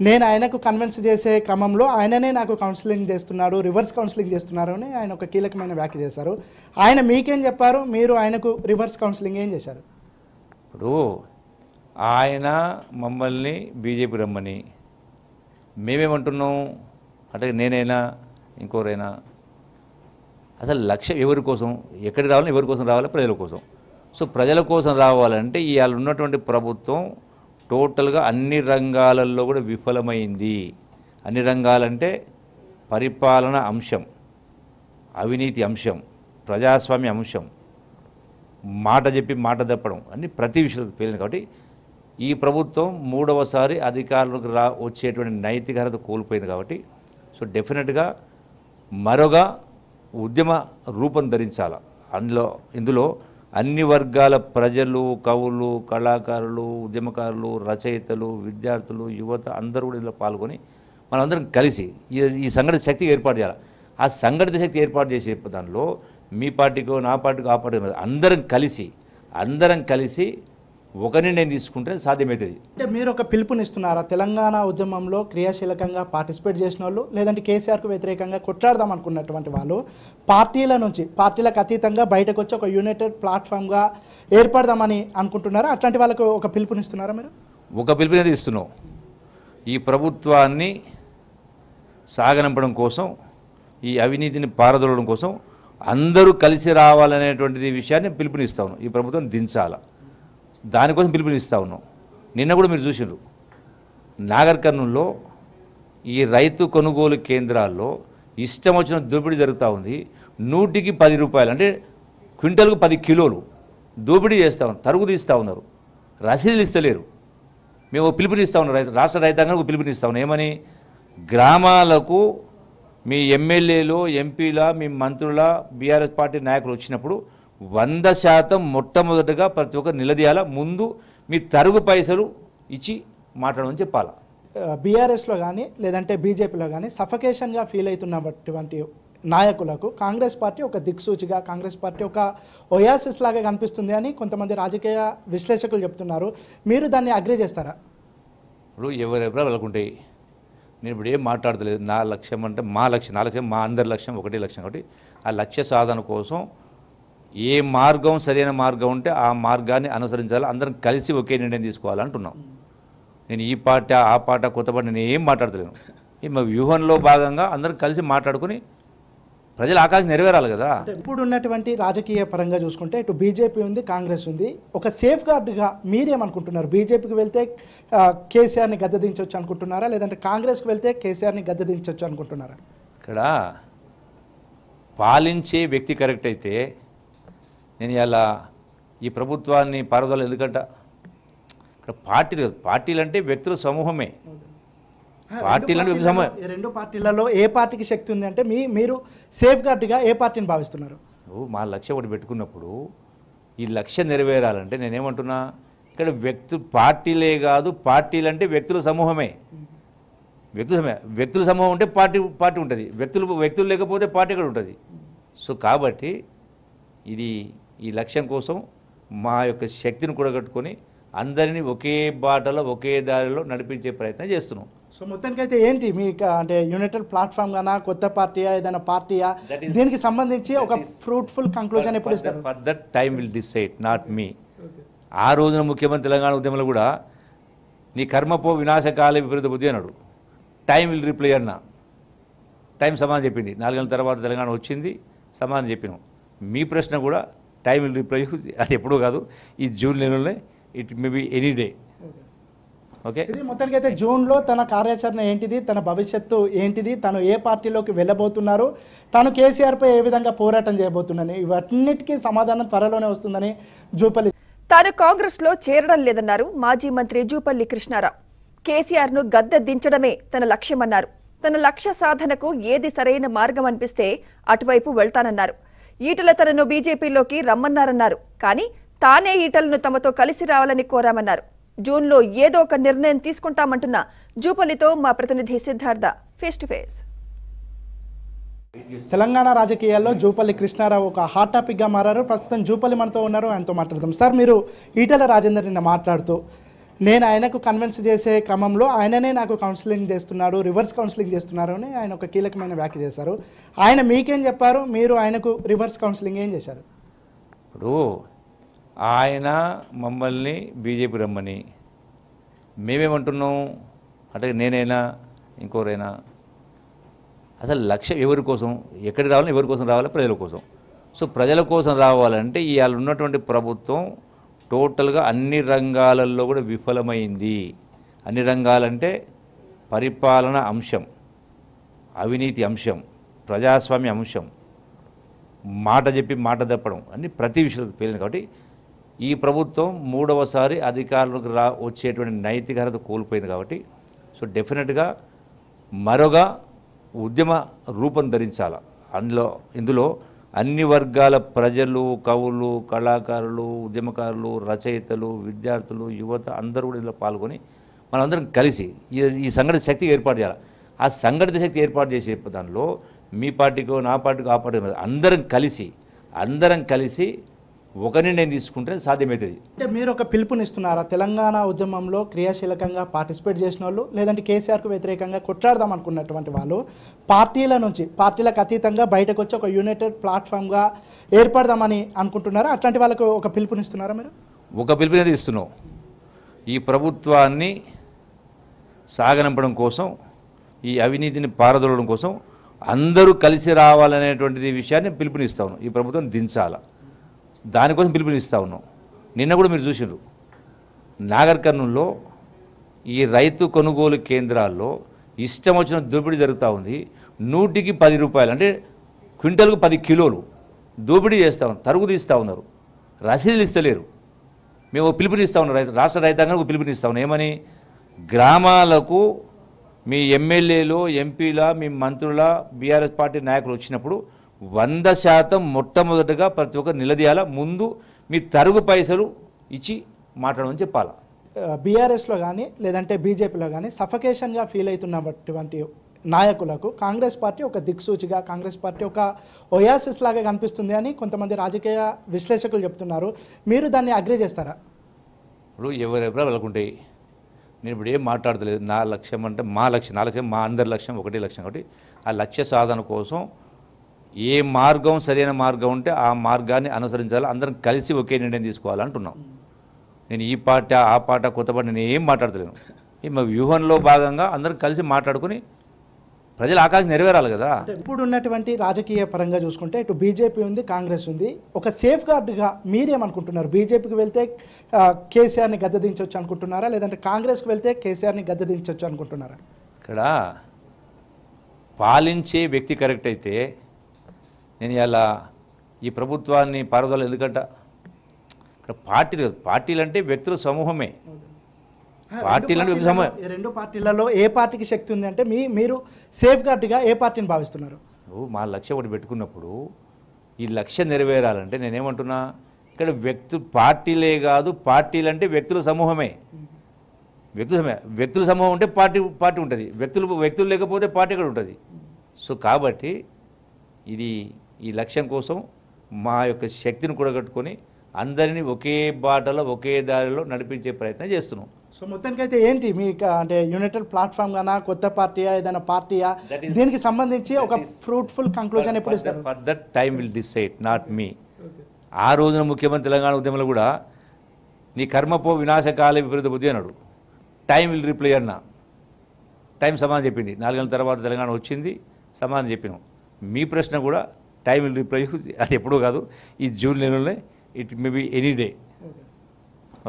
నేను ఆయనకు కన్విన్స్ చేసే క్రమంలో ఆయననే నాకు కౌన్సిలింగ్ చేస్తున్నాడు రివర్స్ కౌన్సిలింగ్ చేస్తున్నారు అని ఆయన ఒక కీలకమైన వ్యాఖ్య చేశారు ఆయన మీకేం చెప్పారు మీరు ఆయనకు రివర్స్ కౌన్సిలింగ్ ఏం చేశారు ఇప్పుడు ఆయన మమ్మల్ని బీజేపీ రమ్మని మేమేమంటున్నాం అంటే నేనైనా ఇంకోరైనా అసలు లక్ష్యం ఎవరి కోసం ఎక్కడికి రావాలి ఎవరి కోసం రావాలి ప్రజల కోసం సో ప్రజల కోసం రావాలంటే ఇవాళ ఉన్నటువంటి ప్రభుత్వం టోటల్గా అన్ని రంగాలలో కూడా విఫలమైంది అన్ని రంగాలంటే పరిపాలన అంశం అవినీతి అంశం ప్రజాస్వామ్య అంశం మాట చెప్పి మాట తప్పడం అన్ని ప్రతి విషయంలో పేలింది కాబట్టి ఈ ప్రభుత్వం మూడవసారి అధికారులకు రా వచ్చేటువంటి నైతికత కోల్పోయింది కాబట్టి సో డెఫినెట్గా మరొక ఉద్యమ రూపం ధరించాల అందులో ఇందులో అన్ని వర్గాల ప్రజలు కవులు కళాకారులు ఉద్యమకారులు రచయితలు విద్యార్థులు యువత అందరూ కూడా ఇందులో పాల్గొని మనందరం కలిసి ఈ సంఘటిత శక్తి ఏర్పాటు చేయాలి ఆ సంఘటిత శక్తి ఏర్పాటు చేసే దానిలో మీ పార్టీకో నా పార్టీకో ఆ పార్టీ అందరం కలిసి అందరం కలిసి ఒక నిర్ణయం తీసుకుంటే సాధ్యమవుతుంది అంటే మీరు ఒక పిలుపునిస్తున్నారా తెలంగాణ ఉద్యమంలో క్రియాశీలకంగా పార్టిసిపేట్ చేసిన వాళ్ళు లేదంటే కేసీఆర్కు వ్యతిరేకంగా కొట్లాడదాం అనుకున్నటువంటి వాళ్ళు పార్టీల నుంచి పార్టీలకు అతీతంగా బయటకు వచ్చి ఒక యునైటెడ్ ప్లాట్ఫామ్గా ఏర్పడదామని అనుకుంటున్నారా అట్లాంటి వాళ్ళకు ఒక పిలుపునిస్తున్నారా మీరు ఒక పిలుపునే ఇస్తున్నాం ఈ ప్రభుత్వాన్ని సాగనంపడం కోసం ఈ అవినీతిని పారదోలడం కోసం అందరూ కలిసి రావాలనేటువంటిది విషయాన్ని పిలుపునిస్తాను ఈ ప్రభుత్వం దించాలా దానికోసం పిలుపునిస్తా ఉన్నాం నిన్న కూడా మీరు చూసినారు నాగర్ కర్నూల్లో ఈ రైతు కొనుగోలు కేంద్రాల్లో ఇష్టం వచ్చిన దోపిడీ జరుగుతూ ఉంది నూటికి పది రూపాయలు అంటే క్వింటల్కు పది కిలోలు దోపిడీ చేస్తూ ఉన్నారు తరుగు తీస్తూ ఉన్నారు రసీదులు ఇస్తలేరు మేము పిలుపునిస్తూ ఉన్నాం రైతు రాష్ట్ర రైతాంగానికి పిలుపునిస్తూ ఉన్నాం ఏమని గ్రామాలకు మీ ఎమ్మెల్యేలు ఎంపీల మీ మంత్రుల బీఆర్ఎస్ పార్టీ నాయకులు వచ్చినప్పుడు వంద శాతం మొట్టమొదటగా ప్రతి ఒక్కరు నిలదీయాల ముందు మీ తరుగు పైసలు ఇచ్చి మాట్లాడమని చెప్పాల బీఆర్ఎస్లో కానీ లేదంటే బీజేపీలో కానీ సఫకేషన్గా ఫీల్ అవుతున్నటువంటి నాయకులకు కాంగ్రెస్ పార్టీ ఒక దిక్సూచిగా కాంగ్రెస్ పార్టీ ఒక ఒయాసిస్ లాగా కనిపిస్తుంది అని కొంతమంది రాజకీయ విశ్లేషకులు చెప్తున్నారు మీరు దాన్ని అగ్రి చేస్తారా ఇప్పుడు ఎవరెవరో వెళ్ళకుంటాయి నేను ఇప్పుడు ఏం మాట్లాడతలేదు నా లక్ష్యం అంటే మా లక్ష్యం నా లక్ష్యం మా అందరి లక్ష్యం ఒకటే లక్ష్యం ఒకటి ఆ లక్ష్య సాధన కోసం ఏ మార్గం సరైన మార్గం ఉంటే ఆ మార్గాన్ని అనుసరించాలి అందరం కలిసి ఒకే నిర్ణయం తీసుకోవాలంటున్నాం నేను ఈ పాట ఆ పాట కొత్త పాట నేను ఏం మాట్లాడతలేను ఈ మా వ్యూహంలో భాగంగా అందరం కలిసి మాట్లాడుకుని ప్రజల ఆకాశం నెరవేరాలి కదా ఇప్పుడు ఉన్నటువంటి రాజకీయ పరంగా చూసుకుంటే ఇటు బీజేపీ ఉంది కాంగ్రెస్ ఉంది ఒక సేఫ్ గార్డ్గా మీరేమనుకుంటున్నారు బీజేపీకి వెళ్తే కేసీఆర్ని గద్దదించవచ్చు అనుకుంటున్నారా లేదంటే కాంగ్రెస్కి వెళ్తే కేసీఆర్ని గద్దదించవచ్చు అనుకుంటున్నారా ఇక్కడ పాలించే వ్యక్తి కరెక్ట్ అయితే నేను ఇలా ఈ ప్రభుత్వాన్ని పారుదల ఎందుకంట ఇక్కడ పార్టీలు పార్టీలు అంటే వ్యక్తుల సమూహమే పార్టీలు రెండు పార్టీలలో ఏ పార్టీకి శక్తి ఉంది అంటే మీ మీరు సేఫ్ గార్డ్గా ఏ పార్టీని భావిస్తున్నారు మా లక్ష్యం ఒకటి పెట్టుకున్నప్పుడు ఈ లక్ష్యం నెరవేరాలంటే నేనేమంటున్నా ఇక్కడ వ్యక్తు పార్టీలే కాదు పార్టీలు అంటే వ్యక్తుల సమూహమే వ్యక్తుల సమూహం వ్యక్తుల సమూహం ఉంటే పార్టీ పార్టీ ఉంటుంది వ్యక్తులు వ్యక్తులు లేకపోతే పార్టీ కూడా ఉంటుంది సో కాబట్టి ఇది ఈ లక్ష్యం కోసం మా యొక్క శక్తిని కూడగట్టుకొని అందరినీ ఒకే బాటలో ఒకే దారిలో నడిపించే ప్రయత్నం చేస్తున్నాం సో మొత్తానికైతే ఏంటి మీ అంటే యునైటెడ్ ప్లాట్ఫామ్ గానా కొత్త పార్టీయా ఏదైనా పార్టీయా దీనికి సంబంధించి ఒక ఫ్రూట్ఫుల్ కంక్లూజన్ ఎప్పుడు ఇస్తారు that time will decide not me ఆ రోజున ముఖ్యమంత్రి తెలంగాణ ఉద్యమంలో కూడా నీ కర్మపో వినాశకాల విపరీత బుద్ధి అన్నాడు టైం విల్ రిప్లై అన్న టైం సమాధానం చెప్పింది నాలుగేళ్ళ తర్వాత తెలంగాణ వచ్చింది సమాధానం చెప్పినాం మీ ప్రశ్న కూడా టైం విల్ రిప్లై అది ఎప్పుడూ కాదు ఈ జూన్ నెలలోనే it may be any day okay మొత్తానికి అయితే జూన్లో తన కార్యాచరణ ఏంటిది తన భవిష్యత్తు ఏంటిది తను ఏ పార్టీలోకి వెళ్ళబోతున్నారు తను కేసీఆర్పై ఏ విధంగా పోరాటం చేయబోతున్నాను ఇవన్నిటికీ సమాధానం త్వరలోనే వస్తుందని జూపల్లి తాను కాంగ్రెస్లో చేరడం లేదన్నారు మాజీ మంత్రి జూపల్లి కృష్ణారావు కేసీఆర్ను గద్దె దించడమే తన లక్ష్యమన్నారు తన లక్ష్య సాధనకు ఏది సరైన మార్గం అనిపిస్తే అటువైపు వెళ్తానన్నారు ఈటల తనను బీజేపీలోకి రమ్మన్నారన్నారు కానీ తానే ఈటలను తమతో కలిసి రావాలని కోరామన్నారు జూన్లో ఏదో ఒక నిర్ణయం తీసుకుంటామంటున్న జూపల్లితో మా ప్రతినిధి Siddhartha face to face Telangana రాజకీయాల్లో జూపల్లి కృష్ణారావు ఒక హాట్ టాపిక్గా మారారు ప్రస్తుతం జూపల్లి మనతో ఉన్నారు ఆయనతో మాట్లాడదాం సార్ మీరు ఈటల రాజేందర్ నిన్న మాట్లాడుతూ నేను ఆయనకు కన్విన్స్ చేసే క్రమంలో ఆయననే నాకు కౌన్సిలింగ్ చేస్తున్నాడు రివర్స్ కౌన్సిలింగ్ చేస్తున్నారు అని ఆయన ఒక కీలకమైన వ్యాఖ్య చేశారు ఆయన మీకేం చెప్పారు మీరు ఆయనకు రివర్స్ కౌన్సిలింగ్ ఏం చేశారు ఇప్పుడు ఆయన మమ్మల్ని బీజేపీ రమ్మని మేమేమంటున్నాం అంటే నేనైనా ఇంకోరైనా అసలు లక్ష్యం ఎవరి కోసం ఎక్కడికి రావాలి ఎవరి కోసం రావాలి ప్రజల కోసం సో ప్రజల కోసం రావాలంటే ఇవాళ ఉన్నటువంటి ప్రభుత్వం టోటల్గా అన్ని రంగాలలో కూడా విఫలమైంది అన్ని రంగాలంటే పరిపాలన అంశం అవినీతి అంశం ప్రజాస్వామ్య అంశం మాట చెప్పి మాట తప్పడం అన్ని ప్రతి విషయంలో పేలింది కాబట్టి ఈ ప్రభుత్వం మూడవసారి అధికారులకు రా వచ్చేటువంటి నైతికత కోల్పోయింది కాబట్టి సో డెఫినెట్గా మరొక ఉద్యమ రూపం ధరించాల అందులో ఇందులో అన్ని వర్గాల ప్రజలు కవులు కళాకారులు ఉద్యమకారులు రచయితలు విద్యార్థులు యువత అందరూ కూడా ఇందులో పాల్గొని మనందరం కలిసి ఈ సంఘటిత శక్తి ఏర్పాటు చేయాలి ఆ సంఘటిత శక్తి ఏర్పాటు చేసే దానిలో మీ పార్టీకో నా పార్టీకో ఆ పార్టీ అందరం కలిసి అందరం కలిసి ఒకరిని నేను తీసుకుంటే సాధ్యమవుతుంది అంటే మీరు ఒక పిలుపునిస్తున్నారా తెలంగాణ ఉద్యమంలో క్రియాశీలకంగా పార్టిసిపేట్ చేసిన వాళ్ళు లేదంటే కేసీఆర్కు వ్యతిరేకంగా కొట్లాడదాం అనుకున్నటువంటి వాళ్ళు పార్టీల నుంచి పార్టీలకు అతీతంగా బయటకు వచ్చి ఒక యునైటెడ్ ప్లాట్ఫామ్గా ఏర్పడదామని అనుకుంటున్నారా అట్లాంటి వాళ్ళకు ఒక పిలుపునిస్తున్నారా మీరు ఒక పిలుపునే ఇస్తున్నాం ఈ ప్రభుత్వాన్ని సాగనంపడం కోసం ఈ అవినీతిని పారదోలడం కోసం అందరూ కలిసి రావాలనేటువంటిది విషయాన్ని పిలుపునిస్తాను ఈ ప్రభుత్వం దించాలా దానికోసం పిలుపునిస్తా ఉన్నాం నిన్న కూడా మీరు చూసినారు నాగర్ కర్నూల్లో ఈ రైతు కొనుగోలు కేంద్రాల్లో ఇష్టం వచ్చిన దోపిడీ జరుగుతూ ఉంది నూటికి పది రూపాయలు అంటే క్వింటల్కు పది కిలోలు దోపిడీ చేస్తూ ఉన్నారు తరుగు తీస్తూ ఉన్నారు రసీదులు ఇస్తలేరు మేము పిలుపునిస్తా ఉన్నాం రైతు రాష్ట్ర రైతాంగానికి పిలుపునిస్తా ఉన్నాం ఏమని గ్రామాలకు మీ ఎమ్మెల్యేలు ఎంపీల మీ మంత్రుల బీఆర్ఎస్ పార్టీ నాయకులు వచ్చినప్పుడు వంద శాతం మొట్టమొదటగా ప్రతి ఒక్కరు నిలదీయాల ముందు మీ తరుగు పైసలు ఇచ్చి మాట్లాడమని చెప్పాలా బీఆర్ఎస్లో కానీ లేదంటే బీజేపీలో కానీ సఫకేషన్గా ఫీల్ అవుతున్నటువంటి నాయకులకు కాంగ్రెస్ పార్టీ ఒక దిక్సూచిగా కాంగ్రెస్ పార్టీ ఒక ఒయాసిస్ లాగా కనిపిస్తుంది అని కొంతమంది రాజకీయ విశ్లేషకులు చెప్తున్నారు మీరు దాన్ని అగ్రి చేస్తారా ఇప్పుడు ఎవరెవరో వెళ్ళకుంటాయి నేను ఇప్పుడు ఏం మాట్లాడతలేదు నా లక్ష్యం అంటే మా లక్ష్యం నా లక్ష్యం మా అందరి లక్ష్యం ఒకటే లక్ష్యం కాబట్టి ఆ లక్ష్య సాధన కోసం ఏ మార్గం సరైన మార్గం ఉంటే ఆ మార్గాన్ని అనుసరించాలి అందరం కలిసి ఒకే నిర్ణయం తీసుకోవాలంటున్నాం నేను ఈ పాట ఆ పాట కొత్త పాట నేను ఏం మాట్లాడతలేను ఈ మా వ్యూహంలో భాగంగా అందరం కలిసి మాట్లాడుకుని ప్రజల ఆకాశం నెరవేరాలి కదా ఇప్పుడు ఉన్నటువంటి రాజకీయ పరంగా చూసుకుంటే ఇటు బీజేపీ ఉంది కాంగ్రెస్ ఉంది ఒక సేఫ్ గార్డ్గా మీరేమనుకుంటున్నారు బీజేపీకి వెళ్తే కేసీఆర్ని గద్దదించవచ్చు అనుకుంటున్నారా లేదంటే కాంగ్రెస్కి వెళ్తే కేసీఆర్ని గద్దదించవచ్చు అనుకుంటున్నారా ఇక్కడ పాలించే వ్యక్తి కరెక్ట్ అయితే నేను ఇలా ఈ ప్రభుత్వాన్ని పారుదల ఎందుకంట ఇక్కడ పార్టీలు పార్టీలు అంటే వ్యక్తుల సమూహమే పార్టీలు సమూహం రెండు పార్టీలలో ఏ పార్టీకి శక్తి ఉంది అంటే మీ మీరు సేఫ్ గార్డ్గా ఏ పార్టీని భావిస్తున్నారు మా లక్ష్యం ఒకటి పెట్టుకున్నప్పుడు ఈ లక్ష్యం నెరవేరాలంటే నేనేమంటున్నా ఇక్కడ వ్యక్తు పార్టీలే కాదు పార్టీలు అంటే వ్యక్తుల సమూహమే వ్యక్తుల సమూహం వ్యక్తుల సమూహం ఉంటే పార్టీ పార్టీ ఉంటుంది వ్యక్తులు వ్యక్తులు లేకపోతే పార్టీ కూడా ఉంటుంది సో కాబట్టి ఇది ఈ లక్ష్యం కోసం మా యొక్క శక్తిని కూడగట్టుకొని అందరినీ ఒకే బాటలో ఒకే దారిలో నడిపించే ప్రయత్నం చేస్తున్నాం సో మొత్తానికైతే ఏంటి మీ అంటే యునైటెడ్ ప్లాట్ఫామ్ గానా కొత్త పార్టీయా ఏదైనా పార్టీయా దీనికి సంబంధించి ఒక ఫ్రూట్ఫుల్ కంక్లూజన్ ఎప్పుడు ఇస్తారు for that time will decide not me ఆ రోజున ముఖ్యమంత్రి తెలంగాణ ఉద్యమంలో కూడా నీ కర్మపో వినాశకాల విపరీత బుద్ధి అన్నాడు టైం విల్ రిప్లై అన్న టైం సమాధానం చెప్పింది నాలుగేళ్ళ తర్వాత తెలంగాణ వచ్చింది సమాధానం చెప్పినాం మీ ప్రశ్న కూడా టైం విల్ రిప్లై అది ఎప్పుడూ కాదు ఈ జూన్ నెలలోనే it may be any day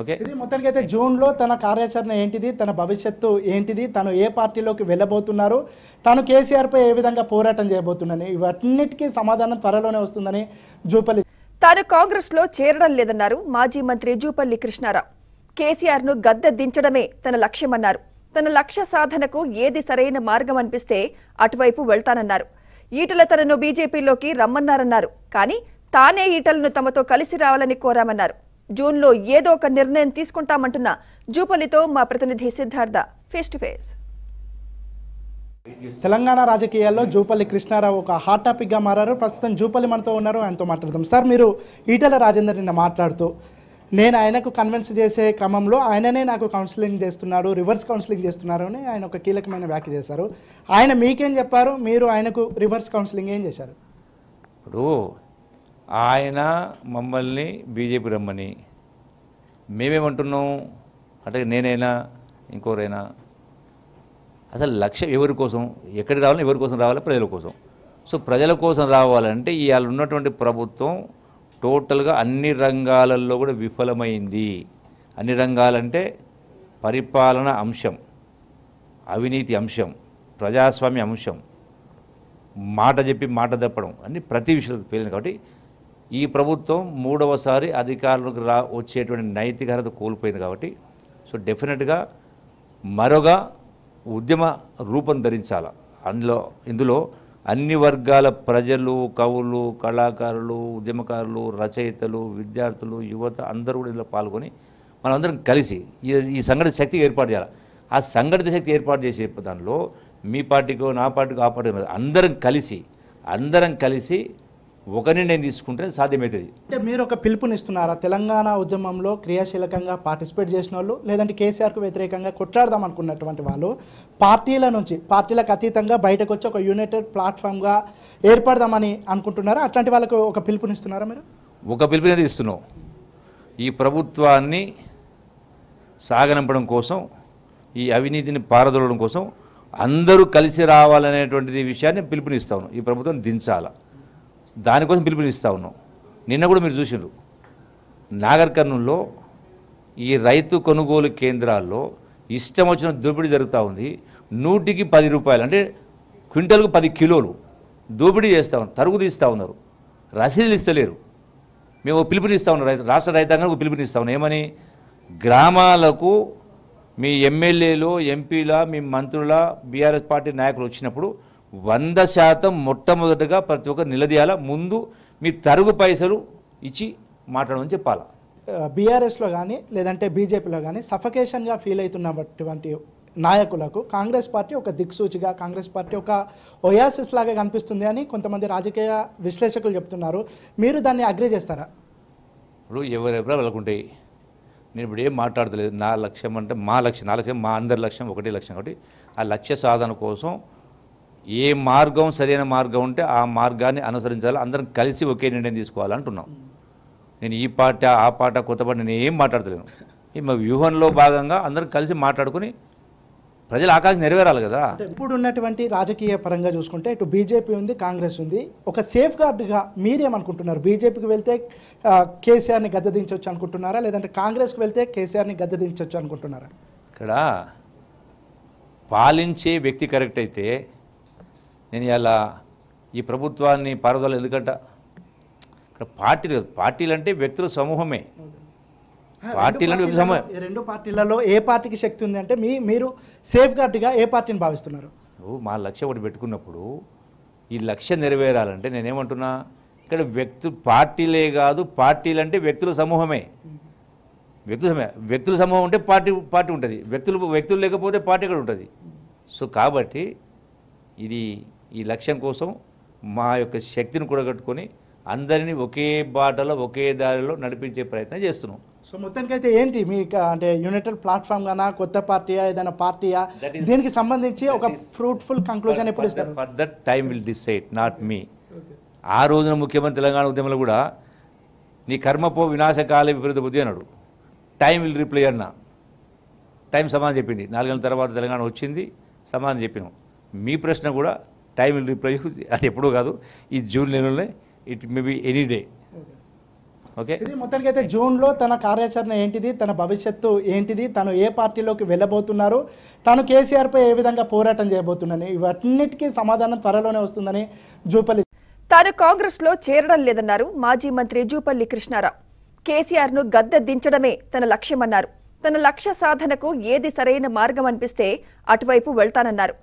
okay మొత్తానికి అయితే జూన్లో తన కార్యాచరణ ఏంటిది తన భవిష్యత్తు ఏంటిది తను ఏ పార్టీలోకి వెళ్ళబోతున్నారు తను కేసీఆర్పై ఏ విధంగా పోరాటం చేయబోతున్నాను ఇవన్నిటికీ సమాధానం త్వరలోనే వస్తుందని జూపల్లి తాను కాంగ్రెస్లో చేరడం లేదన్నారు మాజీ మంత్రి జూపల్లి కృష్ణారావు కేసీఆర్ను గద్దె దించడమే తన లక్ష్యమన్నారు తన లక్ష్య సాధనకు ఏది సరైన మార్గం అనిపిస్తే అటువైపు వెళ్తానన్నారు ఈటల తనను బీజేపీలోకి రమ్మన్నారన్నారు కానీ తానే ఈటలను తమతో కలిసి రావాలని కోరామన్నారు జూన్లో ఏదో ఒక నిర్ణయం తీసుకుంటామంటున్న జూపల్లితో మా ప్రతినిధి Siddhartha face to face Telangana రాజకీయాల్లో జూపల్లి కృష్ణారావు ఒక హాట్ టాపిక్గా మారారు ప్రస్తుతం జూపల్లి మనతో ఉన్నారు ఆయనతో మాట్లాడదాం సార్ మీరు ఈటల రాజేందర్ నిన్న మాట్లాడుతూ నేను ఆయనకు కన్విన్స్ చేసే క్రమంలో ఆయననే నాకు కౌన్సిలింగ్ చేస్తున్నాడు రివర్స్ కౌన్సిలింగ్ చేస్తున్నారు అని ఆయన ఒక కీలకమైన వ్యాఖ్య చేశారు ఆయన మీకేం చెప్పారు మీరు ఆయనకు రివర్స్ కౌన్సిలింగ్ ఏం చేశారు ఇప్పుడు ఆయన మమ్మల్ని బీజేపీ రమ్మని మేమేమంటున్నాం అంటే నేనైనా ఇంకోరైనా అసలు లక్ష్యం ఎవరి కోసం ఎక్కడికి రావాలి ఎవరి కోసం రావాలి ప్రజల కోసం సో ప్రజల కోసం రావాలంటే ఇవాళ ఉన్నటువంటి ప్రభుత్వం టోటల్గా అన్ని రంగాలలో కూడా విఫలమైంది అన్ని రంగాలంటే పరిపాలన అంశం అవినీతి అంశం ప్రజాస్వామ్య అంశం మాట చెప్పి మాట తప్పడం అన్ని ప్రతి విషయంలో పేలింది కాబట్టి ఈ ప్రభుత్వం మూడవసారి అధికారులకు రా వచ్చేటువంటి నైతిక కోల్పోయింది కాబట్టి సో డెఫినెట్గా మరొక ఉద్యమ రూపం ధరించాల అందులో ఇందులో అన్ని వర్గాల ప్రజలు కవులు కళాకారులు ఉద్యమకారులు రచయితలు విద్యార్థులు యువత అందరూ కూడా ఇందులో పాల్గొని మనందరం కలిసి ఈ సంఘటిత శక్తి ఏర్పాటు చేయాలి ఆ సంఘటిత శక్తి ఏర్పాటు చేసే దానిలో మీ పార్టీకో నా పార్టీకో ఆ పార్టీ అందరం కలిసి అందరం కలిసి ఒక నిర్ణయం తీసుకుంటే సాధ్యమవుతుంది అంటే మీరు ఒక పిలుపునిస్తున్నారా తెలంగాణ ఉద్యమంలో క్రియాశీలకంగా పార్టిసిపేట్ చేసిన వాళ్ళు లేదంటే కేసీఆర్కు వ్యతిరేకంగా కొట్లాడదాం అనుకున్నటువంటి వాళ్ళు పార్టీల నుంచి పార్టీలకు అతీతంగా బయటకు వచ్చి ఒక యునైటెడ్ ప్లాట్ఫామ్గా ఏర్పడదామని అనుకుంటున్నారా అట్లాంటి వాళ్ళకు ఒక పిలుపునిస్తున్నారా మీరు ఒక పిలుపునే ఇస్తున్నాం ఈ ప్రభుత్వాన్ని సాగనంపడం కోసం ఈ అవినీతిని పారదోలడం కోసం అందరూ కలిసి రావాలనేటువంటిది విషయాన్ని పిలుపునిస్తాను ఈ ప్రభుత్వం దించాలా దానికోసం పిలుపునిస్తా ఉన్నాం నిన్న కూడా మీరు చూసినారు నాగర్ ఈ రైతు కొనుగోలు కేంద్రాల్లో ఇష్టం వచ్చిన దోపిడీ జరుగుతూ ఉంది నూటికి పది రూపాయలు అంటే క్వింటల్కు పది కిలోలు దోపిడీ చేస్తూ ఉన్నారు తరుగు తీస్తూ ఉన్నారు రసీదులు ఇస్తలేరు మేము పిలుపునిస్తా ఉన్నాం రైతు రాష్ట్ర రైతాంగానికి పిలుపునిస్తా ఉన్నాం ఏమని గ్రామాలకు మీ ఎమ్మెల్యేలు ఎంపీల మీ మంత్రుల బీఆర్ఎస్ పార్టీ నాయకులు వచ్చినప్పుడు వంద శాతం మొట్టమొదటగా ప్రతి ఒక్కరు నిలదీయాల ముందు మీ తరుగు పైసలు ఇచ్చి మాట్లాడమని చెప్పాలా బీఆర్ఎస్లో కానీ లేదంటే బీజేపీలో కానీ సఫకేషన్గా ఫీల్ అవుతున్నటువంటి నాయకులకు కాంగ్రెస్ పార్టీ ఒక దిక్సూచిగా కాంగ్రెస్ పార్టీ ఒక ఒయాసిస్ లాగా కనిపిస్తుంది అని కొంతమంది రాజకీయ విశ్లేషకులు చెప్తున్నారు మీరు దాన్ని అగ్రి చేస్తారా ఇప్పుడు ఎవరెవరో వెళ్ళకుంటాయి నేను ఇప్పుడు ఏం మాట్లాడతలేదు నా లక్ష్యం అంటే మా లక్ష్యం నా లక్ష్యం మా అందరి లక్ష్యం ఒకటే లక్ష్యం కాబట్టి ఆ లక్ష్య సాధన కోసం ఏ మార్గం సరైన మార్గం ఉంటే ఆ మార్గాన్ని అనుసరించాలి అందరం కలిసి ఒకే నిర్ణయం తీసుకోవాలంటున్నాం నేను ఈ పాట ఆ పాట కొత్త పాట నేను ఏం మాట్లాడతలేను ఈ మా వ్యూహంలో భాగంగా అందరం కలిసి మాట్లాడుకుని ప్రజల ఆకాశం నెరవేరాలి కదా ఇప్పుడు ఉన్నటువంటి రాజకీయ పరంగా చూసుకుంటే ఇటు బీజేపీ ఉంది కాంగ్రెస్ ఉంది ఒక సేఫ్ గార్డ్గా మీరేమనుకుంటున్నారు బీజేపీకి వెళ్తే కేసీఆర్ని గద్దదించవచ్చు అనుకుంటున్నారా లేదంటే కాంగ్రెస్కి వెళ్తే కేసీఆర్ని గద్దదించవచ్చు అనుకుంటున్నారా ఇక్కడ పాలించే వ్యక్తి కరెక్ట్ అయితే నేను ఇలా ఈ ప్రభుత్వాన్ని పారుదల ఎందుకంట ఇక్కడ పార్టీలు పార్టీలు అంటే వ్యక్తుల సమూహమే పార్టీలు రెండు పార్టీలలో ఏ పార్టీకి శక్తి ఉంది అంటే మీ మీరు సేఫ్ గార్డ్గా ఏ పార్టీని భావిస్తున్నారు మా లక్ష్యం ఒకటి పెట్టుకున్నప్పుడు ఈ లక్ష్యం నెరవేరాలంటే నేనేమంటున్నా ఇక్కడ వ్యక్తు పార్టీలే కాదు పార్టీలు అంటే వ్యక్తుల సమూహమే వ్యక్తుల సమూహం వ్యక్తుల సమూహం ఉంటే పార్టీ పార్టీ ఉంటుంది వ్యక్తులు వ్యక్తులు లేకపోతే పార్టీ కూడా ఉంటుంది సో కాబట్టి ఇది ఈ లక్ష్యం కోసం మా యొక్క శక్తిని కూడగట్టుకొని అందరినీ ఒకే బాటలో ఒకే దారిలో నడిపించే ప్రయత్నం చేస్తున్నాం సో మొత్తానికి అయితే ఏంటి మీ అంటే యునైటెడ్ ప్లాట్ఫామ్ గానా కొత్త పార్టీయా ఏదైనా పార్టీయా దీనికి సంబంధించి ఒక ఫ్రూట్ఫుల్ కంక్లూజన్ ఎప్పుడు ఇస్తారు for that time will decide not me ఆ రోజున ముఖ్యమంత్రి తెలంగాణ ఉద్యమంలో కూడా నీ కర్మపో వినాశకాల విపరీత బుద్ధి అన్నాడు టైం విల్ రిప్లై అన్న టైం సమాధానం చెప్పింది నాలుగేళ్ళ తర్వాత తెలంగాణ వచ్చింది సమాధానం చెప్పినాం మీ ప్రశ్న కూడా టైం విల్ రిప్లై అది ఎప్పుడూ కాదు ఈ జూన్ నెలలోనే it may be any day okay మొత్తానికి అయితే జూన్లో తన కార్యాచరణ ఏంటిది తన భవిష్యత్తు ఏంటిది తను ఏ పార్టీలోకి వెళ్ళబోతున్నారు తను కేసీఆర్పై ఏ విధంగా పోరాటం చేయబోతుందని ఇవన్నిటికీ సమాధానం త్వరలోనే వస్తుందని జూపల్లి తాను కాంగ్రెస్లో చేరడం లేదన్నారు మాజీ మంత్రి జూపల్లి కృష్ణారావు కేసీఆర్ను గద్దె దించడమే తన లక్ష్యమన్నారు తన లక్ష్య సాధనకు ఏది సరైన మార్గం అనిపిస్తే అటువైపు వెళ్తానన్నారు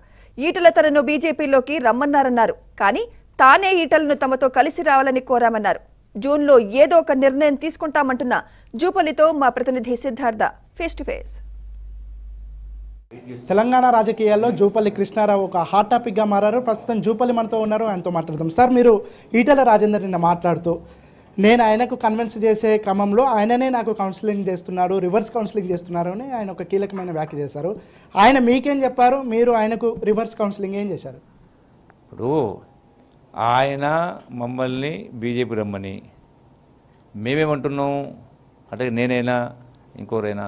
ఈటల తనను బీజేపీలోకి రమ్మన్నారన్నారు కానీ తానే ఈటలను తమతో కలిసి రావాలని కోరామన్నారు జూన్లో ఏదో ఒక నిర్ణయం తీసుకుంటామంటున్న జూపల్లితో మా ప్రతినిధి Siddhartha face to face Telangana రాజకీయాల్లో జూపల్లి కృష్ణారావు ఒక హాట్ టాపిక్గా మారారు ప్రస్తుతం జూపల్లి మనతో ఉన్నారు ఆయనతో మాట్లాడదాం సార్ మీరు ఈటల రాజేందర్ నిన్న మాట్లాడుతూ నేను ఆయనకు కన్విన్స్ చేసే క్రమంలో ఆయననే నాకు కౌన్సిలింగ్ చేస్తున్నాడు రివర్స్ కౌన్సిలింగ్ చేస్తున్నారు అని ఆయన ఒక కీలకమైన వ్యాఖ్య చేశారు ఆయన మీకేం చెప్పారు మీరు ఆయనకు రివర్స్ కౌన్సిలింగ్ ఏం చేశారు ఇప్పుడు ఆయన మమ్మల్ని బీజేపీ రమ్మని మేమేమంటున్నాం అంటే నేనైనా ఇంకోరైనా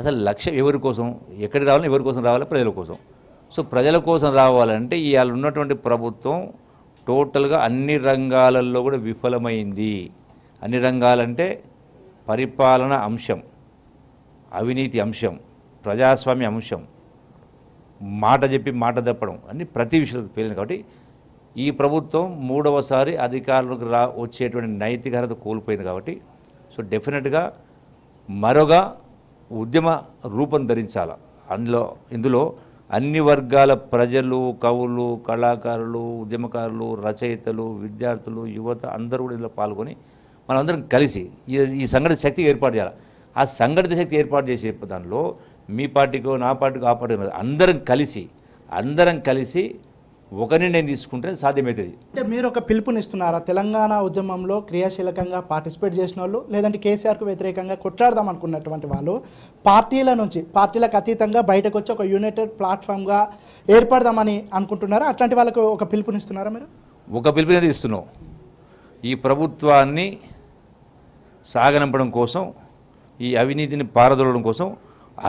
అసలు లక్ష్యం ఎవరి కోసం ఎక్కడికి రావాలి ఎవరి కోసం రావాలి ప్రజల కోసం సో ప్రజల కోసం రావాలంటే ఇవాళ ఉన్నటువంటి ప్రభుత్వం టోటల్గా అన్ని రంగాలలో కూడా విఫలమైంది అన్ని రంగాలంటే పరిపాలన అంశం అవినీతి అంశం ప్రజాస్వామ్య అంశం మాట చెప్పి మాట తప్పడం అన్ని ప్రతి విషయం పేలింది కాబట్టి ఈ ప్రభుత్వం మూడవసారి అధికారులకు రా వచ్చేటువంటి నైతిక కోల్పోయింది కాబట్టి సో డెఫినెట్గా మరొక ఉద్యమ రూపం ధరించాల అందులో ఇందులో అన్ని వర్గాల ప్రజలు కవులు కళాకారులు ఉద్యమకారులు రచయితలు విద్యార్థులు యువత అందరూ కూడా ఇందులో పాల్గొని మనందరం కలిసి ఈ సంఘటిత శక్తి ఏర్పాటు చేయాలి ఆ సంఘటిత శక్తి ఏర్పాటు చేసే దానిలో మీ పార్టీకో నా పార్టీకో ఆ పార్టీ అందరం కలిసి అందరం కలిసి ఒక నిర్ణయం తీసుకుంటే సాధ్యమవుతుంది అంటే మీరు ఒక పిలుపునిస్తున్నారా తెలంగాణ ఉద్యమంలో క్రియాశీలకంగా పార్టిసిపేట్ చేసిన వాళ్ళు లేదంటే కేసీఆర్కు వ్యతిరేకంగా కొట్లాడదాం అనుకున్నటువంటి వాళ్ళు పార్టీల నుంచి పార్టీలకు అతీతంగా బయటకు వచ్చి ఒక యునైటెడ్ ప్లాట్ఫామ్గా ఏర్పడదామని అనుకుంటున్నారా అట్లాంటి వాళ్ళకు ఒక పిలుపునిస్తున్నారా మీరు ఒక పిలుపునే ఇస్తున్నాం ఈ ప్రభుత్వాన్ని సాగనంపడం కోసం ఈ అవినీతిని పారదోలడం కోసం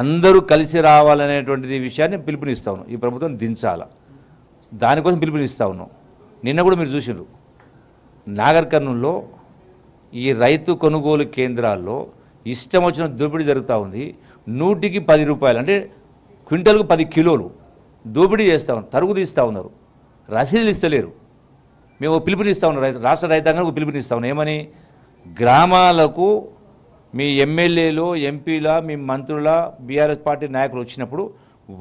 అందరూ కలిసి రావాలనేటువంటిది విషయాన్ని పిలుపునిస్తాను ఈ ప్రభుత్వం దించాలా దానికోసం పిలుపునిస్తా ఉన్నాం నిన్న కూడా మీరు చూసినారు నాగర్ కర్నూల్లో ఈ రైతు కొనుగోలు కేంద్రాల్లో ఇష్టం వచ్చిన దోపిడీ జరుగుతూ ఉంది నూటికి పది రూపాయలు అంటే క్వింటల్కు పది కిలోలు దోపిడీ చేస్తూ ఉన్నారు తరుగు తీస్తూ ఉన్నారు రసీదులు ఇస్తలేరు మేము పిలుపునిస్తూ ఉన్నాం రైతు రాష్ట్ర రైతాంగానికి పిలుపునిస్తూ ఉన్నాం ఏమని గ్రామాలకు మీ ఎమ్మెల్యేలు ఎంపీల మీ మంత్రుల బీఆర్ఎస్ పార్టీ నాయకులు వచ్చినప్పుడు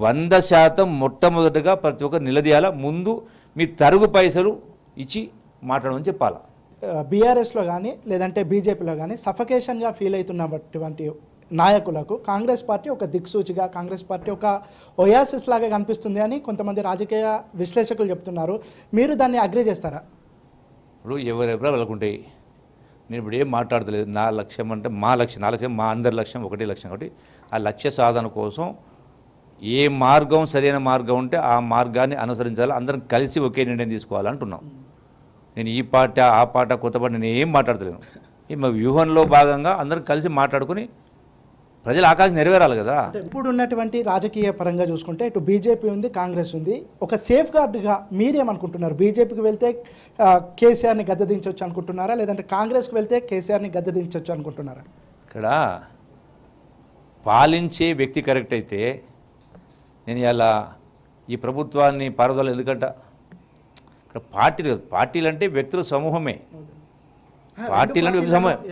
వంద శాతం మొట్టమొదటగా ప్రతి ఒక్కరు నిలదీయాల ముందు మీ తరుగు పైసలు ఇచ్చి మాట్లాడమని చెప్పాల బీఆర్ఎస్లో కానీ లేదంటే బీజేపీలో కానీ సఫకేషన్గా ఫీల్ అవుతున్నటువంటి నాయకులకు కాంగ్రెస్ పార్టీ ఒక దిక్సూచిగా కాంగ్రెస్ పార్టీ ఒక ఒయాసిస్ లాగా కనిపిస్తుంది అని కొంతమంది రాజకీయ విశ్లేషకులు చెప్తున్నారు మీరు దాన్ని అగ్రి చేస్తారా ఇప్పుడు ఎవరెవరో వెళ్ళకుంటాయి నేను ఇప్పుడు ఏం మాట్లాడతలేదు నా లక్ష్యం అంటే మా లక్ష్యం నా లక్ష్యం మా అందరి లక్ష్యం ఒకటే లక్ష్యం ఒకటి ఆ లక్ష్య సాధన కోసం ఏ మార్గం సరైన మార్గం ఉంటే ఆ మార్గాన్ని అనుసరించాలి అందరం కలిసి ఒకే నిర్ణయం తీసుకోవాలంటున్నాం నేను ఈ పాట ఆ పాట కొత్త పాట నేను ఏం మాట్లాడతలేను ఈ మా వ్యూహంలో భాగంగా అందరం కలిసి మాట్లాడుకుని ప్రజలు ఆకాశం నెరవేరాలి కదా ఇప్పుడు ఉన్నటువంటి రాజకీయ పరంగా చూసుకుంటే ఇటు బీజేపీ ఉంది కాంగ్రెస్ ఉంది ఒక సేఫ్ గార్డ్గా మీరేమనుకుంటున్నారు బీజేపీకి వెళ్తే కేసీఆర్ని గద్దదించవచ్చు అనుకుంటున్నారా లేదంటే కాంగ్రెస్కి వెళ్తే కేసీఆర్ని గద్దదించవచ్చు అనుకుంటున్నారా ఇక్కడ పాలించే వ్యక్తి కరెక్ట్ అయితే నేను ఇలా ఈ ప్రభుత్వాన్ని పారదోలు ఎందుకంట ఇక్కడ పార్టీలు పార్టీలు అంటే వ్యక్తుల సమూహమే పార్టీలు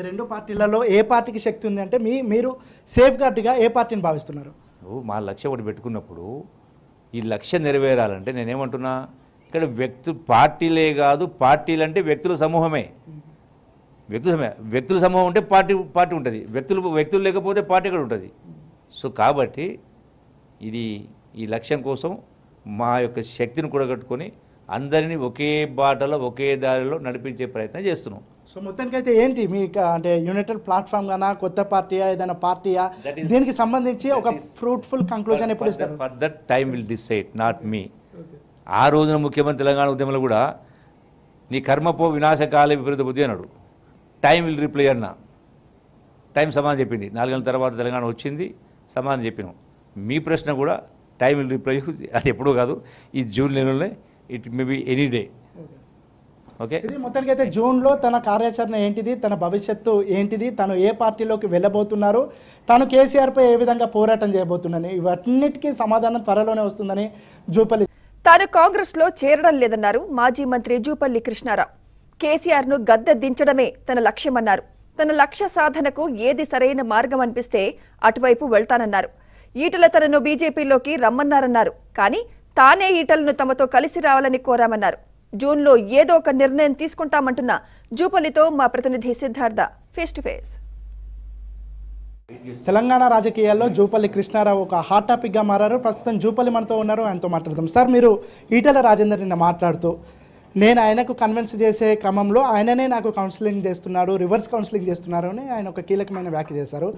రెండు పార్టీలలో ఏ పార్టీకి శక్తి ఉంది అంటే మీ మీరు సేఫ్ గార్డ్గా ఏ పార్టీని భావిస్తున్నారు మా లక్ష్యం ఒకటి పెట్టుకున్నప్పుడు ఈ లక్ష్యం నెరవేరాలంటే నేనేమంటున్నా ఇక్కడ వ్యక్తు పార్టీలే కాదు పార్టీలు అంటే వ్యక్తుల సమూహమే వ్యక్తుల వ్యక్తుల సమూహం ఉంటే పార్టీ పార్టీ ఉంటుంది వ్యక్తులు వ్యక్తులు లేకపోతే పార్టీ కూడా ఉంటుంది సో కాబట్టి ఇది ఈ లక్ష్యం కోసం మా యొక్క శక్తిని కూడగట్టుకొని అందరినీ ఒకే బాటలో ఒకే దారిలో నడిపించే ప్రయత్నం చేస్తున్నాం సో మొత్తానికైతే ఏంటి మీ అంటే యునైటెడ్ ప్లాట్ఫామ్ గానా కొత్త పార్టీయా ఏదైనా పార్టీయా దీనికి సంబంధించి ఒక ఫ్రూట్ఫుల్ కంక్లూజన్ ఎప్పుడు ఇస్తారు that time will decide not me ఆ రోజున ముఖ్యమంత్రి తెలంగాణ ఉద్యమంలో కూడా నీ కర్మపో వినాశకాల విపరీత బుద్ధి అన్నాడు టైం విల్ రిప్లై అన్న టైం సమాధానం చెప్పింది నాలుగేళ్ళ తర్వాత తెలంగాణ వచ్చింది సమాధానం చెప్పినాం మీ ప్రశ్న కూడా టైం విల్ రిప్లై అది ఎప్పుడూ కాదు ఈ జూన్ నెలలోనే it may be any day okay ఇది మొత్తానికి అయితే జూన్లో తన కార్యాచరణ ఏంటిది తన భవిష్యత్తు ఏంటిది తను ఏ పార్టీలోకి వెళ్ళబోతున్నారు తను కేసీఆర్పై ఏ విధంగా పోరాటం చేయబోతున్నాను ఇవన్నిటికీ సమాధానం త్వరలోనే వస్తుందని జూపల్లి తాను కాంగ్రెస్లో చేరడం లేదన్నారు మాజీ మంత్రి జూపల్లి కృష్ణారావు కేసీఆర్ను గద్దె దించడమే తన లక్ష్యమన్నారు తన లక్ష్య సాధనకు ఏది సరైన మార్గం అనిపిస్తే అటువైపు వెళ్తానన్నారు ఈటల తనను బీజేపీలోకి రమ్మన్నారన్నారు కానీ తానే ఈటలను తమతో కలిసి రావాలని కోరామన్నారు జూన్లో ఏదో ఒక నిర్ణయం తీసుకుంటామంటున్న జూపల్లితో మా ప్రతినిధి Siddhartha face to face Telangana రాజకీయాల్లో జూపల్లి కృష్ణారావు ఒక హాట్ టాపిక్గా మారారు ప్రస్తుతం జూపల్లి మనతో ఉన్నారు ఆయనతో మాట్లాడదాం సార్ మీరు ఈటల రాజేందర్ నిన్న మాట్లాడుతూ నేను ఆయనకు కన్విన్స్ చేసే క్రమంలో ఆయననే నాకు కౌన్సిలింగ్ చేస్తున్నాడు రివర్స్ కౌన్సిలింగ్ చేస్తున్నారు అని ఆయన ఒక కీలకమైన వ్యాఖ్య చేశారు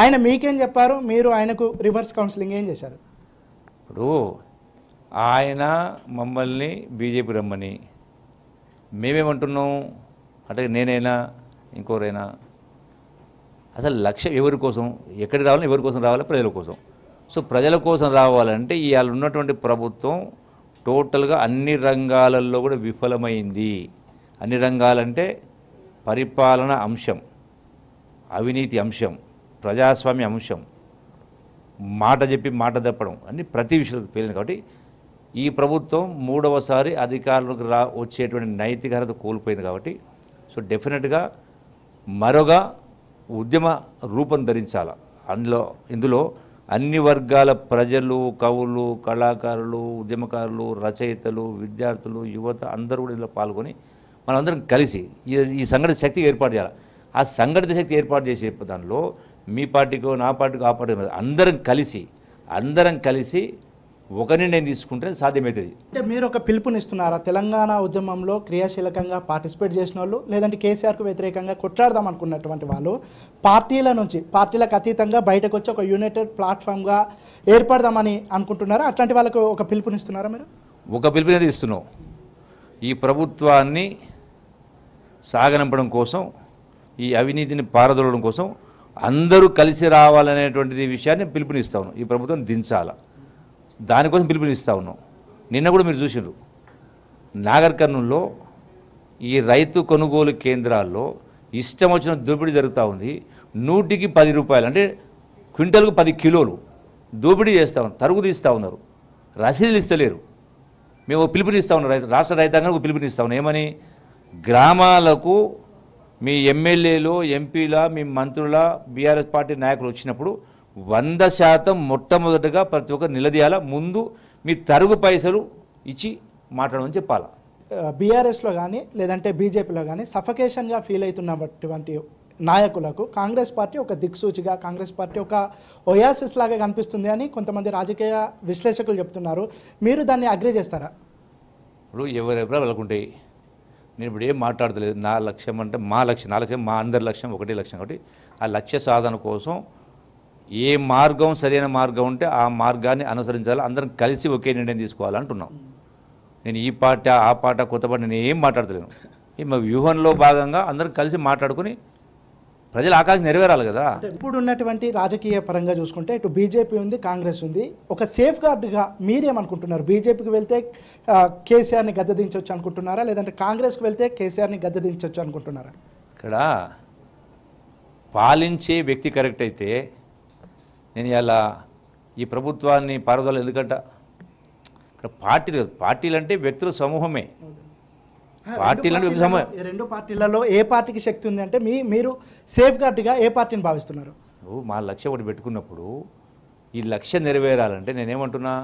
ఆయన మీకేం చెప్పారు మీరు ఆయనకు రివర్స్ కౌన్సిలింగ్ ఏం చేశారు ఇప్పుడు ఆయన మమ్మల్ని బీజేపీ రమ్మని మేమేమంటున్నాం అంటే నేనైనా ఇంకోరైనా అసలు లక్ష్యం ఎవరి కోసం ఎక్కడికి రావాలి ఎవరి కోసం రావాలి ప్రజల కోసం సో ప్రజల కోసం రావాలంటే ఇవాళ ఉన్నటువంటి ప్రభుత్వం టోటల్గా అన్ని రంగాలలో కూడా విఫలమైంది అన్ని రంగాలంటే పరిపాలన అంశం అవినీతి అంశం ప్రజాస్వామ్య అంశం మాట చెప్పి మాట తప్పడం అన్ని ప్రతి విషయంలో పేలింది కాబట్టి ఈ ప్రభుత్వం మూడవసారి అధికారులకు రా వచ్చేటువంటి నైతిక కోల్పోయింది కాబట్టి సో డెఫినెట్గా మరొక ఉద్యమ రూపం ధరించాల అందులో ఇందులో అన్ని వర్గాల ప్రజలు కవులు కళాకారులు ఉద్యమకారులు రచయితలు విద్యార్థులు యువత అందరూ కూడా ఇందులో పాల్గొని మనందరం కలిసి ఈ సంఘటన శక్తి ఏర్పాటు చేయాలి ఆ సంఘటిత శక్తి ఏర్పాటు చేసే దానిలో మీ పార్టీకో నా పార్టీకో ఆ పార్టీ అందరం కలిసి అందరం కలిసి ఒకరిని నేను తీసుకుంటే సాధ్యమవుతుంది అంటే మీరు ఒక పిలుపునిస్తున్నారా తెలంగాణ ఉద్యమంలో క్రియాశీలకంగా పార్టిసిపేట్ చేసిన వాళ్ళు లేదంటే కేసీఆర్కు వ్యతిరేకంగా కొట్లాడదాం అనుకున్నటువంటి వాళ్ళు పార్టీల నుంచి పార్టీలకు అతీతంగా బయటకు వచ్చి ఒక యునైటెడ్ ప్లాట్ఫామ్గా ఏర్పడదామని అనుకుంటున్నారా అట్లాంటి వాళ్ళకు ఒక పిలుపునిస్తున్నారా మీరు ఒక పిలుపునే ఇస్తున్నాం ఈ ప్రభుత్వాన్ని సాగనంపడం కోసం ఈ అవినీతిని పారదోలడం కోసం అందరూ కలిసి రావాలనేటువంటిది విషయాన్ని పిలుపునిస్తాను ఈ ప్రభుత్వం దించాలా దానికోసం పిలుపునిస్తా ఉన్నాం నిన్న కూడా మీరు చూసినారు నాగర్ కర్నూల్లో ఈ రైతు కొనుగోలు కేంద్రాల్లో ఇష్టం వచ్చిన దోపిడీ జరుగుతూ ఉంది నూటికి పది రూపాయలు అంటే క్వింటల్కు పది కిలోలు దోపిడీ చేస్తూ ఉన్నారు తరుగు తీస్తూ ఉన్నారు రసీదులు ఇస్తలేరు మేము పిలుపునిస్తూ ఉన్నాం రైతు రాష్ట్ర రైతాంగానికి పిలుపునిస్తూ ఉన్నాం ఏమని గ్రామాలకు మీ ఎమ్మెల్యేలు ఎంపీల మీ మంత్రుల బీఆర్ఎస్ పార్టీ నాయకులు వచ్చినప్పుడు వంద శాతం మొట్టమొదటగా ప్రతి ఒక్కరు నిలదీయాల ముందు మీ తరుగు పైసలు ఇచ్చి మాట్లాడమని చెప్పాలా బీఆర్ఎస్లో కానీ లేదంటే బీజేపీలో కానీ సఫకేషన్గా ఫీల్ అవుతున్నటువంటి నాయకులకు కాంగ్రెస్ పార్టీ ఒక దిక్సూచిగా కాంగ్రెస్ పార్టీ ఒక ఒయాసిస్ లాగా కనిపిస్తుంది అని కొంతమంది రాజకీయ విశ్లేషకులు చెప్తున్నారు మీరు దాన్ని అగ్రి చేస్తారా ఇప్పుడు ఎవరెవరో వెళ్ళకుంటాయి నేను ఇప్పుడు ఏం మాట్లాడతలేదు నా లక్ష్యం అంటే మా లక్ష్యం నా లక్ష్యం మా అందరి లక్ష్యం ఒకటే లక్ష్యం కాబట్టి ఆ లక్ష్య సాధన కోసం ఏ మార్గం సరైన మార్గం ఉంటే ఆ మార్గాన్ని అనుసరించాలి అందరం కలిసి ఒకే నిర్ణయం తీసుకోవాలంటున్నాం నేను ఈ పాట ఆ పాట కొత్త పాట నేను ఏం మాట్లాడతలేను ఈ మా వ్యూహంలో భాగంగా అందరం కలిసి మాట్లాడుకుని ప్రజల ఆకాంక్ష నెరవేరాలి కదా ఇప్పుడు ఉన్నటువంటి రాజకీయ పరంగా చూసుకుంటే ఇటు బీజేపీ ఉంది కాంగ్రెస్ ఉంది ఒక సేఫ్ గార్డ్గా మీరేమనుకుంటున్నారు బీజేపీకి వెళ్తే కేసీఆర్ని గద్దదించవచ్చు అనుకుంటున్నారా లేదంటే కాంగ్రెస్కి వెళ్తే కేసీఆర్ని గద్దదించవచ్చు అనుకుంటున్నారా ఇక్కడ పాలించే వ్యక్తి కరెక్ట్ అయితే నేను ఇలా ఈ ప్రభుత్వాన్ని పారుదల ఎందుకంట ఇక్కడ పార్టీలు పార్టీలు అంటే వ్యక్తుల సమూహమే పార్టీలు సమూహం రెండు పార్టీలలో ఏ పార్టీకి శక్తి ఉంది అంటే మీ మీరు సేఫ్ గార్డ్గా ఏ పార్టీని భావిస్తున్నారు మా లక్ష్యం ఒకటి పెట్టుకున్నప్పుడు ఈ లక్ష్యం నెరవేరాలంటే నేనేమంటున్నా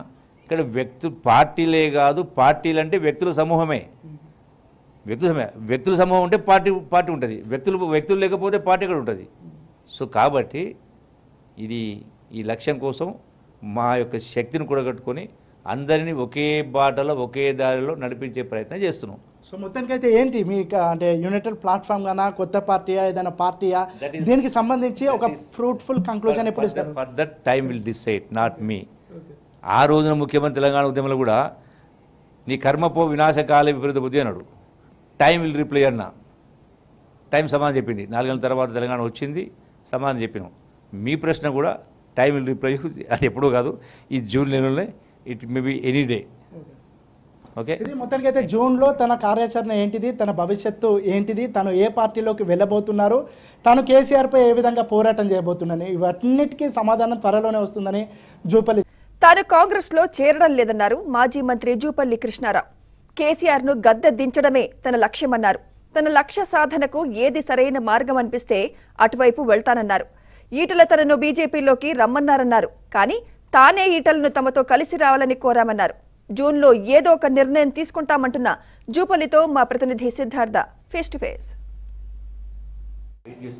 ఇక్కడ వ్యక్తు పార్టీలే కాదు పార్టీలు అంటే వ్యక్తుల సమూహమే వ్యక్తుల సమూహం వ్యక్తుల సమూహం ఉంటే పార్టీ పార్టీ ఉంటుంది వ్యక్తులు వ్యక్తులు లేకపోతే పార్టీ కూడా ఉంటుంది సో కాబట్టి ఇది ఈ లక్ష్యం కోసం మా యొక్క శక్తిని కూడగట్టుకొని అందరినీ ఒకే బాటలో ఒకే దారిలో నడిపించే ప్రయత్నం చేస్తున్నాం సో మొత్తానికైతే ఏంటి మీ అంటే యునైటెడ్ ప్లాట్ఫామ్ గానా కొత్త పార్టీయా ఏదైనా పార్టీయా దీనికి సంబంధించి ఒక ఫ్రూట్ఫుల్ కంక్లూజన్ ఎప్పుడు ఇస్తారు for that time will decide not me ఆ రోజున ముఖ్యమంత్రి తెలంగాణ ఉద్యమంలో కూడా నీ కర్మపో వినాశకాల విపరీత బుద్ధి అన్నాడు టైం విల్ రిప్లై అన్న టైం సమాధానం చెప్పింది నాలుగేళ్ళ తర్వాత తెలంగాణ వచ్చింది సమాధానం చెప్పినాం మీ ప్రశ్న కూడా టైం విల్ రిప్లై అది ఎప్పుడూ కాదు ఈ జూన్ నెలలోనే it may be any day okay మొత్తానికి అయితే జూన్లో తన కార్యాచరణ ఏంటిది తన భవిష్యత్తు ఏంటిది తను ఏ పార్టీలోకి వెళ్ళబోతున్నారు తను కేసీఆర్పై ఏ విధంగా పోరాటం చేయబోతున్నాను ఇవన్నిటికీ సమాధానం త్వరలోనే వస్తుందని జూపల్లి తాను కాంగ్రెస్లో చేరడం లేదన్నారు మాజీ మంత్రి జూపల్లి కృష్ణారావు కేసీఆర్ను గద్దె దించడమే తన లక్ష్యమన్నారు తన లక్ష్య సాధనకు ఏది సరైన మార్గం అనిపిస్తే అటువైపు వెళ్తానన్నారు ఈటల తనను బీజేపీలోకి రమ్మన్నారన్నారు కానీ తానే ఈటలను తమతో కలిసి రావాలని కోరామన్నారు జూన్లో ఏదో ఒక నిర్ణయం తీసుకుంటామంటున్న జూపల్లితో మా ప్రతినిధి Siddhartha face to face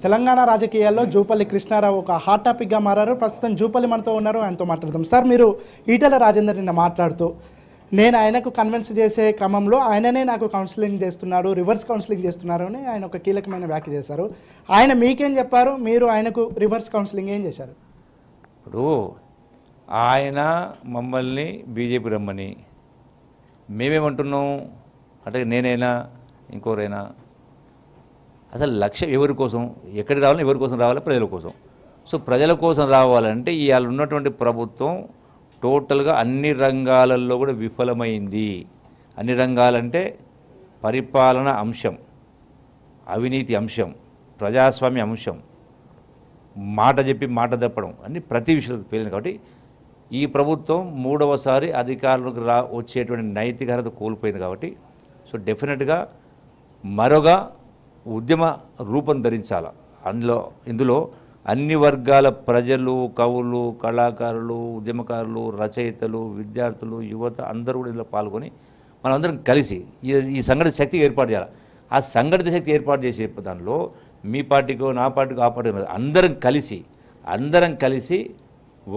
Telangana రాజకీయాల్లో జూపల్లి కృష్ణారావు ఒక హాట్ టాపిక్గా మారారు ప్రస్తుతం జూపల్లి మనతో ఉన్నారు ఆయనతో మాట్లాడదాం సార్ మీరు ఈటల రాజేందర్ నిన్న మాట్లాడుతూ నేను ఆయనకు కన్విన్స్ చేసే క్రమంలో ఆయననే నాకు కౌన్సిలింగ్ చేస్తున్నాడు రివర్స్ కౌన్సిలింగ్ చేస్తున్నారు అని ఆయన ఒక కీలకమైన వ్యాఖ్య చేశారు ఆయన మీకేం చెప్పారు మీరు ఆయనకు రివర్స్ కౌన్సిలింగ్ ఏం చేశారు ఇప్పుడు ఆయన మమ్మల్ని బీజేపీ రమ్మని మేమేమంటున్నాం అంటే నేనైనా ఇంకోరైనా అసలు లక్ష్యం ఎవరి కోసం ఎక్కడికి రావాలి ఎవరి కోసం రావాలి ప్రజల కోసం సో ప్రజల కోసం రావాలంటే ఇవాళ ఉన్నటువంటి ప్రభుత్వం టోటల్గా అన్ని రంగాలలో కూడా విఫలమైంది అన్ని రంగాలంటే పరిపాలన అంశం అవినీతి అంశం ప్రజాస్వామ్య అంశం మాట చెప్పి మాట తప్పడం అన్ని ప్రతి విషయంలో పేలింది కాబట్టి ఈ ప్రభుత్వం మూడవసారి అధికారులకు రా వచ్చేటువంటి నైతిక కోల్పోయింది కాబట్టి సో డెఫినెట్గా మరొక ఉద్యమ రూపం ధరించాల అందులో ఇందులో అన్ని వర్గాల ప్రజలు కవులు కళాకారులు ఉద్యమకారులు రచయితలు విద్యార్థులు యువత అందరూ కూడా ఇందులో పాల్గొని మనందరం కలిసి ఈ సంఘటిత శక్తి ఏర్పాటు చేయాలి ఆ సంఘటిత శక్తి ఏర్పాటు చేసే దానిలో మీ పార్టీకో నా పార్టీకో ఆ పార్టీ అందరం కలిసి అందరం కలిసి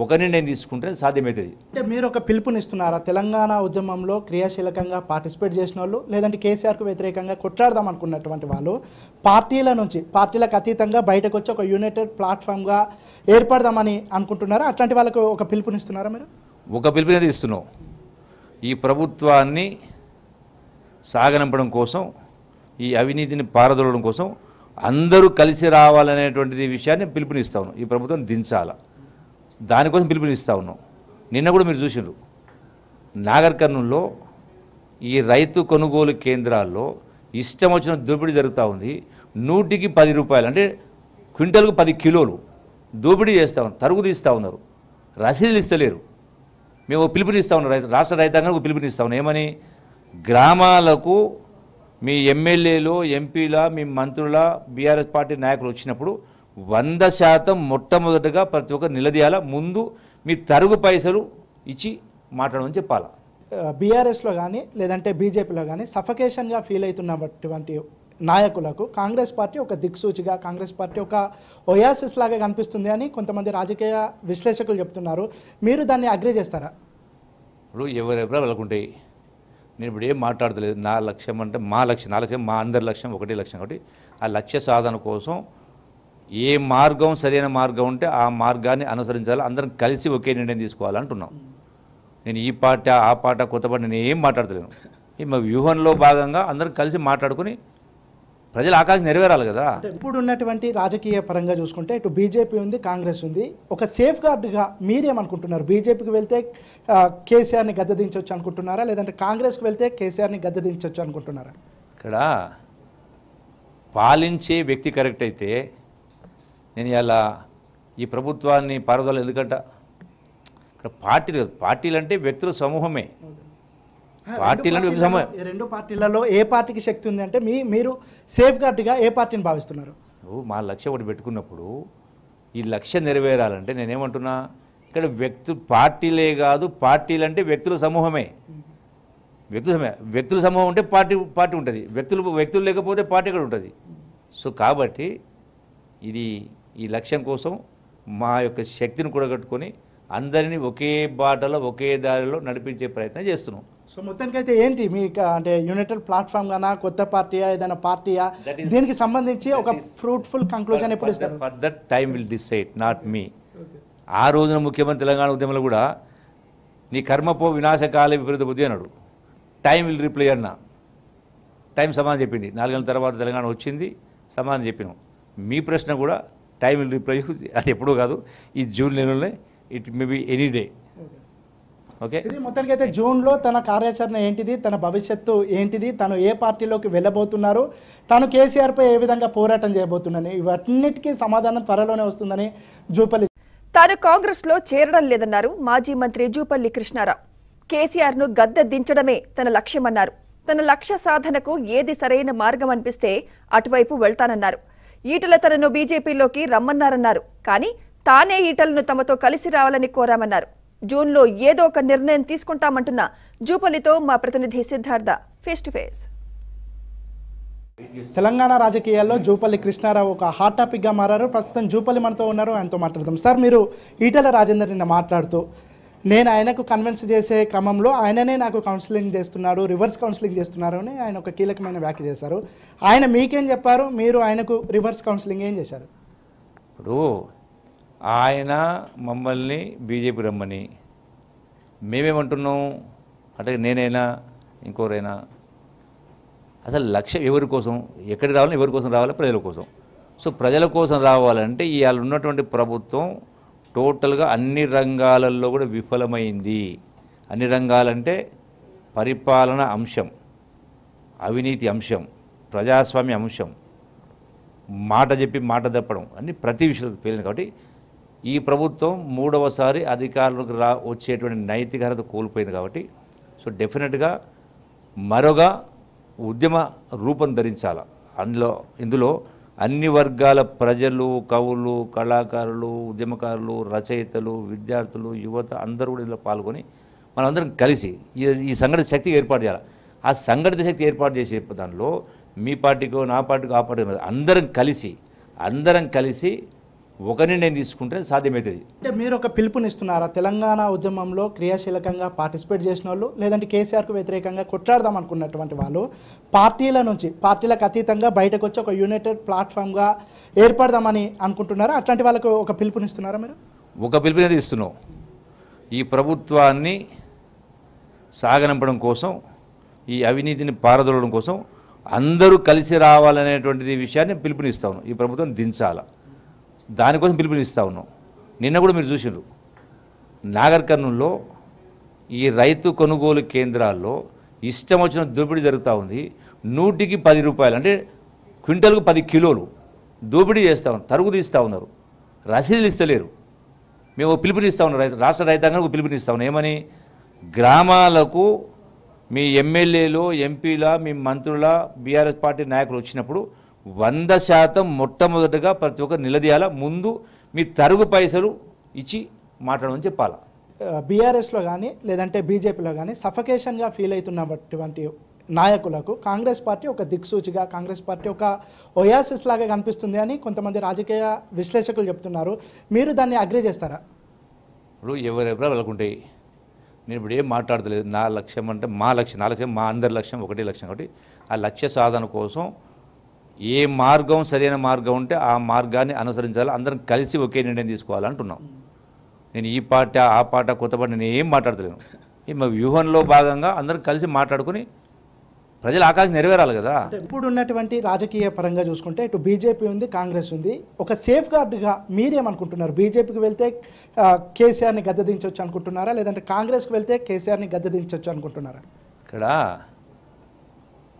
ఒకరిని నేను తీసుకుంటే సాధ్యమవుతుంది అంటే మీరు ఒక పిలుపునిస్తున్నారా తెలంగాణ ఉద్యమంలో క్రియాశీలకంగా పార్టిసిపేట్ చేసిన వాళ్ళు లేదంటే కేసీఆర్కు వ్యతిరేకంగా కొట్లాడదాం అనుకున్నటువంటి వాళ్ళు పార్టీల నుంచి పార్టీలకు అతీతంగా బయటకు వచ్చి ఒక యునైటెడ్ ప్లాట్ఫామ్గా ఏర్పడదామని అనుకుంటున్నారా అట్లాంటి వాళ్ళకు ఒక పిలుపునిస్తున్నారా మీరు ఒక పిలుపునే ఇస్తున్నాం ఈ ప్రభుత్వాన్ని సాగనంపడం కోసం ఈ అవినీతిని పారదోలడం కోసం అందరూ కలిసి రావాలనేటువంటిది విషయాన్ని పిలుపునిస్తాను ఈ ప్రభుత్వం దించాలా దానికోసం పిలుపునిస్తూ ఉన్నాం నిన్న కూడా మీరు చూసినారు నాగర్ ఈ రైతు కొనుగోలు కేంద్రాల్లో ఇష్టం వచ్చిన దోపిడీ జరుగుతూ ఉంది నూటికి పది రూపాయలు అంటే క్వింటల్కు పది కిలోలు దోపిడీ చేస్తూ ఉన్నారు తరుగు తీస్తూ ఉన్నారు రసీదులు ఇస్తలేరు మేము పిలుపునిస్తూ ఉన్నాం రైతు రాష్ట్ర రైతాంగానికి పిలుపునిస్తూ ఉన్నాం ఏమని గ్రామాలకు మీ ఎమ్మెల్యేలు ఎంపీల మీ మంత్రుల బీఆర్ఎస్ పార్టీ నాయకులు వచ్చినప్పుడు వంద శాతం మొట్టమొదటగా ప్రతి ఒక్కరు నిలదీయాల ముందు మీ తరుగు పైసలు ఇచ్చి మాట్లాడమని చెప్పాలా బీఆర్ఎస్లో కానీ లేదంటే బీజేపీలో కానీ సఫకేషన్గా ఫీల్ అవుతున్నటువంటి నాయకులకు కాంగ్రెస్ పార్టీ ఒక దిక్సూచిగా కాంగ్రెస్ పార్టీ ఒక ఒయాసిస్ లాగా కనిపిస్తుంది అని కొంతమంది రాజకీయ విశ్లేషకులు చెప్తున్నారు మీరు దాన్ని అగ్రి చేస్తారా ఇప్పుడు ఎవరెవరో వెళ్ళకుంటాయి నేను ఇప్పుడు ఏం మాట్లాడతలేదు నా లక్ష్యం అంటే మా లక్ష్యం నా లక్ష్యం మా అందరి లక్ష్యం ఒకటే లక్ష్యం కాబట్టి ఆ లక్ష్య సాధన కోసం ఏ మార్గం సరైన మార్గం ఉంటే ఆ మార్గాన్ని అనుసరించాలి అందరం కలిసి ఒకే నిర్ణయం తీసుకోవాలంటున్నాం నేను ఈ పాట ఆ పాట కొత్త పాట నేను ఏం మాట్లాడతలేను ఈ మా వ్యూహంలో భాగంగా అందరం కలిసి మాట్లాడుకుని ప్రజల ఆకాశం నెరవేరాలి కదా ఇప్పుడు ఉన్నటువంటి రాజకీయ పరంగా చూసుకుంటే ఇటు బీజేపీ ఉంది కాంగ్రెస్ ఉంది ఒక సేఫ్ గార్డ్గా మీరేమనుకుంటున్నారు బీజేపీకి వెళ్తే కేసీఆర్ని గద్దదించవచ్చు అనుకుంటున్నారా లేదంటే కాంగ్రెస్కి వెళ్తే కేసీఆర్ని గద్దదించవచ్చు అనుకుంటున్నారా ఇక్కడ పాలించే వ్యక్తి కరెక్ట్ అయితే నేను ఇలా ఈ ప్రభుత్వాన్ని పారుదల ఎందుకంట ఇక్కడ పార్టీలు పార్టీలు అంటే వ్యక్తుల సమూహమే పార్టీలు రెండు పార్టీలలో ఏ పార్టీకి శక్తి ఉంది అంటే మీ మీరు సేఫ్ గార్డ్గా ఏ పార్టీని భావిస్తున్నారు మా లక్ష్యం ఒకటి పెట్టుకున్నప్పుడు ఈ లక్ష్యం నెరవేరాలంటే నేనేమంటున్నా ఇక్కడ వ్యక్తు పార్టీలే కాదు పార్టీలు అంటే వ్యక్తుల సమూహమే వ్యక్తుల సమూహం వ్యక్తుల సమూహం ఉంటే పార్టీ పార్టీ ఉంటుంది వ్యక్తులు వ్యక్తులు లేకపోతే పార్టీ కూడా ఉంటుంది సో కాబట్టి ఇది ఈ లక్ష్యం కోసం మా యొక్క శక్తిని కూడగట్టుకొని అందరినీ ఒకే బాటలో ఒకే దారిలో నడిపించే ప్రయత్నం చేస్తున్నాం సో మొత్తానికి అయితే ఏంటి మీ అంటే యునైటెడ్ ప్లాట్ఫామ్ గానా కొత్త పార్టీయా ఏదైనా పార్టీయా దీనికి సంబంధించి ఒక ఫ్రూట్ఫుల్ కంక్లూజన్ ఎప్పుడు ఇస్తారు for that time will decide not me ఆ రోజున ముఖ్యమంత్రి తెలంగాణ ఉద్యమంలో కూడా నీ కర్మపో వినాశకాల విపరీత బుద్ధి అన్నాడు టైం విల్ రిప్లై అన్న టైం సమాధానం చెప్పింది నాలుగేళ్ళ తర్వాత తెలంగాణ వచ్చింది సమాధానం చెప్పినాం మీ ప్రశ్న కూడా టైం విల్ రిప్లై అది ఎప్పుడూ కాదు ఈ జూన్ నెలలోనే it may be any day okay మొత్తానికి అయితే జూన్లో తన కార్యాచరణ ఏంటిది తన భవిష్యత్తు ఏంటిది తను ఏ పార్టీలోకి వెళ్ళబోతున్నారు తను కేసీఆర్పై ఏ విధంగా పోరాటం చేయబోతున్నాను ఇవన్నిటికీ సమాధానం త్వరలోనే వస్తుందని జూపల్లి తాను కాంగ్రెస్లో చేరడం లేదన్నారు మాజీ మంత్రి జూపల్లి కృష్ణారావు కేసీఆర్ను గద్దె దించడమే తన లక్ష్యమన్నారు తన లక్ష్య సాధనకు ఏది సరైన మార్గం అనిపిస్తే అటువైపు వెళ్తానన్నారు ఈటల తనను బీజేపీలోకి రమ్మన్నారన్నారు కానీ తానే ఈటలను తమతో కలిసి రావాలని కోరామన్నారు జూన్లో ఏదో ఒక నిర్ణయం తీసుకుంటామంటున్న జూపల్లితో మా ప్రతినిధి Siddhartha face to face Telangana రాజకీయాల్లో జూపల్లి కృష్ణారావు ఒక హాట్ టాపిక్గా మారారు ప్రస్తుతం జూపల్లి మనతో ఉన్నారు ఆయనతో మాట్లాడదాం సార్ మీరు ఈటల రాజేందర్ నిన్న మాట్లాడుతూ నేను ఆయనకు కన్విన్స్ చేసే క్రమంలో ఆయననే నాకు కౌన్సిలింగ్ చేస్తున్నాడు రివర్స్ కౌన్సిలింగ్ చేస్తున్నారు అని ఆయన ఒక కీలకమైన వ్యాఖ్య చేశారు ఆయన మీకేం చెప్పారు మీరు ఆయనకు రివర్స్ కౌన్సిలింగ్ ఏం చేశారు ఇప్పుడు ఆయన మమ్మల్ని బీజేపీ రమ్మని మేమేమంటున్నాం అంటే నేనైనా ఇంకోరైనా అసలు లక్ష్యం ఎవరి కోసం ఎక్కడికి రావాలి ఎవరి కోసం రావాలి ప్రజల కోసం సో ప్రజల కోసం రావాలంటే ఇవాళ ఉన్నటువంటి ప్రభుత్వం టోటల్గా అన్ని రంగాలలో కూడా విఫలమైంది అన్ని రంగాలంటే పరిపాలన అంశం అవినీతి అంశం ప్రజాస్వామ్య అంశం మాట చెప్పి మాట తప్పడం అన్ని ప్రతి విషయంలో పేలింది కాబట్టి ఈ ప్రభుత్వం మూడవసారి అధికారులకు రా వచ్చేటువంటి నైతిక కోల్పోయింది కాబట్టి సో డెఫినెట్గా మరొక ఉద్యమ రూపం ధరించాల అందులో ఇందులో అన్ని వర్గాల ప్రజలు కవులు కళాకారులు ఉద్యమకారులు రచయితలు విద్యార్థులు యువత అందరూ కూడా ఇందులో పాల్గొని మనందరం కలిసి ఈ సంఘటిత శక్తి ఏర్పాటు చేయాలి ఆ సంఘటిత శక్తి ఏర్పాటు చేసే దానిలో మీ పార్టీకో నా పార్టీకో ఆ పార్టీ అందరం కలిసి అందరం కలిసి ఒక నిర్ణయం తీసుకుంటే సాధ్యమవుతుంది అంటే మీరు ఒక పిలుపునిస్తున్నారా తెలంగాణ ఉద్యమంలో క్రియాశీలకంగా పార్టిసిపేట్ చేసిన వాళ్ళు లేదంటే కేసీఆర్కు వ్యతిరేకంగా కొట్లాడదాం అనుకున్నటువంటి వాళ్ళు పార్టీల నుంచి పార్టీలకు అతీతంగా బయటకు వచ్చి ఒక యునైటెడ్ ప్లాట్ఫామ్గా ఏర్పడదామని అనుకుంటున్నారా అట్లాంటి వాళ్ళకు ఒక పిలుపునిస్తున్నారా మీరు ఒక పిలుపునే ఇస్తున్నాం ఈ ప్రభుత్వాన్ని సాగనంపడం కోసం ఈ అవినీతిని పారదోలడం కోసం అందరూ కలిసి రావాలనేటువంటిది విషయాన్ని పిలుపునిస్తాను ఈ ప్రభుత్వం దించాలా దానికోసం పిలుపునిస్తా ఉన్నాం నిన్న కూడా మీరు చూసినారు నాగర్ కర్నూల్లో ఈ రైతు కొనుగోలు కేంద్రాల్లో ఇష్టం వచ్చిన దోపిడీ జరుగుతూ ఉంది నూటికి పది రూపాయలు అంటే క్వింటల్కు పది కిలోలు దోపిడీ చేస్తూ ఉన్నారు తరుగు తీస్తూ ఉన్నారు రసీదులు ఇస్తలేరు మేము పిలుపునిస్తూ ఉన్నాం రైతు రాష్ట్ర రైతాంగానికి పిలుపునిస్తూ ఉన్నాం ఏమని గ్రామాలకు మీ ఎమ్మెల్యేలు ఎంపీల మీ మంత్రుల బీఆర్ఎస్ పార్టీ నాయకులు వచ్చినప్పుడు వంద శాతం మొట్టమొదటగా ప్రతి ఒక్కరు నిలదీయాల ముందు మీ తరుగు పైసలు ఇచ్చి మాట్లాడమని చెప్పాల బీఆర్ఎస్లో కానీ లేదంటే బీజేపీలో కానీ సఫకేషన్గా ఫీల్ అవుతున్నటువంటి నాయకులకు కాంగ్రెస్ పార్టీ ఒక దిక్సూచిగా కాంగ్రెస్ పార్టీ ఒక ఒయాసిస్ లాగా కనిపిస్తుంది అని కొంతమంది రాజకీయ విశ్లేషకులు చెప్తున్నారు మీరు దాన్ని అగ్రి చేస్తారా ఇప్పుడు ఎవరెవరో వెళ్ళకుంటాయి నేను ఇప్పుడు ఏం మాట్లాడతలేదు నా లక్ష్యం అంటే మా లక్ష్యం నా లక్ష్యం మా అందరి లక్ష్యం ఒకటే లక్ష్యం ఒకటి ఆ లక్ష్య సాధన కోసం ఏ మార్గం సరైన మార్గం ఉంటే ఆ మార్గాన్ని అనుసరించాలి అందరం కలిసి ఒకే నిర్ణయం తీసుకోవాలంటున్నాం నేను ఈ పాట ఆ పాట కొత్త పాట నేను ఏం మాట్లాడతలేను మా వ్యూహంలో భాగంగా అందరం కలిసి మాట్లాడుకుని ప్రజల ఆకాశం నెరవేరాలి కదా ఇప్పుడు ఉన్నటువంటి రాజకీయ పరంగా చూసుకుంటే ఇటు బీజేపీ ఉంది కాంగ్రెస్ ఉంది ఒక సేఫ్ గార్డ్గా మీరేమనుకుంటున్నారు బీజేపీకి వెళ్తే కేసీఆర్ని గద్దదించవచ్చు అనుకుంటున్నారా లేదంటే కాంగ్రెస్కి వెళ్తే కేసీఆర్ని గద్దదించవచ్చు అనుకుంటున్నారా ఇక్కడ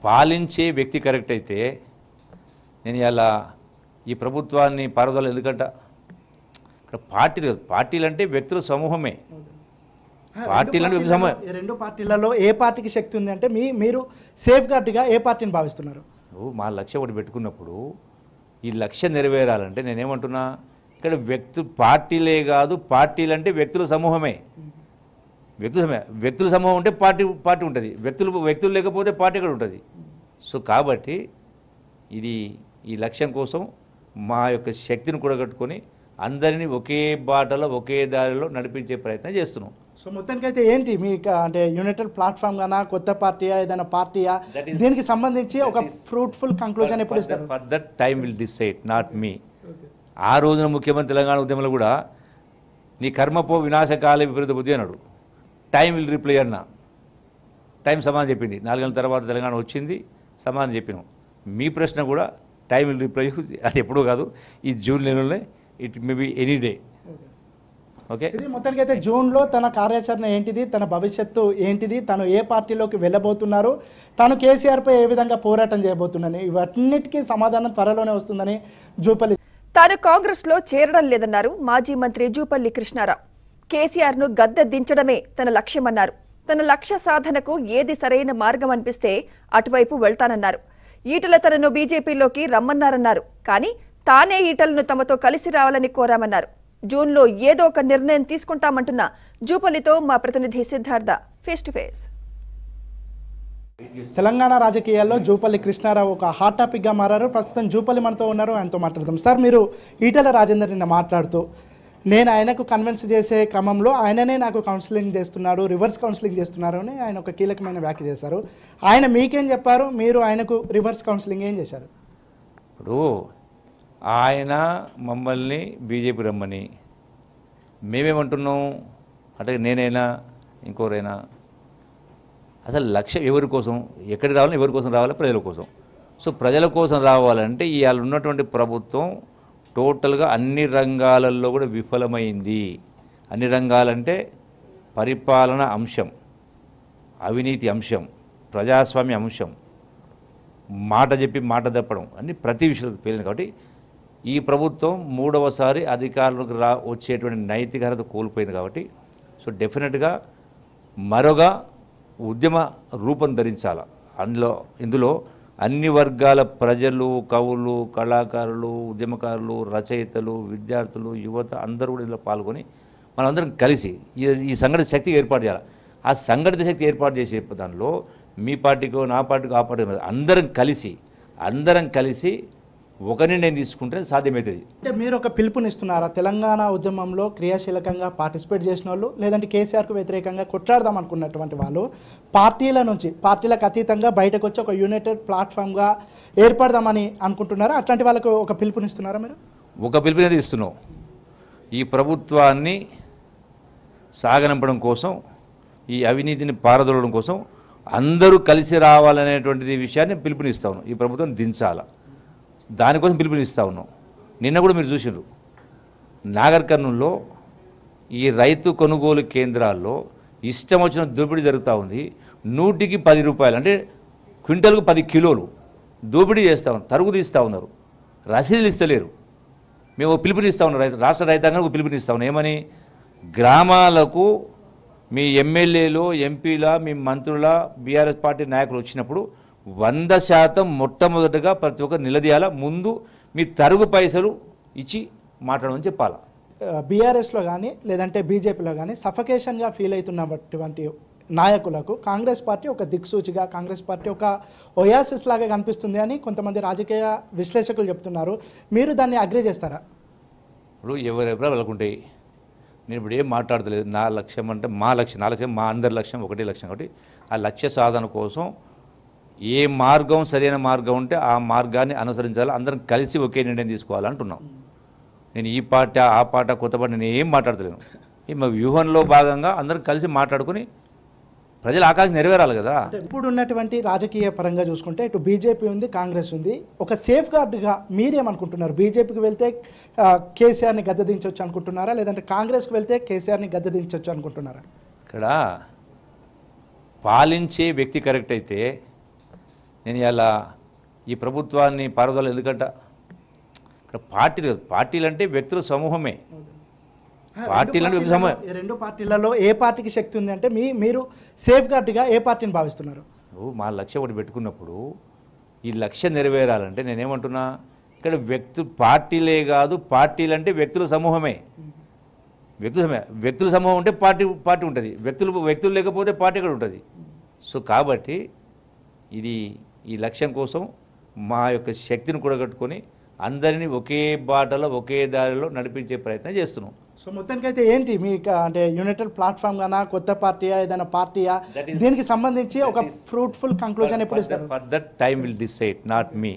పాలించే వ్యక్తి కరెక్ట్ అయితే నేను ఇలా ఈ ప్రభుత్వాన్ని పారదోలు ఎందుకంట ఇక్కడ పార్టీలు పార్టీలు అంటే వ్యక్తుల సమూహమే పార్టీలు వ్యక్తుల సమూహం రెండు పార్టీలలో ఏ పార్టీకి శక్తి ఉంది అంటే మీ మీరు సేఫ్ గార్డ్గా ఏ పార్టీని భావిస్తున్నారు నువ్వు మా లక్ష్యం ఒకటి పెట్టుకున్నప్పుడు ఈ లక్ష్యం నెరవేరాలంటే నేనేమంటున్నా ఇక్కడ వ్యక్తు పార్టీలే కాదు పార్టీలు అంటే వ్యక్తుల సమూహమే వ్యక్తుల వ్యక్తుల సమూహం ఉంటే పార్టీ పార్టీ ఉంటుంది వ్యక్తులు వ్యక్తులు లేకపోతే పార్టీ కూడా ఉంటుంది సో కాబట్టి ఇది ఈ లక్ష్యం కోసం మా యొక్క శక్తిని కూడగట్టుకొని అందరినీ ఒకే బాటలో ఒకే దారిలో నడిపించే ప్రయత్నం చేస్తున్నాం సో మొత్తానికైతే ఏంటి మీ అంటే యునైటెడ్ ప్లాట్ఫామ్ గానా కొత్త పార్టీయా ఏదైనా పార్టీయా దీనికి సంబంధించి ఒక ఫ్రూట్ఫుల్ కంక్లూజన్ ఎప్పుడు ఇస్తారు that time will decide not me ఆ రోజున ముఖ్యమంత్రి తెలంగాణ ఉద్యమంలో కూడా నీ కర్మపో వినాశకాల విపరీత బుద్ధి అన్నాడు టైం విల్ రిప్లై అన్న టైం సమాధానం చెప్పింది నాలుగేళ్ళ తర్వాత తెలంగాణ వచ్చింది సమాధానం చెప్పినాం మీ ప్రశ్న కూడా టైం విల్ రిప్లై అది ఎప్పుడూ కాదు ఈ జూన్ నెలలోనే it may be any day okay ఇది మొత్తానికి అయితే జూన్లో తన కార్యాచరణ ఏంటిది తన భవిష్యత్తు ఏంటిది తను ఏ పార్టీలోకి వెళ్ళబోతున్నారు తను కేసీఆర్పై ఏ విధంగా పోరాటం చేయబోతున్నాను ఇవన్నిటికీ సమాధానం త్వరలోనే వస్తుందని జూపల్లి తాను కాంగ్రెస్లో చేరడం లేదన్నారు మాజీ మంత్రి జూపల్లి కృష్ణారావు కేసీఆర్ను గద్దె దించడమే తన లక్ష్యమన్నారు తన లక్ష్య సాధనకు ఏది సరైన మార్గం అనిపిస్తే అటువైపు వెళ్తానన్నారు ఈటల తనను బీజేపీలోకి రమ్మన్నారన్నారు కానీ తానే ఈటలను తమతో కలిసి రావాలని కోరామన్నారు జూన్లో ఏదో ఒక నిర్ణయం తీసుకుంటామంటున్న జూపల్లితో మా ప్రతినిధి Siddhartha face to face Telangana రాజకీయాల్లో జూపల్లి కృష్ణారావు ఒక హాట్ టాపిక్గా మారారు ప్రస్తుతం జూపల్లి మనతో ఉన్నారు ఆయనతో మాట్లాడదాం సార్ మీరు ఈటల రాజేందర్ నిన్న మాట్లాడుతూ నేను ఆయనకు కన్విన్స్ చేసే క్రమంలో ఆయననే నాకు కౌన్సిలింగ్ చేస్తున్నాడు రివర్స్ కౌన్సిలింగ్ చేస్తున్నారు అని ఆయన ఒక కీలకమైన వ్యాఖ్య చేశారు ఆయన మీకేం చెప్పారు మీరు ఆయనకు రివర్స్ కౌన్సిలింగ్ ఏం చేశారు ఇప్పుడు ఆయన మమ్మల్ని బీజేపీ రమ్మని మేమేమంటున్నాం అంటే నేనైనా ఇంకోరైనా అసలు లక్ష్యం ఎవరి కోసం ఎక్కడికి రావాలి ఎవరి కోసం రావాలి ప్రజల కోసం సో ప్రజల కోసం రావాలంటే ఇవాళ ఉన్నటువంటి ప్రభుత్వం టోటల్గా అన్ని రంగాలలో కూడా విఫలమైంది అన్ని రంగాలంటే పరిపాలన అంశం అవినీతి అంశం ప్రజాస్వామ్య అంశం మాట చెప్పి మాట తప్పడం అన్ని ప్రతి విషయంలో పేలింది కాబట్టి ఈ ప్రభుత్వం మూడవసారి అధికారులకు రా వచ్చేటువంటి నైతిక కోల్పోయింది కాబట్టి సో డెఫినెట్గా మరొక ఉద్యమ రూపం ధరించాల అందులో ఇందులో అన్ని వర్గాల ప్రజలు కవులు కళాకారులు ఉద్యమకారులు రచయితలు విద్యార్థులు యువత అందరూ కూడా ఇందులో పాల్గొని మనందరం కలిసి ఈ సంఘటన శక్తి ఏర్పాటు చేయాలి ఆ సంఘటిత శక్తి ఏర్పాటు చేసే దానిలో మీ పార్టీకో నా పార్టీకో ఆ పార్టీ అందరం కలిసి అందరం కలిసి ఒకరిని నేను తీసుకుంటే సాధ్యమవుతుంది అంటే మీరు ఒక పిలుపునిస్తున్నారా తెలంగాణ ఉద్యమంలో క్రియాశీలకంగా పార్టిసిపేట్ చేసిన వాళ్ళు లేదంటే కేసీఆర్కు వ్యతిరేకంగా కొట్లాడదాం అనుకున్నటువంటి వాళ్ళు పార్టీల నుంచి పార్టీలకు అతీతంగా బయటకు వచ్చి ఒక యునైటెడ్ ప్లాట్ఫామ్గా ఏర్పడదామని అనుకుంటున్నారా అట్లాంటి వాళ్ళకు ఒక పిలుపునిస్తున్నారా మీరు ఒక పిలుపునే ఇస్తున్నాం ఈ ప్రభుత్వాన్ని సాగనంపడం కోసం ఈ అవినీతిని పారదోలడం కోసం అందరూ కలిసి రావాలనేటువంటిది విషయాన్ని పిలుపునిస్తాను ఈ ప్రభుత్వం దించాలా దానికోసం పిలుపునిస్తా ఉన్నాం నిన్న కూడా మీరు చూసినారు నాగర్ కర్నూల్లో ఈ రైతు కొనుగోలు కేంద్రాల్లో ఇష్టం వచ్చిన దోపిడీ జరుగుతూ ఉంది నూటికి పది రూపాయలు అంటే క్వింటల్కు పది కిలోలు దోపిడీ చేస్తూ ఉన్నారు తరుగు తీస్తూ ఉన్నారు రసీదులు ఇస్తలేరు మేము పిలుపునిస్తూ ఉన్నాం రైతు రాష్ట్ర రైతాంగానికి పిలుపునిస్తూ ఉన్నాం ఏమని గ్రామాలకు మీ ఎమ్మెల్యేలు ఎంపీల మీ మంత్రుల బీఆర్ఎస్ పార్టీ నాయకులు వచ్చినప్పుడు వంద శాతం మొట్టమొదటగా ప్రతి ఒక్కరు నిలదీయాల ముందు మీ తరుగు పైసలు ఇచ్చి మాట్లాడమని చెప్పాలా బీఆర్ఎస్లో కానీ లేదంటే బీజేపీలో కానీ సఫకేషన్గా ఫీల్ అవుతున్నటువంటి నాయకులకు కాంగ్రెస్ పార్టీ ఒక దిక్సూచిగా కాంగ్రెస్ పార్టీ ఒక ఒయాసిస్ లాగా కనిపిస్తుంది అని కొంతమంది రాజకీయ విశ్లేషకులు చెప్తున్నారు మీరు దాన్ని అగ్రి చేస్తారా ఇప్పుడు ఎవరెవరో వెళ్ళకుంటాయి నేను ఇప్పుడు ఏం మాట్లాడతలేదు నా లక్ష్యం అంటే మా లక్ష్యం నా లక్ష్యం మా అందరి లక్ష్యం ఒకటే లక్ష్యం కాబట్టి ఆ లక్ష్య సాధన కోసం ఏ మార్గం సరైన మార్గం ఉంటే ఆ మార్గాన్ని అనుసరించాలి అందరం కలిసి ఒకే నిర్ణయం తీసుకోవాలంటున్నాం నేను ఈ పాట ఆ పాట కొత్త పాట నేను ఏం మాట్లాడతలేను ఈ మా వ్యూహంలో భాగంగా అందరం కలిసి మాట్లాడుకుని ప్రజల ఆకాంక్ష నెరవేరాలి కదా ఇప్పుడు ఉన్నటువంటి రాజకీయ పరంగా చూసుకుంటే ఇటు బీజేపీ ఉంది కాంగ్రెస్ ఉంది ఒక సేఫ్ గార్డ్గా మీరేమనుకుంటున్నారు బీజేపీకి వెళ్తే కేసీఆర్ని గద్దదించవచ్చు అనుకుంటున్నారా లేదంటే కాంగ్రెస్కి వెళ్తే కేసీఆర్ని గద్దదించవచ్చు అనుకుంటున్నారా ఇక్కడ పాలించే వ్యక్తి కరెక్ట్ అయితే నేను ఇలా ఈ ప్రభుత్వాన్ని పారుదల ఎందుకంట ఇక్కడ పార్టీలు పార్టీలు అంటే వ్యక్తుల సమూహమే పార్టీలు రెండు పార్టీలలో ఏ పార్టీకి శక్తి ఉంది అంటే మీ మీరు సేఫ్ గార్డ్గా ఏ పార్టీని భావిస్తున్నారు మా లక్ష్యం ఒకటి పెట్టుకున్నప్పుడు ఈ లక్ష్యం నెరవేరాలంటే నేనేమంటున్నా ఇక్కడ వ్యక్తు పార్టీలే కాదు పార్టీలు అంటే వ్యక్తుల సమూహమే వ్యక్తుల వ్యక్తుల సమూహం ఉంటే పార్టీ పార్టీ ఉంటుంది వ్యక్తులు వ్యక్తులు లేకపోతే పార్టీ కూడా ఉంటుంది సో కాబట్టి ఇది ఈ లక్ష్యం కోసం మా యొక్క శక్తిని కూడగట్టుకొని అందరినీ ఒకే బాటలో ఒకే దారిలో నడిపించే ప్రయత్నం చేస్తున్నాం సో మొత్తానికైతే ఏంటి మీ అంటే యునైటెడ్ ప్లాట్ఫామ్ గానా కొత్త పార్టీయా ఏదైనా పార్టీయా దీనికి సంబంధించి ఒక ఫ్రూట్ఫుల్ కంక్లూజన్ ఎప్పుడు ఇస్తారు for that time will decide not me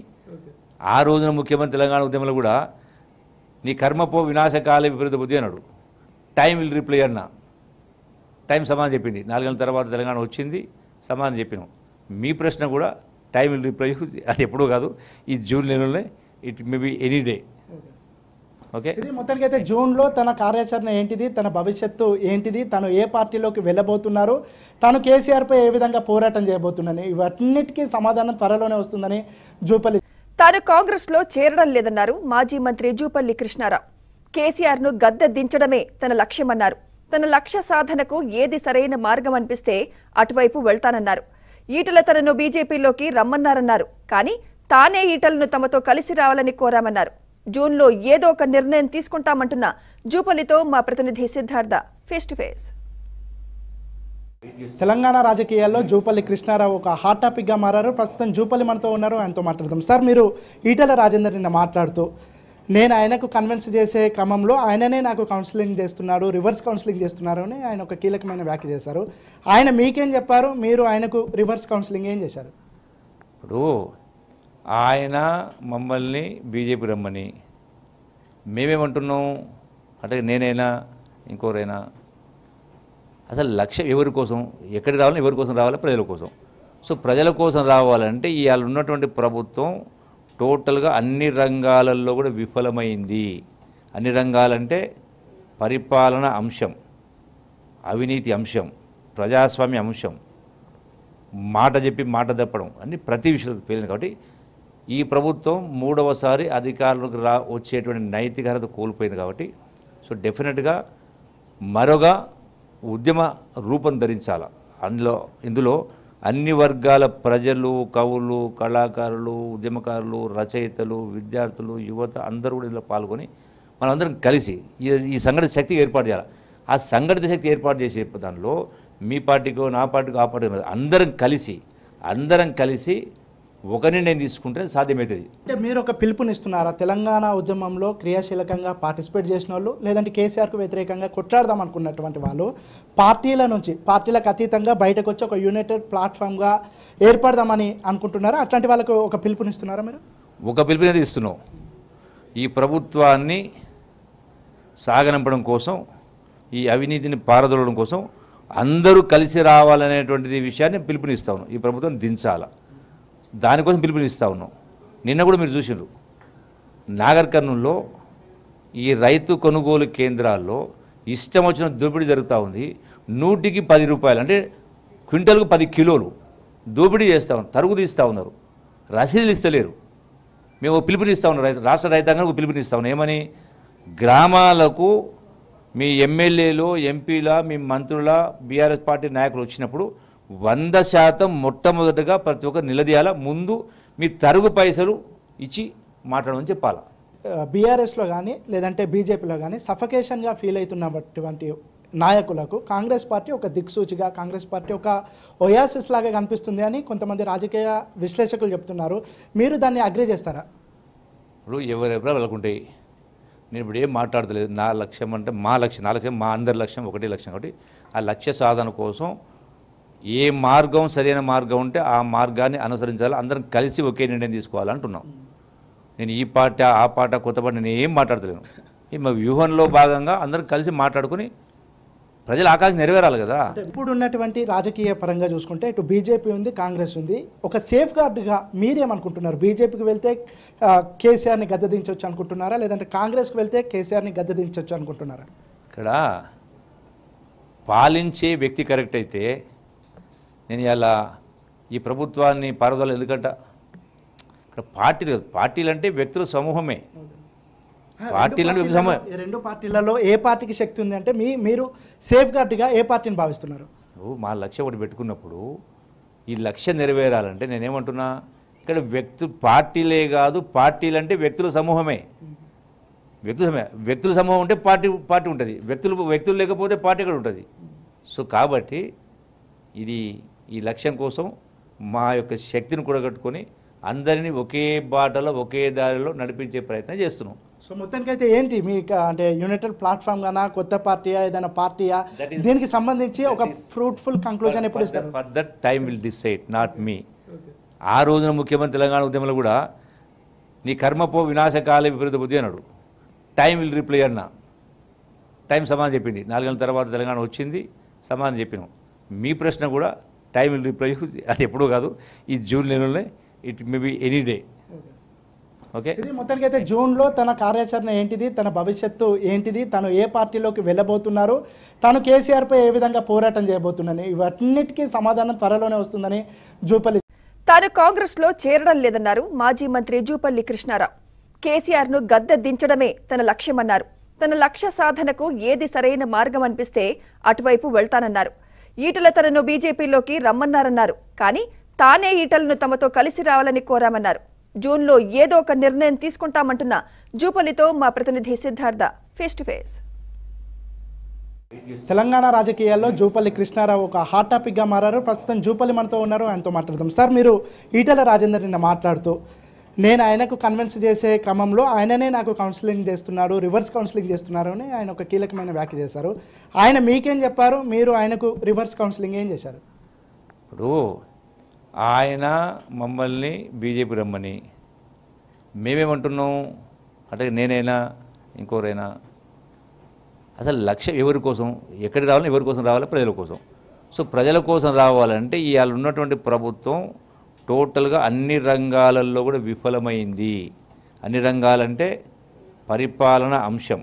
ఆ రోజున ముఖ్యమంత్రి తెలంగాణ ఉద్యమంలో కూడా నీ కర్మపో వినాశకాల విపరీత బుద్ధి అన్నాడు టైం విల్ రిప్లై అన్న టైం సమాధానం చెప్పింది నాలుగేళ్ళ తర్వాత తెలంగాణ వచ్చింది సమాధానం చెప్పినాం మీ ప్రశ్న కూడా టైం విల్ రిప్లై అది ఎప్పుడూ కాదు ఈ జూన్ నెలలోనే it may be any day okay ఇది మొత్తానికి అయితే జూన్లో తన కార్యాచరణ ఏంటిది తన భవిష్యత్తు ఏంటిది తను ఏ పార్టీలోకి వెళ్ళబోతున్నారు తను కేసీఆర్పై ఏ విధంగా పోరాటం చేయబోతున్నాను ఇవన్నిటికీ సమాధానం త్వరలోనే వస్తుందని జూపల్లి తాను కాంగ్రెస్లో చేరడం లేదన్నారు మాజీ మంత్రి జూపల్లి కృష్ణారావు కేసీఆర్ను గద్దె దించడమే తన లక్ష్యమన్నారు తన లక్ష్య సాధనకు ఏది సరైన మార్గం అనిపిస్తే అటువైపు వెళ్తానన్నారు ఈటల తనను బీజేపీలోకి రమ్మన్నారన్నారు కానీ తానే ఈటలను తమతో కలిసి రావాలని కోరామన్నారు జూన్లో ఏదో ఒక నిర్ణయం తీసుకుంటామంటున్న జూపల్లితో మా ప్రతినిధి Siddhartha face to face Telangana రాజకీయాల్లో జూపల్లి కృష్ణారావు ఒక హాట్ టాపిక్గా మారారు ప్రస్తుతం జూపల్లి మనతో ఉన్నారు ఆయనతో మాట్లాడదాం సార్ మీరు ఈటల రాజేందర్ నిన్న మాట్లాడుతూ నేను ఆయనకు కన్విన్స్ చేసే క్రమంలో ఆయననే నాకు కౌన్సిలింగ్ చేస్తున్నాడు రివర్స్ కౌన్సిలింగ్ చేస్తున్నారు అని ఆయన ఒక కీలకమైన వ్యాఖ్య చేశారు ఆయన మీకేం చెప్పారు మీరు ఆయనకు రివర్స్ కౌన్సిలింగ్ ఏం చేశారు ఇప్పుడు ఆయన మమ్మల్ని బీజేపీ రమ్మని మేమేమంటున్నాం అంటే నేనైనా ఇంకోరైనా అసలు లక్ష్యం ఎవరి కోసం ఎక్కడికి రావాలి ఎవరి కోసం రావాలి ప్రజల కోసం సో ప్రజల కోసం రావాలంటే ఇవాళ ఉన్నటువంటి ప్రభుత్వం టోటల్గా అన్ని రంగాలలో కూడా విఫలమైంది అన్ని రంగాలంటే పరిపాలన అంశం అవినీతి అంశం ప్రజాస్వామ్య అంశం మాట చెప్పి మాట తప్పడం అన్ని ప్రతి విషయంలో పేలింది కాబట్టి ఈ ప్రభుత్వం మూడవసారి అధికారులకు రా వచ్చేటువంటి నైతిక కోల్పోయింది కాబట్టి సో డెఫినెట్గా మరొక ఉద్యమ రూపం ధరించాల అందులో ఇందులో అన్ని వర్గాల ప్రజలు కవులు కళాకారులు ఉద్యమకారులు రచయితలు విద్యార్థులు యువత అందరూ కూడా ఇందులో పాల్గొని మనందరం కలిసి ఈ సంఘటిత శక్తి ఏర్పాటు చేయాలి ఆ సంఘటిత శక్తి ఏర్పాటు చేసే దానిలో మీ పార్టీకో నా పార్టీకో ఆ పార్టీ అందరం కలిసి అందరం కలిసి ఒక నిర్ణయం తీసుకుంటే సాధ్యమవుతుంది అంటే మీరు ఒక పిలుపునిస్తున్నారా తెలంగాణ ఉద్యమంలో క్రియాశీలకంగా పార్టిసిపేట్ చేసిన వాళ్ళు లేదంటే కేసీఆర్కు వ్యతిరేకంగా కొట్లాడదాం అనుకున్నటువంటి వాళ్ళు పార్టీల నుంచి పార్టీలకు అతీతంగా బయటకు వచ్చి ఒక యునైటెడ్ ప్లాట్ఫామ్గా ఏర్పడదామని అనుకుంటున్నారా అట్లాంటి వాళ్ళకు ఒక పిలుపునిస్తున్నారా మీరు ఒక పిలుపునే ఇస్తున్నాం ఈ ప్రభుత్వాన్ని సాగనంపడం కోసం ఈ అవినీతిని పారదోలడం కోసం అందరూ కలిసి రావాలనేటువంటిది విషయాన్ని పిలుపునిస్తాను ఈ ప్రభుత్వం దించాలా దానికోసం పిలుపునిస్తూ ఉన్నాం నిన్న కూడా మీరు చూసినారు నాగర్ ఈ రైతు కొనుగోలు కేంద్రాల్లో ఇష్టం వచ్చిన దోపిడీ జరుగుతూ ఉంది నూటికి పది రూపాయలు అంటే క్వింటల్కు పది కిలోలు దోపిడీ చేస్తూ ఉన్నారు తరుగు తీస్తూ ఉన్నారు రసీదులు ఇస్తలేరు మేము పిలుపునిస్తూ ఉన్నాం రైతు రాష్ట్ర రైతాంగానికి పిలుపునిస్తూ ఉన్నాం ఏమని గ్రామాలకు మీ ఎమ్మెల్యేలు ఎంపీల మీ మంత్రుల బీఆర్ఎస్ పార్టీ నాయకులు వచ్చినప్పుడు వంద శాతం మొట్టమొదటగా ప్రతి ఒక్కరు నిలదీయాల ముందు మీ తరుగు పైసలు ఇచ్చి మాట్లాడమని చెప్పాలా బీఆర్ఎస్లో కానీ లేదంటే బీజేపీలో కానీ సఫకేషన్గా ఫీల్ అవుతున్నటువంటి నాయకులకు కాంగ్రెస్ పార్టీ ఒక దిక్సూచిగా కాంగ్రెస్ పార్టీ ఒక ఒయాసిస్ లాగా కనిపిస్తుంది అని కొంతమంది రాజకీయ విశ్లేషకులు చెప్తున్నారు మీరు దాన్ని అగ్రి చేస్తారా ఇప్పుడు ఎవరెవరో వెళ్ళకుంటాయి నేను ఇప్పుడు ఏం మాట్లాడతలేదు నా లక్ష్యం అంటే మా లక్ష్యం నా లక్ష్యం మా అందరి లక్ష్యం ఒకటే లక్ష్యం కాబట్టి ఆ లక్ష్య సాధన కోసం ఏ మార్గం సరైన మార్గం ఉంటే ఆ మార్గాన్ని అనుసరించాలి అందరం కలిసి ఒకే నిర్ణయం తీసుకోవాలంటున్నాం నేను ఈ పాట ఆ పాట కొత్త పాట నేను ఏం మాట్లాడతలేను ఈ మా వ్యూహంలో భాగంగా అందరం కలిసి మాట్లాడుకుని ప్రజల ఆకాంక్ష నెరవేరాలి కదా ఇప్పుడు ఉన్నటువంటి రాజకీయ పరంగా చూసుకుంటే ఇటు బీజేపీ ఉంది కాంగ్రెస్ ఉంది ఒక సేఫ్ గార్డ్గా మీరేమనుకుంటున్నారు బీజేపీకి వెళ్తే కేసీఆర్ని గద్దదించవచ్చు అనుకుంటున్నారా లేదంటే కాంగ్రెస్కి వెళ్తే కేసీఆర్ని గద్దదించవచ్చు అనుకుంటున్నారా ఇక్కడ పాలించే వ్యక్తి కరెక్ట్ అయితే నేను ఇలా ఈ ప్రభుత్వాన్ని పారుదల ఎందుకంట ఇక్కడ పార్టీలు పార్టీలు అంటే వ్యక్తుల సమూహమే పార్టీలు రెండు పార్టీలలో ఏ పార్టీకి శక్తి ఉంది అంటే మీ మీరు సేఫ్ గార్డ్గా ఏ పార్టీని భావిస్తున్నారు మా లక్ష్యం ఒకటి పెట్టుకున్నప్పుడు ఈ లక్ష్యం నెరవేరాలంటే నేనేమంటున్నా ఇక్కడ వ్యక్తు పార్టీలే కాదు పార్టీలు అంటే వ్యక్తుల సమూహమే వ్యక్తుల సమూహం వ్యక్తుల సమూహం ఉంటే పార్టీ పార్టీ ఉంటుంది వ్యక్తులు వ్యక్తులు లేకపోతే పార్టీ కూడా ఉంటుంది సో కాబట్టి ఇది ఈ లక్ష్యం కోసం మా యొక్క శక్తిని కూడగట్టుకొని అందరినీ ఒకే బాటలో ఒకే దారిలో నడిపించే ప్రయత్నం చేస్తున్నాం సో మొత్తానికి అయితే ఏంటి మీ అంటే యునైటెడ్ ప్లాట్ఫామ్ గానా కొత్త పార్టీయా ఏదైనా పార్టీయా దీనికి సంబంధించి ఒక ఫ్రూట్ఫుల్ కంక్లూజన్ ఎప్పుడు ఇస్తారు for that time will decide not me ఆ రోజున ముఖ్యమంత్రి తెలంగాణ ఉద్యమంలో కూడా నీ కర్మపో వినాశకాల విపరీత బుద్ధి అన్నాడు టైం విల్ రిప్లై అన్న టైం సమాధానం చెప్పింది నాలుగేళ్ళ తర్వాత తెలంగాణ వచ్చింది సమాధానం చెప్పినాం మీ ప్రశ్న కూడా టైం విల్ రిప్లై అది ఎప్పుడూ కాదు ఈ జూన్ నెలలోనే it may be any day okay మొత్తానికి అయితే జూన్లో తన కార్యాచరణ ఏంటిది తన భవిష్యత్తు ఏంటిది తను ఏ పార్టీలోకి వెళ్ళబోతున్నారు తను కేసీఆర్పై ఏ విధంగా పోరాటం చేయబోతుందని ఇవన్నిటికీ సమాధానం త్వరలోనే వస్తుందని జూపల్లి తాను కాంగ్రెస్లో చేరడం లేదన్నారు మాజీ మంత్రి జూపల్లి కృష్ణారావు కేసీఆర్ను గద్దె దించడమే తన లక్ష్యమన్నారు తన లక్ష్య సాధనకు ఏది సరైన మార్గం అనిపిస్తే అటువైపు వెళ్తానన్నారు ఈటల తనను బీజేపీలోకి రమ్మన్నారన్నారు కానీ తానే ఈటలను తమతో కలిసి రావాలని కోరామన్నారు జూన్లో ఏదో ఒక నిర్ణయం తీసుకుంటామంటున్న జూపల్లితో మా ప్రతినిధి Siddhartha face to face Telangana రాజకీయాల్లో జూపల్లి కృష్ణారావు ఒక హాట్ టాపిక్గా మారారు ప్రస్తుతం జూపల్లి మనతో ఉన్నారు ఆయనతో మాట్లాడదాం సార్ మీరు ఈటల రాజేందర్ నిన్న మాట్లాడుతూ నేను ఆయనకు కన్విన్స్ చేసే క్రమంలో ఆయననే నాకు కౌన్సిలింగ్ చేస్తున్నాడు రివర్స్ కౌన్సిలింగ్ చేస్తున్నారు అని ఆయన ఒక కీలకమైన వ్యాఖ్య చేశారు ఆయన మీకేం చెప్పారు మీరు ఆయనకు రివర్స్ కౌన్సిలింగ్ ఏం చేశారు ఇప్పుడు ఆయన మమ్మల్ని బీజేపీ రమ్మని మేమేమంటున్నాం అంటే నేనైనా ఇంకోరైనా అసలు లక్ష్యం ఎవరి కోసం ఎక్కడికి రావాలి ఎవరి కోసం రావాలి ప్రజల కోసం సో ప్రజల కోసం రావాలంటే ఇవాళ ఉన్నటువంటి ప్రభుత్వం టోటల్గా అన్ని రంగాలలో కూడా విఫలమైంది అన్ని రంగాలంటే పరిపాలన అంశం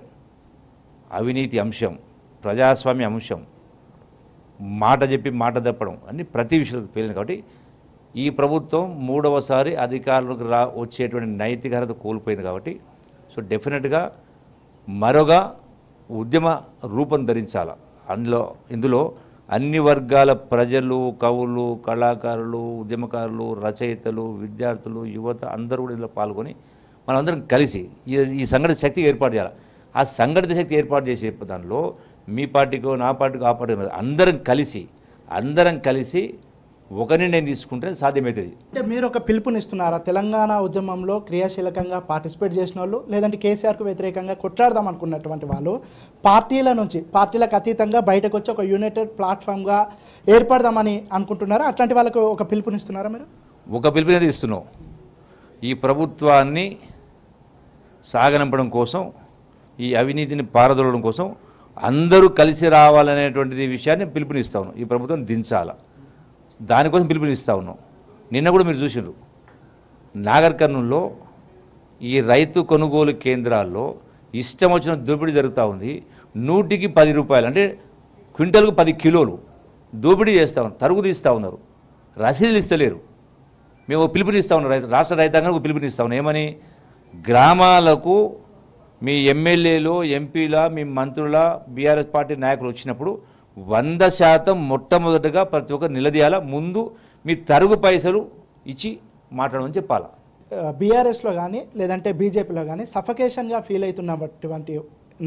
అవినీతి అంశం ప్రజాస్వామ్య అంశం మాట చెప్పి మాట తప్పడం అన్ని ప్రతి విషయంలో పేలింది కాబట్టి ఈ ప్రభుత్వం మూడవసారి అధికారులకు రా వచ్చేటువంటి నైతికత కోల్పోయింది కాబట్టి సో డెఫినెట్గా మరొక ఉద్యమ రూపం ధరించాల అందులో ఇందులో అన్ని వర్గాల ప్రజలు కవులు కళాకారులు ఉద్యమకారులు రచయితలు విద్యార్థులు యువత అందరూ కూడా ఇందులో పాల్గొని మనందరం కలిసి ఈ సంఘటన శక్తి ఏర్పాటు చేయాలి ఆ సంఘటిత శక్తి ఏర్పాటు చేసే దానిలో మీ పార్టీకో నా పార్టీకో ఆ పార్టీ అందరం కలిసి అందరం కలిసి ఒక నిర్ణయం తీసుకుంటే సాధ్యమవుతుంది అంటే మీరు ఒక పిలుపునిస్తున్నారా తెలంగాణ ఉద్యమంలో క్రియాశీలకంగా పార్టిసిపేట్ చేసిన వాళ్ళు లేదంటే కేసీఆర్కు వ్యతిరేకంగా కొట్లాడదాం అనుకున్నటువంటి వాళ్ళు పార్టీల నుంచి పార్టీలకు అతీతంగా బయటకు వచ్చి ఒక యునైటెడ్ ప్లాట్ఫామ్గా ఏర్పడదామని అనుకుంటున్నారా అట్లాంటి వాళ్ళకు ఒక పిలుపునిస్తున్నారా మీరు ఒక పిలుపునే ఇస్తున్నాం ఈ ప్రభుత్వాన్ని సాగనంపడం కోసం ఈ అవినీతిని పారదోలడం కోసం అందరూ కలిసి రావాలనేటువంటిది విషయాన్ని పిలుపునిస్తాను ఈ ప్రభుత్వం దించాలా దానికోసం పిలుపునిస్తా ఉన్నాం నిన్న కూడా మీరు చూసినారు నాగర్ కర్నూల్లో ఈ రైతు కొనుగోలు కేంద్రాల్లో ఇష్టం వచ్చిన దోపిడీ జరుగుతూ ఉంది నూటికి పది రూపాయలు అంటే క్వింటల్కు పది కిలోలు దోపిడీ చేస్తూ ఉన్నారు తరుగు తీస్తూ ఉన్నారు రసీదులు ఇస్తలేరు మేము పిలుపునిస్తూ ఉన్నాం రైతు రాష్ట్ర రైతాంగానికి పిలుపునిస్తూ ఉన్నాం ఏమని గ్రామాలకు మీ ఎమ్మెల్యేలు ఎంపీల మీ మంత్రుల బీఆర్ఎస్ పార్టీ నాయకులు వచ్చినప్పుడు వంద శాతం మొట్టమొదటగా ప్రతి ఒక్కరు నిలదీయాల ముందు మీ తరుగు పైసలు ఇచ్చి మాట్లాడమని చెప్పాల బీఆర్ఎస్లో కానీ లేదంటే బీజేపీలో కానీ సఫకేషన్గా ఫీల్ అవుతున్నటువంటి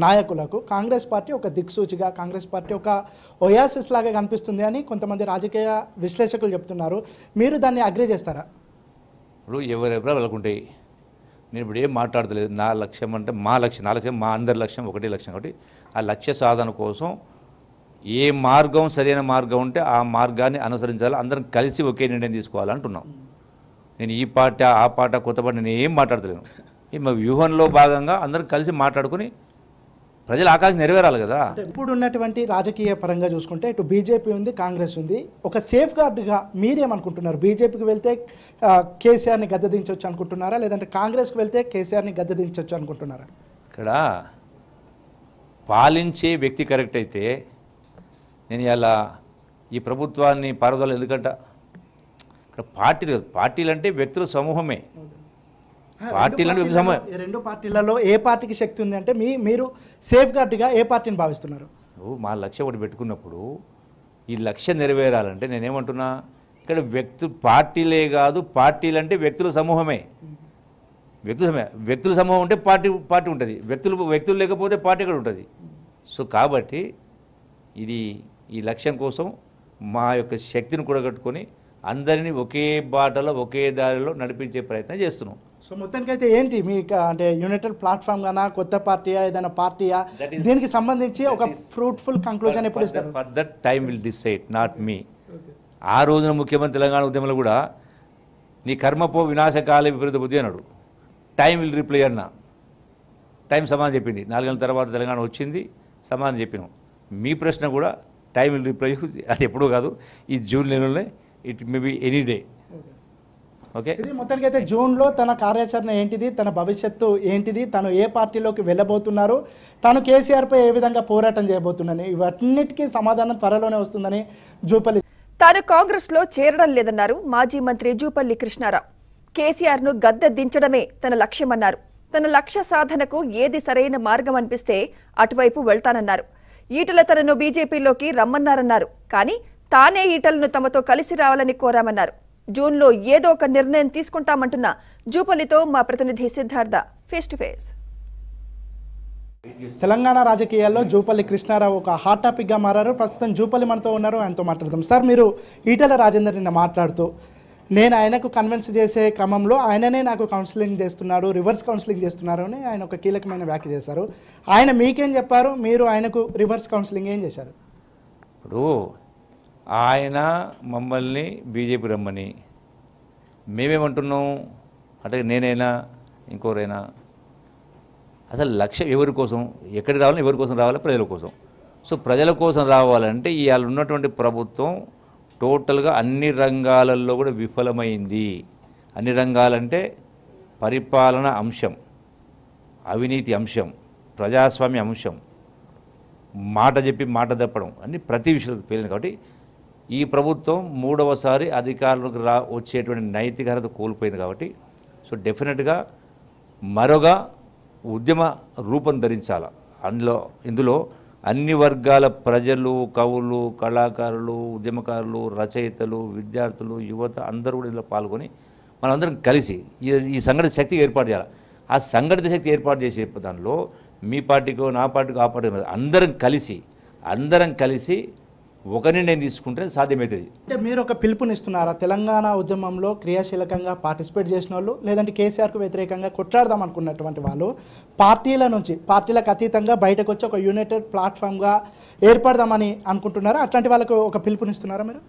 నాయకులకు కాంగ్రెస్ పార్టీ ఒక దిక్సూచిగా కాంగ్రెస్ పార్టీ ఒక ఒయాసిస్ లాగా కనిపిస్తుంది అని కొంతమంది రాజకీయ విశ్లేషకులు చెప్తున్నారు మీరు దాన్ని అగ్రి చేస్తారా ఇప్పుడు ఎవరెవరో వెళ్ళకుంటాయి నేను ఇప్పుడు ఏం మాట్లాడతలేదు నా లక్ష్యం అంటే మా లక్ష్యం నా లక్ష్యం మా అందరి లక్ష్యం ఒకటే లక్ష్యం ఒకటి ఆ లక్ష్య సాధన కోసం ఏ మార్గం సరైన మార్గం ఉంటే ఆ మార్గాన్ని అనుసరించాలి అందరం కలిసి ఒకే నిర్ణయం తీసుకోవాలంటున్నాం నేను ఈ పాట ఆ పాట కొత్త పాట నేను ఏం మాట్లాడతలేను ఈ మా వ్యూహంలో భాగంగా అందరం కలిసి మాట్లాడుకుని ప్రజల ఆకాశం నెరవేరాలి కదా ఇప్పుడు ఉన్నటువంటి రాజకీయ పరంగా చూసుకుంటే ఇటు బీజేపీ ఉంది కాంగ్రెస్ ఉంది ఒక సేఫ్ గార్డ్గా మీరేమనుకుంటున్నారు బీజేపీకి వెళ్తే కేసీఆర్ని గద్దదించవచ్చు అనుకుంటున్నారా లేదంటే కాంగ్రెస్కి వెళ్తే కేసీఆర్ని గద్దదించవచ్చు అనుకుంటున్నారా ఇక్కడ పాలించే వ్యక్తి కరెక్ట్ అయితే నేను ఇలా ఈ ప్రభుత్వాన్ని పారుదల ఎందుకంట ఇక్కడ పార్టీలు పార్టీలు అంటే వ్యక్తుల సమూహమే పార్టీలను రెండు పార్టీలలో ఏ పార్టీకి శక్తి ఉంది అంటే మీ మీరు సేఫ్ గార్డ్గా ఏ పార్టీని భావిస్తున్నారు మా లక్ష్యం ఒకటి పెట్టుకున్నప్పుడు ఈ లక్ష్యం నెరవేరాలంటే నేనేమంటున్నా ఇక్కడ వ్యక్తు పార్టీలే కాదు పార్టీలు అంటే వ్యక్తుల సమూహమే వ్యక్తుల సమయం వ్యక్తుల సమూహం ఉంటే పార్టీ పార్టీ ఉంటుంది వ్యక్తులు వ్యక్తులు లేకపోతే పార్టీ కూడా ఉంటుంది సో కాబట్టి ఇది ఈ లక్ష్యం కోసం మా యొక్క శక్తిని కూడగట్టుకొని అందరినీ ఒకే బాటలో ఒకే దారిలో నడిపించే ప్రయత్నం చేస్తున్నాం సో మొత్తానికైతే ఏంటి మీ అంటే యునైటెడ్ ప్లాట్ఫామ్ గానా కొత్త పార్టీయా ఏదైనా పార్టీయా దీనికి సంబంధించి ఒక ఫ్రూట్ఫుల్ కంక్లూజన్ ఎప్పుడు ఇస్తారు that time will decide not me ఆ రోజున ముఖ్యమంత్రి తెలంగాణ ఉద్యమంలో కూడా నీ కర్మపో వినాశకాల విపరీత బుద్ధి అన్నాడు టైం విల్ రిప్లై అన్న టైం సమాధానం చెప్పింది నాలుగేళ్ళ తర్వాత తెలంగాణ వచ్చింది సమాధానం చెప్పినాం మీ ప్రశ్న కూడా టైం విల్ రిప్లై అది ఎప్పుడూ కాదు ఈ జూన్ నెలలోనే it may be any day okay మొత్తానికి అయితే జూన్లో తన కార్యాచరణ ఏంటిది తన భవిష్యత్తు ఏంటిది తను ఏ పార్టీలోకి వెళ్ళబోతున్నారు తను కేసీఆర్పై ఏ విధంగా పోరాటం చేయబోతున్నాను ఇవన్నిటికీ సమాధానం త్వరలోనే వస్తుందని జూపల్లి తాను కాంగ్రెస్లో చేరడం లేదన్నారు మాజీ మంత్రి జూపల్లి కృష్ణారావు కేసీఆర్ను గద్దె దించడమే తన లక్ష్యమన్నారు తన లక్ష్య సాధనకు ఏది సరైన మార్గం అనిపిస్తే అటువైపు వెళ్తానన్నారు ఈటల తనను బీజేపీలోకి రమ్మన్నారన్నారు కానీ తానే ఈటలను తమతో కలిసి రావాలని కోరామన్నారు జూన్లో ఏదో ఒక నిర్ణయం తీసుకుంటామంటున్న జూపల్లితో మా ప్రతినిధి Siddhartha face to face Telangana రాజకీయాల్లో జూపల్లి కృష్ణారావు ఒక హాట్ టాపిక్గా మారారు ప్రస్తుతం జూపల్లి మనతో ఉన్నారు ఆయనతో మాట్లాడదాం సార్ మీరు ఈటల రాజేందర్ నిన్న మాట్లాడుతూ నేను ఆయనకు కన్విన్స్ చేసే క్రమంలో ఆయననే నాకు కౌన్సిలింగ్ చేస్తున్నాడు రివర్స్ కౌన్సిలింగ్ చేస్తున్నారు అని ఆయన ఒక కీలకమైన వ్యాఖ్య చేశారు ఆయన మీకేం చెప్పారు మీరు ఆయనకు రివర్స్ కౌన్సిలింగ్ ఏం చేశారు ఇప్పుడు ఆయన మమ్మల్ని బీజేపీ రమ్మని మేమేమంటున్నాం అంటే నేనైనా ఇంకోరైనా అసలు లక్ష్యం ఎవరి కోసం ఎక్కడికి రావాలి ఎవరి కోసం రావాలి ప్రజల కోసం సో ప్రజల కోసం రావాలంటే ఇవాళ ఉన్నటువంటి ప్రభుత్వం టోటల్గా అన్ని రంగాలలో కూడా విఫలమైంది అన్ని రంగాలంటే పరిపాలన అంశం అవినీతి అంశం ప్రజాస్వామ్య అంశం మాట చెప్పి మాట తప్పడం అన్ని ప్రతి విషయంలో పేలింది కాబట్టి ఈ ప్రభుత్వం మూడవసారి అధికారులకు రా వచ్చేటువంటి నైతిక కోల్పోయింది కాబట్టి సో డెఫినెట్గా మరొక ఉద్యమ రూపం ధరించాల అందులో ఇందులో అన్ని వర్గాల ప్రజలు కవులు కళాకారులు ఉద్యమకారులు రచయితలు విద్యార్థులు యువత అందరూ కూడా ఇందులో పాల్గొని మనందరం కలిసి ఈ సంఘటన శక్తి ఏర్పాటు చేయాలి ఆ సంఘటిత శక్తి ఏర్పాటు చేసే దానిలో మీ పార్టీకో నా పార్టీకో ఆ పార్టీ అందరం కలిసి అందరం కలిసి ఒకరిని నేను తీసుకుంటే సాధ్యమవుతుంది అంటే మీరు ఒక పిలుపునిస్తున్నారా తెలంగాణ ఉద్యమంలో క్రియాశీలకంగా పార్టిసిపేట్ చేసిన వాళ్ళు లేదంటే కేసీఆర్కు వ్యతిరేకంగా కొట్లాడదాం అనుకున్నటువంటి వాళ్ళు పార్టీల నుంచి పార్టీలకు అతీతంగా బయటకు వచ్చి ఒక యునైటెడ్ ప్లాట్ఫామ్గా ఏర్పడదామని అనుకుంటున్నారా అట్లాంటి వాళ్ళకు ఒక పిలుపునిస్తున్నారా మీరు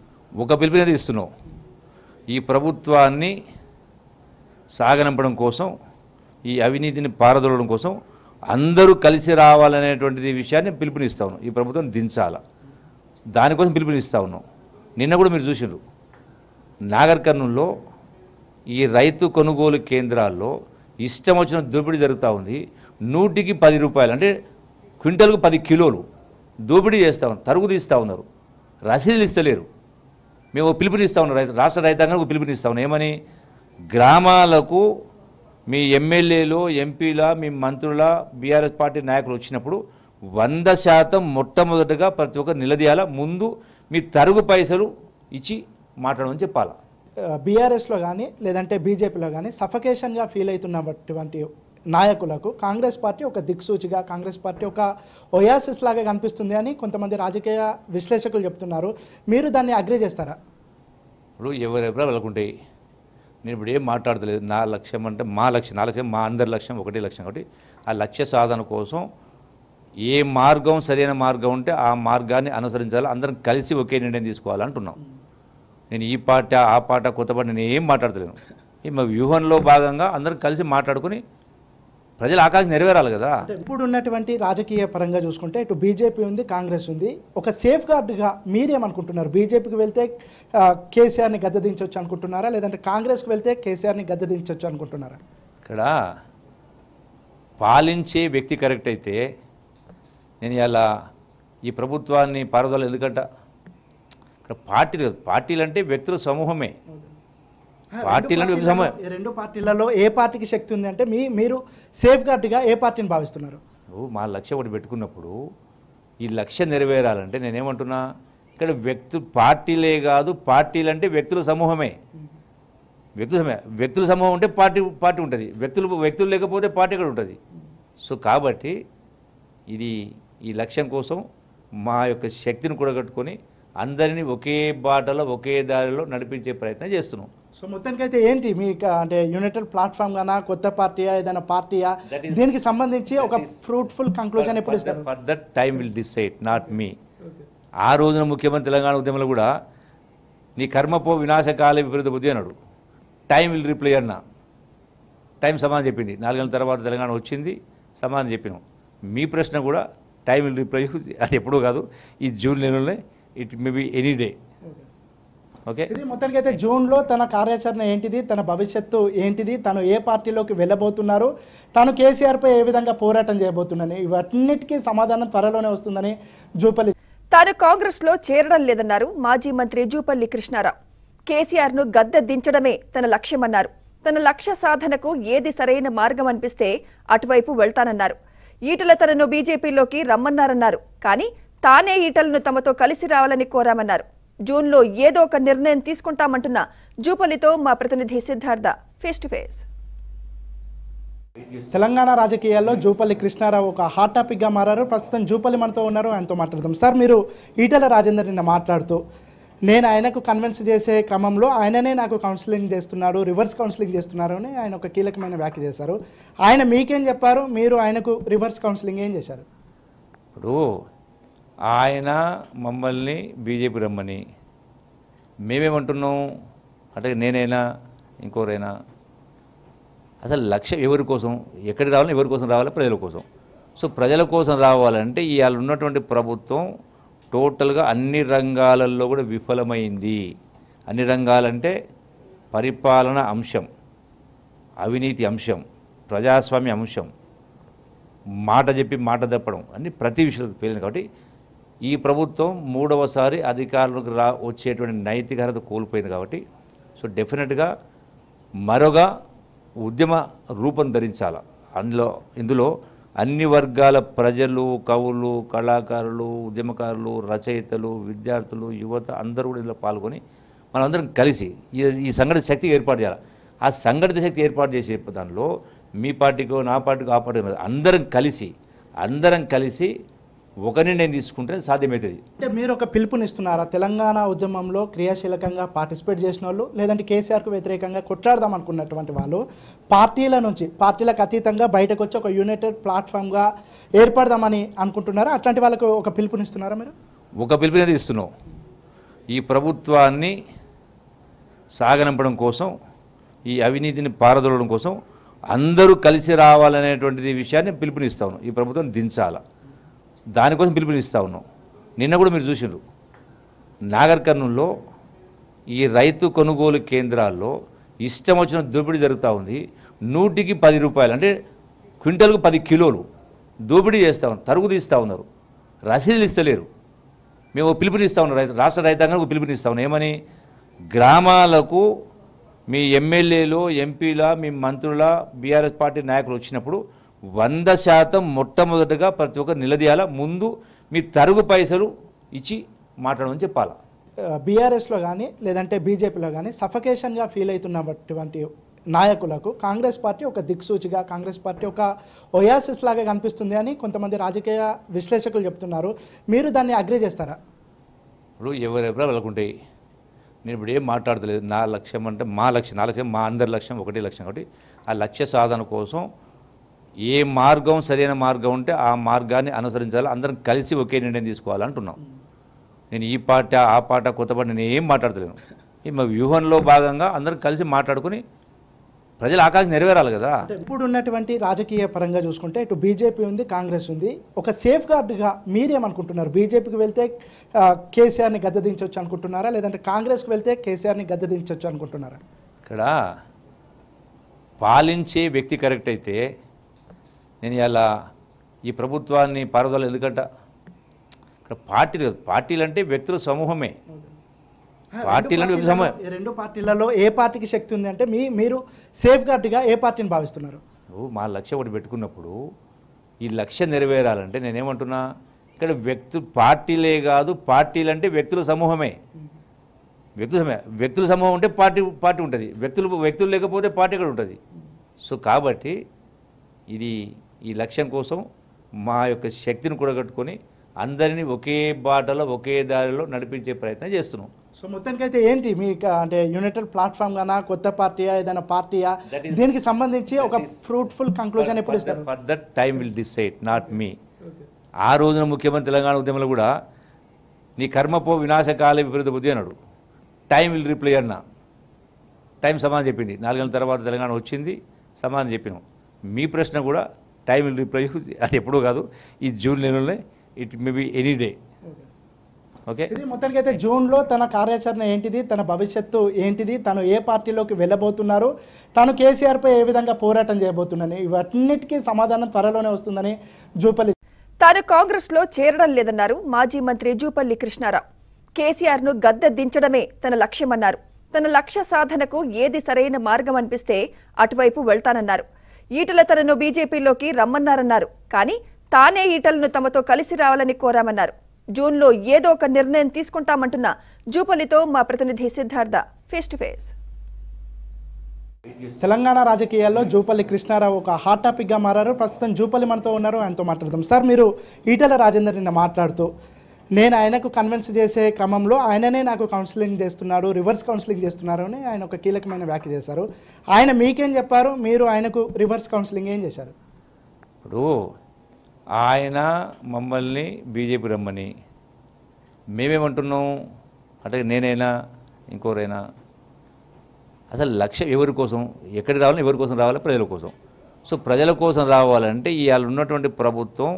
ఒక పిలుపునే ఇస్తున్నాం ఈ ప్రభుత్వాన్ని సాగనంపడం కోసం ఈ అవినీతిని పారదోలడం కోసం అందరూ కలిసి రావాలనేటువంటిది విషయాన్ని పిలుపునిస్తాను ఈ ప్రభుత్వం దించాలా దానికోసం పిలుపునిస్తా ఉన్నాం నిన్న కూడా మీరు చూసినారు నాగర్ కర్నూల్లో ఈ రైతు కొనుగోలు కేంద్రాల్లో ఇష్టం వచ్చిన దోపిడీ జరుగుతూ ఉంది నూటికి పది రూపాయలు అంటే క్వింటల్కు పది కిలోలు దోపిడీ చేస్తూ ఉన్నారు తరుగు తీస్తూ ఉన్నారు రసీదులు ఇస్తలేరు మేము పిలుపునిస్తూ ఉన్నాం రైతు రాష్ట్ర రైతాంగానికి పిలుపునిస్తూ ఉన్నాం ఏమని గ్రామాలకు మీ ఎమ్మెల్యేలు ఎంపీల మీ మంత్రుల బీఆర్ఎస్ పార్టీ నాయకులు వచ్చినప్పుడు వంద శాతం మొట్టమొదటగా ప్రతి ఒక్కరు నిలదీయాల ముందు మీ తరుగు పైసలు ఇచ్చి మాట్లాడమని చెప్పాలా బీఆర్ఎస్లో కానీ లేదంటే బీజేపీలో కానీ సఫకేషన్గా ఫీల్ అవుతున్నటువంటి నాయకులకు కాంగ్రెస్ పార్టీ ఒక దిక్సూచిగా కాంగ్రెస్ పార్టీ ఒక ఒయాసిస్ లాగా కనిపిస్తుంది అని కొంతమంది రాజకీయ విశ్లేషకులు చెప్తున్నారు మీరు దాన్ని అగ్రి చేస్తారా ఇప్పుడు ఎవరెవరో వెళ్ళకుంటాయి నేను ఇప్పుడు ఏం మాట్లాడతలేదు నా లక్ష్యం అంటే మా లక్ష్యం నా లక్ష్యం మా అందరి లక్ష్యం ఒకటే లక్ష్యం కాబట్టి ఆ లక్ష్య సాధన కోసం ఏ మార్గం సరైన మార్గం ఉంటే ఆ మార్గాన్ని అనుసరించాలి అందరం కలిసి ఒకే నిర్ణయం తీసుకోవాలంటున్నాం నేను ఈ పాట ఆ పాట కొత్త పాట నేను ఏం మాట్లాడతలేను ఈ మా వ్యూహంలో భాగంగా అందరం కలిసి మాట్లాడుకుని ప్రజల ఆకాంక్ష నెరవేరాలి కదా ఇప్పుడు ఉన్నటువంటి రాజకీయ పరంగా చూసుకుంటే ఇటు బీజేపీ ఉంది కాంగ్రెస్ ఉంది ఒక సేఫ్ గార్డ్గా మీరేమనుకుంటున్నారు బీజేపీకి వెళ్తే కేసీఆర్ని గద్దదించవచ్చు అనుకుంటున్నారా లేదంటే కాంగ్రెస్కి వెళ్తే కేసీఆర్ని గద్దదించవచ్చు అనుకుంటున్నారా ఇక్కడ పాలించే వ్యక్తి కరెక్ట్ అయితే నేను ఇలా ఈ ప్రభుత్వాన్ని పారదోలు ఎందుకంట ఇక్కడ పార్టీలు పార్టీలు అంటే వ్యక్తుల సమూహమే పార్టీలు రెండు పార్టీలలో ఏ పార్టీకి శక్తి ఉంది అంటే మీ మీరు సేఫ్ గార్డ్గా ఏ పార్టీని భావిస్తున్నారు మా లక్ష్యం ఒకటి పెట్టుకున్నప్పుడు ఈ లక్ష్యం నెరవేరాలంటే నేనేమంటున్నా ఇక్కడ వ్యక్తు పార్టీలే కాదు పార్టీలు అంటే వ్యక్తుల సమూహమే వ్యక్తుల సమూహం వ్యక్తుల సమూహం ఉంటే పార్టీ పార్టీ ఉంటుంది వ్యక్తులు వ్యక్తులు లేకపోతే పార్టీ కూడా ఉంటుంది సో కాబట్టి ఇది ఈ లక్ష్యం కోసం మా యొక్క శక్తిని కూడగట్టుకొని అందరినీ ఒకే బాటలో ఒకే దారిలో నడిపించే ప్రయత్నం చేస్తున్నాం సో మొత్తానికైతే ఏంటి మీ అంటే యునైటెడ్ ప్లాట్ఫామ్ గానా కొత్త పార్టీయా ఏదైనా పార్టీయా దీనికి సంబంధించి ఒక ఫ్రూట్ఫుల్ కంక్లూజన్ ఎప్పుడు ఇస్తారు for that time will decide not me ఆ రోజున ముఖ్యమంత్రి తెలంగాణ ఉద్యమంలో కూడా నీ కర్మపో వినాశకాల విపరీత బుద్ధి అన్నాడు టైం విల్ రిప్లై అన్న టైం సమాధానం చెప్పింది నాలుగేళ్ళ తర్వాత తెలంగాణ వచ్చింది సమాధానం చెప్పినాం మీ ప్రశ్న కూడా టైం విల్ రిప్లై అది ఎప్పుడూ కాదు ఈ జూన్ నెలలోనే it may be any day okay మొత్తానికి అయితే జూన్లో తన కార్యాచరణ ఏంటిది తన భవిష్యత్తు ఏంటిది తను ఏ పార్టీలోకి వెళ్ళబోతున్నారు తను కేసీఆర్పై ఏ విధంగా పోరాటం చేయబోతున్నాను ఇవన్నిటికీ సమాధానం త్వరలోనే వస్తుందని జూపల్లి తాను కాంగ్రెస్లో చేరడం లేదన్నారు మాజీ మంత్రి జూపల్లి కృష్ణారావు కేసీఆర్ను గద్దె దించడమే తన లక్ష్యమన్నారు తన లక్ష్య సాధనకు ఏది సరైన మార్గం అనిపిస్తే అటువైపు వెళ్తానన్నారు ఈటల తనను బీజేపీలోకి రమ్మన్నారన్నారు కానీ తానే ఈటలను తమతో కలిసి రావాలని కోరామన్నారు జూన్లో ఏదో ఒక నిర్ణయం తీసుకుంటామంటున్న జూపల్లితో మా ప్రతినిధి Siddhartha face to face Telangana రాజకీయాల్లో జూపల్లి కృష్ణారావు ఒక హాట్ టాపిక్గా మారారు ప్రస్తుతం జూపల్లి మనతో ఉన్నారు ఆయనతో మాట్లాడదాం సార్ మీరు ఈటల రాజేందర్ నిన్న మాట్లాడుతూ నేను ఆయనకు కన్విన్స్ చేసే క్రమంలో ఆయననే నాకు కౌన్సిలింగ్ చేస్తున్నాడు రివర్స్ కౌన్సిలింగ్ చేస్తున్నారు అని ఆయన ఒక కీలకమైన వ్యాఖ్య చేశారు ఆయన మీకేం చెప్పారు మీరు ఆయనకు రివర్స్ కౌన్సిలింగ్ ఏం చేశారు ఇప్పుడు ఆయన మమ్మల్ని బీజేపీ రమ్మని మేమేమంటున్నాం అంటే నేనైనా ఇంకోరైనా అసలు లక్ష్యం ఎవరి కోసం ఎక్కడికి రావాలి ఎవరి కోసం రావాలి ప్రజల కోసం సో ప్రజల కోసం రావాలంటే ఇవాళ ఉన్నటువంటి ప్రభుత్వం టోటల్గా అన్ని రంగాలలో కూడా విఫలమైంది అన్ని రంగాలంటే పరిపాలన అంశం అవినీతి అంశం ప్రజాస్వామ్య అంశం మాట చెప్పి మాట తప్పడం అన్ని ప్రతి విషయంలో పేలింది కాబట్టి ఈ ప్రభుత్వం మూడవసారి అధికారులకు రా వచ్చేటువంటి నైతిక కోల్పోయింది కాబట్టి సో డెఫినెట్గా మరొక ఉద్యమ రూపం ధరించాల అందులో ఇందులో అన్ని వర్గాల ప్రజలు కవులు కళాకారులు ఉద్యమకారులు రచయితలు విద్యార్థులు యువత అందరూ కూడా ఇందులో పాల్గొని మనందరం కలిసి ఈ సంఘటిత శక్తి ఏర్పాటు చేయాలి ఆ సంఘటిత శక్తి ఏర్పాటు చేసే దానిలో మీ పార్టీకో నా పార్టీకో ఆ పార్టీ అందరం కలిసి అందరం కలిసి ఒకరిని నేను తీసుకుంటే సాధ్యమవుతుంది అంటే మీరు ఒక పిలుపునిస్తున్నారా తెలంగాణ ఉద్యమంలో క్రియాశీలకంగా పార్టిసిపేట్ చేసిన వాళ్ళు లేదంటే కేసీఆర్కు వ్యతిరేకంగా కొట్లాడదాం అనుకున్నటువంటి వాళ్ళు పార్టీల నుంచి పార్టీలకు అతీతంగా బయటకు వచ్చి ఒక యునైటెడ్ ప్లాట్ఫామ్గా ఏర్పడదామని అనుకుంటున్నారా అట్లాంటి వాళ్ళకు ఒక పిలుపునిస్తున్నారా మీరు ఒక పిలుపునే ఇస్తున్నాం ఈ ప్రభుత్వాన్ని సాగనంపడం కోసం ఈ అవినీతిని పారదోలడం కోసం అందరూ కలిసి రావాలనేటువంటిది విషయాన్ని పిలుపునిస్తాను ఈ ప్రభుత్వం దించాలా దానికోసం పిలుపునిస్తా ఉన్నాం నిన్న కూడా మీరు చూసినారు నాగర్ ఈ రైతు కొనుగోలు కేంద్రాల్లో ఇష్టం వచ్చిన దోపిడీ జరుగుతూ ఉంది నూటికి పది రూపాయలు అంటే క్వింటల్కు పది కిలోలు దోపిడీ చేస్తూ ఉన్నారు తరుగు తీస్తూ ఉన్నారు రసీదులు ఇస్తలేరు మేము పిలుపునిస్తూ ఉన్నాం రైతు రాష్ట్ర రైతాంగానికి పిలుపునిస్తూ ఉన్నాం ఏమని గ్రామాలకు మీ ఎమ్మెల్యేలు ఎంపీల మీ మంత్రుల బీఆర్ఎస్ పార్టీ నాయకులు వచ్చినప్పుడు వంద శాతం మొట్టమొదటగా ప్రతి ఒక్కరు నిలదీయాల ముందు మీ తరుగు పైసలు ఇచ్చి మాట్లాడమని చెప్పాలా బీఆర్ఎస్లో కానీ లేదంటే బీజేపీలో కానీ సఫకేషన్గా ఫీల్ అవుతున్నటువంటి నాయకులకు కాంగ్రెస్ పార్టీ ఒక దిక్సూచిగా కాంగ్రెస్ పార్టీ ఒక ఒయాసిస్ లాగా కనిపిస్తుంది అని కొంతమంది రాజకీయ విశ్లేషకులు చెప్తున్నారు మీరు దాన్ని అగ్రి చేస్తారా ఇప్పుడు ఎవరెవరో వెళ్ళకుంటాయి నేను ఇప్పుడు ఏం మాట్లాడతలేదు నా లక్ష్యం అంటే మా లక్ష్యం నా లక్ష్యం మా అందరి లక్ష్యం ఒకటే లక్ష్యం కాబట్టి ఆ లక్ష్య సాధన కోసం ఏ మార్గం సరైన మార్గం ఉంటే ఆ మార్గాన్ని అనుసరించాలి అందరం కలిసి ఒకే నిర్ణయం తీసుకోవాలంటున్నాం నేను ఈ పాట ఆ పాట కొత్త పాట నేను ఏం మాట్లాడతలేను ఈ మా వ్యూహంలో భాగంగా అందరం కలిసి మాట్లాడుకుని ప్రజల ఆకాంక్ష నెరవేరాలి కదా ఇప్పుడు ఉన్నటువంటి రాజకీయ పరంగా చూసుకుంటే ఇటు బీజేపీ ఉంది కాంగ్రెస్ ఉంది ఒక సేఫ్ గార్డ్గా మీరేమనుకుంటున్నారు బీజేపీకి వెళ్తే కేసీఆర్ని గద్దదించవచ్చు అనుకుంటున్నారా లేదంటే కాంగ్రెస్కి వెళ్తే కేసీఆర్ని గద్దదించవచ్చు అనుకుంటున్నారా ఇక్కడ పాలించే వ్యక్తి కరెక్ట్ అయితే నేను ఇలా ఈ ప్రభుత్వాన్ని పారుదల ఎందుకంట ఇక్కడ పార్టీలు పార్టీలు అంటే వ్యక్తుల సమూహమే పార్టీలు రెండు పార్టీలలో ఏ పార్టీకి శక్తి ఉంది అంటే మీ మీరు సేఫ్ గార్డ్గా ఏ పార్టీని భావిస్తున్నారు మా లక్ష్యం ఒకటి పెట్టుకున్నప్పుడు ఈ లక్ష్యం నెరవేరాలంటే నేనేమంటున్నా ఇక్కడ వ్యక్తు పార్టీలే కాదు పార్టీలు అంటే వ్యక్తుల సమూహమే వ్యక్తుల సమూహం వ్యక్తుల సమూహం ఉంటే పార్టీ పార్టీ ఉంటుంది వ్యక్తులు వ్యక్తులు లేకపోతే పార్టీ కూడా ఉంటుంది సో కాబట్టి ఇది ఈ లక్ష్యం కోసం మా యొక్క శక్తిని కూడగట్టుకొని అందరినీ ఒకే బాటలో ఒకే దారిలో నడిపించే ప్రయత్నం చేస్తున్నాం సో మొత్తానికి అయితే ఏంటి మీ అంటే యునైటెడ్ ప్లాట్ఫామ్ గానా కొత్త పార్టీయా ఏదైనా పార్టీయా దీనికి సంబంధించి ఒక ఫ్రూట్ఫుల్ కంక్లూజన్ ఎప్పుడు ఇస్తారు for that time will decide not me ఆ రోజున ముఖ్యమంత్రి తెలంగాణ ఉద్యమంలో కూడా నీ కర్మపో వినాశకాల విపరీత బుద్ధి అన్నాడు టైం విల్ రిప్లై అన్న టైం సమాధానం చెప్పింది నాలుగేళ్ళ తర్వాత తెలంగాణ వచ్చింది సమాధానం చెప్పినాం మీ ప్రశ్న కూడా టైం విల్ రిప్లై అది ఎప్పుడూ కాదు ఈ జూన్ నెలలోనే it may be any day okay మొత్తానికి అయితే జూన్లో తన కార్యాచరణ ఏంటిది తన భవిష్యత్తు ఏంటిది తను ఏ పార్టీలోకి వెళ్ళబోతున్నారు తను కేసీఆర్పై ఏ విధంగా పోరాటం చేయబోతుందని ఇవన్నిటికీ సమాధానం త్వరలోనే వస్తుందని జూపల్లి తాను కాంగ్రెస్లో చేరడం లేదన్నారు మాజీ మంత్రి జూపల్లి కృష్ణారావు కేసీఆర్ను గద్దె దించడమే తన లక్ష్యమన్నారు తన లక్ష్య సాధనకు ఏది సరైన మార్గం అనిపిస్తే అటువైపు వెళ్తానన్నారు ఈటల తనను బీజేపీలోకి రమ్మన్నారన్నారు కానీ తానే ఈటలను తమతో కలిసి రావాలని కోరామన్నారు జూన్లో ఏదో ఒక నిర్ణయం తీసుకుంటామంటున్న జూపల్లితో మా ప్రతినిధి Siddhartha face to face Telangana రాజకీయాల్లో జూపల్లి కృష్ణారావు ఒక హాట్ టాపిక్గా మారారు ప్రస్తుతం జూపల్లి మనతో ఉన్నారు ఆయనతో మాట్లాడదాం సార్ మీరు ఈటల రాజేందర్ నిన్న మాట్లాడుతూ నేను ఆయనకు కన్విన్స్ చేసే క్రమంలో ఆయననే నాకు కౌన్సిలింగ్ చేస్తున్నాడు రివర్స్ కౌన్సిలింగ్ చేస్తున్నారు అని ఆయన ఒక కీలకమైన వ్యాఖ్య చేశారు ఆయన మీకేం చెప్పారు మీరు ఆయనకు రివర్స్ కౌన్సిలింగ్ ఏం చేశారు ఇప్పుడు ఆయన మమ్మల్ని బీజేపీ రమ్మని మేమేమంటున్నాం అంటే నేనైనా ఇంకోరైనా అసలు లక్ష్యం ఎవరి కోసం ఎక్కడికి రావాలి ఎవరి కోసం రావాలి ప్రజల కోసం సో ప్రజల కోసం రావాలంటే ఇవాళ ఉన్నటువంటి ప్రభుత్వం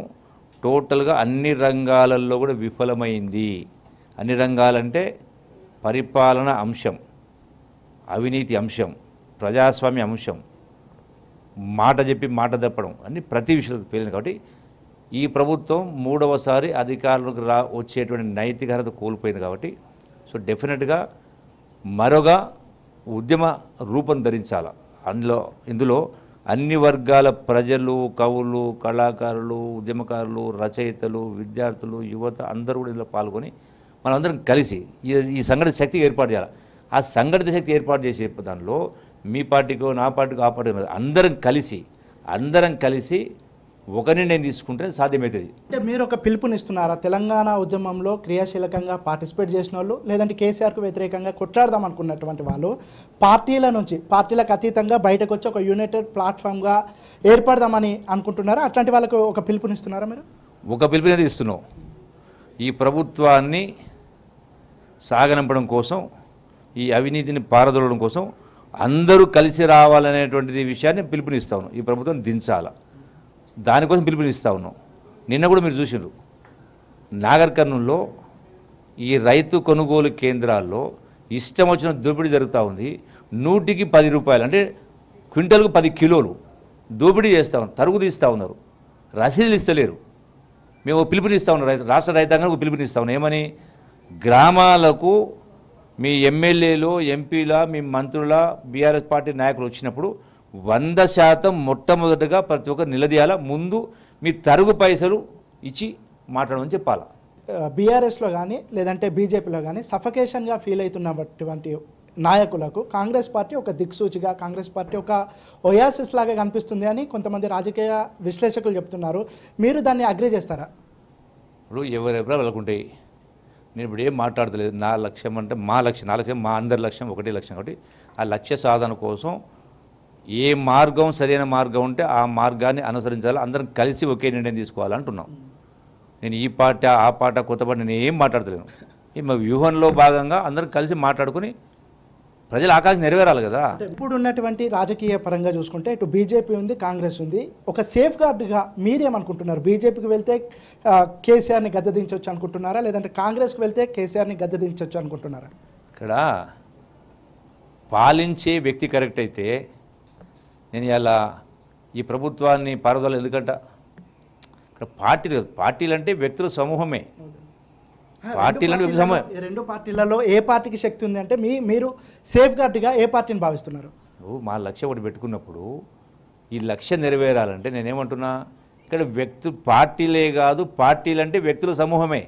టోటల్గా అన్ని రంగాలలో కూడా విఫలమైంది అన్ని రంగాలంటే పరిపాలన అంశం అవినీతి అంశం ప్రజాస్వామ్య అంశం మాట చెప్పి మాట తప్పడం అన్ని ప్రతి విషయంలో పేలింది కాబట్టి ఈ ప్రభుత్వం మూడవసారి అధికారులకు రా వచ్చేటువంటి నైతికత కోల్పోయింది కాబట్టి సో డెఫినెట్గా మరొక ఉద్యమ రూపం ధరించాల అందులో ఇందులో అన్ని వర్గాల ప్రజలు కవులు కళాకారులు ఉద్యమకారులు రచయితలు విద్యార్థులు యువత అందరూ కూడా ఇందులో పాల్గొని మనందరం కలిసి ఈ సంఘటిత శక్తి ఏర్పాటు చేయాలి ఆ సంఘటిత శక్తి ఏర్పాటు చేసే దానిలో మీ పార్టీకో నా పార్టీకో ఆ పార్టీ అందరం కలిసి అందరం కలిసి ఒక నిర్ణయం తీసుకుంటే సాధ్యమవుతుంది అంటే మీరు ఒక పిలుపునిస్తున్నారా తెలంగాణ ఉద్యమంలో క్రియాశీలకంగా పార్టిసిపేట్ చేసిన వాళ్ళు లేదంటే కేసీఆర్కు వ్యతిరేకంగా కొట్లాడదాం అనుకున్నటువంటి వాళ్ళు పార్టీల నుంచి పార్టీలకు అతీతంగా బయటకు వచ్చి ఒక యునైటెడ్ ప్లాట్ఫామ్గా ఏర్పడదామని అనుకుంటున్నారా అట్లాంటి వాళ్ళకు ఒక పిలుపునిస్తున్నారా మీరు ఒక పిలుపునే ఇస్తున్నాం ఈ ప్రభుత్వాన్ని సాగనంపడం కోసం ఈ అవినీతిని పారదోలడం కోసం అందరూ కలిసి రావాలనేటువంటిది విషయాన్ని పిలుపునిస్తాను ఈ ప్రభుత్వం దించాలా దానికోసం పిలుపునిస్తా ఉన్నాం నిన్న కూడా మీరు చూసినారు నాగర్ కర్నూల్లో ఈ రైతు కొనుగోలు కేంద్రాల్లో ఇష్టం వచ్చిన దోపిడీ జరుగుతూ ఉంది నూటికి పది రూపాయలు అంటే క్వింటల్కు పది కిలోలు దోపిడీ చేస్తూ ఉన్నారు తరుగు తీస్తూ ఉన్నారు రసీదులు ఇస్తలేరు మేము పిలుపునిస్తూ ఉన్నాం రైతు రాష్ట్ర రైతాంగానికి పిలుపునిస్తూ ఉన్నాం ఏమని గ్రామాలకు మీ ఎమ్మెల్యేలు ఎంపీల మీ మంత్రుల బీఆర్ఎస్ పార్టీ నాయకులు వచ్చినప్పుడు వంద శాతం మొట్టమొదటగా ప్రతి ఒక్కరు నిలదీయాల ముందు మీ తరుగు పైసలు ఇచ్చి మాట్లాడమని చెప్పాల బీఆర్ఎస్లో కానీ లేదంటే బీజేపీలో కానీ సఫకేషన్గా ఫీల్ అవుతున్నటువంటి నాయకులకు కాంగ్రెస్ పార్టీ ఒక దిక్సూచిగా కాంగ్రెస్ పార్టీ ఒక ఒయాసిస్ లాగా కనిపిస్తుంది అని కొంతమంది రాజకీయ విశ్లేషకులు చెప్తున్నారు మీరు దాన్ని అగ్రి చేస్తారా ఇప్పుడు ఎవరెవరో వెళ్ళకుంటాయి నేను ఇప్పుడు ఏం మాట్లాడతలేదు నా లక్ష్యం అంటే మా లక్ష్యం నా లక్ష్యం మా అందరి లక్ష్యం ఒకటే లక్ష్యం ఒకటి ఆ లక్ష్య సాధన కోసం ఏ మార్గం సరైన మార్గం ఉంటే ఆ మార్గాన్ని అనుసరించాలి అందరం కలిసి ఒకే నిర్ణయం తీసుకోవాలంటున్నాం నేను ఈ పాట ఆ పాట కొత్త పాట నేను ఏం మాట్లాడతలేను ఈ మా వ్యూహంలో భాగంగా అందరం కలిసి మాట్లాడుకుని ప్రజలు ఆకాశం నెరవేరాలి కదా ఇప్పుడు ఉన్నటువంటి రాజకీయ పరంగా చూసుకుంటే ఇటు బీజేపీ ఉంది కాంగ్రెస్ ఉంది ఒక సేఫ్ గార్డ్గా మీరేమనుకుంటున్నారు బీజేపీకి వెళ్తే కేసీఆర్ని గద్దదించవచ్చు అనుకుంటున్నారా లేదంటే కాంగ్రెస్కి వెళ్తే కేసీఆర్ని గద్దదించవచ్చు అనుకుంటున్నారా ఇక్కడ పాలించే వ్యక్తి కరెక్ట్ అయితే నేను ఇలా ఈ ప్రభుత్వాన్ని పారదోలు ఎందుకంట ఇక్కడ పార్టీలు పార్టీలు అంటే వ్యక్తుల సమూహమే పార్టీలను రెండు పార్టీలలో ఏ పార్టీకి శక్తి ఉంది అంటే మీ మీరు సేఫ్ గార్డ్గా ఏ పార్టీని భావిస్తున్నారు మా లక్ష్యం ఒకటి పెట్టుకున్నప్పుడు ఈ లక్ష్యం నెరవేరాలంటే నేనేమంటున్నా ఇక్కడ వ్యక్తు పార్టీలే కాదు పార్టీలు అంటే వ్యక్తుల సమూహమే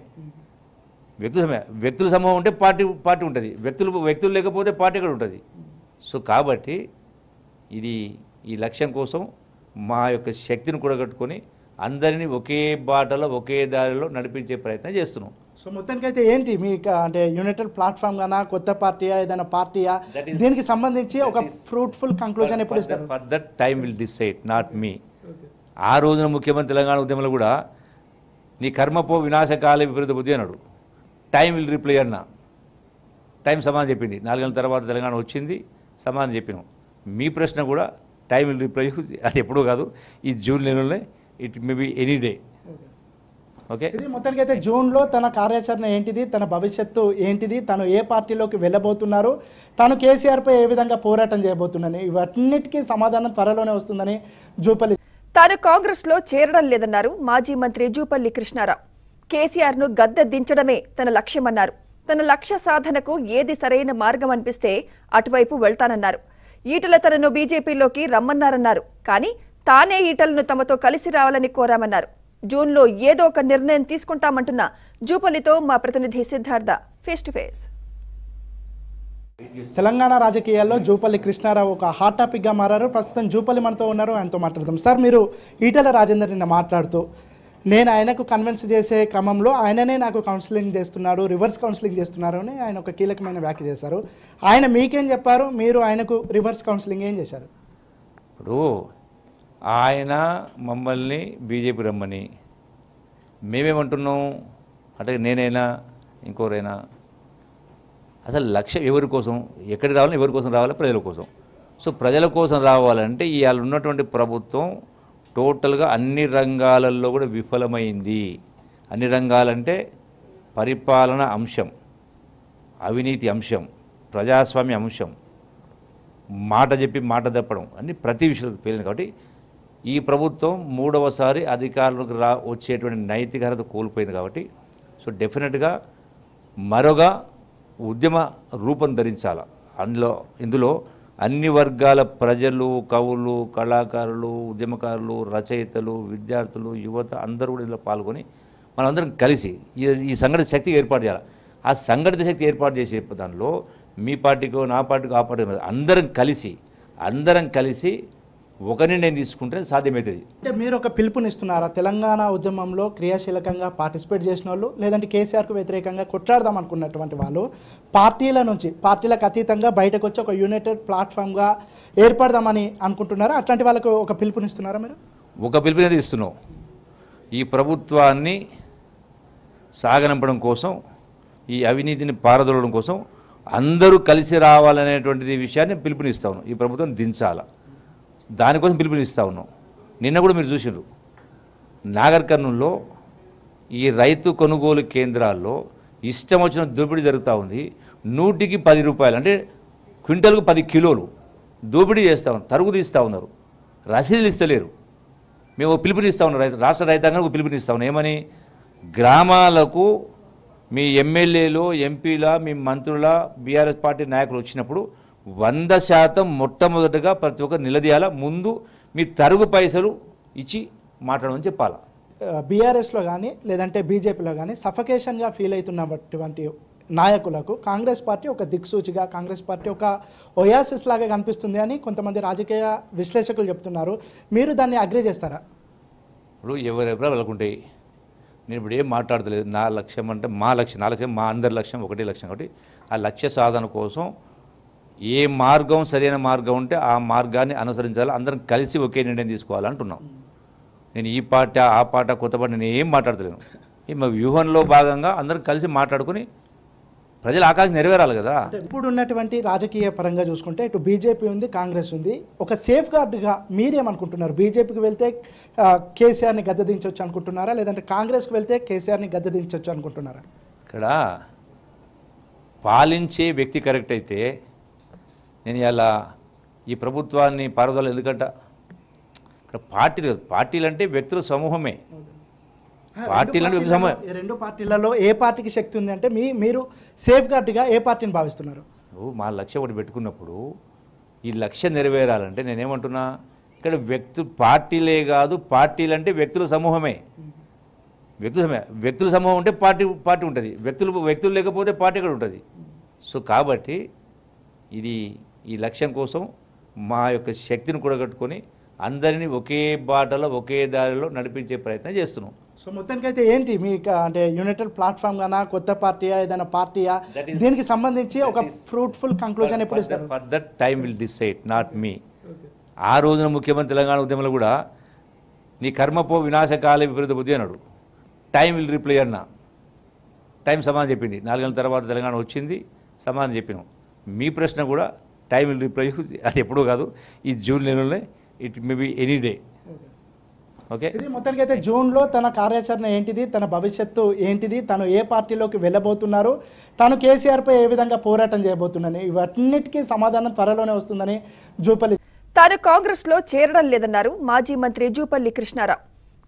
వ్యక్తుల వ్యక్తుల సమూహం ఉంటే పార్టీ పార్టీ ఉంటుంది వ్యక్తులు వ్యక్తులు లేకపోతే పార్టీ కూడా ఉంటుంది సో కాబట్టి ఇది ఈ లక్ష్యం కోసం మా యొక్క శక్తిని కూడగట్టుకొని అందరినీ ఒకే బాటలో ఒకే దారిలో నడిపించే ప్రయత్నం చేస్తున్నాం సో మొత్తానికైతే ఏంటి మీ అంటే యునైటెడ్ ప్లాట్ఫామ్ గానా కొత్త పార్టీయా ఏదైనా పార్టీయా దీనికి సంబంధించి ఒక ఫ్రూట్ఫుల్ కంక్లూజన్ ఎప్పుడు ఇస్తారు that time will decide not me ఆ రోజున ముఖ్యమంత్రి తెలంగాణ ఉద్యమంలో కూడా నీ కర్మపో వినాశకాల విపరీత బుద్ధి అన్నాడు టైం విల్ రిప్లై అన్న టైం సమాధానం చెప్పింది నాలుగేళ్ళ తర్వాత తెలంగాణ వచ్చింది సమాధానం చెప్పినాం మీ ప్రశ్న కూడా టైం విల్ రిప్లై అది ఎప్పుడూ కాదు ఈ జూన్ నెలలోనే it may be any day okay మొత్తానికి అయితే జూన్లో తన కార్యాచరణ ఏంటిది తన భవిష్యత్తు ఏంటిది తను ఏ పార్టీలోకి వెళ్ళబోతున్నారు తను కేసీఆర్పై ఏ విధంగా పోరాటం చేయబోతున్నాను ఇవన్నిటికీ సమాధానం త్వరలోనే వస్తుందని జూపల్లి తాను కాంగ్రెస్లో చేరడం లేదన్నారు మాజీ మంత్రి జూపల్లి కృష్ణారావు కేసీఆర్ను గద్దె దించడమే తన లక్ష్యమన్నారు తన లక్ష్య సాధనకు ఏది సరైన మార్గం అనిపిస్తే అటువైపు వెళ్తానన్నారు ఈటల తనను బీజేపీలోకి రమ్మన్నారన్నారు కానీ తానే ఈటలను తమతో కలిసి రావాలని కోరామన్నారు జూన్లో ఏదో ఒక నిర్ణయం తీసుకుంటామంటున్న జూపల్లితో మా ప్రతినిధి Siddhartha face to face Telangana రాజకీయాల్లో జూపల్లి కృష్ణారావు ఒక హాట్ టాపిక్గా మారారు ప్రస్తుతం జూపల్లి మనతో ఉన్నారు ఆయనతో మాట్లాడదాం సార్ మీరు ఈటల రాజేందర్ నిన్న మాట్లాడుతూ నేను ఆయనకు కన్విన్స్ చేసే క్రమంలో ఆయననే నాకు కౌన్సిలింగ్ చేస్తున్నాడు రివర్స్ కౌన్సిలింగ్ చేస్తున్నారు అని ఆయన ఒక కీలకమైన వ్యాఖ్య చేశారు ఆయన మీకేం చెప్పారు మీరు ఆయనకు రివర్స్ కౌన్సిలింగ్ ఏం చేశారు ఇప్పుడు ఆయన మమ్మల్ని బీజేపీ రమ్మని మేమేమంటున్నాం అంటే నేనైనా ఇంకోరైనా అసలు లక్ష్యం ఎవరి కోసం ఎక్కడికి రావాలి ఎవరి కోసం రావాలి ప్రజల కోసం సో ప్రజల కోసం రావాలంటే ఇవాళ ఉన్నటువంటి ప్రభుత్వం టోటల్గా అన్ని రంగాలలో కూడా విఫలమైంది అన్ని రంగాలంటే పరిపాలన అంశం అవినీతి అంశం ప్రజాస్వామ్య అంశం మాట చెప్పి మాట తప్పడం అన్ని ప్రతి విషయంలో పేలింది కాబట్టి ఈ ప్రభుత్వం మూడవసారి అధికారులకు రా వచ్చేటువంటి నైతిక కోల్పోయింది కాబట్టి సో డెఫినెట్గా మరొక ఉద్యమ రూపం ధరించాల అందులో ఇందులో అన్ని వర్గాల ప్రజలు కవులు కళాకారులు ఉద్యమకారులు రచయితలు విద్యార్థులు యువత అందరూ కూడా ఇందులో పాల్గొని మనందరం కలిసి ఈ సంఘటన శక్తి ఏర్పాటు చేయాలి ఆ సంఘటిత శక్తి ఏర్పాటు చేసే దానిలో మీ పార్టీకో నా పార్టీకో ఆ పార్టీ అందరం కలిసి అందరం కలిసి ఒక నిర్ణయం తీసుకుంటే సాధ్యమవుతుంది అంటే మీరు ఒక పిలుపునిస్తున్నారా తెలంగాణ ఉద్యమంలో క్రియాశీలకంగా పార్టిసిపేట్ చేసిన వాళ్ళు లేదంటే కేసీఆర్కు వ్యతిరేకంగా కొట్లాడదాం అనుకున్నటువంటి వాళ్ళు పార్టీల నుంచి పార్టీలకు అతీతంగా బయటకు వచ్చి ఒక యునైటెడ్ ప్లాట్ఫామ్గా ఏర్పడదామని అనుకుంటున్నారా అట్లాంటి వాళ్ళకు ఒక పిలుపునిస్తున్నారా మీరు ఒక పిలుపునే ఇస్తున్నాం ఈ ప్రభుత్వాన్ని సాగనంపడం కోసం ఈ అవినీతిని పారదోలడం కోసం అందరూ కలిసి రావాలనేటువంటిది విషయాన్ని పిలుపునిస్తాను ఈ ప్రభుత్వం దించాలా దానికోసం పిలుపునిస్తా ఉన్నాం నిన్న కూడా మీరు చూసినారు నాగర్ కర్నూల్లో ఈ రైతు కొనుగోలు కేంద్రాల్లో ఇష్టం వచ్చిన దోపిడీ జరుగుతూ ఉంది నూటికి పది రూపాయలు అంటే క్వింటల్కు పది కిలోలు దోపిడీ చేస్తూ ఉన్నారు తరుగు తీస్తూ ఉన్నారు రసీదులు ఇస్తలేరు మేము పిలుపునిస్తూ ఉన్నాం రైతు రాష్ట్ర రైతాంగానికి పిలుపునిస్తూ ఉన్నాం ఏమని గ్రామాలకు మీ ఎమ్మెల్యేలు ఎంపీల మీ మంత్రుల బీఆర్ఎస్ పార్టీ నాయకులు వచ్చినప్పుడు వంద శాతం మొట్టమొదటగా ప్రతి ఒక్కరు నిలదీయాల ముందు మీ తరుగు పైసలు ఇచ్చి మాట్లాడమని చెప్పాలా బీఆర్ఎస్లో కానీ లేదంటే బీజేపీలో కానీ సఫకేషన్గా ఫీల్ అవుతున్నటువంటి నాయకులకు కాంగ్రెస్ పార్టీ ఒక దిక్సూచిగా కాంగ్రెస్ పార్టీ ఒక ఒయాసిస్ లాగా కనిపిస్తుంది అని కొంతమంది రాజకీయ విశ్లేషకులు చెప్తున్నారు మీరు దాన్ని అగ్రి చేస్తారా ఇప్పుడు ఎవరెవరో వెళ్ళకుంటాయి నేను ఇప్పుడు ఏం మాట్లాడతలేదు నా లక్ష్యం అంటే మా లక్ష్యం నా లక్ష్యం మా అందరి లక్ష్యం ఒకటే లక్ష్యం కాబట్టి ఆ లక్ష్య సాధన కోసం ఏ మార్గం సరైన మార్గం ఉంటే ఆ మార్గాన్ని అనుసరించాలి అందరం కలిసి ఒకే నిర్ణయం తీసుకోవాలంటున్నాం నేను ఈ పాట ఆ పాట కొత్త పాట నేను ఏం మాట్లాడతలేను ఈ మా వ్యూహంలో భాగంగా అందరం కలిసి మాట్లాడుకుని ప్రజల ఆకాంక్ష నెరవేరాలి కదా ఇప్పుడు ఉన్నటువంటి రాజకీయ పరంగా చూసుకుంటే ఇటు బీజేపీ ఉంది కాంగ్రెస్ ఉంది ఒక సేఫ్ గార్డ్గా మీరేమనుకుంటున్నారు బీజేపీకి వెళ్తే కేసీఆర్ని దించవచ్చు అనుకుంటున్నారా లేదంటే కాంగ్రెస్కి వెళ్తే కేసీఆర్ని దించవచ్చు అనుకుంటున్నారా ఇక్కడ పాలించే వ్యక్తి కరెక్ట్ అయితే నేను ఇలా ఈ ప్రభుత్వాన్ని పారుదల ఎందుకంట ఇక్కడ పార్టీలు పార్టీలు అంటే వ్యక్తుల సమూహమే పార్టీలు రెండు పార్టీలలో ఏ పార్టీకి శక్తి ఉంది అంటే మీ మీరు సేఫ్ గార్డ్గా ఏ పార్టీని భావిస్తున్నారు మా లక్ష్యం ఒకటి పెట్టుకున్నప్పుడు ఈ లక్ష్యం నెరవేరాలంటే నేనేమంటున్నా ఇక్కడ వ్యక్తు పార్టీలే కాదు పార్టీలు అంటే వ్యక్తుల సమూహమే వ్యక్తుల సమూహం వ్యక్తుల సమూహం ఉంటే పార్టీ పార్టీ ఉంటుంది వ్యక్తులు వ్యక్తులు లేకపోతే పార్టీ కూడా ఉంటుంది సో కాబట్టి ఇది ఈ లక్ష్యం కోసం మా యొక్క శక్తిని కూడగట్టుకొని అందరినీ ఒకే బాటలో ఒకే దారిలో నడిపించే ప్రయత్నం చేస్తున్నాం సో మొత్తానికైతే ఏంటి మీ అంటే యునైటెడ్ ప్లాట్ఫామ్ గానా కొత్త పార్టీయా ఏదైనా పార్టీయా దీనికి సంబంధించి ఒక ఫ్రూట్ఫుల్ కంక్లూజన్ ఎప్పుడు ఇస్తారు for that time will decide not me ఆ రోజున ముఖ్యమంత్రి తెలంగాణ ఉద్యమంలో కూడా నీ కర్మపో వినాశకాల విపరీత బుద్ధి అన్నాడు టైం విల్ రిప్లై అన్న టైం సమాధానం చెప్పింది నాలుగేళ్ళ తర్వాత తెలంగాణ వచ్చింది సమాధానం చెప్పినాం మీ ప్రశ్న కూడా టైం విల్ రిప్లై అది ఎప్పుడూ కాదు ఈ జూన్ నెలలోనే it may be any day okay మొత్తానికి అయితే జూన్లో తన కార్యాచరణ ఏంటిది తన భవిష్యత్తు ఏంటిది తను ఏ పార్టీలోకి వెళ్ళబోతున్నారు తను కేసీఆర్పై ఏ విధంగా పోరాటం చేయబోతున్నాను ఇవన్నిటికీ సమాధానం త్వరలోనే వస్తుందని జూపల్లి తాను కాంగ్రెస్లో చేరడం లేదన్నారు మాజీ మంత్రి జూపల్లి కృష్ణారావు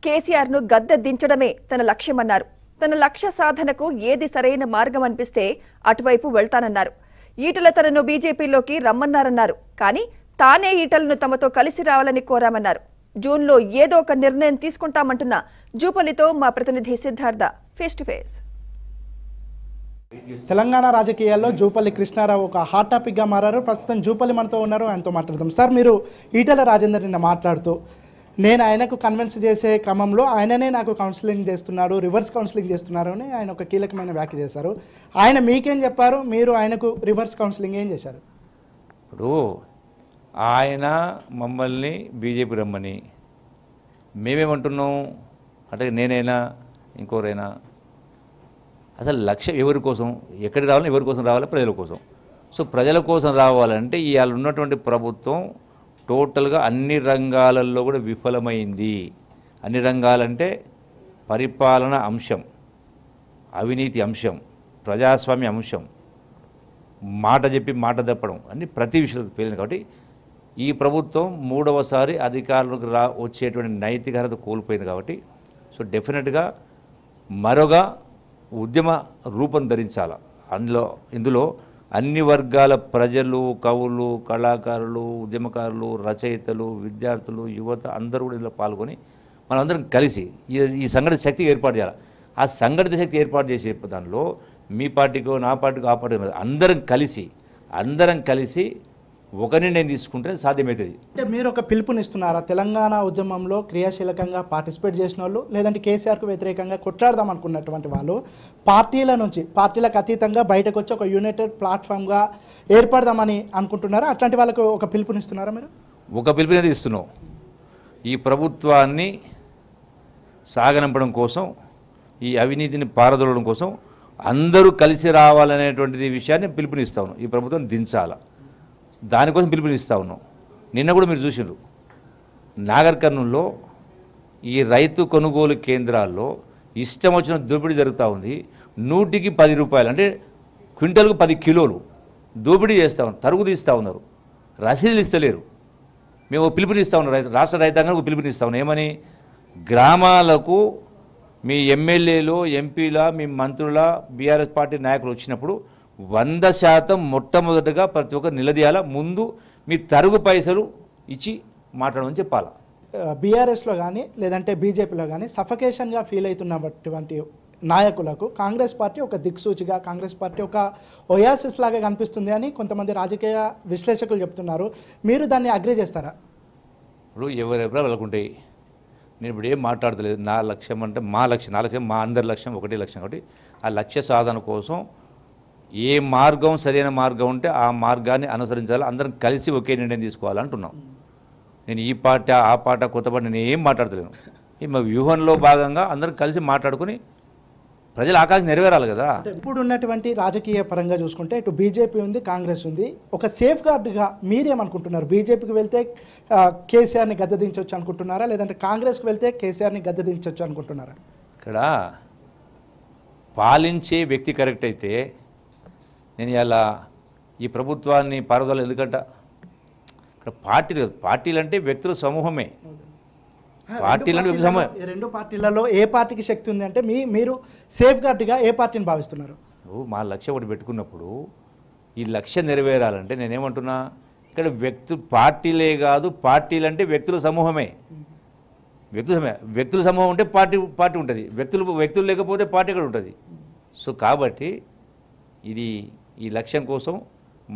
కేసీఆర్ను గద్దె దించడమే తన లక్ష్యమన్నారు తన లక్ష్య సాధనకు ఏది సరైన మార్గం అనిపిస్తే అటువైపు వెళ్తానన్నారు ఈటల తనను బీజేపీలోకి రమ్మన్నారన్నారు కానీ తానే ఈటలను తమతో కలిసి రావాలని కోరామన్నారు జూన్లో ఏదో ఒక నిర్ణయం తీసుకుంటామంటున్న జూపల్లితో మా ప్రతినిధి Siddhartha face to face Telangana రాజకీయాల్లో జూపల్లి కృష్ణారావు ఒక హాట్ టాపిక్గా మారారు ప్రస్తుతం జూపల్లి మనతో ఉన్నారు ఆయనతో మాట్లాడదాం సార్ మీరు ఈటల రాజేందర్ నిన్న మాట్లాడుతూ నేను ఆయనకు కన్విన్స్ చేసే క్రమంలో ఆయననే నాకు కౌన్సిలింగ్ చేస్తున్నాడు రివర్స్ కౌన్సిలింగ్ చేస్తున్నారు అని ఆయన ఒక కీలకమైన వ్యాఖ్య చేశారు ఆయన మీకేం చెప్పారు మీరు ఆయనకు రివర్స్ కౌన్సిలింగ్ ఏం చేశారు ఇప్పుడు ఆయన మమ్మల్ని బీజేపీ రమ్మని మేమేమంటున్నాం అంటే నేనైనా ఇంకోరైనా అసలు లక్ష్యం ఎవరి కోసం ఎక్కడికి రావాలి ఎవరి కోసం రావాలి ప్రజల కోసం సో ప్రజల కోసం రావాలంటే ఇవాళ ఉన్నటువంటి ప్రభుత్వం టోటల్గా అన్ని రంగాలలో కూడా విఫలమైంది అన్ని రంగాలంటే పరిపాలన అంశం అవినీతి అంశం ప్రజాస్వామ్య అంశం మాట చెప్పి మాట తప్పడం అన్ని ప్రతి విషయంలో పేలింది కాబట్టి ఈ ప్రభుత్వం మూడవసారి అధికారులకు రా వచ్చేటువంటి నైతిక కోల్పోయింది కాబట్టి సో డెఫినెట్గా మరొక ఉద్యమ రూపం ధరించాల అందులో ఇందులో అన్ని వర్గాల ప్రజలు కవులు కళాకారులు ఉద్యమకారులు రచయితలు విద్యార్థులు యువత అందరూ కూడా ఇందులో పాల్గొని మనందరం కలిసి ఈ సంఘటిత శక్తి ఏర్పాటు చేయాలి ఆ సంఘటిత శక్తి ఏర్పాటు చేసే దానిలో మీ పార్టీకో నా పార్టీకో ఆ పార్టీ అందరం కలిసి అందరం కలిసి ఒకరిని నేను తీసుకుంటే సాధ్యమవుతుంది అంటే మీరు ఒక పిలుపునిస్తున్నారా తెలంగాణ ఉద్యమంలో క్రియాశీలకంగా పార్టిసిపేట్ చేసిన వాళ్ళు లేదంటే కేసీఆర్కు వ్యతిరేకంగా కొట్లాడదాం అనుకున్నటువంటి వాళ్ళు పార్టీల నుంచి పార్టీలకు అతీతంగా బయటకు వచ్చి ఒక యునైటెడ్ ప్లాట్ఫామ్గా ఏర్పడదామని అనుకుంటున్నారా అట్లాంటి వాళ్ళకు ఒక పిలుపునిస్తున్నారా మీరు ఒక పిలుపునే ఇస్తున్నాం ఈ ప్రభుత్వాన్ని సాగనంపడం కోసం ఈ అవినీతిని పారదోలడం కోసం అందరూ కలిసి రావాలనేటువంటిది విషయాన్ని పిలుపునిస్తాను ఈ ప్రభుత్వం దించాలా దానికోసం పిలుపునిస్తా ఉన్నాం నిన్న కూడా మీరు చూసినారు నాగర్ ఈ రైతు కొనుగోలు కేంద్రాల్లో ఇష్టం వచ్చిన దోపిడీ జరుగుతూ ఉంది నూటికి పది రూపాయలు అంటే క్వింటల్కు పది కిలోలు దోపిడీ చేస్తూ ఉన్నారు తరుగు తీస్తూ ఉన్నారు రసీదులు ఇస్తలేరు మేము పిలుపునిస్తా ఉన్నాం రైతు రాష్ట్ర రైతాంగానికి పిలుపునిస్తా ఉన్నాం ఏమని గ్రామాలకు మీ ఎమ్మెల్యేలు ఎంపీల మీ మంత్రుల బీఆర్ఎస్ పార్టీ నాయకులు వచ్చినప్పుడు వంద శాతం మొట్టమొదటగా ప్రతి ఒక్కరు నిలదీయాల ముందు మీ తరుగు పైసలు ఇచ్చి మాట్లాడమని చెప్పాలా బీఆర్ఎస్లో కానీ లేదంటే బీజేపీలో కానీ సఫకేషన్గా ఫీల్ అవుతున్నటువంటి నాయకులకు కాంగ్రెస్ పార్టీ ఒక దిక్సూచిగా కాంగ్రెస్ పార్టీ ఒక ఒయాసిస్ లాగా కనిపిస్తుంది అని కొంతమంది రాజకీయ విశ్లేషకులు చెప్తున్నారు మీరు దాన్ని అగ్రి చేస్తారా ఇప్పుడు ఎవరెవరో వెళ్ళకుంటాయి నేను ఇప్పుడు ఏం మాట్లాడతలేదు నా లక్ష్యం అంటే మా లక్ష్యం నా లక్ష్యం మా అందరి లక్ష్యం ఒకటే లక్ష్యం కాబట్టి ఆ లక్ష్య సాధన కోసం ఏ మార్గం సరైన మార్గం ఉంటే ఆ మార్గాన్ని అనుసరించాలి అందరం కలిసి ఒకే నిర్ణయం తీసుకోవాలంటున్నాం నేను ఈ పాట ఆ పాట కొత్త పాట నేను ఏం మాట్లాడతలేను ఈ మా వ్యూహంలో భాగంగా అందరం కలిసి మాట్లాడుకుని ప్రజల ఆకాశం నెరవేరాలి కదా ఇప్పుడు ఉన్నటువంటి రాజకీయ పరంగా చూసుకుంటే ఇటు బీజేపీ ఉంది కాంగ్రెస్ ఉంది ఒక సేఫ్ గార్డ్గా మీరేమనుకుంటున్నారు బీజేపీకి వెళ్తే కేసీఆర్ని గద్దదించవచ్చు అనుకుంటున్నారా లేదంటే కాంగ్రెస్కి వెళ్తే కేసీఆర్ని గద్దదించవచ్చు అనుకుంటున్నారా ఇక్కడ పాలించే వ్యక్తి కరెక్ట్ అయితే నేను ఇలా ఈ ప్రభుత్వాన్ని పారుదల ఎందుకంట ఇక్కడ పార్టీలు పార్టీలు అంటే వ్యక్తుల సమూహమే పార్టీలు రెండు పార్టీలలో ఏ పార్టీకి శక్తి ఉంది అంటే మీ మీరు సేఫ్ గార్డ్గా ఏ పార్టీని భావిస్తున్నారు మా లక్ష్యం ఒకటి పెట్టుకున్నప్పుడు ఈ లక్ష్యం నెరవేరాలంటే నేనేమంటున్నా ఇక్కడ వ్యక్తు పార్టీలే కాదు పార్టీలు అంటే వ్యక్తుల సమూహమే వ్యక్తుల సమూహం వ్యక్తుల సమూహం ఉంటే పార్టీ పార్టీ ఉంటుంది వ్యక్తులు వ్యక్తులు లేకపోతే పార్టీ కూడా ఉంటుంది సో కాబట్టి ఇది ఈ లక్ష్యం కోసం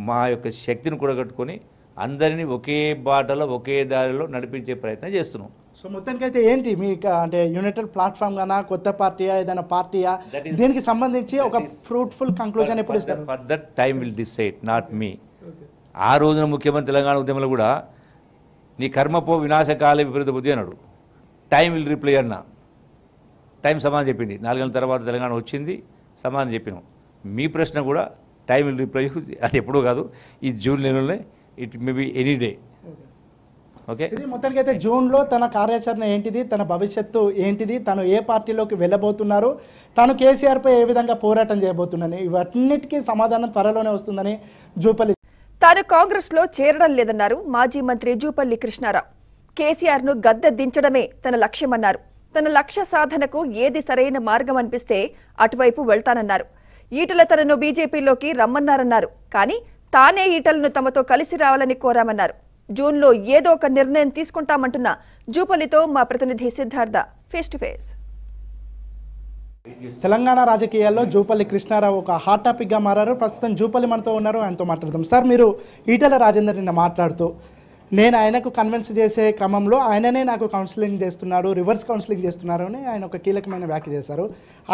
మా యొక్క శక్తిని కూడగట్టుకొని అందరినీ ఒకే బాటలో ఒకే దారిలో నడిపించే ప్రయత్నం చేస్తున్నాం సో మొత్తానికి అయితే ఏంటి మీ అంటే యునైటెడ్ ప్లాట్ఫామ్ గానా కొత్త పార్టీయా ఏదైనా పార్టీయా దీనికి సంబంధించి ఒక ఫ్రూట్ఫుల్ కంక్లూజన్ ఎప్పుడు ఇస్తారు for that time will decide not me ఆ రోజున ముఖ్యమంత్రి తెలంగాణ ఉద్యమంలో కూడా నీ కర్మపో వినాశకాల విపరీత బుద్ధి అన్నాడు టైం విల్ రిప్లై అన్న టైం సమాధానం చెప్పింది నాలుగేళ్ళ తర్వాత తెలంగాణ వచ్చింది సమాధానం చెప్పినాం మీ ప్రశ్న కూడా టైం విల్ రిప్లై అది ఎప్పుడూ కాదు ఈ జూన్ నెలలోనే it may be any day okay మొత్తానికి అయితే జూన్లో తన కార్యాచరణ ఏంటిది తన భవిష్యత్తు ఏంటిది తను ఏ పార్టీలోకి వెళ్ళబోతున్నారు తను కేసీఆర్పై ఏ విధంగా పోరాటం చేయబోతున్నాను ఇవన్నిటికీ సమాధానం త్వరలోనే వస్తుందని జూపల్లి తాను కాంగ్రెస్లో చేరడం లేదన్నారు మాజీ మంత్రి జూపల్లి కృష్ణారావు కేసీఆర్ను గద్దె దించడమే తన లక్ష్యమన్నారు తన లక్ష్య సాధనకు ఏది సరైన మార్గం అనిపిస్తే అటువైపు వెళ్తానన్నారు ఈటల తనను బీజేపీలోకి రమ్మన్నారన్నారు కానీ తానే ఈటలను తమతో కలిసి రావాలని కోరామన్నారు జూన్లో ఏదో ఒక నిర్ణయం తీసుకుంటామంటున్న జూపల్లితో మా ప్రతినిధి Siddhartha face to face Telangana రాజకీయాల్లో జూపల్లి కృష్ణారావు ఒక హాట్ టాపిక్గా మారారు ప్రస్తుతం జూపల్లి మనతో ఉన్నారు ఆయనతో మాట్లాడదాం సార్ మీరు ఈటల రాజేందర్ నిన్న మాట్లాడుతూ నేను ఆయనకు కన్విన్స్ చేసే క్రమంలో ఆయననే నాకు కౌన్సిలింగ్ చేస్తున్నాడు రివర్స్ కౌన్సిలింగ్ చేస్తున్నారు అని ఆయన ఒక కీలకమైన వ్యాఖ్య చేశారు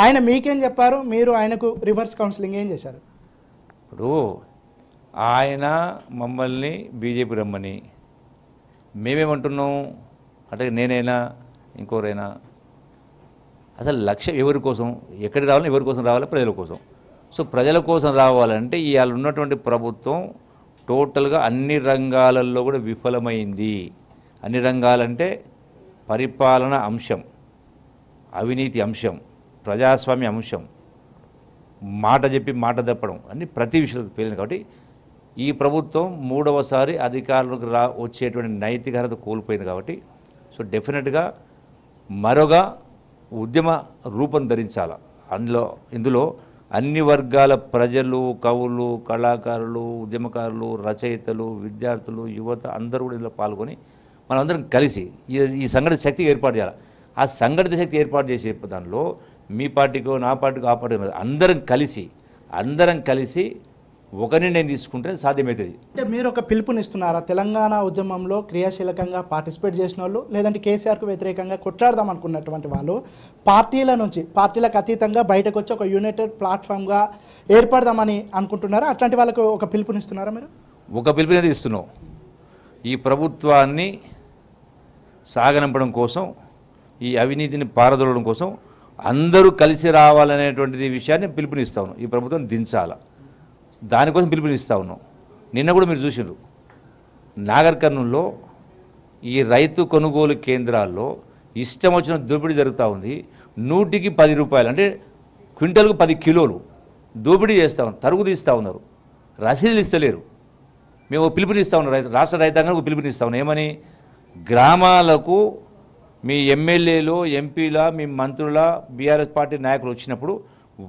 ఆయన మీకేం చెప్పారు మీరు ఆయనకు రివర్స్ కౌన్సిలింగ్ ఏం చేశారు ఇప్పుడు ఆయన మమ్మల్ని బీజేపీ రమ్మని మేమేమంటున్నాం అంటే నేనైనా ఇంకోరైనా అసలు లక్ష్యం ఎవరి కోసం ఎక్కడికి రావాలి ఎవరి కోసం రావాలి ప్రజల కోసం సో ప్రజల కోసం రావాలంటే ఇవాళ ఉన్నటువంటి ప్రభుత్వం టోటల్గా అన్ని రంగాలలో కూడా విఫలమైంది అన్ని రంగాలంటే పరిపాలన అంశం అవినీతి అంశం ప్రజాస్వామ్య అంశం మాట చెప్పి మాట తప్పడం అన్ని ప్రతి విషయంలో పేలింది కాబట్టి ఈ ప్రభుత్వం మూడవసారి అధికారులకు రా వచ్చేటువంటి నైతికత కోల్పోయింది కాబట్టి సో డెఫినెట్గా మరొక ఉద్యమ రూపం ధరించాల అందులో ఇందులో అన్ని వర్గాల ప్రజలు కవులు కళాకారులు ఉద్యమకారులు రచయితలు విద్యార్థులు యువత అందరూ కూడా ఇందులో పాల్గొని మనందరం కలిసి ఈ సంఘటిత శక్తి ఏర్పాటు చేయాలి ఆ సంఘటిత శక్తి ఏర్పాటు చేసే దానిలో మీ పార్టీకో నా పార్టీకో ఆ పార్టీ అందరం కలిసి అందరం కలిసి ఒక నిర్ణయం తీసుకుంటే సాధ్యమవుతుంది అంటే మీరు ఒక పిలుపునిస్తున్నారా తెలంగాణ ఉద్యమంలో క్రియాశీలకంగా పార్టిసిపేట్ చేసిన వాళ్ళు లేదంటే కేసీఆర్కు వ్యతిరేకంగా కొట్లాడదాం అనుకున్నటువంటి వాళ్ళు పార్టీల నుంచి పార్టీలకు అతీతంగా బయటకు వచ్చి ఒక యునైటెడ్ ప్లాట్ఫామ్గా ఏర్పడదామని అనుకుంటున్నారా అట్లాంటి వాళ్ళకు ఒక పిలుపునిస్తున్నారా మీరు ఒక పిలుపునే ఇస్తున్నాం ఈ ప్రభుత్వాన్ని సాగనంపడం కోసం ఈ అవినీతిని పారదోలడం కోసం అందరూ కలిసి రావాలనేటువంటిది విషయాన్ని పిలుపునిస్తాను ఈ ప్రభుత్వం దించాలా దానికోసం పిలుపునిస్తా ఉన్నాం నిన్న కూడా మీరు చూసినారు నాగర్ కర్నూల్లో ఈ రైతు కొనుగోలు కేంద్రాల్లో ఇష్టం వచ్చిన దోపిడీ జరుగుతూ ఉంది నూటికి పది రూపాయలు అంటే క్వింటల్కు పది కిలోలు దోపిడీ చేస్తూ ఉన్నారు తరుగు తీస్తూ ఉన్నారు రసీదులు ఇస్తలేరు మేము పిలుపునిస్తూ ఉన్నాం రైతు రాష్ట్ర రైతాంగానికి పిలుపునిస్తూ ఉన్నాం ఏమని గ్రామాలకు మీ ఎమ్మెల్యేలు ఎంపీల మీ మంత్రుల బీఆర్ఎస్ పార్టీ నాయకులు వచ్చినప్పుడు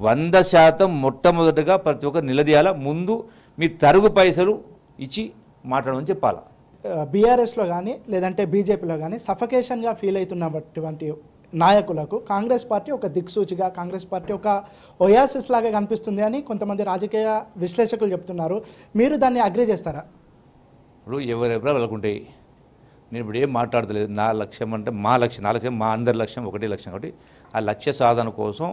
వంద శాతం మొట్టమొదటగా ప్రతి ఒక్కరు నిలదీయాల ముందు మీ తరుగు పైసలు ఇచ్చి మాట్లాడమని చెప్పాల బీఆర్ఎస్లో కానీ లేదంటే బీజేపీలో కానీ సఫకేషన్గా ఫీల్ అవుతున్నటువంటి నాయకులకు కాంగ్రెస్ పార్టీ ఒక దిక్సూచిగా కాంగ్రెస్ పార్టీ ఒక ఒయాసిస్ లాగా కనిపిస్తుంది అని కొంతమంది రాజకీయ విశ్లేషకులు చెప్తున్నారు మీరు దాన్ని అగ్రి చేస్తారా ఇప్పుడు ఎవరెవరో వెళ్ళకుంటాయి నేను ఇప్పుడు ఏం మాట్లాడతలేదు నా లక్ష్యం అంటే మా లక్ష్యం నా లక్ష్యం మా అందరి లక్ష్యం ఒకటే లక్ష్యం ఒకటి ఆ లక్ష్య సాధన కోసం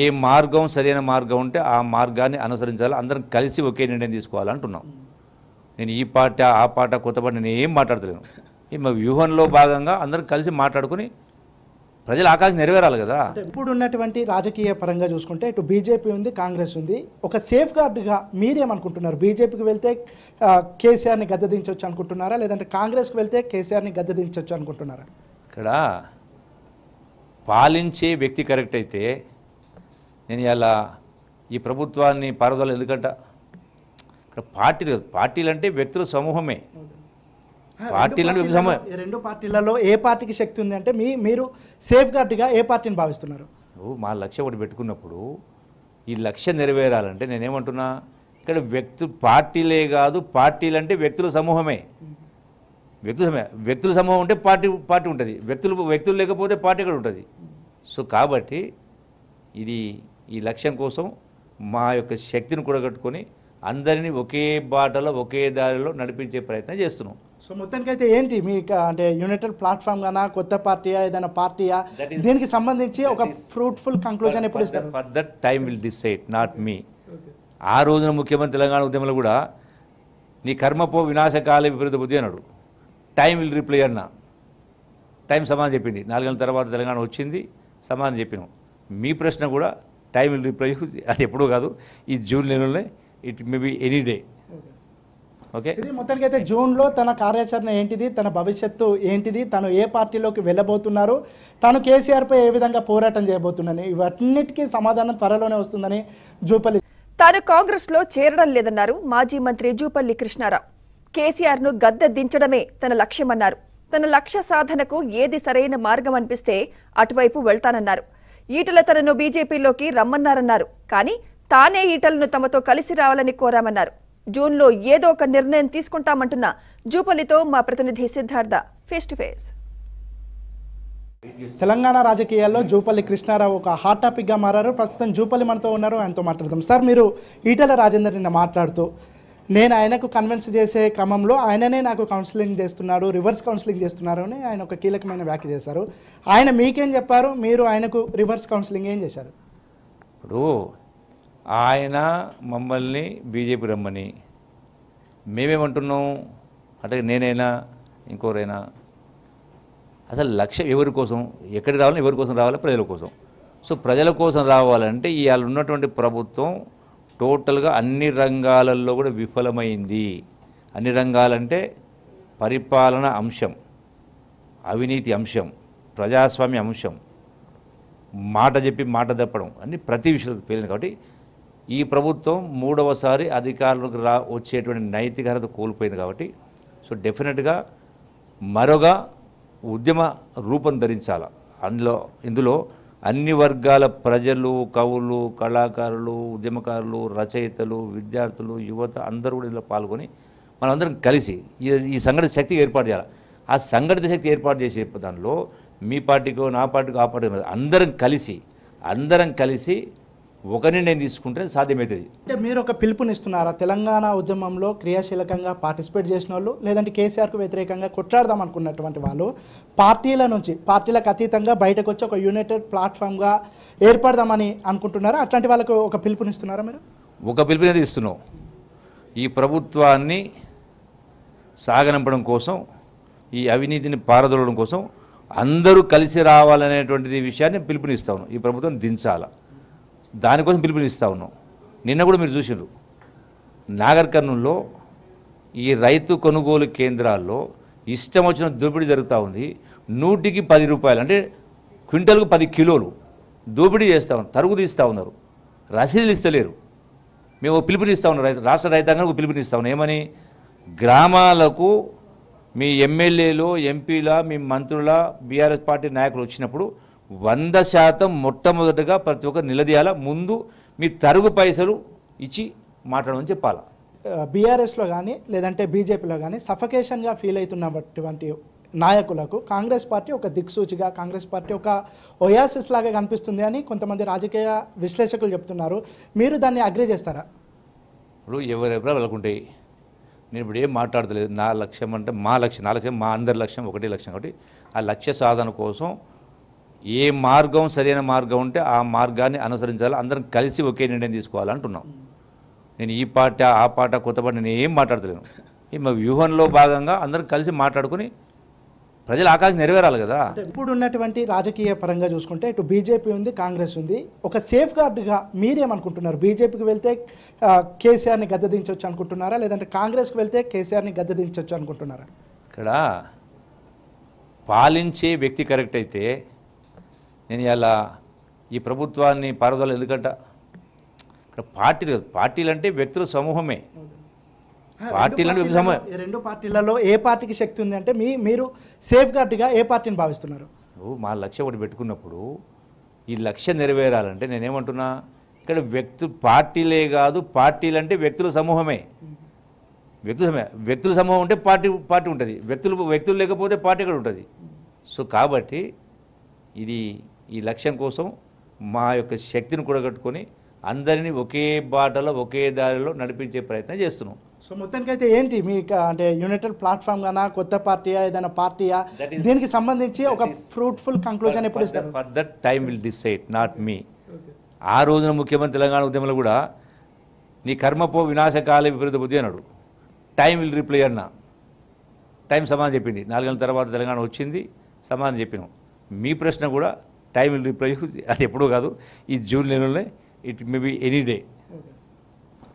ఏ మార్గం సరైన మార్గం ఉంటే ఆ మార్గాన్ని అనుసరించాలి అందరం కలిసి ఒకే నిర్ణయం తీసుకోవాలంటున్నాం నేను ఈ పాట ఆ పాట కొత్త పాట నేను ఏం మాట్లాడతలేను ఈ మా వ్యూహంలో భాగంగా అందరం కలిసి మాట్లాడుకుని ప్రజల ఆకాశం నెరవేరాలి కదా ఇప్పుడు ఉన్నటువంటి రాజకీయ పరంగా చూసుకుంటే ఇటు బీజేపీ ఉంది కాంగ్రెస్ ఉంది ఒక సేఫ్ గార్డ్గా మీరేమనుకుంటున్నారు బీజేపీకి వెళ్తే కేసీఆర్ని గద్దదించవచ్చు అనుకుంటున్నారా లేదంటే కాంగ్రెస్కి వెళ్తే కేసీఆర్ని గద్దదించవచ్చు అనుకుంటున్నారా ఇక్కడ పాలించే వ్యక్తి కరెక్ట్ అయితే నేను ఇలా ఈ ప్రభుత్వాన్ని పారదోలు ఎందుకంట ఇక్కడ పార్టీలు పార్టీలు అంటే వ్యక్తుల సమూహమే పార్టీలు రెండు పార్టీలలో ఏ పార్టీకి శక్తి ఉంది అంటే మీ మీరు సేఫ్ గార్డ్గా ఏ పార్టీని భావిస్తున్నారు మా లక్ష్యం ఒకటి పెట్టుకున్నప్పుడు ఈ లక్ష్యం నెరవేరాలంటే నేనేమంటున్నా ఇక్కడ వ్యక్తు పార్టీలే కాదు పార్టీలు అంటే వ్యక్తుల సమూహమే వ్యక్తుల సమూహం వ్యక్తుల సమూహం ఉంటే పార్టీ పార్టీ ఉంటుంది వ్యక్తులు వ్యక్తులు లేకపోతే పార్టీ కూడా ఉంటుంది సో కాబట్టి ఇది ఈ లక్ష్యం కోసం మా యొక్క శక్తిని కూడగట్టుకొని అందరినీ ఒకే బాటలో ఒకే దారిలో నడిపించే ప్రయత్నం చేస్తున్నాం సో మొత్తానికైతే ఏంటి మీ అంటే యునైటెడ్ ప్లాట్ఫామ్ గానా కొత్త పార్టీయా ఏదైనా పార్టీయా దీనికి సంబంధించి ఒక ఫ్రూట్ఫుల్ కంక్లూజన్ ఎప్పుడు ఇస్తారు that time will decide not me ఆ రోజున ముఖ్యమంత్రి తెలంగాణ ఉద్యమంలో కూడా నీ కర్మపో వినాశకాల విపరీత బుద్ధి అన్నాడు టైం విల్ రిప్లై అన్న టైం సమాధానం చెప్పింది నాలుగేళ్ళ తర్వాత తెలంగాణ వచ్చింది సమాధానం చెప్పినాం మీ ప్రశ్న కూడా టైం విల్ రిప్లై అది ఎప్పుడూ కాదు ఈ జూన్ నెలలోనే it may be any day okay మొత్తానికి అయితే జూన్లో తన కార్యాచరణ ఏంటిది తన భవిష్యత్తు ఏంటిది తను ఏ పార్టీలోకి వెళ్ళబోతున్నారు తను కేసీఆర్పై ఏ విధంగా పోరాటం చేయబోతున్నాను ఇవన్నిటికీ సమాధానం త్వరలోనే వస్తుందని జూపల్లి తాను కాంగ్రెస్లో చేరడం లేదన్నారు మాజీ మంత్రి జూపల్లి కృష్ణారావు కేసీఆర్ను గద్దె దించడమే తన లక్ష్యమన్నారు తన లక్ష్య సాధనకు ఏది సరైన మార్గం అనిపిస్తే అటువైపు వెళ్తానన్నారు ఈటల తనను బీజేపీలోకి రమ్మన్నారన్నారు కానీ తానే ఈటలను తమతో కలిసి రావాలని కోరామన్నారు జూన్లో ఏదో ఒక నిర్ణయం తీసుకుంటామంటున్న జూపల్లితో మా ప్రతినిధి Siddhartha face to face Telangana రాజకీయాల్లో జూపల్లి కృష్ణారావు ఒక హాట్ టాపిక్గా మారారు ప్రస్తుతం జూపల్లి మనతో ఉన్నారు ఆయనతో మాట్లాడదాం సార్ మీరు ఈటల రాజేందర్ నిన్న మాట్లాడుతూ నేను ఆయనకు కన్విన్స్ చేసే క్రమంలో ఆయననే నాకు కౌన్సిలింగ్ చేస్తున్నాడు రివర్స్ కౌన్సిలింగ్ చేస్తున్నారు అని ఆయన ఒక కీలకమైన వ్యాఖ్య చేశారు ఆయన మీకేం చెప్పారు మీరు ఆయనకు రివర్స్ కౌన్సిలింగ్ ఏం చేశారు ఇప్పుడు ఆయన మమ్మల్ని బీజేపీ రమ్మని మేమేమంటున్నాం అంటే నేనైనా ఇంకోరైనా అసలు లక్ష్యం ఎవరి కోసం ఎక్కడికి రావాలి ఎవరి కోసం రావాలి ప్రజల కోసం సో ప్రజల కోసం రావాలంటే ఇవాళ ఉన్నటువంటి ప్రభుత్వం టోటల్గా అన్ని రంగాలలో కూడా విఫలమైంది అన్ని రంగాలంటే పరిపాలన అంశం అవినీతి అంశం ప్రజాస్వామ్య అంశం మాట చెప్పి మాట తప్పడం అన్ని ప్రతి విషయంలో పేలింది కాబట్టి ఈ ప్రభుత్వం మూడవసారి అధికారులకు రా వచ్చేటువంటి నైతికత కోల్పోయింది కాబట్టి సో డెఫినెట్గా మరొక ఉద్యమ రూపం ధరించాల అందులో ఇందులో అన్ని వర్గాల ప్రజలు కవులు కళాకారులు ఉద్యమకారులు రచయితలు విద్యార్థులు యువత అందరూ కూడా ఇందులో పాల్గొని మనందరం కలిసి ఈ సంఘటన శక్తి ఏర్పాటు చేయాలి ఆ సంఘటిత శక్తి ఏర్పాటు చేసే దానిలో మీ పార్టీకో నా పార్టీకో ఆ పార్టీ అందరం కలిసి అందరం కలిసి ఒకరిని నేను తీసుకుంటే సాధ్యమవుతుంది అంటే మీరు ఒక పిలుపునిస్తున్నారా తెలంగాణ ఉద్యమంలో క్రియాశీలకంగా పార్టిసిపేట్ చేసిన వాళ్ళు లేదంటే కేసీఆర్కు వ్యతిరేకంగా కొట్లాడదాం అనుకున్నటువంటి వాళ్ళు పార్టీల నుంచి పార్టీలకు అతీతంగా బయటకు వచ్చి ఒక యునైటెడ్ ప్లాట్ఫామ్గా ఏర్పడదామని అనుకుంటున్నారా అట్లాంటి వాళ్ళకు ఒక పిలుపునిస్తున్నారా మీరు ఒక పిలుపునే ఇస్తున్నాం ఈ ప్రభుత్వాన్ని సాగనంపడం కోసం ఈ అవినీతిని పారదోలడం కోసం అందరూ కలిసి రావాలనేటువంటిది విషయాన్ని పిలుపునిస్తాను ఈ ప్రభుత్వం దించాలా దానికోసం పిలుపునిస్తా ఉన్నాం నిన్న కూడా మీరు చూసినారు నాగర్ కర్నూల్లో ఈ రైతు కొనుగోలు కేంద్రాల్లో ఇష్టం వచ్చిన దోపిడీ జరుగుతూ ఉంది నూటికి పది రూపాయలు అంటే క్వింటల్కు పది కిలోలు దోపిడీ చేస్తూ ఉన్నారు తరుగు తీస్తూ ఉన్నారు రసీదులు ఇస్తలేరు మేము పిలుపునిస్తూ ఉన్నాం రైతు రాష్ట్ర రైతాంగానికి పిలుపునిస్తూ ఉన్నాం ఏమని గ్రామాలకు మీ ఎమ్మెల్యేలు ఎంపీల మీ మంత్రుల బీఆర్ఎస్ పార్టీ నాయకులు వచ్చినప్పుడు వంద శాతం మొట్టమొదటగా ప్రతి ఒక్కరు నిలదీయాల ముందు మీ తరుగు పైసలు ఇచ్చి మాట్లాడమని చెప్పాలా బీఆర్ఎస్లో కానీ లేదంటే బీజేపీలో కానీ సఫకేషన్గా ఫీల్ అవుతున్నటువంటి నాయకులకు కాంగ్రెస్ పార్టీ ఒక దిక్సూచిగా కాంగ్రెస్ పార్టీ ఒక ఒయాసిస్ లాగా కనిపిస్తుంది అని కొంతమంది రాజకీయ విశ్లేషకులు చెప్తున్నారు మీరు దాన్ని అగ్రి చేస్తారా ఇప్పుడు ఎవరెవరో వెళ్ళకుంటాయి నేను ఇప్పుడు ఏం మాట్లాడతలేదు నా లక్ష్యం అంటే మా లక్ష్యం నా లక్ష్యం మా అందరి లక్ష్యం ఒకటే లక్ష్యం కాబట్టి ఆ లక్ష్య సాధన కోసం ఏ మార్గం సరైన మార్గం ఉంటే ఆ మార్గాన్ని అనుసరించాలి అందరం కలిసి ఒకే నిర్ణయం తీసుకోవాలంటున్నాం నేను ఈ పాట ఆ పాట కొత్త పాట నేను ఏం మాట్లాడతలేను ఈ మా వ్యూహంలో భాగంగా అందరం కలిసి మాట్లాడుకుని ప్రజల ఆకాశం నెరవేరాలి కదా ఇప్పుడు ఉన్నటువంటి రాజకీయ పరంగా చూసుకుంటే ఇటు బీజేపీ ఉంది కాంగ్రెస్ ఉంది ఒక సేఫ్ గార్డ్గా మీరేమనుకుంటున్నారు బీజేపీకి వెళ్తే కేసీఆర్ని గద్దదించవచ్చు అనుకుంటున్నారా లేదంటే కాంగ్రెస్కి వెళ్తే కేసీఆర్ని గద్దదించవచ్చు అనుకుంటున్నారా ఇక్కడ పాలించే వ్యక్తి కరెక్ట్ అయితే నేను ఇలా ఈ ప్రభుత్వాన్ని పారుదల ఎందుకంట ఇక్కడ పార్టీలు పార్టీలు అంటే వ్యక్తుల సమూహమే పార్టీలు సమూహం రెండు పార్టీలలో ఏ పార్టీకి శక్తి ఉంది అంటే మీ మీరు సేఫ్ గార్డ్గా ఏ పార్టీని భావిస్తున్నారు మా లక్ష్యం ఒకటి పెట్టుకున్నప్పుడు ఈ లక్ష్యం నెరవేరాలంటే నేనేమంటున్నా ఇక్కడ వ్యక్తు పార్టీలే కాదు పార్టీలు అంటే వ్యక్తుల సమూహమే వ్యక్తుల సమూహం వ్యక్తుల సమూహం ఉంటే పార్టీ పార్టీ ఉంటుంది వ్యక్తులు వ్యక్తులు లేకపోతే పార్టీ కూడా ఉంటుంది సో కాబట్టి ఇది ఈ లక్ష్యం కోసం మా యొక్క శక్తిని కూడగట్టుకొని అందరినీ ఒకే బాటలో ఒకే దారిలో నడిపించే ప్రయత్నం చేస్తున్నాం సో మొత్తానికైతే ఏంటి మీ అంటే యునైటెడ్ ప్లాట్ఫామ్ గానా కొత్త పార్టీయా ఏదైనా పార్టీయా దీనికి సంబంధించి ఒక ఫ్రూట్ఫుల్ కంక్లూజన్ ఎప్పుడు ఇస్తారు for that time will decide not me ఆ రోజున ముఖ్యమంత్రి తెలంగాణ ఉద్యమంలో కూడా నీ కర్మపో వినాశకాల విపరీత బుద్ధి అన్నాడు టైం విల్ రిప్లై అన్న టైం సమాధానం చెప్పింది నాలుగేళ్ళ తర్వాత తెలంగాణ వచ్చింది సమాధానం చెప్పినాం మీ ప్రశ్న కూడా టైం విల్ రిప్లై అది ఎప్పుడూ కాదు ఈ జూన్ నెలలోనే it may be any day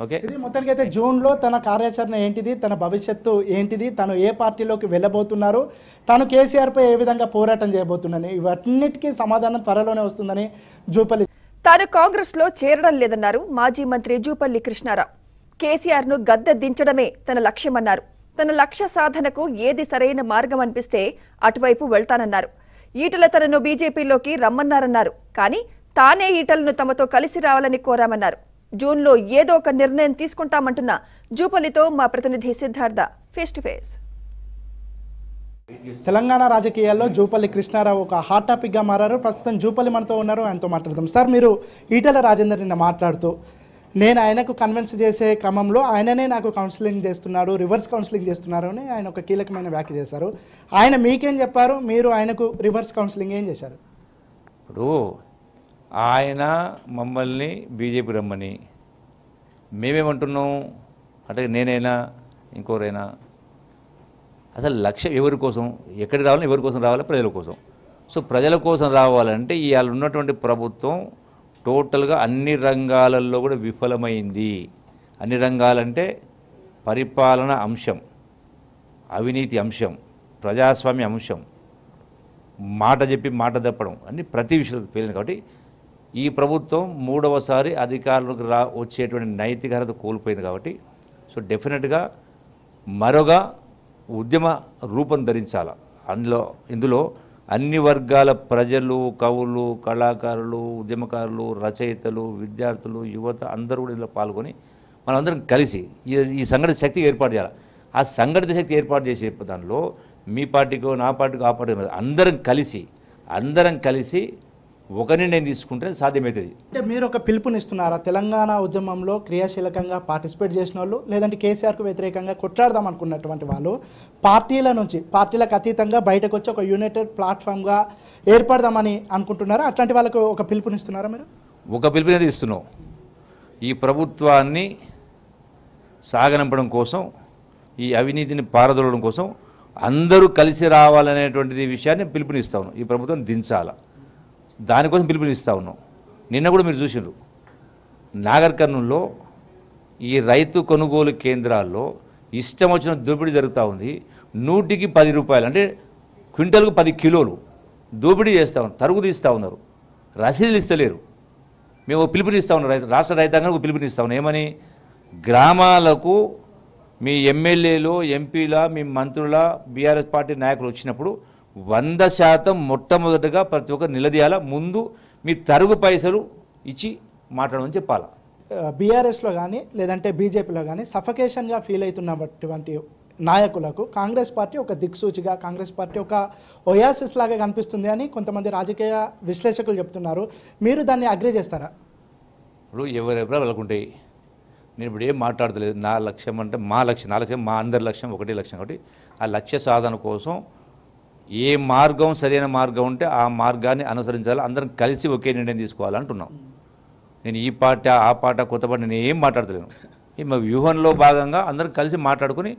okay మొత్తానికి అయితే జూన్లో తన కార్యాచరణ ఏంటిది తన భవిష్యత్తు ఏంటిది తను ఏ పార్టీలోకి వెళ్ళబోతున్నారు తను కేసీఆర్పై ఏ విధంగా పోరాటం చేయబోతున్నాను ఇవన్నిటికీ సమాధానం త్వరలోనే వస్తుందని జూపల్లి తాను కాంగ్రెస్లో చేరడం లేదన్నారు మాజీ మంత్రి జూపల్లి కృష్ణారావు కేసీఆర్ను గద్దె దించడమే తన లక్ష్యమన్నారు తన లక్ష్య సాధనకు ఏది సరైన మార్గం అనిపిస్తే అటువైపు వెళ్తానన్నారు ఈటల తనను బీజేపీలోకి రమ్మన్నారన్నారు కానీ తానే ఈటలను తమతో కలిసి రావాలని కోరామన్నారు జూన్లో ఏదో ఒక నిర్ణయం తీసుకుంటామంటున్న జూపల్లితో మా ప్రతినిధి Siddhartha face to face Telangana రాజకీయాల్లో జూపల్లి కృష్ణారావు ఒక హాట్ టాపిక్గా మారారు ప్రస్తుతం జూపల్లి మనతో ఉన్నారు ఆయనతో మాట్లాడదాం సార్ మీరు ఈటల రాజేందర్ నిన్న మాట్లాడుతూ నేను ఆయనకు కన్విన్స్ చేసే క్రమంలో ఆయననే నాకు కౌన్సిలింగ్ చేస్తున్నాడు రివర్స్ కౌన్సిలింగ్ చేస్తున్నారు అని ఆయన ఒక కీలకమైన వ్యాఖ్య చేశారు ఆయన మీకేం చెప్పారు మీరు ఆయనకు రివర్స్ కౌన్సిలింగ్ ఏం చేశారు ఇప్పుడు ఆయన మమ్మల్ని బీజేపీ రమ్మని మేమేమంటున్నాం అంటే నేనైనా ఇంకోరైనా అసలు లక్ష్యం ఎవరి కోసం ఎక్కడికి రావాలి ఎవరి కోసం రావాలి ప్రజల కోసం సో ప్రజల కోసం రావాలంటే ఇవాళ ఉన్నటువంటి ప్రభుత్వం టోటల్గా అన్ని రంగాలలో కూడా విఫలమైంది అన్ని రంగాలంటే పరిపాలన అంశం అవినీతి అంశం ప్రజాస్వామ్య అంశం మాట చెప్పి మాట తప్పడం అన్ని ప్రతి విషయంలో పేలింది కాబట్టి ఈ ప్రభుత్వం మూడవసారి అధికారులకు రా వచ్చేటువంటి నైతిక కోల్పోయింది కాబట్టి సో డెఫినెట్గా మరొక ఉద్యమ రూపం ధరించాల అందులో ఇందులో అన్ని వర్గాల ప్రజలు కవులు కళాకారులు ఉద్యమకారులు రచయితలు విద్యార్థులు యువత అందరూ కూడా ఇందులో పాల్గొని మనందరం కలిసి ఈ సంఘటిత శక్తి ఏర్పాటు చేయాలి ఆ సంఘటిత శక్తి ఏర్పాటు చేసే దానిలో మీ పార్టీకో నా పార్టీకో ఆ పార్టీ అందరం కలిసి అందరం కలిసి ఒకరిని నేను తీసుకుంటే సాధ్యమవుతుంది అంటే మీరు ఒక పిలుపునిస్తున్నారా తెలంగాణ ఉద్యమంలో క్రియాశీలకంగా పార్టిసిపేట్ చేసిన వాళ్ళు లేదంటే కేసీఆర్కు వ్యతిరేకంగా కొట్లాడదాం అనుకున్నటువంటి వాళ్ళు పార్టీల నుంచి పార్టీలకు అతీతంగా బయటకు వచ్చి ఒక యునైటెడ్ ప్లాట్ఫామ్గా ఏర్పడదామని అనుకుంటున్నారా అట్లాంటి వాళ్ళకు ఒక పిలుపునిస్తున్నారా మీరు ఒక పిలుపునే ఇస్తున్నాం ఈ ప్రభుత్వాన్ని సాగనంపడం కోసం ఈ అవినీతిని పారదోలడం కోసం అందరూ కలిసి రావాలనేటువంటిది విషయాన్ని పిలుపునిస్తాను ఈ ప్రభుత్వం దించాలా దానికోసం పిలుపునిస్తా ఉన్నాం నిన్న కూడా మీరు చూసినారు నాగర్ ఈ రైతు కొనుగోలు కేంద్రాల్లో ఇష్టం వచ్చిన దోపిడీ జరుగుతూ ఉంది నూటికి పది రూపాయలు అంటే క్వింటల్కు పది కిలోలు దోపిడీ చేస్తూ ఉన్నారు తరుగు తీస్తూ ఉన్నారు రసీదులు ఇస్తలేరు మేము పిలుపునిస్తా ఉన్నాం రైతు రాష్ట్ర రైతాంగానికి పిలుపునిస్తా ఉన్నాం ఏమని గ్రామాలకు మీ ఎమ్మెల్యేలు ఎంపీల మీ మంత్రుల బీఆర్ఎస్ పార్టీ నాయకులు వచ్చినప్పుడు వంద శాతం మొట్టమొదటగా ప్రతి ఒక్కరు నిలదీయాల ముందు మీ తరుగు పైసలు ఇచ్చి మాట్లాడమని చెప్పాలా బీఆర్ఎస్లో కానీ లేదంటే బీజేపీలో కానీ సఫకేషన్గా ఫీల్ అవుతున్నటువంటి నాయకులకు కాంగ్రెస్ పార్టీ ఒక దిక్సూచిగా కాంగ్రెస్ పార్టీ ఒక ఒయాసిస్ లాగా కనిపిస్తుంది అని కొంతమంది రాజకీయ విశ్లేషకులు చెప్తున్నారు మీరు దాన్ని అగ్రి చేస్తారా ఇప్పుడు ఎవరెవరో వెళ్ళకుంటాయి నేను ఇప్పుడు ఏం మాట్లాడతలేదు నా లక్ష్యం అంటే మా లక్ష్యం నా లక్ష్యం మా అందరి లక్ష్యం ఒకటే లక్ష్యం కాబట్టి ఆ లక్ష్య సాధన కోసం ఏ మార్గం సరైన మార్గం ఉంటే ఆ మార్గాన్ని అనుసరించాలి అందరం కలిసి ఒకే నిర్ణయం తీసుకోవాలంటున్నాం నేను ఈ పాట ఆ పాట కొత్త పాట నేను ఏం మాట్లాడతలేను ఈ మా వ్యూహంలో భాగంగా అందరం కలిసి మాట్లాడుకుని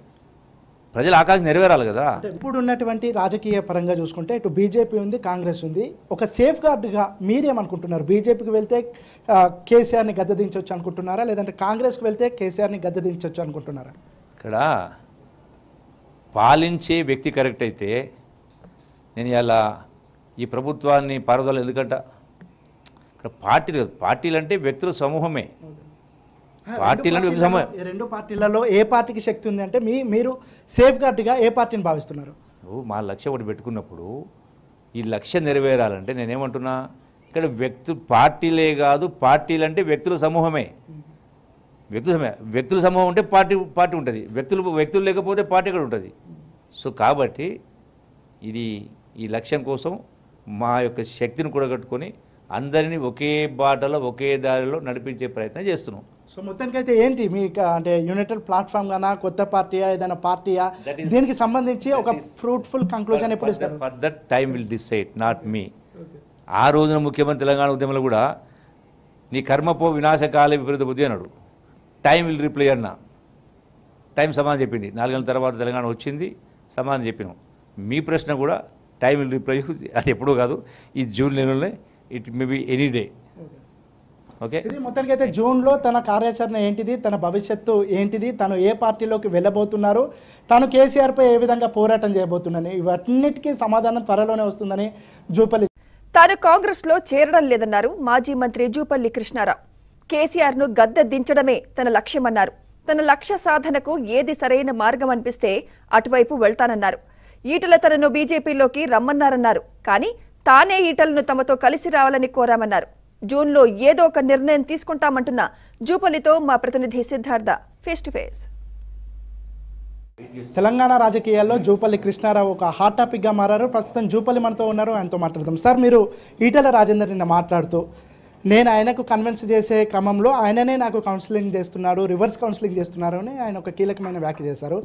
ప్రజల ఆకాశం నెరవేరాలి కదా ఇప్పుడు ఉన్నటువంటి రాజకీయ పరంగా చూసుకుంటే ఇటు బీజేపీ ఉంది కాంగ్రెస్ ఉంది ఒక సేఫ్ గార్డ్గా మీరేమనుకుంటున్నారు బీజేపీకి వెళ్తే కేసీఆర్ని గద్దదించవచ్చు అనుకుంటున్నారా లేదంటే కాంగ్రెస్కి వెళ్తే కేసీఆర్ని గద్దదించవచ్చు అనుకుంటున్నారా ఇక్కడ పాలించే వ్యక్తి కరెక్ట్ అయితే నేను ఇలా ఈ ప్రభుత్వాన్ని పారుదల ఎందుకంట ఇక్కడ పార్టీలు పార్టీలు అంటే వ్యక్తుల సమూహమే పార్టీలు రెండు పార్టీలలో ఏ పార్టీకి శక్తి ఉంది అంటే మీ మీరు సేఫ్ గార్డ్గా ఏ పార్టీని భావిస్తున్నారు మా లక్ష్యం ఒకటి పెట్టుకున్నప్పుడు ఈ లక్ష్యం నెరవేరాలంటే నేనేమంటున్నా ఇక్కడ వ్యక్తు పార్టీలే కాదు పార్టీలు అంటే వ్యక్తుల సమూహమే వ్యక్తుల సమూహం వ్యక్తుల సమూహం ఉంటే పార్టీ పార్టీ ఉంటుంది వ్యక్తులు వ్యక్తులు లేకపోతే పార్టీ కూడా ఉంటుంది సో కాబట్టి ఇది ఈ లక్ష్యం కోసం మా యొక్క శక్తిని కూడగట్టుకొని అందరినీ ఒకే బాటలో ఒకే దారిలో నడిపించే ప్రయత్నం చేస్తున్నాం సో మొత్తానికి అయితే ఏంటి మీ అంటే యునైటెడ్ ప్లాట్ఫామ్ గానా కొత్త పార్టీయా ఏదైనా పార్టీయా దీనికి సంబంధించి ఒక ఫ్రూట్ఫుల్ కంక్లూజన్ ఎప్పుడు ఇస్తారు for that time will decide not me ఆ రోజున ముఖ్యమంత్రి తెలంగాణ ఉద్యమంలో కూడా నీ కర్మపో వినాశకాల విపరీత బుద్ధి అన్నాడు టైం విల్ రిప్లై అన్న టైం సమాధానం చెప్పింది నాలుగేళ్ళ తర్వాత తెలంగాణ వచ్చింది సమాధానం చెప్పినాం మీ ప్రశ్న కూడా టైం విల్ రిప్లై అది ఎప్పుడూ కాదు ఈ జూన్ నెలలోనే it may be any day okay మొత్తానికి అయితే జూన్లో తన కార్యాచరణ ఏంటిది తన భవిష్యత్తు ఏంటిది తను ఏ పార్టీలోకి వెళ్ళబోతున్నారు తను కేసీఆర్పై ఏ విధంగా పోరాటం చేయబోతుందని ఇవన్నిటికీ సమాధానం త్వరలోనే వస్తుందని జూపల్లి తాను కాంగ్రెస్లో చేరడం లేదన్నారు మాజీ మంత్రి జూపల్లి కృష్ణారావు కేసీఆర్ను గద్దె దించడమే తన లక్ష్యమన్నారు తన లక్ష్య సాధనకు ఏది సరైన మార్గం అనిపిస్తే అటువైపు వెళ్తానన్నారు ఈటల తనను బీజేపీలోకి రమ్మన్నారన్నారు కానీ తానే ఈటలను తమతో కలిసి రావాలని కోరామన్నారు జూన్లో ఏదో ఒక నిర్ణయం తీసుకుంటామంటున్న జూపల్లితో మా ప్రతినిధి Siddhartha face to face Telangana రాజకీయాల్లో జూపల్లి కృష్ణారావు ఒక హాట్ టాపిక్గా మారారు ప్రస్తుతం జూపల్లి మనతో ఉన్నారు ఆయనతో మాట్లాడదాం సార్ మీరు ఈటల రాజేందర్ నిన్న మాట్లాడుతూ నేను ఆయనకు కన్విన్స్ చేసే క్రమంలో ఆయననే నాకు కౌన్సిలింగ్ చేస్తున్నాడు రివర్స్ కౌన్సిలింగ్ చేస్తున్నారు అని ఆయన ఒక కీలకమైన వ్యాఖ్య చేశారు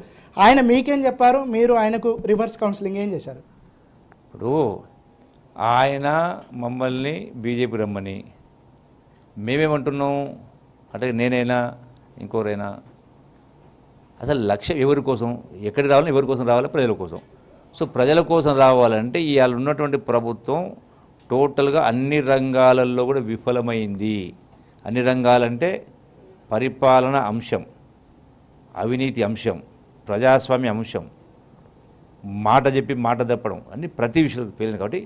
ఆయన మీకేం చెప్పారు మీరు ఆయనకు రివర్స్ కౌన్సిలింగ్ ఏం చేశారు ఇప్పుడు ఆయన మమ్మల్ని బీజేపీ రమ్మని మేమేమంటున్నాం అంటే నేనైనా ఇంకోరైనా అసలు లక్ష్యం ఎవరి కోసం ఎక్కడికి రావాలి ఎవరి కోసం రావాలి ప్రజల కోసం సో ప్రజల కోసం రావాలంటే ఇవాళ ఉన్నటువంటి ప్రభుత్వం టోటల్గా అన్ని రంగాలలో కూడా విఫలమైంది అన్ని రంగాలంటే పరిపాలన అంశం అవినీతి అంశం ప్రజాస్వామ్య అంశం మాట చెప్పి మాట తప్పడం అన్ని ప్రతి విషయం పేలింది కాబట్టి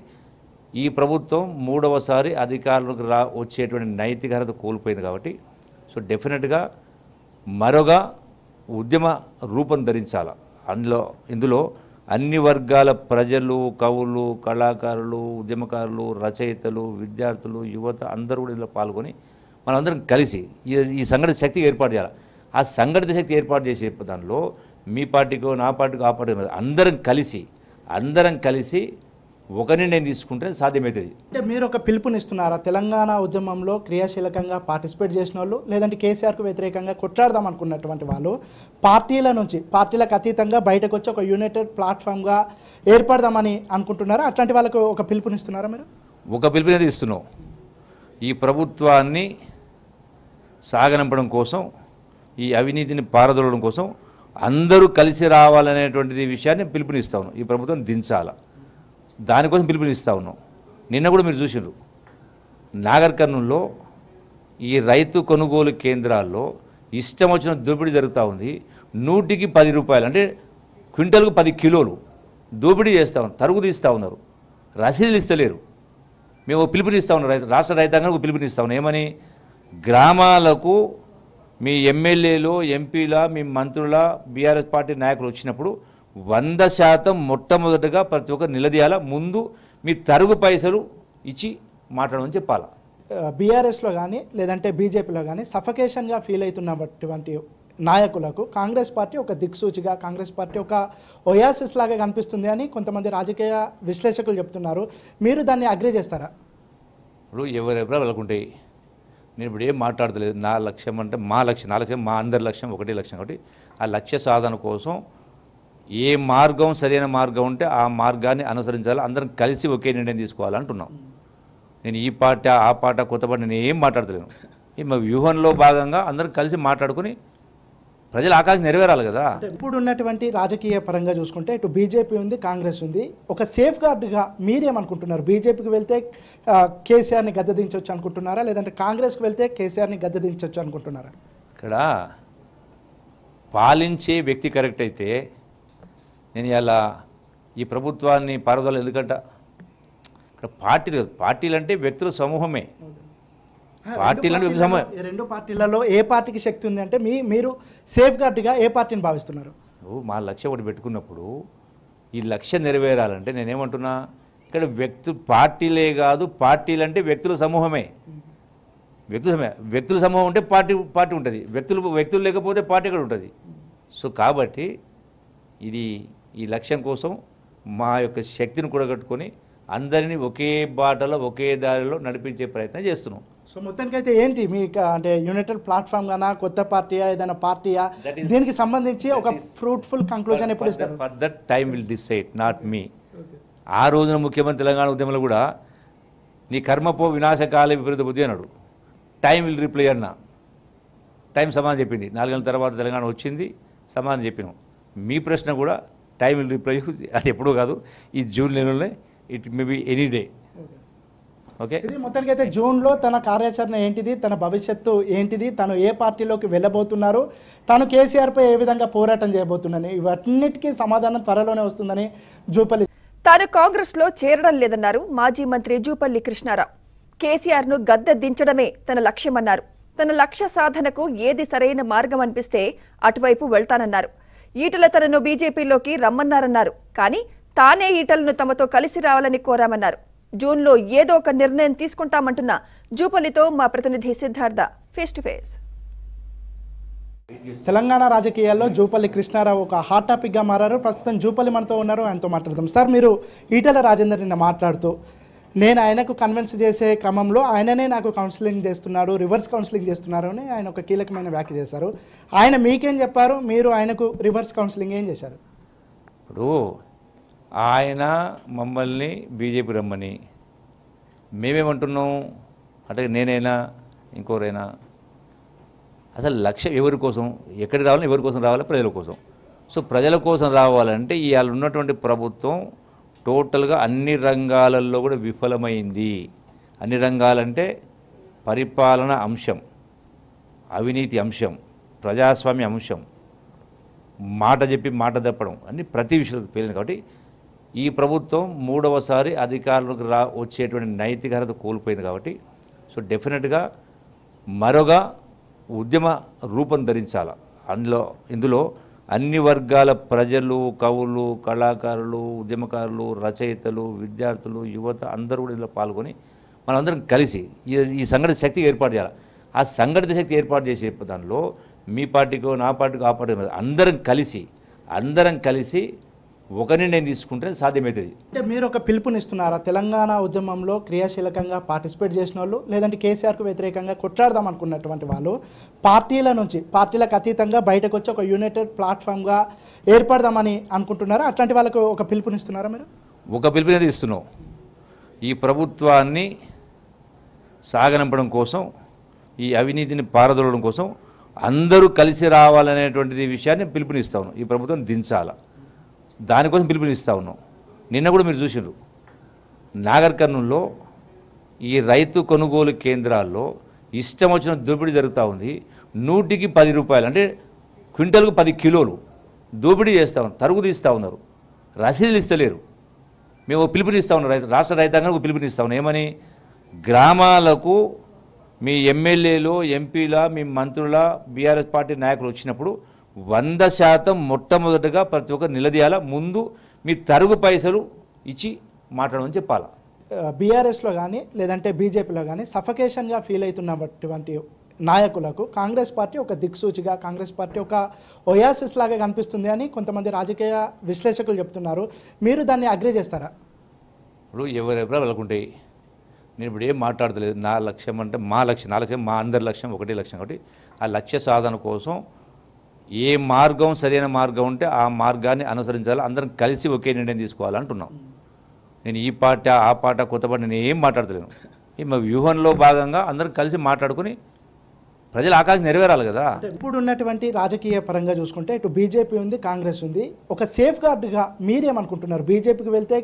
ఈ ప్రభుత్వం మూడవసారి అధికారులకు రా వచ్చేటువంటి నైతికత కోల్పోయింది కాబట్టి సో డెఫినెట్గా మరొక ఉద్యమ రూపం ధరించాల అందులో ఇందులో అన్ని వర్గాల ప్రజలు కవులు కళాకారులు ఉద్యమకారులు రచయితలు విద్యార్థులు యువత అందరూ కూడా ఇందులో పాల్గొని మనందరం కలిసి ఈ సంఘటిత శక్తి ఏర్పాటు చేయాలి ఆ సంఘటిత శక్తి ఏర్పాటు చేసే దానిలో మీ పార్టీకో నా పార్టీకో ఆ పార్టీ అందరం కలిసి అందరం కలిసి ఒక నిర్ణయం తీసుకుంటే సాధ్యమవుతుంది అంటే మీరు ఒక పిలుపునిస్తున్నారా తెలంగాణ ఉద్యమంలో క్రియాశీలకంగా పార్టిసిపేట్ చేసిన వాళ్ళు లేదంటే కేసీఆర్కు వ్యతిరేకంగా కొట్లాడదాం అనుకున్నటువంటి వాళ్ళు పార్టీల నుంచి పార్టీలకు అతీతంగా బయటకు వచ్చి ఒక యునైటెడ్ ప్లాట్ఫామ్గా ఏర్పడదామని అనుకుంటున్నారా అట్లాంటి వాళ్ళకు ఒక పిలుపునిస్తున్నారా మీరు ఒక పిలుపునే ఇస్తున్నాం ఈ ప్రభుత్వాన్ని సాగనంపడం కోసం ఈ అవినీతిని పారదోలడం కోసం అందరూ కలిసి రావాలనేటువంటిది విషయాన్ని పిలుపునిస్తాను ఈ ప్రభుత్వం దించాలా దానికోసం పిలుపునిస్తా ఉన్నాం నిన్న కూడా మీరు చూసినారు నాగర్ కర్నూల్లో ఈ రైతు కొనుగోలు కేంద్రాల్లో ఇష్టం వచ్చిన దోపిడీ జరుగుతూ ఉంది నూటికి పది రూపాయలు అంటే క్వింటల్కు పది కిలోలు దోపిడీ చేస్తూ ఉన్నారు తరుగు తీస్తూ ఉన్నారు రసీదులు ఇస్తలేరు మేము పిలుపునిస్తూ ఉన్నాం రైతు రాష్ట్ర రైతాంగానికి పిలుపునిస్తూ ఉన్నాం ఏమని గ్రామాలకు మీ ఎమ్మెల్యేలు ఎంపీల మీ మంత్రుల బీఆర్ఎస్ పార్టీ నాయకులు వచ్చినప్పుడు వంద శాతం మొట్టమొదటగా ప్రతి ఒక్కరు నిలదీయాల ముందు మీ తరుగు పైసలు ఇచ్చి మాట్లాడమని చెప్పాల బీఆర్ఎస్లో కానీ లేదంటే బీజేపీలో కానీ సఫకేషన్గా ఫీల్ అవుతున్నటువంటి నాయకులకు కాంగ్రెస్ పార్టీ ఒక దిక్సూచిగా కాంగ్రెస్ పార్టీ ఒక ఒయాసిస్ లాగా కనిపిస్తుంది అని కొంతమంది రాజకీయ విశ్లేషకులు చెప్తున్నారు మీరు దాన్ని అగ్రి చేస్తారా ఇప్పుడు ఎవరెవరో వెళ్ళకుంటాయి నేను ఇప్పుడు ఏం మాట్లాడతలేదు నా లక్ష్యం అంటే మా లక్ష్యం నా లక్ష్యం మా అందరి లక్ష్యం ఒకటే లక్ష్యం ఒకటి ఆ లక్ష్య సాధన కోసం ఏ మార్గం సరైన మార్గం ఉంటే ఆ మార్గాన్ని అనుసరించాలి అందరం కలిసి ఒకే నిర్ణయం తీసుకోవాలంటున్నాం నేను ఈ పాట ఆ పాట కొత్త పాట నేను ఏం మాట్లాడతలేను ఈ మా వ్యూహంలో భాగంగా అందరం కలిసి మాట్లాడుకుని ప్రజలు ఆకాశం నెరవేరాలి కదా ఇప్పుడు ఉన్నటువంటి రాజకీయ పరంగా చూసుకుంటే ఇటు బీజేపీ ఉంది కాంగ్రెస్ ఉంది ఒక సేఫ్ గార్డ్గా మీరేమనుకుంటున్నారు బీజేపీకి వెళ్తే కేసీఆర్ని గద్దదించవచ్చు అనుకుంటున్నారా లేదంటే కాంగ్రెస్కి వెళ్తే కేసీఆర్ని గద్దదించవచ్చు అనుకుంటున్నారా ఇక్కడ పాలించే వ్యక్తి కరెక్ట్ అయితే నేను ఇలా ఈ ప్రభుత్వాన్ని పారదోలు ఎందుకంట ఇక్కడ పార్టీలు పార్టీలు అంటే వ్యక్తుల సమూహమే పార్టీలు వ్యక్తుల సమూహం రెండు పార్టీలలో ఏ పార్టీకి శక్తి ఉంది అంటే మీ మీరు సేఫ్ గార్డ్గా ఏ పార్టీని భావిస్తున్నారు మా లక్ష్యం ఒకటి పెట్టుకున్నప్పుడు ఈ లక్ష్యం నెరవేరాలంటే నేనేమంటున్నా ఇక్కడ వ్యక్తు పార్టీలే కాదు పార్టీలు అంటే వ్యక్తుల సమూహమే వ్యక్తుల సమయం వ్యక్తుల సమూహం ఉంటే పార్టీ పార్టీ ఉంటుంది వ్యక్తులు వ్యక్తులు లేకపోతే పార్టీ కూడా ఉంటుంది సో కాబట్టి ఇది ఈ లక్ష్యం కోసం మా యొక్క శక్తిని కూడగట్టుకొని అందరినీ ఒకే బాటలో ఒకే దారిలో నడిపించే ప్రయత్నం చేస్తున్నాం సో మొత్తానికైతే ఏంటి మీ అంటే యునైటెడ్ ప్లాట్ఫామ్ గానా కొత్త పార్టీయా ఏదైనా పార్టీయా దీనికి సంబంధించి ఒక ఫ్రూట్ఫుల్ కంక్లూజన్ ఎప్పుడు ఇస్తారు that time will decide not me ఆ రోజున ముఖ్యమంత్రి తెలంగాణ ఉద్యమంలో కూడా నీ కర్మపో వినాశకాల విపరీత బుద్ధి అన్నాడు టైం విల్ రిప్లై అన్న టైం సమాధానం చెప్పింది నాలుగేళ్ళ తర్వాత తెలంగాణ వచ్చింది సమాధానం చెప్పినాం మీ ప్రశ్న కూడా టైం విల్ రిప్లై అది ఎప్పుడూ కాదు ఈ జూన్ నెలలోనే it may be any day okay ఇది మొత్తానికి అయితే జూన్లో తన కార్యాచరణ ఏంటిది తన భవిష్యత్తు ఏంటిది తను ఏ పార్టీలోకి వెళ్ళబోతున్నారు తను కేసీఆర్పై ఏ విధంగా పోరాటం చేయబోతున్నాను ఇవన్నిటికీ సమాధానం త్వరలోనే వస్తుందని జూపల్లి తాను కాంగ్రెస్లో చేరడం లేదన్నారు మాజీ మంత్రి జూపల్లి కృష్ణారావు కేసీఆర్ను గద్దె దించడమే తన లక్ష్యమన్నారు తన లక్ష్య సాధనకు ఏది సరైన మార్గం అనిపిస్తే అటువైపు వెళ్తానన్నారు ఈటల తనను బీజేపీలోకి రమ్మన్నారన్నారు కానీ తానే ఈటలను తమతో కలిసి రావాలని కోరామన్నారు జూన్లో ఏదో ఒక నిర్ణయం తీసుకుంటామంటున్న జూపల్లితో మా ప్రతినిధి Siddhartha face to face Telangana రాజకీయాల్లో జూపల్లి కృష్ణారావు ఒక హాట్ టాపిక్గా మారారు ప్రస్తుతం జూపల్లి మనతో ఉన్నారు ఆయనతో మాట్లాడదాం సార్ మీరు ఈటల రాజేందర్ నిన్న మాట్లాడుతూ నేను ఆయనకు కన్విన్స్ చేసే క్రమంలో ఆయననే నాకు కౌన్సిలింగ్ చేస్తున్నాడు రివర్స్ కౌన్సిలింగ్ చేస్తున్నారు అని ఆయన ఒక కీలకమైన వ్యాఖ్య చేశారు ఆయన మీకేం చెప్పారు మీరు ఆయనకు రివర్స్ కౌన్సిలింగ్ ఏం చేశారు ఇప్పుడు ఆయన మమ్మల్ని బీజేపీ రమ్మని మేమేమంటున్నాం అంటే నేనైనా ఇంకోరైనా అసలు లక్ష్యం ఎవరి కోసం ఎక్కడికి రావాలి ఎవరి కోసం రావాలి ప్రజల కోసం సో ప్రజల కోసం రావాలంటే ఇవాళ ఉన్నటువంటి ప్రభుత్వం టోటల్గా అన్ని రంగాలలో కూడా విఫలమైంది అన్ని రంగాలంటే పరిపాలన అంశం అవినీతి అంశం ప్రజాస్వామ్య అంశం మాట చెప్పి మాట తప్పడం అన్ని ప్రతి విషయంలో పేలింది కాబట్టి ఈ ప్రభుత్వం మూడవసారి అధికారులకు రా వచ్చేటువంటి నైతికత కోల్పోయింది కాబట్టి సో డెఫినెట్గా మరొక ఉద్యమ రూపం ధరించాల అందులో ఇందులో అన్ని వర్గాల ప్రజలు కవులు కళాకారులు ఉద్యమకారులు రచయితలు విద్యార్థులు యువత అందరూ కూడా ఇందులో పాల్గొని మనందరం కలిసి ఈ సంఘటన శక్తి ఏర్పాటు చేయాలి ఆ సంఘటిత శక్తి ఏర్పాటు చేసే దానిలో మీ పార్టీకో నా పార్టీకో ఆ పార్టీ అందరం కలిసి అందరం కలిసి ఒకరిని నేను తీసుకుంటే సాధ్యమవుతుంది అంటే మీరు ఒక పిలుపునిస్తున్నారా తెలంగాణ ఉద్యమంలో క్రియాశీలకంగా పార్టిసిపేట్ చేసిన వాళ్ళు లేదంటే కేసీఆర్కు వ్యతిరేకంగా కొట్లాడదాం అనుకున్నటువంటి వాళ్ళు పార్టీల నుంచి పార్టీలకు అతీతంగా బయటకు వచ్చి ఒక యునైటెడ్ ప్లాట్ఫామ్గా ఏర్పడదామని అనుకుంటున్నారా అట్లాంటి వాళ్ళకు ఒక పిలుపునిస్తున్నారా మీరు ఒక పిలుపునే ఇస్తున్నాం ఈ ప్రభుత్వాన్ని సాగనంపడం కోసం ఈ అవినీతిని పారదోలడం కోసం అందరూ కలిసి రావాలనేటువంటిది విషయాన్ని పిలుపునిస్తాను ఈ ప్రభుత్వం దించాలా దానికోసం పిలుపునిస్తా ఉన్నాం నిన్న కూడా మీరు చూసినారు నాగర్ కర్నూల్లో ఈ రైతు కొనుగోలు కేంద్రాల్లో ఇష్టం వచ్చిన దోపిడీ జరుగుతూ ఉంది నూటికి పది రూపాయలు అంటే క్వింటల్కు పది కిలోలు దోపిడీ చేస్తూ ఉన్నారు తరుగు తీస్తూ ఉన్నారు రసీదులు ఇస్తలేరు మేము పిలుపునిస్తా ఉన్నాం రైతు రాష్ట్ర రైతాంగానికి పిలుపునిస్తా ఉన్నాం ఏమని గ్రామాలకు మీ ఎమ్మెల్యేలు ఎంపీల మీ మంత్రుల బీఆర్ఎస్ పార్టీ నాయకులు వచ్చినప్పుడు వంద శాతం మొట్టమొదటగా ప్రతి ఒక్కరు నిలదీయాల ముందు మీ తరుగు పైసలు ఇచ్చి మాట్లాడమని చెప్పాలా బీఆర్ఎస్లో కానీ లేదంటే బీజేపీలో కానీ సఫకేషన్గా ఫీల్ అవుతున్నటువంటి నాయకులకు కాంగ్రెస్ పార్టీ ఒక దిక్సూచిగా కాంగ్రెస్ పార్టీ ఒక ఒయాసిస్ లాగా కనిపిస్తుంది అని కొంతమంది రాజకీయ విశ్లేషకులు చెప్తున్నారు మీరు దాన్ని అగ్రి చేస్తారా ఇప్పుడు ఎవరెవరో వెళ్ళకుంటాయి నేను ఇప్పుడు ఏం మాట్లాడతలేదు నా లక్ష్యం అంటే మా లక్ష్యం నా లక్ష్యం మా అందరి లక్ష్యం ఒకటే లక్ష్యం కాబట్టి ఆ లక్ష్య సాధన కోసం ఏ మార్గం సరైన మార్గం ఉంటే ఆ మార్గాన్ని అనుసరించాలి అందరం కలిసి ఒకే నిర్ణయం తీసుకోవాలంటున్నాం నేను ఈ పాట ఆ పాట కొత్త పాట నేను ఏం మాట్లాడతలేను ఈ మా వ్యూహంలో భాగంగా అందరం కలిసి మాట్లాడుకుని ప్రజల ఆకాశం నెరవేరాలి కదా ఇప్పుడు ఉన్నటువంటి రాజకీయ పరంగా చూసుకుంటే ఇటు బీజేపీ ఉంది కాంగ్రెస్ ఉంది ఒక సేఫ్ గార్డ్గా మీరేమనుకుంటున్నారు బీజేపీకి వెళ్తే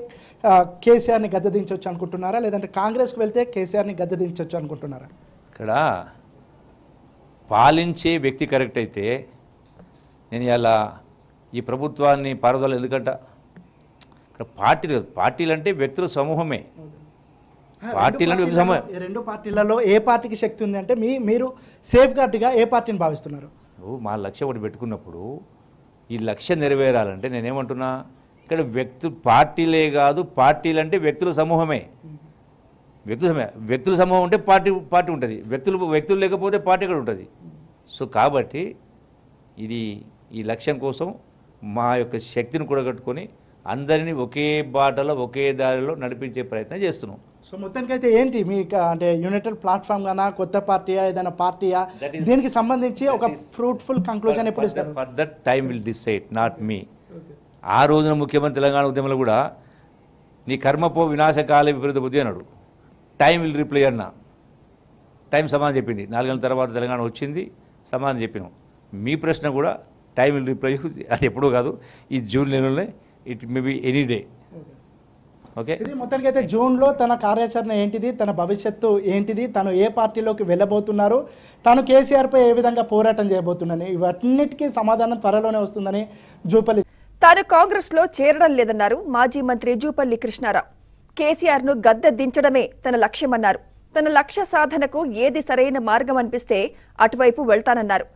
కేసీఆర్ని గద్దదించవచ్చు అనుకుంటున్నారా లేదంటే కాంగ్రెస్కి వెళ్తే కేసీఆర్ని గద్దదించవచ్చు అనుకుంటున్నారా ఇక్కడ పాలించే వ్యక్తి కరెక్ట్ అయితే నేను ఇలా ఈ ప్రభుత్వాన్ని పారదోలు ఎందుకంట ఇక్కడ పార్టీలు పార్టీలు అంటే వ్యక్తుల సమూహమే పార్టీలు సమూహం రెండు పార్టీలలో ఏ పార్టీకి శక్తి ఉంది అంటే మీ మీరు సేఫ్ గార్డ్గా ఏ పార్టీని భావిస్తున్నారు మా లక్ష్యం ఒకటి పెట్టుకున్నప్పుడు ఈ లక్ష్యం నెరవేరాలంటే నేనేమంటున్నా ఇక్కడ వ్యక్తు పార్టీలే కాదు పార్టీలు అంటే వ్యక్తుల సమూహమే వ్యక్తుల వ్యక్తుల సమూహం ఉంటే పార్టీ పార్టీ ఉంటుంది వ్యక్తులు వ్యక్తులు లేకపోతే పార్టీ కూడా ఉంటుంది సో కాబట్టి ఇది ఈ లక్ష్యం కోసం మా యొక్క శక్తిని కూడగట్టుకొని అందరినీ ఒకే బాటలో ఒకే దారిలో నడిపించే ప్రయత్నం చేస్తున్నాం సో మొత్తానికైతే ఏంటి మీ అంటే యునైటెడ్ ప్లాట్ఫామ్ గానా కొత్త పార్టీయా ఏదైనా పార్టీయా దీనికి సంబంధించి ఒక ఫ్రూట్ఫుల్ కంక్లూజన్ ఎప్పుడు ఇస్తారు for that time will decide not me ఆ రోజున ముఖ్యమంత్రి తెలంగాణ ఉద్యమంలో కూడా నీ కర్మపో వినాశకాల విపరీత బుద్ధి అన్నాడు టైం విల్ రిప్లై అన్న టైం సమాధానం చెప్పింది నాలుగేళ్ళ తర్వాత తెలంగాణ వచ్చింది సమాధానం చెప్పినాం మీ ప్రశ్న కూడా టైం విల్ రిప్లై అది ఎప్పుడూ కాదు ఈ జూన్ నెలలోనే it may be any day okay మొత్తానికి అయితే జూన్లో తన కార్యాచరణ ఏంటిది తన భవిష్యత్తు ఏంటిది తను ఏ పార్టీలోకి వెళ్ళబోతున్నారు తను కేసీఆర్పై ఏ విధంగా పోరాటం చేయబోతున్నాను ఇవన్నిటికీ సమాధానం త్వరలోనే వస్తుందని జూపల్లి తాను కాంగ్రెస్లో చేరడం లేదన్నారు మాజీ మంత్రి జూపల్లి కృష్ణారావు కేసీఆర్ను గద్దె దించడమే తన లక్ష్యమన్నారు తన లక్ష్య సాధనకు ఏది సరైన మార్గం అనిపిస్తే అటువైపు వెళ్తానన్నారు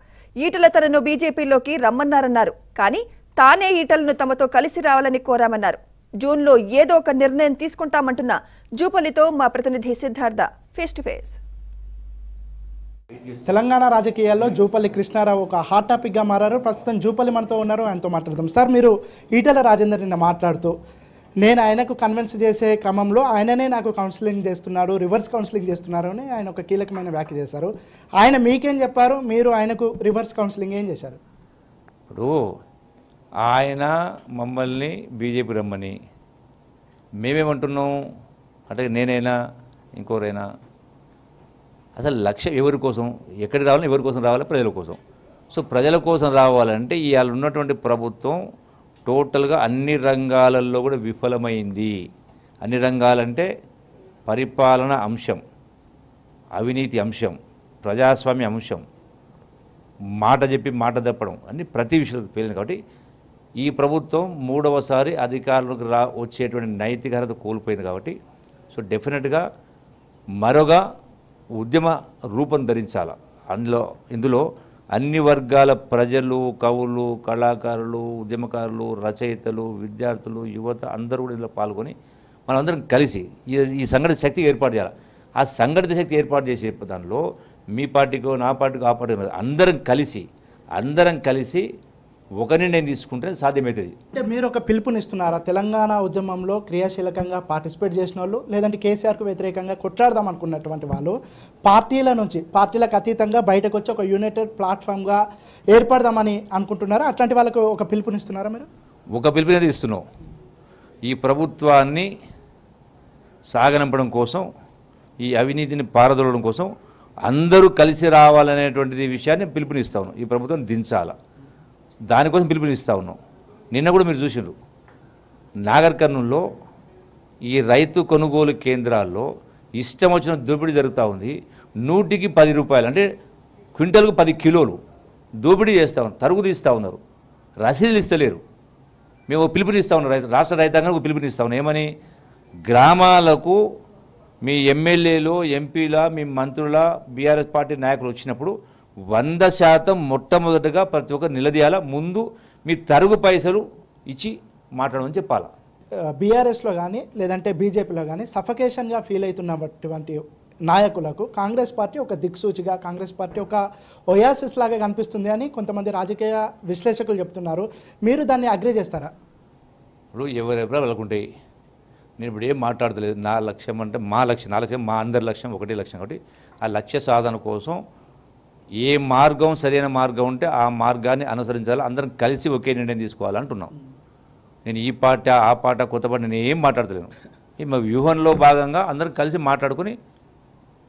ఈటల తనను బీజేపీలోకి రమ్మన్నారన్నారు కానీ తానే ఈటలను తమతో కలిసి రావాలని కోరామన్నారు జూన్లో ఏదో ఒక నిర్ణయం తీసుకుంటామంటున్న జూపల్లితో మా ప్రతినిధి Siddhartha face to face Telangana రాజకీయాల్లో జూపల్లి కృష్ణారావు ఒక హాట్ టాపిక్గా మారారు ప్రస్తుతం జూపల్లి మనతో ఉన్నారు ఆయనతో మాట్లాడదాం సార్ మీరు ఈటల రాజేందర్ నిన్న మాట్లాడుతూ నేను ఆయనకు కన్విన్స్ చేసే క్రమంలో ఆయననే నాకు కౌన్సిలింగ్ చేస్తున్నాడు రివర్స్ కౌన్సిలింగ్ చేస్తున్నారు అని ఆయన ఒక కీలకమైన వ్యాఖ్య చేశారు ఆయన మీకేం చెప్పారు మీరు ఆయనకు రివర్స్ కౌన్సిలింగ్ ఏం చేశారు ఇప్పుడు ఆయన మమ్మల్ని బీజేపీ రమ్మని మేమేమంటున్నాం అంటే నేనైనా ఇంకోరైనా అసలు లక్ష్యం ఎవరి కోసం ఎక్కడికి రావాలి ఎవరి కోసం రావాలి ప్రజల కోసం సో ప్రజల కోసం రావాలంటే ఇవాళ ఉన్నటువంటి ప్రభుత్వం టోటల్గా అన్ని రంగాలలో కూడా విఫలమైంది అన్ని రంగాలంటే పరిపాలన అంశం అవినీతి అంశం ప్రజాస్వామ్య అంశం మాట చెప్పి మాట తప్పడం అన్ని ప్రతి విషయంలో పేలింది కాబట్టి ఈ ప్రభుత్వం మూడవసారి అధికారులకు రా వచ్చేటువంటి నైతిక కోల్పోయింది కాబట్టి సో డెఫినెట్గా మరొక ఉద్యమ రూపం ధరించాల అందులో ఇందులో అన్ని వర్గాల ప్రజలు కవులు కళాకారులు ఉద్యమకారులు రచయితలు విద్యార్థులు యువత అందరూ కూడా ఇందులో పాల్గొని మనందరం కలిసి ఈ సంఘటిత శక్తి ఏర్పాటు చేయాలి ఆ సంఘటిత శక్తి ఏర్పాటు చేసే దానిలో మీ పార్టీకో నా పార్టీకో ఆ పార్టీ అందరం కలిసి అందరం కలిసి ఒకరిని నేను తీసుకుంటే సాధ్యమవుతుంది అంటే మీరు ఒక పిలుపునిస్తున్నారా తెలంగాణ ఉద్యమంలో క్రియాశీలకంగా పార్టిసిపేట్ చేసిన వాళ్ళు లేదంటే కేసీఆర్కు వ్యతిరేకంగా కొట్లాడదాం అనుకున్నటువంటి వాళ్ళు పార్టీల నుంచి పార్టీలకు అతీతంగా బయటకు వచ్చి ఒక యునైటెడ్ ప్లాట్ఫామ్గా ఏర్పడదామని అనుకుంటున్నారా అట్లాంటి వాళ్ళకు ఒక పిలుపునిస్తున్నారా మీరు ఒక పిలుపునే ఇస్తున్నాం ఈ ప్రభుత్వాన్ని సాగనంపడం కోసం ఈ అవినీతిని పారదోలడం కోసం అందరూ కలిసి రావాలనేటువంటిది విషయాన్ని పిలుపునిస్తాను ఈ ప్రభుత్వం దించాలా దానికోసం పిలుపునిస్తా ఉన్నాం నిన్న కూడా మీరు చూసినారు నాగర్ ఈ రైతు కొనుగోలు కేంద్రాల్లో ఇష్టం వచ్చిన దోపిడీ జరుగుతూ ఉంది నూటికి పది రూపాయలు అంటే క్వింటల్కు పది కిలోలు దోపిడీ చేస్తూ ఉన్నారు తరుగు తీస్తూ ఉన్నారు రసీదులు ఇస్తలేరు మేము పిలుపునిస్తా ఉన్నాం రైతు రాష్ట్ర రైతాంగానికి పిలుపునిస్తా ఉన్నాం ఏమని గ్రామాలకు మీ ఎమ్మెల్యేలు ఎంపీల మీ మంత్రుల బీఆర్ఎస్ పార్టీ నాయకులు వచ్చినప్పుడు వంద శాతం మొట్టమొదటగా ప్రతి ఒక్కరు నిలదీయాల ముందు మీ తరుగు పైసలు ఇచ్చి మాట్లాడమని చెప్పాలా బీఆర్ఎస్లో కానీ లేదంటే బీజేపీలో కానీ సఫకేషన్గా ఫీల్ అవుతున్నటువంటి నాయకులకు కాంగ్రెస్ పార్టీ ఒక దిక్సూచిగా కాంగ్రెస్ పార్టీ ఒక ఒయాసిస్ లాగా కనిపిస్తుంది అని కొంతమంది రాజకీయ విశ్లేషకులు చెప్తున్నారు మీరు దాన్ని అగ్రి చేస్తారా ఇప్పుడు ఎవరెవరో వెళ్ళకుంటాయి నేను ఇప్పుడు ఏం మాట్లాడతలేదు నా లక్ష్యం అంటే మా లక్ష్యం నా లక్ష్యం మా అందరి లక్ష్యం ఒకటే లక్ష్యం కాబట్టి ఆ లక్ష్య సాధన కోసం ఏ మార్గం సరైన మార్గం ఉంటే ఆ మార్గాన్ని అనుసరించాలి అందరం కలిసి ఒకే నిర్ణయం తీసుకోవాలంటున్నాం నేను ఈ పాట ఆ పాట కొత్త పాట నేను ఏం మాట్లాడతలేను ఈ మా వ్యూహంలో భాగంగా అందరం కలిసి మాట్లాడుకుని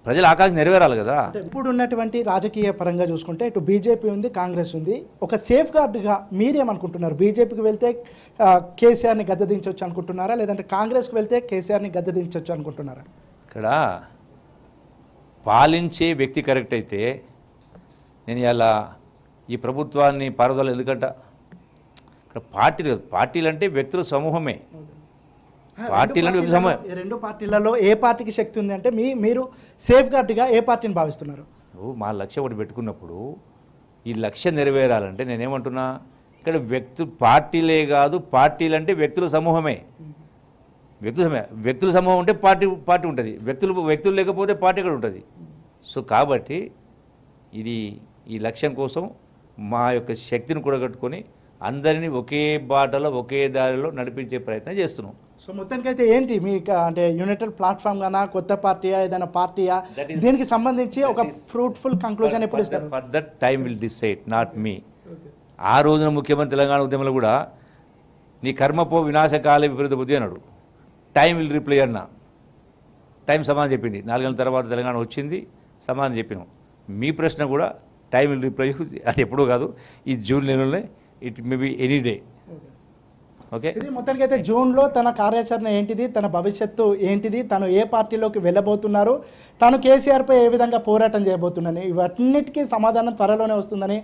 ప్రజల ఆకాంక్ష నెరవేరాలి కదా ఇప్పుడు ఉన్నటువంటి రాజకీయ పరంగా చూసుకుంటే ఇటు బీజేపీ ఉంది కాంగ్రెస్ ఉంది ఒక సేఫ్ గార్డ్గా మీరేమనుకుంటున్నారు బీజేపీకి వెళ్తే కేసీఆర్ని గద్దదించవచ్చు అనుకుంటున్నారా లేదంటే కాంగ్రెస్కి వెళ్తే కేసీఆర్ని గద్దదించవచ్చు అనుకుంటున్నారా ఇక్కడ పాలించే వ్యక్తి కరెక్ట్ అయితే నేను ఇలా ఈ ప్రభుత్వాన్ని పారుదల ఎందుకంట ఇక్కడ పార్టీలు పార్టీలు అంటే వ్యక్తుల సమూహమే పార్టీలు రెండు పార్టీలలో ఏ పార్టీకి శక్తి ఉంది అంటే మీ మీరు సేఫ్ గార్డ్గా ఏ పార్టీని భావిస్తున్నారు మా లక్ష్యం ఒకటి పెట్టుకున్నప్పుడు ఈ లక్ష్యం నెరవేరాలంటే నేనేమంటున్నా ఇక్కడ వ్యక్తు పార్టీలే కాదు పార్టీలు అంటే వ్యక్తుల సమూహమే వ్యక్తుల సమూహం వ్యక్తుల సమూహం ఉంటే పార్టీ పార్టీ ఉంటుంది వ్యక్తులు వ్యక్తులు లేకపోతే పార్టీ కూడా ఉంటుంది సో కాబట్టి ఇది ఈ లక్ష్యం కోసం మా యొక్క శక్తిని కూడగట్టుకొని అందరినీ ఒకే బాటలో ఒకే దారిలో నడిపించే ప్రయత్నం చేస్తున్నాం సో మొత్తానికి అయితే ఏంటి మీ అంటే యునైటెడ్ ప్లాట్ఫామ్ గానా కొత్త పార్టీయా ఏదైనా పార్టీయా దీనికి సంబంధించి ఒక ఫ్రూట్ఫుల్ కంక్లూజన్ ఎప్పుడు ఇస్తారు for that time will decide not me ఆ రోజున ముఖ్యమంత్రి తెలంగాణ ఉద్యమంలో కూడా నీ కర్మపో వినాశకాల విపరీత బుద్ధి అన్నాడు టైం విల్ రిప్లై అన్న టైం సమాధానం చెప్పింది నాలుగేళ్ళ తర్వాత తెలంగాణ వచ్చింది సమాధానం చెప్పినాం మీ ప్రశ్న కూడా టైం విల్ రిప్లై అది ఎప్పుడూ కాదు ఈ జూన్ నెలలోనే it may be any day okay మొత్తానికి అయితే జూన్లో తన కార్యాచరణ ఏంటిది తన భవిష్యత్తు ఏంటిది తను ఏ పార్టీలోకి వెళ్ళబోతున్నారు తను కేసీఆర్పై ఏ విధంగా పోరాటం చేయబోతుందని ఇవన్నిటికీ సమాధానం త్వరలోనే వస్తుందని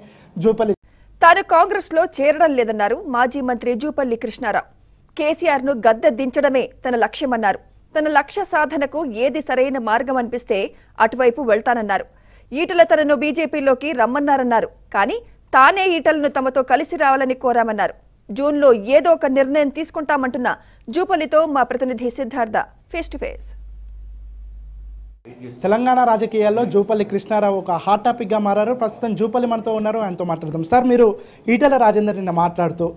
జూపల్లి తాను కాంగ్రెస్లో చేరడం లేదన్నారు మాజీ మంత్రి జూపల్లి కృష్ణారావు కేసీఆర్ను గద్దె దించడమే తన లక్ష్యమన్నారు తన లక్ష్య సాధనకు ఏది సరైన మార్గం అనిపిస్తే అటువైపు వెళ్తానన్నారు ఈటల తనను బీజేపీలోకి రమ్మన్నారన్నారు కానీ తానే ఈటలను తమతో కలిసి రావాలని కోరామన్నారు జూన్లో ఏదో ఒక నిర్ణయం తీసుకుంటామంటున్న జూపల్లితో మా ప్రతినిధి Siddhartha face to face Telangana రాజకీయాల్లో జూపల్లి కృష్ణారావు ఒక హాట్ టాపిక్గా మారారు ప్రస్తుతం జూపల్లి మనతో ఉన్నారు ఆయనతో మాట్లాడదాం సార్ మీరు ఈటల రాజేందర్ నిన్న మాట్లాడుతూ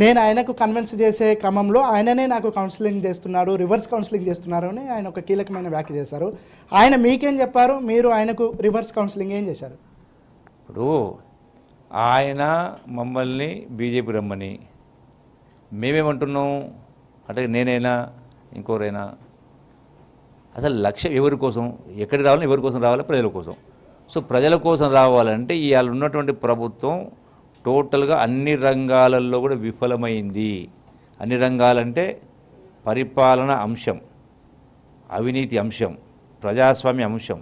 నేను ఆయనకు కన్విన్స్ చేసే క్రమంలో ఆయననే నాకు కౌన్సిలింగ్ చేస్తున్నాడు రివర్స్ కౌన్సిలింగ్ చేస్తున్నారు అని ఆయన ఒక కీలకమైన వ్యాఖ్య చేశారు ఆయన మీకేం చెప్పారు మీరు ఆయనకు రివర్స్ కౌన్సిలింగ్ ఏం చేశారు ఇప్పుడు ఆయన మమ్మల్ని బీజేపీ రమ్మని మేమేమంటున్నాం అంటే నేనైనా ఇంకోరైనా అసలు లక్ష్యం ఎవరి కోసం ఎక్కడికి రావాలి ఎవరి కోసం రావాలి ప్రజల కోసం సో ప్రజల కోసం రావాలంటే ఇవాళ ఉన్నటువంటి ప్రభుత్వం టోటల్గా అన్ని రంగాలలో కూడా విఫలమైంది అన్ని రంగాలంటే పరిపాలన అంశం అవినీతి అంశం ప్రజాస్వామ్య అంశం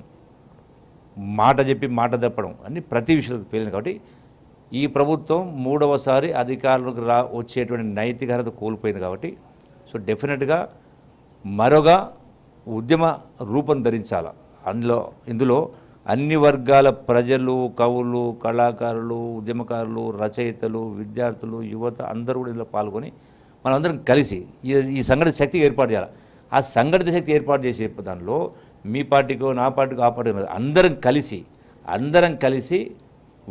మాట చెప్పి మాట తప్పడం అన్ని ప్రతి విషయం పేలింది కాబట్టి ఈ ప్రభుత్వం మూడవసారి అధికారులకు రా వచ్చేటువంటి నైతికత కోల్పోయింది కాబట్టి సో డెఫినెట్గా మరొక ఉద్యమ రూపం ధరించాల అందులో ఇందులో అన్ని వర్గాల ప్రజలు కవులు కళాకారులు ఉద్యమకారులు రచయితలు విద్యార్థులు యువత అందరూ కూడా ఇందులో పాల్గొని మనందరం కలిసి ఈ సంఘటిత శక్తి ఏర్పాటు చేయాలి ఆ సంఘటిత శక్తి ఏర్పాటు చేసే దానిలో మీ పార్టీకో నా పార్టీకో ఆ పార్టీ అందరం కలిసి అందరం కలిసి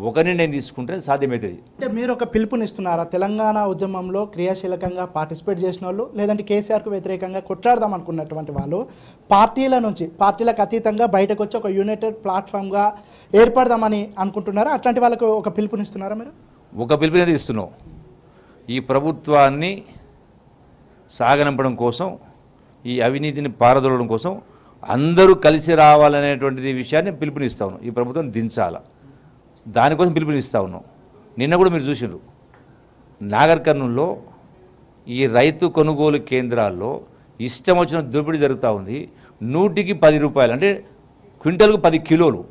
ఒకరిని నేను తీసుకుంటే సాధ్యమవుతుంది అంటే మీరు ఒక పిలుపునిస్తున్నారా తెలంగాణ ఉద్యమంలో క్రియాశీలకంగా పార్టిసిపేట్ చేసిన వాళ్ళు లేదంటే కేసీఆర్కు వ్యతిరేకంగా కొట్లాడదాం అనుకున్నటువంటి వాళ్ళు పార్టీల నుంచి పార్టీలకు అతీతంగా బయటకు వచ్చి ఒక యునైటెడ్ ప్లాట్ఫామ్గా ఏర్పడదామని అనుకుంటున్నారా అట్లాంటి వాళ్ళకు ఒక పిలుపునిస్తున్నారా మీరు ఒక పిలుపునే ఇస్తున్నాం ఈ ప్రభుత్వాన్ని సాగనంపడం కోసం ఈ అవినీతిని పారదోలడం కోసం అందరూ కలిసి రావాలనేటువంటిది విషయాన్ని పిలుపునిస్తాను ఈ ప్రభుత్వం దించాలా దానికోసం పిలుపునిస్తా ఉన్నాం నిన్న కూడా మీరు చూసినారు నాగర్ కర్నూల్లో ఈ రైతు కొనుగోలు కేంద్రాల్లో ఇష్టం వచ్చిన దోపిడీ జరుగుతూ ఉంది నూటికి పది రూపాయలు అంటే క్వింటల్కు పది కిలోలు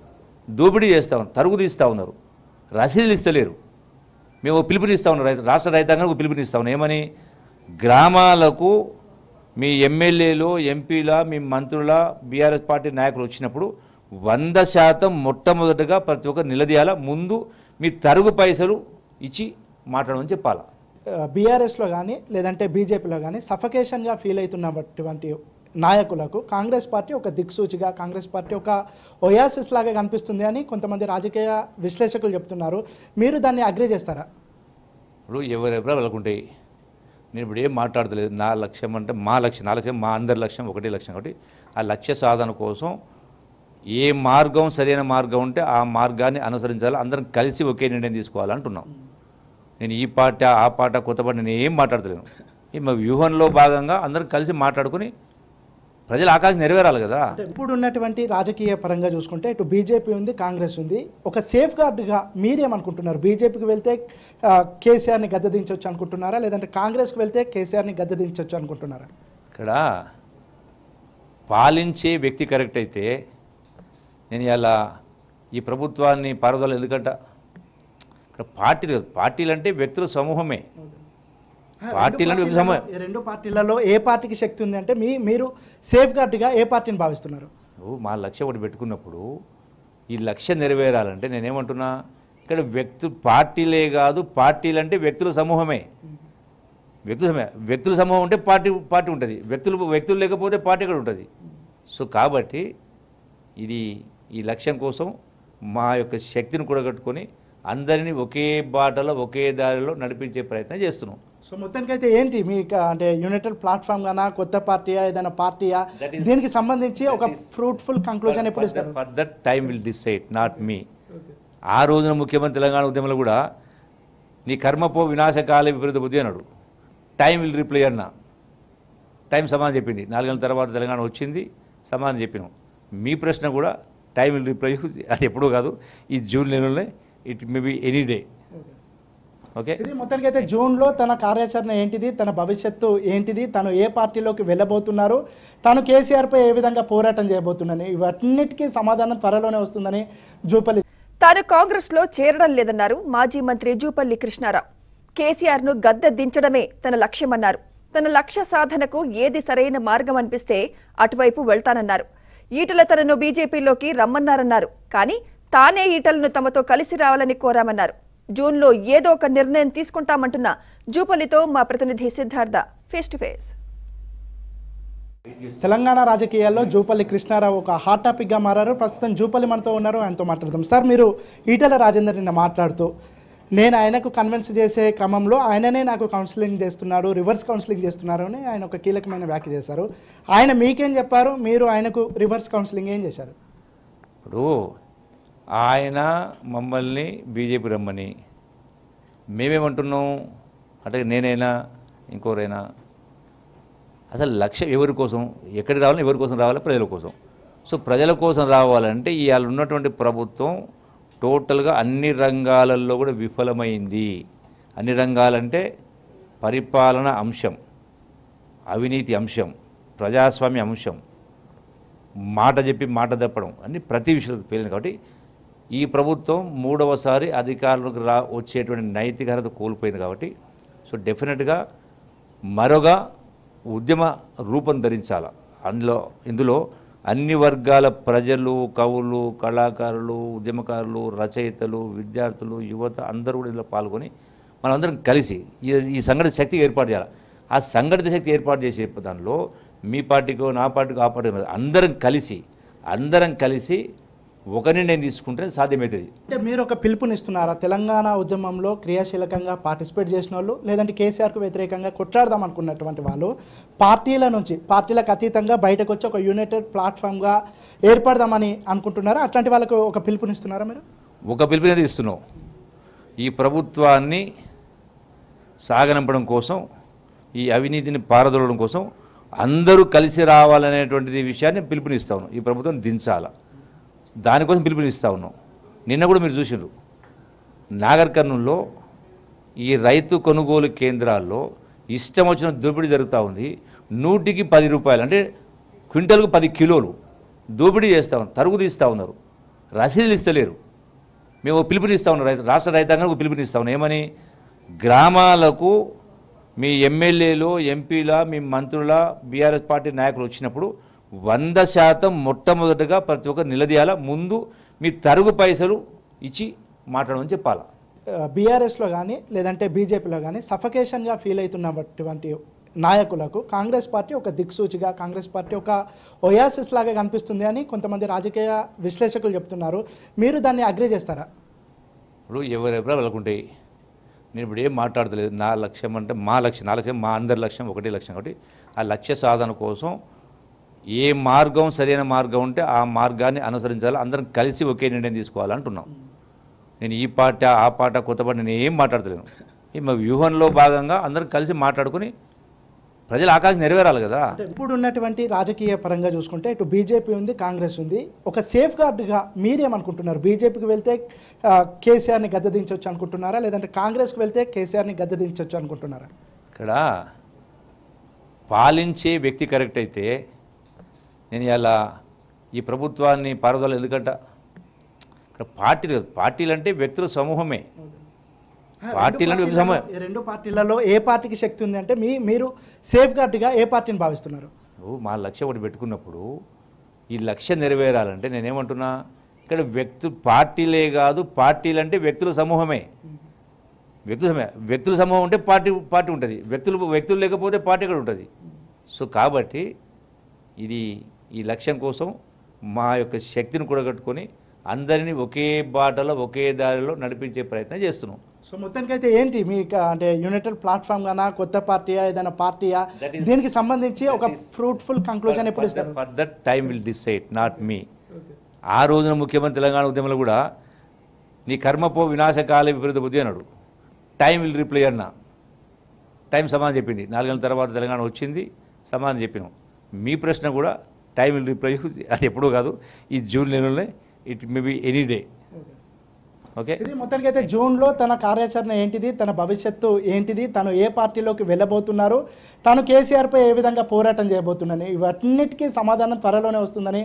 దోపిడీ చేస్తూ ఉన్నారు తరుగు తీస్తూ ఉన్నారు రసీదులు ఇస్తలేరు మేము పిలుపునిస్తూ ఉన్నాం రైతు రాష్ట్ర రైతాంగానికి పిలుపునిస్తూ ఉన్నాం ఏమని గ్రామాలకు మీ ఎమ్మెల్యేలు ఎంపీల మీ మంత్రుల బీఆర్ఎస్ పార్టీ నాయకులు వచ్చినప్పుడు వంద శాతం మొట్టమొదటగా ప్రతి ఒక్కరు నిలదీయాల ముందు మీ తరుగు పైసలు ఇచ్చి మాట్లాడమని చెప్పాల బీఆర్ఎస్లో కానీ లేదంటే బీజేపీలో కానీ సఫకేషన్గా ఫీల్ అవుతున్నటువంటి నాయకులకు కాంగ్రెస్ పార్టీ ఒక దిక్సూచిగా కాంగ్రెస్ పార్టీ ఒక ఒయాసిస్ లాగా కనిపిస్తుంది అని కొంతమంది రాజకీయ విశ్లేషకులు చెప్తున్నారు మీరు దాన్ని అగ్రి చేస్తారా ఇప్పుడు ఎవరెవరో వెళ్ళకుంటాయి నేను ఇప్పుడు ఏం మాట్లాడతలేదు నా లక్ష్యం అంటే మా లక్ష్యం నా లక్ష్యం మా అందరి లక్ష్యం ఒకటే లక్ష్యం ఒకటి ఆ లక్ష్య సాధన కోసం ఏ మార్గం సరైన మార్గం ఉంటే ఆ మార్గాన్ని అనుసరించాలి అందరం కలిసి ఒకే నిర్ణయం తీసుకోవాలంటున్నాం నేను ఈ పాట ఆ పాట కొత్త పాట నేను ఏం మాట్లాడతలేను ఈ మా వ్యూహంలో భాగంగా అందరం కలిసి మాట్లాడుకుని ప్రజల ఆకాశం నెరవేరాలి కదా ఇప్పుడు ఉన్నటువంటి రాజకీయ పరంగా చూసుకుంటే ఇటు బీజేపీ ఉంది కాంగ్రెస్ ఉంది ఒక సేఫ్ గార్డ్గా మీరేమనుకుంటున్నారు బీజేపీకి వెళ్తే కేసీఆర్ని గద్దదించవచ్చు అనుకుంటున్నారా లేదంటే కాంగ్రెస్కి వెళ్తే కేసీఆర్ని గద్దదించవచ్చు అనుకుంటున్నారా ఇక్కడ పాలించే వ్యక్తి కరెక్ట్ అయితే నేను ఇలా ఈ ప్రభుత్వాన్ని పారదోలు ఎందుకంట ఇక్కడ పార్టీలు పార్టీలు అంటే వ్యక్తుల సమూహమే పార్టీలు వ్యక్తుల సమూహం రెండు పార్టీలలో ఏ పార్టీకి శక్తి ఉంది అంటే మీ మీరు సేఫ్ గార్డ్గా ఏ పార్టీని భావిస్తున్నారు నువ్వు మా లక్ష్యం ఒకటి పెట్టుకున్నప్పుడు ఈ లక్ష్యం నెరవేరాలంటే నేనేమంటున్నా ఇక్కడ వ్యక్తు పార్టీలే కాదు పార్టీలు అంటే వ్యక్తుల సమూహమే వ్యక్తుల సమయం వ్యక్తుల సమూహం ఉంటే పార్టీ పార్టీ ఉంటుంది వ్యక్తులు వ్యక్తులు లేకపోతే పార్టీ కూడా ఉంటుంది సో కాబట్టి ఇది ఈ లక్ష్యం కోసం మా యొక్క శక్తిని కూడగట్టుకొని అందరినీ ఒకే బాటలో ఒకే దారిలో నడిపించే ప్రయత్నం చేస్తున్నాం సో మొత్తానికైతే ఏంటి మీ అంటే యునైటెడ్ ప్లాట్ఫామ్ గానా కొత్త పార్టీయా ఏదైనా పార్టీయా దీనికి సంబంధించి ఒక ఫ్రూట్ఫుల్ కంక్లూజన్ ఎప్పుడు ఇస్తారు that time will decide not me ఆ రోజున ముఖ్యమంత్రి తెలంగాణ ఉద్యమంలో కూడా నీ కర్మపో వినాశకాల విపరీత బుద్ధి అన్నాడు టైం విల్ రిప్లై అన్న టైం సమానం చెప్పింది నాలుగేళ్ళ తర్వాత తెలంగాణ వచ్చింది సమానం చెప్పినాం మీ ప్రశ్న కూడా టైం విల్ రిప్లై అది ఎప్పుడూ కాదు ఈ జూన్ నెలలోనే it may be any day okay మొత్తానికి అయితే జూన్లో తన కార్యాచరణ ఏంటిది తన భవిష్యత్తు ఏంటిది తను ఏ పార్టీలోకి వెళ్ళబోతున్నారు తను కేసీఆర్పై ఏ విధంగా పోరాటం చేయబోతున్నాను ఇవన్నిటికీ సమాధానం త్వరలోనే వస్తుందని జూపల్లి తాను కాంగ్రెస్లో చేరడం లేదన్నారు మాజీ మంత్రి జూపల్లి కృష్ణారావు కేసీఆర్ను గద్దె దించడమే తన లక్ష్యమన్నారు తన లక్ష్య సాధనకు ఏది సరైన మార్గం అనిపిస్తే అటువైపు వెళ్తానన్నారు ఈటల తనను బీజేపీలోకి రమ్మన్నారన్నారు కానీ తానే ఈటలను తమతో కలిసి రావాలని కోరామన్నారు జూన్లో ఏదో ఒక నిర్ణయం తీసుకుంటామంటున్న జూపల్లితో మా ప్రతినిధి Siddhartha face to face Telangana రాజకీయాల్లో జూపల్లి కృష్ణారావు ఒక హాట్ టాపిక్గా మారారు ప్రస్తుతం జూపల్లి మనతో ఉన్నారు ఆయనతో మాట్లాడదాం సార్ మీరు ఈటల రాజేందర్ నిన్న మాట్లాడుతూ నేను ఆయనకు కన్విన్స్ చేసే క్రమంలో ఆయననే నాకు కౌన్సిలింగ్ చేస్తున్నాడు రివర్స్ కౌన్సిలింగ్ చేస్తున్నారు అని ఆయన ఒక కీలకమైన వ్యాఖ్య చేశారు ఆయన మీకేం చెప్పారు మీరు ఆయనకు రివర్స్ కౌన్సిలింగ్ ఏం చేశారు ఇప్పుడు ఆయన మమ్మల్ని బీజేపీ రమ్మని మేమేమంటున్నాం అంటే నేనైనా ఇంకోరైనా అసలు లక్ష్యం ఎవరి కోసం ఎక్కడికి రావాలి ఎవరి కోసం రావాలి ప్రజల కోసం సో ప్రజల కోసం రావాలంటే ఇవాళ ఉన్నటువంటి ప్రభుత్వం టోటల్గా అన్ని రంగాలలో కూడా విఫలమైంది అన్ని రంగాలంటే పరిపాలన అంశం అవినీతి అంశం ప్రజాస్వామ్య అంశం మాట చెప్పి మాట తప్పడం అన్ని ప్రతి విషయంలో పేలింది కాబట్టి ఈ ప్రభుత్వం మూడవసారి అధికారులకు రా వచ్చేటువంటి నైతికత కోల్పోయింది కాబట్టి సో డెఫినెట్గా మరొక ఉద్యమ రూపం ధరించాల అందులో ఇందులో అన్ని వర్గాల ప్రజలు కవులు కళాకారులు ఉద్యమకారులు రచయితలు విద్యార్థులు యువత అందరూ కూడా ఇందులో పాల్గొని మనందరం కలిసి ఈ సంఘటన శక్తి ఏర్పాటు చేయాలి ఆ సంఘటిత శక్తి ఏర్పాటు చేసే దానిలో మీ పార్టీకో నా పార్టీకో ఆ పార్టీ అందరం కలిసి అందరం కలిసి ఒకరిని నేను తీసుకుంటే సాధ్యమవుతుంది అంటే మీరు ఒక పిలుపునిస్తున్నారా తెలంగాణ ఉద్యమంలో క్రియాశీలకంగా పార్టిసిపేట్ చేసిన వాళ్ళు లేదంటే కేసీఆర్కు వ్యతిరేకంగా కొట్లాడదాం అనుకున్నటువంటి వాళ్ళు పార్టీల నుంచి పార్టీలకు అతీతంగా బయటకు వచ్చి ఒక యునైటెడ్ ప్లాట్ఫామ్గా ఏర్పడదామని అనుకుంటున్నారా అట్లాంటి వాళ్ళకు ఒక పిలుపునిస్తున్నారా మీరు ఒక పిలుపునే ఇస్తున్నాం ఈ ప్రభుత్వాన్ని సాగనంపడం కోసం ఈ అవినీతిని పారదోలడం కోసం అందరూ కలిసి రావాలనేటువంటిది విషయాన్ని పిలుపునిస్తాను ఈ ప్రభుత్వం దించాలా దానికోసం పిలుపునిస్తా ఉన్నాం నిన్న కూడా మీరు చూసినారు నాగర్ కర్నూల్లో ఈ రైతు కొనుగోలు కేంద్రాల్లో ఇష్టం వచ్చిన దోపిడీ జరుగుతూ ఉంది నూటికి పది రూపాయలు అంటే క్వింటల్కు పది కిలోలు దోపిడీ చేస్తూ ఉన్నారు తరుగు తీస్తూ ఉన్నారు రసీదులు ఇస్తలేరు మేము పిలుపునిస్తూ ఉన్నాం రైతు రాష్ట్ర రైతాంగానికి పిలుపునిస్తూ ఉన్నాం ఏమని గ్రామాలకు మీ ఎమ్మెల్యేలు ఎంపీల మీ మంత్రుల బీఆర్ఎస్ పార్టీ నాయకులు వచ్చినప్పుడు వంద శాతం మొట్టమొదటగా ప్రతి ఒక్కరు నిలదీయాల ముందు మీ తరుగు పైసలు ఇచ్చి మాట్లాడమని చెప్పాలా బీఆర్ఎస్లో కానీ లేదంటే బీజేపీలో కానీ సఫకేషన్గా ఫీల్ అవుతున్నటువంటి నాయకులకు కాంగ్రెస్ పార్టీ ఒక దిక్సూచిగా కాంగ్రెస్ పార్టీ ఒక ఒయాసిస్ లాగా కనిపిస్తుంది అని కొంతమంది రాజకీయ విశ్లేషకులు చెప్తున్నారు మీరు దాన్ని అగ్రి చేస్తారా ఇప్పుడు ఎవరెవరో వెళ్ళకుంటాయి నేను ఇప్పుడు ఏం మాట్లాడతలేదు నా లక్ష్యం అంటే మా లక్ష్యం నా లక్ష్యం మా అందరి లక్ష్యం ఒకటే లక్ష్యం కాబట్టి ఆ లక్ష్య సాధన కోసం ఏ మార్గం సరైన మార్గం ఉంటే ఆ మార్గాన్ని అనుసరించాలి అందరం కలిసి ఒకే నిర్ణయం తీసుకోవాలంటున్నాం నేను ఈ పాట ఆ పాట కొత్త పాట నేను ఏం మాట్లాడతలేను ఈ మా వ్యూహంలో భాగంగా అందరం కలిసి మాట్లాడుకుని ప్రజల ఆకాశం నెరవేరాలి కదా ఇప్పుడు ఉన్నటువంటి రాజకీయ పరంగా చూసుకుంటే ఇటు బీజేపీ ఉంది కాంగ్రెస్ ఉంది ఒక సేఫ్ గార్డ్గా మీరేమనుకుంటున్నారు బీజేపీకి వెళ్తే కేసీఆర్ని గద్దదించవచ్చు అనుకుంటున్నారా లేదంటే కాంగ్రెస్కి వెళ్తే కేసీఆర్ని గద్దదించవచ్చు అనుకుంటున్నారా ఇక్కడ పాలించే వ్యక్తి కరెక్ట్ అయితే నేను ఇలా ఈ ప్రభుత్వాన్ని పారుదల ఎందుకంట ఇక్కడ పార్టీలు పార్టీలు అంటే వ్యక్తుల సమూహమే పార్టీలు రెండు పార్టీలలో ఏ పార్టీకి శక్తి ఉంది అంటే మీ మీరు సేఫ్ గార్డ్గా ఏ పార్టీని భావిస్తున్నారు మా లక్ష్యం ఒకటి పెట్టుకున్నప్పుడు ఈ లక్ష్యం నెరవేరాలంటే నేనేమంటున్నా ఇక్కడ వ్యక్తు పార్టీలే కాదు పార్టీలు అంటే వ్యక్తుల సమూహమే వ్యక్తుల సమూహం వ్యక్తుల సమూహం ఉంటే పార్టీ పార్టీ ఉంటుంది వ్యక్తులు వ్యక్తులు లేకపోతే పార్టీ కూడా ఉంటుంది సో కాబట్టి ఇది ఈ లక్ష్యం కోసం మా యొక్క శక్తిని కూడగట్టుకొని అందరినీ ఒకే బాటలో ఒకే దారిలో నడిపించే ప్రయత్నం చేస్తున్నాం సో మొత్తానికైతే ఏంటి మీ అంటే యునైటెడ్ ప్లాట్ఫామ్ గానా కొత్త పార్టీయా ఏదైనా పార్టీయా దీనికి సంబంధించి ఒక ఫ్రూట్ఫుల్ కంక్లూజన్ ఎప్పుడు ఇస్తారు for that time will decide not me ఆ రోజున ముఖ్యమంత్రి తెలంగాణ ఉద్యమంలో కూడా నీ కర్మపో వినాశకాల విపరీత బుద్ధి అన్నాడు టైం విల్ రిప్లై అన్న టైం సమాధానం చెప్పింది నాలుగేళ్ళ తర్వాత తెలంగాణ వచ్చింది సమాధానం చెప్పినాం మీ ప్రశ్న కూడా టైం విల్ రిప్లై అది ఎప్పుడూ కాదు ఈ జూన్ నెలలోనే it may be any day okay ఇది మొత్తానికి అయితే జూన్లో తన కార్యాచరణ ఏంటిది తన భవిష్యత్తు ఏంటిది తను ఏ పార్టీలోకి వెళ్ళబోతున్నారు తను కేసీఆర్పై ఏ విధంగా పోరాటం చేయబోతున్నాను ఇవన్నిటికీ సమాధానం త్వరలోనే వస్తుందని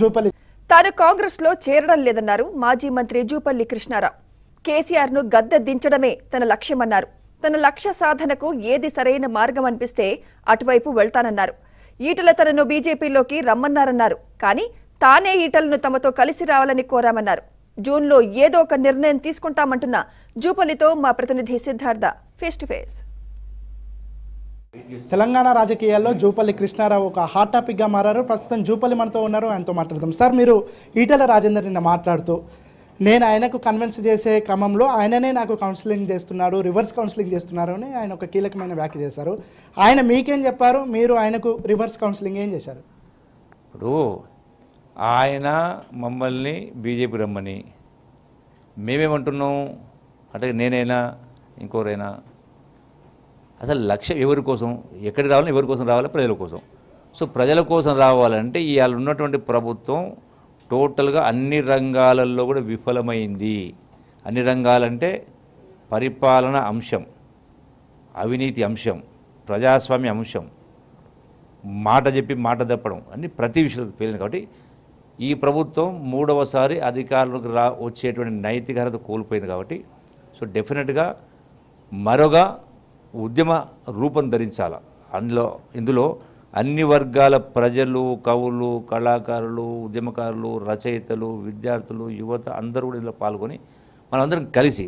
జూపల్లి తాను కాంగ్రెస్లో చేరడం లేదన్నారు మాజీ మంత్రి జూపల్లి కృష్ణారావు కేసీఆర్ను గద్దె దించడమే తన లక్ష్యమన్నారు తన లక్ష్య సాధనకు ఏది సరైన మార్గం అనిపిస్తే అటువైపు వెళ్తానన్నారు ఈటల తనను బీజేపీలోకి రమ్మన్నారన్నారు కానీ తానే ఈటలను తమతో కలిసి రావాలని కోరామన్నారు జూన్లో ఏదో ఒక నిర్ణయం తీసుకుంటామంటున్న జూపల్లితో మా ప్రతినిధి Siddhartha face to face Telangana రాజకీయాల్లో జూపల్లి కృష్ణారావు ఒక హాట్ టాపిక్గా మారారు ప్రస్తుతం జూపల్లి మనతో ఉన్నారు ఆయనతో మాట్లాడదాం సార్ మీరు ఈటల రాజేందర్ నిన్న మాట్లాడుతూ నేను ఆయనకు కన్విన్స్ చేసే క్రమంలో ఆయననే నాకు కౌన్సిలింగ్ చేస్తున్నాడు రివర్స్ కౌన్సిలింగ్ చేస్తున్నారు అని ఆయన ఒక కీలకమైన వ్యాఖ్య చేశారు ఆయన మీకేం చెప్పారు మీరు ఆయనకు రివర్స్ కౌన్సిలింగ్ ఏం చేశారు ఇప్పుడు ఆయన మమ్మల్ని బీజేపీ రమ్మని మేమేమంటున్నాం అంటే నేనైనా ఇంకోరైనా అసలు లక్ష్యం ఎవరి కోసం ఎక్కడికి రావాలి ఎవరి కోసం రావాలి ప్రజల కోసం సో ప్రజల కోసం రావాలంటే ఇవాళ ఉన్నటువంటి ప్రభుత్వం టోటల్గా అన్ని రంగాలలో కూడా విఫలమైంది అన్ని రంగాలంటే పరిపాలన అంశం అవినీతి అంశం ప్రజాస్వామ్య అంశం మాట చెప్పి మాట తప్పడం అన్ని ప్రతి విషయంలో పేలింది కాబట్టి ఈ ప్రభుత్వం మూడవసారి అధికారులకు రా వచ్చేటువంటి నైతిక కోల్పోయింది కాబట్టి సో డెఫినెట్గా మరొక ఉద్యమ రూపం ధరించాల అందులో ఇందులో అన్ని వర్గాల ప్రజలు కవులు కళాకారులు ఉద్యమకారులు రచయితలు విద్యార్థులు యువత అందరూ కూడా ఇందులో పాల్గొని మనందరం కలిసి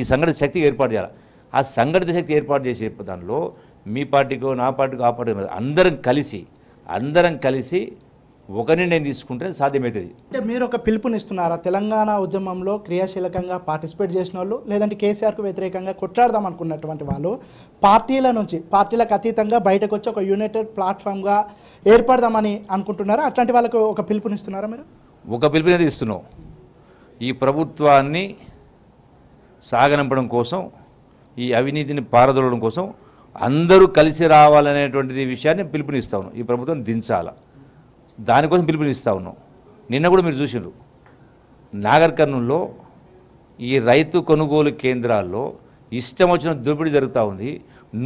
ఈ సంఘటిత శక్తి ఏర్పాటు చేయాలి ఆ సంఘటిత శక్తి ఏర్పాటు చేసే దానిలో మీ పార్టీకో నా పార్టీకో ఆ పార్టీ అందరం కలిసి అందరం కలిసి ఒకరిని నేను తీసుకుంటే సాధ్యమవుతుంది అంటే మీరు ఒక పిలుపునిస్తున్నారా తెలంగాణ ఉద్యమంలో క్రియాశీలకంగా పార్టిసిపేట్ చేసిన వాళ్ళు లేదంటే కేసీఆర్కు వ్యతిరేకంగా కొట్లాడదాం అనుకున్నటువంటి వాళ్ళు పార్టీల నుంచి పార్టీలకు అతీతంగా బయటకు వచ్చి ఒక యునైటెడ్ ప్లాట్ఫామ్గా ఏర్పడదామని అనుకుంటున్నారా అట్లాంటి వాళ్ళకు ఒక పిలుపునిస్తున్నారా మీరు ఒక పిలుపునే ఇస్తున్నాం ఈ ప్రభుత్వాన్ని సాగనంపడం కోసం ఈ అవినీతిని పారదోలడం కోసం అందరూ కలిసి రావాలనేటువంటిది విషయాన్ని పిలుపునిస్తాను ఈ ప్రభుత్వం దించాలా దానికోసం పిలుపునిస్తా ఉన్నాం నిన్న కూడా మీరు చూసినారు నాగర్ ఈ రైతు కొనుగోలు కేంద్రాల్లో ఇష్టం వచ్చిన దోపిడీ జరుగుతూ ఉంది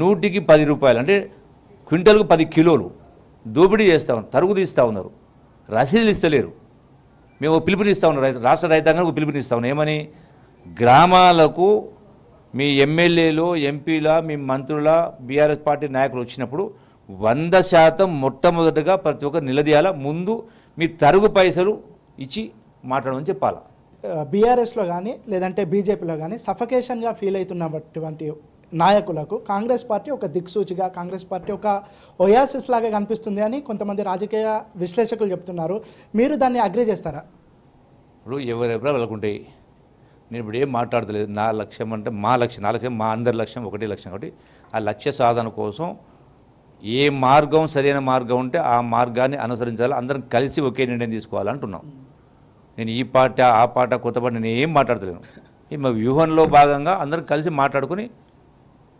నూటికి పది రూపాయలు అంటే క్వింటల్కు పది కిలోలు దోపిడీ చేస్తూ ఉన్నారు తరుగు తీస్తూ ఉన్నారు రసీదులు ఇస్తలేరు మేము పిలుపునిస్తా ఉన్నాం రైతు రాష్ట్ర రైతాంగానికి పిలుపునిస్తా ఉన్నాం ఏమని గ్రామాలకు మీ ఎమ్మెల్యేలు ఎంపీల మీ మంత్రుల బీఆర్ఎస్ పార్టీ నాయకులు వచ్చినప్పుడు వంద శాతం మొట్టమొదటగా ప్రతి ఒక్కరు నిలదీయాల ముందు మీ తరుగు పైసలు ఇచ్చి మాట్లాడమని చెప్పాలా బీఆర్ఎస్లో కానీ లేదంటే బీజేపీలో కానీ సఫకేషన్గా ఫీల్ అవుతున్నటువంటి నాయకులకు కాంగ్రెస్ పార్టీ ఒక దిక్సూచిగా కాంగ్రెస్ పార్టీ ఒక ఒయాసిస్ లాగా కనిపిస్తుంది అని కొంతమంది రాజకీయ విశ్లేషకులు చెప్తున్నారు మీరు దాన్ని అగ్రి చేస్తారా ఇప్పుడు ఎవరెవరో వెళ్ళకుంటాయి నేను ఇప్పుడు ఏం మాట్లాడతలేదు నా లక్ష్యం అంటే మా లక్ష్యం నా లక్ష్యం మా అందరి లక్ష్యం ఒకటే లక్ష్యం కాబట్టి ఆ లక్ష్య సాధన కోసం ఏ మార్గం సరైన మార్గం ఉంటే ఆ మార్గాన్ని అనుసరించాలి అందరం కలిసి ఒకే నిర్ణయం తీసుకోవాలంటున్నాం నేను ఈ పాట ఆ పాట కొత్త పాట నేను ఏం మాట్లాడతలేను ఈ మా వ్యూహంలో భాగంగా అందరం కలిసి మాట్లాడుకుని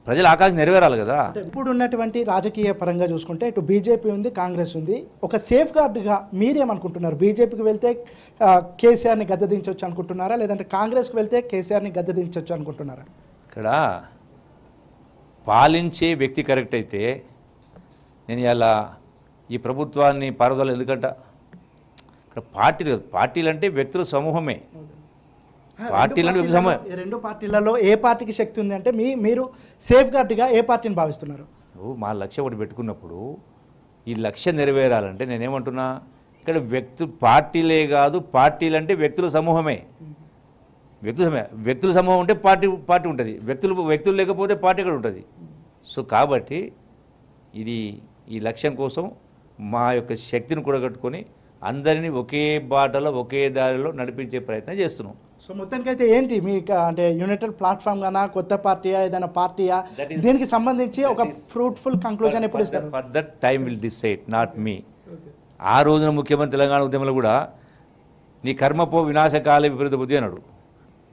ప్రజల ఆకాశం నెరవేరాలి కదా ఇప్పుడు ఉన్నటువంటి రాజకీయ పరంగా చూసుకుంటే ఇటు బీజేపీ ఉంది కాంగ్రెస్ ఉంది ఒక సేఫ్ గార్డ్గా మీరేమనుకుంటున్నారు బీజేపీకి వెళ్తే కేసీఆర్ని గద్దదించవచ్చు అనుకుంటున్నారా లేదంటే కాంగ్రెస్కి వెళ్తే కేసీఆర్ని గద్దదించవచ్చు అనుకుంటున్నారా ఇక్కడ పాలించే వ్యక్తి కరెక్ట్ అయితే నేను ఇలా ఈ ప్రభుత్వాన్ని పారుదల ఎందుకంట ఇక్కడ పార్టీలు పార్టీలు అంటే వ్యక్తుల సమూహమే పార్టీలు రెండు పార్టీలలో ఏ పార్టీకి శక్తి ఉంది అంటే మీ మీరు సేఫ్ గార్డ్గా ఏ పార్టీని భావిస్తున్నారు మా లక్ష్యం ఒకటి పెట్టుకున్నప్పుడు ఈ లక్ష్యం నెరవేరాలంటే నేనేమంటున్నా ఇక్కడ వ్యక్తు పార్టీలే కాదు పార్టీలు అంటే వ్యక్తుల సమూహమే వ్యక్తుల సమూహం వ్యక్తుల సమూహం ఉంటే పార్టీ పార్టీ ఉంటుంది వ్యక్తులు వ్యక్తులు లేకపోతే పార్టీ కూడా ఉంటుంది సో కాబట్టి ఇది ఈ లక్ష్యం కోసం మా యొక్క శక్తిని కూడగట్టుకొని అందరినీ ఒకే బాటలో ఒకే దారిలో నడిపించే ప్రయత్నం చేస్తున్నాం సో మొత్తానికి అయితే ఏంటి మీ అంటే యునైటెడ్ ప్లాట్ఫామ్ గానా కొత్త పార్టీయా ఏదైనా పార్టీయా దీనికి సంబంధించి ఒక ఫ్రూట్ఫుల్ కంక్లూజన్ ఎప్పుడు ఇస్తారు for that time will decide not me ఆ రోజున ముఖ్యమంత్రి తెలంగాణ ఉద్యమంలో కూడా నీ కర్మపో వినాశకాల విపరీత బుద్ధి అన్నాడు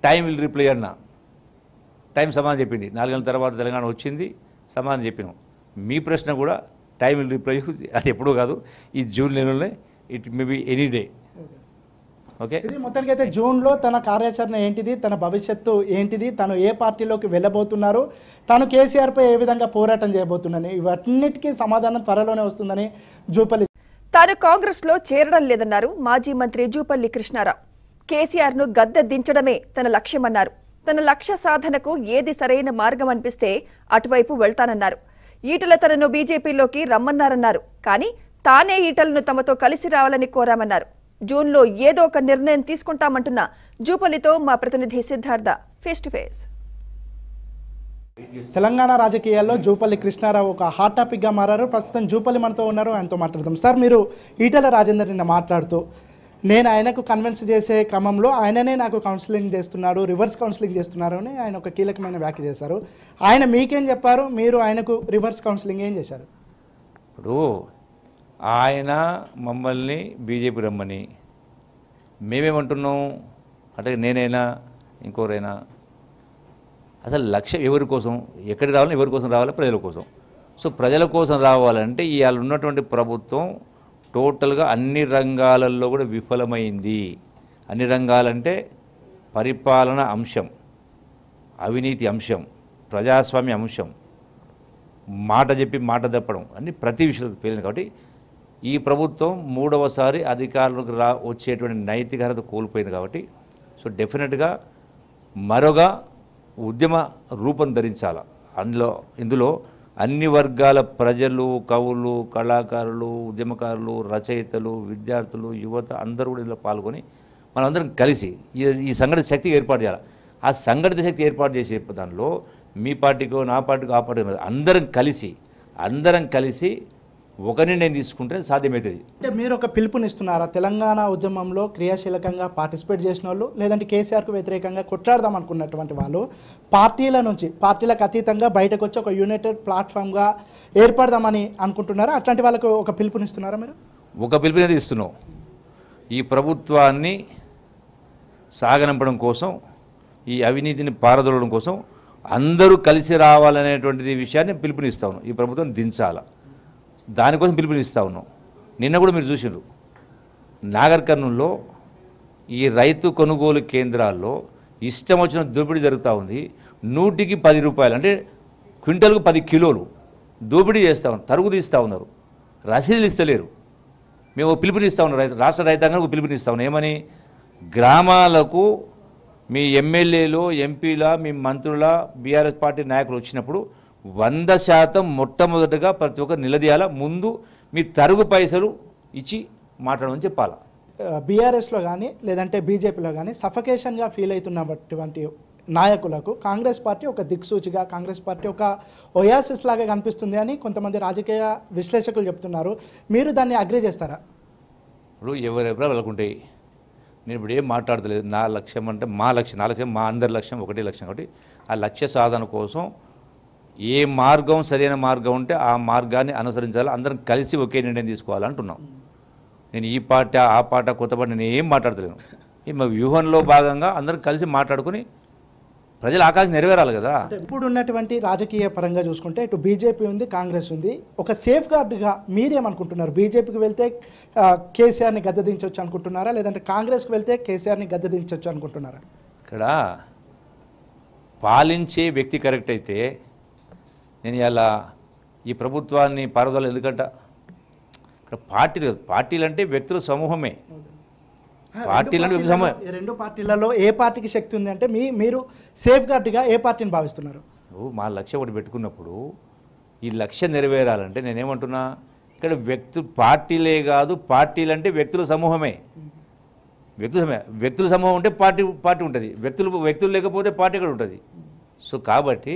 టైం విల్ రిప్లై అన్న టైం సమాధానం చెప్పింది నాలుగేళ్ళ తర్వాత తెలంగాణ వచ్చింది సమాధానం చెప్పినాం మీ ప్రశ్న కూడా టైం విల్ రిప్లై అది ఎప్పుడూ కాదు ఈ జూన్ నెలలోనే it may be any day okay మొత్తానికి అయితే జూన్లో తన కార్యాచరణ ఏంటిది తన భవిష్యత్తు ఏంటిది తను ఏ పార్టీలోకి వెళ్ళబోతున్నారు తను కేసీఆర్పై ఏ విధంగా పోరాటం చేయబోతున్నాను ఇవన్నిటికీ సమాధానం త్వరలోనే వస్తుందని జూపల్లి తాను కాంగ్రెస్లో చేరడం లేదన్నారు మాజీ మంత్రి జూపల్లి కృష్ణారావు కేసీఆర్ను గద్దె దించడమే తన లక్ష్యమన్నారు తన లక్ష్య సాధనకు ఏది సరైన మార్గం అనిపిస్తే అటువైపు వెళ్తానన్నారు ఈటల తనను బీజేపీలోకి రమ్మన్నారన్నారు కానీ తానే ఈటలను తమతో కలిసి రావాలని కోరామన్నారు జూన్లో ఏదో ఒక నిర్ణయం తీసుకుంటామంటున్న జూపల్లితో మా ప్రతినిధి Siddhartha face to face Telangana రాజకీయాల్లో జూపల్లి కృష్ణారావు ఒక హాట్ టాపిక్గా మారారు ప్రస్తుతం జూపల్లి మనతో ఉన్నారు ఆయనతో మాట్లాడదాం సార్ మీరు ఈటల రాజేందర్ నిన్న మాట్లాడుతూ నేను ఆయనకు కన్విన్స్ చేసే క్రమంలో ఆయననే నాకు కౌన్సిలింగ్ చేస్తున్నాడు రివర్స్ కౌన్సిలింగ్ చేస్తున్నారు అని ఆయన ఒక కీలకమైన వ్యాఖ్య చేశారు ఆయన మీకేం చెప్పారు మీరు ఆయనకు రివర్స్ కౌన్సిలింగ్ ఏం చేశారు ఇప్పుడు ఆయన మమ్మల్ని బీజేపీ రమ్మని మేమేమంటున్నాం అంటే నేనైనా ఇంకోరైనా అసలు లక్ష్యం ఎవరి కోసం ఎక్కడికి రావాలి ఎవరి కోసం రావాలి ప్రజల కోసం సో ప్రజల కోసం రావాలంటే ఇవాళ ఉన్నటువంటి ప్రభుత్వం టోటల్గా అన్ని రంగాలలో కూడా విఫలమైంది అన్ని రంగాలంటే పరిపాలన అంశం అవినీతి అంశం ప్రజాస్వామ్య అంశం మాట చెప్పి మాట తప్పడం అన్ని ప్రతి విషయంలో పేలింది కాబట్టి ఈ ప్రభుత్వం మూడవసారి అధికారులకు రా వచ్చేటువంటి నైతిక కోల్పోయింది కాబట్టి సో డెఫినెట్గా మరొక ఉద్యమ రూపం ధరించాల అందులో ఇందులో అన్ని వర్గాల ప్రజలు కవులు కళాకారులు ఉద్యమకారులు రచయితలు విద్యార్థులు యువత అందరూ కూడా ఇందులో పాల్గొని మనందరం కలిసి ఈ సంఘటిత శక్తి ఏర్పాటు చేయాలి ఆ సంఘటిత శక్తి ఏర్పాటు చేసే దానిలో మీ పార్టీకో నా పార్టీకో ఆ పార్టీ అందరం కలిసి అందరం కలిసి ఒక నిర్ణయం తీసుకుంటే సాధ్యమవుతుంది అంటే మీరు ఒక పిలుపునిస్తున్నారా తెలంగాణ ఉద్యమంలో క్రియాశీలకంగా పార్టిసిపేట్ చేసిన వాళ్ళు లేదంటే కేసీఆర్కు వ్యతిరేకంగా కొట్లాడదాం అనుకున్నటువంటి వాళ్ళు పార్టీల నుంచి పార్టీలకు అతీతంగా బయటకు వచ్చి ఒక యునైటెడ్ ప్లాట్ఫామ్గా ఏర్పడదామని అనుకుంటున్నారా అట్లాంటి వాళ్ళకు ఒక పిలుపునిస్తున్నారా మీరు ఒక పిలుపునే ఇస్తున్నాం ఈ ప్రభుత్వాన్ని సాగనంపడం కోసం ఈ అవినీతిని పారదోలడం కోసం అందరూ కలిసి రావాలనేటువంటిది విషయాన్ని పిలుపునిస్తాను ఈ ప్రభుత్వం దించాలా దానికోసం పిలుపునిస్తా ఉన్నాం నిన్న కూడా మీరు చూసినారు నాగర్ కర్నూల్లో ఈ రైతు కొనుగోలు కేంద్రాల్లో ఇష్టం వచ్చిన దోపిడీ జరుగుతూ ఉంది నూటికి పది రూపాయలు అంటే క్వింటల్కు పది కిలోలు దోపిడీ చేస్తూ ఉన్నారు తరుగు తీస్తూ ఉన్నారు రసీదులు ఇస్తలేరు మేము పిలుపునిస్తూ ఉన్నాం రైతు రాష్ట్ర రైతాంగానికి పిలుపునిస్తూ ఉన్నాం ఏమని గ్రామాలకు మీ ఎమ్మెల్యేలు ఎంపీల మీ మంత్రుల బీఆర్ఎస్ పార్టీ నాయకులు వచ్చినప్పుడు వంద శాతం మొట్టమొదటగా ప్రతి ఒక్కరు నిలదీయాల ముందు మీ తరుగు పైసలు ఇచ్చి మాట్లాడమని చెప్పాల బీఆర్ఎస్లో కానీ లేదంటే బీజేపీలో కానీ సఫకేషన్గా ఫీల్ అవుతున్నటువంటి నాయకులకు కాంగ్రెస్ పార్టీ ఒక దిక్సూచిగా కాంగ్రెస్ పార్టీ ఒక ఒయాసిస్ లాగా కనిపిస్తుంది అని కొంతమంది రాజకీయ విశ్లేషకులు చెప్తున్నారు మీరు దాన్ని అగ్రి చేస్తారా ఇప్పుడు ఎవరెవరో వెళ్ళకుంటాయి నేను ఇప్పుడు ఏం మాట్లాడతలేదు నా లక్ష్యం అంటే మా లక్ష్యం నా లక్ష్యం మా అందరి లక్ష్యం ఒకటే లక్ష్యం ఒకటి ఆ లక్ష్య సాధన కోసం ఏ మార్గం సరైన మార్గం ఉంటే ఆ మార్గాన్ని అనుసరించాలి అందరం కలిసి ఒకే నిర్ణయం తీసుకోవాలంటున్నాం నేను ఈ పాట ఆ పాట కొత్త పాట నేను ఏం మాట్లాడతలేను ఈ మా వ్యూహంలో భాగంగా అందరం కలిసి మాట్లాడుకుని ప్రజల ఆకాశం నెరవేరాలి కదా ఇప్పుడు ఉన్నటువంటి రాజకీయ పరంగా చూసుకుంటే ఇటు బీజేపీ ఉంది కాంగ్రెస్ ఉంది ఒక సేఫ్ గార్డ్గా మీరేమనుకుంటున్నారు బీజేపీకి వెళ్తే కేసీఆర్ని గద్దదించవచ్చు అనుకుంటున్నారా లేదంటే కాంగ్రెస్కి వెళ్తే కేసీఆర్ని గద్దదించవచ్చు అనుకుంటున్నారా ఇక్కడ పాలించే వ్యక్తి కరెక్ట్ అయితే నేను ఇలా ఈ ప్రభుత్వాన్ని పారదోలు ఎందుకంట ఇక్కడ పార్టీలు పార్టీలు అంటే వ్యక్తుల సమూహమే పార్టీలు రెండు పార్టీలలో ఏ పార్టీకి శక్తి ఉంది అంటే మీ మీరు సేఫ్ గార్డ్గా ఏ పార్టీని భావిస్తున్నారు మా లక్ష్యం ఒకటి పెట్టుకున్నప్పుడు ఈ లక్ష్యం నెరవేరాలంటే నేనేమంటున్నా ఇక్కడ వ్యక్తు పార్టీలే కాదు పార్టీలు అంటే వ్యక్తుల సమూహమే వ్యక్తుల వ్యక్తుల సమూహం ఉంటే పార్టీ పార్టీ ఉంటుంది వ్యక్తులు వ్యక్తులు లేకపోతే పార్టీ కూడా ఉంటుంది సో కాబట్టి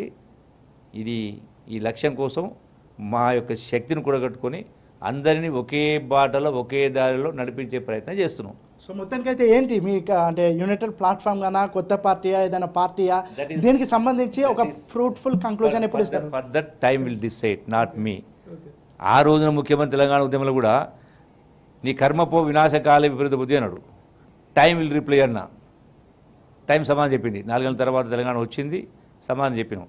ఇది ఈ లక్ష్యం కోసం మా యొక్క శక్తిని కూడగట్టుకొని అందరినీ ఒకే బాటలో ఒకే దారిలో నడిపించే ప్రయత్నం చేస్తున్నాం సో మొత్తానికైతే ఏంటి మీ అంటే యునైటెడ్ ప్లాట్ఫామ్ గానా కొత్త పార్టీయా ఏదైనా పార్టీయా దీనికి సంబంధించి ఒక ఫ్రూట్ఫుల్ కంక్లూజన్ ఎప్పుడు ఇస్తారు that time will decide not me ఆ రోజున ముఖ్యమంత్రి తెలంగాణ ఉద్యమంలో కూడా నీ కర్మపో వినాశకాల విపరీత బుద్ధి అన్నాడు టైం విల్ రిప్లై అన్న టైం సమాధానం చెప్పింది నాలుగేళ్ళ తర్వాత తెలంగాణ వచ్చింది సమాధానం చెప్పినాం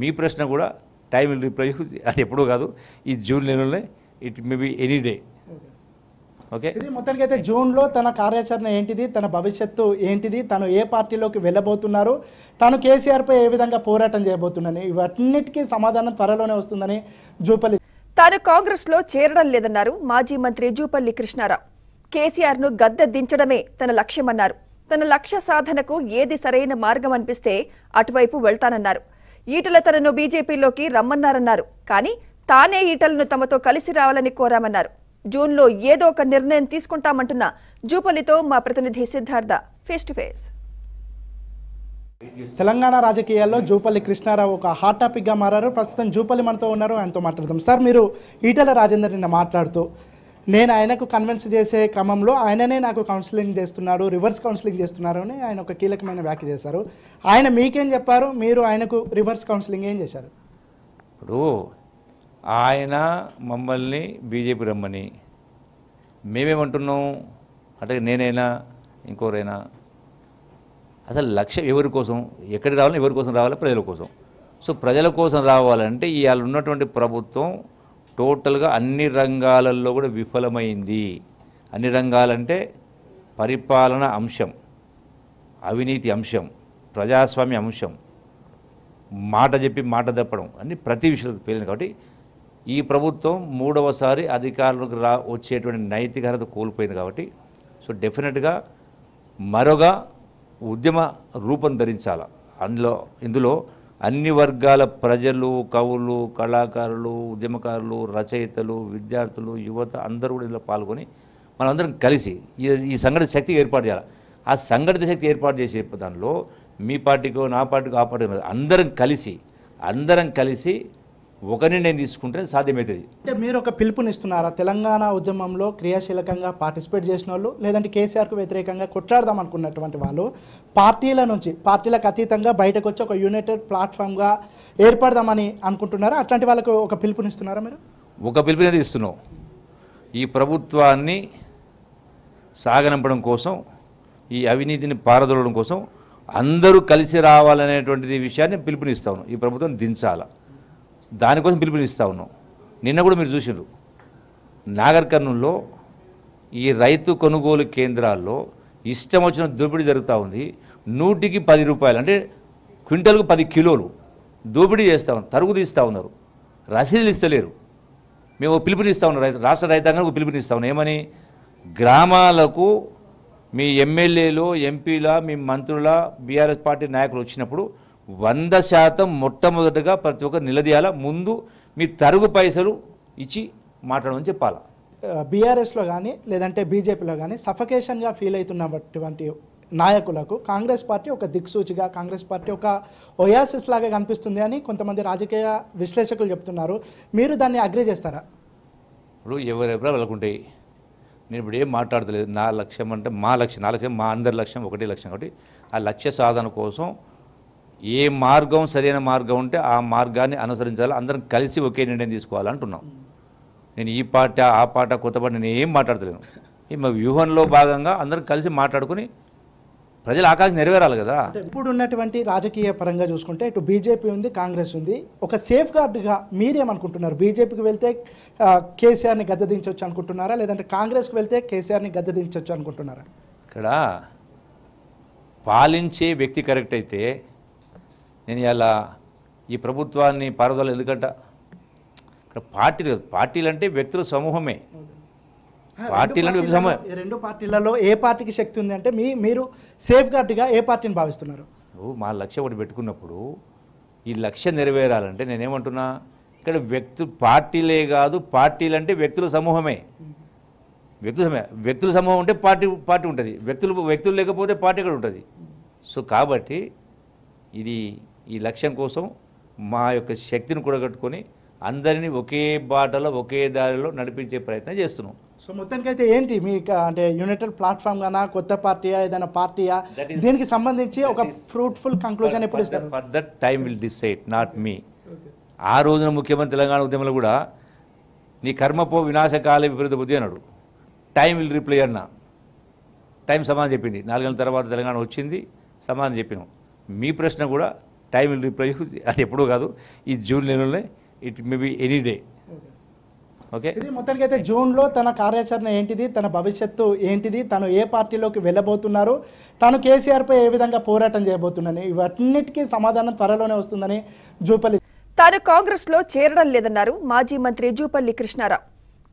మీ ప్రశ్న కూడా టైం విల్ రిప్లై అది ఎప్పుడూ కాదు ఈ జూన్ నెలలోనే it may be any day okay మొత్తానికి అయితే జూన్లో తన కార్యాచరణ ఏంటిది తన భవిష్యత్తు ఏంటిది తను ఏ పార్టీలోకి వెళ్ళబోతున్నారు తను కేసీఆర్పై ఏ విధంగా పోరాటం చేయబోతున్నాను ఇవన్నిటికీ సమాధానం త్వరలోనే వస్తుందని జూపల్లి తాను కాంగ్రెస్లో చేరడం లేదన్నారు మాజీ మంత్రి జూపల్లి కృష్ణారావు కేసీఆర్ను గద్దె దించడమే తన లక్ష్యమన్నారు తన లక్ష్య సాధనకు ఏది సరైన మార్గం అనిపిస్తే అటువైపు వెళ్తానన్నారు ఈటల తనను బీజేపీలోకి రమ్మన్నారన్నారు కానీ తానే ఈటలను తమతో కలిసి రావాలని కోరామన్నారు జూన్లో ఏదో ఒక నిర్ణయం తీసుకుంటామంటున్న జూపల్లితో మా ప్రతినిధి Siddhartha face to face Telangana రాజకీయాల్లో జూపల్లి కృష్ణారావు ఒక హాట్ టాపిక్గా మారారు ప్రస్తుతం జూపల్లి మనతో ఉన్నారు ఆయనతో మాట్లాడదాం సార్ మీరు ఈటల రాజేందర్ నిన్న మాట్లాడుతూ నేను ఆయనకు కన్విన్స్ చేసే క్రమంలో ఆయననే నాకు కౌన్సిలింగ్ చేస్తున్నాడు రివర్స్ కౌన్సిలింగ్ చేస్తున్నారు అని ఆయన ఒక కీలకమైన వ్యాఖ్య చేశారు ఆయన మీకేం చెప్పారు మీరు ఆయనకు రివర్స్ కౌన్సిలింగ్ ఏం చేశారు ఇప్పుడు ఆయన మమ్మల్ని బీజేపీ రమ్మని మేమేమంటున్నాం అంటే నేనైనా ఇంకోరైనా అసలు లక్ష్యం ఎవరి కోసం ఎక్కడికి రావాలి ఎవరి కోసం రావాలి ప్రజల కోసం సో ప్రజల కోసం రావాలంటే ఇవాళ ఉన్నటువంటి ప్రభుత్వం టోటల్గా అన్ని రంగాలలో కూడా విఫలమైంది అన్ని రంగాలంటే పరిపాలన అంశం అవినీతి అంశం ప్రజాస్వామ్య అంశం మాట చెప్పి మాట తప్పడం అన్ని ప్రతి విషయంలో పేలింది కాబట్టి ఈ ప్రభుత్వం మూడవసారి అధికారులకు రా వచ్చేటువంటి నైతిక కోల్పోయింది కాబట్టి సో డెఫినెట్గా మరొక ఉద్యమ రూపం ధరించాల అందులో ఇందులో అన్ని వర్గాల ప్రజలు కవులు కళాకారులు ఉద్యమకారులు రచయితలు విద్యార్థులు యువత అందరూ కూడా ఇందులో పాల్గొని మనందరం కలిసి ఈ సంఘటన శక్తి ఏర్పాటు చేయాలి ఆ సంఘటిత శక్తి ఏర్పాటు చేసే దానిలో మీ పార్టీకో నా పార్టీకో ఆ పార్టీ అందరం కలిసి అందరం కలిసి ఒక నిర్ణయం తీసుకుంటే సాధ్యమవుతుంది అంటే మీరు ఒక పిలుపునిస్తున్నారా తెలంగాణ ఉద్యమంలో క్రియాశీలకంగా పార్టిసిపేట్ చేసిన వాళ్ళు లేదంటే కేసీఆర్కు వ్యతిరేకంగా కొట్లాడదాం అనుకున్నటువంటి వాళ్ళు పార్టీల నుంచి పార్టీలకు అతీతంగా బయటకు వచ్చి ఒక యునైటెడ్ ప్లాట్ఫామ్గా ఏర్పడదామని అనుకుంటున్నారా అట్లాంటి వాళ్ళకు ఒక పిలుపునిస్తున్నారా మీరు ఒక పిలుపునే ఇస్తున్నాం ఈ ప్రభుత్వాన్ని సాగనంపడం కోసం ఈ అవినీతిని పారదోలడం కోసం అందరూ కలిసి రావాలనేటువంటిది విషయాన్ని పిలుపునిస్తాను ఈ ప్రభుత్వం దించాలా దానికోసం పిలుపునిస్తా ఉన్నాం నిన్న కూడా మీరు చూసినారు నాగర్ కర్నూల్లో ఈ రైతు కొనుగోలు కేంద్రాల్లో ఇష్టం వచ్చిన దోపిడీ జరుగుతూ ఉంది నూటికి పది రూపాయలు అంటే క్వింటల్కు పది కిలోలు దోపిడీ చేస్తూ ఉన్నారు తరుగు తీస్తూ ఉన్నారు రసీదులు ఇస్తలేరు మేము పిలుపునిస్తూ ఉన్నాం రైతు రాష్ట్ర రైతాంగానికి పిలుపునిస్తూ ఉన్నాం ఏమని గ్రామాలకు మీ ఎమ్మెల్యేలు ఎంపీల మీ మంత్రుల బీఆర్ఎస్ పార్టీ నాయకులు వచ్చినప్పుడు వంద శాతం మొట్టమొదటగా ప్రతి ఒక్కరు నిలదీయాల ముందు మీ తరుగు పైసలు ఇచ్చి మాట్లాడమని చెప్పాలా బీఆర్ఎస్లో కానీ లేదంటే బీజేపీలో కానీ సఫకేషన్గా ఫీల్ అవుతున్నటువంటి నాయకులకు కాంగ్రెస్ పార్టీ ఒక దిక్సూచిగా కాంగ్రెస్ పార్టీ ఒక ఒయాసిస్ లాగా కనిపిస్తుంది అని కొంతమంది రాజకీయ విశ్లేషకులు చెప్తున్నారు మీరు దాన్ని అగ్రి చేస్తారా ఇప్పుడు ఎవరెవరో వెళ్ళకుంటాయి నేను ఇప్పుడు ఏం మాట్లాడతలేదు నా లక్ష్యం అంటే మా లక్ష్యం నా లక్ష్యం మా అందరి లక్ష్యం ఒకటే లక్ష్యం కాబట్టి ఆ లక్ష్య సాధన కోసం ఏ మార్గం సరైన మార్గం ఉంటే ఆ మార్గాన్ని అనుసరించాలి అందరం కలిసి ఒకే నిర్ణయం తీసుకోవాలంటున్నాం నేను ఈ పాట ఆ పాట కొత్త పాట నేను ఏం మాట్లాడతలేను ఈ మా వ్యూహంలో భాగంగా అందరం కలిసి మాట్లాడుకుని ప్రజల ఆకాశం నెరవేరాలి కదా ఇప్పుడు ఉన్నటువంటి రాజకీయ పరంగా చూసుకుంటే ఇటు బీజేపీ ఉంది కాంగ్రెస్ ఉంది ఒక సేఫ్ గార్డ్గా మీరేమనుకుంటున్నారు బీజేపీకి వెళ్తే కేసీఆర్ని గద్దదించవచ్చు అనుకుంటున్నారా లేదంటే కాంగ్రెస్కి వెళ్తే కేసీఆర్ని గద్దదించవచ్చు అనుకుంటున్నారా ఇక్కడ పాలించే వ్యక్తి కరెక్ట్ అయితే నేను ఇలా ఈ ప్రభుత్వాన్ని పారుదల ఎందుకంట ఇక్కడ పార్టీలు పార్టీలు అంటే వ్యక్తుల సమూహమే పార్టీలు సమూహం రెండు పార్టీలలో ఏ పార్టీకి శక్తి ఉంది అంటే మీ మీరు సేఫ్ గార్డ్గా ఏ పార్టీని భావిస్తున్నారు మా లక్ష్యం ఒకటి పెట్టుకున్నప్పుడు ఈ లక్ష్యం నెరవేరాలంటే నేనేమంటున్నా ఇక్కడ వ్యక్తు పార్టీలే కాదు పార్టీలు అంటే వ్యక్తుల సమూహమే వ్యక్తుల వ్యక్తుల సమూహం ఉంటే పార్టీ పార్టీ ఉంటుంది వ్యక్తులు వ్యక్తులు లేకపోతే పార్టీ కూడా ఉంటుంది సో కాబట్టి ఇది ఈ లక్ష్యం కోసం మా యొక్క శక్తిని కూడగట్టుకొని అందరినీ ఒకే బాటలో ఒకే దారిలో నడిపించే ప్రయత్నం చేస్తున్నాం సో మొత్తానికైతే ఏంటి మీ అంటే యునైటెడ్ ప్లాట్ఫామ్ గానా కొత్త పార్టీయా ఏదైనా పార్టీయా దీనికి సంబంధించి ఒక ఫ్రూట్ఫుల్ కంక్లూజన్ ఎప్పుడు ఇస్తారు for that time will decide not me ఆ రోజున ముఖ్యమంత్రి తెలంగాణ ఉద్యమంలో కూడా నీ కర్మపో వినాశకాల విపరీత బుద్ధి అన్నాడు టైం విల్ రిప్లై అన్న టైం సమాధానం చెప్పింది నాలుగేళ్ళ తర్వాత తెలంగాణ వచ్చింది సమాధానం చెప్పినాం మీ ప్రశ్న కూడా టైం విల్ రిప్లై అది ఎప్పుడూ కాదు ఈ జూన్ నెలలోనే it may be any day okay మొత్తానికి అయితే జూన్లో తన కార్యాచరణ ఏంటిది తన భవిష్యత్తు ఏంటిది తను ఏ పార్టీలోకి వెళ్ళబోతున్నారు తను కేసీఆర్పై ఏ విధంగా పోరాటం చేయబోతున్నాను ఇవన్నిటికీ సమాధానం త్వరలోనే వస్తుందని జూపల్లి తాను కాంగ్రెస్లో చేరడం లేదన్నారు మాజీ మంత్రి జూపల్లి కృష్ణారావు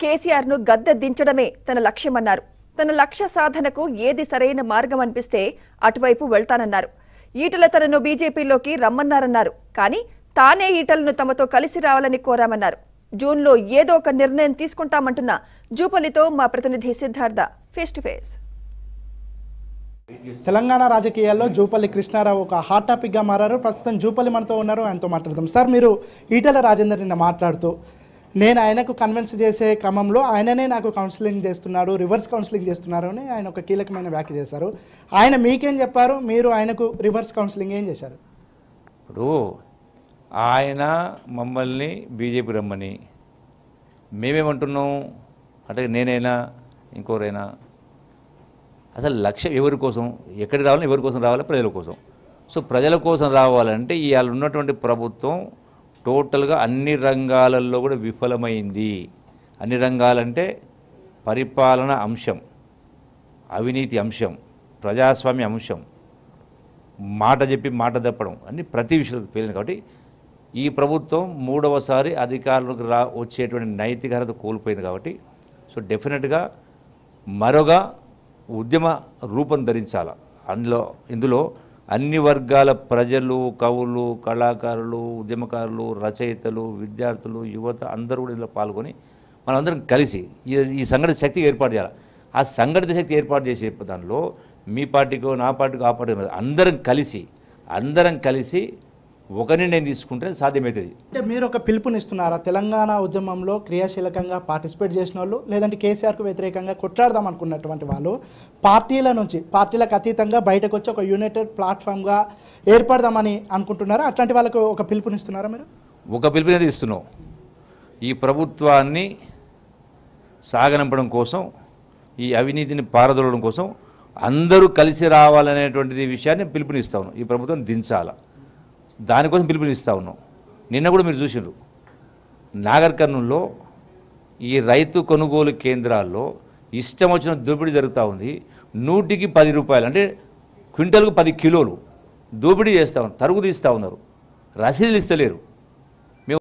కేసీఆర్ను గద్దె దించడమే తన లక్ష్యమన్నారు తన లక్ష్య సాధనకు ఏది సరైన మార్గం అనిపిస్తే అటువైపు వెళ్తానన్నారు ఈటల తనను బీజేపీలోకి రమ్మన్నారన్నారు కానీ తానే ఈటలను తమతో కలిసి రావాలని కోరామన్నారు జూన్లో ఏదో ఒక నిర్ణయం తీసుకుంటామంటున్న జూపల్లితో మా ప్రతినిధి Siddhartha face to face Telangana రాజకీయాల్లో జూపల్లి కృష్ణారావు ఒక హాట్ టాపిక్గా మారారు ప్రస్తుతం జూపల్లి మనతో ఉన్నారు ఆయనతో మాట్లాడదాం సార్ మీరు ఈటల రాజేందర్ నిన్న మాట్లాడుతూ నేను ఆయనకు కన్విన్స్ చేసే క్రమంలో ఆయననే నాకు కౌన్సిలింగ్ చేస్తున్నాడు రివర్స్ కౌన్సిలింగ్ చేస్తున్నారు అని ఆయన ఒక కీలకమైన వ్యాఖ్య చేశారు ఆయన మీకేం చెప్పారు మీరు ఆయనకు రివర్స్ కౌన్సిలింగ్ ఏం చేశారు ఇప్పుడు ఆయన మమ్మల్ని బీజేపీ రమ్మని మేమేమంటున్నాం అంటే నేనైనా ఇంకోరైనా అసలు లక్ష్యం ఎవరి కోసం ఎక్కడికి రావాలి ఎవరి కోసం రావాలి ప్రజల కోసం సో ప్రజల కోసం రావాలంటే ఇవాళ ఉన్నటువంటి ప్రభుత్వం టోటల్గా అన్ని రంగాలలో కూడా విఫలమైంది అన్ని రంగాలంటే పరిపాలన అంశం అవినీతి అంశం ప్రజాస్వామ్య అంశం మాట చెప్పి మాట తప్పడం అన్ని ప్రతి విషయంలో పేలింది కాబట్టి ఈ ప్రభుత్వం మూడవసారి అధికారులకు రా వచ్చేటువంటి నైతిక కోల్పోయింది కాబట్టి సో డెఫినెట్గా మరొక ఉద్యమ రూపం ధరించాల అందులో ఇందులో అన్ని వర్గాల ప్రజలు కవులు కళాకారులు ఉద్యమకారులు రచయితలు విద్యార్థులు యువత అందరూ కూడా ఇందులో పాల్గొని మనందరం కలిసి ఈ సంఘటిత శక్తి ఏర్పాటు చేయాలి ఆ సంఘటిత శక్తి ఏర్పాటు చేసే దానిలో మీ పార్టీకో నా పార్టీకో ఆ పార్టీ అందరం కలిసి అందరం కలిసి ఒక నిర్ణయం తీసుకుంటే సాధ్యమవుతుంది అంటే మీరు ఒక పిలుపునిస్తున్నారా తెలంగాణ ఉద్యమంలో క్రియాశీలకంగా పార్టిసిపేట్ చేసిన వాళ్ళు లేదంటే కేసీఆర్కు వ్యతిరేకంగా కొట్లాడదాం అనుకున్నటువంటి వాళ్ళు పార్టీల నుంచి పార్టీలకు అతీతంగా బయటకు వచ్చి ఒక యునైటెడ్ ప్లాట్ఫామ్గా ఏర్పడదామని అనుకుంటున్నారా అట్లాంటి వాళ్ళకు ఒక పిలుపునిస్తున్నారా మీరు ఒక పిలుపునే ఇస్తున్నాం ఈ ప్రభుత్వాన్ని సాగనంపడం కోసం ఈ అవినీతిని పారదోలడం కోసం అందరూ కలిసి రావాలనేటువంటిది విషయాన్ని పిలుపునిస్తాను ఈ ప్రభుత్వం దించాలా దానికోసం పిలుపునిస్తా ఉన్నాం నిన్న కూడా మీరు చూసినారు నాగర్ ఈ రైతు కొనుగోలు కేంద్రాల్లో ఇష్టం వచ్చిన దోపిడీ జరుగుతూ ఉంది నూటికి పది రూపాయలు అంటే క్వింటల్కు పది కిలోలు దోపిడీ చేస్తూ ఉన్నారు తరుగు తీస్తూ ఉన్నారు రసీదులు ఇస్తలేరు